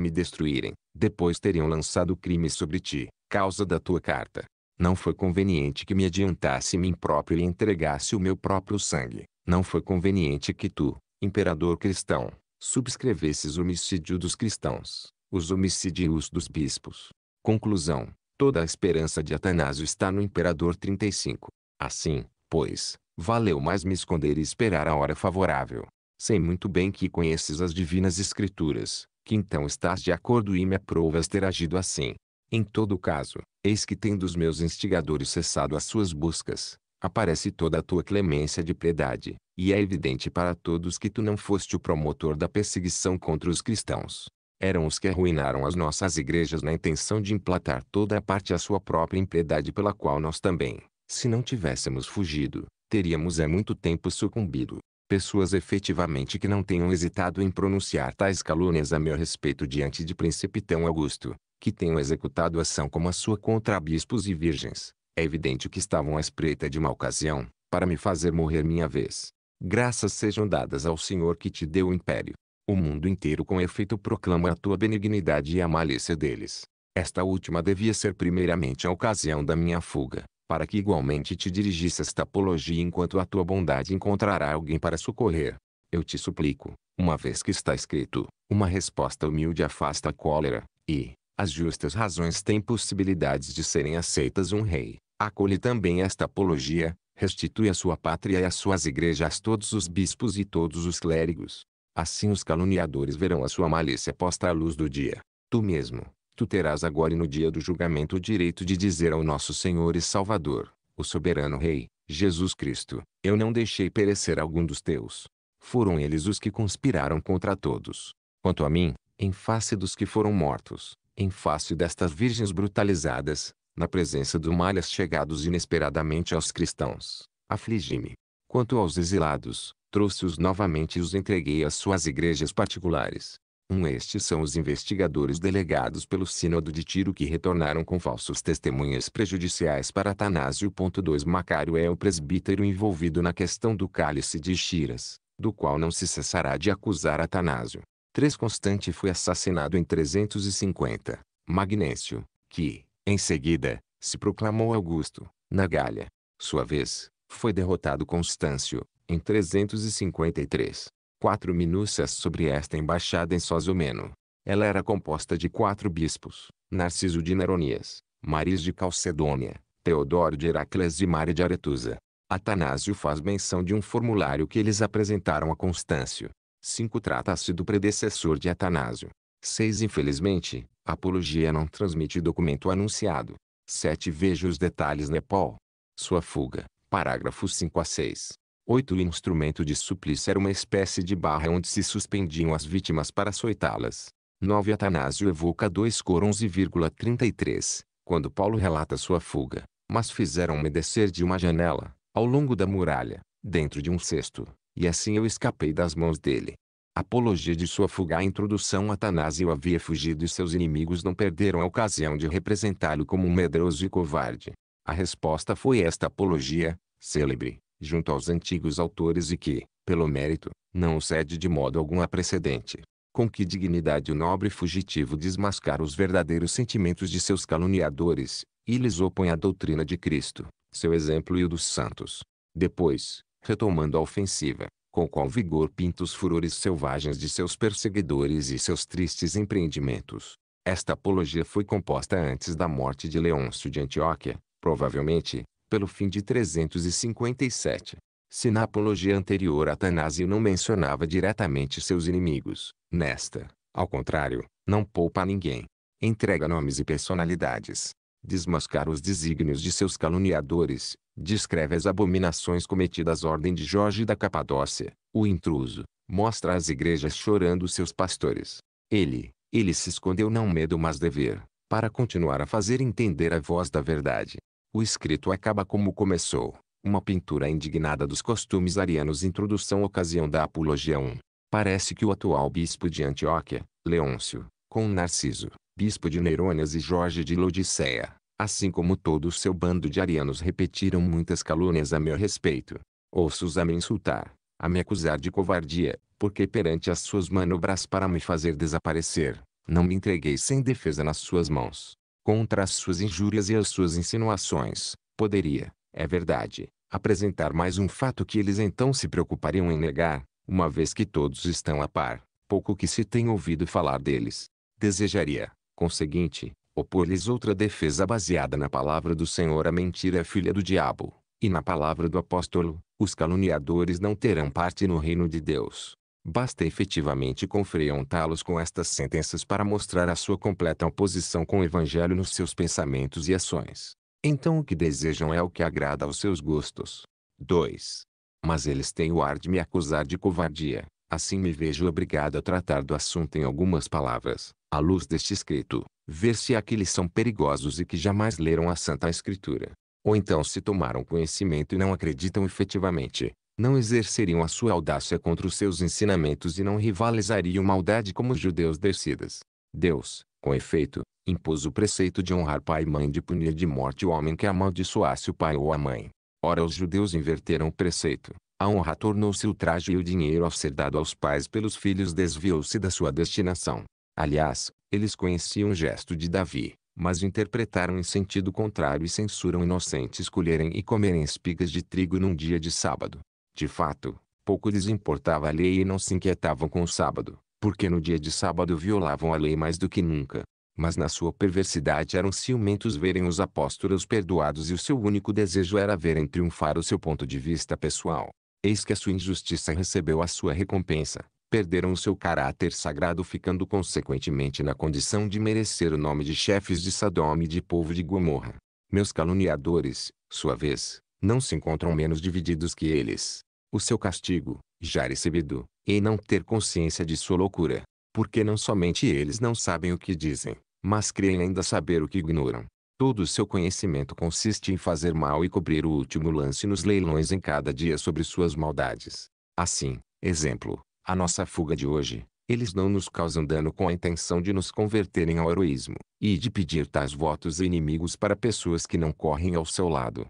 me destruírem. Depois teriam lançado crime sobre ti, causa da tua carta. Não foi conveniente que me adiantasse mim próprio e entregasse o meu próprio sangue. Não foi conveniente que tu, imperador cristão, subscrevesses o homicídio dos cristãos os homicídios dos bispos. Conclusão. Toda a esperança de Atanásio está no imperador 35. Assim, pois, valeu mais me esconder e esperar a hora favorável. Sei muito bem que conheces as divinas escrituras, que então estás de acordo e me aprovas ter agido assim. Em todo caso, eis que tendo os meus instigadores cessado as suas buscas, aparece toda a tua clemência de piedade, e é evidente para todos que tu não foste o promotor da perseguição contra os cristãos eram os que arruinaram as nossas igrejas na intenção de implantar toda a parte à sua própria impiedade pela qual nós também, se não tivéssemos fugido, teríamos há muito tempo sucumbido. Pessoas efetivamente que não tenham hesitado em pronunciar tais calúnias a meu respeito diante de príncipe tão augusto, que tenham executado ação como a sua contra bispos e virgens, é evidente que estavam à espreita de uma ocasião, para me fazer morrer minha vez. Graças sejam dadas ao Senhor que te deu o império, o mundo inteiro com efeito proclama a tua benignidade e a malícia deles. Esta última devia ser primeiramente a ocasião da minha fuga, para que igualmente te dirigisse esta apologia enquanto a tua bondade encontrará alguém para socorrer. Eu te suplico, uma vez que está escrito, uma resposta humilde afasta a cólera, e, as justas razões têm possibilidades de serem aceitas um rei. Acolhe também esta apologia, restitui a sua pátria e as suas igrejas todos os bispos e todos os clérigos, Assim os caluniadores verão a sua malícia posta à luz do dia. Tu mesmo, tu terás agora e no dia do julgamento o direito de dizer ao nosso Senhor e Salvador, o soberano Rei, Jesus Cristo, eu não deixei perecer algum dos teus. Foram eles os que conspiraram contra todos. Quanto a mim, em face dos que foram mortos, em face destas virgens brutalizadas, na presença do malhas chegados inesperadamente aos cristãos, afligi-me. Quanto aos exilados, trouxe-os novamente e os entreguei às suas igrejas particulares. Um estes são os investigadores delegados pelo Sínodo de Tiro que retornaram com falsos testemunhas prejudiciais para Atanásio. 2 Macário é o presbítero envolvido na questão do cálice de Xiras, do qual não se cessará de acusar Atanásio. 3 Constante foi assassinado em 350. Magnêncio, que, em seguida, se proclamou Augusto, na Galha. Sua vez, foi derrotado Constâncio, em 353. Quatro minúcias sobre esta embaixada em Sozomeno. Ela era composta de quatro bispos, Narciso de Neronias, Maris de Calcedônia, Teodoro de Heracles e Mare de Aretusa. Atanásio faz menção de um formulário que eles apresentaram a Constâncio. 5. Trata-se do predecessor de Atanásio. 6. Infelizmente, a apologia não transmite documento anunciado. 7. Veja os detalhes Nepal. Sua fuga. Parágrafos 5 a 6. 8. O instrumento de suplício era uma espécie de barra onde se suspendiam as vítimas para açoitá-las. 9. Atanásio evoca 2 Cor 11,33, quando Paulo relata sua fuga, mas fizeram-me descer de uma janela, ao longo da muralha, dentro de um cesto, e assim eu escapei das mãos dele. Apologia de sua fuga à introdução Atanásio havia fugido e seus inimigos não perderam a ocasião de representá-lo como um medroso e covarde. A resposta foi esta apologia, célebre, junto aos antigos autores e que, pelo mérito, não cede de modo algum a precedente. Com que dignidade o nobre fugitivo desmascara os verdadeiros sentimentos de seus caluniadores, e lhes opõe a doutrina de Cristo, seu exemplo e o dos santos. Depois, retomando a ofensiva, com qual vigor pinta os furores selvagens de seus perseguidores e seus tristes empreendimentos. Esta apologia foi composta antes da morte de Leôncio de Antioquia, provavelmente, pelo fim de 357. Se na apologia anterior Atanásio não mencionava diretamente seus inimigos, nesta, ao contrário, não poupa ninguém. Entrega nomes e personalidades. Desmascara os desígnios de seus caluniadores. Descreve as abominações cometidas à ordem de Jorge da Capadócia, o intruso. Mostra as igrejas chorando seus pastores. Ele, ele se escondeu não medo mas dever, para continuar a fazer entender a voz da verdade. O escrito acaba como começou, uma pintura indignada dos costumes arianos introdução ocasião da Apologia 1. Parece que o atual bispo de Antioquia, Leôncio, com Narciso, bispo de Neirônias e Jorge de Lodiceia, assim como todo o seu bando de arianos repetiram muitas calúnias a meu respeito. Ouço-os a me insultar, a me acusar de covardia, porque perante as suas manobras para me fazer desaparecer, não me entreguei sem defesa nas suas mãos contra as suas injúrias e as suas insinuações, poderia, é verdade, apresentar mais um fato que eles então se preocupariam em negar, uma vez que todos estão a par, pouco que se tem ouvido falar deles. Desejaria, conseguinte, opor-lhes outra defesa baseada na palavra do Senhor a mentira é filha do diabo, e na palavra do apóstolo, os caluniadores não terão parte no reino de Deus. Basta efetivamente confrontá-los com estas sentenças para mostrar a sua completa oposição com o Evangelho nos seus pensamentos e ações. Então o que desejam é o que agrada aos seus gostos. 2. Mas eles têm o ar de me acusar de covardia. Assim me vejo obrigado a tratar do assunto em algumas palavras, à luz deste escrito, ver se aqueles são perigosos e que jamais leram a Santa Escritura. Ou então se tomaram conhecimento e não acreditam efetivamente, não exerceriam a sua audácia contra os seus ensinamentos e não rivalizariam maldade como os judeus descidas. Deus, com efeito, impôs o preceito de honrar pai e mãe de punir de morte o homem que amaldiçoasse o pai ou a mãe. Ora os judeus inverteram o preceito. A honra tornou-se o traje e o dinheiro ao ser dado aos pais pelos filhos desviou-se da sua destinação. Aliás, eles conheciam o gesto de Davi, mas interpretaram em sentido contrário e censuram inocentes colherem e comerem espigas de trigo num dia de sábado. De fato, pouco lhes importava a lei e não se inquietavam com o sábado, porque no dia de sábado violavam a lei mais do que nunca. Mas na sua perversidade eram ciumentos verem os apóstolos perdoados e o seu único desejo era verem triunfar o seu ponto de vista pessoal. Eis que a sua injustiça recebeu a sua recompensa. Perderam o seu caráter sagrado ficando consequentemente na condição de merecer o nome de chefes de Sodoma e de povo de Gomorra. Meus caluniadores, sua vez, não se encontram menos divididos que eles o seu castigo, já recebido, e não ter consciência de sua loucura. Porque não somente eles não sabem o que dizem, mas creem ainda saber o que ignoram. Todo o seu conhecimento consiste em fazer mal e cobrir o último lance nos leilões em cada dia sobre suas maldades. Assim, exemplo, a nossa fuga de hoje, eles não nos causam dano com a intenção de nos converterem ao heroísmo, e de pedir tais votos e inimigos para pessoas que não correm ao seu lado.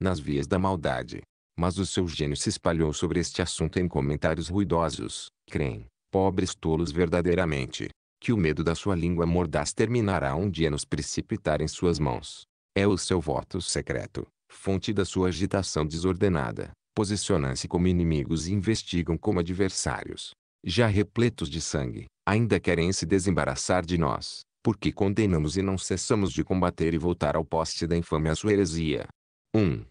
Nas vias da maldade, mas o seu gênio se espalhou sobre este assunto em comentários ruidosos. Creem, pobres tolos verdadeiramente, que o medo da sua língua mordaz terminará um dia nos precipitar em suas mãos. É o seu voto secreto, fonte da sua agitação desordenada, posicionam-se como inimigos e investigam como adversários. Já repletos de sangue, ainda querem se desembaraçar de nós, porque condenamos e não cessamos de combater e voltar ao poste da infame a sua heresia. 1. Um.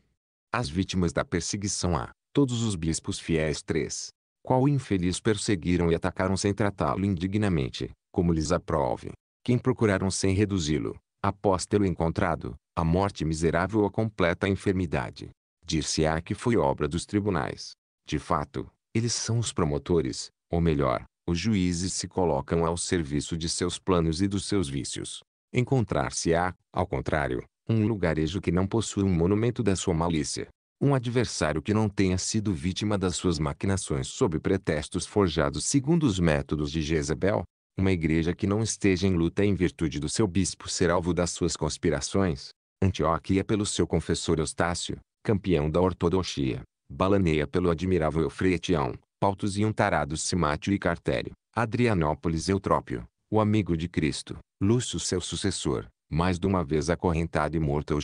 As vítimas da perseguição a todos os bispos fiéis 3. Qual infeliz perseguiram e atacaram sem tratá-lo indignamente, como lhes aprove. Quem procuraram sem reduzi-lo, após tê-lo encontrado, a morte miserável ou a completa enfermidade. Dir-se-á que foi obra dos tribunais. De fato, eles são os promotores, ou melhor, os juízes se colocam ao serviço de seus planos e dos seus vícios. Encontrar-se-á, ao contrário, um lugarejo que não possua um monumento da sua malícia. Um adversário que não tenha sido vítima das suas maquinações sob pretextos forjados segundo os métodos de Jezebel, Uma igreja que não esteja em luta em virtude do seu bispo ser alvo das suas conspirações. Antioquia pelo seu confessor Eustácio, campeão da ortodoxia. Balaneia pelo admirável Eufretião, Pautos e tarado Simátio e Cartério, Adrianópolis Eutrópio, o amigo de Cristo, Lúcio seu sucessor, mais de uma vez acorrentado e morto ou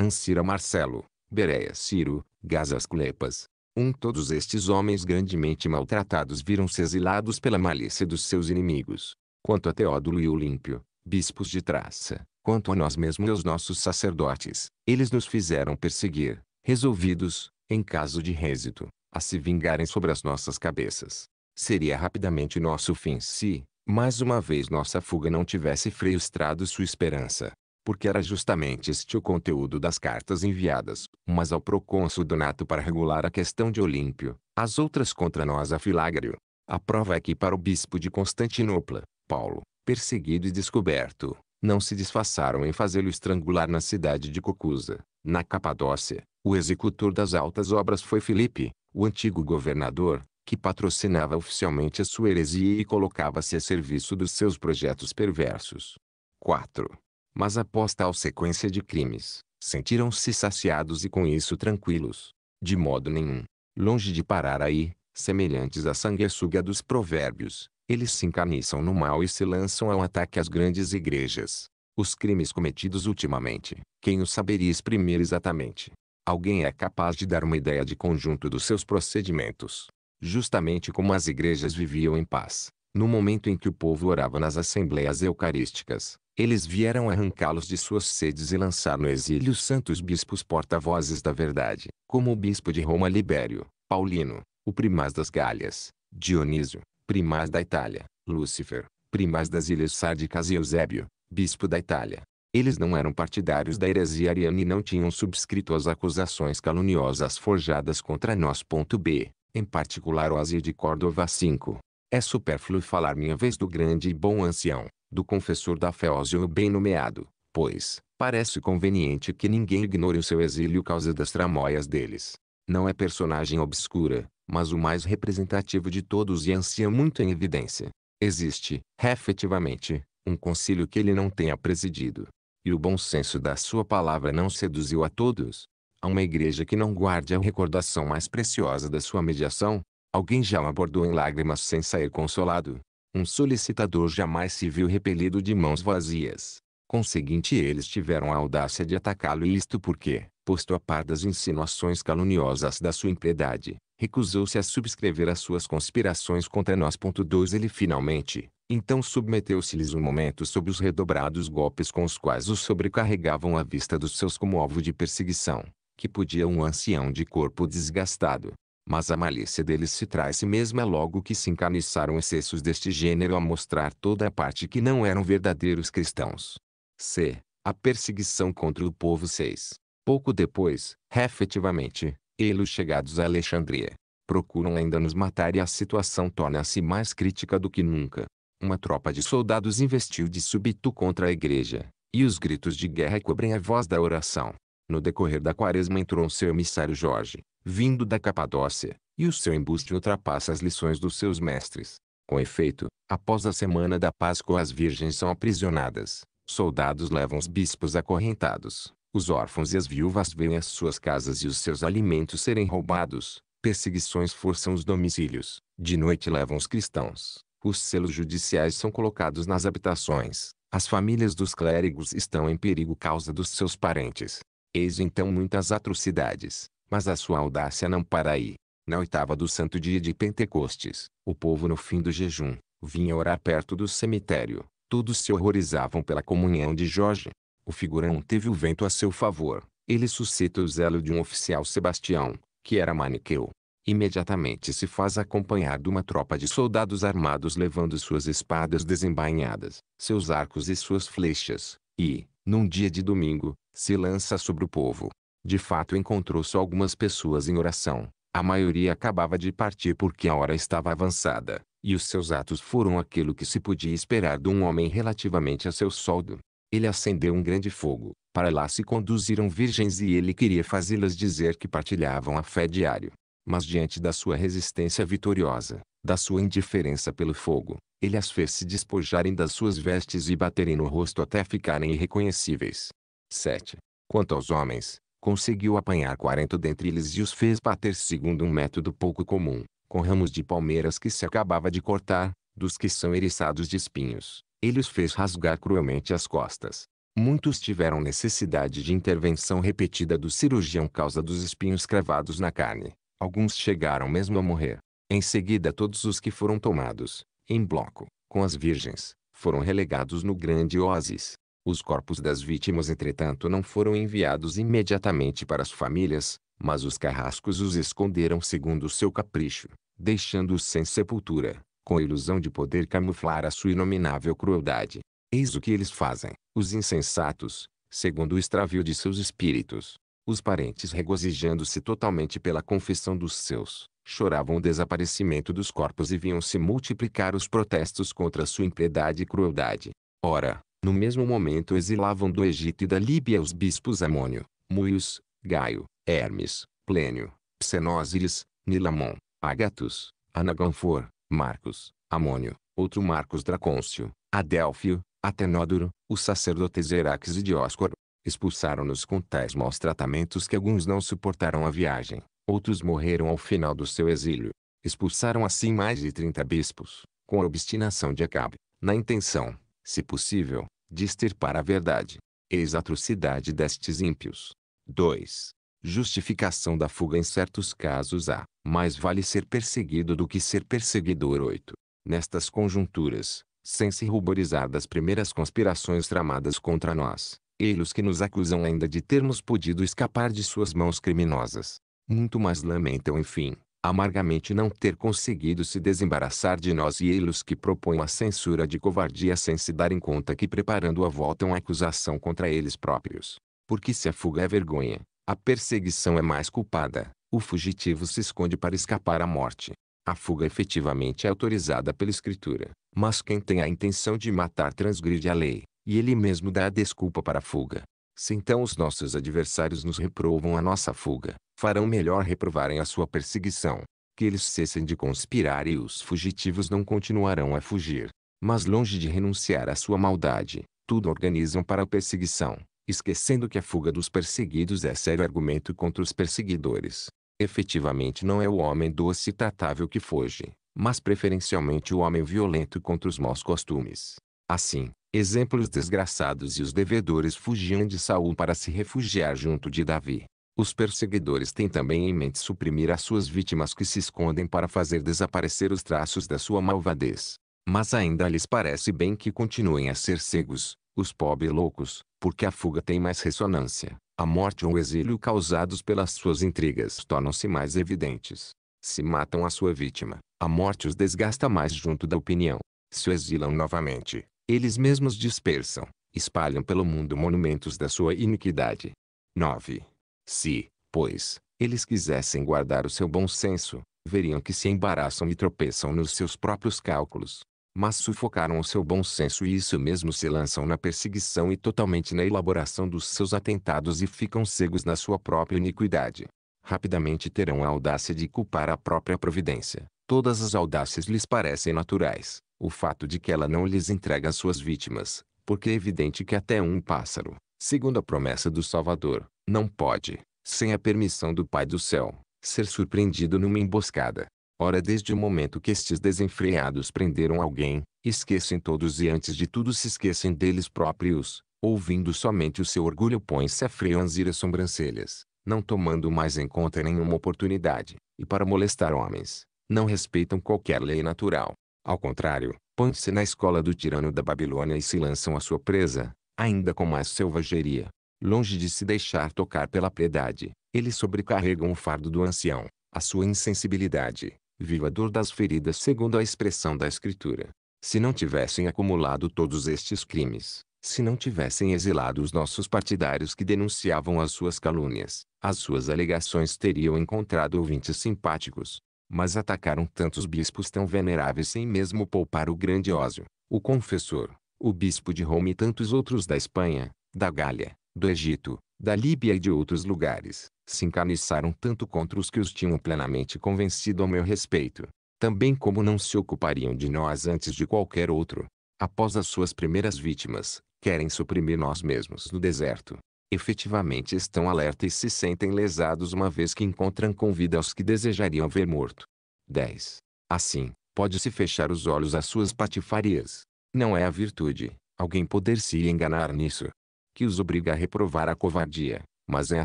Ancira Marcelo, Bereia Ciro, Gazas Clepas. Um todos estes homens grandemente maltratados viram-se exilados pela malícia dos seus inimigos. Quanto a Teódulo e Olímpio, bispos de Traça, quanto a nós mesmos e aos nossos sacerdotes, eles nos fizeram perseguir, resolvidos, em caso de rêsito, a se vingarem sobre as nossas cabeças. Seria rapidamente nosso fim se, mais uma vez nossa fuga não tivesse frustrado sua esperança, porque era justamente este o conteúdo das cartas enviadas, umas ao procônsul Donato para regular a questão de Olímpio, as outras contra nós a Filágrio. A prova é que para o bispo de Constantinopla, Paulo, perseguido e descoberto, não se disfarçaram em fazê-lo estrangular na cidade de Cocusa, na Capadócia. O executor das altas obras foi Filipe, o antigo governador, que patrocinava oficialmente a sua heresia e colocava-se a serviço dos seus projetos perversos. 4. Mas após tal sequência de crimes, sentiram-se saciados e com isso tranquilos. De modo nenhum, longe de parar aí, semelhantes à sanguessuga dos provérbios, eles se encarniçam no mal e se lançam ao ataque às grandes igrejas. Os crimes cometidos ultimamente, quem os saberia exprimir exatamente? Alguém é capaz de dar uma ideia de conjunto dos seus procedimentos, justamente como as igrejas viviam em paz. No momento em que o povo orava nas assembleias eucarísticas, eles vieram arrancá-los de suas sedes e lançar no exílio santos bispos porta-vozes da verdade, como o bispo de Roma Libério, Paulino, o primaz das Galhas, Dionísio, primaz da Itália, Lúcifer, primaz das Ilhas Sárdicas e Eusébio, bispo da Itália. Eles não eram partidários da heresia ariana e não tinham subscrito as acusações caluniosas forjadas contra nós. B em particular o Azir de Córdova 5. É supérfluo falar minha vez do grande e bom ancião, do confessor da fé Ósio bem nomeado, pois, parece conveniente que ninguém ignore o seu exílio causa das tramóias deles. Não é personagem obscura, mas o mais representativo de todos e ancia muito em evidência. Existe, efetivamente, um concílio que ele não tenha presidido. E o bom senso da sua palavra não seduziu a todos, a uma igreja que não guarde a recordação mais preciosa da sua mediação, alguém já o abordou em lágrimas sem sair consolado. Um solicitador jamais se viu repelido de mãos vazias. Conseguinte eles tiveram a audácia de atacá-lo e isto porque, posto a par das insinuações caluniosas da sua impiedade, recusou-se a subscrever as suas conspirações contra nós. 2 Ele finalmente, então submeteu-se-lhes um momento sob os redobrados golpes com os quais os sobrecarregavam à vista dos seus como alvo de perseguição que podia um ancião de corpo desgastado. Mas a malícia deles se traz é logo que se encarniçaram excessos deste gênero a mostrar toda a parte que não eram verdadeiros cristãos. C. A perseguição contra o povo 6. Pouco depois, efetivamente, eles chegados a Alexandria, procuram ainda nos matar e a situação torna-se mais crítica do que nunca. Uma tropa de soldados investiu de súbito contra a igreja, e os gritos de guerra cobrem a voz da oração. No decorrer da quaresma entrou seu emissário Jorge, vindo da Capadócia, e o seu embuste ultrapassa as lições dos seus mestres. Com efeito, após a semana da Páscoa as virgens são aprisionadas, soldados levam os bispos acorrentados, os órfãos e as viúvas veem as suas casas e os seus alimentos serem roubados, perseguições forçam os domicílios, de noite levam os cristãos, os selos judiciais são colocados nas habitações, as famílias dos clérigos estão em perigo causa dos seus parentes, Eis então muitas atrocidades, mas a sua audácia não para aí. Na oitava do santo dia de Pentecostes, o povo no fim do jejum, vinha orar perto do cemitério. Todos se horrorizavam pela comunhão de Jorge. O figurão teve o vento a seu favor. Ele suscita o zelo de um oficial Sebastião, que era maniqueu. Imediatamente se faz acompanhar de uma tropa de soldados armados levando suas espadas desembainhadas, seus arcos e suas flechas, e, num dia de domingo, se lança sobre o povo. De fato encontrou só algumas pessoas em oração. A maioria acabava de partir porque a hora estava avançada, e os seus atos foram aquilo que se podia esperar de um homem relativamente a seu soldo. Ele acendeu um grande fogo, para lá se conduziram virgens e ele queria fazê-las dizer que partilhavam a fé diário. Mas diante da sua resistência vitoriosa, da sua indiferença pelo fogo, ele as fez se despojarem das suas vestes e baterem no rosto até ficarem irreconhecíveis. 7. Quanto aos homens, conseguiu apanhar quarenta dentre eles e os fez bater segundo um método pouco comum, com ramos de palmeiras que se acabava de cortar, dos que são eriçados de espinhos. Ele os fez rasgar cruelmente as costas. Muitos tiveram necessidade de intervenção repetida do cirurgião causa dos espinhos cravados na carne. Alguns chegaram mesmo a morrer. Em seguida todos os que foram tomados, em bloco, com as virgens, foram relegados no grande oásis, os corpos das vítimas entretanto não foram enviados imediatamente para as famílias, mas os carrascos os esconderam segundo o seu capricho, deixando-os sem sepultura, com a ilusão de poder camuflar a sua inominável crueldade. Eis o que eles fazem, os insensatos, segundo o extravio de seus espíritos. Os parentes regozijando-se totalmente pela confissão dos seus, choravam o desaparecimento dos corpos e viam-se multiplicar os protestos contra sua impiedade e crueldade. Ora, no mesmo momento exilavam do Egito e da Líbia os bispos Amônio, Muios, Gaio, Hermes, Plênio, Psenósiris, Nilamon, Agatus, Anagonfor, Marcos, Amônio, outro Marcos Dracôncio, Adélfio, Atenódoro, os sacerdotes Herax e Dióscoro. Expulsaram-nos com tais maus tratamentos que alguns não suportaram a viagem, outros morreram ao final do seu exílio. Expulsaram assim mais de 30 bispos, com a obstinação de Acabe, na intenção, se possível, desterpar a verdade. Eis a atrocidade destes ímpios. 2. Justificação da fuga em certos casos há. Mais vale ser perseguido do que ser perseguidor. 8. Nestas conjunturas, sem se ruborizar das primeiras conspirações tramadas contra nós, eles que nos acusam ainda de termos podido escapar de suas mãos criminosas. Muito mais lamentam enfim, amargamente não ter conseguido se desembaraçar de nós e eles que propõem a censura de covardia sem se darem conta que preparando a volta uma acusação contra eles próprios. Porque se a fuga é vergonha, a perseguição é mais culpada, o fugitivo se esconde para escapar à morte. A fuga efetivamente é autorizada pela Escritura, mas quem tem a intenção de matar transgride a lei, e ele mesmo dá a desculpa para a fuga. Se então os nossos adversários nos reprovam a nossa fuga, farão melhor reprovarem a sua perseguição. Que eles cessem de conspirar e os fugitivos não continuarão a fugir. Mas longe de renunciar à sua maldade, tudo organizam para a perseguição, esquecendo que a fuga dos perseguidos é sério argumento contra os perseguidores. Efetivamente não é o homem doce e tratável que foge, mas preferencialmente o homem violento contra os maus costumes. Assim, Exemplos desgraçados e os devedores fugiam de Saul para se refugiar junto de Davi. Os perseguidores têm também em mente suprimir as suas vítimas que se escondem para fazer desaparecer os traços da sua malvadez. Mas ainda lhes parece bem que continuem a ser cegos, os pobres loucos, porque a fuga tem mais ressonância. A morte ou o exílio causados pelas suas intrigas tornam-se mais evidentes. Se matam a sua vítima, a morte os desgasta mais junto da opinião. Se exilam novamente, eles mesmos dispersam, espalham pelo mundo monumentos da sua iniquidade. 9. Se, pois, eles quisessem guardar o seu bom senso, veriam que se embaraçam e tropeçam nos seus próprios cálculos. Mas sufocaram o seu bom senso e isso mesmo se lançam na perseguição e totalmente na elaboração dos seus atentados e ficam cegos na sua própria iniquidade. Rapidamente terão a audácia de culpar a própria providência. Todas as audácias lhes parecem naturais o fato de que ela não lhes entrega suas vítimas, porque é evidente que até um pássaro, segundo a promessa do Salvador, não pode, sem a permissão do Pai do Céu, ser surpreendido numa emboscada. Ora, desde o momento que estes desenfreados prenderam alguém, esquecem todos e antes de tudo se esquecem deles próprios, ouvindo somente o seu orgulho põe-se a franzir as sobrancelhas, não tomando mais em conta nenhuma oportunidade, e para molestar homens, não respeitam qualquer lei natural, ao contrário, põem-se na escola do tirano da Babilônia e se lançam à sua presa, ainda com mais selvageria. Longe de se deixar tocar pela piedade, eles sobrecarregam o fardo do ancião, a sua insensibilidade, viva dor das feridas segundo a expressão da Escritura. Se não tivessem acumulado todos estes crimes, se não tivessem exilado os nossos partidários que denunciavam as suas calúnias, as suas alegações teriam encontrado ouvintes simpáticos, mas atacaram tantos bispos tão veneráveis sem mesmo poupar o grande ósio, o confessor, o bispo de Roma e tantos outros da Espanha, da Gália, do Egito, da Líbia e de outros lugares, se encarniçaram tanto contra os que os tinham plenamente convencido ao meu respeito, também como não se ocupariam de nós antes de qualquer outro. Após as suas primeiras vítimas, querem suprimir nós mesmos do deserto, efetivamente estão alerta e se sentem lesados uma vez que encontram com vida os que desejariam ver morto. 10. Assim, pode-se fechar os olhos às suas patifarias. Não é a virtude, alguém poder se enganar nisso, que os obriga a reprovar a covardia, mas é a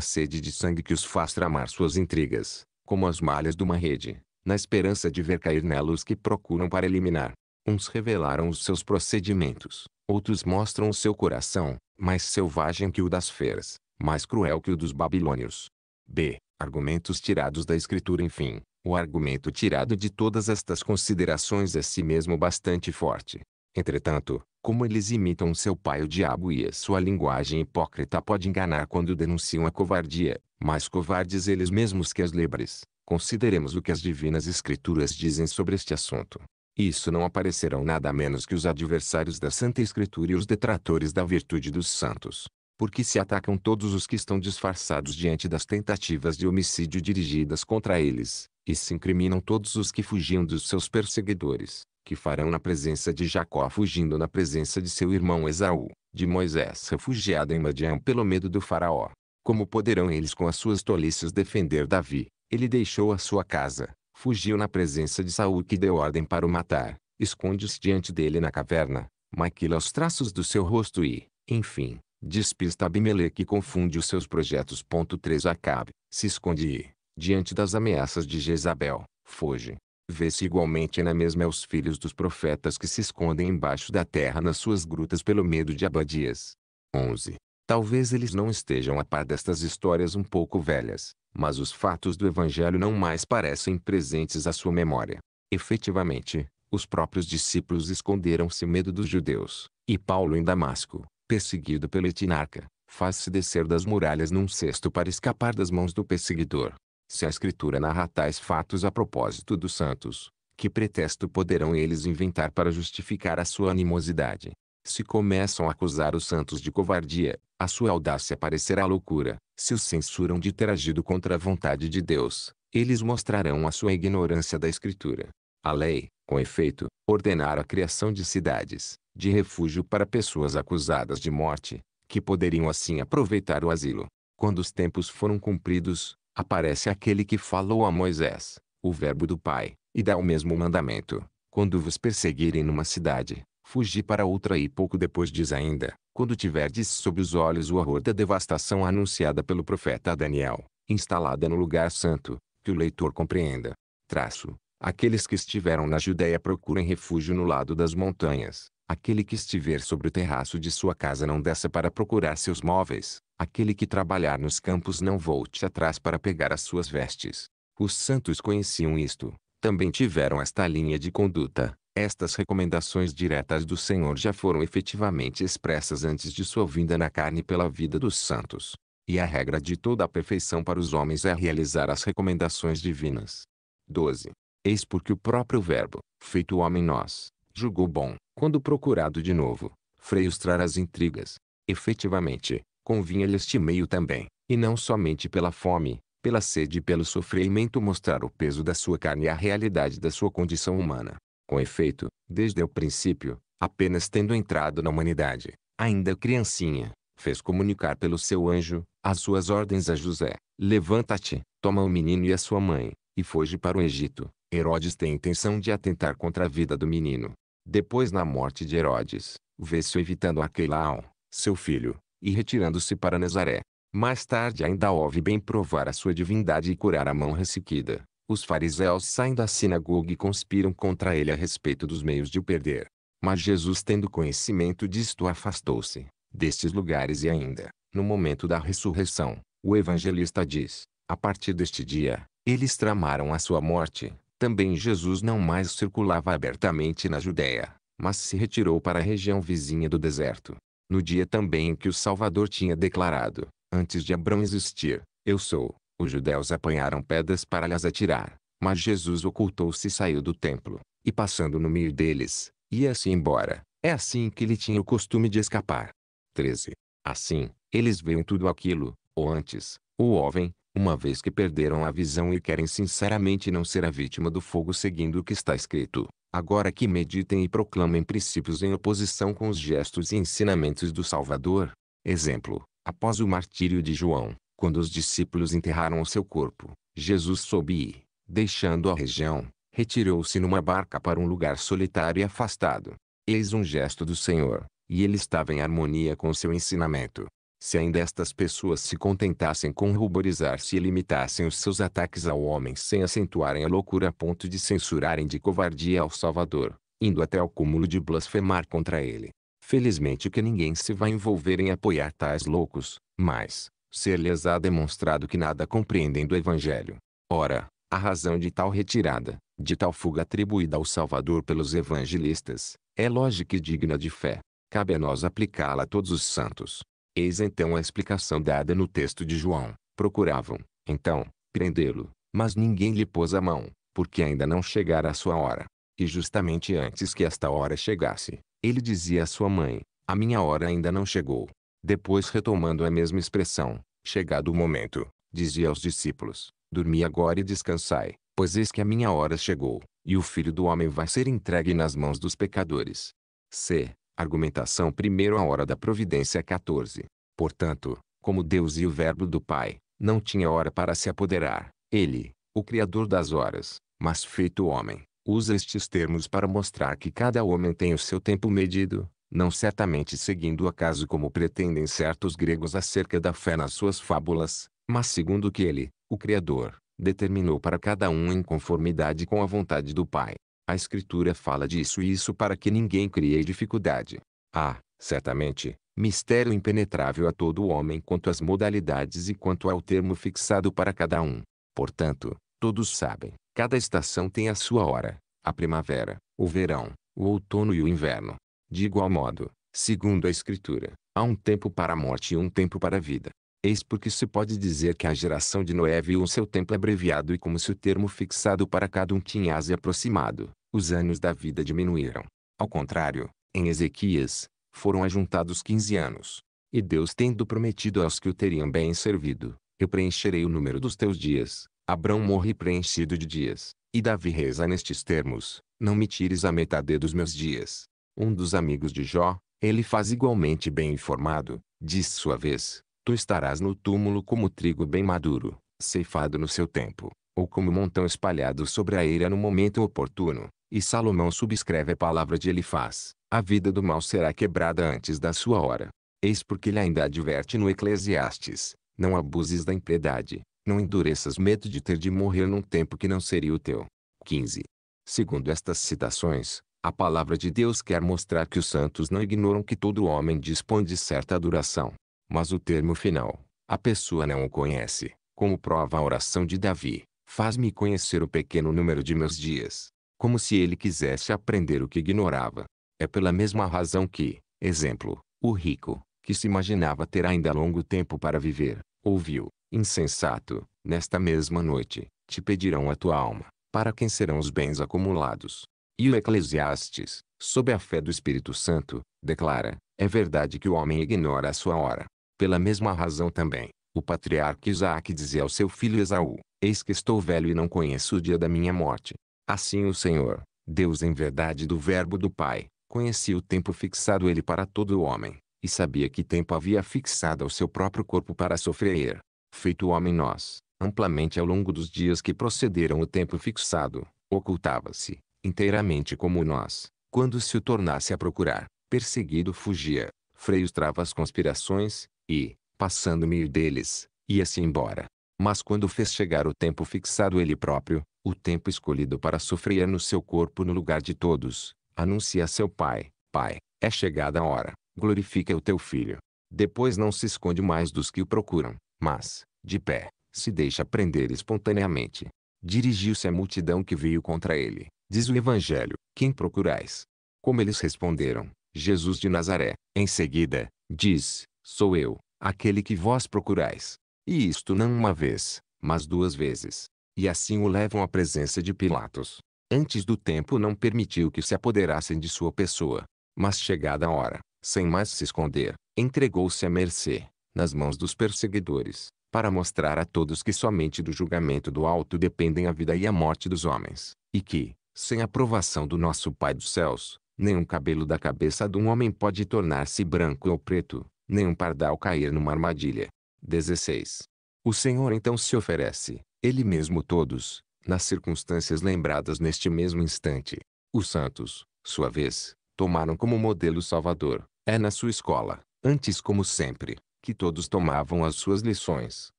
sede de sangue que os faz tramar suas intrigas, como as malhas de uma rede, na esperança de ver cair nela os que procuram para eliminar. Uns revelaram os seus procedimentos, Outros mostram seu coração, mais selvagem que o das feras, mais cruel que o dos babilônios. B. Argumentos tirados da escritura enfim. O argumento tirado de todas estas considerações é si mesmo bastante forte. Entretanto, como eles imitam seu pai o diabo e a sua linguagem hipócrita pode enganar quando denunciam a covardia, mais covardes eles mesmos que as lebres. Consideremos o que as divinas escrituras dizem sobre este assunto. Isso não aparecerão nada menos que os adversários da Santa Escritura e os detratores da virtude dos santos. Porque se atacam todos os que estão disfarçados diante das tentativas de homicídio dirigidas contra eles, e se incriminam todos os que fugiam dos seus perseguidores, que farão na presença de Jacó fugindo na presença de seu irmão Esaú, de Moisés refugiado em Madian pelo medo do faraó. Como poderão eles com as suas tolices defender Davi? Ele deixou a sua casa, fugiu na presença de Saul que deu ordem para o matar, esconde-se diante dele na caverna, maquila os traços do seu rosto e, enfim, despista Abimeleque e confunde os seus projetos. 3 Acabe, se esconde e, diante das ameaças de Jezabel, foge. Vê-se igualmente na mesma aos filhos dos profetas que se escondem embaixo da terra nas suas grutas pelo medo de Abadias. 11. Talvez eles não estejam a par destas histórias um pouco velhas, mas os fatos do Evangelho não mais parecem presentes à sua memória. Efetivamente, os próprios discípulos esconderam-se medo dos judeus, e Paulo em Damasco, perseguido pelo Etinarca, faz-se descer das muralhas num cesto para escapar das mãos do perseguidor. Se a Escritura narra tais fatos a propósito dos santos, que pretexto poderão eles inventar para justificar a sua animosidade? Se começam a acusar os santos de covardia, a sua audácia parecerá loucura, se os censuram de ter agido contra a vontade de Deus, eles mostrarão a sua ignorância da Escritura. A lei, com efeito, ordenara a criação de cidades, de refúgio para pessoas acusadas de morte, que poderiam assim aproveitar o asilo. Quando os tempos foram cumpridos, aparece aquele que falou a Moisés, o Verbo do Pai, e dá o mesmo mandamento. Quando vos perseguirem numa cidade, Fugi para outra e pouco depois diz ainda, quando tiverdes sob os olhos o horror da devastação anunciada pelo profeta Daniel, instalada no lugar santo, que o leitor compreenda. Traço. Aqueles que estiveram na Judéia procurem refúgio no lado das montanhas. Aquele que estiver sobre o terraço de sua casa não desça para procurar seus móveis. Aquele que trabalhar nos campos não volte atrás para pegar as suas vestes. Os santos conheciam isto. Também tiveram esta linha de conduta. Estas recomendações diretas do Senhor já foram efetivamente expressas antes de sua vinda na carne pela vida dos santos. E a regra de toda a perfeição para os homens é realizar as recomendações divinas. 12. Eis porque o próprio Verbo, feito homem nós, julgou bom, quando procurado de novo, freustrar as intrigas. Efetivamente, convinha-lhe este meio também, e não somente pela fome, pela sede e pelo sofrimento mostrar o peso da sua carne e a realidade da sua condição humana. Com efeito, desde o princípio, apenas tendo entrado na humanidade, ainda criancinha, fez comunicar pelo seu anjo, as suas ordens a José. Levanta-te, toma o menino e a sua mãe, e foge para o Egito. Herodes tem intenção de atentar contra a vida do menino. Depois na morte de Herodes, vê-se evitando Aquelaão, seu filho, e retirando-se para Nazaré. Mais tarde ainda houve bem provar a sua divindade e curar a mão ressequida. Os fariseus saem da sinagoga e conspiram contra ele a respeito dos meios de o perder. Mas Jesus, tendo conhecimento disto, afastou-se destes lugares e ainda, no momento da ressurreição, o evangelista diz: A partir deste dia, eles tramaram a sua morte. Também Jesus não mais circulava abertamente na Judéia, mas se retirou para a região vizinha do deserto. No dia também em que o Salvador tinha declarado, antes de Abrão existir, eu sou, os judeus apanharam pedras para lhes atirar, mas Jesus ocultou-se e saiu do templo, e passando no meio deles, ia-se embora. É assim que ele tinha o costume de escapar. 13. Assim, eles veem tudo aquilo, ou antes, o ouvem, uma vez que perderam a visão e querem sinceramente não ser a vítima do fogo seguindo o que está escrito. Agora que meditem e proclamem princípios em oposição com os gestos e ensinamentos do Salvador. Exemplo, após o martírio de João, quando os discípulos enterraram o seu corpo, Jesus soube e, deixando a região, retirou-se numa barca para um lugar solitário e afastado. Eis um gesto do Senhor, e ele estava em harmonia com seu ensinamento. Se ainda estas pessoas se contentassem com ruborizar-se e limitassem os seus ataques ao homem sem acentuarem a loucura a ponto de censurarem de covardia ao Salvador, indo até ao cúmulo de blasfemar contra ele. Felizmente que ninguém se vai envolver em apoiar tais loucos, mas, ser-lhes á demonstrado que nada compreendem do Evangelho. Ora, a razão de tal retirada, de tal fuga atribuída ao Salvador pelos evangelistas, é lógica e digna de fé. Cabe a nós aplicá-la a todos os santos. Eis então a explicação dada no texto de João. Procuravam, então, prendê-lo, mas ninguém lhe pôs a mão, porque ainda não chegara a sua hora. E justamente antes que esta hora chegasse, ele dizia à sua mãe, a minha hora ainda não chegou. Depois retomando a mesma expressão, chegado o momento, dizia aos discípulos, dormi agora e descansai, pois eis que a minha hora chegou, e o Filho do Homem vai ser entregue nas mãos dos pecadores. C. Argumentação primeiro a hora da providência 14. Portanto, como Deus e o Verbo do Pai, não tinha hora para se apoderar, ele, o Criador das horas, mas feito homem, usa estes termos para mostrar que cada homem tem o seu tempo medido, não certamente seguindo o acaso como pretendem certos gregos acerca da fé nas suas fábulas, mas segundo que ele, o Criador, determinou para cada um em conformidade com a vontade do Pai. A Escritura fala disso e isso para que ninguém crie dificuldade. Ah, certamente, mistério impenetrável a todo homem quanto às modalidades e quanto ao termo fixado para cada um. Portanto, todos sabem, cada estação tem a sua hora, a primavera, o verão, o outono e o inverno. De igual modo, segundo a Escritura, há um tempo para a morte e um tempo para a vida. Eis porque se pode dizer que a geração de Noé viu o seu tempo abreviado e como se o termo fixado para cada um tinha se aproximado, os anos da vida diminuíram. Ao contrário, em Ezequias, foram ajuntados quinze anos. E Deus tendo prometido aos que o teriam bem servido, eu preencherei o número dos teus dias. Abrão morre preenchido de dias, e Davi reza nestes termos, não me tires a metade dos meus dias, um dos amigos de Jó, ele faz igualmente bem informado, diz sua vez, tu estarás no túmulo como trigo bem maduro, ceifado no seu tempo, ou como montão espalhado sobre a eira no momento oportuno. E Salomão subscreve a palavra de Elifaz, a vida do mal será quebrada antes da sua hora. Eis porque ele ainda adverte no Eclesiastes, não abuses da impiedade, não endureças medo de ter de morrer num tempo que não seria o teu. 15. Segundo estas citações, a palavra de Deus quer mostrar que os santos não ignoram que todo homem dispõe de certa duração. Mas o termo final, a pessoa não o conhece, como prova a oração de Davi. Faz-me conhecer o pequeno número de meus dias. Como se ele quisesse aprender o que ignorava. É pela mesma razão que, exemplo, o rico, que se imaginava ter ainda longo tempo para viver, ouviu, insensato, nesta mesma noite, te pedirão a tua alma, para quem serão os bens acumulados. E o Eclesiastes, sob a fé do Espírito Santo, declara, é verdade que o homem ignora a sua hora. Pela mesma razão também, o patriarca Isaac dizia ao seu filho Esaú, eis que estou velho e não conheço o dia da minha morte. Assim o Senhor, Deus em verdade do verbo do Pai, conhecia o tempo fixado ele para todo o homem, e sabia que tempo havia fixado ao seu próprio corpo para sofrer. Feito o homem nós, amplamente ao longo dos dias que procederam o tempo fixado, ocultava-se, inteiramente como nós, quando se o tornasse a procurar, perseguido fugia, freios os trava as conspirações, e, passando meio deles, ia-se embora. Mas quando fez chegar o tempo fixado ele próprio, o tempo escolhido para sofrer no seu corpo no lugar de todos, anuncia a seu pai, pai, é chegada a hora, glorifica o teu filho. Depois não se esconde mais dos que o procuram, mas, de pé, se deixa prender espontaneamente. Dirigiu-se à multidão que veio contra ele, Diz o Evangelho: Quem procurais? Como eles responderam: Jesus de Nazaré. Em seguida, diz: Sou eu, aquele que vós procurais. E isto não uma vez, mas duas vezes. E assim o levam à presença de Pilatos. Antes do tempo não permitiu que se apoderassem de sua pessoa. Mas chegada a hora, sem mais se esconder, entregou-se à mercê, nas mãos dos perseguidores, para mostrar a todos que somente do julgamento do alto dependem a vida e a morte dos homens, e que, sem aprovação do nosso Pai dos céus, nenhum cabelo da cabeça de um homem pode tornar-se branco ou preto, nenhum pardal cair numa armadilha. 16. O Senhor então se oferece, Ele mesmo todos, nas circunstâncias lembradas neste mesmo instante. Os santos, sua vez, tomaram como modelo Salvador. É na sua escola, antes como sempre, que todos tomavam as suas lições,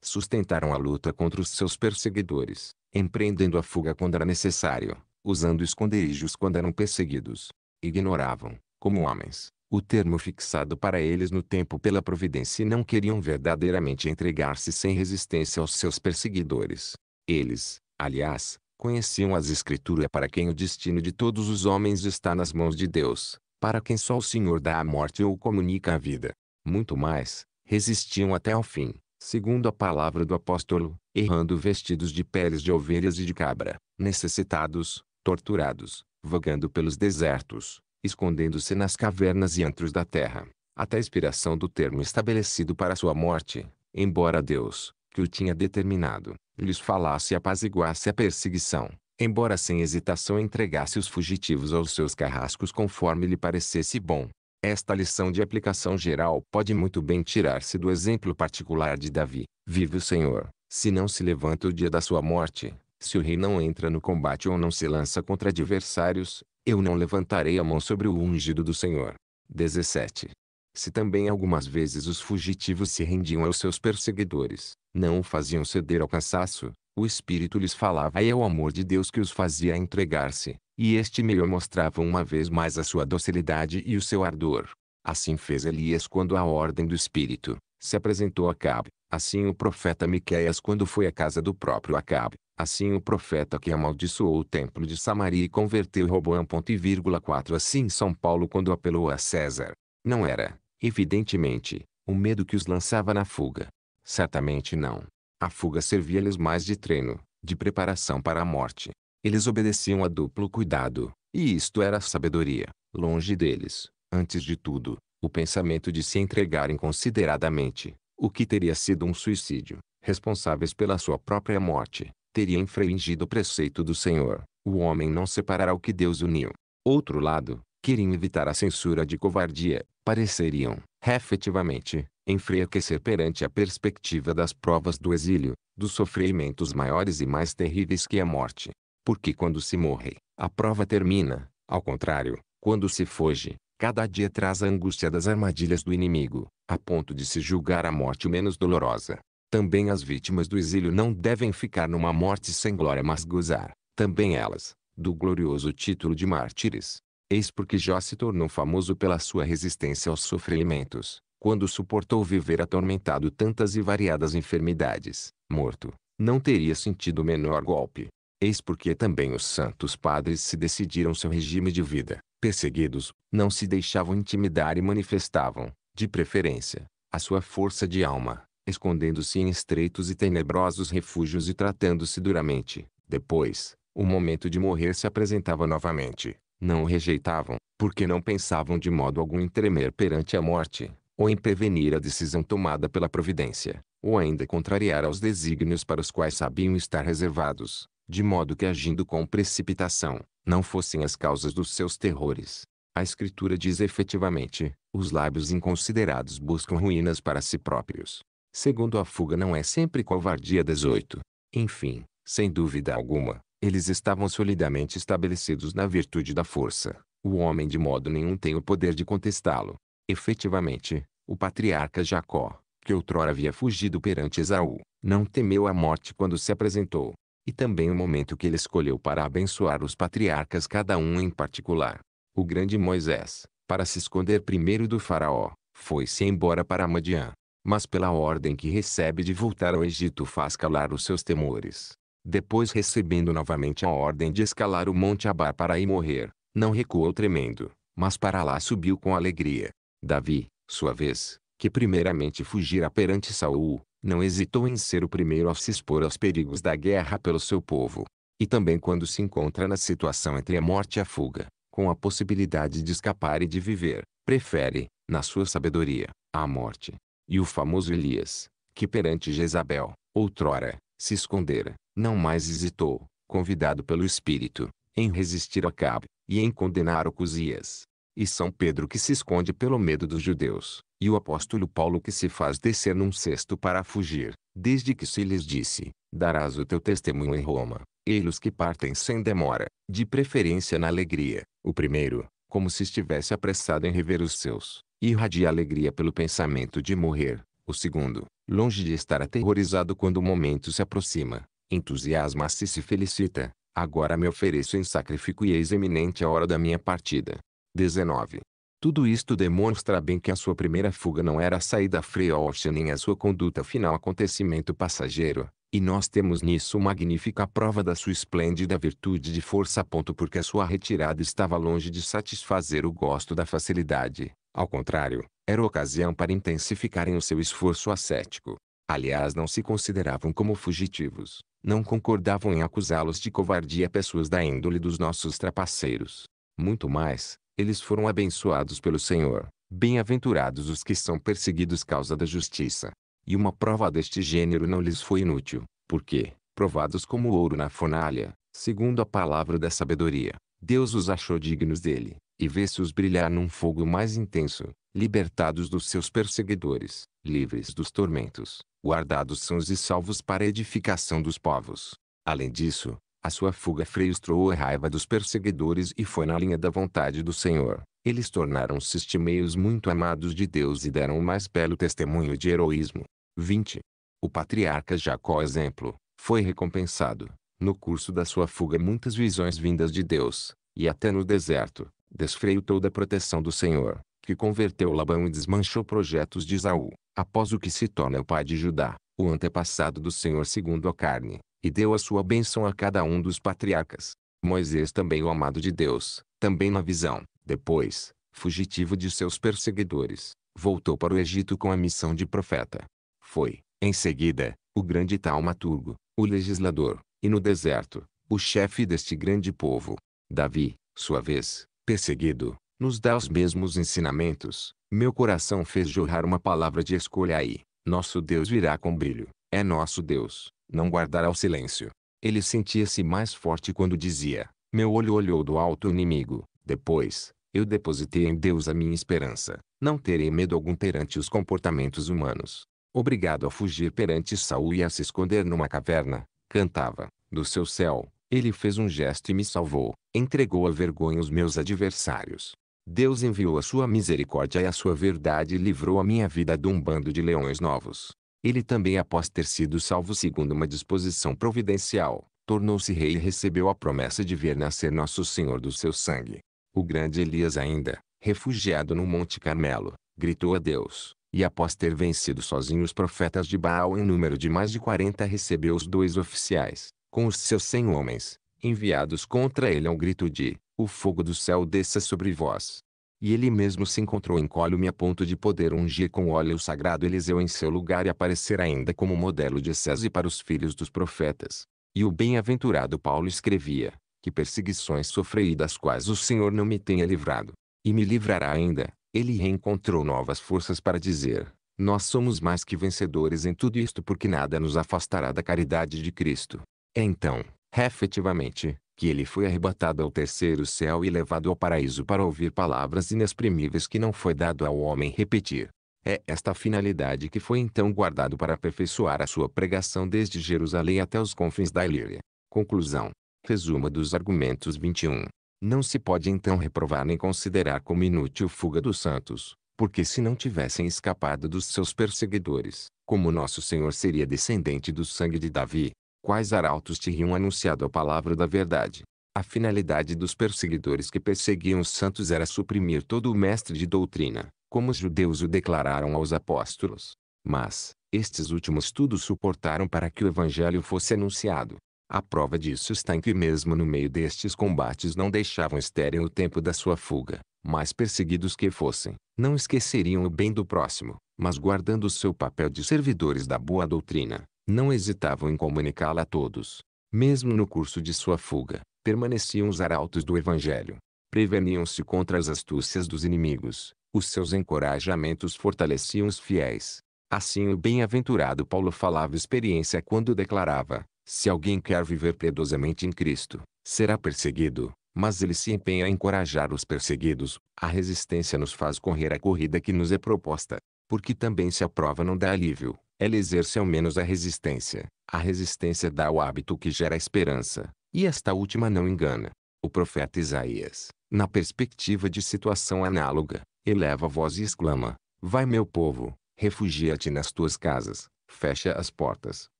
sustentaram a luta contra os seus perseguidores, empreendendo a fuga quando era necessário, usando esconderijos quando eram perseguidos. Ignoravam, como homens, o termo fixado para eles no tempo pela providência e não queriam verdadeiramente entregar-se sem resistência aos seus perseguidores. Eles, aliás, conheciam as Escrituras para quem o destino de todos os homens está nas mãos de Deus, para quem só o Senhor dá a morte ou comunica a vida. Muito mais, resistiam até ao fim, segundo a palavra do apóstolo, errando vestidos de peles de ovelhas e de cabra, necessitados, torturados, vagando pelos desertos, escondendo-se nas cavernas e antros da terra, até a expiração do termo estabelecido para sua morte, embora Deus, que o tinha determinado, lhes falasse e apaziguasse a perseguição, embora sem hesitação entregasse os fugitivos aos seus carrascos conforme lhe parecesse bom. Esta lição de aplicação geral pode muito bem tirar-se do exemplo particular de Davi. Vive o Senhor, se não se levanta o dia da sua morte, se o rei não entra no combate ou não se lança contra adversários, eu não levantarei a mão sobre o ungido do Senhor. 17. Se também algumas vezes os fugitivos se rendiam aos seus perseguidores, não o faziam ceder ao cansaço, o Espírito lhes falava e é o amor de Deus que os fazia entregar-se, e este meio mostrava uma vez mais a sua docilidade e o seu ardor. Assim fez Elias quando a ordem do Espírito se apresentou a Acabe, assim o profeta Miqueias quando foi à casa do próprio Acabe, Assim o profeta que amaldiçoou o templo de Samaria e converteu Roboão ponto e vírgula 4 assim São Paulo quando apelou a César. Não era, evidentemente, o medo que os lançava na fuga. Certamente não. A fuga servia-lhes mais de treino, de preparação para a morte. Eles obedeciam a duplo cuidado, e isto era sabedoria. Longe deles, antes de tudo, o pensamento de se entregarem consideradamente, o que teria sido um suicídio, responsáveis pela sua própria morte teria infringido o preceito do Senhor. O homem não separará o que Deus uniu. Outro lado, queriam evitar a censura de covardia, pareceriam, efetivamente, enfraquecer perante a perspectiva das provas do exílio, dos sofrimentos maiores e mais terríveis que a morte. Porque quando se morre, a prova termina, ao contrário, quando se foge, cada dia traz a angústia das armadilhas do inimigo, a ponto de se julgar a morte menos dolorosa. Também as vítimas do exílio não devem ficar numa morte sem glória mas gozar, também elas, do glorioso título de mártires. Eis porque Jó se tornou famoso pela sua resistência aos sofrimentos, quando suportou viver atormentado tantas e variadas enfermidades, morto, não teria sentido o menor golpe. Eis porque também os santos padres se decidiram seu regime de vida, perseguidos, não se deixavam intimidar e manifestavam, de preferência, a sua força de alma, escondendo-se em estreitos e tenebrosos refúgios e tratando-se duramente. Depois, o momento de morrer se apresentava novamente. Não o rejeitavam, porque não pensavam de modo algum em tremer perante a morte, ou em prevenir a decisão tomada pela providência, ou ainda contrariar aos desígnios para os quais sabiam estar reservados, de modo que agindo com precipitação, não fossem as causas dos seus terrores. A escritura diz efetivamente, os lábios inconsiderados buscam ruínas para si próprios, Segundo a fuga não é sempre covardia 18. Enfim, sem dúvida alguma, eles estavam solidamente estabelecidos na virtude da força. O homem de modo nenhum tem o poder de contestá-lo. Efetivamente, o patriarca Jacó, que outrora havia fugido perante Esaú, não temeu a morte quando se apresentou, e também o momento que ele escolheu para abençoar os patriarcas cada um em particular. O grande Moisés, para se esconder primeiro do faraó, foi-se embora para Madian, mas pela ordem que recebe de voltar ao Egito faz calar os seus temores. Depois recebendo novamente a ordem de escalar o Monte Abar para ir morrer, não recuou tremendo, mas para lá subiu com alegria. Davi, sua vez, que primeiramente fugira perante Saul, não hesitou em ser o primeiro a se expor aos perigos da guerra pelo seu povo. E também quando se encontra na situação entre a morte e a fuga, com a possibilidade de escapar e de viver, prefere, na sua sabedoria, a morte. E o famoso Elias, que perante Jezabel, outrora, se escondera, não mais hesitou, convidado pelo Espírito, em resistir a Cabe, e em condenar o Cusias. E São Pedro que se esconde pelo medo dos judeus, e o apóstolo Paulo que se faz descer num cesto para fugir, desde que se lhes disse, darás o teu testemunho em Roma. Eles que partem sem demora, de preferência na alegria, o primeiro, como se estivesse apressado em rever os seus, irradia alegria pelo pensamento de morrer. O segundo, longe de estar aterrorizado quando o momento se aproxima, entusiasma-se e se felicita. Agora me ofereço em sacrifício e é eis eminente a hora da minha partida. 19. Tudo isto demonstra bem que a sua primeira fuga não era a saída freocha nem a sua conduta final acontecimento passageiro, e nós temos nisso magnífica prova da sua esplêndida virtude de força ponto porque a sua retirada estava longe de satisfazer o gosto da facilidade, ao contrário, era ocasião para intensificarem o seu esforço ascético. Aliás, não se consideravam como fugitivos, não concordavam em acusá-los de covardia pessoas da índole dos nossos trapaceiros. Muito mais, eles foram abençoados pelo Senhor, bem-aventurados os que são perseguidos causa da justiça. E uma prova deste gênero não lhes foi inútil, porque, provados como ouro na fornalha, segundo a palavra da sabedoria, Deus os achou dignos dele, e vê-se-os brilhar num fogo mais intenso, libertados dos seus perseguidores, livres dos tormentos, guardados sãos e salvos para a edificação dos povos. Além disso, a sua fuga frustrou a raiva dos perseguidores e foi na linha da vontade do Senhor. Eles tornaram-se estimeios muito amados de Deus e deram o mais belo testemunho de heroísmo. 20. O patriarca Jacó exemplo, foi recompensado, no curso da sua fuga muitas visões vindas de Deus, e até no deserto, desfreio toda a proteção do Senhor, que converteu Labão e desmanchou projetos de Isaú, após o que se torna o pai de Judá, o antepassado do Senhor segundo a carne, e deu a sua bênção a cada um dos patriarcas. Moisés também o amado de Deus, também na visão, depois, fugitivo de seus perseguidores, voltou para o Egito com a missão de profeta. Foi, em seguida, o grande taumaturgo, o legislador, e no deserto, o chefe deste grande povo. Davi, sua vez, perseguido, nos dá os mesmos ensinamentos. Meu coração fez jorrar uma palavra de escolha aí. Nosso Deus virá com brilho. É nosso Deus. Não guardará o silêncio. Ele sentia-se mais forte quando dizia: Meu olho olhou do alto inimigo. Depois, eu depositei em Deus a minha esperança. Não terei medo algum perante os comportamentos humanos. Obrigado a fugir perante Saul e a se esconder numa caverna, cantava, do seu céu, ele fez um gesto e me salvou, entregou a vergonha os meus adversários. Deus enviou a sua misericórdia e a sua verdade e livrou a minha vida de um bando de leões novos. Ele também, após ter sido salvo segundo uma disposição providencial, tornou-se rei e recebeu a promessa de ver nascer nosso Senhor do seu sangue. O grande Elias ainda, refugiado no Monte Carmelo, gritou a Deus, e após ter vencido sozinho os profetas de Baal em número de mais de 40 recebeu os dois oficiais, com os seus cem homens, enviados contra ele ao grito de, o fogo do céu desça sobre vós. E ele mesmo se encontrou incólume a ponto de poder ungir com óleo o sagrado Eliseu em seu lugar e aparecer ainda como modelo de César para os filhos dos profetas. E o bem-aventurado Paulo escrevia, que perseguições sofrei das quais o Senhor não me tenha livrado. E me livrará ainda. Ele reencontrou novas forças para dizer, nós somos mais que vencedores em tudo isto porque nada nos afastará da caridade de Cristo. É então, efetivamente, que ele foi arrebatado ao terceiro céu e levado ao paraíso para ouvir palavras inexprimíveis que não foi dado ao homem repetir. É esta finalidade que foi então guardado para aperfeiçoar a sua pregação desde Jerusalém até os confins da Ilíria. Conclusão. Resuma dos argumentos 21. Não se pode então reprovar nem considerar como inútil fuga dos santos, porque se não tivessem escapado dos seus perseguidores, como nosso Senhor seria descendente do sangue de Davi, quais arautos tinham anunciado a palavra da verdade. A finalidade dos perseguidores que perseguiam os santos era suprimir todo o mestre de doutrina, como os judeus o declararam aos apóstolos. Mas, estes últimos tudo suportaram para que o evangelho fosse anunciado. A prova disso está em que mesmo no meio destes combates não deixavam estéril o tempo da sua fuga, mais perseguidos que fossem, não esqueceriam o bem do próximo, mas guardando seu papel de servidores da boa doutrina, não hesitavam em comunicá-la a todos. Mesmo no curso de sua fuga, permaneciam os arautos do Evangelho. Preveniam-se contra as astúcias dos inimigos, os seus encorajamentos fortaleciam os fiéis. Assim o bem-aventurado Paulo falava experiência quando declarava, se alguém quer viver piedosamente em Cristo, será perseguido, mas ele se empenha a encorajar os perseguidos, a resistência nos faz correr a corrida que nos é proposta, porque também se a prova não dá alívio, ela exerce ao menos a resistência. A resistência dá o hábito que gera a esperança, e esta última não engana. O profeta Isaías, na perspectiva de situação análoga, eleva a voz e exclama: Vai, meu povo, refugia-te nas tuas casas, fecha as portas,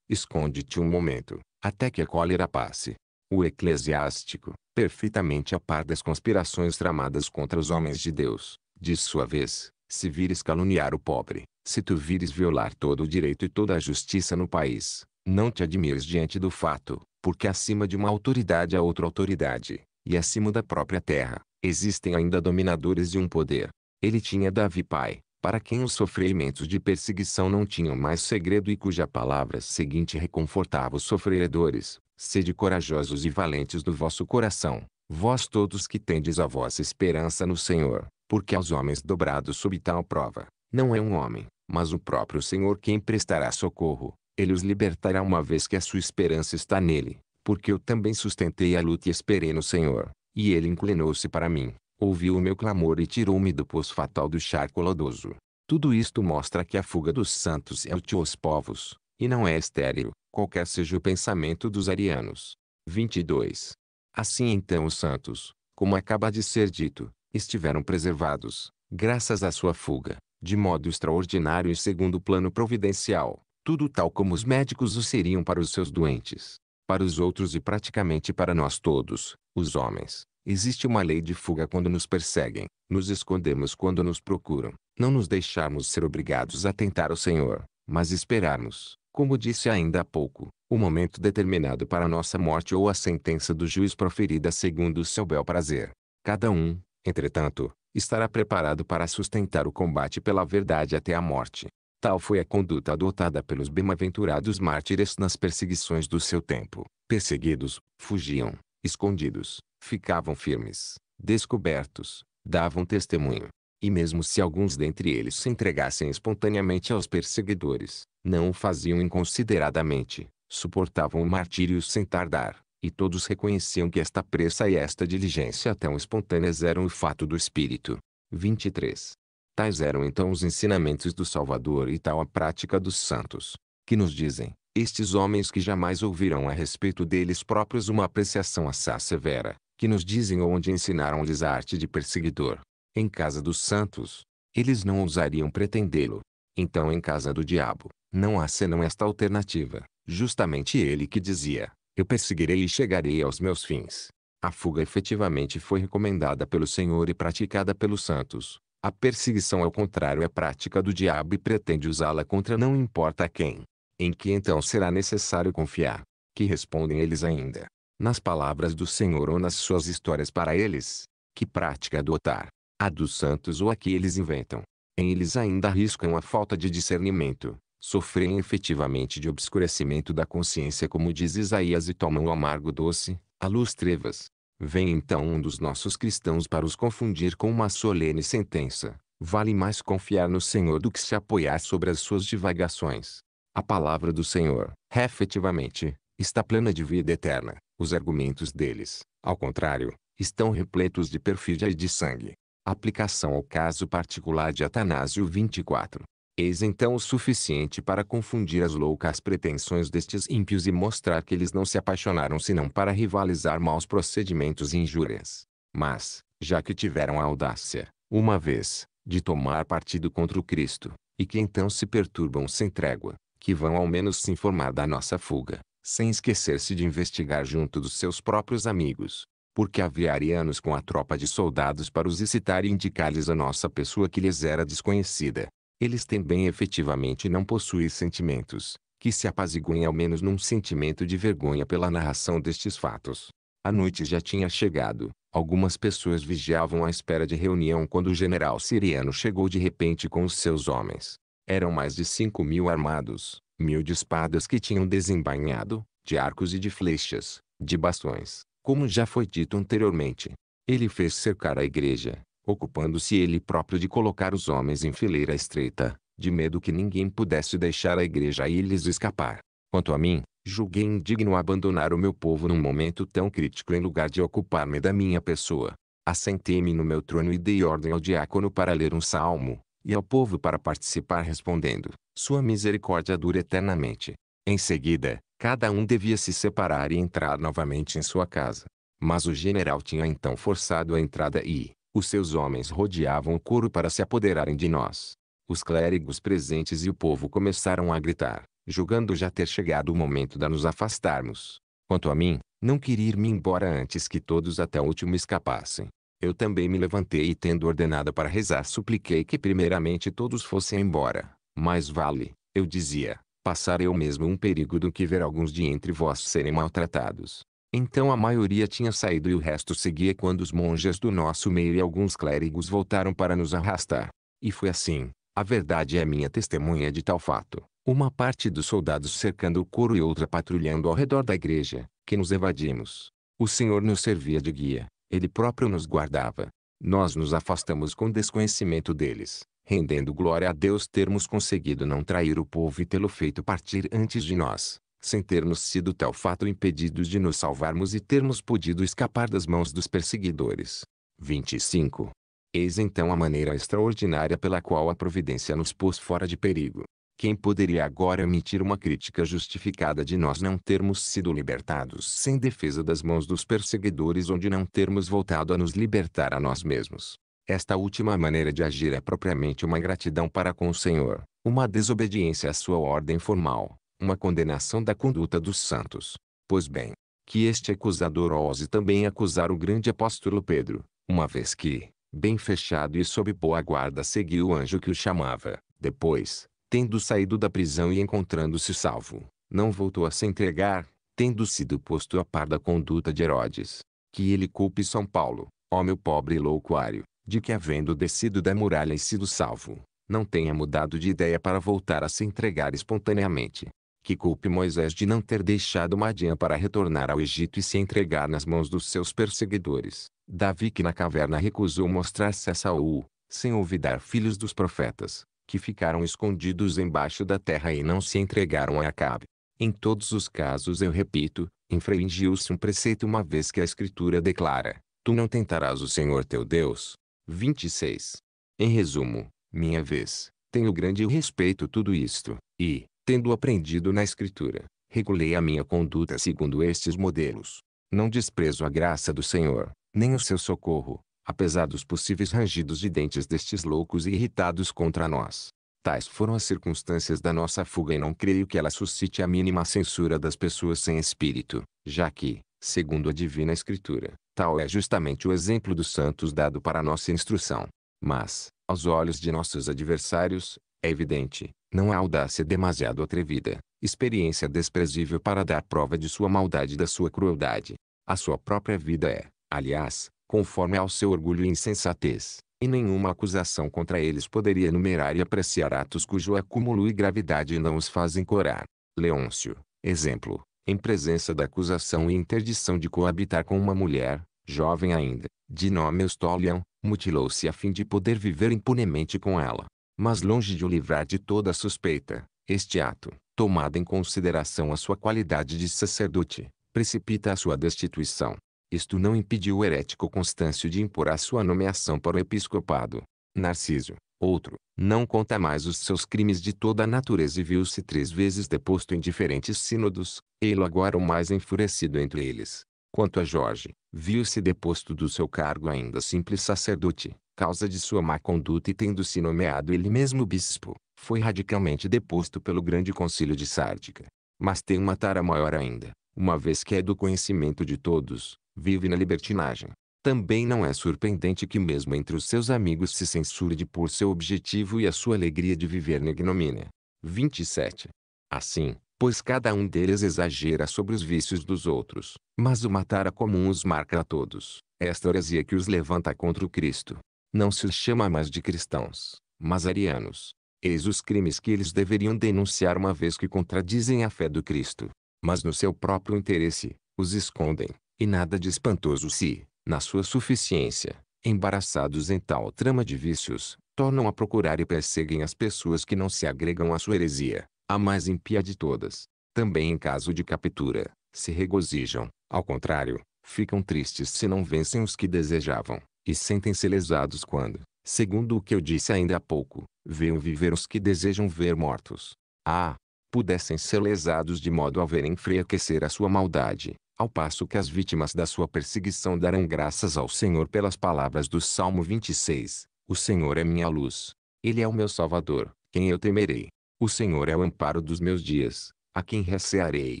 esconde-te um momento, até que a cólera passe. O eclesiástico, perfeitamente a par das conspirações tramadas contra os homens de Deus, diz sua vez: se vires caluniar o pobre, se tu vires violar todo o direito e toda a justiça no país, não te admires diante do fato, porque acima de uma autoridade há outra autoridade, e acima da própria terra, existem ainda dominadores de um poder. Ele tinha Davi pai, para quem os sofrimentos de perseguição não tinham mais segredo e cuja palavra seguinte reconfortava os sofredores: Sede corajosos e valentes do vosso coração, vós todos que tendes a vossa esperança no Senhor, porque aos homens dobrados sob tal prova, não é um homem, mas o próprio Senhor quem prestará socorro. Ele os libertará uma vez que a sua esperança está nele, porque eu também sustentei a luta e esperei no Senhor, e ele inclinou-se para mim, ouviu o meu clamor e tirou-me do poço fatal do charco lodoso. Tudo isto mostra que a fuga dos santos é útil aos povos, e não é estéril, qualquer seja o pensamento dos arianos. 22. Assim então os santos, como acaba de ser dito, estiveram preservados, graças à sua fuga, de modo extraordinário e segundo o plano providencial, tudo tal como os médicos o seriam para os seus doentes. Para os outros e praticamente para nós todos, os homens, existe uma lei de fuga quando nos perseguem, nos escondemos quando nos procuram, não nos deixarmos ser obrigados a tentar o Senhor, mas esperarmos, como disse ainda há pouco, o momento determinado para a nossa morte ou a sentença do juiz proferida segundo o seu bel prazer. Cada um, entretanto, estará preparado para sustentar o combate pela verdade até a morte. Tal foi a conduta adotada pelos bem-aventurados mártires nas perseguições do seu tempo. Perseguidos, fugiam, escondidos, ficavam firmes, descobertos, davam testemunho. E mesmo se alguns dentre eles se entregassem espontaneamente aos perseguidores, não o faziam inconsideradamente, suportavam o martírio sem tardar, e todos reconheciam que esta pressa e esta diligência tão espontâneas eram o fato do espírito. 23. Tais eram então os ensinamentos do Salvador e tal a prática dos santos, que nos dizem, estes homens que jamais ouviram a respeito deles próprios uma apreciação assá severa, que nos dizem onde ensinaram-lhes a arte de perseguidor. Em casa dos santos, eles não ousariam pretendê-lo. Então em casa do diabo, não há senão esta alternativa, justamente ele que dizia, eu perseguirei e chegarei aos meus fins. A fuga efetivamente foi recomendada pelo Senhor e praticada pelos santos. A perseguição ao contrário é prática do diabo e pretende usá-la contra não importa quem. Em que então será necessário confiar? Que respondem eles ainda? Nas palavras do Senhor ou nas suas histórias para eles? Que prática adotar? A dos santos ou a que eles inventam? Em eles ainda arriscam a falta de discernimento sofrem efetivamente de obscurecimento da consciência como diz Isaías e tomam o amargo doce, a luz trevas. Vem então um dos nossos cristãos para os confundir com uma solene sentença. Vale mais confiar no Senhor do que se apoiar sobre as suas divagações. A palavra do Senhor, efetivamente, está plena de vida eterna. Os argumentos deles, ao contrário, estão repletos de perfídia e de sangue. Aplicação ao caso particular de Atanásio 24. Eis então o suficiente para confundir as loucas pretensões destes ímpios e mostrar que eles não se apaixonaram senão para rivalizar maus procedimentos e injúrias. Mas, já que tiveram a audácia, uma vez, de tomar partido contra o Cristo, e que então se perturbam sem trégua, que vão ao menos se informar da nossa fuga, sem esquecer-se de investigar junto dos seus próprios amigos, porque havia arianos com a tropa de soldados para os excitar e indicar-lhes a nossa pessoa que lhes era desconhecida, eles também efetivamente não possuem sentimentos, que se apaziguem ao menos num sentimento de vergonha pela narração destes fatos. A noite já tinha chegado. Algumas pessoas vigiavam à espera de reunião quando o general siriano chegou de repente com os seus homens. Eram mais de cinco mil armados, mil de espadas que tinham desembainhado, de arcos e de flechas, de bastões, como já foi dito anteriormente. Ele fez cercar a igreja, ocupando-se ele próprio de colocar os homens em fileira estreita, de medo que ninguém pudesse deixar a igreja e lhes escapar. Quanto a mim, julguei indigno abandonar o meu povo num momento tão crítico em lugar de ocupar-me da minha pessoa. Assentei-me no meu trono e dei ordem ao diácono para ler um salmo, e ao povo para participar respondendo, Sua misericórdia dura eternamente. Em seguida, cada um devia se separar e entrar novamente em sua casa. Mas o general tinha então forçado a entrada e, os seus homens rodeavam o coro para se apoderarem de nós. Os clérigos presentes e o povo começaram a gritar, julgando já ter chegado o momento de nos afastarmos. Quanto a mim, não queria ir-me embora antes que todos até o último escapassem. Eu também me levantei e tendo ordenado para rezar supliquei que primeiramente todos fossem embora. Mais vale, eu dizia, passar eu mesmo um perigo do que ver alguns de entre vós serem maltratados. Então a maioria tinha saído e o resto seguia quando os monges do nosso meio e alguns clérigos voltaram para nos arrastar. E foi assim. A verdade é minha testemunha de tal fato. Uma parte dos soldados cercando o coro e outra patrulhando ao redor da igreja, que nos evadimos. O Senhor nos servia de guia. Ele próprio nos guardava. Nós nos afastamos com desconhecimento deles, rendendo glória a Deus termos conseguido não trair o povo e tê-lo feito partir antes de nós sem termos sido tal fato impedidos de nos salvarmos e termos podido escapar das mãos dos perseguidores. 25. Eis então a maneira extraordinária pela qual a providência nos pôs fora de perigo. Quem poderia agora emitir uma crítica justificada de nós não termos sido libertados sem defesa das mãos dos perseguidores ou de não termos voltado a nos libertar a nós mesmos? Esta última maneira de agir é propriamente uma gratidão para com o Senhor, uma desobediência à sua ordem formal, uma condenação da conduta dos santos. Pois bem, que este acusador ouse também acusar o grande apóstolo Pedro, uma vez que, bem fechado e sob boa guarda seguiu o anjo que o chamava, depois, tendo saído da prisão e encontrando-se salvo, não voltou a se entregar, tendo sido posto a par da conduta de Herodes. Que ele culpe São Paulo, ó meu pobre loucoário, de que havendo descido da muralha e sido salvo, não tenha mudado de ideia para voltar a se entregar espontaneamente que culpe Moisés de não ter deixado Madian para retornar ao Egito e se entregar nas mãos dos seus perseguidores. Davi que na caverna recusou mostrar-se a Saul, sem olvidar filhos dos profetas, que ficaram escondidos embaixo da terra e não se entregaram a Acabe. Em todos os casos eu repito, infringiu-se um preceito uma vez que a Escritura declara, Tu não tentarás o Senhor teu Deus. 26. Em resumo, minha vez, tenho grande respeito tudo isto, e, tendo aprendido na Escritura, regulei a minha conduta segundo estes modelos. Não desprezo a graça do Senhor, nem o seu socorro, apesar dos possíveis rangidos de dentes destes loucos e irritados contra nós. Tais foram as circunstâncias da nossa fuga e não creio que ela suscite a mínima censura das pessoas sem espírito, já que, segundo a divina escritura, tal é justamente o exemplo dos santos dado para nossa instrução. Mas, aos olhos de nossos adversários, é evidente, não há audácia demasiado atrevida, experiência desprezível para dar prova de sua maldade e da sua crueldade. A sua própria vida é, aliás, conforme ao seu orgulho e insensatez, e nenhuma acusação contra eles poderia enumerar e apreciar atos cujo acúmulo e gravidade não os fazem corar. Leôncio, exemplo, em presença da acusação e interdição de coabitar com uma mulher, jovem ainda, de nome Eustólion, mutilou-se a fim de poder viver impunemente com ela mas longe de o livrar de toda suspeita, este ato, tomado em consideração a sua qualidade de sacerdote, precipita a sua destituição. Isto não impediu o herético Constâncio de impor a sua nomeação para o episcopado. Narciso, outro, não conta mais os seus crimes de toda a natureza e viu-se três vezes deposto em diferentes sínodos, ele agora o mais enfurecido entre eles. Quanto a Jorge, viu-se deposto do seu cargo ainda simples sacerdote, causa de sua má conduta e tendo-se nomeado ele mesmo bispo, foi radicalmente deposto pelo grande concílio de Sárdica. Mas tem uma tara maior ainda, uma vez que é do conhecimento de todos, vive na libertinagem. Também não é surpreendente que mesmo entre os seus amigos se censure por seu objetivo e a sua alegria de viver na ignomínia. 27. Assim, pois cada um deles exagera sobre os vícios dos outros, mas uma tara comum os marca a todos, esta heresia que os levanta contra o Cristo, não se os chama mais de cristãos, mas arianos. Eis os crimes que eles deveriam denunciar uma vez que contradizem a fé do Cristo. Mas no seu próprio interesse, os escondem, e nada de espantoso se, na sua suficiência, embaraçados em tal trama de vícios, tornam a procurar e perseguem as pessoas que não se agregam à sua heresia, a mais impia de todas. Também em caso de captura, se regozijam, ao contrário, ficam tristes se não vencem os que desejavam e sentem-se lesados quando, segundo o que eu disse ainda há pouco, veem viver os que desejam ver mortos. Ah! Pudessem ser lesados de modo a verem enfraquecer a sua maldade, ao passo que as vítimas da sua perseguição darão graças ao Senhor pelas palavras do Salmo 26. O Senhor é minha luz. Ele é o meu Salvador, quem eu temerei. O Senhor é o amparo dos meus dias, a quem recearei.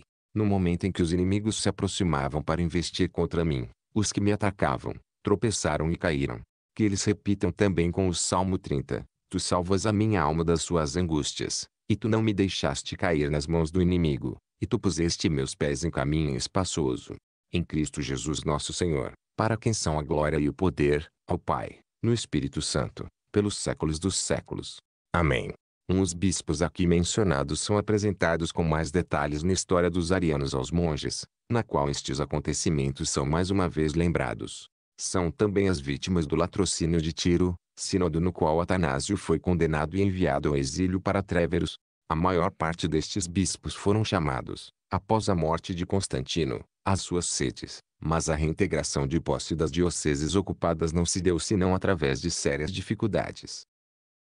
No momento em que os inimigos se aproximavam para investir contra mim, os que me atacavam, tropeçaram e caíram. Que eles repitam também com o Salmo 30. Tu salvas a minha alma das suas angústias, e tu não me deixaste cair nas mãos do inimigo, e tu puseste meus pés em caminho espaçoso. Em Cristo Jesus nosso Senhor, para quem são a glória e o poder, ao Pai, no Espírito Santo, pelos séculos dos séculos. Amém. Os bispos aqui mencionados são apresentados com mais detalhes na história dos arianos aos monges, na qual estes acontecimentos são mais uma vez lembrados são também as vítimas do latrocínio de Tiro, sínodo no qual Atanásio foi condenado e enviado ao exílio para Tréveros. A maior parte destes bispos foram chamados, após a morte de Constantino, às suas sedes, mas a reintegração de posse das dioceses ocupadas não se deu senão através de sérias dificuldades.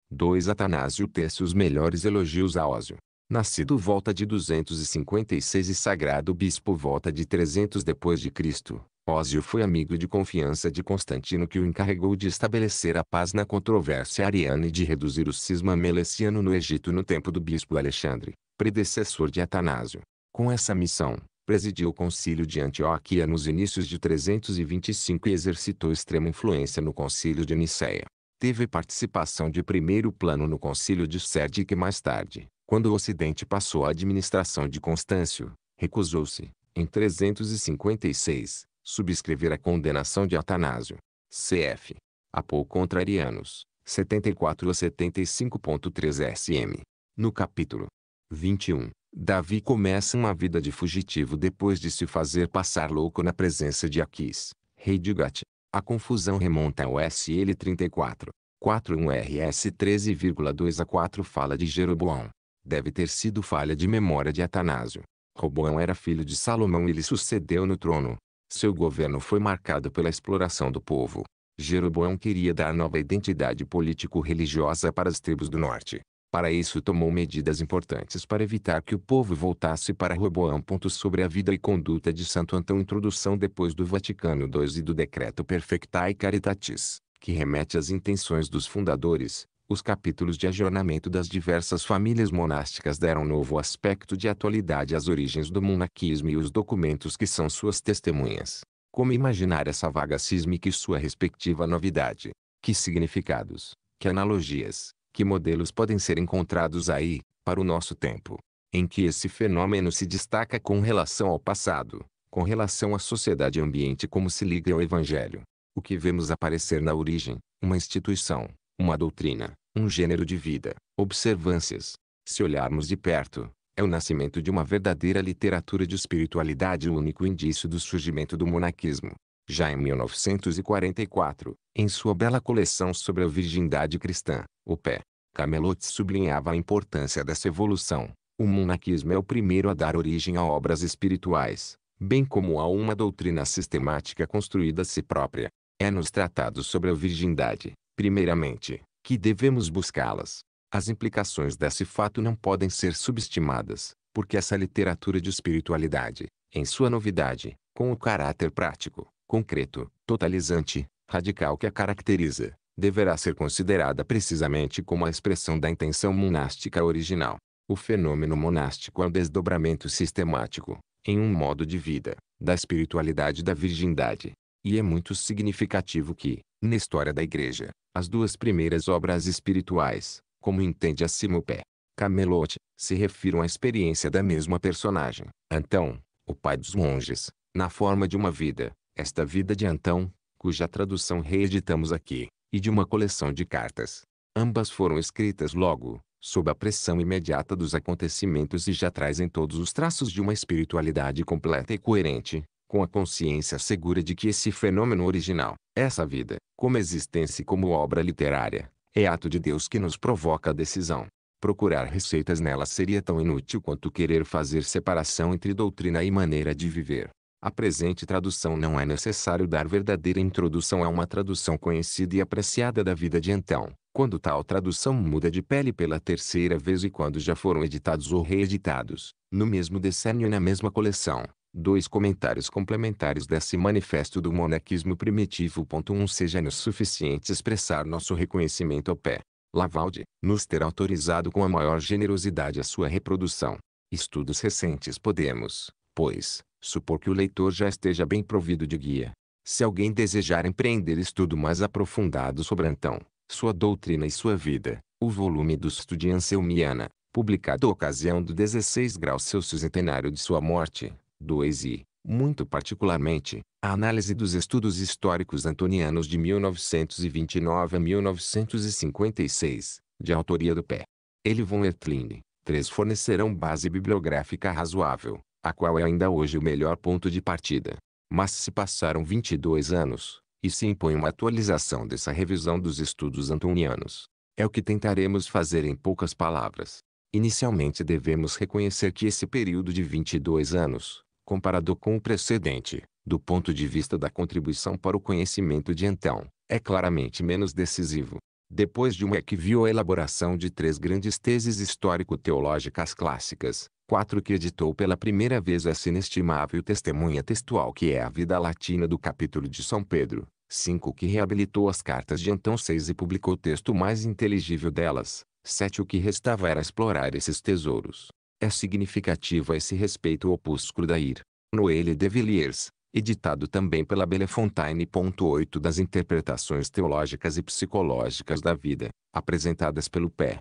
2. Atanásio tece os melhores elogios a Ósio. Nascido volta de 256 e sagrado bispo volta de 300 depois de Cristo, Ósio foi amigo de confiança de Constantino que o encarregou de estabelecer a paz na controvérsia ariana e de reduzir o cisma meleciano no Egito no tempo do bispo Alexandre, predecessor de Atanásio. Com essa missão, presidiu o concílio de Antioquia nos inícios de 325 e exercitou extrema influência no concílio de Nicéia. Teve participação de primeiro plano no concílio de Sérgio que mais tarde, quando o Ocidente passou à administração de Constâncio, recusou-se, em 356, subscrever a condenação de Atanásio. CF. Apol Contrarianos, 74 a 75.3 SM. No capítulo 21, Davi começa uma vida de fugitivo depois de se fazer passar louco na presença de Aquis, rei de Gati. A confusão remonta ao SL 34. 41 RS 13,2 a 4 fala de Jeroboão. Deve ter sido falha de memória de Atanásio. Roboão era filho de Salomão e lhe sucedeu no trono. Seu governo foi marcado pela exploração do povo. Jeroboão queria dar nova identidade político-religiosa para as tribos do norte. Para isso tomou medidas importantes para evitar que o povo voltasse para Roboão. Sobre a vida e conduta de Santo Antão Introdução depois do Vaticano II e do Decreto Perfectae Caritatis, que remete às intenções dos fundadores, os capítulos de ajonamento das diversas famílias monásticas deram novo aspecto de atualidade às origens do monaquismo e os documentos que são suas testemunhas. Como imaginar essa vaga sísmica e sua respectiva novidade? Que significados, que analogias, que modelos podem ser encontrados aí, para o nosso tempo? Em que esse fenômeno se destaca com relação ao passado, com relação à sociedade e ambiente como se liga ao Evangelho? O que vemos aparecer na origem, uma instituição, uma doutrina, um gênero de vida, observâncias. Se olharmos de perto, é o nascimento de uma verdadeira literatura de espiritualidade o único indício do surgimento do monaquismo. Já em 1944, em sua bela coleção sobre a virgindade cristã, o pé, Camelot sublinhava a importância dessa evolução. O monaquismo é o primeiro a dar origem a obras espirituais, bem como a uma doutrina sistemática construída a si própria. É nos tratados sobre a virgindade, primeiramente, que devemos buscá-las. As implicações desse fato não podem ser subestimadas, porque essa literatura de espiritualidade, em sua novidade, com o caráter prático, concreto, totalizante, radical que a caracteriza, deverá ser considerada precisamente como a expressão da intenção monástica original. O fenômeno monástico é o desdobramento sistemático, em um modo de vida, da espiritualidade da virgindade. E é muito significativo que, na história da igreja, as duas primeiras obras espirituais, como entende acima o pé, Camelot, se refiram à experiência da mesma personagem. Antão, o pai dos monges, na forma de uma vida, esta vida de Antão, cuja tradução reeditamos aqui, e de uma coleção de cartas. Ambas foram escritas logo, sob a pressão imediata dos acontecimentos e já trazem todos os traços de uma espiritualidade completa e coerente, com a consciência segura de que esse fenômeno original, essa vida, como existência e como obra literária, é ato de Deus que nos provoca a decisão. Procurar receitas nela seria tão inútil quanto querer fazer separação entre doutrina e maneira de viver. A presente tradução não é necessário dar verdadeira introdução a uma tradução conhecida e apreciada da vida de então, quando tal tradução muda de pele pela terceira vez e quando já foram editados ou reeditados, no mesmo decênio e na mesma coleção, Dois comentários complementares desse manifesto do monaquismo primitivo. um, Seja nos suficiente expressar nosso reconhecimento ao pé. Lavalde, nos ter autorizado com a maior generosidade a sua reprodução. Estudos recentes podemos, pois, supor que o leitor já esteja bem provido de guia. Se alguém desejar empreender estudo mais aprofundado sobre Antão, sua doutrina e sua vida, o volume do Anselmiana, publicado ocasião do 16 grau seu centenário de sua morte, 2 e, muito particularmente, a análise dos estudos históricos antonianos de 1929 a 1956, de autoria do P. Ele von Etling, 3 fornecerão base bibliográfica razoável, a qual é ainda hoje o melhor ponto de partida. Mas se passaram 22 anos, e se impõe uma atualização dessa revisão dos estudos antonianos. É o que tentaremos fazer em poucas palavras. Inicialmente devemos reconhecer que esse período de 22 anos, comparado com o precedente, do ponto de vista da contribuição para o conhecimento de Antão, é claramente menos decisivo. Depois de que viu a elaboração de três grandes teses histórico-teológicas clássicas, quatro que editou pela primeira vez essa inestimável testemunha textual que é a vida latina do capítulo de São Pedro, cinco que reabilitou as cartas de Antão seis e publicou o texto mais inteligível delas, sete o que restava era explorar esses tesouros, é significativo a esse respeito o opúsculo da IR, Noelle de Villiers, editado também pela Belefontaine. 8 das interpretações teológicas e psicológicas da vida, apresentadas pelo P.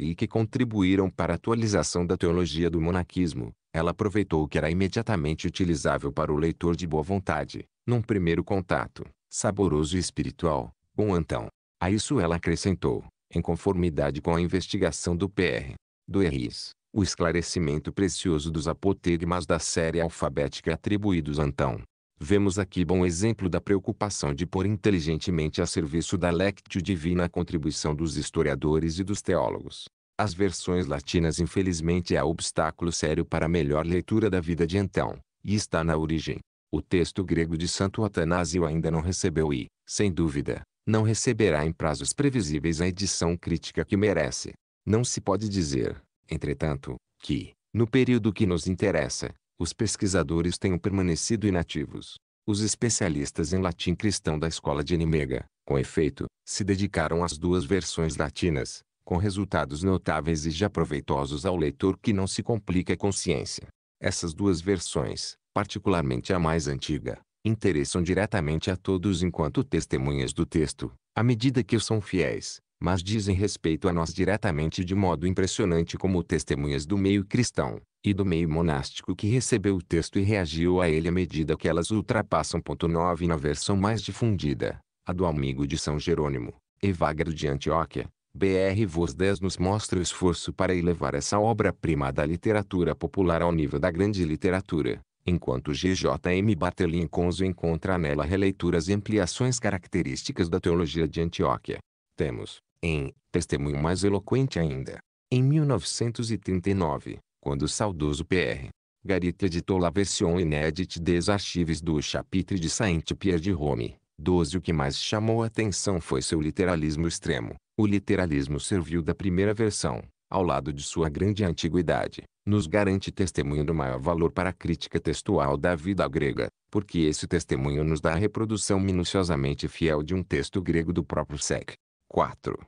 e que contribuíram para a atualização da teologia do monaquismo, ela aproveitou que era imediatamente utilizável para o leitor de boa vontade, num primeiro contato, saboroso e espiritual, com Antão. A isso ela acrescentou, em conformidade com a investigação do PR, do Eris, o esclarecimento precioso dos apotegmas da série alfabética atribuídos a Antão. Vemos aqui bom exemplo da preocupação de pôr inteligentemente a serviço da lectio divina a contribuição dos historiadores e dos teólogos. As versões latinas infelizmente é obstáculo sério para a melhor leitura da vida de Antão, e está na origem. O texto grego de Santo Atanásio ainda não recebeu e, sem dúvida, não receberá em prazos previsíveis a edição crítica que merece. Não se pode dizer, entretanto, que, no período que nos interessa, os pesquisadores tenham permanecido inativos. Os especialistas em latim cristão da escola de Nimega, com efeito, se dedicaram às duas versões latinas, com resultados notáveis e já proveitosos ao leitor que não se complica a consciência. Essas duas versões, particularmente a mais antiga, interessam diretamente a todos enquanto testemunhas do texto, à medida que são fiéis, mas dizem respeito a nós diretamente de modo impressionante como testemunhas do meio cristão e do meio monástico que recebeu o texto e reagiu a ele à medida que elas ultrapassam. 9 Na versão mais difundida, a do amigo de São Jerônimo, Evagro de Antioquia, BR Vos 10 nos mostra o esforço para elevar essa obra-prima da literatura popular ao nível da grande literatura, enquanto G.J.M. Bartelin Conzo encontra nela releituras e ampliações características da teologia de Antioquia. Temos, em Testemunho mais eloquente ainda. Em 1939, quando o saudoso P.R. Garita editou a versão inédita des Archives do Chapitre de Saint-Pierre de Rome, 12 o que mais chamou a atenção foi seu literalismo extremo. O literalismo serviu da primeira versão, ao lado de sua grande antiguidade, nos garante testemunho do maior valor para a crítica textual da vida grega, porque esse testemunho nos dá a reprodução minuciosamente fiel de um texto grego do próprio Sec. 4.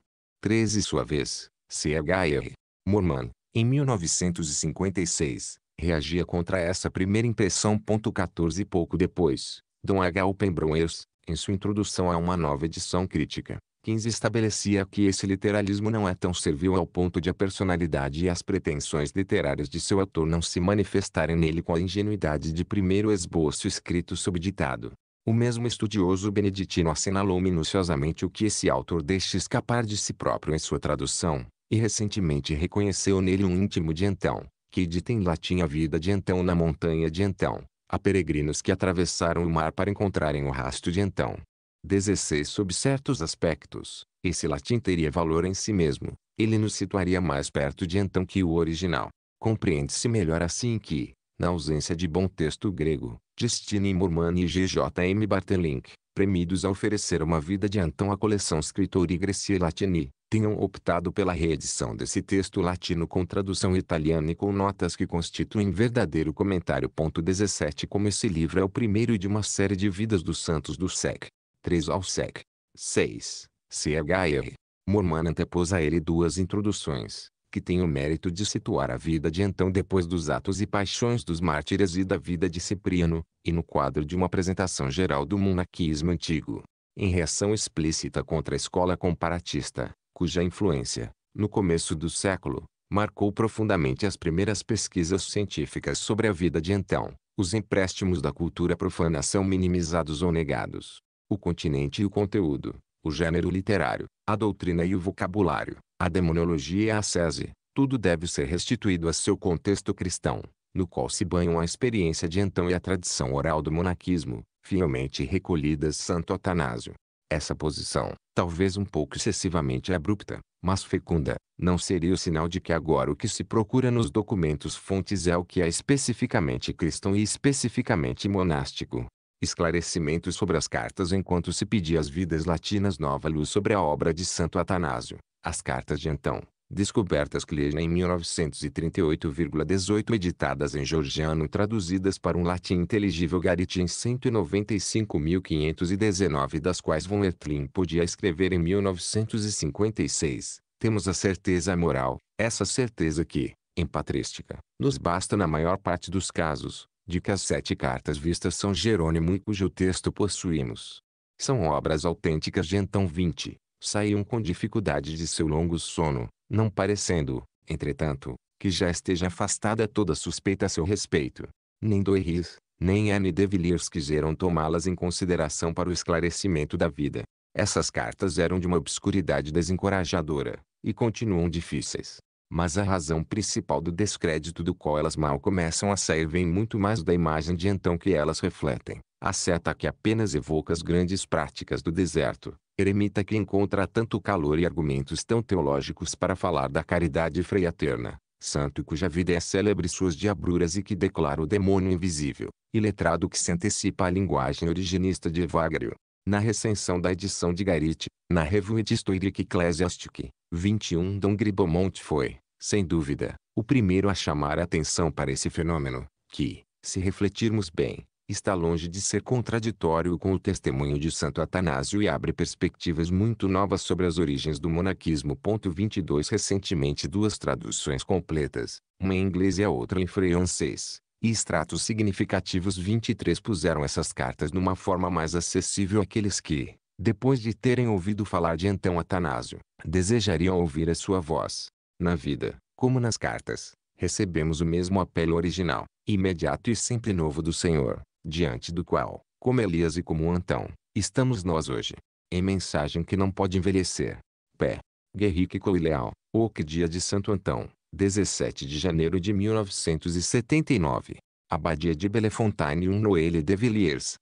13 sua vez, C.H.R. Morman, em 1956, reagia contra essa primeira impressão. 14 Pouco depois, Dom H. Oppenbroers, em sua introdução a uma nova edição crítica, 15 estabelecia que esse literalismo não é tão servil ao ponto de a personalidade e as pretensões literárias de seu autor não se manifestarem nele com a ingenuidade de primeiro esboço escrito sob ditado. O mesmo estudioso beneditino assinalou minuciosamente o que esse autor deixa escapar de si próprio em sua tradução, e recentemente reconheceu nele um íntimo de então, que dita em latim a vida de então na montanha de então, a peregrinos que atravessaram o mar para encontrarem o rastro de então. 16 Sob certos aspectos, esse latim teria valor em si mesmo, ele nos situaria mais perto de então que o original. Compreende-se melhor assim que, na ausência de bom texto grego, Destiny Mormani e G.J.M. Bartelink, premidos a oferecer uma vida de Antão à coleção Scritori Greci Latini, tenham optado pela reedição desse texto latino com tradução italiana e com notas que constituem verdadeiro comentário. 17 Como esse livro é o primeiro de uma série de vidas dos santos do SEC. 3 ao SEC. 6. C.H.R. Mormana antepôs a ele duas introduções, que tem o mérito de situar a vida de então depois dos atos e paixões dos mártires e da vida de Cipriano, e no quadro de uma apresentação geral do monaquismo antigo. Em reação explícita contra a escola comparatista, cuja influência, no começo do século, marcou profundamente as primeiras pesquisas científicas sobre a vida de então, os empréstimos da cultura profana são minimizados ou negados. O continente e o conteúdo, o gênero literário, a doutrina e o vocabulário, a demonologia e a ascese, tudo deve ser restituído a seu contexto cristão, no qual se banham a experiência de então e a tradição oral do monaquismo, fielmente recolhidas Santo Atanásio. Essa posição, talvez um pouco excessivamente abrupta, mas fecunda, não seria o sinal de que agora o que se procura nos documentos fontes é o que é especificamente cristão e especificamente monástico. Esclarecimentos sobre as cartas enquanto se pedia às vidas latinas nova luz sobre a obra de Santo Atanásio, as cartas de então, descobertas que em 1938,18 editadas em georgiano e traduzidas para um latim inteligível Gariti em 195.519 das quais Von Letlin podia escrever em 1956, temos a certeza moral, essa certeza que, em patrística, nos basta na maior parte dos casos, de que as sete cartas vistas são Jerônimo e cujo texto possuímos. São obras autênticas de então 20, saiam com dificuldade de seu longo sono, não parecendo, entretanto, que já esteja afastada toda suspeita a seu respeito. Nem Doerris nem Anne de Villiers quiseram tomá-las em consideração para o esclarecimento da vida. Essas cartas eram de uma obscuridade desencorajadora, e continuam difíceis. Mas a razão principal do descrédito do qual elas mal começam a sair vem muito mais da imagem de então que elas refletem. A seta que apenas evoca as grandes práticas do deserto, eremita que encontra tanto calor e argumentos tão teológicos para falar da caridade freiaterna, santo cuja vida é célebre suas diabruras e que declara o demônio invisível, e letrado que se antecipa à linguagem originista de Evagrio. Na recensão da edição de Garite, na Revue d'Historique Ecclesiastique, 21 Dom Gribomont foi, sem dúvida, o primeiro a chamar a atenção para esse fenômeno, que, se refletirmos bem, está longe de ser contraditório com o testemunho de Santo Atanásio e abre perspectivas muito novas sobre as origens do monaquismo. 22 Recentemente duas traduções completas, uma em inglês e a outra em francês, e extratos significativos 23 puseram essas cartas numa forma mais acessível àqueles que, depois de terem ouvido falar de Antão Atanásio, desejariam ouvir a sua voz. Na vida, como nas cartas, recebemos o mesmo apelo original, imediato e sempre novo do Senhor, diante do qual, como Elias e como Antão, estamos nós hoje. Em mensagem que não pode envelhecer. Pé. Guerrique Coileal, Leal, Oque Dia de Santo Antão, 17 de janeiro de 1979. Abadia de Belefontaine um Noelle de Villiers,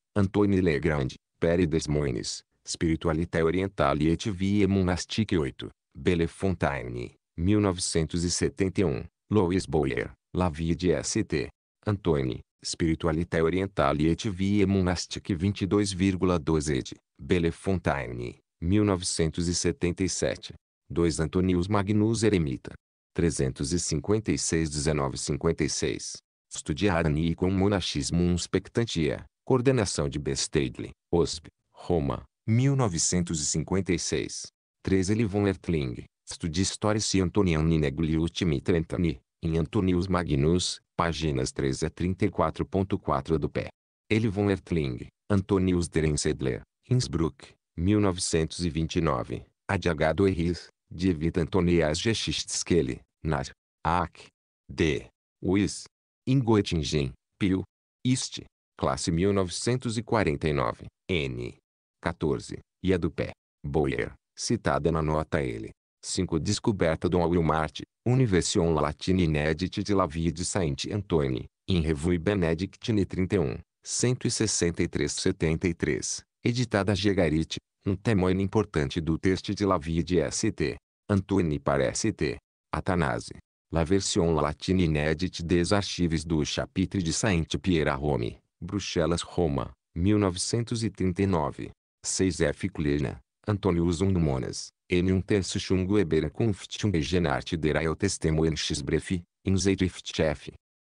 Le Legrand, Pere des Moines, Spiritualité Orientale et Vie Monastique 8, Belefontaine, 1971, Louis Boyer, La Vie de St. Antoine Spiritualité Orientale et Vie Monastique 22,12 ed. Belefontaine, 1977. 2 Antonius Magnus Eremita. 356-1956. Studiar com Monachismo Spectantia, Coordenação de bestedli OSP, Roma, 1956. 3 Eli von Ertling, Studi Historici Antoniani Negli Ultimi Trentani, em Antonius Magnus, páginas 3 a 34.4 do pé. Eli von Hertling, Antonius Drensedler, Innsbruck, 1929, Adiagado Erris, Divita Antonias Geschichtskele, Nar. Ac. D. Wies. Ingoettingen, Pio. Ist. Classe 1949, N. 14, e a do pé. Boyer, citada na nota ele. 5. Descoberta do Walmart, Universion Latine inédite de la Vie de Saint-Antoine, in Revue Benedictine 31, 163-73, editada Gegarit, um temoine importante do texto de la Vie de St. Antoine para St. Atanase. La version latine inédite des archives do chapitre de Saint-Pierre à Rome, Bruxelas Roma, 1939. 6 F. Kleina, Antônio Zunmonas. N1 Tersichung Ebera Kunftung Egenart Derail Testemoenches Bref, Inzeiriftchef.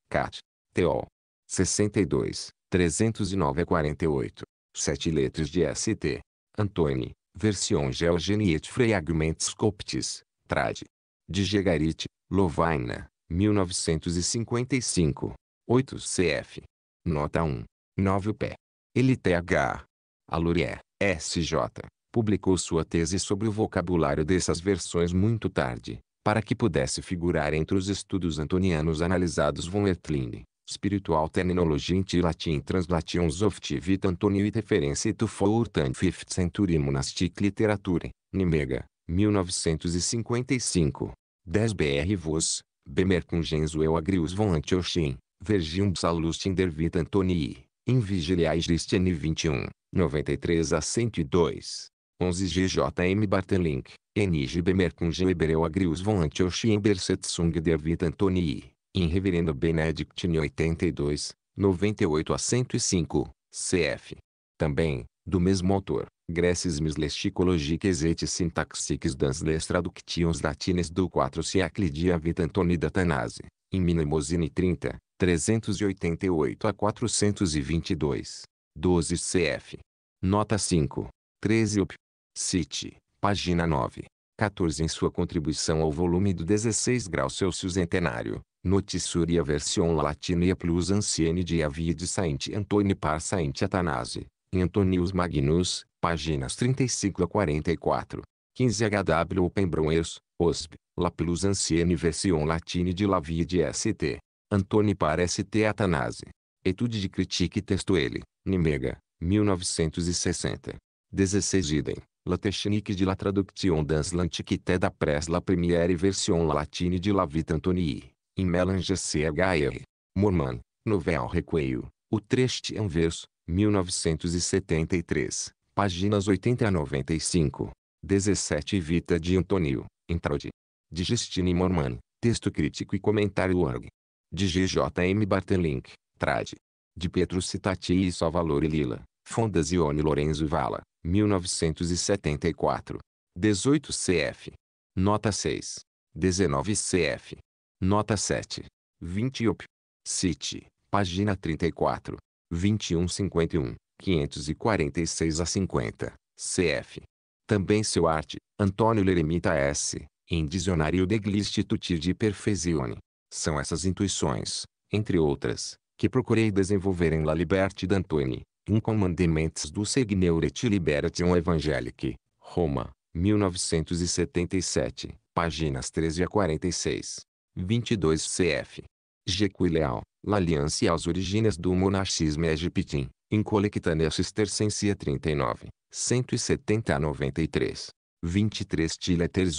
Cat. T.O. 62, 309 a 48. Sete letras de ST. Antoni, Version Geogenie et Fragments Coptis, Trad. De Gegarit, Lovaina, 1955. 8 CF. Nota 1. 9 P. LTH. Alurier, SJ publicou sua tese sobre o vocabulário dessas versões muito tarde, para que pudesse figurar entre os estudos antonianos analisados von Ettlin, Spiritual Terminologie in Latin Translations of Tivit Antonio et e to Fortan 5th Century Monastic Literature, Nimega, 1955. 10 BR Vos, eu Agrius von Antiochim, Vergium in der Vita Antonii, Vigiliae Christiani 21, 93 a 102. 11 GJM Bartelink, Enige Bemerkunge Hebreu Agrius von Antiochiember Setzung der Vita Antonii, em Reverendo Benedictine 82, 98 a 105, cf. Também, do mesmo autor, Greces mislesticologiques et Syntaxiques dans les traductions latines do 4 siècle dia Vita Antoni Datanase, em Minimosine 30, 388 a 422, 12 cf. Nota 5. 13 op. Cite, página 9. 14 em sua contribuição ao volume do 16 graus Celsius centenário, Notissuria version latina plus ancienne de Avia de Saint Antônio par Saint Atanase, Antonius Magnus, páginas 35 a 44. 15 HW Openbroers, OSP, La plus ancienne version latine de Lavia de ST. Antônio par ST Atanase. Etude de critique texto ele, Nimega, 1960. 16 idem. La technique de la traduction dans l'antiquité da pres la première version latine de la vita Antonii, in Melange CHR. Mormon, Novel Requeio, o Treste é um verso, 1973, páginas 80 a 95. 17 Vita de Antonio, Intraud. De Justine Morman, texto crítico e comentário org. De GJM Bartelink, Trad. De Petro Citati e valor e Lila. Fondazione Lorenzo Valla, 1974. 18 CF. Nota 6. 19 CF. Nota 7. 20 op. City, página 34. 2151, 546 a 50, CF. Também seu arte, Antônio Leremita S., em Dicionário degli Istituti di Perfezione. São essas intuições, entre outras, que procurei desenvolver em La Liberte d'Antoni, um Commandments du Segneurete Liberation Evangelique, Roma, 1977, páginas 13 a 46. 22 cf. Jequileal, L'Alliance aos Origines do Monarchisme Egiptim, In Colectanea Cistercensia 39, 170 a 93. 23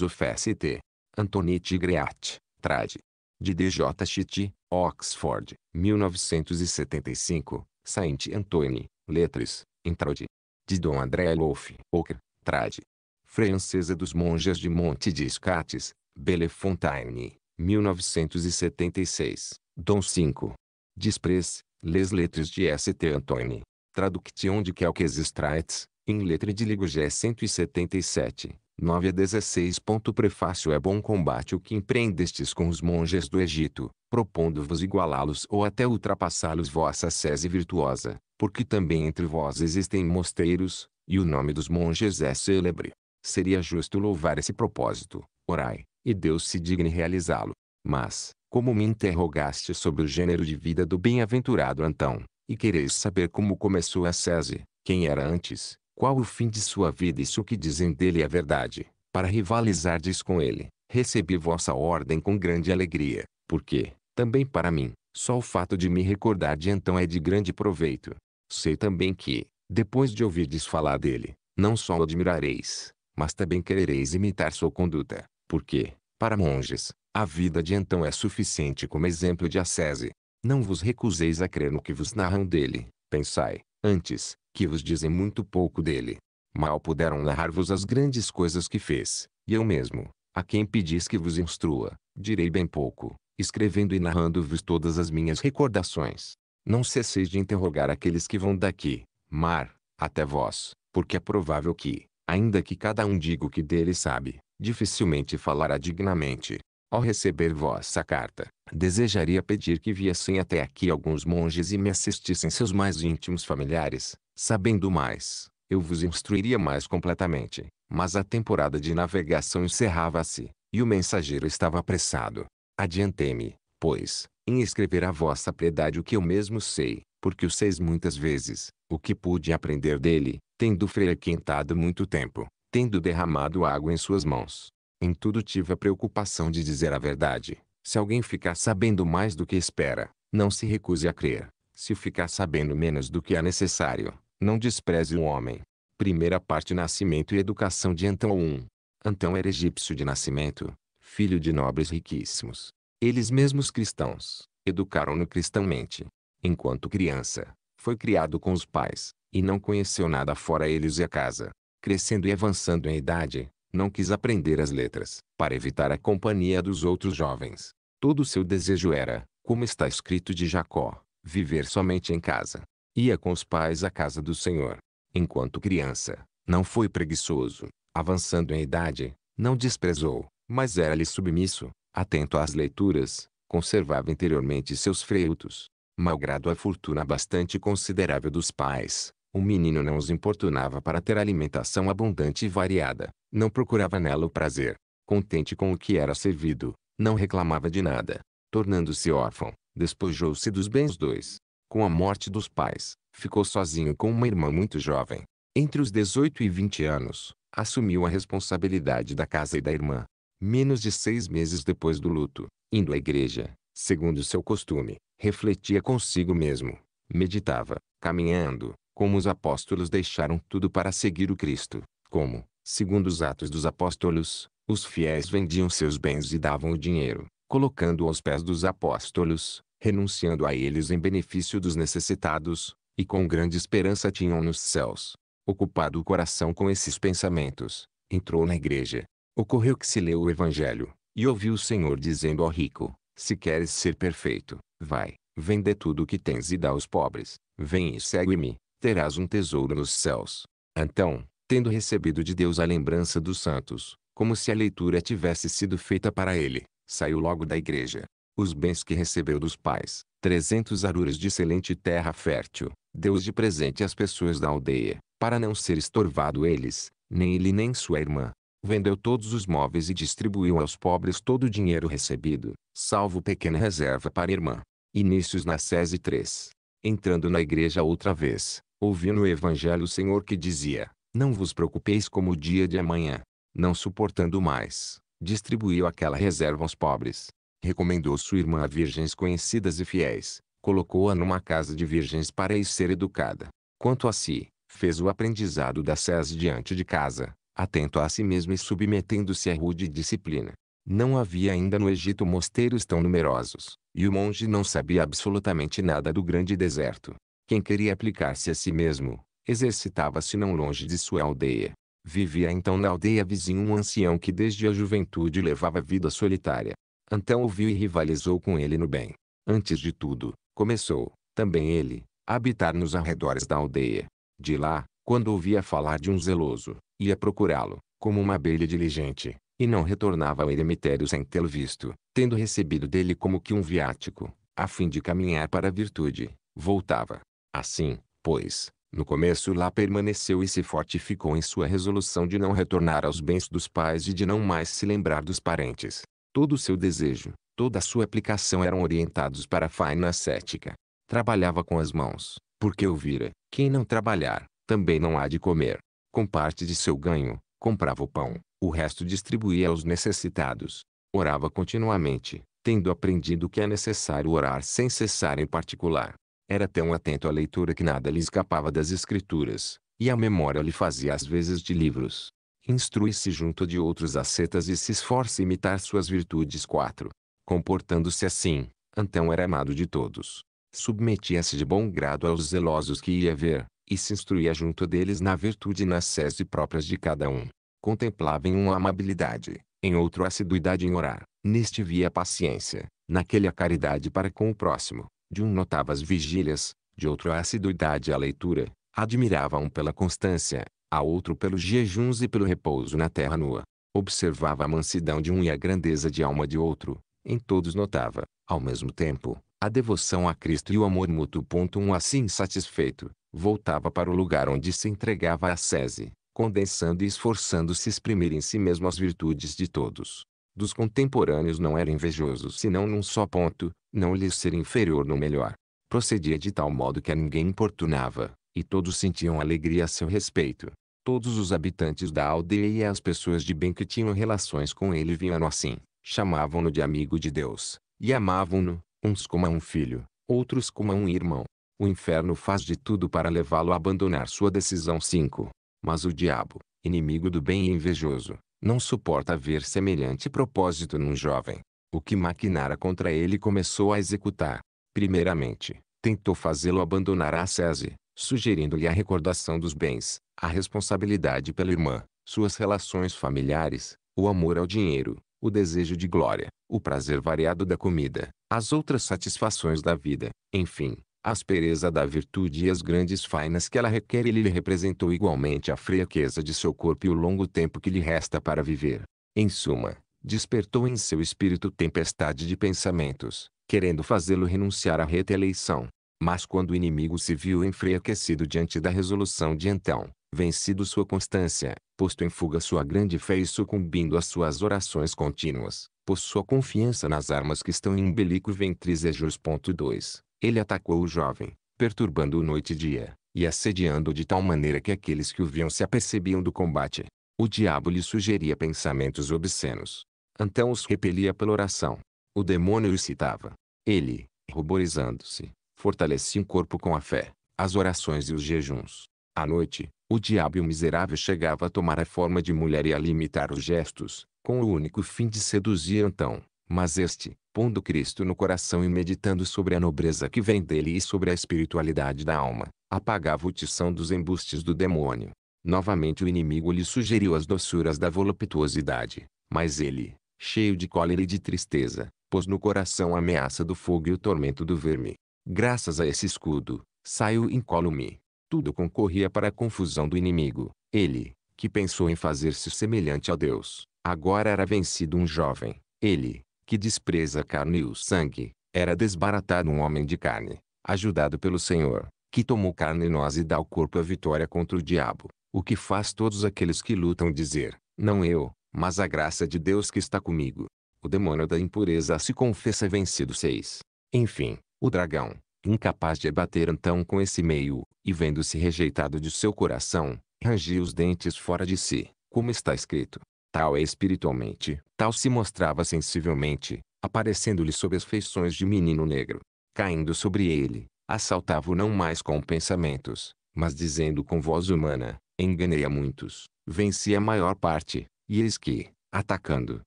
of FST. Antoni Tigreat, Trad. De D.J. Chitty, Oxford, 1975, Saint Anthony, Letras. Intraude. De Dom André Louff, Ocker, Trad. Francesa dos Monges de Monte de Escates, Belefontaine, 1976, Dom 5. Desprez, Les Lettres de S.T. Antoine. Traduction de Quelques Straits, em letra de Ligugé 177, 9 a 16. Prefácio É bom combate o que empreendestes com os monges do Egito, propondo-vos igualá-los ou até ultrapassá-los vossa sese virtuosa, porque também entre vós existem mosteiros, e o nome dos monges é célebre. Seria justo louvar esse propósito, orai, e Deus se digne realizá-lo. Mas, como me interrogaste sobre o gênero de vida do bem-aventurado Antão, e quereis saber como começou a sese, quem era antes, qual o fim de sua vida e se o que dizem dele é verdade, para rivalizardes com ele. Recebi vossa ordem com grande alegria, porque, também para mim, só o fato de me recordar de então é de grande proveito. Sei também que, depois de ouvirdes falar dele, não só o admirareis, mas também querereis imitar sua conduta, porque, para monges, a vida de então é suficiente como exemplo de ascese. Não vos recuseis a crer no que vos narram dele, pensai, antes, que vos dizem muito pouco dele. Mal puderam narrar-vos as grandes coisas que fez, e eu mesmo, a quem pedis que vos instrua, direi bem pouco, escrevendo e narrando-vos todas as minhas recordações. Não cesseis de interrogar aqueles que vão daqui, mar, até vós, porque é provável que, ainda que cada um diga o que dele sabe, dificilmente falará dignamente. Ao receber vossa carta, desejaria pedir que viessem até aqui alguns monges e me assistissem seus mais íntimos familiares, Sabendo mais, eu vos instruiria mais completamente. Mas a temporada de navegação encerrava-se, e o mensageiro estava apressado. Adiantei-me, pois, em escrever a vossa piedade o que eu mesmo sei, porque o sei muitas vezes, o que pude aprender dele, tendo frequentado muito tempo, tendo derramado água em suas mãos. Em tudo tive a preocupação de dizer a verdade. Se alguém ficar sabendo mais do que espera, não se recuse a crer. Se ficar sabendo menos do que é necessário, não despreze o homem. Primeira parte Nascimento e educação de Antão I. Antão era egípcio de nascimento, filho de nobres riquíssimos. Eles mesmos cristãos, educaram-no cristãmente. Enquanto criança, foi criado com os pais, e não conheceu nada fora eles e a casa. Crescendo e avançando em idade, não quis aprender as letras, para evitar a companhia dos outros jovens. Todo o seu desejo era, como está escrito de Jacó, viver somente em casa. Ia com os pais à casa do Senhor. Enquanto criança, não foi preguiçoso. Avançando em idade, não desprezou, mas era-lhe submisso, atento às leituras, conservava interiormente seus freutos, Malgrado a fortuna bastante considerável dos pais, o menino não os importunava para ter alimentação abundante e variada, não procurava nela o prazer. Contente com o que era servido, não reclamava de nada. Tornando-se órfão, despojou-se dos bens dois com a morte dos pais, ficou sozinho com uma irmã muito jovem. Entre os 18 e 20 anos, assumiu a responsabilidade da casa e da irmã. Menos de seis meses depois do luto, indo à igreja, segundo seu costume, refletia consigo mesmo, meditava, caminhando, como os apóstolos deixaram tudo para seguir o Cristo, como, segundo os Atos dos Apóstolos, os fiéis vendiam seus bens e davam o dinheiro, colocando aos pés dos apóstolos, renunciando a eles em benefício dos necessitados, e com grande esperança tinham nos céus. Ocupado o coração com esses pensamentos, entrou na igreja. Ocorreu que se leu o Evangelho, e ouviu o Senhor dizendo ao rico: Se queres ser perfeito, vai, vende tudo o que tens e dá aos pobres, vem e segue-me, terás um tesouro nos céus. Então, tendo recebido de Deus a lembrança dos santos, como se a leitura tivesse sido feita para ele, saiu logo da igreja, os bens que recebeu dos pais, 300 aruras de excelente terra fértil, deu-os de presente às pessoas da aldeia, para não ser estorvado eles, nem ele nem sua irmã. Vendeu todos os móveis e distribuiu aos pobres todo o dinheiro recebido, salvo pequena reserva para a irmã. Inícios na Sese 3. Entrando na igreja outra vez, ouviu no Evangelho o Senhor que dizia, Não vos preocupeis como o dia de amanhã. Não suportando mais, distribuiu aquela reserva aos pobres, recomendou sua irmã a virgens conhecidas e fiéis, colocou-a numa casa de virgens para ir ser educada. Quanto a si, fez o aprendizado da SES diante de casa, atento a si mesmo e submetendo-se à rude disciplina. Não havia ainda no Egito mosteiros tão numerosos, e o monge não sabia absolutamente nada do grande deserto. Quem queria aplicar-se a si mesmo, exercitava-se não longe de sua aldeia. Vivia então na aldeia vizinha um ancião que desde a juventude levava vida solitária. Então o viu e rivalizou com ele no bem. Antes de tudo, começou, também ele, a habitar nos arredores da aldeia. De lá, quando ouvia falar de um zeloso, ia procurá-lo, como uma abelha diligente, e não retornava ao eremitério sem tê-lo visto, tendo recebido dele como que um viático, a fim de caminhar para a virtude, voltava. Assim, pois, no começo lá permaneceu e se fortificou em sua resolução de não retornar aos bens dos pais e de não mais se lembrar dos parentes. Todo o seu desejo, toda a sua aplicação eram orientados para a faina ascética. Trabalhava com as mãos, porque ouvira, quem não trabalhar, também não há de comer. Com parte de seu ganho, comprava o pão, o resto distribuía aos necessitados. Orava continuamente, tendo aprendido que é necessário orar sem cessar em particular. Era tão atento à leitura que nada lhe escapava das escrituras, e a memória lhe fazia às vezes de livros, instrui-se junto de outros ascetas e se esforça a imitar suas virtudes. 4. Comportando-se assim, Antão era amado de todos. Submetia-se de bom grado aos zelosos que ia ver, e se instruía junto deles na virtude e nas sese próprias de cada um. Contemplava em um a amabilidade, em outro a assiduidade em orar, neste via paciência, naquele a caridade para com o próximo, de um notava as vigílias, de outro a assiduidade à leitura, admirava um pela constância, a outro pelos jejuns e pelo repouso na terra nua. Observava a mansidão de um e a grandeza de alma de outro. Em todos notava, ao mesmo tempo, a devoção a Cristo e o amor mútuo. Um assim satisfeito, voltava para o lugar onde se entregava à sese, condensando e esforçando-se exprimir em si mesmo as virtudes de todos. Dos contemporâneos não era invejoso senão num só ponto, não lhes ser inferior no melhor. Procedia de tal modo que a ninguém importunava, e todos sentiam alegria a seu respeito. Todos os habitantes da aldeia e as pessoas de bem que tinham relações com ele vinham assim, chamavam-no de amigo de Deus, e amavam-no, uns como a um filho, outros como a um irmão. O inferno faz de tudo para levá-lo a abandonar sua decisão 5. Mas o diabo, inimigo do bem e invejoso, não suporta ver semelhante propósito num jovem. O que maquinara contra ele começou a executar. Primeiramente, tentou fazê-lo abandonar a sese, sugerindo-lhe a recordação dos bens, a responsabilidade pela irmã, suas relações familiares, o amor ao dinheiro, o desejo de glória, o prazer variado da comida, as outras satisfações da vida, enfim, a aspereza da virtude e as grandes fainas que ela requer ele lhe representou igualmente a fraqueza de seu corpo e o longo tempo que lhe resta para viver. Em suma, despertou em seu espírito tempestade de pensamentos, querendo fazê-lo renunciar à reeleição. Mas quando o inimigo se viu enfraquecido diante da resolução de então, vencido sua constância, posto em fuga sua grande fé e sucumbindo às suas orações contínuas, por sua confiança nas armas que estão em umbilico ventrizejus. 2. Ele atacou o jovem, perturbando-o noite e dia, e assediando-o de tal maneira que aqueles que o viam se apercebiam do combate. O diabo lhe sugeria pensamentos obscenos. Antão os repelia pela oração. O demônio o excitava. Ele, ruborizando-se, Fortaleci o corpo com a fé, as orações e os jejuns. À noite, o diabo e o miserável chegava a tomar a forma de mulher e a limitar os gestos, com o único fim de seduzir então. Mas este, pondo Cristo no coração e meditando sobre a nobreza que vem dele e sobre a espiritualidade da alma, apagava o tição dos embustes do demônio. Novamente o inimigo lhe sugeriu as doçuras da voluptuosidade, mas ele, cheio de cólera e de tristeza, pôs no coração a ameaça do fogo e o tormento do verme. Graças a esse escudo, saio incólume. Tudo concorria para a confusão do inimigo. Ele, que pensou em fazer-se semelhante a Deus, agora era vencido um jovem. Ele, que despreza a carne e o sangue, era desbaratado um homem de carne, ajudado pelo Senhor, que tomou carne e nós e dá o corpo à vitória contra o diabo. O que faz todos aqueles que lutam dizer, não eu, mas a graça de Deus que está comigo. O demônio da impureza se confessa vencido 6. Enfim, o dragão, incapaz de abater então com esse meio, e vendo-se rejeitado de seu coração, rangia os dentes fora de si, como está escrito. Tal é espiritualmente, tal se mostrava sensivelmente, aparecendo-lhe sob as feições de menino negro. Caindo sobre ele, assaltava-o não mais com pensamentos, mas dizendo com voz humana, enganei a muitos, venci a maior parte, e eis que, atacando,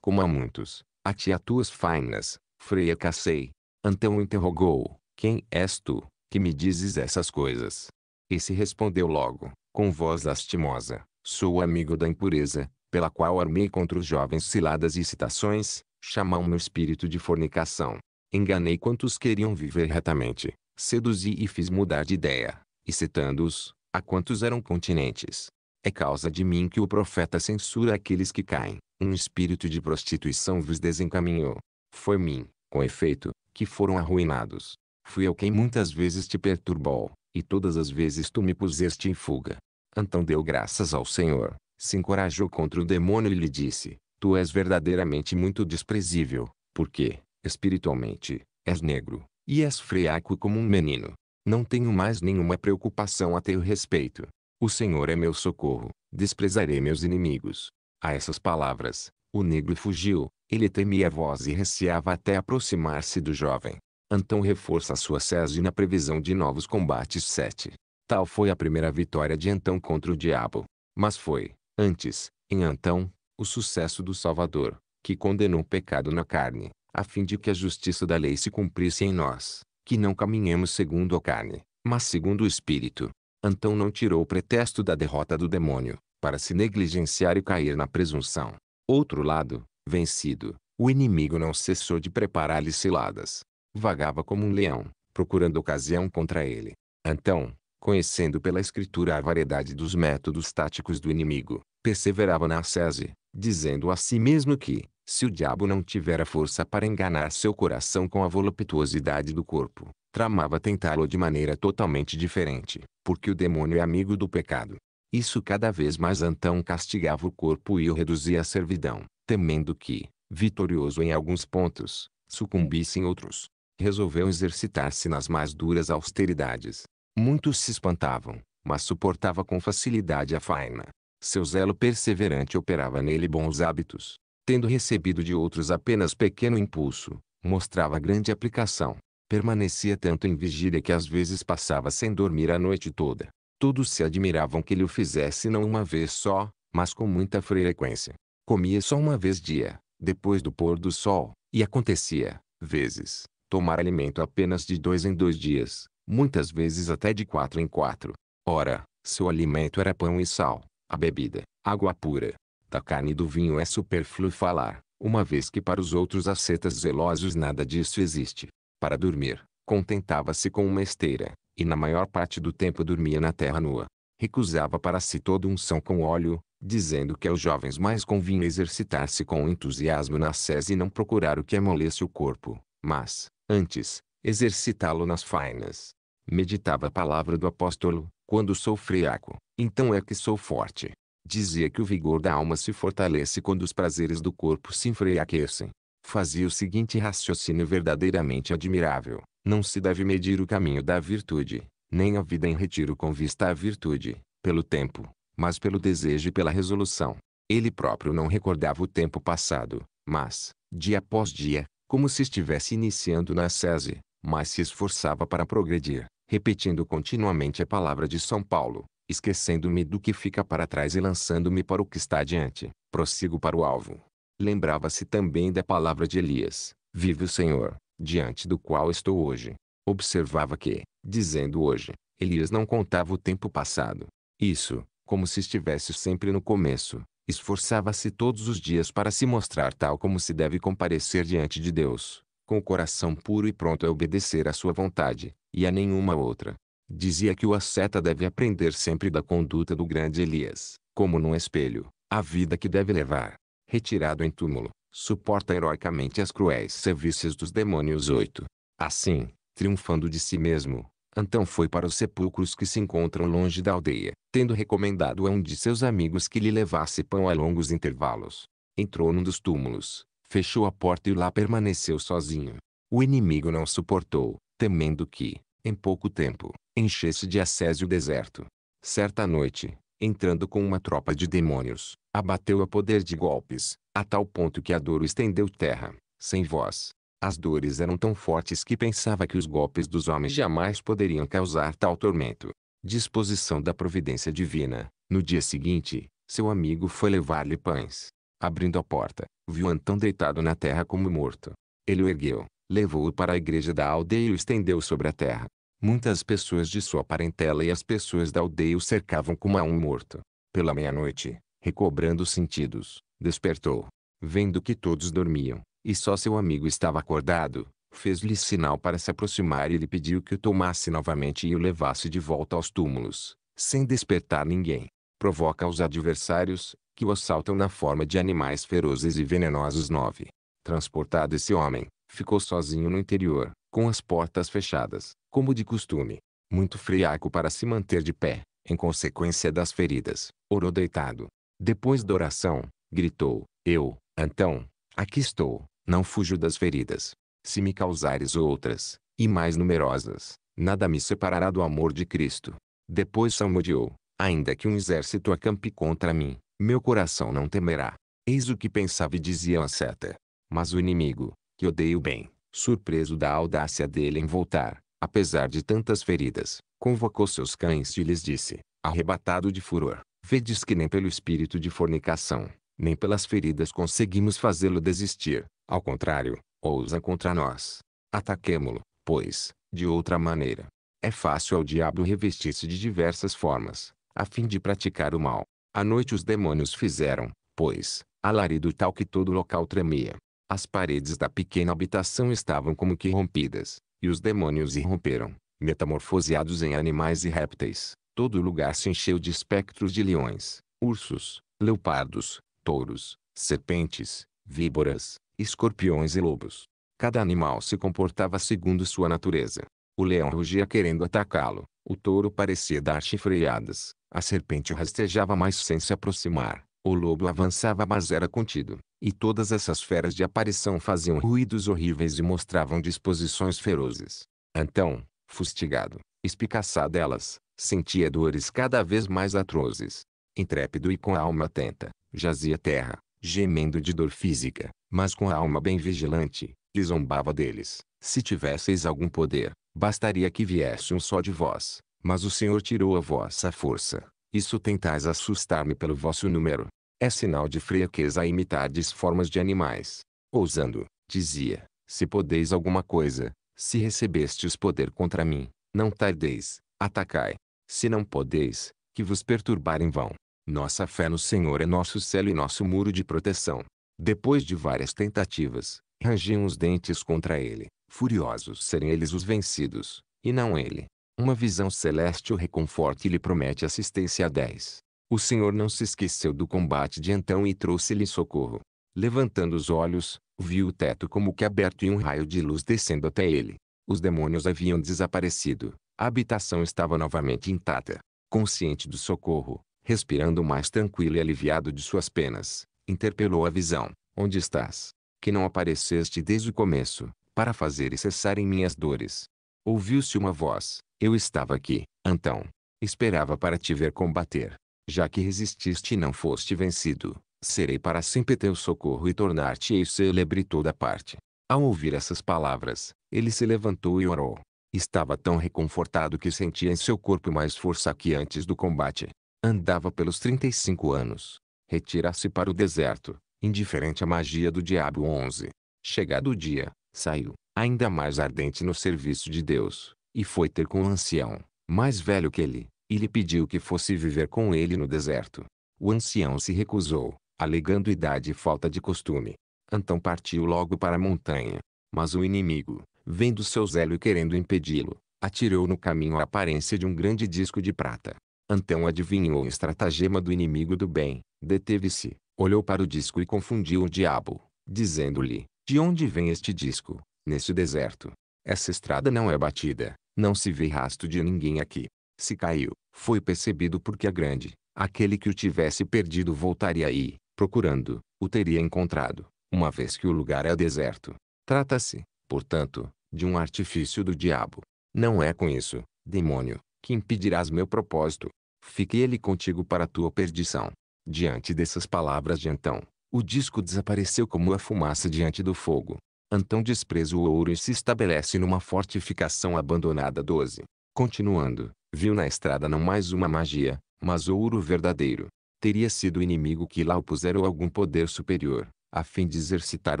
como a muitos, ati a tuas fainas, freia cacei, Antão interrogou: Quem és tu, que me dizes essas coisas? Esse respondeu logo, com voz lastimosa: Sou amigo da impureza, pela qual armei contra os jovens ciladas e citações, chamam meu espírito de fornicação. Enganei quantos queriam viver retamente, seduzi e fiz mudar de ideia, e citando-os, a quantos eram continentes. É causa de mim que o profeta censura aqueles que caem, um espírito de prostituição vos desencaminhou. Foi mim, com efeito, que foram arruinados. Fui eu quem muitas vezes te perturbou, e todas as vezes tu me puseste em fuga. Então deu graças ao Senhor, se encorajou contra o demônio e lhe disse: Tu és verdadeiramente muito desprezível, porque, espiritualmente, és negro, e és friaco como um menino. Não tenho mais nenhuma preocupação a teu respeito. O Senhor é meu socorro, desprezarei meus inimigos. A essas palavras, o negro fugiu, ele temia a voz e receava até aproximar-se do jovem. Antão reforça sua sese na previsão de novos combates 7. Tal foi a primeira vitória de Antão contra o diabo. Mas foi, antes, em Antão, o sucesso do Salvador, que condenou o pecado na carne, a fim de que a justiça da lei se cumprisse em nós, que não caminhemos segundo a carne, mas segundo o Espírito. Antão não tirou o pretexto da derrota do demônio, para se negligenciar e cair na presunção. Outro lado, vencido, o inimigo não cessou de preparar-lhe ciladas. Vagava como um leão, procurando ocasião contra ele. Então, conhecendo pela escritura a variedade dos métodos táticos do inimigo, perseverava na ascese, dizendo a si mesmo que, se o diabo não tivera força para enganar seu coração com a voluptuosidade do corpo, tramava tentá-lo de maneira totalmente diferente, porque o demônio é amigo do pecado. Isso cada vez mais Antão castigava o corpo e o reduzia à servidão, temendo que, vitorioso em alguns pontos, sucumbisse em outros. Resolveu exercitar-se nas mais duras austeridades. Muitos se espantavam, mas suportava com facilidade a faina. Seu zelo perseverante operava nele bons hábitos. Tendo recebido de outros apenas pequeno impulso, mostrava grande aplicação. Permanecia tanto em vigília que às vezes passava sem dormir a noite toda. Todos se admiravam que ele o fizesse não uma vez só, mas com muita frequência. Comia só uma vez dia, depois do pôr do sol, e acontecia, vezes, tomar alimento apenas de dois em dois dias, muitas vezes até de quatro em quatro. Ora, seu alimento era pão e sal, a bebida, água pura. Da carne e do vinho é superfluo falar, uma vez que para os outros ascetas zelosos nada disso existe. Para dormir, contentava-se com uma esteira, e na maior parte do tempo dormia na terra nua. Recusava para si todo unção com óleo, dizendo que aos jovens mais convinha exercitar-se com entusiasmo na sese e não procurar o que amolesse o corpo, mas, antes, exercitá-lo nas fainas. Meditava a palavra do apóstolo, quando sou friaco, então é que sou forte. Dizia que o vigor da alma se fortalece quando os prazeres do corpo se enfraquecem fazia o seguinte raciocínio verdadeiramente admirável: não se deve medir o caminho da virtude, nem a vida em retiro com vista à virtude, pelo tempo, mas pelo desejo e pela resolução. Ele próprio não recordava o tempo passado, mas, dia após dia, como se estivesse iniciando na sese, mas se esforçava para progredir, repetindo continuamente a palavra de São Paulo, esquecendo-me do que fica para trás e lançando-me para o que está adiante, prossigo para o alvo. Lembrava-se também da palavra de Elias: Vive o Senhor, diante do qual estou hoje. Observava que, dizendo hoje, Elias não contava o tempo passado. Isso, como se estivesse sempre no começo, esforçava-se todos os dias para se mostrar tal como se deve comparecer diante de Deus, com o coração puro e pronto a obedecer à sua vontade, e a nenhuma outra. Dizia que o asceta deve aprender sempre da conduta do grande Elias, como num espelho, a vida que deve levar retirado em túmulo, suporta heroicamente as cruéis serviços dos demônios oito. Assim, triunfando de si mesmo, Antão foi para os sepulcros que se encontram longe da aldeia, tendo recomendado a um de seus amigos que lhe levasse pão a longos intervalos. Entrou num dos túmulos, fechou a porta e lá permaneceu sozinho. O inimigo não suportou, temendo que, em pouco tempo, enchesse de ascésio o deserto. Certa noite, entrando com uma tropa de demônios, abateu a poder de golpes, a tal ponto que a dor o estendeu terra, sem voz. As dores eram tão fortes que pensava que os golpes dos homens jamais poderiam causar tal tormento. Disposição da providência divina. No dia seguinte, seu amigo foi levar-lhe pães. Abrindo a porta, viu Antão deitado na terra como morto. Ele o ergueu, levou-o para a igreja da aldeia e o estendeu sobre a terra. Muitas pessoas de sua parentela e as pessoas da aldeia o cercavam como a um morto. Pela meia-noite, recobrando os sentidos, despertou. Vendo que todos dormiam, e só seu amigo estava acordado, fez-lhe sinal para se aproximar e lhe pediu que o tomasse novamente e o levasse de volta aos túmulos, sem despertar ninguém. Provoca os adversários, que o assaltam na forma de animais ferozes e venenosos. 9. Transportado esse homem, ficou sozinho no interior, com as portas fechadas, como de costume. Muito friaco para se manter de pé, em consequência das feridas, orou deitado, depois da oração, gritou: Eu, então, aqui estou, não fujo das feridas. Se me causares outras, e mais numerosas, nada me separará do amor de Cristo. Depois salmodiou: Ainda que um exército acampe contra mim, meu coração não temerá. Eis o que pensava e dizia a seta. Mas o inimigo, que odeia o bem, surpreso da audácia dele em voltar, apesar de tantas feridas, convocou seus cães e lhes disse, arrebatado de furor: Vedes que nem pelo espírito de fornicação, nem pelas feridas conseguimos fazê-lo desistir. Ao contrário, ousa contra nós. Ataquemo-lo, pois, de outra maneira. É fácil ao diabo revestir-se de diversas formas, a fim de praticar o mal. À noite os demônios fizeram, pois, alarido tal que todo o local tremia. As paredes da pequena habitação estavam como que rompidas, e os demônios irromperam, metamorfoseados em animais e répteis. Todo lugar se encheu de espectros de leões, ursos, leopardos, touros, serpentes, víboras, escorpiões e lobos. Cada animal se comportava segundo sua natureza. O leão rugia querendo atacá-lo, o touro parecia dar chifreadas, a serpente rastejava mais sem se aproximar, o lobo avançava mas era contido, e todas essas feras de aparição faziam ruídos horríveis e mostravam disposições ferozes. Então, fustigado, espicaçá delas, sentia dores cada vez mais atrozes. Intrépido e com a alma atenta, jazia terra, gemendo de dor física, mas com a alma bem vigilante, e zombava deles. Se tivesseis algum poder, bastaria que viesse um só de vós, mas o Senhor tirou a vossa força. Isso tentais assustar-me pelo vosso número. É sinal de fraqueza imitardes formas de animais. Ousando, dizia, se podeis alguma coisa, se recebestes poder contra mim, não tardeis, atacai se não podeis, que vos perturbar em vão. Nossa fé no Senhor é nosso céu e nosso muro de proteção. Depois de várias tentativas, rangiam os dentes contra ele, furiosos serem eles os vencidos, e não ele. Uma visão celeste o reconforta e lhe promete assistência a dez. O Senhor não se esqueceu do combate de então e trouxe-lhe socorro. Levantando os olhos, viu o teto como que aberto e um raio de luz descendo até ele. Os demônios haviam desaparecido, a habitação estava novamente intacta. Consciente do socorro, respirando mais tranquilo e aliviado de suas penas, interpelou a visão: Onde estás? Que não apareceste desde o começo, para fazer cessarem minhas dores. Ouviu-se uma voz: Eu estava aqui, então. Esperava para te ver combater. Já que resististe e não foste vencido, serei para sempre teu socorro e tornar-te-ei célebre toda parte. Ao ouvir essas palavras, ele se levantou e orou. Estava tão reconfortado que sentia em seu corpo mais força que antes do combate. Andava pelos 35 anos. Retira-se para o deserto, indiferente à magia do diabo 11. Chegado o dia, saiu, ainda mais ardente no serviço de Deus, e foi ter com o ancião, mais velho que ele, e lhe pediu que fosse viver com ele no deserto. O ancião se recusou, alegando idade e falta de costume. Então partiu logo para a montanha. Mas o inimigo, vendo seu zelo e querendo impedi-lo, atirou no caminho a aparência de um grande disco de prata. Antão adivinhou o estratagema do inimigo do bem, deteve-se, olhou para o disco e confundiu o diabo, dizendo-lhe, de onde vem este disco, nesse deserto? Essa estrada não é batida, não se vê rasto de ninguém aqui. Se caiu, foi percebido porque a é grande, aquele que o tivesse perdido voltaria e, procurando, o teria encontrado, uma vez que o lugar é deserto. Trata-se, portanto, de um artifício do diabo. Não é com isso, demônio, que impedirás meu propósito. Fique ele contigo para tua perdição. Diante dessas palavras de Antão, o disco desapareceu como a fumaça diante do fogo. Antão despreza o ouro e se estabelece numa fortificação abandonada. 12. Continuando, viu na estrada não mais uma magia, mas ouro verdadeiro. Teria sido o inimigo que lá opusera algum poder superior a fim de exercitar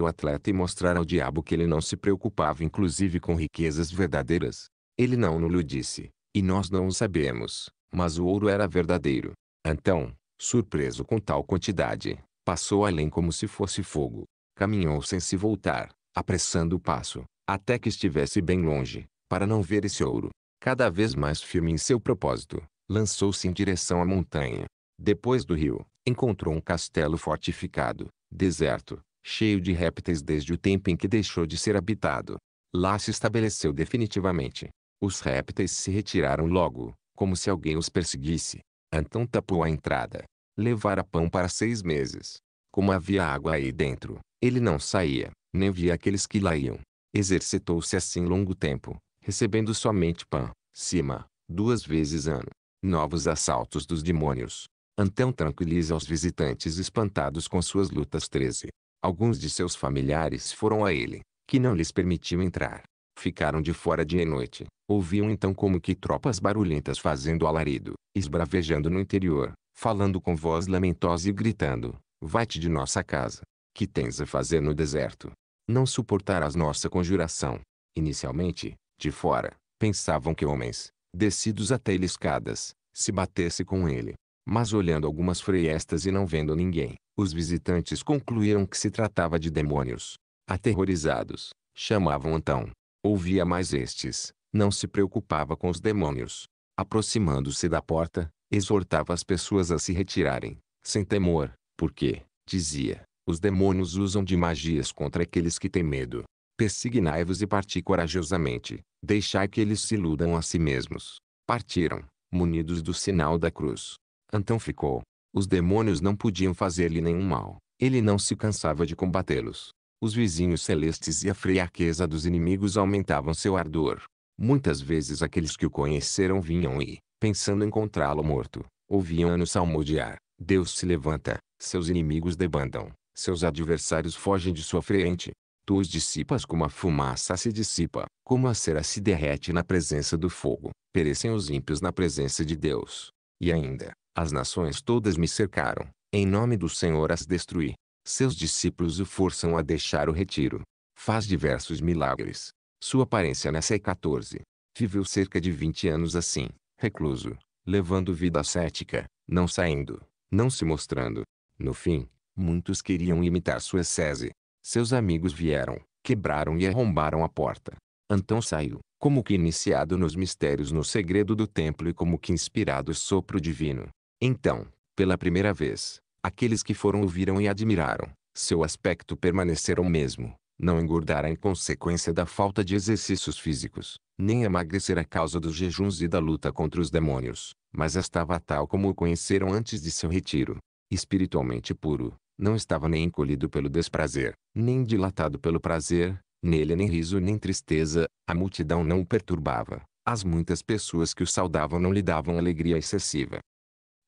o atleta e mostrar ao diabo que ele não se preocupava inclusive com riquezas verdadeiras. Ele não lhe disse, e nós não o sabemos, mas o ouro era verdadeiro. Então, surpreso com tal quantidade, passou além como se fosse fogo. Caminhou sem se voltar, apressando o passo, até que estivesse bem longe, para não ver esse ouro. Cada vez mais firme em seu propósito, lançou-se em direção à montanha. Depois do rio, encontrou um castelo fortificado, deserto, cheio de répteis desde o tempo em que deixou de ser habitado. Lá se estabeleceu definitivamente. Os répteis se retiraram logo, como se alguém os perseguisse. Antão tapou a entrada. Levara pão para seis meses. Como havia água aí dentro, ele não saía, nem via aqueles que lá iam. Exercitou-se assim longo tempo, recebendo somente pão, cima, duas vezes ano. Novos assaltos dos demônios. Antão tranquiliza os visitantes espantados com suas lutas 13. Alguns de seus familiares foram a ele, que não lhes permitiu entrar. Ficaram de fora dia e noite. Ouviam então como que tropas barulhentas fazendo alarido, esbravejando no interior, falando com voz lamentosa e gritando, Vai-te de nossa casa. Que tens a fazer no deserto? Não suportarás nossa conjuração. Inicialmente, de fora, pensavam que homens, descidos até ele escadas, se batesse com ele. Mas olhando algumas freiestas e não vendo ninguém, os visitantes concluíram que se tratava de demônios. Aterrorizados, chamavam então. Ouvia mais estes, não se preocupava com os demônios. Aproximando-se da porta, exortava as pessoas a se retirarem, sem temor, porque, dizia, os demônios usam de magias contra aqueles que têm medo. Persignai-vos e parti corajosamente, deixai que eles se iludam a si mesmos. Partiram, munidos do sinal da cruz. Então ficou. Os demônios não podiam fazer-lhe nenhum mal. Ele não se cansava de combatê-los. Os vizinhos celestes e a friaqueza dos inimigos aumentavam seu ardor. Muitas vezes aqueles que o conheceram vinham e, pensando encontrá-lo morto, ouviam-no salmodiar. Deus se levanta, seus inimigos debandam, seus adversários fogem de sua frente. Tu os dissipas como a fumaça se dissipa, como a cera se derrete na presença do fogo. Perecem os ímpios na presença de Deus. E ainda, as nações todas me cercaram, em nome do Senhor as destruí. Seus discípulos o forçam a deixar o retiro. Faz diversos milagres. Sua aparência nessa é 14. Viveu cerca de 20 anos assim, recluso, levando vida ascética, não saindo, não se mostrando. No fim, muitos queriam imitar sua sese. Seus amigos vieram, quebraram e arrombaram a porta. Antão saiu, como que iniciado nos mistérios no segredo do templo e como que inspirado o sopro divino. Então, pela primeira vez, aqueles que foram ouviram e admiraram. Seu aspecto permanecera o mesmo. Não engordara em consequência da falta de exercícios físicos, nem emagrecera a causa dos jejuns e da luta contra os demônios, mas estava tal como o conheceram antes de seu retiro. Espiritualmente puro, não estava nem encolhido pelo desprazer, nem dilatado pelo prazer, nele nem riso nem tristeza, a multidão não o perturbava. As muitas pessoas que o saudavam não lhe davam alegria excessiva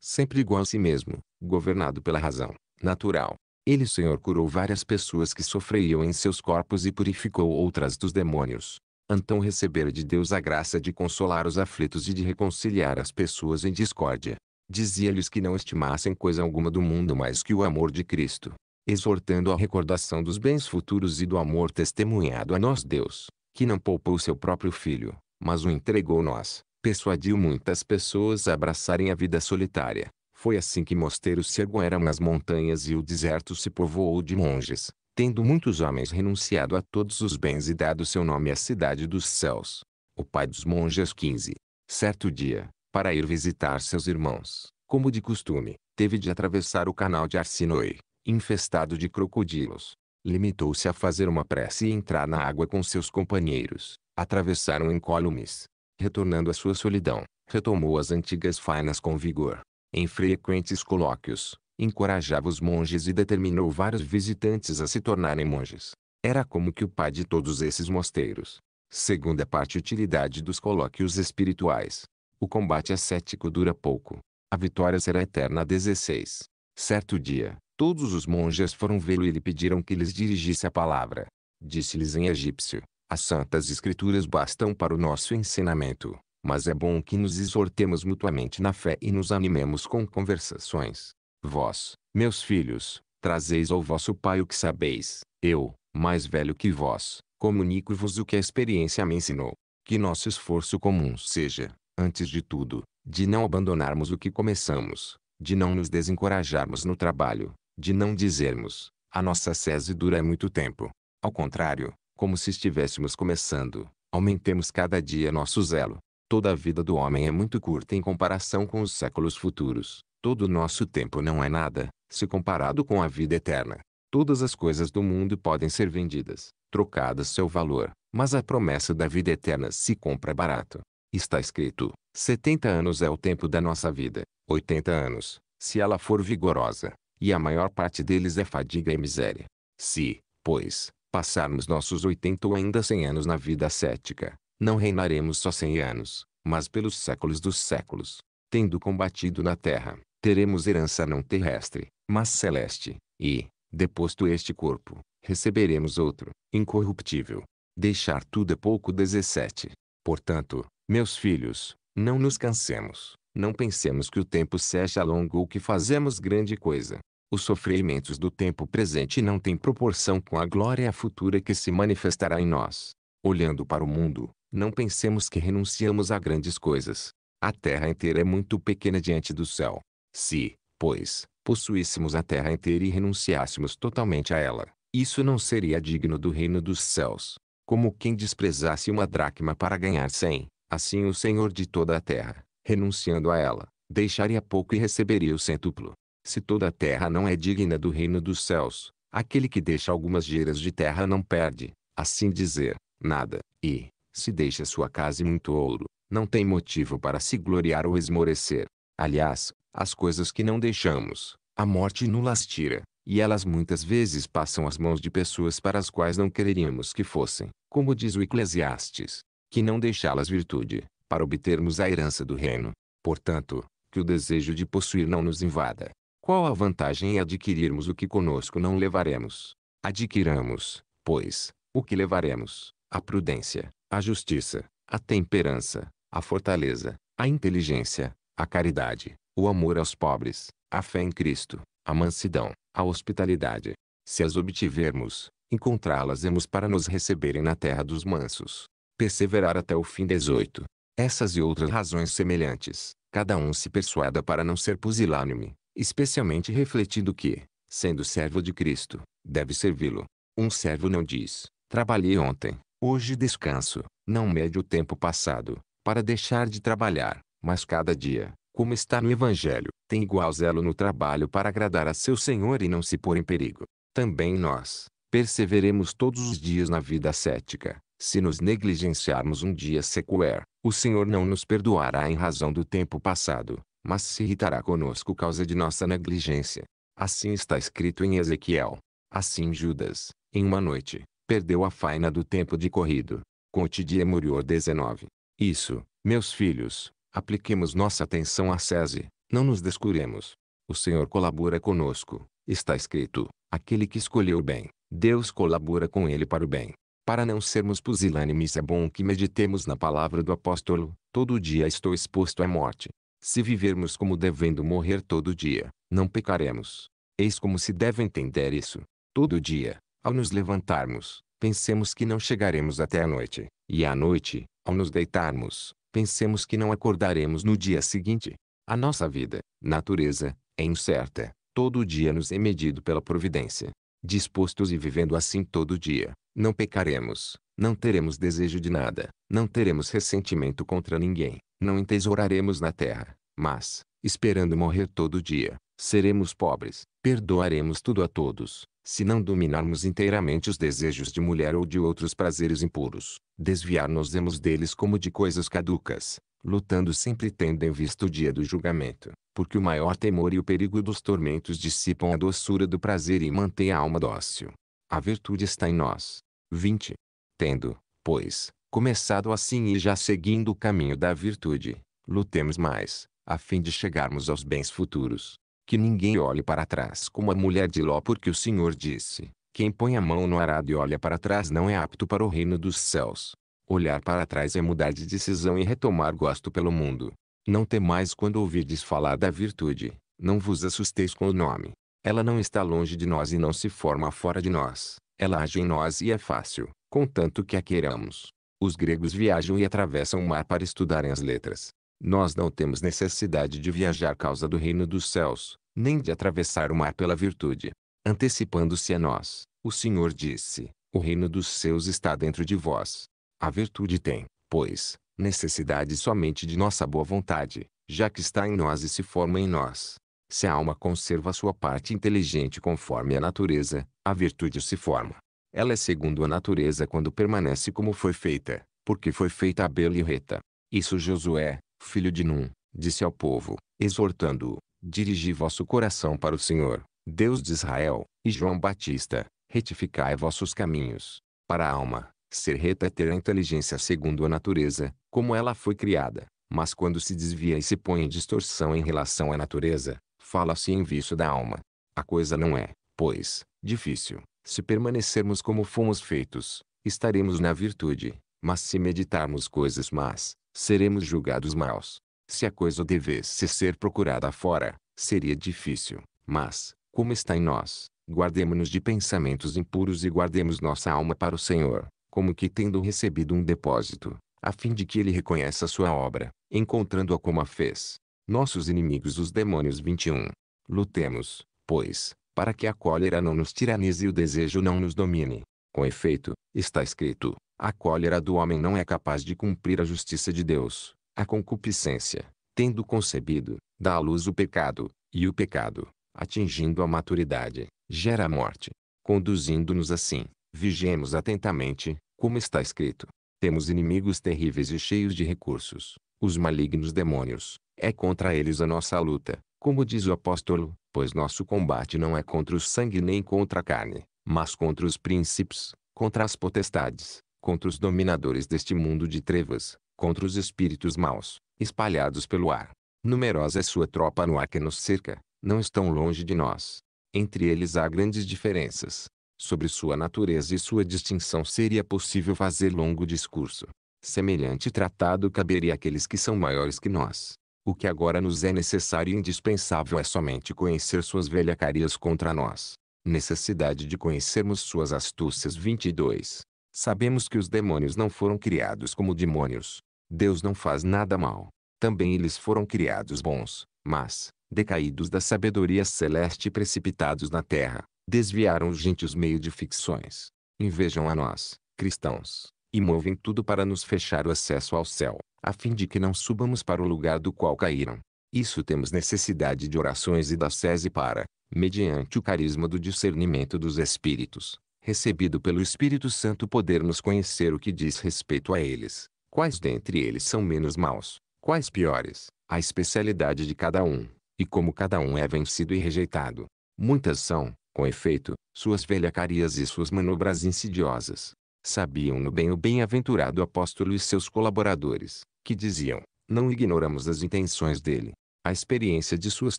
sempre igual a si mesmo, governado pela razão natural. Ele Senhor curou várias pessoas que sofriam em seus corpos e purificou outras dos demônios. Então recebera de Deus a graça de consolar os aflitos e de reconciliar as pessoas em discórdia. Dizia-lhes que não estimassem coisa alguma do mundo mais que o amor de Cristo, exortando à recordação dos bens futuros e do amor testemunhado a nós Deus, que não poupou seu próprio Filho, mas o entregou nós, persuadiu muitas pessoas a abraçarem a vida solitária. Foi assim que Mosteiro se ergueram nas montanhas e o deserto se povoou de monges, tendo muitos homens renunciado a todos os bens e dado seu nome à cidade dos céus. O pai dos monges 15. Certo dia, para ir visitar seus irmãos, como de costume, teve de atravessar o canal de Arsinoe, infestado de crocodilos. Limitou-se a fazer uma prece e entrar na água com seus companheiros. Atravessaram incólumes, retornando à sua solidão, retomou as antigas fainas com vigor. Em frequentes colóquios, encorajava os monges e determinou vários visitantes a se tornarem monges. Era como que o pai de todos esses mosteiros. Segunda parte utilidade dos colóquios espirituais. O combate ascético dura pouco. A vitória será eterna. 16. Certo dia, todos os monges foram vê-lo e lhe pediram que lhes dirigisse a palavra. Disse-lhes em egípcio, as Santas Escrituras bastam para o nosso ensinamento, mas é bom que nos exortemos mutuamente na fé e nos animemos com conversações. Vós, meus filhos, trazeis ao vosso Pai o que sabeis, eu, mais velho que vós, comunico-vos o que a experiência me ensinou. Que nosso esforço comum seja, antes de tudo, de não abandonarmos o que começamos, de não nos desencorajarmos no trabalho, de não dizermos, a nossa sese dura muito tempo. Ao contrário, como se estivéssemos começando. Aumentemos cada dia nosso zelo. Toda a vida do homem é muito curta em comparação com os séculos futuros. Todo o nosso tempo não é nada, se comparado com a vida eterna. Todas as coisas do mundo podem ser vendidas, trocadas seu valor, mas a promessa da vida eterna se compra barato. Está escrito: 70 anos é o tempo da nossa vida, 80 anos, se ela for vigorosa, e a maior parte deles é fadiga e miséria. Se, pois, passarmos nossos 80 ou ainda 100 anos na vida ascética, não reinaremos só 100 anos, mas pelos séculos dos séculos. Tendo combatido na terra, teremos herança não terrestre, mas celeste, e, deposto este corpo, receberemos outro, incorruptível. Deixar tudo é pouco 17. Portanto, meus filhos, não nos cansemos, não pensemos que o tempo seja longo ou que fazemos grande coisa. Os sofrimentos do tempo presente não têm proporção com a glória futura que se manifestará em nós. Olhando para o mundo, não pensemos que renunciamos a grandes coisas. A terra inteira é muito pequena diante do céu. Se, pois, possuíssemos a terra inteira e renunciássemos totalmente a ela, isso não seria digno do reino dos céus. Como quem desprezasse uma dracma para ganhar cem, assim o Senhor de toda a terra, renunciando a ela, deixaria pouco e receberia o cêntuplo. Se toda a terra não é digna do reino dos céus, aquele que deixa algumas geras de terra não perde, assim dizer, nada, e, se deixa sua casa e muito ouro, não tem motivo para se gloriar ou esmorecer. Aliás, as coisas que não deixamos, a morte nulas tira, e elas muitas vezes passam às mãos de pessoas para as quais não quereríamos que fossem, como diz o Eclesiastes, que não deixá-las virtude, para obtermos a herança do reino. Portanto, que o desejo de possuir não nos invada, qual a vantagem em adquirirmos o que conosco não levaremos? Adquiramos, pois, o que levaremos: a prudência, a justiça, a temperança, a fortaleza, a inteligência, a caridade, o amor aos pobres, a fé em Cristo, a mansidão, a hospitalidade. Se as obtivermos, encontrá-las-emos para nos receberem na terra dos mansos. Perseverar até o fim 18. Essas e outras razões semelhantes, cada um se persuada para não ser pusilânime, especialmente refletindo que, sendo servo de Cristo, deve servi-lo. Um servo não diz, trabalhei ontem, hoje descanso, não mede o tempo passado, para deixar de trabalhar, mas cada dia, como está no Evangelho, tem igual zelo no trabalho para agradar a seu Senhor e não se pôr em perigo. Também nós, perseveremos todos os dias na vida ascética, se nos negligenciarmos um dia sequer, o Senhor não nos perdoará em razão do tempo passado, mas se irritará conosco causa de nossa negligência. Assim está escrito em Ezequiel. Assim Judas, em uma noite, perdeu a faina do tempo de corrido. Contidie Murior 19. Isso, meus filhos, apliquemos nossa atenção à sese, não nos descuremos. O Senhor colabora conosco, está escrito, aquele que escolheu o bem, Deus colabora com ele para o bem. Para não sermos pusilânimes é bom que meditemos na palavra do apóstolo, todo dia estou exposto à morte. Se vivermos como devendo morrer todo dia, não pecaremos. Eis como se deve entender isso. Todo dia, ao nos levantarmos, pensemos que não chegaremos até a noite, e à noite, ao nos deitarmos, pensemos que não acordaremos no dia seguinte. A nossa vida, natureza, é incerta. Todo dia nos é medido pela providência. Dispostos e vivendo assim todo dia, não pecaremos, não teremos desejo de nada, não teremos ressentimento contra ninguém, não entesouraremos na terra, mas, esperando morrer todo dia, seremos pobres, perdoaremos tudo a todos, se não dominarmos inteiramente os desejos de mulher ou de outros prazeres impuros, desviar-nos-emos deles como de coisas caducas, lutando sempre tendo em vista o dia do julgamento, porque o maior temor e o perigo dos tormentos dissipam a doçura do prazer e mantém a alma dócil. A virtude está em nós. 20. Tendo, pois, começado assim e já seguindo o caminho da virtude, lutemos mais, a fim de chegarmos aos bens futuros. Que ninguém olhe para trás como a mulher de Ló, porque o Senhor disse: Quem põe a mão no arado e olha para trás não é apto para o reino dos céus. Olhar para trás é mudar de decisão e retomar gosto pelo mundo. Não temais quando ouvirdes falar da virtude, não vos assusteis com o nome. Ela não está longe de nós e não se forma fora de nós. Ela age em nós e é fácil, contanto que a queiramos. Os gregos viajam e atravessam o mar para estudarem as letras. Nós não temos necessidade de viajar causa do reino dos céus, nem de atravessar o mar pela virtude. Antecipando-se a nós, o Senhor disse: O reino dos céus está dentro de vós. A virtude tem, pois, necessidade somente de nossa boa vontade, já que está em nós e se forma em nós. Se a alma conserva sua parte inteligente conforme a natureza, a virtude se forma. Ela é segundo a natureza quando permanece como foi feita, porque foi feita bela e reta. Isso Josué, filho de Num, disse ao povo, exortando-o, dirigi vosso coração para o Senhor, Deus de Israel, e João Batista, retificai vossos caminhos. Para a alma, ser reta é ter a inteligência segundo a natureza, como ela foi criada. Mas quando se desvia e se põe em distorção em relação à natureza, fala-se em vício da alma. A coisa não é, pois, difícil, se permanecermos como fomos feitos, estaremos na virtude, mas se meditarmos coisas más, seremos julgados maus. Se a coisa devesse ser procurada fora, seria difícil, mas, como está em nós, guardemo-nos de pensamentos impuros e guardemos nossa alma para o Senhor, como que tendo recebido um depósito, a fim de que ele reconheça sua obra, encontrando-a como a fez. Nossos inimigos os demônios 21. Lutemos, pois, para que a cólera não nos tiranize e o desejo não nos domine. Com efeito, está escrito: a cólera do homem não é capaz de cumprir a justiça de Deus. A concupiscência, tendo concebido, dá à luz o pecado, e o pecado, atingindo a maturidade, gera a morte. Conduzindo-nos assim, vigemos atentamente, como está escrito. Temos inimigos terríveis e cheios de recursos, os malignos demônios. É contra eles a nossa luta. Como diz o apóstolo, pois nosso combate não é contra o sangue nem contra a carne, mas contra os príncipes, contra as potestades, contra os dominadores deste mundo de trevas, contra os espíritos maus, espalhados pelo ar. Numerosa é sua tropa no ar que nos cerca, não estão longe de nós. Entre eles há grandes diferenças. Sobre sua natureza e sua distinção seria possível fazer longo discurso. Semelhante tratado caberia àqueles que são maiores que nós. O que agora nos é necessário e indispensável é somente conhecer suas velhacarias contra nós. Necessidade de conhecermos suas astúcias 22. Sabemos que os demônios não foram criados como demônios. Deus não faz nada mal. Também eles foram criados bons, mas, decaídos da sabedoria celeste e precipitados na terra, desviaram os gentios meio de ficções. Invejam a nós, cristãos, e movem tudo para nos fechar o acesso ao céu a fim de que não subamos para o lugar do qual caíram. Isso temos necessidade de orações e da sese para, mediante o carisma do discernimento dos Espíritos, recebido pelo Espírito Santo podermos conhecer o que diz respeito a eles, quais dentre eles são menos maus, quais piores, a especialidade de cada um, e como cada um é vencido e rejeitado. Muitas são, com efeito, suas velhacarias e suas manobras insidiosas. Sabiam-no bem o bem-aventurado apóstolo e seus colaboradores, que diziam: Não ignoramos as intenções dele. A experiência de suas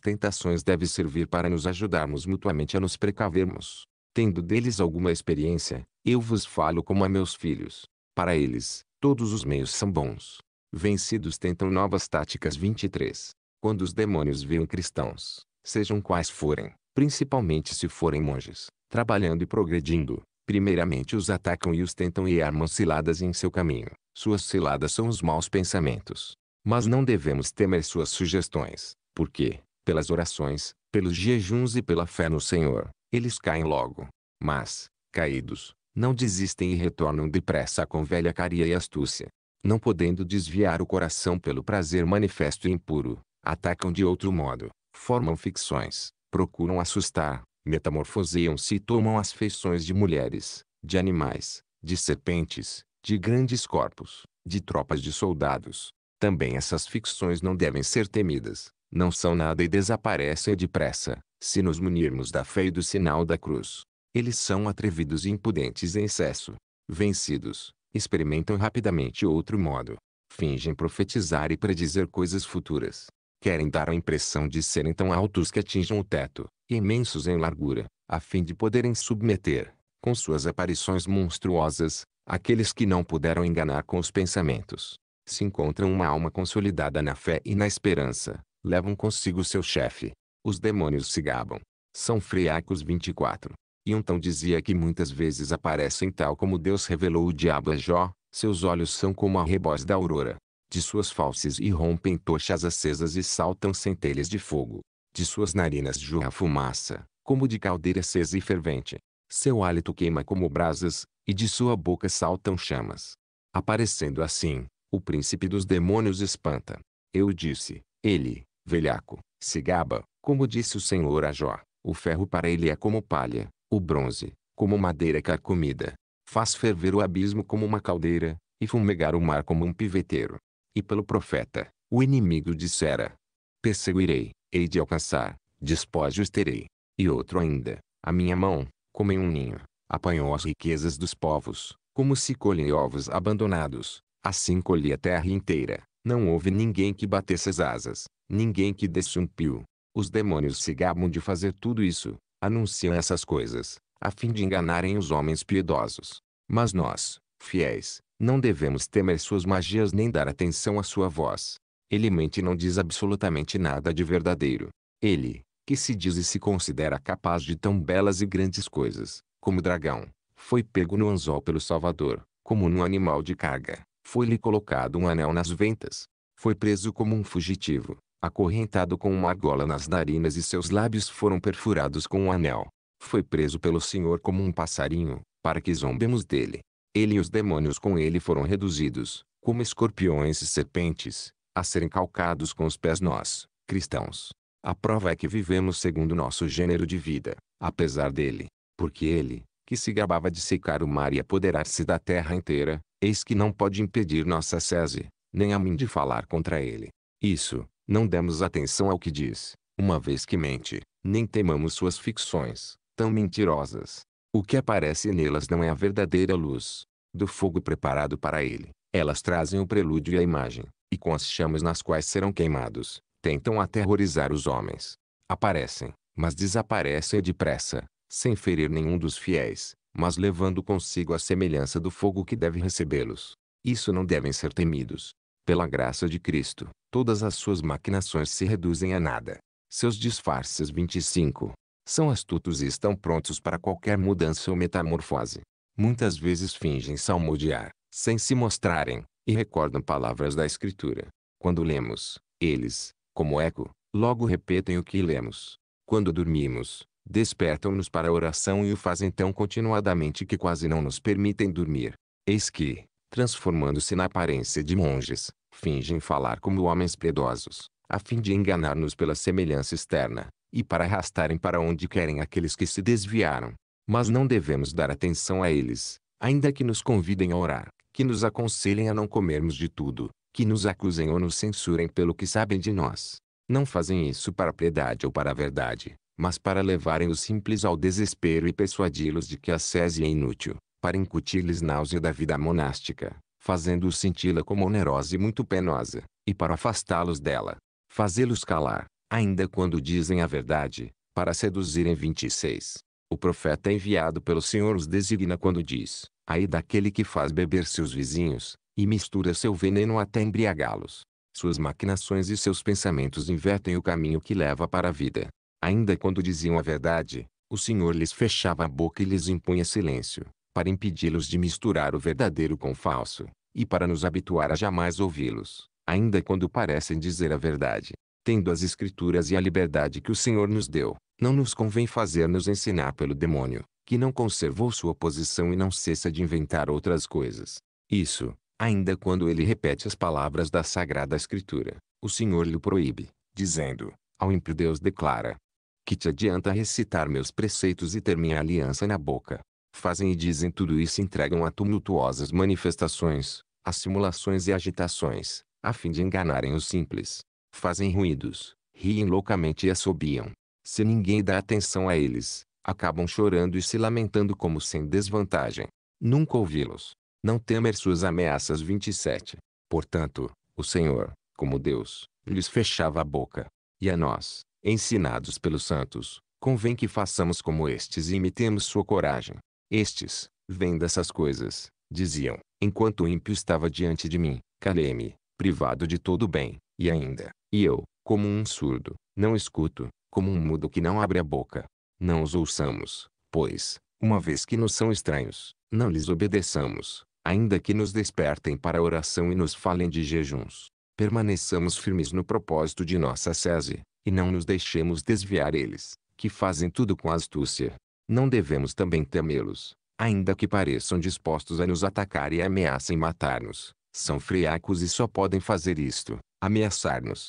tentações deve servir para nos ajudarmos mutuamente a nos precavermos. Tendo deles alguma experiência, eu vos falo como a meus filhos. Para eles, todos os meios são bons. Vencidos tentam novas táticas 23. Quando os demônios veem cristãos, sejam quais forem, principalmente se forem monges, trabalhando e progredindo, Primeiramente os atacam e os tentam e armam ciladas em seu caminho. Suas ciladas são os maus pensamentos. Mas não devemos temer suas sugestões, porque, pelas orações, pelos jejuns e pela fé no Senhor, eles caem logo. Mas, caídos, não desistem e retornam depressa com velha caria e astúcia. Não podendo desviar o coração pelo prazer manifesto e impuro, atacam de outro modo, formam ficções, procuram assustar, metamorfoseiam-se e tomam as feições de mulheres, de animais, de serpentes, de grandes corpos, de tropas de soldados. Também essas ficções não devem ser temidas, não são nada e desaparecem depressa, se nos munirmos da fé e do sinal da cruz. Eles são atrevidos e impudentes em excesso. Vencidos, experimentam rapidamente outro modo. Fingem profetizar e predizer coisas futuras. Querem dar a impressão de serem tão altos que atinjam o teto, imensos em largura, a fim de poderem submeter, com suas aparições monstruosas, aqueles que não puderam enganar com os pensamentos. Se encontram uma alma consolidada na fé e na esperança, levam consigo seu chefe. Os demônios se gabam. São Freacos 24. E então dizia que muitas vezes aparecem tal como Deus revelou o diabo a Jó, seus olhos são como a rebós da aurora. De suas falses irrompem tochas acesas e saltam centelhas de fogo. De suas narinas jorra fumaça, como de caldeira acesa e fervente. Seu hálito queima como brasas, e de sua boca saltam chamas. Aparecendo assim, o príncipe dos demônios espanta. Eu disse, ele, velhaco, se gaba, como disse o Senhor a Jó. O ferro para ele é como palha, o bronze, como madeira carcomida. Faz ferver o abismo como uma caldeira, e fumegar o mar como um piveteiro. E pelo profeta, o inimigo dissera: Perseguirei, hei de alcançar, despojos terei. E outro ainda, a minha mão, como em um ninho, apanhou as riquezas dos povos, como se colhem ovos abandonados, assim colhi a terra inteira. Não houve ninguém que batesse as asas, ninguém que desse um pio. Os demônios se gabam de fazer tudo isso, anunciam essas coisas, a fim de enganarem os homens piedosos. Mas nós, fiéis, não devemos temer suas magias nem dar atenção à sua voz, ele mente e não diz absolutamente nada de verdadeiro. Ele, que se diz e se considera capaz de tão belas e grandes coisas, como o dragão, foi pego no anzol pelo Salvador, como num animal de carga, foi-lhe colocado um anel nas ventas. Foi preso como um fugitivo, acorrentado com uma argola nas narinas e seus lábios foram perfurados com um anel. Foi preso pelo Senhor como um passarinho, para que zombemos dele. Ele e os demônios com ele foram reduzidos, como escorpiões e serpentes, a serem calcados com os pés nós, cristãos. A prova é que vivemos segundo nosso gênero de vida, apesar dele, porque ele, que se gabava de secar o mar e apoderar-se da terra inteira, eis que não pode impedir nossa sese, nem a mim de falar contra ele. Isso, não demos atenção ao que diz, uma vez que mente, nem temamos suas ficções, tão mentirosas. O que aparece nelas não é a verdadeira luz. Do fogo preparado para ele, elas trazem o prelúdio e a imagem, e com as chamas nas quais serão queimados, tentam aterrorizar os homens. Aparecem, mas desaparecem depressa, sem ferir nenhum dos fiéis, mas levando consigo a semelhança do fogo que deve recebê-los. Isso não devem ser temidos. Pela graça de Cristo, todas as suas maquinações se reduzem a nada. Seus disfarces 25. São astutos e estão prontos para qualquer mudança ou metamorfose. Muitas vezes fingem salmodiar, sem se mostrarem, e recordam palavras da Escritura. Quando lemos, eles, como eco, logo repetem o que lemos. Quando dormimos, despertam-nos para a oração e o fazem tão continuadamente que quase não nos permitem dormir. Eis que, transformando-se na aparência de monges, fingem falar como homens piedosos, a fim de enganar-nos pela semelhança externa, e para arrastarem para onde querem aqueles que se desviaram. Mas não devemos dar atenção a eles, ainda que nos convidem a orar que nos aconselhem a não comermos de tudo, que nos acusem ou nos censurem pelo que sabem de nós. Não fazem isso para piedade ou para a verdade, mas para levarem os simples ao desespero e persuadi-los de que a sese é inútil, para incutir-lhes náusea da vida monástica, fazendo-os senti-la como onerosa e muito penosa, e para afastá-los dela, fazê-los calar, ainda quando dizem a verdade, para seduzirem 26. O profeta é enviado pelo Senhor os designa quando diz: Aí daquele que faz beber seus vizinhos, e mistura seu veneno até embriagá-los. Suas maquinações e seus pensamentos invertem o caminho que leva para a vida. Ainda quando diziam a verdade, o Senhor lhes fechava a boca e lhes impunha silêncio, para impedi-los de misturar o verdadeiro com o falso, e para nos habituar a jamais ouvi-los, ainda quando parecem dizer a verdade. Tendo as Escrituras e a liberdade que o Senhor nos deu, não nos convém fazer-nos ensinar pelo demônio que não conservou sua posição e não cessa de inventar outras coisas. Isso, ainda quando ele repete as palavras da Sagrada Escritura, o Senhor lhe proíbe, dizendo, ao ímpio Deus declara, que te adianta recitar meus preceitos e ter minha aliança na boca. Fazem e dizem tudo isso e entregam a tumultuosas manifestações, a simulações e agitações, a fim de enganarem os simples. Fazem ruídos, riem loucamente e assobiam. Se ninguém dá atenção a eles, acabam chorando e se lamentando como sem desvantagem. Nunca ouvi-los. Não temer suas ameaças 27. Portanto, o Senhor, como Deus, lhes fechava a boca. E a nós, ensinados pelos santos, convém que façamos como estes e imitemos sua coragem. Estes, vendo essas coisas, diziam, enquanto o ímpio estava diante de mim, calei-me, privado de todo bem, e ainda, e eu, como um surdo, não escuto, como um mudo que não abre a boca. Não os ouçamos, pois, uma vez que nos são estranhos, não lhes obedeçamos, ainda que nos despertem para a oração e nos falem de jejuns. Permaneçamos firmes no propósito de nossa sese, e não nos deixemos desviar eles, que fazem tudo com astúcia. Não devemos também temê-los, ainda que pareçam dispostos a nos atacar e ameacem matar-nos. São friacos e só podem fazer isto, ameaçar-nos.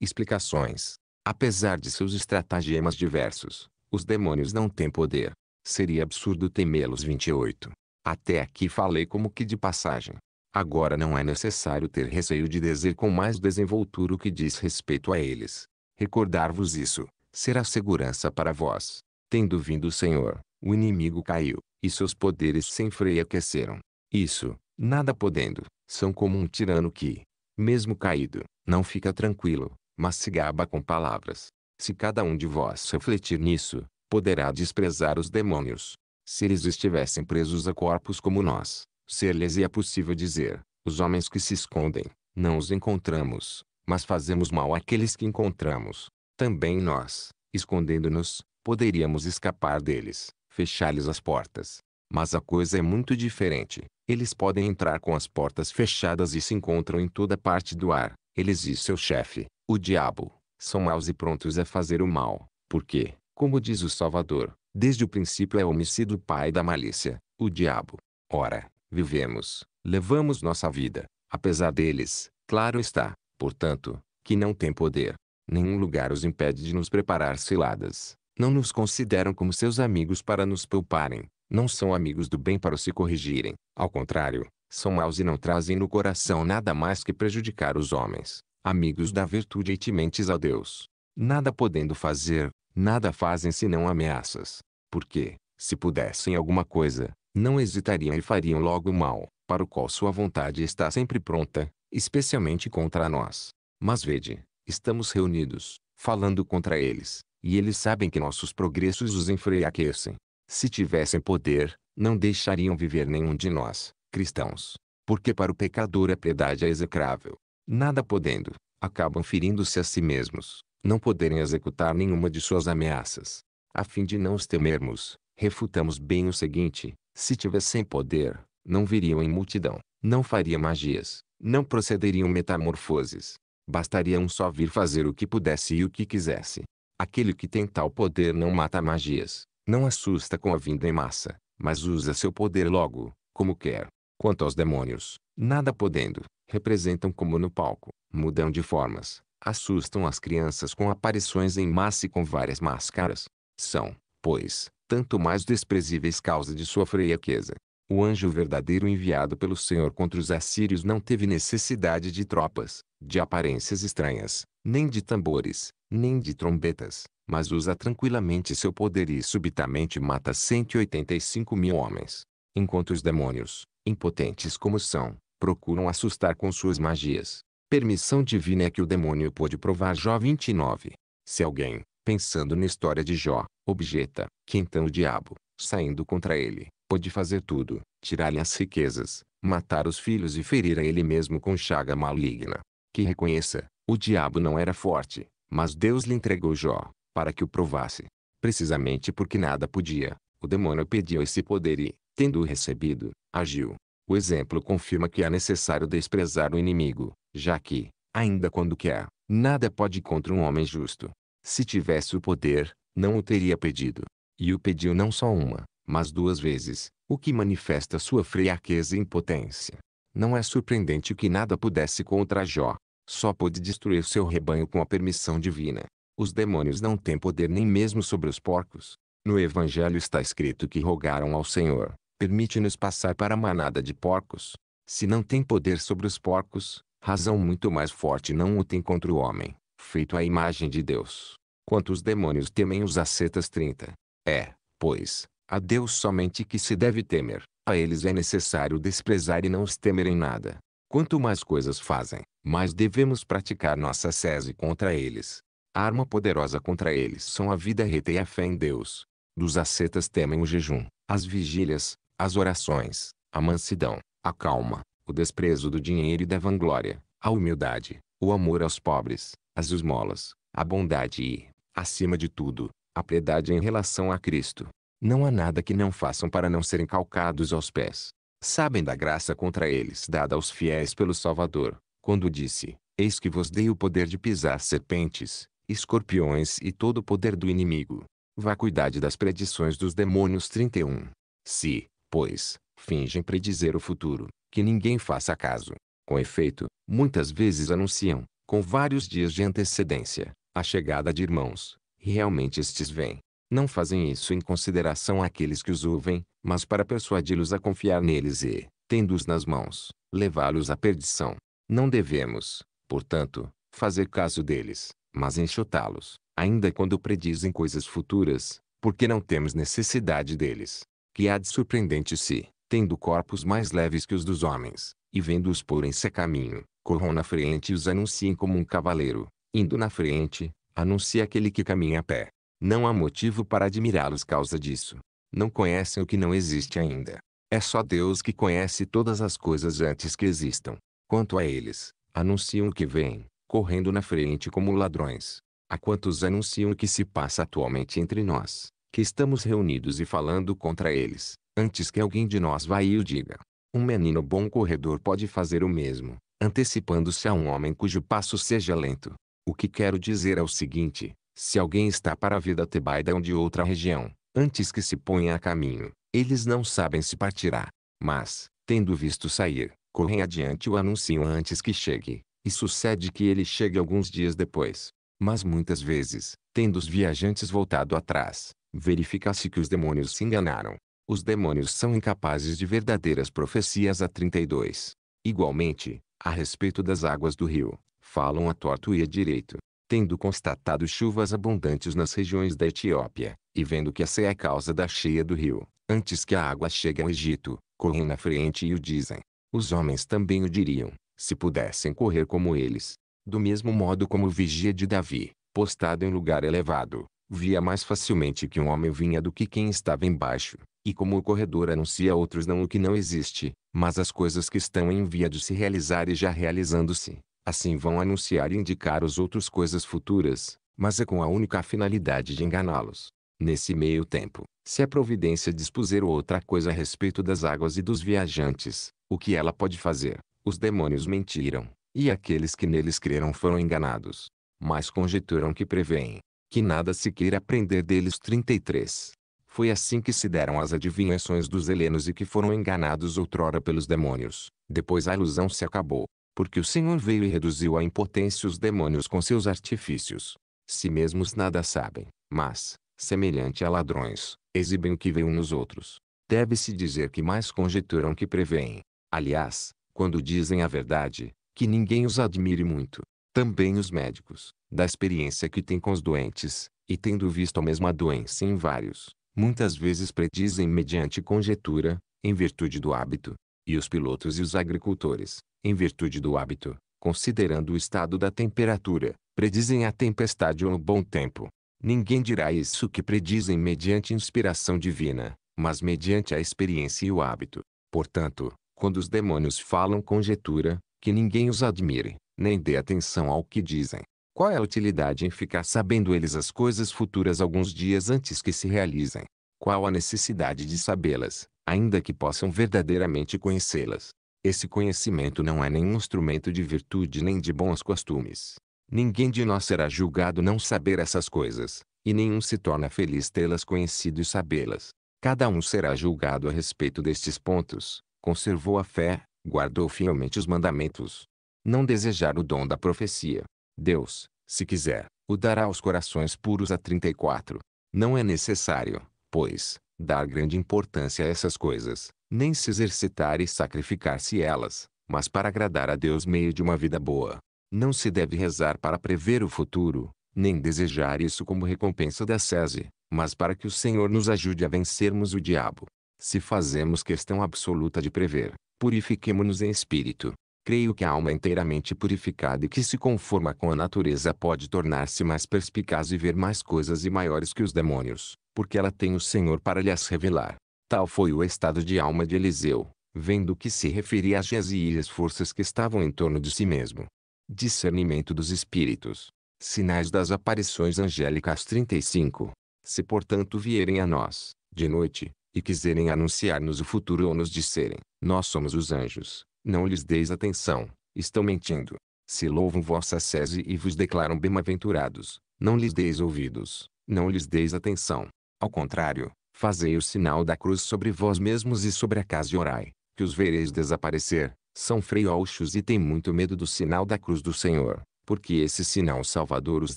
Explicações Apesar de seus estratagemas diversos, os demônios não têm poder. Seria absurdo temê-los 28. Até aqui falei como que de passagem. Agora não é necessário ter receio de dizer com mais desenvoltura o que diz respeito a eles. Recordar-vos isso, será segurança para vós. Tendo vindo o Senhor, o inimigo caiu, e seus poderes sem freio aqueceram. Isso, nada podendo, são como um tirano que, mesmo caído, não fica tranquilo, mas se gaba com palavras. Se cada um de vós refletir nisso, poderá desprezar os demônios. Se eles estivessem presos a corpos como nós, ser-lhes ia possível dizer, os homens que se escondem, não os encontramos, mas fazemos mal àqueles que encontramos. Também nós, escondendo-nos, poderíamos escapar deles, fechar-lhes as portas. Mas a coisa é muito diferente. Eles podem entrar com as portas fechadas e se encontram em toda parte do ar, eles e seu chefe, o diabo, são maus e prontos a fazer o mal, porque, como diz o Salvador, desde o princípio é o pai da malícia, o diabo. Ora, vivemos, levamos nossa vida, apesar deles, claro está, portanto, que não tem poder. Nenhum lugar os impede de nos preparar ciladas. Não nos consideram como seus amigos para nos pouparem. Não são amigos do bem para se corrigirem. Ao contrário, são maus e não trazem no coração nada mais que prejudicar os homens amigos da virtude e tementes a Deus. Nada podendo fazer, nada fazem senão ameaças. Porque, se pudessem alguma coisa, não hesitariam e fariam logo o mal, para o qual sua vontade está sempre pronta, especialmente contra nós. Mas vede, estamos reunidos, falando contra eles, e eles sabem que nossos progressos os enfraquecem. Se tivessem poder, não deixariam viver nenhum de nós, cristãos. Porque para o pecador a piedade é execrável, nada podendo, acabam ferindo-se a si mesmos, não poderem executar nenhuma de suas ameaças. A fim de não os temermos, refutamos bem o seguinte: se tivessem poder, não viriam em multidão, não faria magias, não procederiam metamorfoses. Bastaria um só vir fazer o que pudesse e o que quisesse. Aquele que tem tal poder não mata magias, não assusta com a vinda em massa, mas usa seu poder logo, como quer. Quanto aos demônios, nada podendo, representam como no palco, mudam de formas, assustam as crianças com aparições em massa e com várias máscaras. São, pois, tanto mais desprezíveis causa de sua fraqueza. O anjo verdadeiro enviado pelo Senhor contra os assírios não teve necessidade de tropas, de aparências estranhas, nem de tambores, nem de trombetas, mas usa tranquilamente seu poder e subitamente mata 185 mil homens. Enquanto os demônios, impotentes como são, procuram assustar com suas magias. Permissão divina é que o demônio pôde provar Jó 29. Se alguém, pensando na história de Jó, objeta, que então o diabo, saindo contra ele, pôde fazer tudo, tirar-lhe as riquezas, matar os filhos e ferir a ele mesmo com chaga maligna. Que reconheça, o diabo não era forte, mas Deus lhe entregou Jó, para que o provasse. Precisamente porque nada podia, o demônio pediu esse poder e, tendo-o recebido, agiu, o exemplo confirma que é necessário desprezar o inimigo, já que, ainda quando quer, nada pode contra um homem justo. Se tivesse o poder, não o teria pedido. E o pediu não só uma, mas duas vezes, o que manifesta sua fraqueza e impotência. Não é surpreendente que nada pudesse contra Jó. Só pôde destruir seu rebanho com a permissão divina. Os demônios não têm poder nem mesmo sobre os porcos. No Evangelho está escrito que rogaram ao Senhor, permite-nos passar para a manada de porcos. Se não tem poder sobre os porcos, razão muito mais forte não o tem contra o homem, feito à imagem de Deus. Quanto os demônios temem os ascetas 30. É, pois, a Deus somente que se deve temer, a eles é necessário desprezar e não os temer em nada. Quanto mais coisas fazem, mais devemos praticar nossa sese contra eles. A arma poderosa contra eles são a vida reta e a fé em Deus. Dos ascetas temem o jejum, as vigílias, as orações, a mansidão, a calma, o desprezo do dinheiro e da vanglória, a humildade, o amor aos pobres, as esmolas, a bondade e, acima de tudo, a piedade em relação a Cristo. Não há nada que não façam para não serem calcados aos pés. Sabem da graça contra eles dada aos fiéis pelo Salvador, quando disse: Eis que vos dei o poder de pisar serpentes, escorpiões e todo o poder do inimigo. Vacuidade das predições dos demônios 31. Se, pois, fingem predizer o futuro, que ninguém faça caso. Com efeito, muitas vezes anunciam, com vários dias de antecedência, a chegada de irmãos, e realmente estes vêm. Não fazem isso em consideração àqueles que os ouvem, mas para persuadi-los a confiar neles e, tendo-os nas mãos, levá-los à perdição. Não devemos, portanto, fazer caso deles, mas enxotá-los, ainda quando predizem coisas futuras, porque não temos necessidade deles que há de surpreendente se, tendo corpos mais leves que os dos homens, e vendo-os porem-se a caminho, corram na frente e os anunciem como um cavaleiro, indo na frente, anuncia aquele que caminha a pé. Não há motivo para admirá-los causa disso. Não conhecem o que não existe ainda. É só Deus que conhece todas as coisas antes que existam. Quanto a eles, anunciam o que vem, correndo na frente como ladrões. A quantos anunciam o que se passa atualmente entre nós, que estamos reunidos e falando contra eles, antes que alguém de nós vá e o diga. Um menino bom corredor pode fazer o mesmo, antecipando-se a um homem cujo passo seja lento. O que quero dizer é o seguinte, se alguém está para vir da Tebaida ou de outra região, antes que se ponha a caminho, eles não sabem se partirá. Mas, tendo visto sair, correm adiante e o anunciam antes que chegue, e sucede que ele chegue alguns dias depois. Mas muitas vezes, tendo os viajantes voltado atrás, verifica-se que os demônios se enganaram. Os demônios são incapazes de verdadeiras profecias a 32. Igualmente, a respeito das águas do rio, falam a torto e a direito. Tendo constatado chuvas abundantes nas regiões da Etiópia, e vendo que essa é a causa da cheia do rio, antes que a água chegue ao Egito, correm na frente e o dizem. Os homens também o diriam, se pudessem correr como eles. Do mesmo modo como o vigia de Davi, postado em lugar elevado, via mais facilmente que um homem vinha do que quem estava embaixo, e como o corredor anuncia a outros não o que não existe, mas as coisas que estão em via de se realizar e já realizando-se, assim vão anunciar e indicar os outros coisas futuras, mas é com a única finalidade de enganá-los. Nesse meio tempo, se a providência dispuser outra coisa a respeito das águas e dos viajantes, o que ela pode fazer? Os demônios mentiram, e aqueles que neles creram foram enganados. Mas conjecturam que preveem, que nada se queira aprender deles. 33. Foi assim que se deram as adivinhações dos helenos e que foram enganados outrora pelos demônios. Depois a ilusão se acabou, porque o Senhor veio e reduziu à impotência os demônios com seus artifícios. Se mesmos nada sabem, mas, semelhante a ladrões, exibem o que veem nos outros. Deve-se dizer que mais conjeturam que preveem. Aliás, quando dizem a verdade, que ninguém os admire muito. Também os médicos, da experiência que tem com os doentes, e tendo visto a mesma doença em vários, muitas vezes predizem mediante conjetura, em virtude do hábito, e os pilotos e os agricultores, em virtude do hábito, considerando o estado da temperatura, predizem a tempestade ou o bom tempo. Ninguém dirá isso que predizem mediante inspiração divina, mas mediante a experiência e o hábito. Portanto, quando os demônios falam conjetura, que ninguém os admire, nem dê atenção ao que dizem, qual é a utilidade em ficar sabendo eles as coisas futuras alguns dias antes que se realizem? Qual a necessidade de sabê-las, ainda que possam verdadeiramente conhecê-las? Esse conhecimento não é nenhum instrumento de virtude nem de bons costumes. Ninguém de nós será julgado não saber essas coisas, e nenhum se torna feliz tê-las conhecido e sabê-las. Cada um será julgado a respeito destes pontos. Conservou a fé, guardou fielmente os mandamentos. Não desejar o dom da profecia, Deus, se quiser, o dará aos corações puros a 34. Não é necessário, pois, dar grande importância a essas coisas, nem se exercitar e sacrificar-se elas, mas para agradar a Deus meio de uma vida boa. Não se deve rezar para prever o futuro, nem desejar isso como recompensa da sese, mas para que o Senhor nos ajude a vencermos o diabo. Se fazemos questão absoluta de prever, purifiquemo-nos em espírito, Creio que a alma inteiramente purificada e que se conforma com a natureza pode tornar-se mais perspicaz e ver mais coisas e maiores que os demônios, porque ela tem o Senhor para lhe as revelar. Tal foi o estado de alma de Eliseu, vendo que se referia às Geazi e forças que estavam em torno de si mesmo. Discernimento dos Espíritos. Sinais das Aparições Angélicas 35. Se portanto vierem a nós, de noite, e quiserem anunciar-nos o futuro ou nos disserem, nós somos os anjos, não lhes deis atenção, estão mentindo. Se louvam vossa sese e vos declaram bem-aventurados, não lhes deis ouvidos, não lhes deis atenção. Ao contrário, fazei o sinal da cruz sobre vós mesmos e sobre a casa e orai, que os vereis desaparecer. São frouxos e têm muito medo do sinal da cruz do Senhor, porque esse sinal salvador os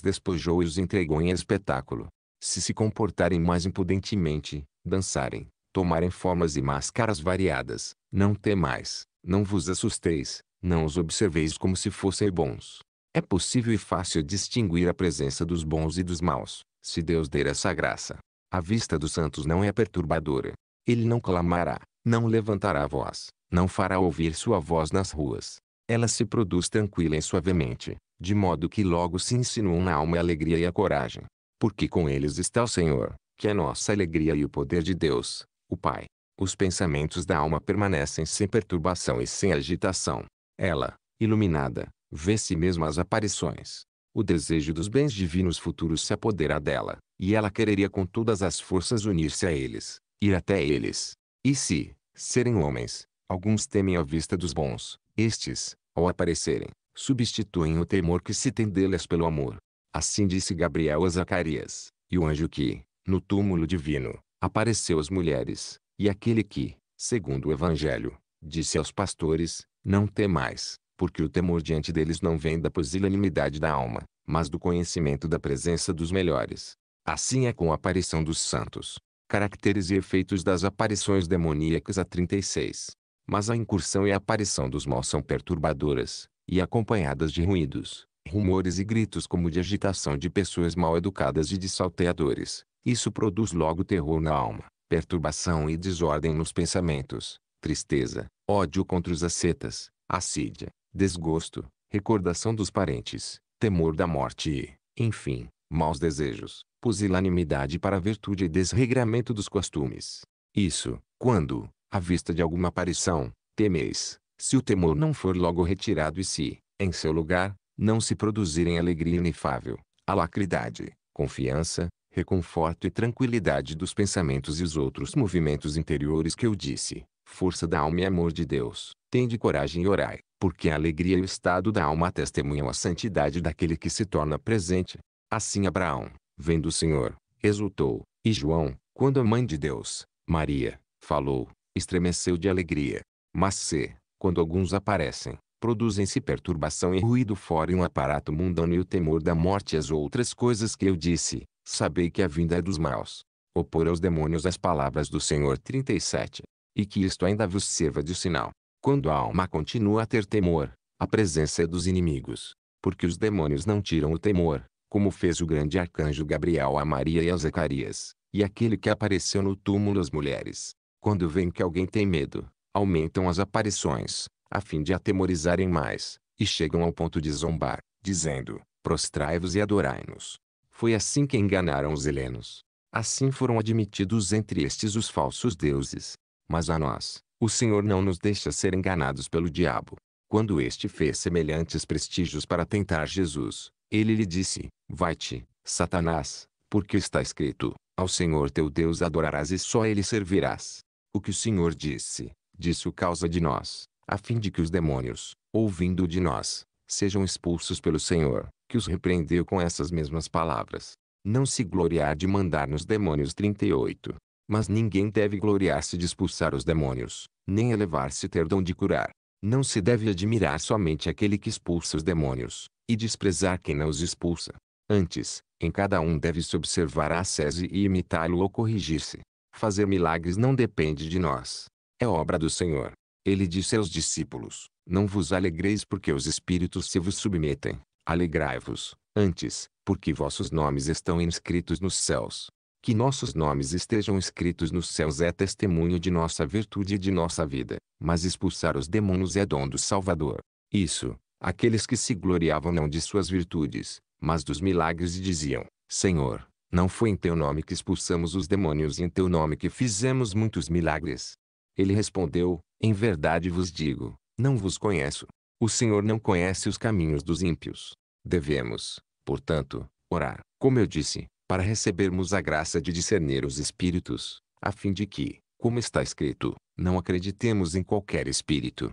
despojou e os entregou em espetáculo. Se se comportarem mais impudentemente, dançarem, tomarem formas e máscaras variadas, não temais, não vos assusteis, não os observeis como se fossem bons. É possível e fácil distinguir a presença dos bons e dos maus, se Deus der essa graça. A vista dos santos não é perturbadora. Ele não clamará, não levantará a voz, não fará ouvir sua voz nas ruas. Ela se produz tranquila e suavemente, de modo que logo se insinuam na alma a alegria e a coragem. Porque com eles está o Senhor, que é nossa alegria e o poder de Deus, o Pai os pensamentos da alma permanecem sem perturbação e sem agitação. Ela, iluminada, vê si mesma as aparições. O desejo dos bens divinos futuros se apodera dela, e ela quereria com todas as forças unir-se a eles, ir até eles. E se, serem homens, alguns temem a vista dos bons, estes, ao aparecerem, substituem o temor que se tem deles pelo amor. Assim disse Gabriel a Zacarias, e o anjo que, no túmulo divino, apareceu às mulheres, e aquele que, segundo o Evangelho, disse aos pastores, não temais, porque o temor diante deles não vem da pusilanimidade da alma, mas do conhecimento da presença dos melhores. Assim é com a aparição dos santos. Caracteres e efeitos das aparições demoníacas a 36. Mas a incursão e a aparição dos maus são perturbadoras, e acompanhadas de ruídos, rumores e gritos como de agitação de pessoas mal educadas e de salteadores. Isso produz logo terror na alma, perturbação e desordem nos pensamentos, tristeza, ódio contra os ascetas, assídia, desgosto, recordação dos parentes, temor da morte e, enfim, maus desejos, pusilanimidade para a virtude e desregramento dos costumes. Isso, quando, à vista de alguma aparição, temeis, se o temor não for logo retirado e se, em seu lugar, não se produzirem alegria inefável, alacridade, confiança, reconforto e tranquilidade dos pensamentos e os outros movimentos interiores que eu disse, força da alma e amor de Deus, tende coragem e orai, porque a alegria e o estado da alma testemunham a santidade daquele que se torna presente. Assim Abraão, vendo o Senhor, exultou, e João, quando a mãe de Deus, Maria, falou, estremeceu de alegria. Mas se, quando alguns aparecem, produzem-se perturbação e ruído fora e um aparato mundano e o temor da morte e as outras coisas que eu disse, sabei que a vinda é dos maus. Opor aos demônios as palavras do Senhor 37. E que isto ainda vos sirva de sinal. Quando a alma continua a ter temor, a presença é dos inimigos. Porque os demônios não tiram o temor, como fez o grande arcanjo Gabriel a Maria e a Zacarias, e aquele que apareceu no túmulo às mulheres. Quando veem que alguém tem medo, aumentam as aparições, a fim de atemorizarem mais, e chegam ao ponto de zombar, dizendo, prostrai-vos e adorai-nos. Foi assim que enganaram os helenos. Assim foram admitidos entre estes os falsos deuses. Mas a nós, o Senhor não nos deixa ser enganados pelo diabo. Quando este fez semelhantes prestígios para tentar Jesus, ele lhe disse: Vai-te, Satanás, porque está escrito: Ao Senhor teu Deus adorarás e só ele servirás. O que o Senhor disse, disse o causa de nós, a fim de que os demônios, ouvindo de nós, sejam expulsos pelo Senhor que os repreendeu com essas mesmas palavras. Não se gloriar de mandar nos demônios 38. Mas ninguém deve gloriar-se de expulsar os demônios, nem elevar-se ter dom de curar. Não se deve admirar somente aquele que expulsa os demônios, e desprezar quem não os expulsa. Antes, em cada um deve-se observar a ascese e imitá-lo ou corrigir-se. Fazer milagres não depende de nós. É obra do Senhor. Ele disse aos discípulos, não vos alegreis porque os espíritos se vos submetem, Alegrai-vos, antes, porque vossos nomes estão inscritos nos céus. Que nossos nomes estejam escritos nos céus é testemunho de nossa virtude e de nossa vida, mas expulsar os demônios é dom do Salvador. Isso, aqueles que se gloriavam não de suas virtudes, mas dos milagres e diziam: Senhor, não foi em teu nome que expulsamos os demônios e em teu nome que fizemos muitos milagres. Ele respondeu: Em verdade vos digo, não vos conheço. O Senhor não conhece os caminhos dos ímpios. Devemos, portanto, orar, como eu disse, para recebermos a graça de discernir os espíritos, a fim de que, como está escrito, não acreditemos em qualquer espírito.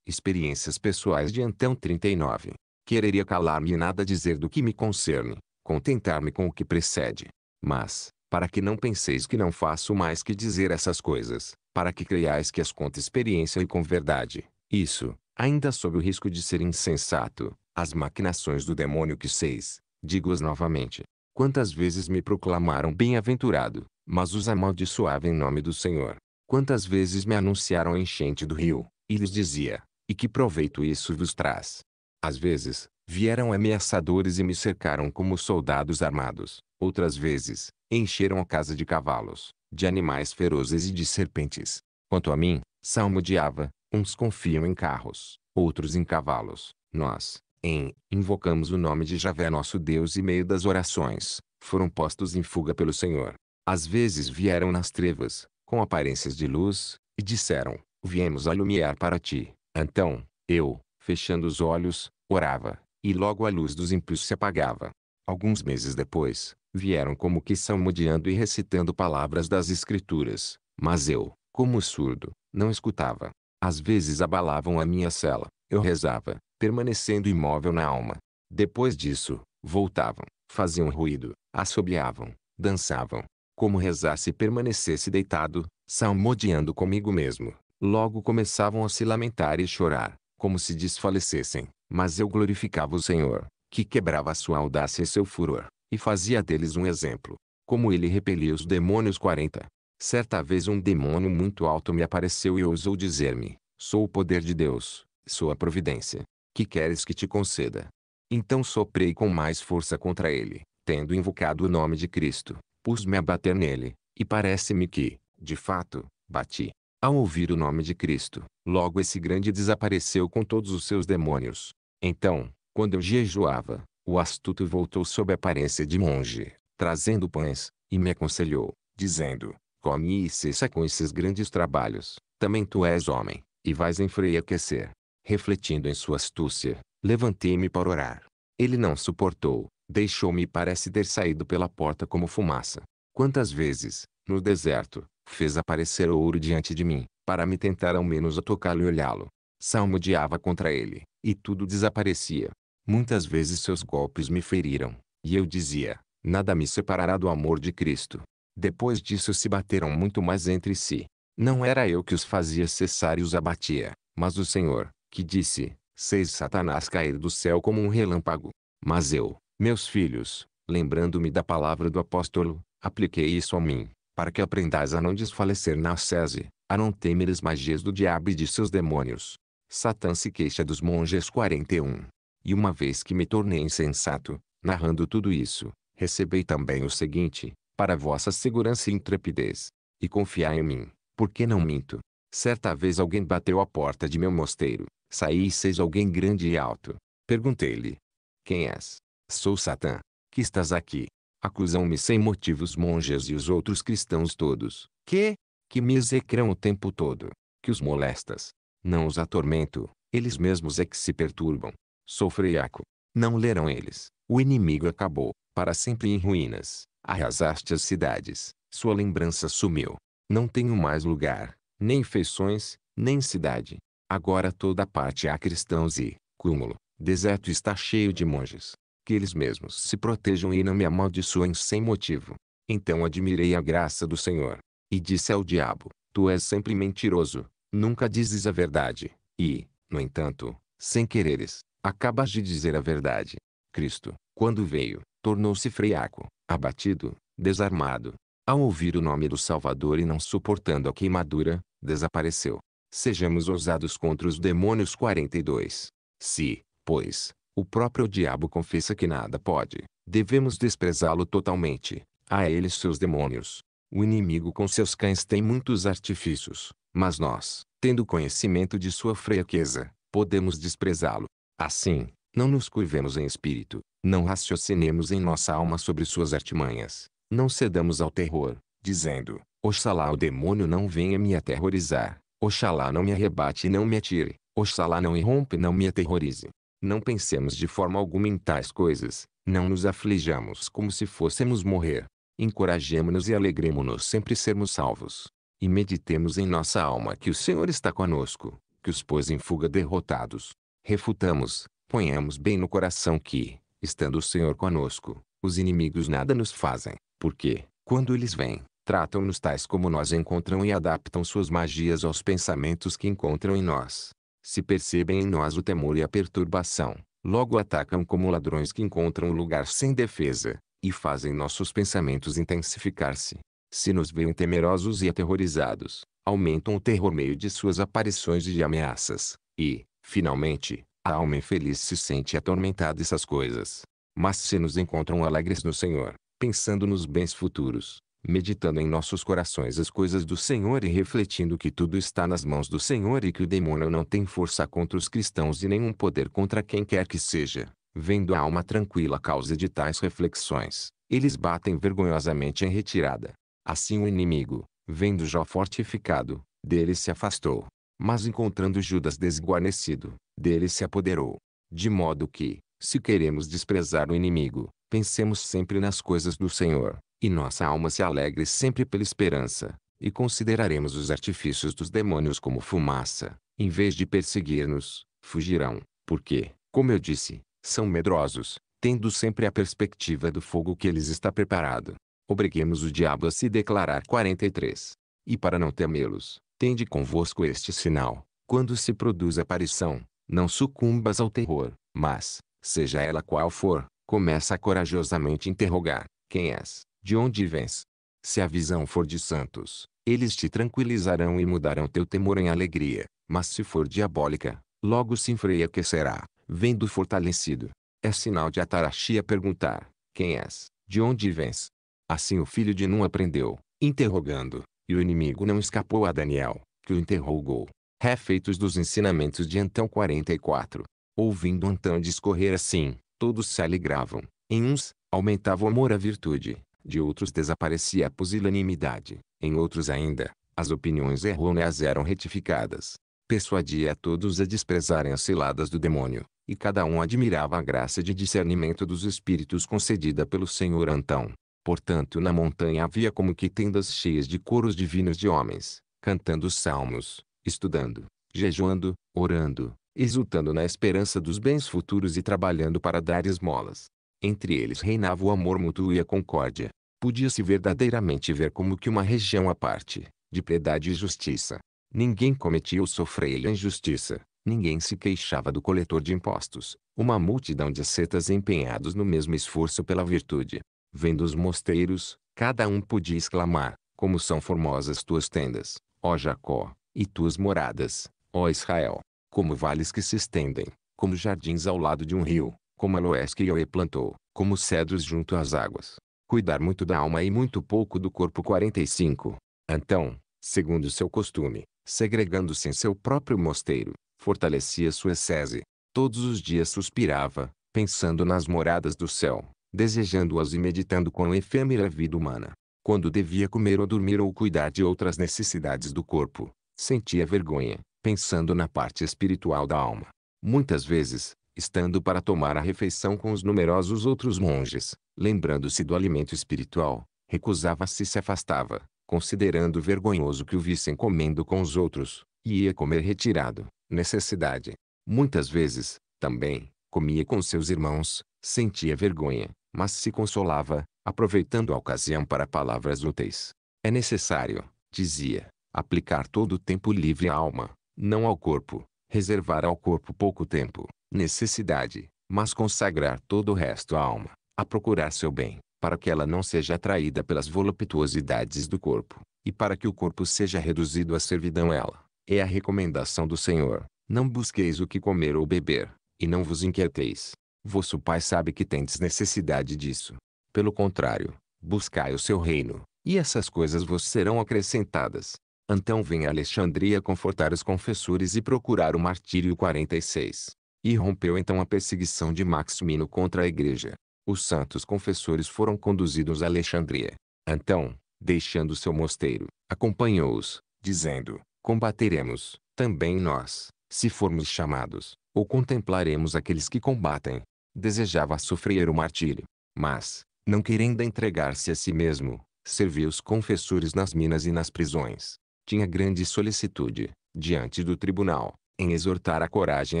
Experiências pessoais de Antão 39. Quereria calar-me e nada dizer do que me concerne, contentar-me com o que precede. Mas, para que não penseis que não faço mais que dizer essas coisas, para que creiais que as conto experiência e com verdade, isso, ainda sob o risco de ser insensato, as maquinações do demônio que seis, digo-as novamente. Quantas vezes me proclamaram bem-aventurado, mas os amaldiçoava em nome do Senhor. Quantas vezes me anunciaram a enchente do rio, e lhes dizia, e que proveito isso vos traz? Às vezes, vieram ameaçadores e me cercaram como soldados armados. Outras vezes, encheram a casa de cavalos, de animais ferozes e de serpentes. Quanto a mim, salmodiava, uns confiam em carros, outros em cavalos. Nós, em invocamos o nome de Javé nosso Deus e meio das orações, foram postos em fuga pelo Senhor. Às vezes vieram nas trevas, com aparências de luz, e disseram, viemos alumiar para ti. Então, eu, fechando os olhos, orava, e logo a luz dos ímpios se apagava. Alguns meses depois, vieram como que salmodiando e recitando palavras das Escrituras, mas eu, como surdo, não escutava. Às vezes abalavam a minha cela, eu rezava, permanecendo imóvel na alma. Depois disso, voltavam, faziam ruído, assobiavam, dançavam, como rezasse e permanecesse deitado, salmodiando comigo mesmo. Logo começavam a se lamentar e chorar, como se desfalecessem. Mas eu glorificava o Senhor, que quebrava sua audácia e seu furor, e fazia deles um exemplo. Como ele repelia os demônios 40. Certa vez um demônio muito alto me apareceu e ousou dizer-me: Sou o poder de Deus, sou a providência, que queres que te conceda? Então soprei com mais força contra ele, tendo invocado o nome de Cristo, pus-me a bater nele, e parece-me que, de fato, bati. Ao ouvir o nome de Cristo, logo esse grande desapareceu com todos os seus demônios. Então, quando eu jejuava, o astuto voltou sob a aparência de monge, trazendo pães, e me aconselhou, dizendo, come e cessa com esses grandes trabalhos, também tu és homem, e vais em aquecer refletindo em sua astúcia, levantei-me para orar. Ele não suportou, deixou-me e parece ter saído pela porta como fumaça. Quantas vezes, no deserto, fez aparecer ouro diante de mim, para me tentar ao menos a tocá-lo e olhá-lo. Salmodiava contra ele, e tudo desaparecia. Muitas vezes seus golpes me feriram, e eu dizia, nada me separará do amor de Cristo. Depois disso se bateram muito mais entre si. Não era eu que os fazia cessar e os abatia, mas o Senhor, que disse, seis Satanás cair do céu como um relâmpago. Mas eu, meus filhos, lembrando-me da palavra do apóstolo, apliquei isso a mim, para que aprendais a não desfalecer na sese, a não temer as magias do diabo e de seus demônios. Satã se queixa dos monges 41. E uma vez que me tornei insensato, narrando tudo isso, recebei também o seguinte, para vossa segurança e intrepidez. E confiai em mim, porque não minto. Certa vez alguém bateu à porta de meu mosteiro, Saí e seis alguém grande e alto. Perguntei-lhe. Quem és? Sou Satã. Que estás aqui? Acusam-me sem motivos monges e os outros cristãos todos. Que? Que me execram o tempo todo. Que os molestas. Não os atormento. Eles mesmos é que se perturbam. Sou freiaco. Não leram eles. O inimigo acabou, para sempre em ruínas. Arrasaste as cidades. Sua lembrança sumiu. Não tenho mais lugar, nem feições, nem cidade. Agora toda parte há cristãos e, cúmulo, deserto está cheio de monges. Que eles mesmos se protejam e não me amaldiçoem sem motivo. Então admirei a graça do Senhor. E disse ao diabo, tu és sempre mentiroso, nunca dizes a verdade. E, no entanto, sem quereres, acabas de dizer a verdade. Cristo, quando veio, tornou-se freiaco, abatido, desarmado. Ao ouvir o nome do Salvador e não suportando a queimadura, desapareceu sejamos ousados contra os demônios 42. Se, pois, o próprio diabo confessa que nada pode, devemos desprezá-lo totalmente, a ele seus demônios. O inimigo com seus cães tem muitos artifícios, mas nós, tendo conhecimento de sua fraqueza, podemos desprezá-lo. Assim, não nos curvemos em espírito, não raciocinemos em nossa alma sobre suas artimanhas, não cedamos ao terror, dizendo, Oxalá o demônio não venha me aterrorizar. Oxalá não me arrebate e não me atire. Oxalá não irrompe e não me aterrorize. Não pensemos de forma alguma em tais coisas. Não nos aflijamos como se fôssemos morrer. Encorajemo-nos e alegremo-nos sempre sermos salvos. E meditemos em nossa alma que o Senhor está conosco, que os pôs em fuga derrotados. Refutamos, ponhamos bem no coração que, estando o Senhor conosco, os inimigos nada nos fazem, porque, quando eles vêm, tratam-nos tais como nós encontram e adaptam suas magias aos pensamentos que encontram em nós. Se percebem em nós o temor e a perturbação, logo atacam como ladrões que encontram um lugar sem defesa, e fazem nossos pensamentos intensificar-se. Se nos veem temerosos e aterrorizados, aumentam o terror meio de suas aparições e de ameaças, e, finalmente, a alma infeliz se sente atormentada dessas coisas. Mas se nos encontram alegres no Senhor, pensando nos bens futuros, meditando em nossos corações as coisas do Senhor e refletindo que tudo está nas mãos do Senhor e que o demônio não tem força contra os cristãos e nenhum poder contra quem quer que seja, vendo a alma tranquila a causa de tais reflexões, eles batem vergonhosamente em retirada. Assim o inimigo, vendo Jó fortificado, dele se afastou, mas encontrando Judas desguarnecido, dele se apoderou. De modo que, se queremos desprezar o inimigo, pensemos sempre nas coisas do Senhor, e nossa alma se alegre sempre pela esperança, e consideraremos os artifícios dos demônios como fumaça, em vez de perseguir-nos, fugirão, porque, como eu disse, são medrosos, tendo sempre a perspectiva do fogo que lhes está preparado. Obriguemos o diabo a se declarar 43. E para não temê-los, tende convosco este sinal. Quando se produz aparição, não sucumbas ao terror, mas, seja ela qual for, começa corajosamente a interrogar: Quem és? de onde vens. Se a visão for de santos, eles te tranquilizarão e mudarão teu temor em alegria, mas se for diabólica, logo se enfraquecerá, vendo fortalecido. É sinal de Ataraxia perguntar, quem és, de onde vens? Assim o filho de Nun aprendeu, interrogando, e o inimigo não escapou a Daniel, que o interrogou. Refeitos dos ensinamentos de Antão 44. Ouvindo Antão discorrer assim, todos se alegravam. Em uns, aumentava o amor à virtude, de outros desaparecia a pusilanimidade, em outros ainda, as opiniões errôneas né, eram retificadas. Persuadia a todos a desprezarem as ciladas do demônio, e cada um admirava a graça de discernimento dos espíritos concedida pelo Senhor Antão. Portanto na montanha havia como que tendas cheias de coros divinos de homens, cantando salmos, estudando, jejuando, orando, exultando na esperança dos bens futuros e trabalhando para dar esmolas. Entre eles reinava o amor mútuo e a concórdia. Podia-se verdadeiramente ver como que uma região à parte, de piedade e justiça. Ninguém cometia ou sofreu injustiça, ninguém se queixava do coletor de impostos, uma multidão de setas empenhados no mesmo esforço pela virtude. Vendo os mosteiros, cada um podia exclamar, como são formosas tuas tendas, ó Jacó, e tuas moradas, ó Israel, como vales que se estendem, como jardins ao lado de um rio, como aloés que Yahweh plantou, como cedros junto às águas. Cuidar muito da alma e muito pouco do corpo 45. Então, segundo seu costume, segregando-se em seu próprio mosteiro, fortalecia sua sese. Todos os dias suspirava, pensando nas moradas do céu, desejando-as e meditando com a efêmera vida humana. Quando devia comer ou dormir ou cuidar de outras necessidades do corpo, sentia vergonha, pensando na parte espiritual da alma. Muitas vezes, estando para tomar a refeição com os numerosos outros monges, lembrando-se do alimento espiritual, recusava-se e se afastava, considerando vergonhoso que o vissem comendo com os outros, e ia comer retirado, necessidade. Muitas vezes, também, comia com seus irmãos, sentia vergonha, mas se consolava, aproveitando a ocasião para palavras úteis. É necessário, dizia, aplicar todo o tempo livre à alma, não ao corpo, reservar ao corpo pouco tempo, necessidade, mas consagrar todo o resto à alma, a procurar seu bem, para que ela não seja atraída pelas voluptuosidades do corpo, e para que o corpo seja reduzido à servidão ela. É a recomendação do Senhor. Não busqueis o que comer ou beber, e não vos inquieteis. Vosso Pai sabe que tendes necessidade disso. Pelo contrário, buscai o seu reino, e essas coisas vos serão acrescentadas. Então vem a Alexandria confortar os confessores e procurar o martírio 46. E rompeu então a perseguição de Maximino contra a igreja. Os santos confessores foram conduzidos a Alexandria. Então, deixando seu mosteiro, acompanhou-os, dizendo, combateremos, também nós, se formos chamados, ou contemplaremos aqueles que combatem. Desejava sofrer o martírio, mas, não querendo entregar-se a si mesmo, serviu os confessores nas minas e nas prisões. Tinha grande solicitude, diante do tribunal, em exortar a coragem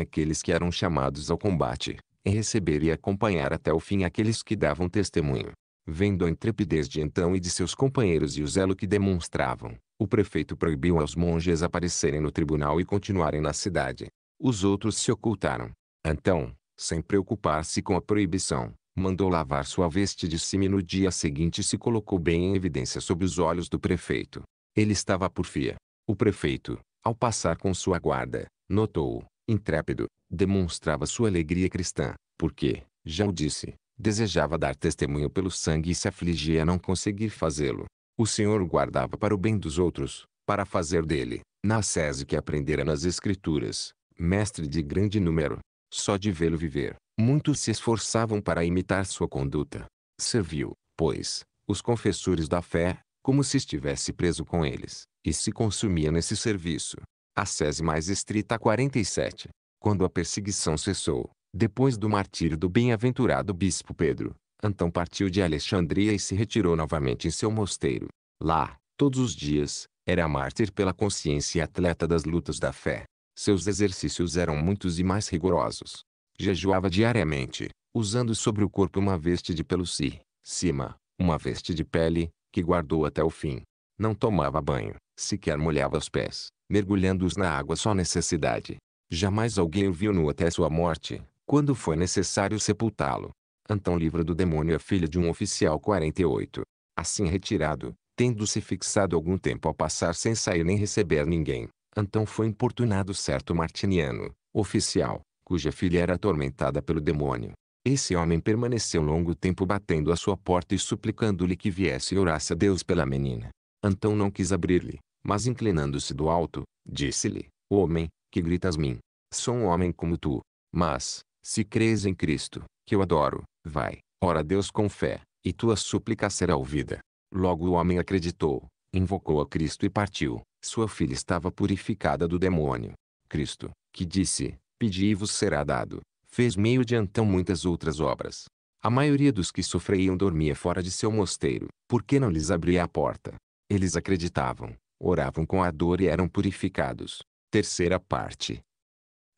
aqueles que eram chamados ao combate, em receber e acompanhar até o fim aqueles que davam testemunho. Vendo a intrepidez de então e de seus companheiros e o zelo que demonstravam, o prefeito proibiu aos monges aparecerem no tribunal e continuarem na cidade. Os outros se ocultaram. Então, sem preocupar-se com a proibição, mandou lavar sua veste de cima e no dia seguinte se colocou bem em evidência sob os olhos do prefeito. Ele estava por fia. O prefeito, ao passar com sua guarda, notou, intrépido, demonstrava sua alegria cristã, porque, já o disse, desejava dar testemunho pelo sangue e se afligia a não conseguir fazê-lo. O Senhor guardava para o bem dos outros, para fazer dele, na sese que aprendera nas Escrituras, mestre de grande número. Só de vê-lo viver, muitos se esforçavam para imitar sua conduta. Serviu, pois, os confessores da fé, como se estivesse preso com eles, e se consumia nesse serviço a sese mais estrita 47. Quando a perseguição cessou, depois do martírio do bem-aventurado bispo Pedro, Antão partiu de Alexandria e se retirou novamente em seu mosteiro. Lá, todos os dias, era mártir pela consciência e atleta das lutas da fé. Seus exercícios eram muitos e mais rigorosos. Jejuava diariamente, usando sobre o corpo uma veste de peluci, cima, uma veste de pele, que guardou até o fim. Não tomava banho, sequer molhava os pés mergulhando-os na água só necessidade. Jamais alguém o viu nu até sua morte, quando foi necessário sepultá-lo. Antão livra do demônio a é filha de um oficial 48. Assim retirado, tendo-se fixado algum tempo a passar sem sair nem receber ninguém, Antão foi importunado certo martiniano, oficial, cuja filha era atormentada pelo demônio. Esse homem permaneceu longo tempo batendo à sua porta e suplicando-lhe que viesse e orasse a Deus pela menina. Antão não quis abrir-lhe, mas inclinando-se do alto, disse-lhe, Homem, que gritas mim? Sou um homem como tu. Mas, se crês em Cristo, que eu adoro, vai, ora a Deus com fé, e tua súplica será ouvida. Logo o homem acreditou, invocou a Cristo e partiu. Sua filha estava purificada do demônio. Cristo, que disse, Pedi-vos será dado, fez meio de então muitas outras obras. A maioria dos que sofriam dormia fora de seu mosteiro, porque não lhes abria a porta. Eles acreditavam, oravam com dor e eram purificados. Terceira parte.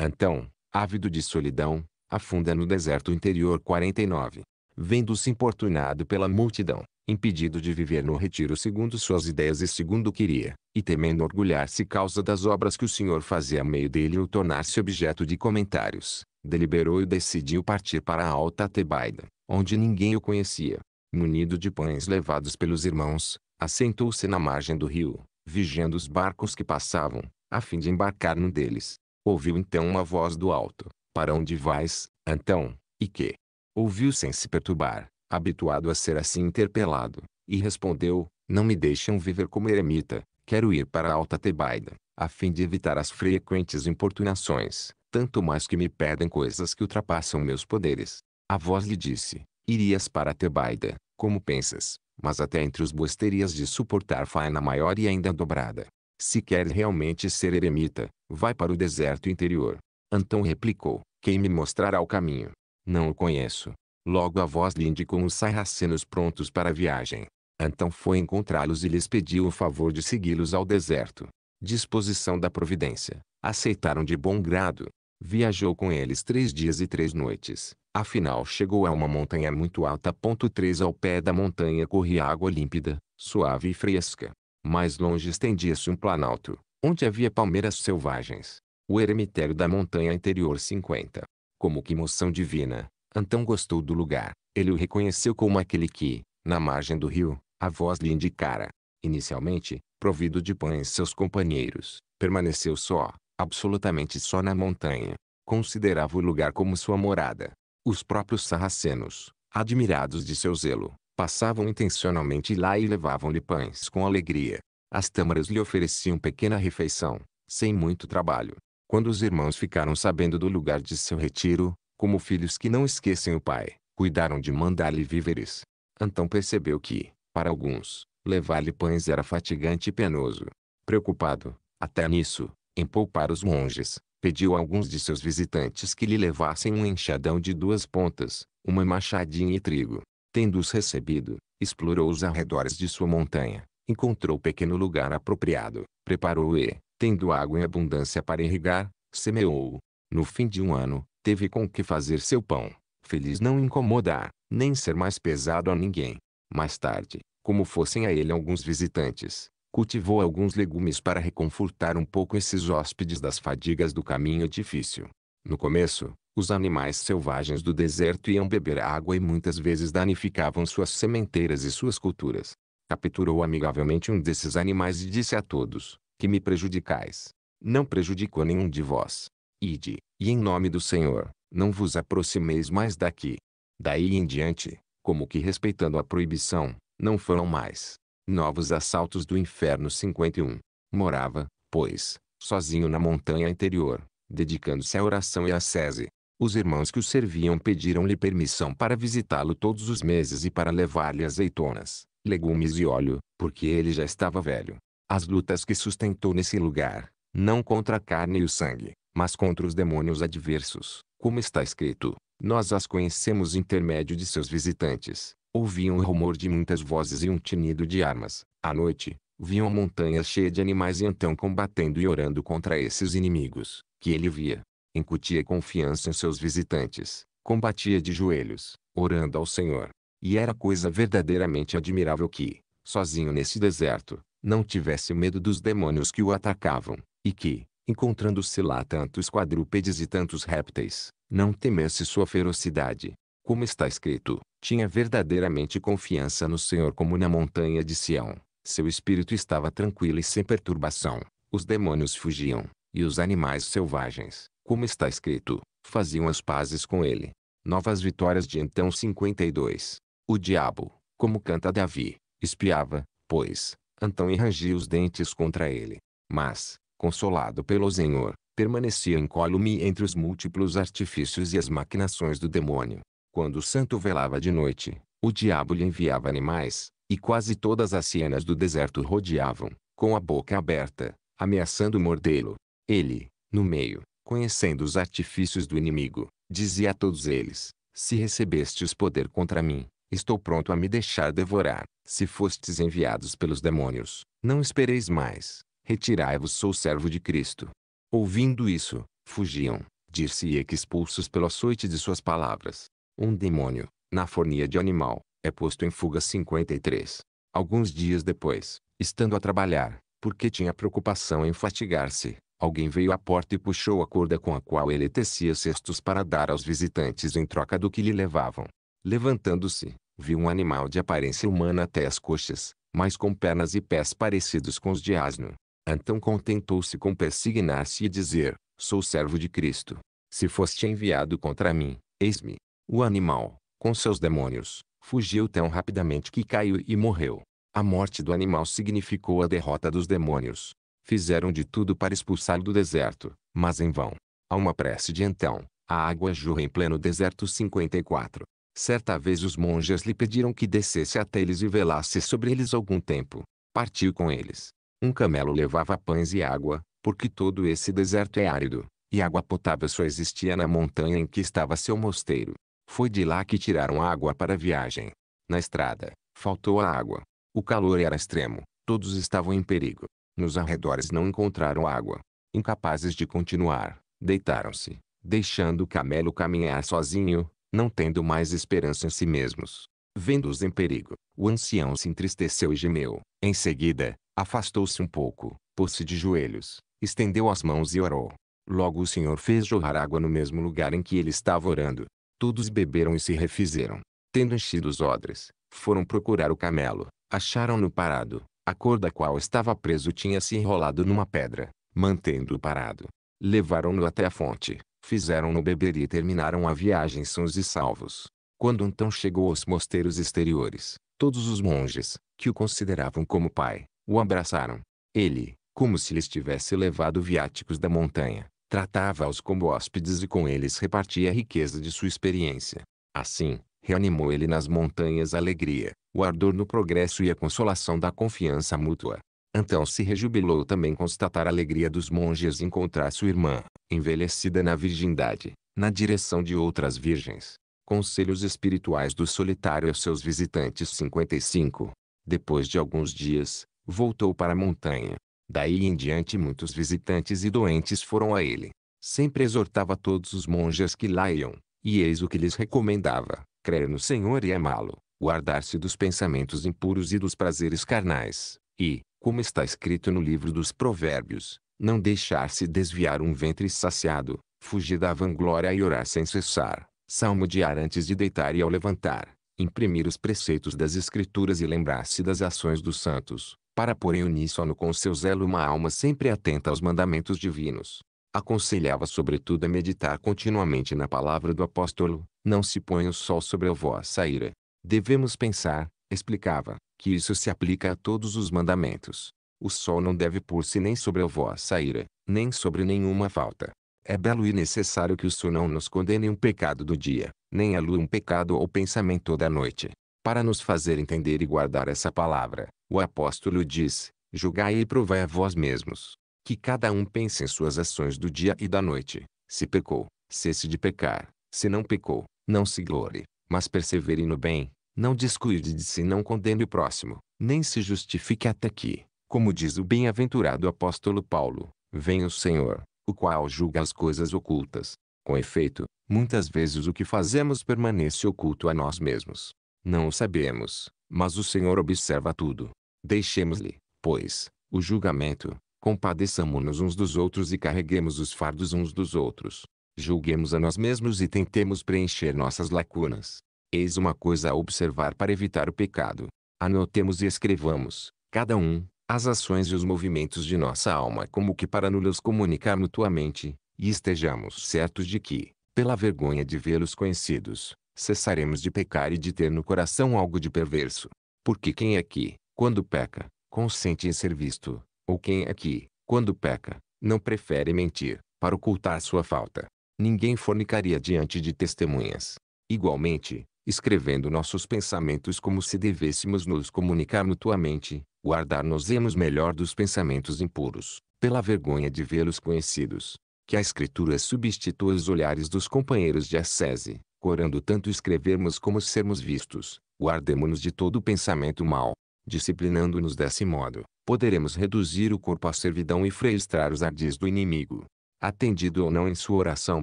Então, ávido de solidão, afunda no deserto interior 49. Vendo-se importunado pela multidão, impedido de viver no retiro segundo suas ideias e segundo queria, e temendo orgulhar-se causa das obras que o Senhor fazia a meio dele ou tornar-se objeto de comentários, deliberou e decidiu partir para a Alta Tebaida, onde ninguém o conhecia. Munido de pães levados pelos irmãos, assentou-se na margem do rio, vigiando os barcos que passavam, a fim de embarcar num deles. Ouviu então uma voz do alto: Para onde vais, Antão? E que? Ouviu sem se perturbar, habituado a ser assim interpelado, e respondeu: Não me deixam viver como eremita, quero ir para a Alta Tebaida, a fim de evitar as frequentes importunações, tanto mais que me pedem coisas que ultrapassam meus poderes. A voz lhe disse: Irias para a Tebaida, como pensas? mas até entre os bois terias de suportar faina maior e ainda dobrada. Se quer realmente ser eremita, vai para o deserto interior. Antão replicou, quem me mostrará o caminho? Não o conheço. Logo a voz lhe indicou os sarracenos prontos para a viagem. Antão foi encontrá-los e lhes pediu o favor de segui-los ao deserto. Disposição da providência. Aceitaram de bom grado. Viajou com eles três dias e três noites, Afinal chegou a uma montanha muito alta. Ponto 3 Ao pé da montanha corria água límpida, suave e fresca. Mais longe estendia-se um planalto, onde havia palmeiras selvagens. O eremitério da montanha interior 50. Como que emoção divina, Antão gostou do lugar. Ele o reconheceu como aquele que, na margem do rio, a voz lhe indicara. Inicialmente, provido de pães seus companheiros, permaneceu só, absolutamente só na montanha. Considerava o lugar como sua morada. Os próprios sarracenos, admirados de seu zelo, passavam intencionalmente lá e levavam-lhe pães com alegria. As tâmaras lhe ofereciam pequena refeição, sem muito trabalho. Quando os irmãos ficaram sabendo do lugar de seu retiro, como filhos que não esquecem o pai, cuidaram de mandar-lhe víveres. Antão percebeu que, para alguns, levar-lhe pães era fatigante e penoso. Preocupado, até nisso, em poupar os monges, pediu a alguns de seus visitantes que lhe levassem um enxadão de duas pontas, uma machadinha e trigo. Tendo-os recebido, explorou os arredores de sua montanha, encontrou pequeno lugar apropriado, preparou e, tendo água em abundância para irrigar, semeou-o. No fim de um ano, teve com que fazer seu pão, feliz não incomodar, nem ser mais pesado a ninguém. Mais tarde, como fossem a ele alguns visitantes, cultivou alguns legumes para reconfortar um pouco esses hóspedes das fadigas do caminho difícil. No começo, os animais selvagens do deserto iam beber água e muitas vezes danificavam suas sementeiras e suas culturas. Capturou amigavelmente um desses animais e disse a todos: Que me prejudicais. Não prejudicou nenhum de vós. Ide, e em nome do Senhor, não vos aproximeis mais daqui. Daí em diante, como que respeitando a proibição, não foram mais Novos assaltos do inferno 51. Morava, pois, sozinho na montanha interior, dedicando-se à oração e à sese. Os irmãos que o serviam pediram-lhe permissão para visitá-lo todos os meses e para levar-lhe azeitonas, legumes e óleo, porque ele já estava velho. As lutas que sustentou nesse lugar, não contra a carne e o sangue, mas contra os demônios adversos, como está escrito, nós as conhecemos intermédio de seus visitantes. Ouviam o rumor de muitas vozes e um tinido de armas. À noite, viam montanhas cheias de animais e então combatendo e orando contra esses inimigos, que ele via. Incutia confiança em seus visitantes, combatia de joelhos, orando ao Senhor. E era coisa verdadeiramente admirável que, sozinho nesse deserto, não tivesse medo dos demônios que o atacavam, e que, encontrando-se lá tantos quadrúpedes e tantos répteis, não temesse sua ferocidade, como está escrito, tinha verdadeiramente confiança no Senhor como na montanha de Sião. Seu espírito estava tranquilo e sem perturbação. Os demônios fugiam, e os animais selvagens, como está escrito, faziam as pazes com ele. Novas vitórias de então 52. O diabo, como canta Davi, espiava, pois, então rangia os dentes contra ele. Mas, consolado pelo Senhor, permanecia incólume entre os múltiplos artifícios e as maquinações do demônio. Quando o santo velava de noite, o diabo lhe enviava animais, e quase todas as cenas do deserto rodeavam, com a boca aberta, ameaçando mordê-lo. Ele, no meio, conhecendo os artifícios do inimigo, dizia a todos eles: Se recebestes poder contra mim, estou pronto a me deixar devorar. Se fostes enviados pelos demônios, não espereis mais. Retirai-vos, sou servo de Cristo. Ouvindo isso, fugiam, dir-se-ia que expulsos pelo açoite de suas palavras. Um demônio, na fornia de animal, é posto em fuga 53. Alguns dias depois, estando a trabalhar, porque tinha preocupação em fatigar-se, alguém veio à porta e puxou a corda com a qual ele tecia cestos para dar aos visitantes em troca do que lhe levavam. Levantando-se, viu um animal de aparência humana até as coxas, mas com pernas e pés parecidos com os de asno. Então contentou-se com persignar-se e dizer, sou servo de Cristo. Se foste enviado contra mim, eis-me. O animal, com seus demônios, fugiu tão rapidamente que caiu e morreu. A morte do animal significou a derrota dos demônios. Fizeram de tudo para expulsá-lo do deserto, mas em vão. A uma prece de então, a água jorra em pleno deserto 54. Certa vez os monges lhe pediram que descesse até eles e velasse sobre eles algum tempo. Partiu com eles. Um camelo levava pães e água, porque todo esse deserto é árido, e água potável só existia na montanha em que estava seu mosteiro. Foi de lá que tiraram água para a viagem. Na estrada, faltou a água. O calor era extremo, todos estavam em perigo. Nos arredores não encontraram água. Incapazes de continuar, deitaram-se, deixando o camelo caminhar sozinho, não tendo mais esperança em si mesmos. Vendo-os em perigo, o ancião se entristeceu e gemeu. Em seguida, afastou-se um pouco, pôs-se de joelhos, estendeu as mãos e orou. Logo o Senhor fez jorrar água no mesmo lugar em que ele estava orando, Todos beberam e se refizeram. Tendo enchido os odres, foram procurar o camelo. Acharam-no parado. A cor da qual estava preso tinha se enrolado numa pedra, mantendo-o parado. Levaram-no até a fonte. Fizeram-no beber e terminaram a viagem sãos e salvos. Quando então chegou aos mosteiros exteriores, todos os monges, que o consideravam como pai, o abraçaram. Ele, como se lhes tivesse levado viáticos da montanha, Tratava-os como hóspedes e com eles repartia a riqueza de sua experiência. Assim, reanimou ele nas montanhas a alegria, o ardor no progresso e a consolação da confiança mútua. Então se rejubilou também constatar a alegria dos monges encontrar sua irmã, envelhecida na virgindade, na direção de outras virgens. Conselhos espirituais do solitário aos seus visitantes 55. Depois de alguns dias, voltou para a montanha, Daí em diante muitos visitantes e doentes foram a ele. Sempre exortava todos os monges que lá iam, e eis o que lhes recomendava, crer no Senhor e amá-lo, guardar-se dos pensamentos impuros e dos prazeres carnais, e, como está escrito no livro dos provérbios, não deixar-se desviar um ventre saciado, fugir da vanglória e orar sem cessar, salmodiar antes de deitar e ao levantar, imprimir os preceitos das escrituras e lembrar-se das ações dos santos, para porem uníssono com seu zelo uma alma sempre atenta aos mandamentos divinos. Aconselhava sobretudo a meditar continuamente na palavra do apóstolo, não se põe o sol sobre a vossa ira. Devemos pensar, explicava, que isso se aplica a todos os mandamentos. O sol não deve pôr-se nem sobre a vossa ira, nem sobre nenhuma falta. É belo e necessário que o sol não nos condene um pecado do dia, nem a lua um pecado ou pensamento da noite. Para nos fazer entender e guardar essa palavra, o apóstolo diz: Julgai e provai a vós mesmos. Que cada um pense em suas ações do dia e da noite. Se pecou, cesse de pecar. Se não pecou, não se glore, mas persevere no bem. Não descuide de si, não condene o próximo, nem se justifique até que, como diz o bem-aventurado apóstolo Paulo, vem o Senhor, o qual julga as coisas ocultas. Com efeito, muitas vezes o que fazemos permanece oculto a nós mesmos. Não o sabemos, mas o Senhor observa tudo. Deixemos-lhe, pois, o julgamento, compadeçamo-nos uns dos outros e carreguemos os fardos uns dos outros. Julguemos a nós mesmos e tentemos preencher nossas lacunas. Eis uma coisa a observar para evitar o pecado. Anotemos e escrevamos, cada um, as ações e os movimentos de nossa alma como que para nos comunicar mutuamente, e estejamos certos de que, pela vergonha de vê-los conhecidos, cessaremos de pecar e de ter no coração algo de perverso. Porque quem é que, quando peca, consente em ser visto, ou quem é que, quando peca, não prefere mentir, para ocultar sua falta? Ninguém fornicaria diante de testemunhas. Igualmente, escrevendo nossos pensamentos como se devêssemos nos comunicar mutuamente, guardar-nos-emos melhor dos pensamentos impuros, pela vergonha de vê-los conhecidos. Que a Escritura substitua os olhares dos companheiros de Assese corando tanto escrevermos como sermos vistos, guardemo-nos de todo pensamento mau. Disciplinando-nos desse modo, poderemos reduzir o corpo à servidão e frustrar os ardis do inimigo. Atendido ou não em sua oração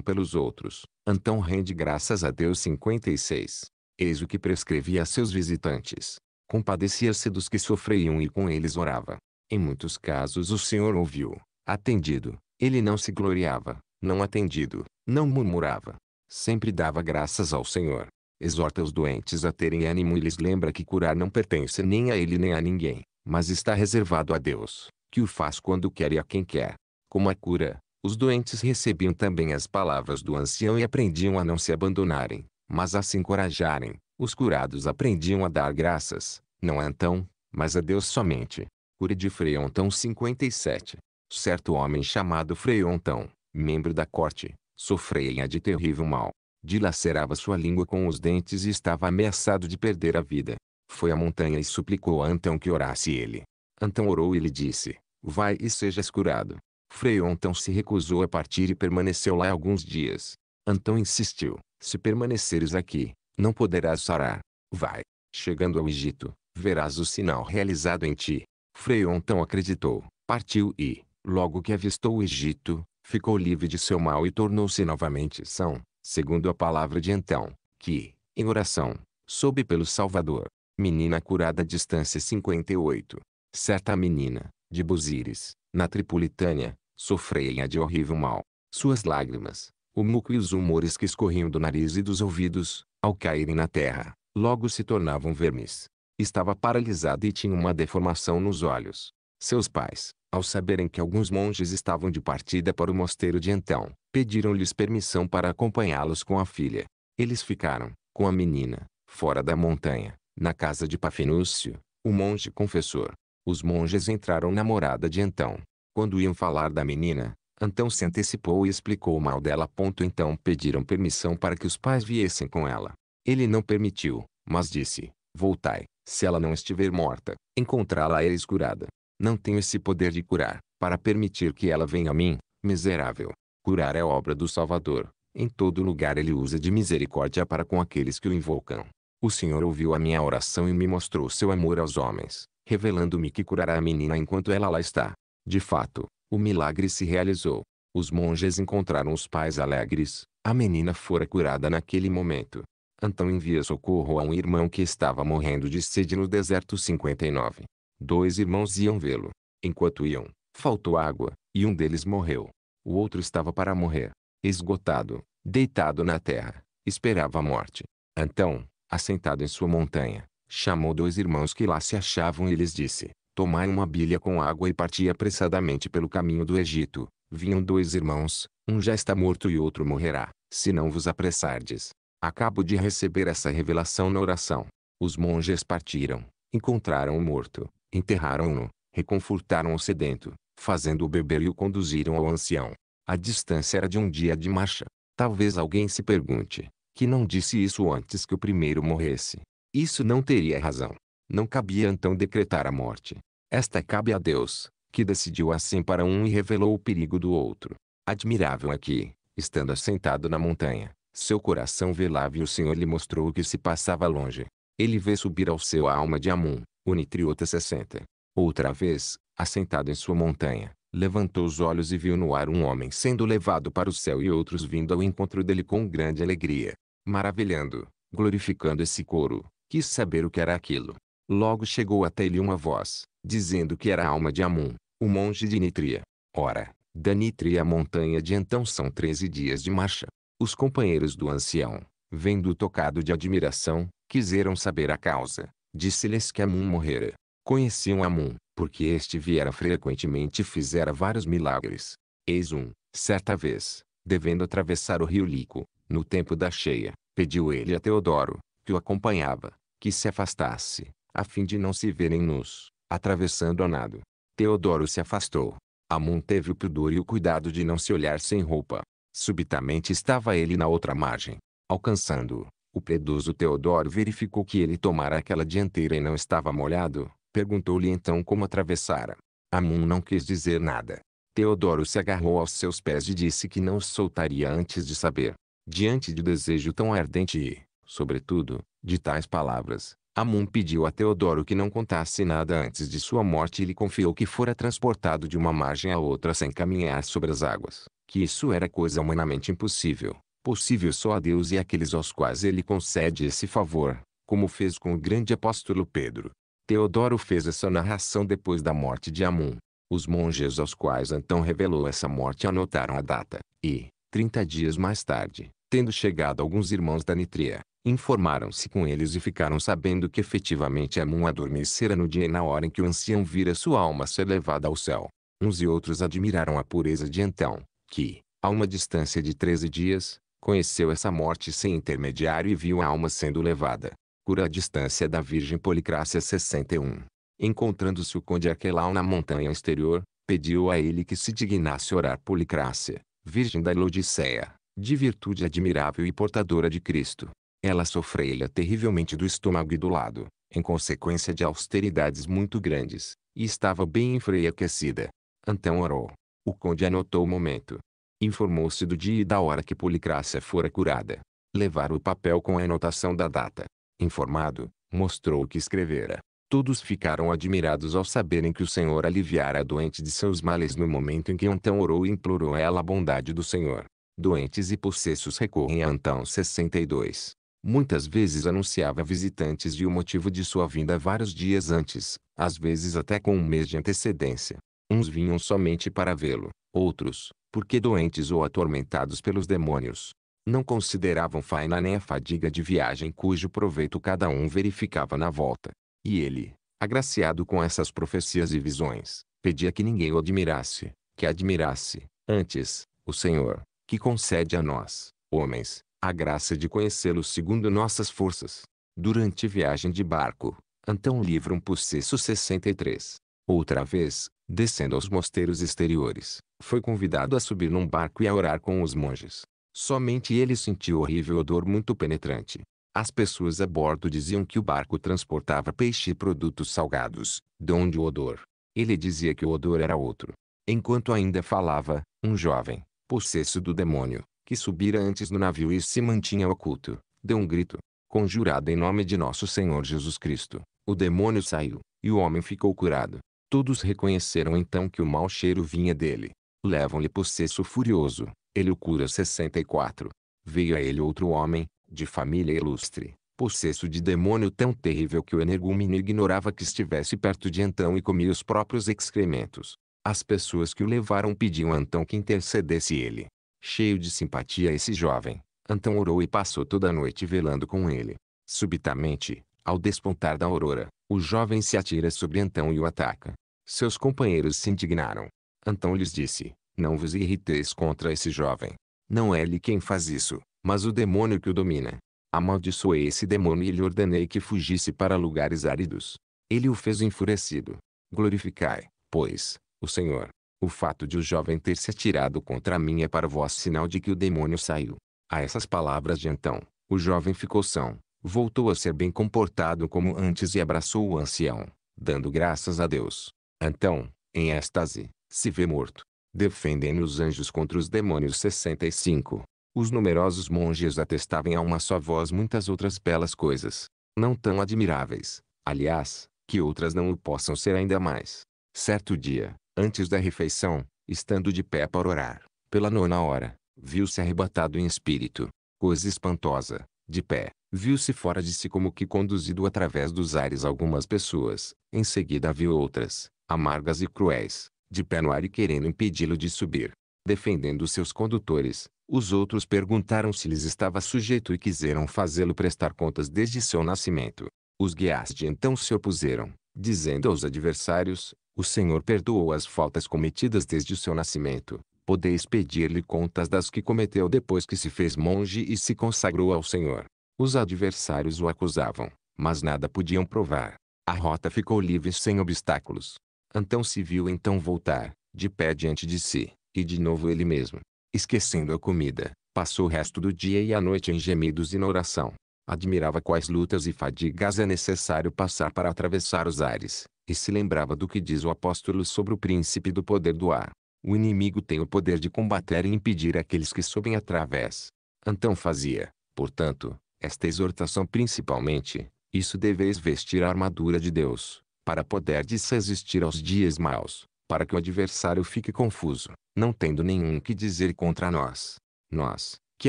pelos outros, Antão rende graças a Deus 56. Eis o que prescrevia a seus visitantes. Compadecia-se dos que sofriam e com eles orava. Em muitos casos o Senhor ouviu. Atendido, ele não se gloriava, não atendido, não murmurava sempre dava graças ao Senhor. Exorta os doentes a terem ânimo e lhes lembra que curar não pertence nem a ele nem a ninguém, mas está reservado a Deus, que o faz quando quer e a quem quer. Como a cura, os doentes recebiam também as palavras do ancião e aprendiam a não se abandonarem, mas a se encorajarem. Os curados aprendiam a dar graças, não a então, mas a Deus somente. Cura de Frei Antão 57. Certo homem chamado Frei Antão, membro da corte, Sofreia de terrível mal. Dilacerava sua língua com os dentes e estava ameaçado de perder a vida. Foi à montanha e suplicou a Antão que orasse ele. Antão orou e lhe disse, vai e sejas curado. Frei Antão se recusou a partir e permaneceu lá alguns dias. Antão insistiu, se permaneceres aqui, não poderás sarar. Vai. Chegando ao Egito, verás o sinal realizado em ti. Frei Antão acreditou, partiu e, logo que avistou o Egito, ficou livre de seu mal e tornou-se novamente são, segundo a palavra de então, que, em oração, soube pelo Salvador. Menina curada distância 58. Certa menina, de Buzires, na Tripolitânia, sofreia de horrível mal. Suas lágrimas, o muco e os humores que escorriam do nariz e dos ouvidos, ao caírem na terra, logo se tornavam vermes. Estava paralisada e tinha uma deformação nos olhos, seus pais, ao saberem que alguns monges estavam de partida para o mosteiro de Antão, pediram-lhes permissão para acompanhá-los com a filha. Eles ficaram, com a menina, fora da montanha, na casa de Pafinúcio, o monge confessor. Os monges entraram na morada de Antão. Quando iam falar da menina, Antão se antecipou e explicou o mal dela. Então pediram permissão para que os pais viessem com ela. Ele não permitiu, mas disse: Voltai, se ela não estiver morta, encontrá-la eres curada. Não tenho esse poder de curar, para permitir que ela venha a mim, miserável. Curar é obra do Salvador. Em todo lugar ele usa de misericórdia para com aqueles que o invocam. O Senhor ouviu a minha oração e me mostrou seu amor aos homens, revelando-me que curará a menina enquanto ela lá está. De fato, o milagre se realizou. Os monges encontraram os pais alegres. A menina fora curada naquele momento. Antão envia socorro a um irmão que estava morrendo de sede no deserto 59. Dois irmãos iam vê-lo. Enquanto iam, faltou água, e um deles morreu. O outro estava para morrer. Esgotado, deitado na terra, esperava a morte. Então, assentado em sua montanha, chamou dois irmãos que lá se achavam e lhes disse: Tomai uma bilha com água e parti apressadamente pelo caminho do Egito. Vinham dois irmãos, um já está morto e outro morrerá, se não vos apressardes. Acabo de receber essa revelação na oração. Os monges partiram, encontraram o morto, Enterraram-no, reconfortaram o sedento, fazendo-o beber e o conduziram ao ancião. A distância era de um dia de marcha. Talvez alguém se pergunte, que não disse isso antes que o primeiro morresse. Isso não teria razão. Não cabia então decretar a morte. Esta cabe a Deus, que decidiu assim para um e revelou o perigo do outro. Admirável é que, estando assentado na montanha, seu coração velava e o Senhor lhe mostrou o que se passava longe. Ele vê subir ao seu alma de Amun. Unitriota 60. Outra vez, assentado em sua montanha, levantou os olhos e viu no ar um homem sendo levado para o céu e outros vindo ao encontro dele com grande alegria, maravilhando, glorificando esse coro, quis saber o que era aquilo. Logo chegou até ele uma voz, dizendo que era a alma de Amun, o monge de Nitria. Ora, da Nitria montanha de então são treze dias de marcha. Os companheiros do ancião, vendo o tocado de admiração, quiseram saber a causa. Disse-lhes que Amun morrera. Conheciam Amun, porque este viera frequentemente e fizera vários milagres. Eis um, certa vez, devendo atravessar o rio Lico, no tempo da cheia, pediu ele a Teodoro, que o acompanhava, que se afastasse, a fim de não se verem nus, atravessando a nado. Teodoro se afastou. Amun teve o pudor e o cuidado de não se olhar sem roupa. Subitamente estava ele na outra margem. Alcançando-o, o predoso Teodoro verificou que ele tomara aquela dianteira e não estava molhado. Perguntou-lhe então como atravessara. Amun não quis dizer nada. Teodoro se agarrou aos seus pés e disse que não os soltaria antes de saber. Diante de desejo tão ardente e, sobretudo, de tais palavras, Amun pediu a Teodoro que não contasse nada antes de sua morte e lhe confiou que fora transportado de uma margem a outra sem caminhar sobre as águas, que isso era coisa humanamente impossível, possível só a Deus e àqueles aos quais ele concede esse favor, como fez com o grande apóstolo Pedro. Teodoro fez essa narração depois da morte de Amon. Os monges aos quais Antão revelou essa morte anotaram a data, e, trinta dias mais tarde, tendo chegado alguns irmãos da Nitria, informaram-se com eles e ficaram sabendo que efetivamente Amon adormecera no dia e na hora em que o ancião vira sua alma ser levada ao céu. Uns e outros admiraram a pureza de Antão, que, a uma distância de treze dias, Conheceu essa morte sem intermediário e viu a alma sendo levada. Cura a distância da Virgem Policrácia 61. Encontrando-se o conde Aquelau na montanha exterior, pediu a ele que se dignasse orar Policrácia, Virgem da Lodiceia, de virtude admirável e portadora de Cristo. Ela sofreu terrivelmente do estômago e do lado, em consequência de austeridades muito grandes, e estava bem enfraquecida. Antão orou. O conde anotou o momento, Informou-se do dia e da hora que Policrácia fora curada. Levar o papel com a anotação da data. Informado, mostrou o que escrevera. Todos ficaram admirados ao saberem que o Senhor aliviara a doente de seus males no momento em que Antão orou e implorou a ela a bondade do Senhor. Doentes e possessos recorrem a Antão 62. Muitas vezes anunciava visitantes e o motivo de sua vinda vários dias antes, às vezes até com um mês de antecedência. Uns vinham somente para vê-lo, outros, porque doentes ou atormentados pelos demônios, não consideravam faina nem a fadiga de viagem cujo proveito cada um verificava na volta. E ele, agraciado com essas profecias e visões, pedia que ninguém o admirasse, que admirasse, antes, o Senhor, que concede a nós, homens, a graça de conhecê-lo segundo nossas forças. Durante viagem de barco, Antão livra um possesso 63. Outra vez, descendo aos mosteiros exteriores, foi convidado a subir num barco e a orar com os monges. Somente ele sentiu horrível odor muito penetrante. As pessoas a bordo diziam que o barco transportava peixe e produtos salgados, de onde o odor. Ele dizia que o odor era outro. Enquanto ainda falava, um jovem, possesso do demônio, que subira antes no navio e se mantinha oculto, deu um grito. Conjurado em nome de nosso Senhor Jesus Cristo, o demônio saiu, e o homem ficou curado. Todos reconheceram então que o mau cheiro vinha dele. Levam-lhe possesso furioso. Ele o cura 64. Veio a ele outro homem, de família ilustre, possesso de demônio tão terrível que o energúmeno ignorava que estivesse perto de Antão e comia os próprios excrementos. As pessoas que o levaram pediam a Antão que intercedesse ele. Cheio de simpatia esse jovem, Antão orou e passou toda a noite velando com ele. Subitamente, ao despontar da aurora, o jovem se atira sobre Antão e o ataca. Seus companheiros se indignaram. Então lhes disse, não vos irriteis contra esse jovem. Não é ele quem faz isso, mas o demônio que o domina. Amaldiçoei esse demônio e lhe ordenei que fugisse para lugares áridos. Ele o fez enfurecido. Glorificai, pois, o Senhor. O fato de o jovem ter se atirado contra mim é para vós sinal de que o demônio saiu. A essas palavras de então, o jovem ficou são, voltou a ser bem comportado como antes e abraçou o ancião, dando graças a Deus. Então, em êxtase, se vê morto. Defendem os anjos contra os demônios 65. Os numerosos monges atestavam a uma só voz muitas outras belas coisas, não tão admiráveis, aliás, que outras não o possam ser ainda mais. Certo dia, antes da refeição, estando de pé para orar, pela nona hora, viu-se arrebatado em espírito. Coisa espantosa, de pé, viu-se fora de si como que conduzido através dos ares algumas pessoas, em seguida viu outras, amargas e cruéis, de pé no ar e querendo impedi-lo de subir. Defendendo seus condutores, os outros perguntaram se lhes estava sujeito e quiseram fazê-lo prestar contas desde seu nascimento. Os guias de então se opuseram, dizendo aos adversários, o Senhor perdoou as faltas cometidas desde o seu nascimento. Podeis pedir-lhe contas das que cometeu depois que se fez monge e se consagrou ao Senhor. Os adversários o acusavam, mas nada podiam provar. A rota ficou livre sem obstáculos. Antão se viu então voltar, de pé diante de si, e de novo ele mesmo. Esquecendo a comida, passou o resto do dia e a noite em gemidos e na oração. Admirava quais lutas e fadigas é necessário passar para atravessar os ares, e se lembrava do que diz o apóstolo sobre o príncipe do poder do ar. O inimigo tem o poder de combater e impedir aqueles que sobem através. Antão fazia, portanto, esta exortação principalmente, isso deveis vestir a armadura de Deus, para poder resistir aos dias maus, para que o adversário fique confuso, não tendo nenhum que dizer contra nós. Nós, que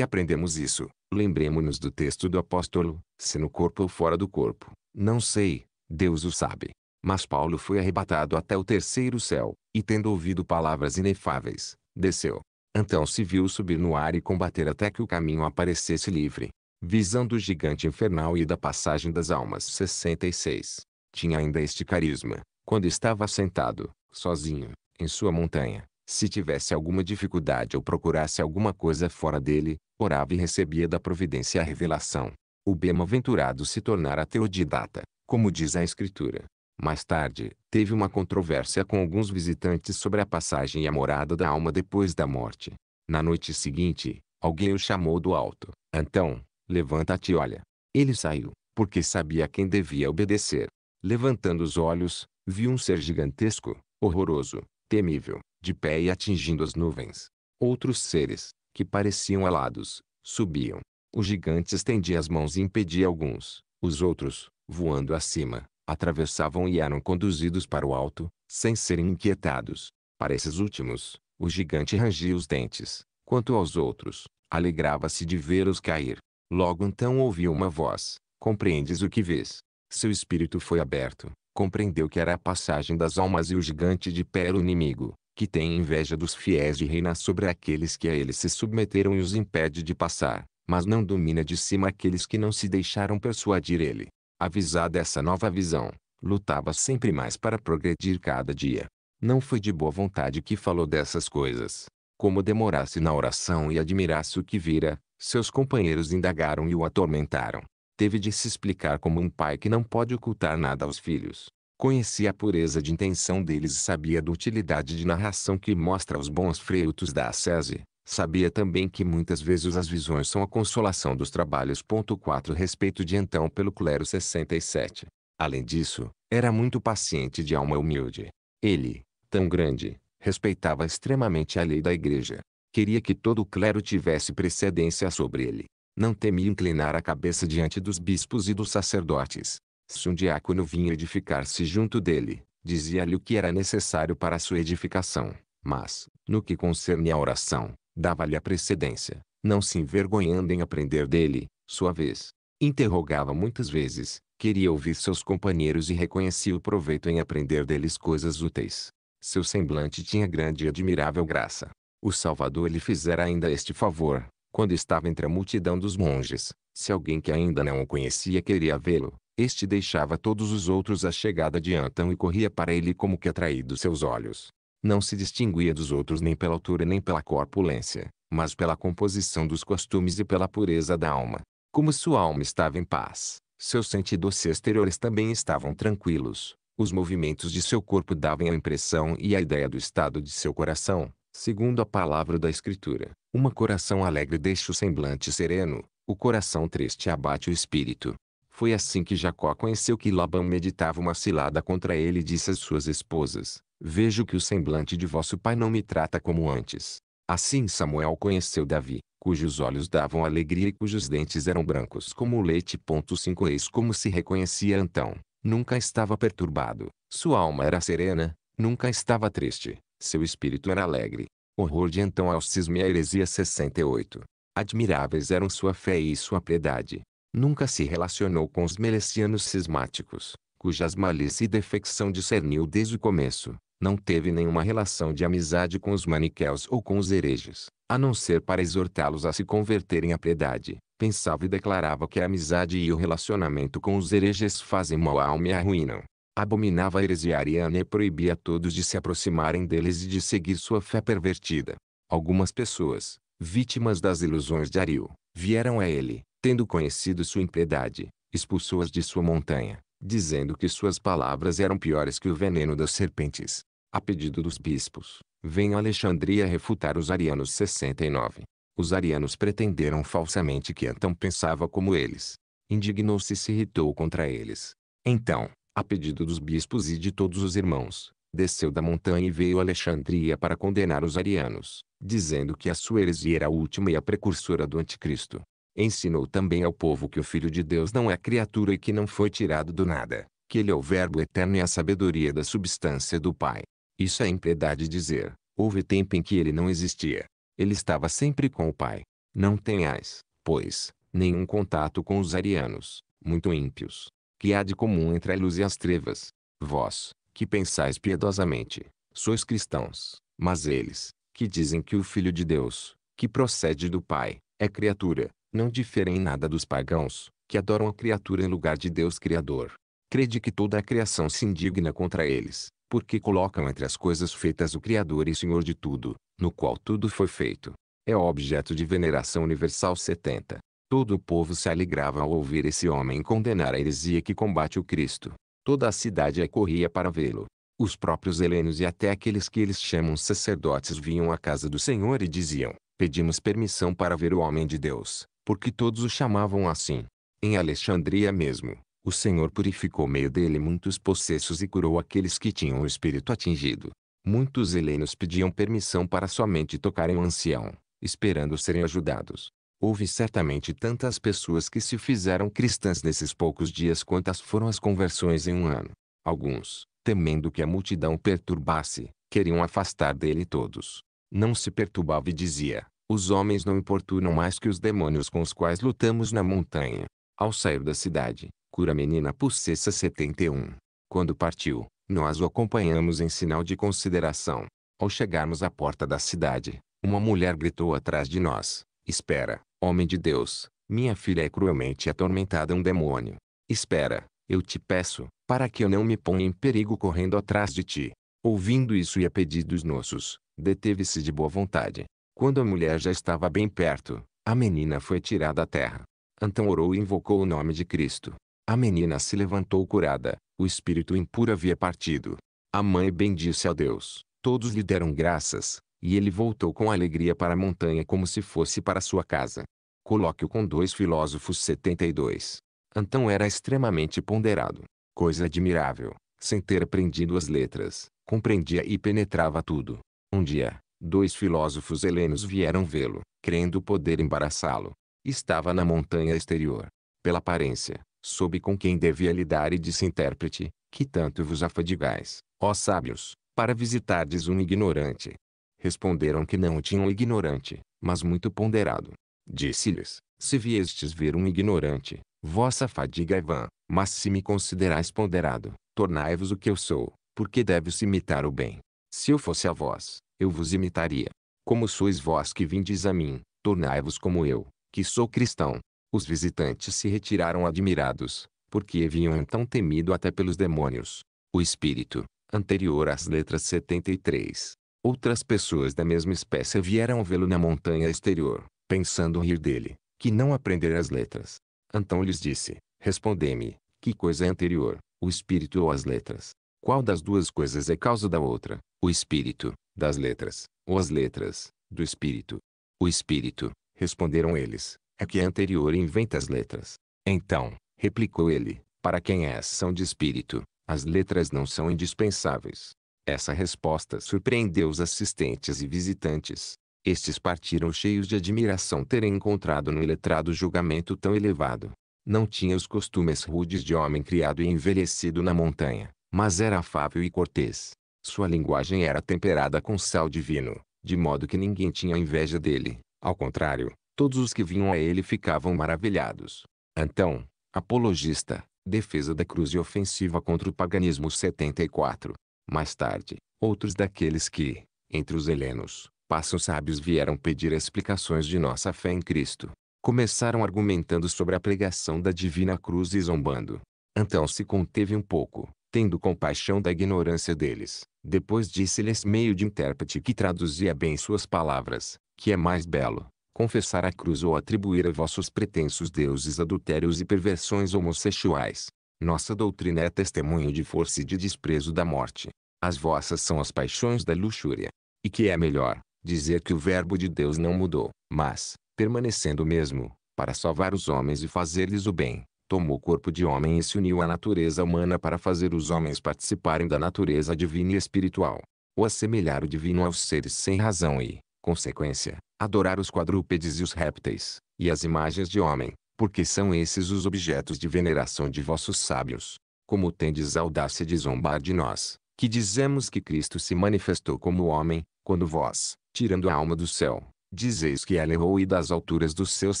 aprendemos isso, lembremos-nos do texto do apóstolo, se no corpo ou fora do corpo, não sei, Deus o sabe. Mas Paulo foi arrebatado até o terceiro céu, e tendo ouvido palavras inefáveis, desceu. Então se viu subir no ar e combater até que o caminho aparecesse livre. Visão do gigante infernal e da passagem das almas 66. Tinha ainda este carisma. Quando estava sentado, sozinho, em sua montanha, se tivesse alguma dificuldade ou procurasse alguma coisa fora dele, orava e recebia da providência a revelação. O bem-aventurado se tornara teodidata, como diz a Escritura. Mais tarde, teve uma controvérsia com alguns visitantes sobre a passagem e a morada da alma depois da morte. Na noite seguinte, alguém o chamou do alto. Então, levanta-te e olha. Ele saiu, porque sabia a quem devia obedecer. Levantando os olhos, vi um ser gigantesco, horroroso, temível, de pé e atingindo as nuvens. Outros seres, que pareciam alados, subiam. O gigante estendia as mãos e impedia alguns. Os outros, voando acima, atravessavam e eram conduzidos para o alto, sem serem inquietados. Para esses últimos, o gigante rangia os dentes. Quanto aos outros, alegrava-se de vê-los cair. Logo então ouviu uma voz: Compreendes o que vês? Seu espírito foi aberto, compreendeu que era a passagem das almas e o gigante de pé era o inimigo, que tem inveja dos fiéis e reina sobre aqueles que a ele se submeteram e os impede de passar, mas não domina de cima aqueles que não se deixaram persuadir ele. Avisada essa nova visão, lutava sempre mais para progredir cada dia. Não foi de boa vontade que falou dessas coisas. Como demorasse na oração e admirasse o que vira, seus companheiros indagaram e o atormentaram teve de se explicar como um pai que não pode ocultar nada aos filhos. Conhecia a pureza de intenção deles e sabia da utilidade de narração que mostra os bons frutos da ascese. Sabia também que muitas vezes as visões são a consolação dos trabalhos. 4 Respeito de então pelo clero 67. Além disso, era muito paciente de alma humilde. Ele, tão grande, respeitava extremamente a lei da igreja. Queria que todo o clero tivesse precedência sobre ele não temia inclinar a cabeça diante dos bispos e dos sacerdotes. Se um diácono vinha edificar-se junto dele, dizia-lhe o que era necessário para a sua edificação, mas, no que concerne à oração, dava-lhe a precedência, não se envergonhando em aprender dele, sua vez. Interrogava muitas vezes, queria ouvir seus companheiros e reconhecia o proveito em aprender deles coisas úteis. Seu semblante tinha grande e admirável graça. O Salvador lhe fizera ainda este favor, quando estava entre a multidão dos monges, se alguém que ainda não o conhecia queria vê-lo, este deixava todos os outros à chegada de Antão e corria para ele como que atraído seus olhos. Não se distinguia dos outros nem pela altura nem pela corpulência, mas pela composição dos costumes e pela pureza da alma. Como sua alma estava em paz, seus sentidos exteriores também estavam tranquilos. Os movimentos de seu corpo davam a impressão e a ideia do estado de seu coração, segundo a palavra da Escritura. Uma coração alegre deixa o semblante sereno, o coração triste abate o espírito. Foi assim que Jacó conheceu que Labão meditava uma cilada contra ele e disse às suas esposas, Vejo que o semblante de vosso pai não me trata como antes. Assim Samuel conheceu Davi, cujos olhos davam alegria e cujos dentes eram brancos como o leite. 5 Eis como se reconhecia então. Nunca estava perturbado, sua alma era serena, nunca estava triste, seu espírito era alegre. Horror de então ao cisma e à heresia 68. Admiráveis eram sua fé e sua piedade. Nunca se relacionou com os melecianos cismáticos, cujas malícia e defecção discerniu desde o começo. Não teve nenhuma relação de amizade com os maniqueus ou com os hereges, a não ser para exortá-los a se converterem à piedade. Pensava e declarava que a amizade e o relacionamento com os hereges fazem mal à alma e a arruinam abominava a heresia ariana e proibia a todos de se aproximarem deles e de seguir sua fé pervertida. Algumas pessoas, vítimas das ilusões de Ariu, vieram a ele, tendo conhecido sua impiedade, expulsou-as de sua montanha, dizendo que suas palavras eram piores que o veneno das serpentes. A pedido dos bispos, vem a Alexandria refutar os arianos 69. Os arianos pretenderam falsamente que Antão pensava como eles. Indignou-se e se irritou contra eles. Então, a pedido dos bispos e de todos os irmãos, desceu da montanha e veio a Alexandria para condenar os arianos, dizendo que a sua heresia era a última e a precursora do anticristo. Ensinou também ao povo que o Filho de Deus não é criatura e que não foi tirado do nada, que ele é o Verbo eterno e a sabedoria da substância do Pai. Isso é impiedade dizer, houve tempo em que ele não existia. Ele estava sempre com o Pai. Não tenhais, pois, nenhum contato com os arianos, muito ímpios, que há de comum entre a luz e as trevas. Vós, que pensais piedosamente, sois cristãos, mas eles, que dizem que o Filho de Deus, que procede do Pai, é criatura, não diferem em nada dos pagãos, que adoram a criatura em lugar de Deus Criador. Crede que toda a criação se indigna contra eles, porque colocam entre as coisas feitas o Criador e Senhor de tudo, no qual tudo foi feito. É objeto de veneração universal 70. Todo o povo se alegrava ao ouvir esse homem condenar a heresia que combate o Cristo. Toda a cidade corria para vê-lo. Os próprios helenos e até aqueles que eles chamam sacerdotes vinham à casa do Senhor e diziam: Pedimos permissão para ver o homem de Deus, porque todos o chamavam assim. Em Alexandria mesmo, o Senhor purificou meio dele muitos possessos e curou aqueles que tinham o espírito atingido. Muitos helenos pediam permissão para somente tocarem o ancião, esperando serem ajudados. Houve certamente tantas pessoas que se fizeram cristãs nesses poucos dias quantas foram as conversões em um ano. Alguns, temendo que a multidão perturbasse, queriam afastar dele todos. Não se perturbava e dizia: Os homens não importunam mais que os demônios com os quais lutamos na montanha. Ao sair da cidade, cura a menina Pucessa 71. Quando partiu, nós o acompanhamos em sinal de consideração. Ao chegarmos à porta da cidade, uma mulher gritou atrás de nós: Espera, Homem de Deus, minha filha é cruelmente atormentada um demônio. Espera, eu te peço, para que eu não me ponha em perigo correndo atrás de ti. Ouvindo isso e a pedidos nossos, deteve-se de boa vontade. Quando a mulher já estava bem perto, a menina foi tirada à terra. Antão orou e invocou o nome de Cristo. A menina se levantou curada, o espírito impuro havia partido. A mãe bendisse a Deus, todos lhe deram graças, e ele voltou com alegria para a montanha como se fosse para sua casa. Colóquio com dois filósofos 72. Antão era extremamente ponderado. Coisa admirável. Sem ter aprendido as letras, compreendia e penetrava tudo. Um dia, dois filósofos helenos vieram vê-lo, crendo poder embaraçá-lo. Estava na montanha exterior. Pela aparência, soube com quem devia lidar e disse intérprete, que tanto vos afadigais, ó sábios, para visitardes um ignorante, Responderam que não o tinham ignorante, mas muito ponderado. Disse-lhes, se viestes ver um ignorante, vossa fadiga é vã, mas se me considerais ponderado, tornai-vos o que eu sou, porque deve-se imitar o bem. Se eu fosse a vós, eu vos imitaria. Como sois vós que vindes a mim, tornai-vos como eu, que sou cristão. Os visitantes se retiraram admirados, porque haviam então temido até pelos demônios. O espírito, anterior às letras 73, Outras pessoas da mesma espécie vieram vê-lo na montanha exterior, pensando rir dele, que não aprender as letras. Então lhes disse, respondei-me, que coisa é anterior, o espírito ou as letras? Qual das duas coisas é causa da outra? O espírito, das letras, ou as letras, do espírito? O espírito, responderam eles, é que é anterior e inventa as letras. Então, replicou ele, para quem é ação de espírito, as letras não são indispensáveis, essa resposta surpreendeu os assistentes e visitantes. Estes partiram cheios de admiração terem encontrado no letrado julgamento tão elevado. Não tinha os costumes rudes de homem criado e envelhecido na montanha, mas era afável e cortês. Sua linguagem era temperada com sal divino, de modo que ninguém tinha inveja dele. Ao contrário, todos os que vinham a ele ficavam maravilhados. Então, apologista, defesa da cruz e ofensiva contra o paganismo 74, mais tarde, outros daqueles que, entre os helenos, passam sábios vieram pedir explicações de nossa fé em Cristo. Começaram argumentando sobre a pregação da divina cruz e zombando. Então se conteve um pouco, tendo compaixão da ignorância deles. Depois disse-lhes meio de intérprete que traduzia bem suas palavras, que é mais belo, confessar a cruz ou atribuir a vossos pretensos deuses adultérios e perversões homossexuais, nossa doutrina é testemunho de força e de desprezo da morte. As vossas são as paixões da luxúria. E que é melhor, dizer que o Verbo de Deus não mudou, mas, permanecendo o mesmo, para salvar os homens e fazer-lhes o bem, tomou o corpo de homem e se uniu à natureza humana para fazer os homens participarem da natureza divina e espiritual. O assemelhar o divino aos seres sem razão e, consequência, adorar os quadrúpedes e os répteis, e as imagens de homem, porque são esses os objetos de veneração de vossos sábios. Como tendes audácia de zombar de nós, que dizemos que Cristo se manifestou como homem, quando vós, tirando a alma do céu, dizeis que ela errou e das alturas dos céus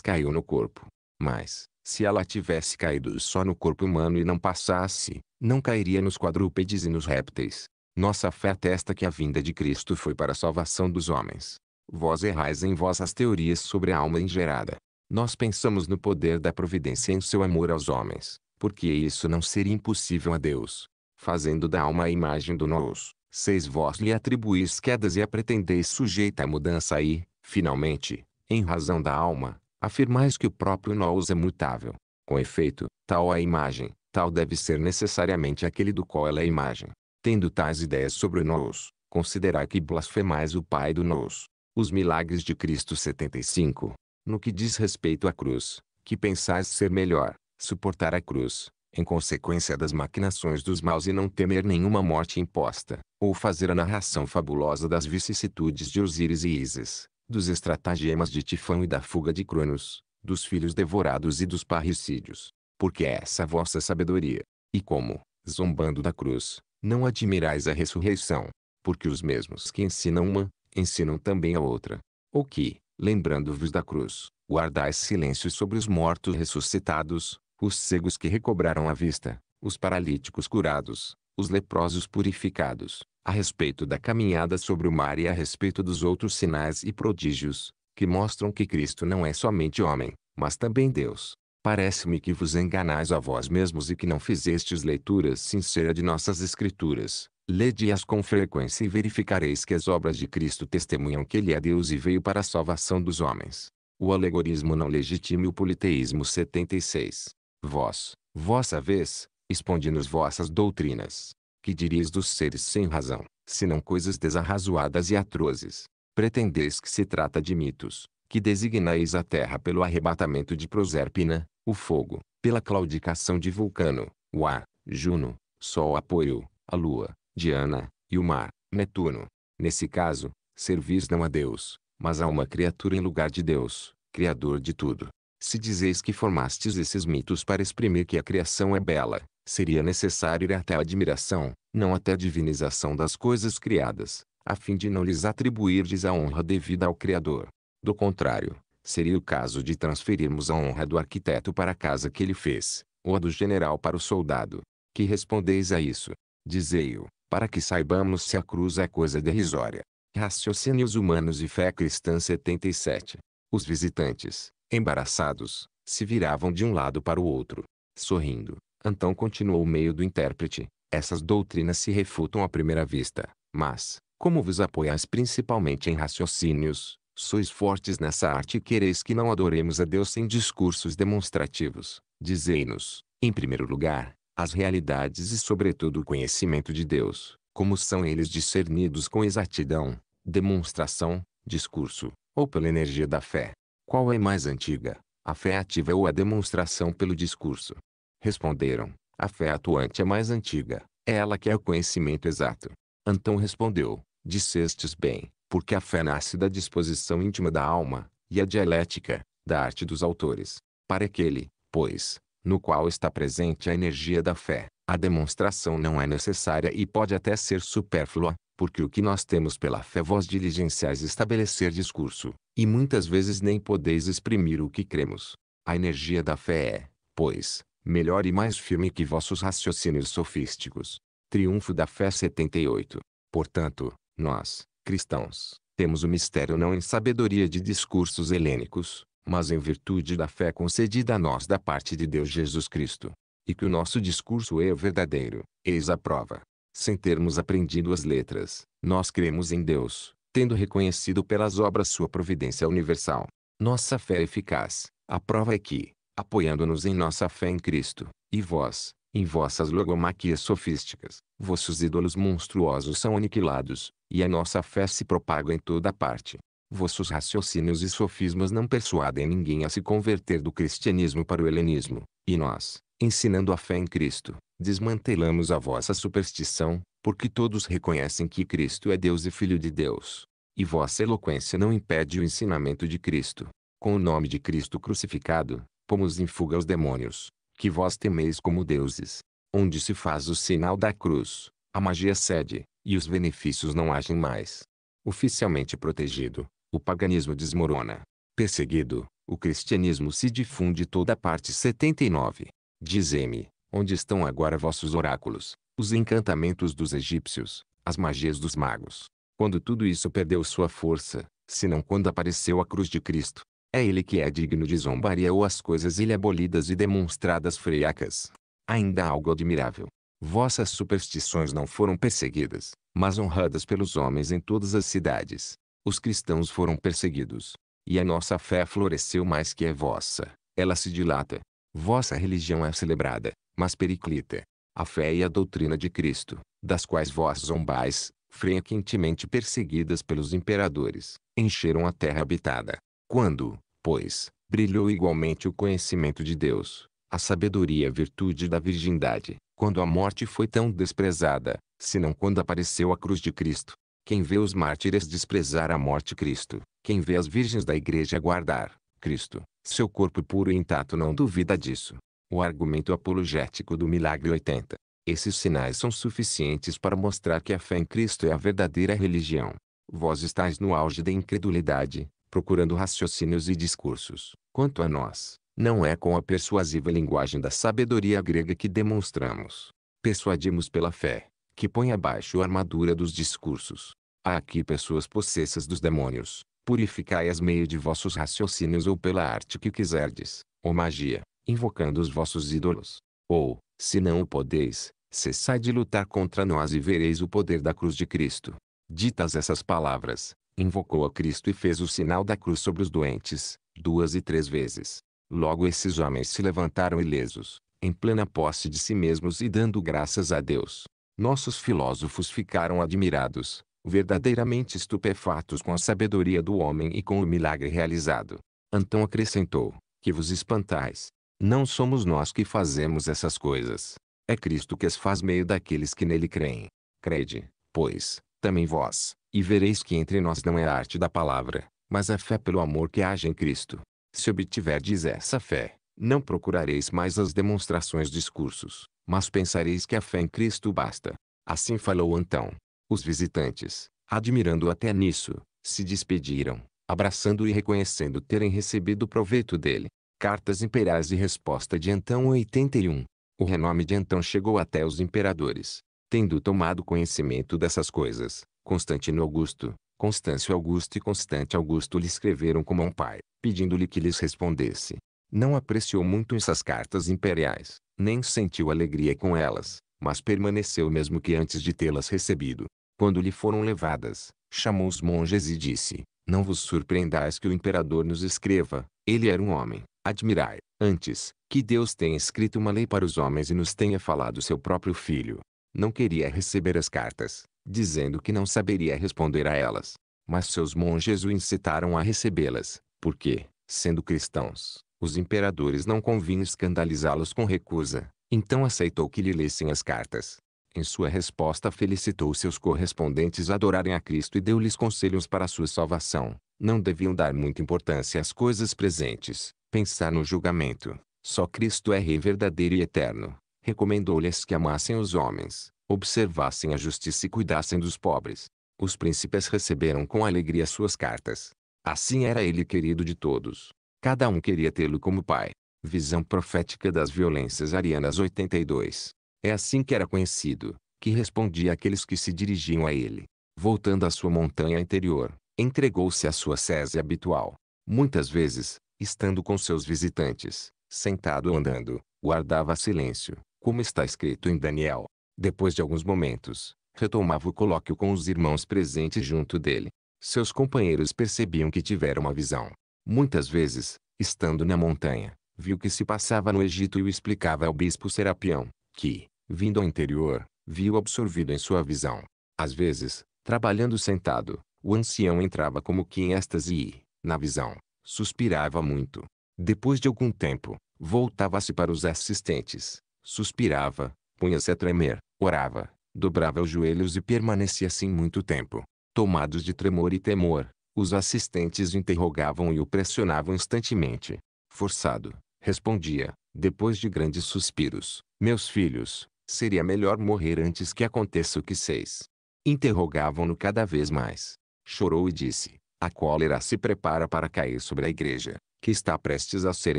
caiu no corpo. Mas, se ela tivesse caído só no corpo humano e não passasse, não cairia nos quadrúpedes e nos répteis. Nossa fé atesta que a vinda de Cristo foi para a salvação dos homens. Vós errais em vossas teorias sobre a alma ingerada. Nós pensamos no poder da providência em seu amor aos homens, porque isso não seria impossível a Deus. Fazendo da alma a imagem do nós, seis vós lhe atribuís quedas e a pretendeis sujeita à mudança e, finalmente, em razão da alma, afirmais que o próprio nós é mutável. Com efeito, tal a imagem, tal deve ser necessariamente aquele do qual ela é imagem. Tendo tais ideias sobre o nós, considerai que blasfemais o Pai do nós. Os milagres de Cristo 75, no que diz respeito à cruz, que pensais ser melhor, suportar a cruz, em consequência das maquinações dos maus e não temer nenhuma morte imposta, ou fazer a narração fabulosa das vicissitudes de Osíris e Ísis, dos estratagemas de Tifão e da fuga de Cronos, dos filhos devorados e dos parricídios. Porque é essa a vossa sabedoria. E como, zombando da cruz, não admirais a ressurreição, porque os mesmos que ensinam uma, ensinam também a outra. Ou que, Lembrando-vos da cruz, guardai silêncio sobre os mortos ressuscitados, os cegos que recobraram a vista, os paralíticos curados, os leprosos purificados, a respeito da caminhada sobre o mar e a respeito dos outros sinais e prodígios, que mostram que Cristo não é somente homem, mas também Deus. Parece-me que vos enganais a vós mesmos e que não fizestes leitura sincera de nossas Escrituras, Lede-as com frequência e verificareis que as obras de Cristo testemunham que ele é Deus e veio para a salvação dos homens. O alegorismo não legitime o politeísmo 76. Vós, vossa vez, exponde-nos vossas doutrinas. Que diris dos seres sem razão, senão coisas desarrazoadas e atrozes? Pretendeis que se trata de mitos, que designais a terra pelo arrebatamento de Proserpina, o fogo, pela claudicação de Vulcano, o ar, Juno, Sol apoio, a lua, Diana, e o mar, Netuno. Nesse caso, servis não a Deus, mas a uma criatura em lugar de Deus, Criador de tudo. Se dizeis que formastes esses mitos para exprimir que a criação é bela, seria necessário ir até a admiração, não até a divinização das coisas criadas, a fim de não lhes atribuirdes a honra devida ao Criador. Do contrário, seria o caso de transferirmos a honra do arquiteto para a casa que ele fez, ou a do general para o soldado. Que respondeis a isso? Dizei-o, para que saibamos se a cruz é coisa derrisória. Raciocínios Humanos e Fé Cristã 77. Os visitantes, embaraçados, se viravam de um lado para o outro, sorrindo. Então continuou o meio do intérprete. Essas doutrinas se refutam à primeira vista, mas, como vos apoiais principalmente em raciocínios, sois fortes nessa arte e quereis que não adoremos a Deus sem discursos demonstrativos. Dizei-nos, em primeiro lugar, as realidades e sobretudo o conhecimento de Deus, como são eles discernidos com exatidão, demonstração, discurso, ou pela energia da fé. Qual é mais antiga, a fé ativa ou a demonstração pelo discurso? Responderam, a fé atuante é mais antiga, é ela que é o conhecimento exato. Antão respondeu, dissestes bem, porque a fé nasce da disposição íntima da alma, e a dialética, da arte dos autores. Para aquele, pois, no qual está presente a energia da fé. A demonstração não é necessária e pode até ser supérflua, porque o que nós temos pela fé vós diligenciais estabelecer discurso, e muitas vezes nem podeis exprimir o que cremos. A energia da fé é, pois, melhor e mais firme que vossos raciocínios sofísticos. Triunfo da fé 78. Portanto, nós, cristãos, temos o mistério não em sabedoria de discursos helênicos, mas em virtude da fé concedida a nós da parte de Deus Jesus Cristo. E que o nosso discurso é verdadeiro, eis a prova. Sem termos aprendido as letras, nós cremos em Deus, tendo reconhecido pelas obras sua providência universal. Nossa fé é eficaz, a prova é que, apoiando-nos em nossa fé em Cristo, e vós, em vossas logomaquias sofísticas, vossos ídolos monstruosos são aniquilados, e a nossa fé se propaga em toda parte vossos raciocínios e sofismas não persuadem ninguém a se converter do cristianismo para o helenismo, e nós, ensinando a fé em Cristo, desmantelamos a vossa superstição, porque todos reconhecem que Cristo é Deus e Filho de Deus. E vossa eloquência não impede o ensinamento de Cristo. Com o nome de Cristo crucificado, pomos em fuga os demônios, que vós temeis como deuses. Onde se faz o sinal da cruz, a magia cede, e os benefícios não agem mais. Oficialmente protegido, o paganismo desmorona. Perseguido, o cristianismo se difunde toda a parte 79. dize me onde estão agora vossos oráculos, os encantamentos dos egípcios, as magias dos magos? Quando tudo isso perdeu sua força, senão quando apareceu a cruz de Cristo, é ele que é digno de zombaria é ou as coisas ilha abolidas e demonstradas freacas? Ainda algo admirável. Vossas superstições não foram perseguidas, mas honradas pelos homens em todas as cidades os cristãos foram perseguidos. E a nossa fé floresceu mais que a vossa. Ela se dilata. Vossa religião é celebrada, mas periclita. A fé e a doutrina de Cristo, das quais vós zombais, frequentemente perseguidas pelos imperadores, encheram a terra habitada. Quando, pois, brilhou igualmente o conhecimento de Deus, a sabedoria e a virtude da virgindade, quando a morte foi tão desprezada, senão quando apareceu a cruz de Cristo, quem vê os mártires desprezar a morte Cristo, quem vê as virgens da igreja guardar Cristo, seu corpo puro e intacto não duvida disso. O argumento apologético do milagre 80. Esses sinais são suficientes para mostrar que a fé em Cristo é a verdadeira religião. Vós estáis no auge da incredulidade, procurando raciocínios e discursos. Quanto a nós, não é com a persuasiva linguagem da sabedoria grega que demonstramos. Persuadimos pela fé que põe abaixo a armadura dos discursos. Há aqui pessoas possessas dos demônios, purificai-as meio de vossos raciocínios ou pela arte que quiserdes, ou magia, invocando os vossos ídolos. Ou, se não o podeis, cessai de lutar contra nós e vereis o poder da cruz de Cristo. Ditas essas palavras, invocou a Cristo e fez o sinal da cruz sobre os doentes, duas e três vezes. Logo esses homens se levantaram ilesos, em plena posse de si mesmos e dando graças a Deus. Nossos filósofos ficaram admirados, verdadeiramente estupefatos com a sabedoria do homem e com o milagre realizado. Antão acrescentou: Que vos espantais? Não somos nós que fazemos essas coisas. É Cristo que as faz meio daqueles que nele creem. Crede, pois, também vós, e vereis que entre nós não é a arte da palavra, mas a fé pelo amor que age em Cristo. Se obtiverdes essa fé, não procurareis mais as demonstrações discursos, mas pensareis que a fé em Cristo basta. Assim falou então. Os visitantes, admirando até nisso, se despediram, abraçando e reconhecendo terem recebido proveito dele. Cartas imperiais e resposta de Antão 81. O renome de Antão chegou até os imperadores. Tendo tomado conhecimento dessas coisas, Constantino Augusto, Constâncio Augusto e Constante Augusto lhe escreveram como um pai, pedindo-lhe que lhes respondesse. Não apreciou muito essas cartas imperiais, nem sentiu alegria com elas, mas permaneceu mesmo que antes de tê-las recebido. Quando lhe foram levadas, chamou os monges e disse: Não vos surpreendais que o imperador nos escreva, ele era um homem, admirai, antes, que Deus tenha escrito uma lei para os homens e nos tenha falado seu próprio filho. Não queria receber as cartas, dizendo que não saberia responder a elas. Mas seus monges o incitaram a recebê-las, porque, sendo cristãos, os imperadores não convinha escandalizá-los com recusa, então aceitou que lhe lessem as cartas. Em sua resposta felicitou seus correspondentes adorarem a Cristo e deu-lhes conselhos para sua salvação. Não deviam dar muita importância às coisas presentes, pensar no julgamento. Só Cristo é Rei verdadeiro e eterno. Recomendou-lhes que amassem os homens, observassem a justiça e cuidassem dos pobres. Os príncipes receberam com alegria suas cartas. Assim era ele querido de todos. Cada um queria tê-lo como pai. Visão profética das violências arianas 82. É assim que era conhecido, que respondia àqueles que se dirigiam a ele. Voltando à sua montanha interior, entregou-se à sua sese habitual. Muitas vezes, estando com seus visitantes, sentado ou andando, guardava silêncio, como está escrito em Daniel. Depois de alguns momentos, retomava o colóquio com os irmãos presentes junto dele. Seus companheiros percebiam que tiveram uma visão, Muitas vezes, estando na montanha, viu que se passava no Egito e o explicava ao bispo Serapião, que, vindo ao interior, viu absorvido em sua visão. Às vezes, trabalhando sentado, o ancião entrava como que em êxtase e, na visão, suspirava muito. Depois de algum tempo, voltava-se para os assistentes, suspirava, punha-se a tremer, orava, dobrava os joelhos e permanecia assim muito tempo. Tomados de tremor e temor, os assistentes interrogavam e o pressionavam instantemente. Forçado, respondia, depois de grandes suspiros: Meus filhos, seria melhor morrer antes que aconteça o que seis. Interrogavam-no cada vez mais. Chorou e disse: A cólera se prepara para cair sobre a igreja, que está prestes a ser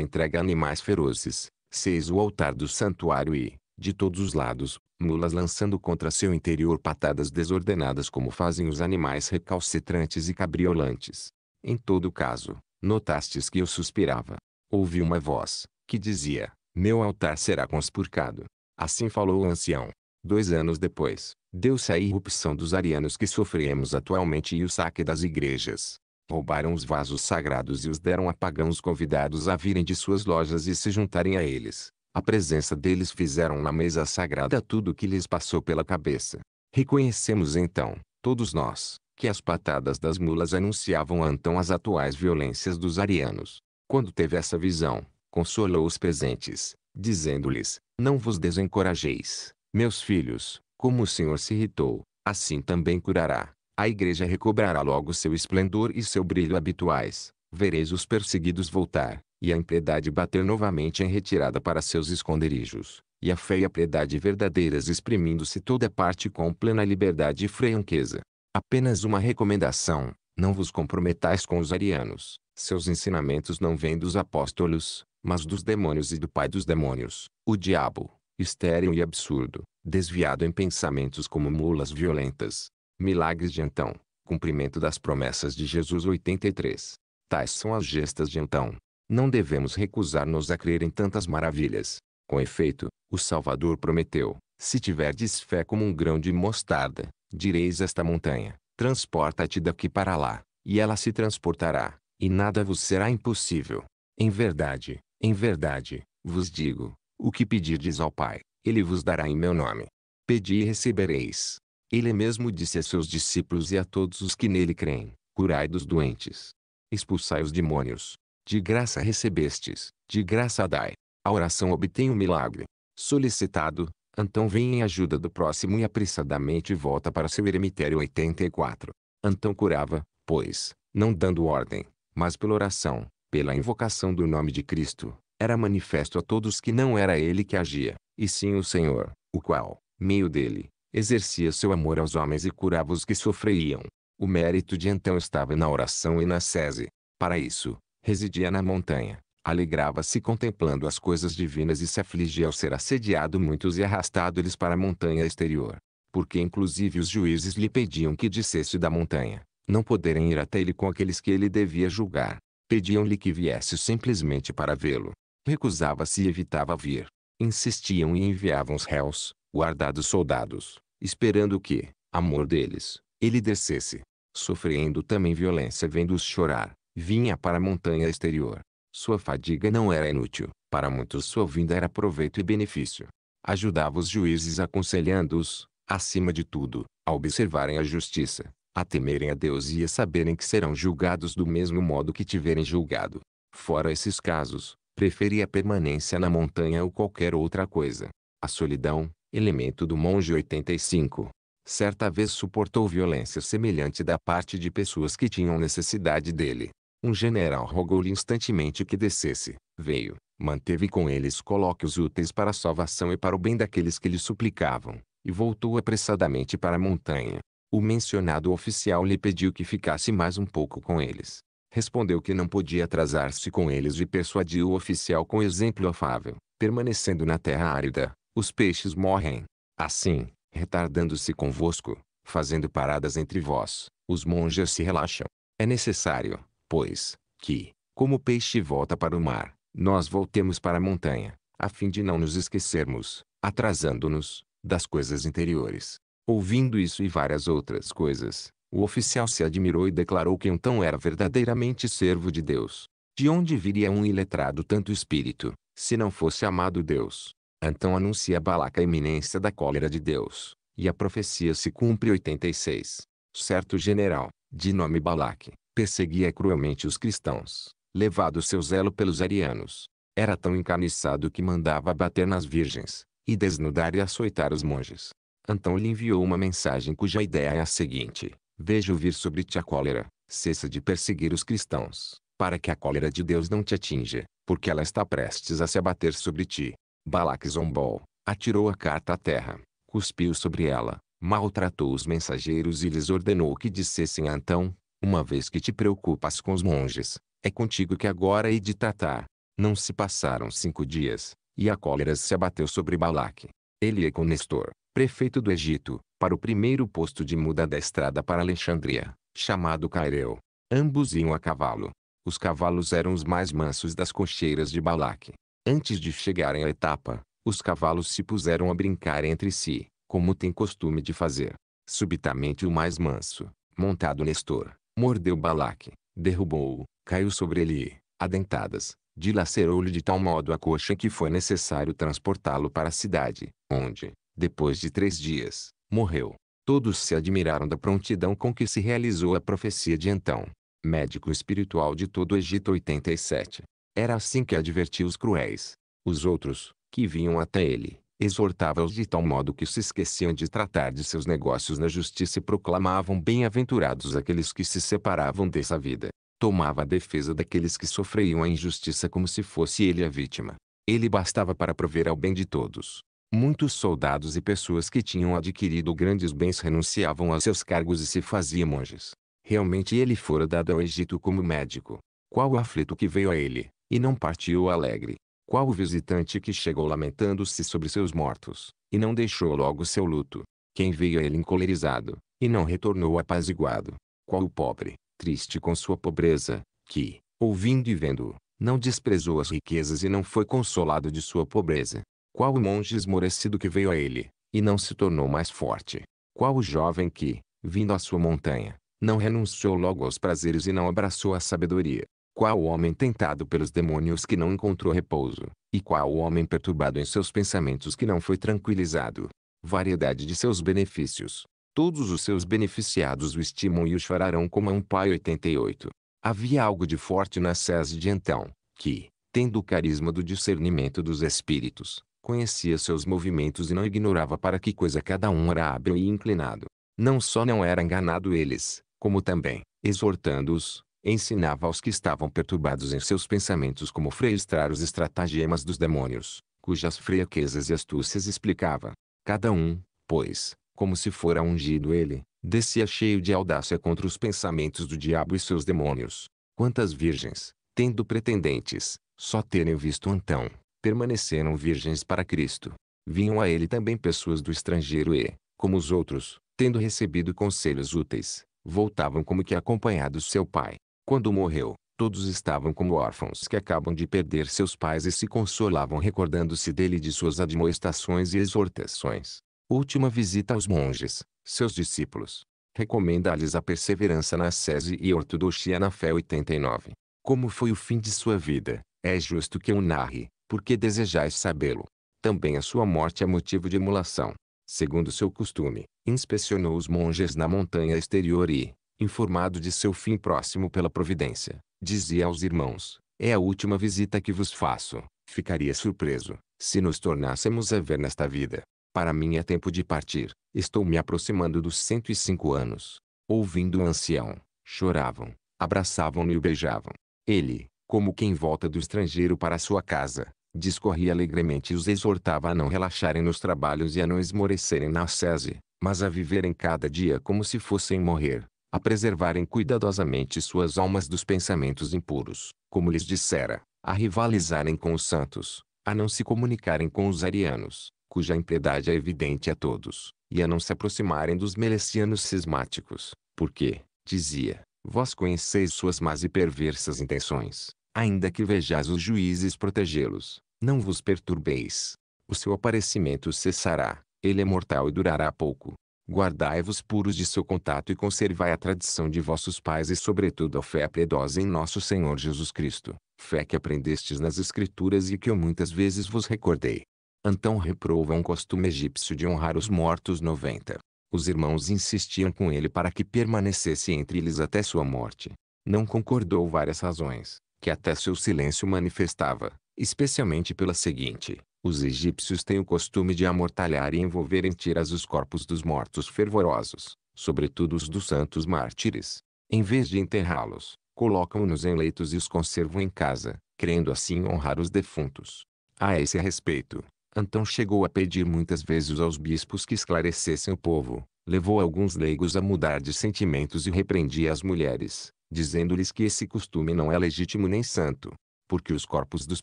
entregue a animais ferozes. Seis o altar do santuário e, de todos os lados, mulas lançando contra seu interior patadas desordenadas como fazem os animais recalcitrantes e cabriolantes. Em todo caso, notastes que eu suspirava. Ouvi uma voz, que dizia, meu altar será conspurcado. Assim falou o ancião. Dois anos depois, deu-se a irrupção dos arianos que sofremos atualmente e o saque das igrejas. Roubaram os vasos sagrados e os deram a pagãos convidados a virem de suas lojas e se juntarem a eles. A presença deles fizeram na mesa sagrada tudo o que lhes passou pela cabeça. Reconhecemos então, todos nós, que as patadas das mulas anunciavam então as atuais violências dos arianos. Quando teve essa visão, consolou os presentes, dizendo-lhes: Não vos desencorajeis, meus filhos, como o Senhor se irritou, assim também curará. A igreja recobrará logo seu esplendor e seu brilho habituais. Vereis os perseguidos voltar, e a impiedade bater novamente em retirada para seus esconderijos, e a fé e a piedade verdadeiras exprimindo-se toda parte com plena liberdade e franqueza. Apenas uma recomendação, não vos comprometais com os arianos, seus ensinamentos não vêm dos apóstolos, mas dos demônios e do pai dos demônios, o diabo, estéril e absurdo, desviado em pensamentos como mulas violentas. Milagres de então, cumprimento das promessas de Jesus 83. Tais são as gestas de então, não devemos recusar-nos a crer em tantas maravilhas. Com efeito, o Salvador prometeu, se tiverdes fé como um grão de mostarda, direis esta montanha, transporta-te daqui para lá, e ela se transportará, e nada vos será impossível. Em verdade, em verdade, vos digo, o que pedirdes ao Pai, ele vos dará em meu nome. Pedi e recebereis. Ele mesmo disse a seus discípulos e a todos os que nele creem, curai dos doentes, expulsai os demônios, de graça recebestes, de graça dai. A oração obtém o um milagre. Solicitado, Antão vem em ajuda do próximo e apressadamente volta para seu eremitério 84. Antão curava, pois, não dando ordem, mas pela oração, pela invocação do nome de Cristo, era manifesto a todos que não era ele que agia, e sim o Senhor, o qual, meio dele, exercia seu amor aos homens e curava os que sofriam. O mérito de Antão estava na oração e na sese. Para isso, residia na montanha. Alegrava-se contemplando as coisas divinas e se afligia ao ser assediado muitos e arrastado eles para a montanha exterior. Porque inclusive os juízes lhe pediam que dissesse da montanha, não poderem ir até ele com aqueles que ele devia julgar. Pediam-lhe que viesse simplesmente para vê-lo. Recusava-se e evitava vir. Insistiam e enviavam os réus, guardados soldados, esperando que, amor deles, ele descesse. Sofrendo também violência vendo-os chorar, vinha para a montanha exterior. Sua fadiga não era inútil, para muitos sua vinda era proveito e benefício. Ajudava os juízes aconselhando-os, acima de tudo, a observarem a justiça, a temerem a Deus e a saberem que serão julgados do mesmo modo que tiverem julgado. Fora esses casos, preferia a permanência na montanha ou qualquer outra coisa. A solidão, elemento do monge 85. Certa vez suportou violência semelhante da parte de pessoas que tinham necessidade dele. Um general rogou-lhe instantemente que descesse. Veio, manteve com eles colóquios úteis para a salvação e para o bem daqueles que lhe suplicavam, e voltou apressadamente para a montanha. O mencionado oficial lhe pediu que ficasse mais um pouco com eles. Respondeu que não podia atrasar-se com eles e persuadiu o oficial com exemplo afável. Permanecendo na terra árida, os peixes morrem. Assim, retardando-se convosco, fazendo paradas entre vós, os monges se relaxam. É necessário, pois, que, como o peixe volta para o mar, nós voltemos para a montanha, a fim de não nos esquecermos, atrasando-nos, das coisas interiores. Ouvindo isso e várias outras coisas, o oficial se admirou e declarou que então era verdadeiramente servo de Deus. De onde viria um iletrado tanto espírito, se não fosse amado Deus? Então anuncia Balac a iminência da cólera de Deus, e a profecia se cumpre 86. Certo general, de nome Balac, Perseguia cruelmente os cristãos, levado seu zelo pelos arianos. Era tão encarniçado que mandava bater nas virgens, e desnudar e açoitar os monges. Antão lhe enviou uma mensagem cuja ideia é a seguinte: Vejo vir sobre ti a cólera, cessa de perseguir os cristãos, para que a cólera de Deus não te atinja, porque ela está prestes a se abater sobre ti. Balaque zombou, atirou a carta à terra, cuspiu sobre ela, maltratou os mensageiros e lhes ordenou que dissessem a Antão, uma vez que te preocupas com os monges, é contigo que agora hei de tratar. Não se passaram cinco dias, e a cólera se abateu sobre Balaque. Ele é com Nestor, prefeito do Egito, para o primeiro posto de muda da estrada para Alexandria, chamado Caireu. Ambos iam a cavalo. Os cavalos eram os mais mansos das cocheiras de Balaque. Antes de chegarem à etapa, os cavalos se puseram a brincar entre si, como tem costume de fazer. Subitamente o mais manso, montado Nestor, Mordeu Balaque, derrubou-o, caiu sobre ele e, a dentadas, dilacerou-lhe de tal modo a coxa que foi necessário transportá-lo para a cidade, onde, depois de três dias, morreu. Todos se admiraram da prontidão com que se realizou a profecia de então. Médico espiritual de todo o Egito 87. Era assim que advertia os cruéis. Os outros, que vinham até ele, exortava-os de tal modo que se esqueciam de tratar de seus negócios na justiça e proclamavam bem-aventurados aqueles que se separavam dessa vida. Tomava a defesa daqueles que sofriam a injustiça como se fosse ele a vítima. Ele bastava para prover ao bem de todos. Muitos soldados e pessoas que tinham adquirido grandes bens renunciavam a seus cargos e se faziam monges. Realmente ele fora dado ao Egito como médico. Qual aflito que veio a ele, e não partiu alegre. Qual o visitante que chegou lamentando-se sobre seus mortos, e não deixou logo seu luto? Quem veio a ele encolerizado, e não retornou apaziguado? Qual o pobre, triste com sua pobreza, que, ouvindo e vendo, não desprezou as riquezas e não foi consolado de sua pobreza? Qual o monge esmorecido que veio a ele, e não se tornou mais forte? Qual o jovem que, vindo à sua montanha, não renunciou logo aos prazeres e não abraçou a sabedoria? Qual o homem tentado pelos demônios que não encontrou repouso, e qual o homem perturbado em seus pensamentos que não foi tranquilizado. Variedade de seus benefícios. Todos os seus beneficiados o estimam e o chorarão como a um pai. 88. Havia algo de forte na Sese de então, que, tendo o carisma do discernimento dos espíritos, conhecia seus movimentos e não ignorava para que coisa cada um era hábil e inclinado. Não só não era enganado eles, como também, exortando-os, Ensinava aos que estavam perturbados em seus pensamentos como freestrar os estratagemas dos demônios, cujas fraquezas e astúcias explicava. Cada um, pois, como se fora ungido ele, descia cheio de audácia contra os pensamentos do diabo e seus demônios. Quantas virgens, tendo pretendentes, só terem visto Antão, permaneceram virgens para Cristo. Vinham a ele também pessoas do estrangeiro e, como os outros, tendo recebido conselhos úteis, voltavam como que acompanhados seu pai. Quando morreu, todos estavam como órfãos que acabam de perder seus pais e se consolavam recordando-se dele e de suas admoestações e exortações. Última visita aos monges, seus discípulos. Recomenda-lhes a perseverança na sese e ortodoxia na fé 89. Como foi o fim de sua vida, é justo que o narre, porque desejais sabê-lo. Também a sua morte é motivo de emulação. Segundo seu costume, inspecionou os monges na montanha exterior e, informado de seu fim próximo pela providência, dizia aos irmãos: É a última visita que vos faço. Ficaria surpreso se nos tornássemos a ver nesta vida. Para mim é tempo de partir. Estou me aproximando dos 105 anos. Ouvindo o ancião, choravam, abraçavam-no e o beijavam. Ele, como quem volta do estrangeiro para sua casa, discorria alegremente e os exortava a não relaxarem nos trabalhos e a não esmorecerem na sese, mas a viverem cada dia como se fossem morrer a preservarem cuidadosamente suas almas dos pensamentos impuros, como lhes dissera, a rivalizarem com os santos, a não se comunicarem com os arianos, cuja impiedade é evidente a todos, e a não se aproximarem dos melecianos cismáticos, porque, dizia, vós conheceis suas más e perversas intenções, ainda que vejais os juízes protegê-los, não vos perturbeis. O seu aparecimento cessará, ele é mortal e durará pouco, guardai-vos puros de seu contato e conservai a tradição de vossos pais e sobretudo a fé piedosa em nosso Senhor Jesus Cristo, fé que aprendestes nas Escrituras e que eu muitas vezes vos recordei. Antão reprova um costume egípcio de honrar os mortos 90. Os irmãos insistiam com ele para que permanecesse entre eles até sua morte. Não concordou várias razões, que até seu silêncio manifestava, especialmente pela seguinte. Os egípcios têm o costume de amortalhar e envolver em tiras os corpos dos mortos fervorosos, sobretudo os dos santos mártires. Em vez de enterrá-los, colocam-nos em leitos e os conservam em casa, crendo assim honrar os defuntos. A esse respeito, Antão chegou a pedir muitas vezes aos bispos que esclarecessem o povo, levou alguns leigos a mudar de sentimentos e repreendia as mulheres, dizendo-lhes que esse costume não é legítimo nem santo, porque os corpos dos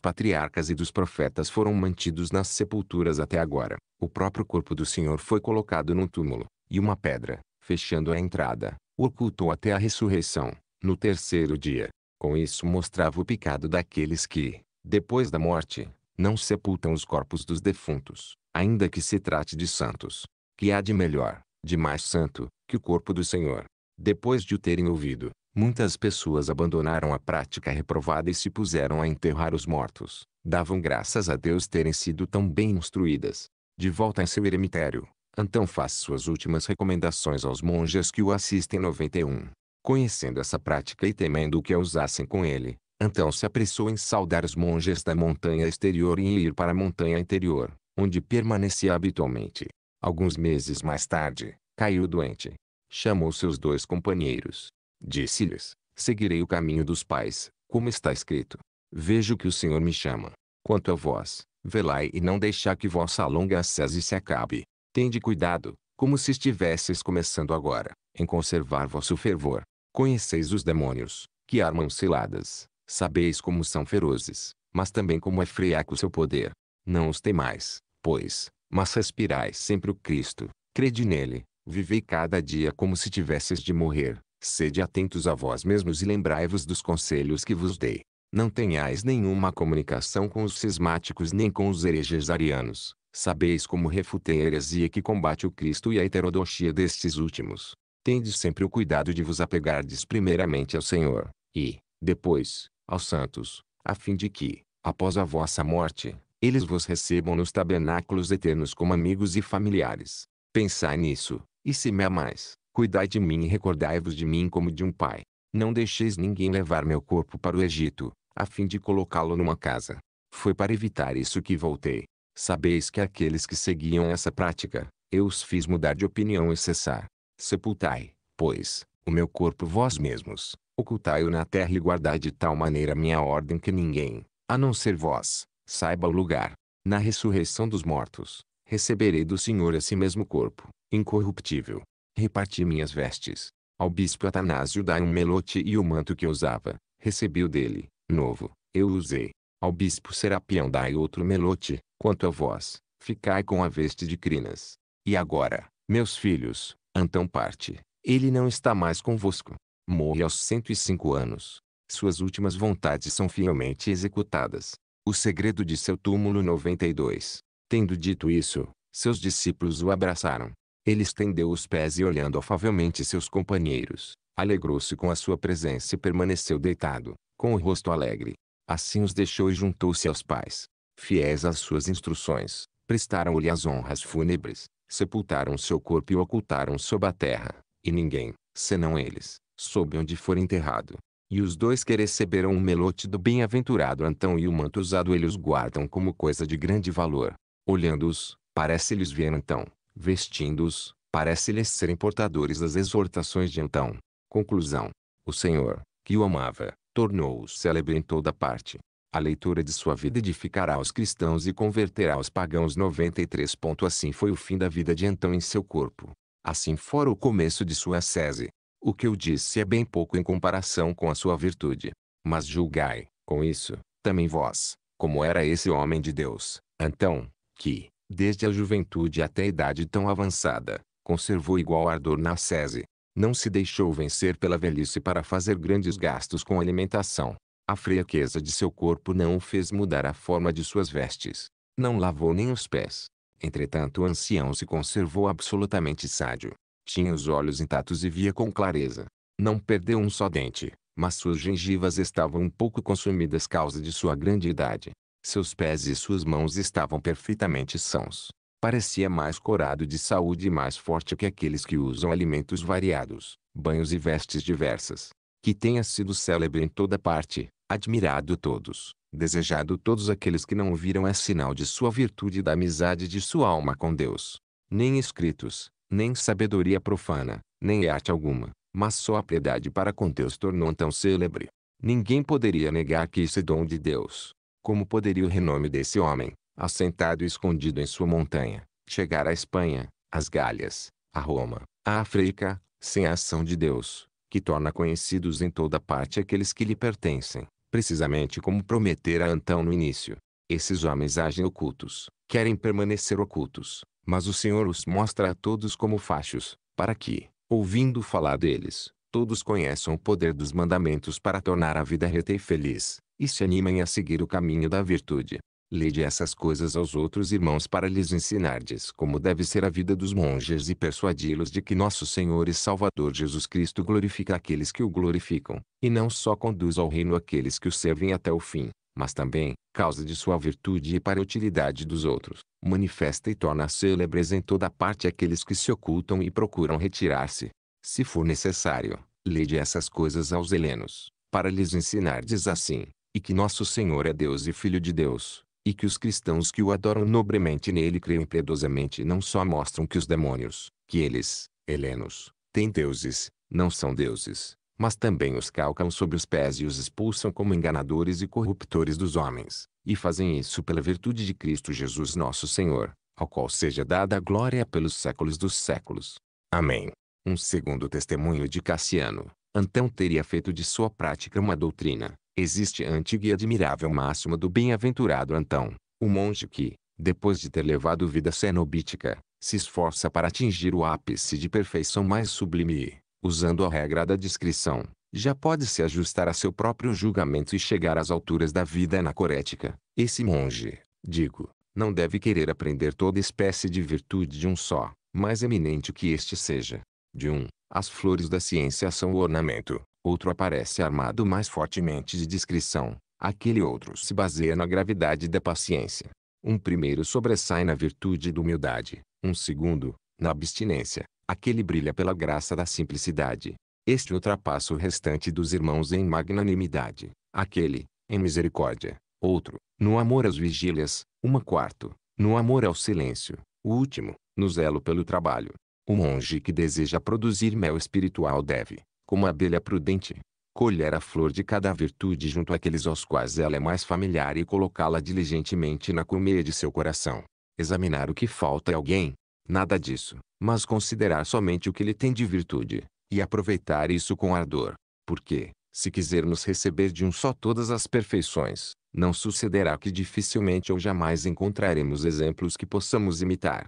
patriarcas e dos profetas foram mantidos nas sepulturas até agora. O próprio corpo do Senhor foi colocado num túmulo, e uma pedra, fechando a entrada, o ocultou até a ressurreição, no terceiro dia. Com isso mostrava o pecado daqueles que, depois da morte, não sepultam os corpos dos defuntos, ainda que se trate de santos. Que há de melhor, de mais santo, que o corpo do Senhor? Depois de o terem ouvido, Muitas pessoas abandonaram a prática reprovada e se puseram a enterrar os mortos. Davam graças a Deus terem sido tão bem instruídas. De volta em seu eremitério, Antão faz suas últimas recomendações aos monges que o assistem 91. Conhecendo essa prática e temendo que a usassem com ele, Antão se apressou em saudar os monges da montanha exterior e em ir para a montanha interior, onde permanecia habitualmente. Alguns meses mais tarde, caiu doente. Chamou seus dois companheiros, Disse-lhes: Seguirei o caminho dos pais, como está escrito. Vejo que o Senhor me chama. Quanto a vós, velai e não deixar que vossa longa sese se acabe. Tende cuidado, como se estivesseis começando agora, em conservar vosso fervor. Conheceis os demônios, que armam ciladas. Sabeis como são ferozes, mas também como é freaco o seu poder. Não os temais, pois, mas respirais sempre o Cristo. Crede nele, vivei cada dia como se tivesses de morrer, Sede atentos a vós mesmos e lembrai-vos dos conselhos que vos dei. Não tenhais nenhuma comunicação com os cismáticos nem com os hereges arianos. Sabeis como refutei a heresia que combate o Cristo e a heterodoxia destes últimos. Tende sempre o cuidado de vos apegardes primeiramente ao Senhor, e, depois, aos santos, a fim de que, após a vossa morte, eles vos recebam nos tabernáculos eternos como amigos e familiares. Pensai nisso, e se me amais, Cuidai de mim e recordai-vos de mim como de um pai. Não deixeis ninguém levar meu corpo para o Egito, a fim de colocá-lo numa casa. Foi para evitar isso que voltei. Sabeis que aqueles que seguiam essa prática, eu os fiz mudar de opinião e cessar. Sepultai, pois, o meu corpo vós mesmos, ocultai-o na terra e guardai de tal maneira minha ordem que ninguém, a não ser vós, saiba o lugar. Na ressurreição dos mortos, receberei do Senhor esse mesmo corpo, incorruptível, reparti minhas vestes. Ao bispo Atanásio dai um melote e o manto que usava, recebi-o dele, novo, eu usei. Ao bispo Serapião dai outro melote, quanto a vós, ficai com a veste de crinas. E agora, meus filhos, então parte, ele não está mais convosco. Morre aos 105 anos. Suas últimas vontades são fielmente executadas. O segredo de seu túmulo 92. Tendo dito isso, seus discípulos o abraçaram. Ele estendeu os pés e olhando afavelmente seus companheiros, alegrou-se com a sua presença e permaneceu deitado, com o rosto alegre. Assim os deixou e juntou-se aos pais. Fiéis às suas instruções, prestaram-lhe as honras fúnebres, sepultaram seu corpo e o ocultaram sob a terra, e ninguém, senão eles, soube onde for enterrado. E os dois que receberam o um melote do bem-aventurado Antão e o manto usado eles guardam como coisa de grande valor. Olhando-os, parece-lhes ver Antão, vestindo-os, parece-lhes serem portadores das exortações de então. Conclusão. O Senhor, que o amava, tornou-o célebre em toda parte. A leitura de sua vida edificará os cristãos e converterá os pagãos 93. Assim foi o fim da vida de Antão em seu corpo. Assim fora o começo de sua ascese. O que eu disse é bem pouco em comparação com a sua virtude. Mas julgai, com isso, também vós, como era esse homem de Deus, Antão, que, desde a juventude até a idade tão avançada, conservou igual ardor na sese. Não se deixou vencer pela velhice para fazer grandes gastos com alimentação. A fraqueza de seu corpo não o fez mudar a forma de suas vestes. Não lavou nem os pés. Entretanto o ancião se conservou absolutamente sádio. Tinha os olhos intactos e via com clareza. Não perdeu um só dente, mas suas gengivas estavam um pouco consumidas causa de sua grande idade. Seus pés e suas mãos estavam perfeitamente sãos. Parecia mais corado de saúde e mais forte que aqueles que usam alimentos variados, banhos e vestes diversas. Que tenha sido célebre em toda parte, admirado todos, desejado todos aqueles que não o viram é sinal de sua virtude e da amizade de sua alma com Deus. Nem escritos, nem sabedoria profana, nem arte alguma, mas só a piedade para com Deus tornou tão célebre. Ninguém poderia negar que isso é dom de Deus. Como poderia o renome desse homem, assentado e escondido em sua montanha, chegar à Espanha, às Galhas, a Roma, à África, sem a ação de Deus, que torna conhecidos em toda parte aqueles que lhe pertencem, precisamente como prometera Antão no início. Esses homens agem ocultos, querem permanecer ocultos, mas o Senhor os mostra a todos como fachos, para que, ouvindo falar deles, todos conheçam o poder dos mandamentos para tornar a vida reta e feliz e se animem a seguir o caminho da virtude. Lede essas coisas aos outros irmãos para lhes ensinardes como deve ser a vida dos monges e persuadi-los de que nosso Senhor e Salvador Jesus Cristo glorifica aqueles que o glorificam, e não só conduz ao reino aqueles que o servem até o fim, mas também, causa de sua virtude e para a utilidade dos outros, manifesta e torna célebres em toda parte aqueles que se ocultam e procuram retirar-se. Se for necessário, lede essas coisas aos helenos, para lhes ensinardes assim e que nosso Senhor é Deus e Filho de Deus, e que os cristãos que o adoram nobremente nele creem piedosamente não só mostram que os demônios, que eles, helenos, têm deuses, não são deuses, mas também os calcam sobre os pés e os expulsam como enganadores e corruptores dos homens, e fazem isso pela virtude de Cristo Jesus nosso Senhor, ao qual seja dada a glória pelos séculos dos séculos. Amém. Um segundo testemunho de Cassiano, Antão teria feito de sua prática uma doutrina, Existe a antiga e admirável máxima do bem-aventurado Antão, o monge que, depois de ter levado vida cenobítica, se esforça para atingir o ápice de perfeição mais sublime, usando a regra da discrição, já pode se ajustar a seu próprio julgamento e chegar às alturas da vida anacorética. Esse monge, digo, não deve querer aprender toda espécie de virtude de um só, mais eminente que este seja. De um, as flores da ciência são o ornamento, outro aparece armado mais fortemente de discrição, aquele outro se baseia na gravidade da paciência. Um primeiro sobressai na virtude da humildade, um segundo, na abstinência, aquele brilha pela graça da simplicidade. Este ultrapassa o restante dos irmãos em magnanimidade, aquele, em misericórdia, outro, no amor às vigílias, uma quarto, no amor ao silêncio, o último, no zelo pelo trabalho. O monge que deseja produzir mel espiritual deve, como a abelha prudente, colher a flor de cada virtude junto àqueles aos quais ela é mais familiar e colocá-la diligentemente na colmeia de seu coração. Examinar o que falta a alguém, nada disso, mas considerar somente o que ele tem de virtude, e aproveitar isso com ardor, porque, se quisermos receber de um só todas as perfeições, não sucederá que dificilmente ou jamais encontraremos exemplos que possamos imitar.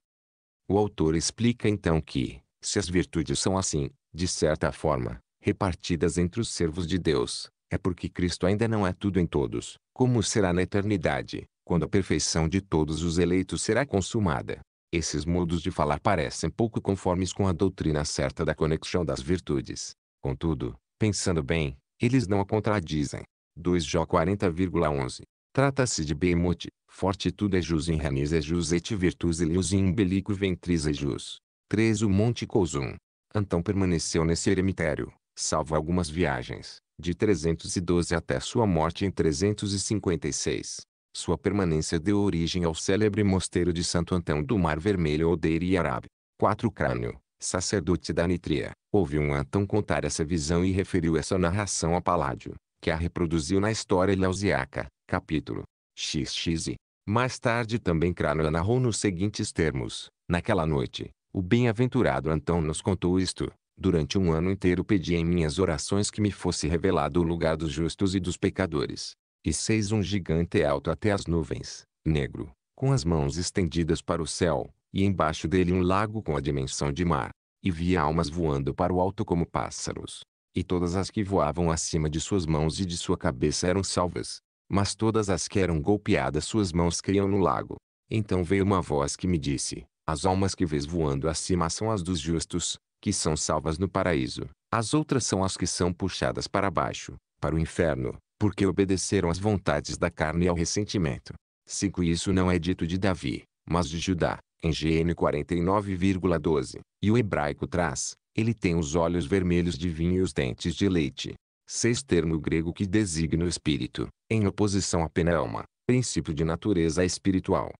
O autor explica então que, se as virtudes são assim, de certa forma, repartidas entre os servos de Deus, é porque Cristo ainda não é tudo em todos, como será na eternidade, quando a perfeição de todos os eleitos será consumada. Esses modos de falar parecem pouco conformes com a doutrina certa da conexão das virtudes. Contudo, pensando bem, eles não a contradizem. 2 Jó 40,11 Trata-se de Behemoth, fortitude é jus in renis e é jus et virtus ilius in umbelico ventris ejus. É jus. 3 O Monte Cousum. Antão permaneceu nesse eremitério, salvo algumas viagens, de 312 até sua morte em 356. Sua permanência deu origem ao célebre mosteiro de Santo Antão do Mar Vermelho ou Deir Arab. 4 Crânio, sacerdote da Nitria, ouviu um Antão contar essa visão e referiu essa narração a Paládio, que a reproduziu na história Eleusiaca, capítulo XXI. Mais tarde também Crânio narrou nos seguintes termos, naquela noite, o bem-aventurado Antão nos contou isto, Durante um ano inteiro pedi em minhas orações que me fosse revelado o lugar dos justos e dos pecadores. E seis um gigante alto até as nuvens, negro, com as mãos estendidas para o céu, e embaixo dele um lago com a dimensão de mar. E via almas voando para o alto como pássaros. E todas as que voavam acima de suas mãos e de sua cabeça eram salvas. Mas todas as que eram golpeadas suas mãos caíam no lago. Então veio uma voz que me disse, as almas que vês voando acima são as dos justos, que são salvas no paraíso. As outras são as que são puxadas para baixo, para o inferno, porque obedeceram às vontades da carne e ao ressentimento. 5. Isso não é dito de Davi, mas de Judá, em GN 49,12. E o hebraico traz, ele tem os olhos vermelhos de vinho e os dentes de leite. 6. Termo grego que designa o espírito, em oposição à pneuma, princípio de natureza espiritual.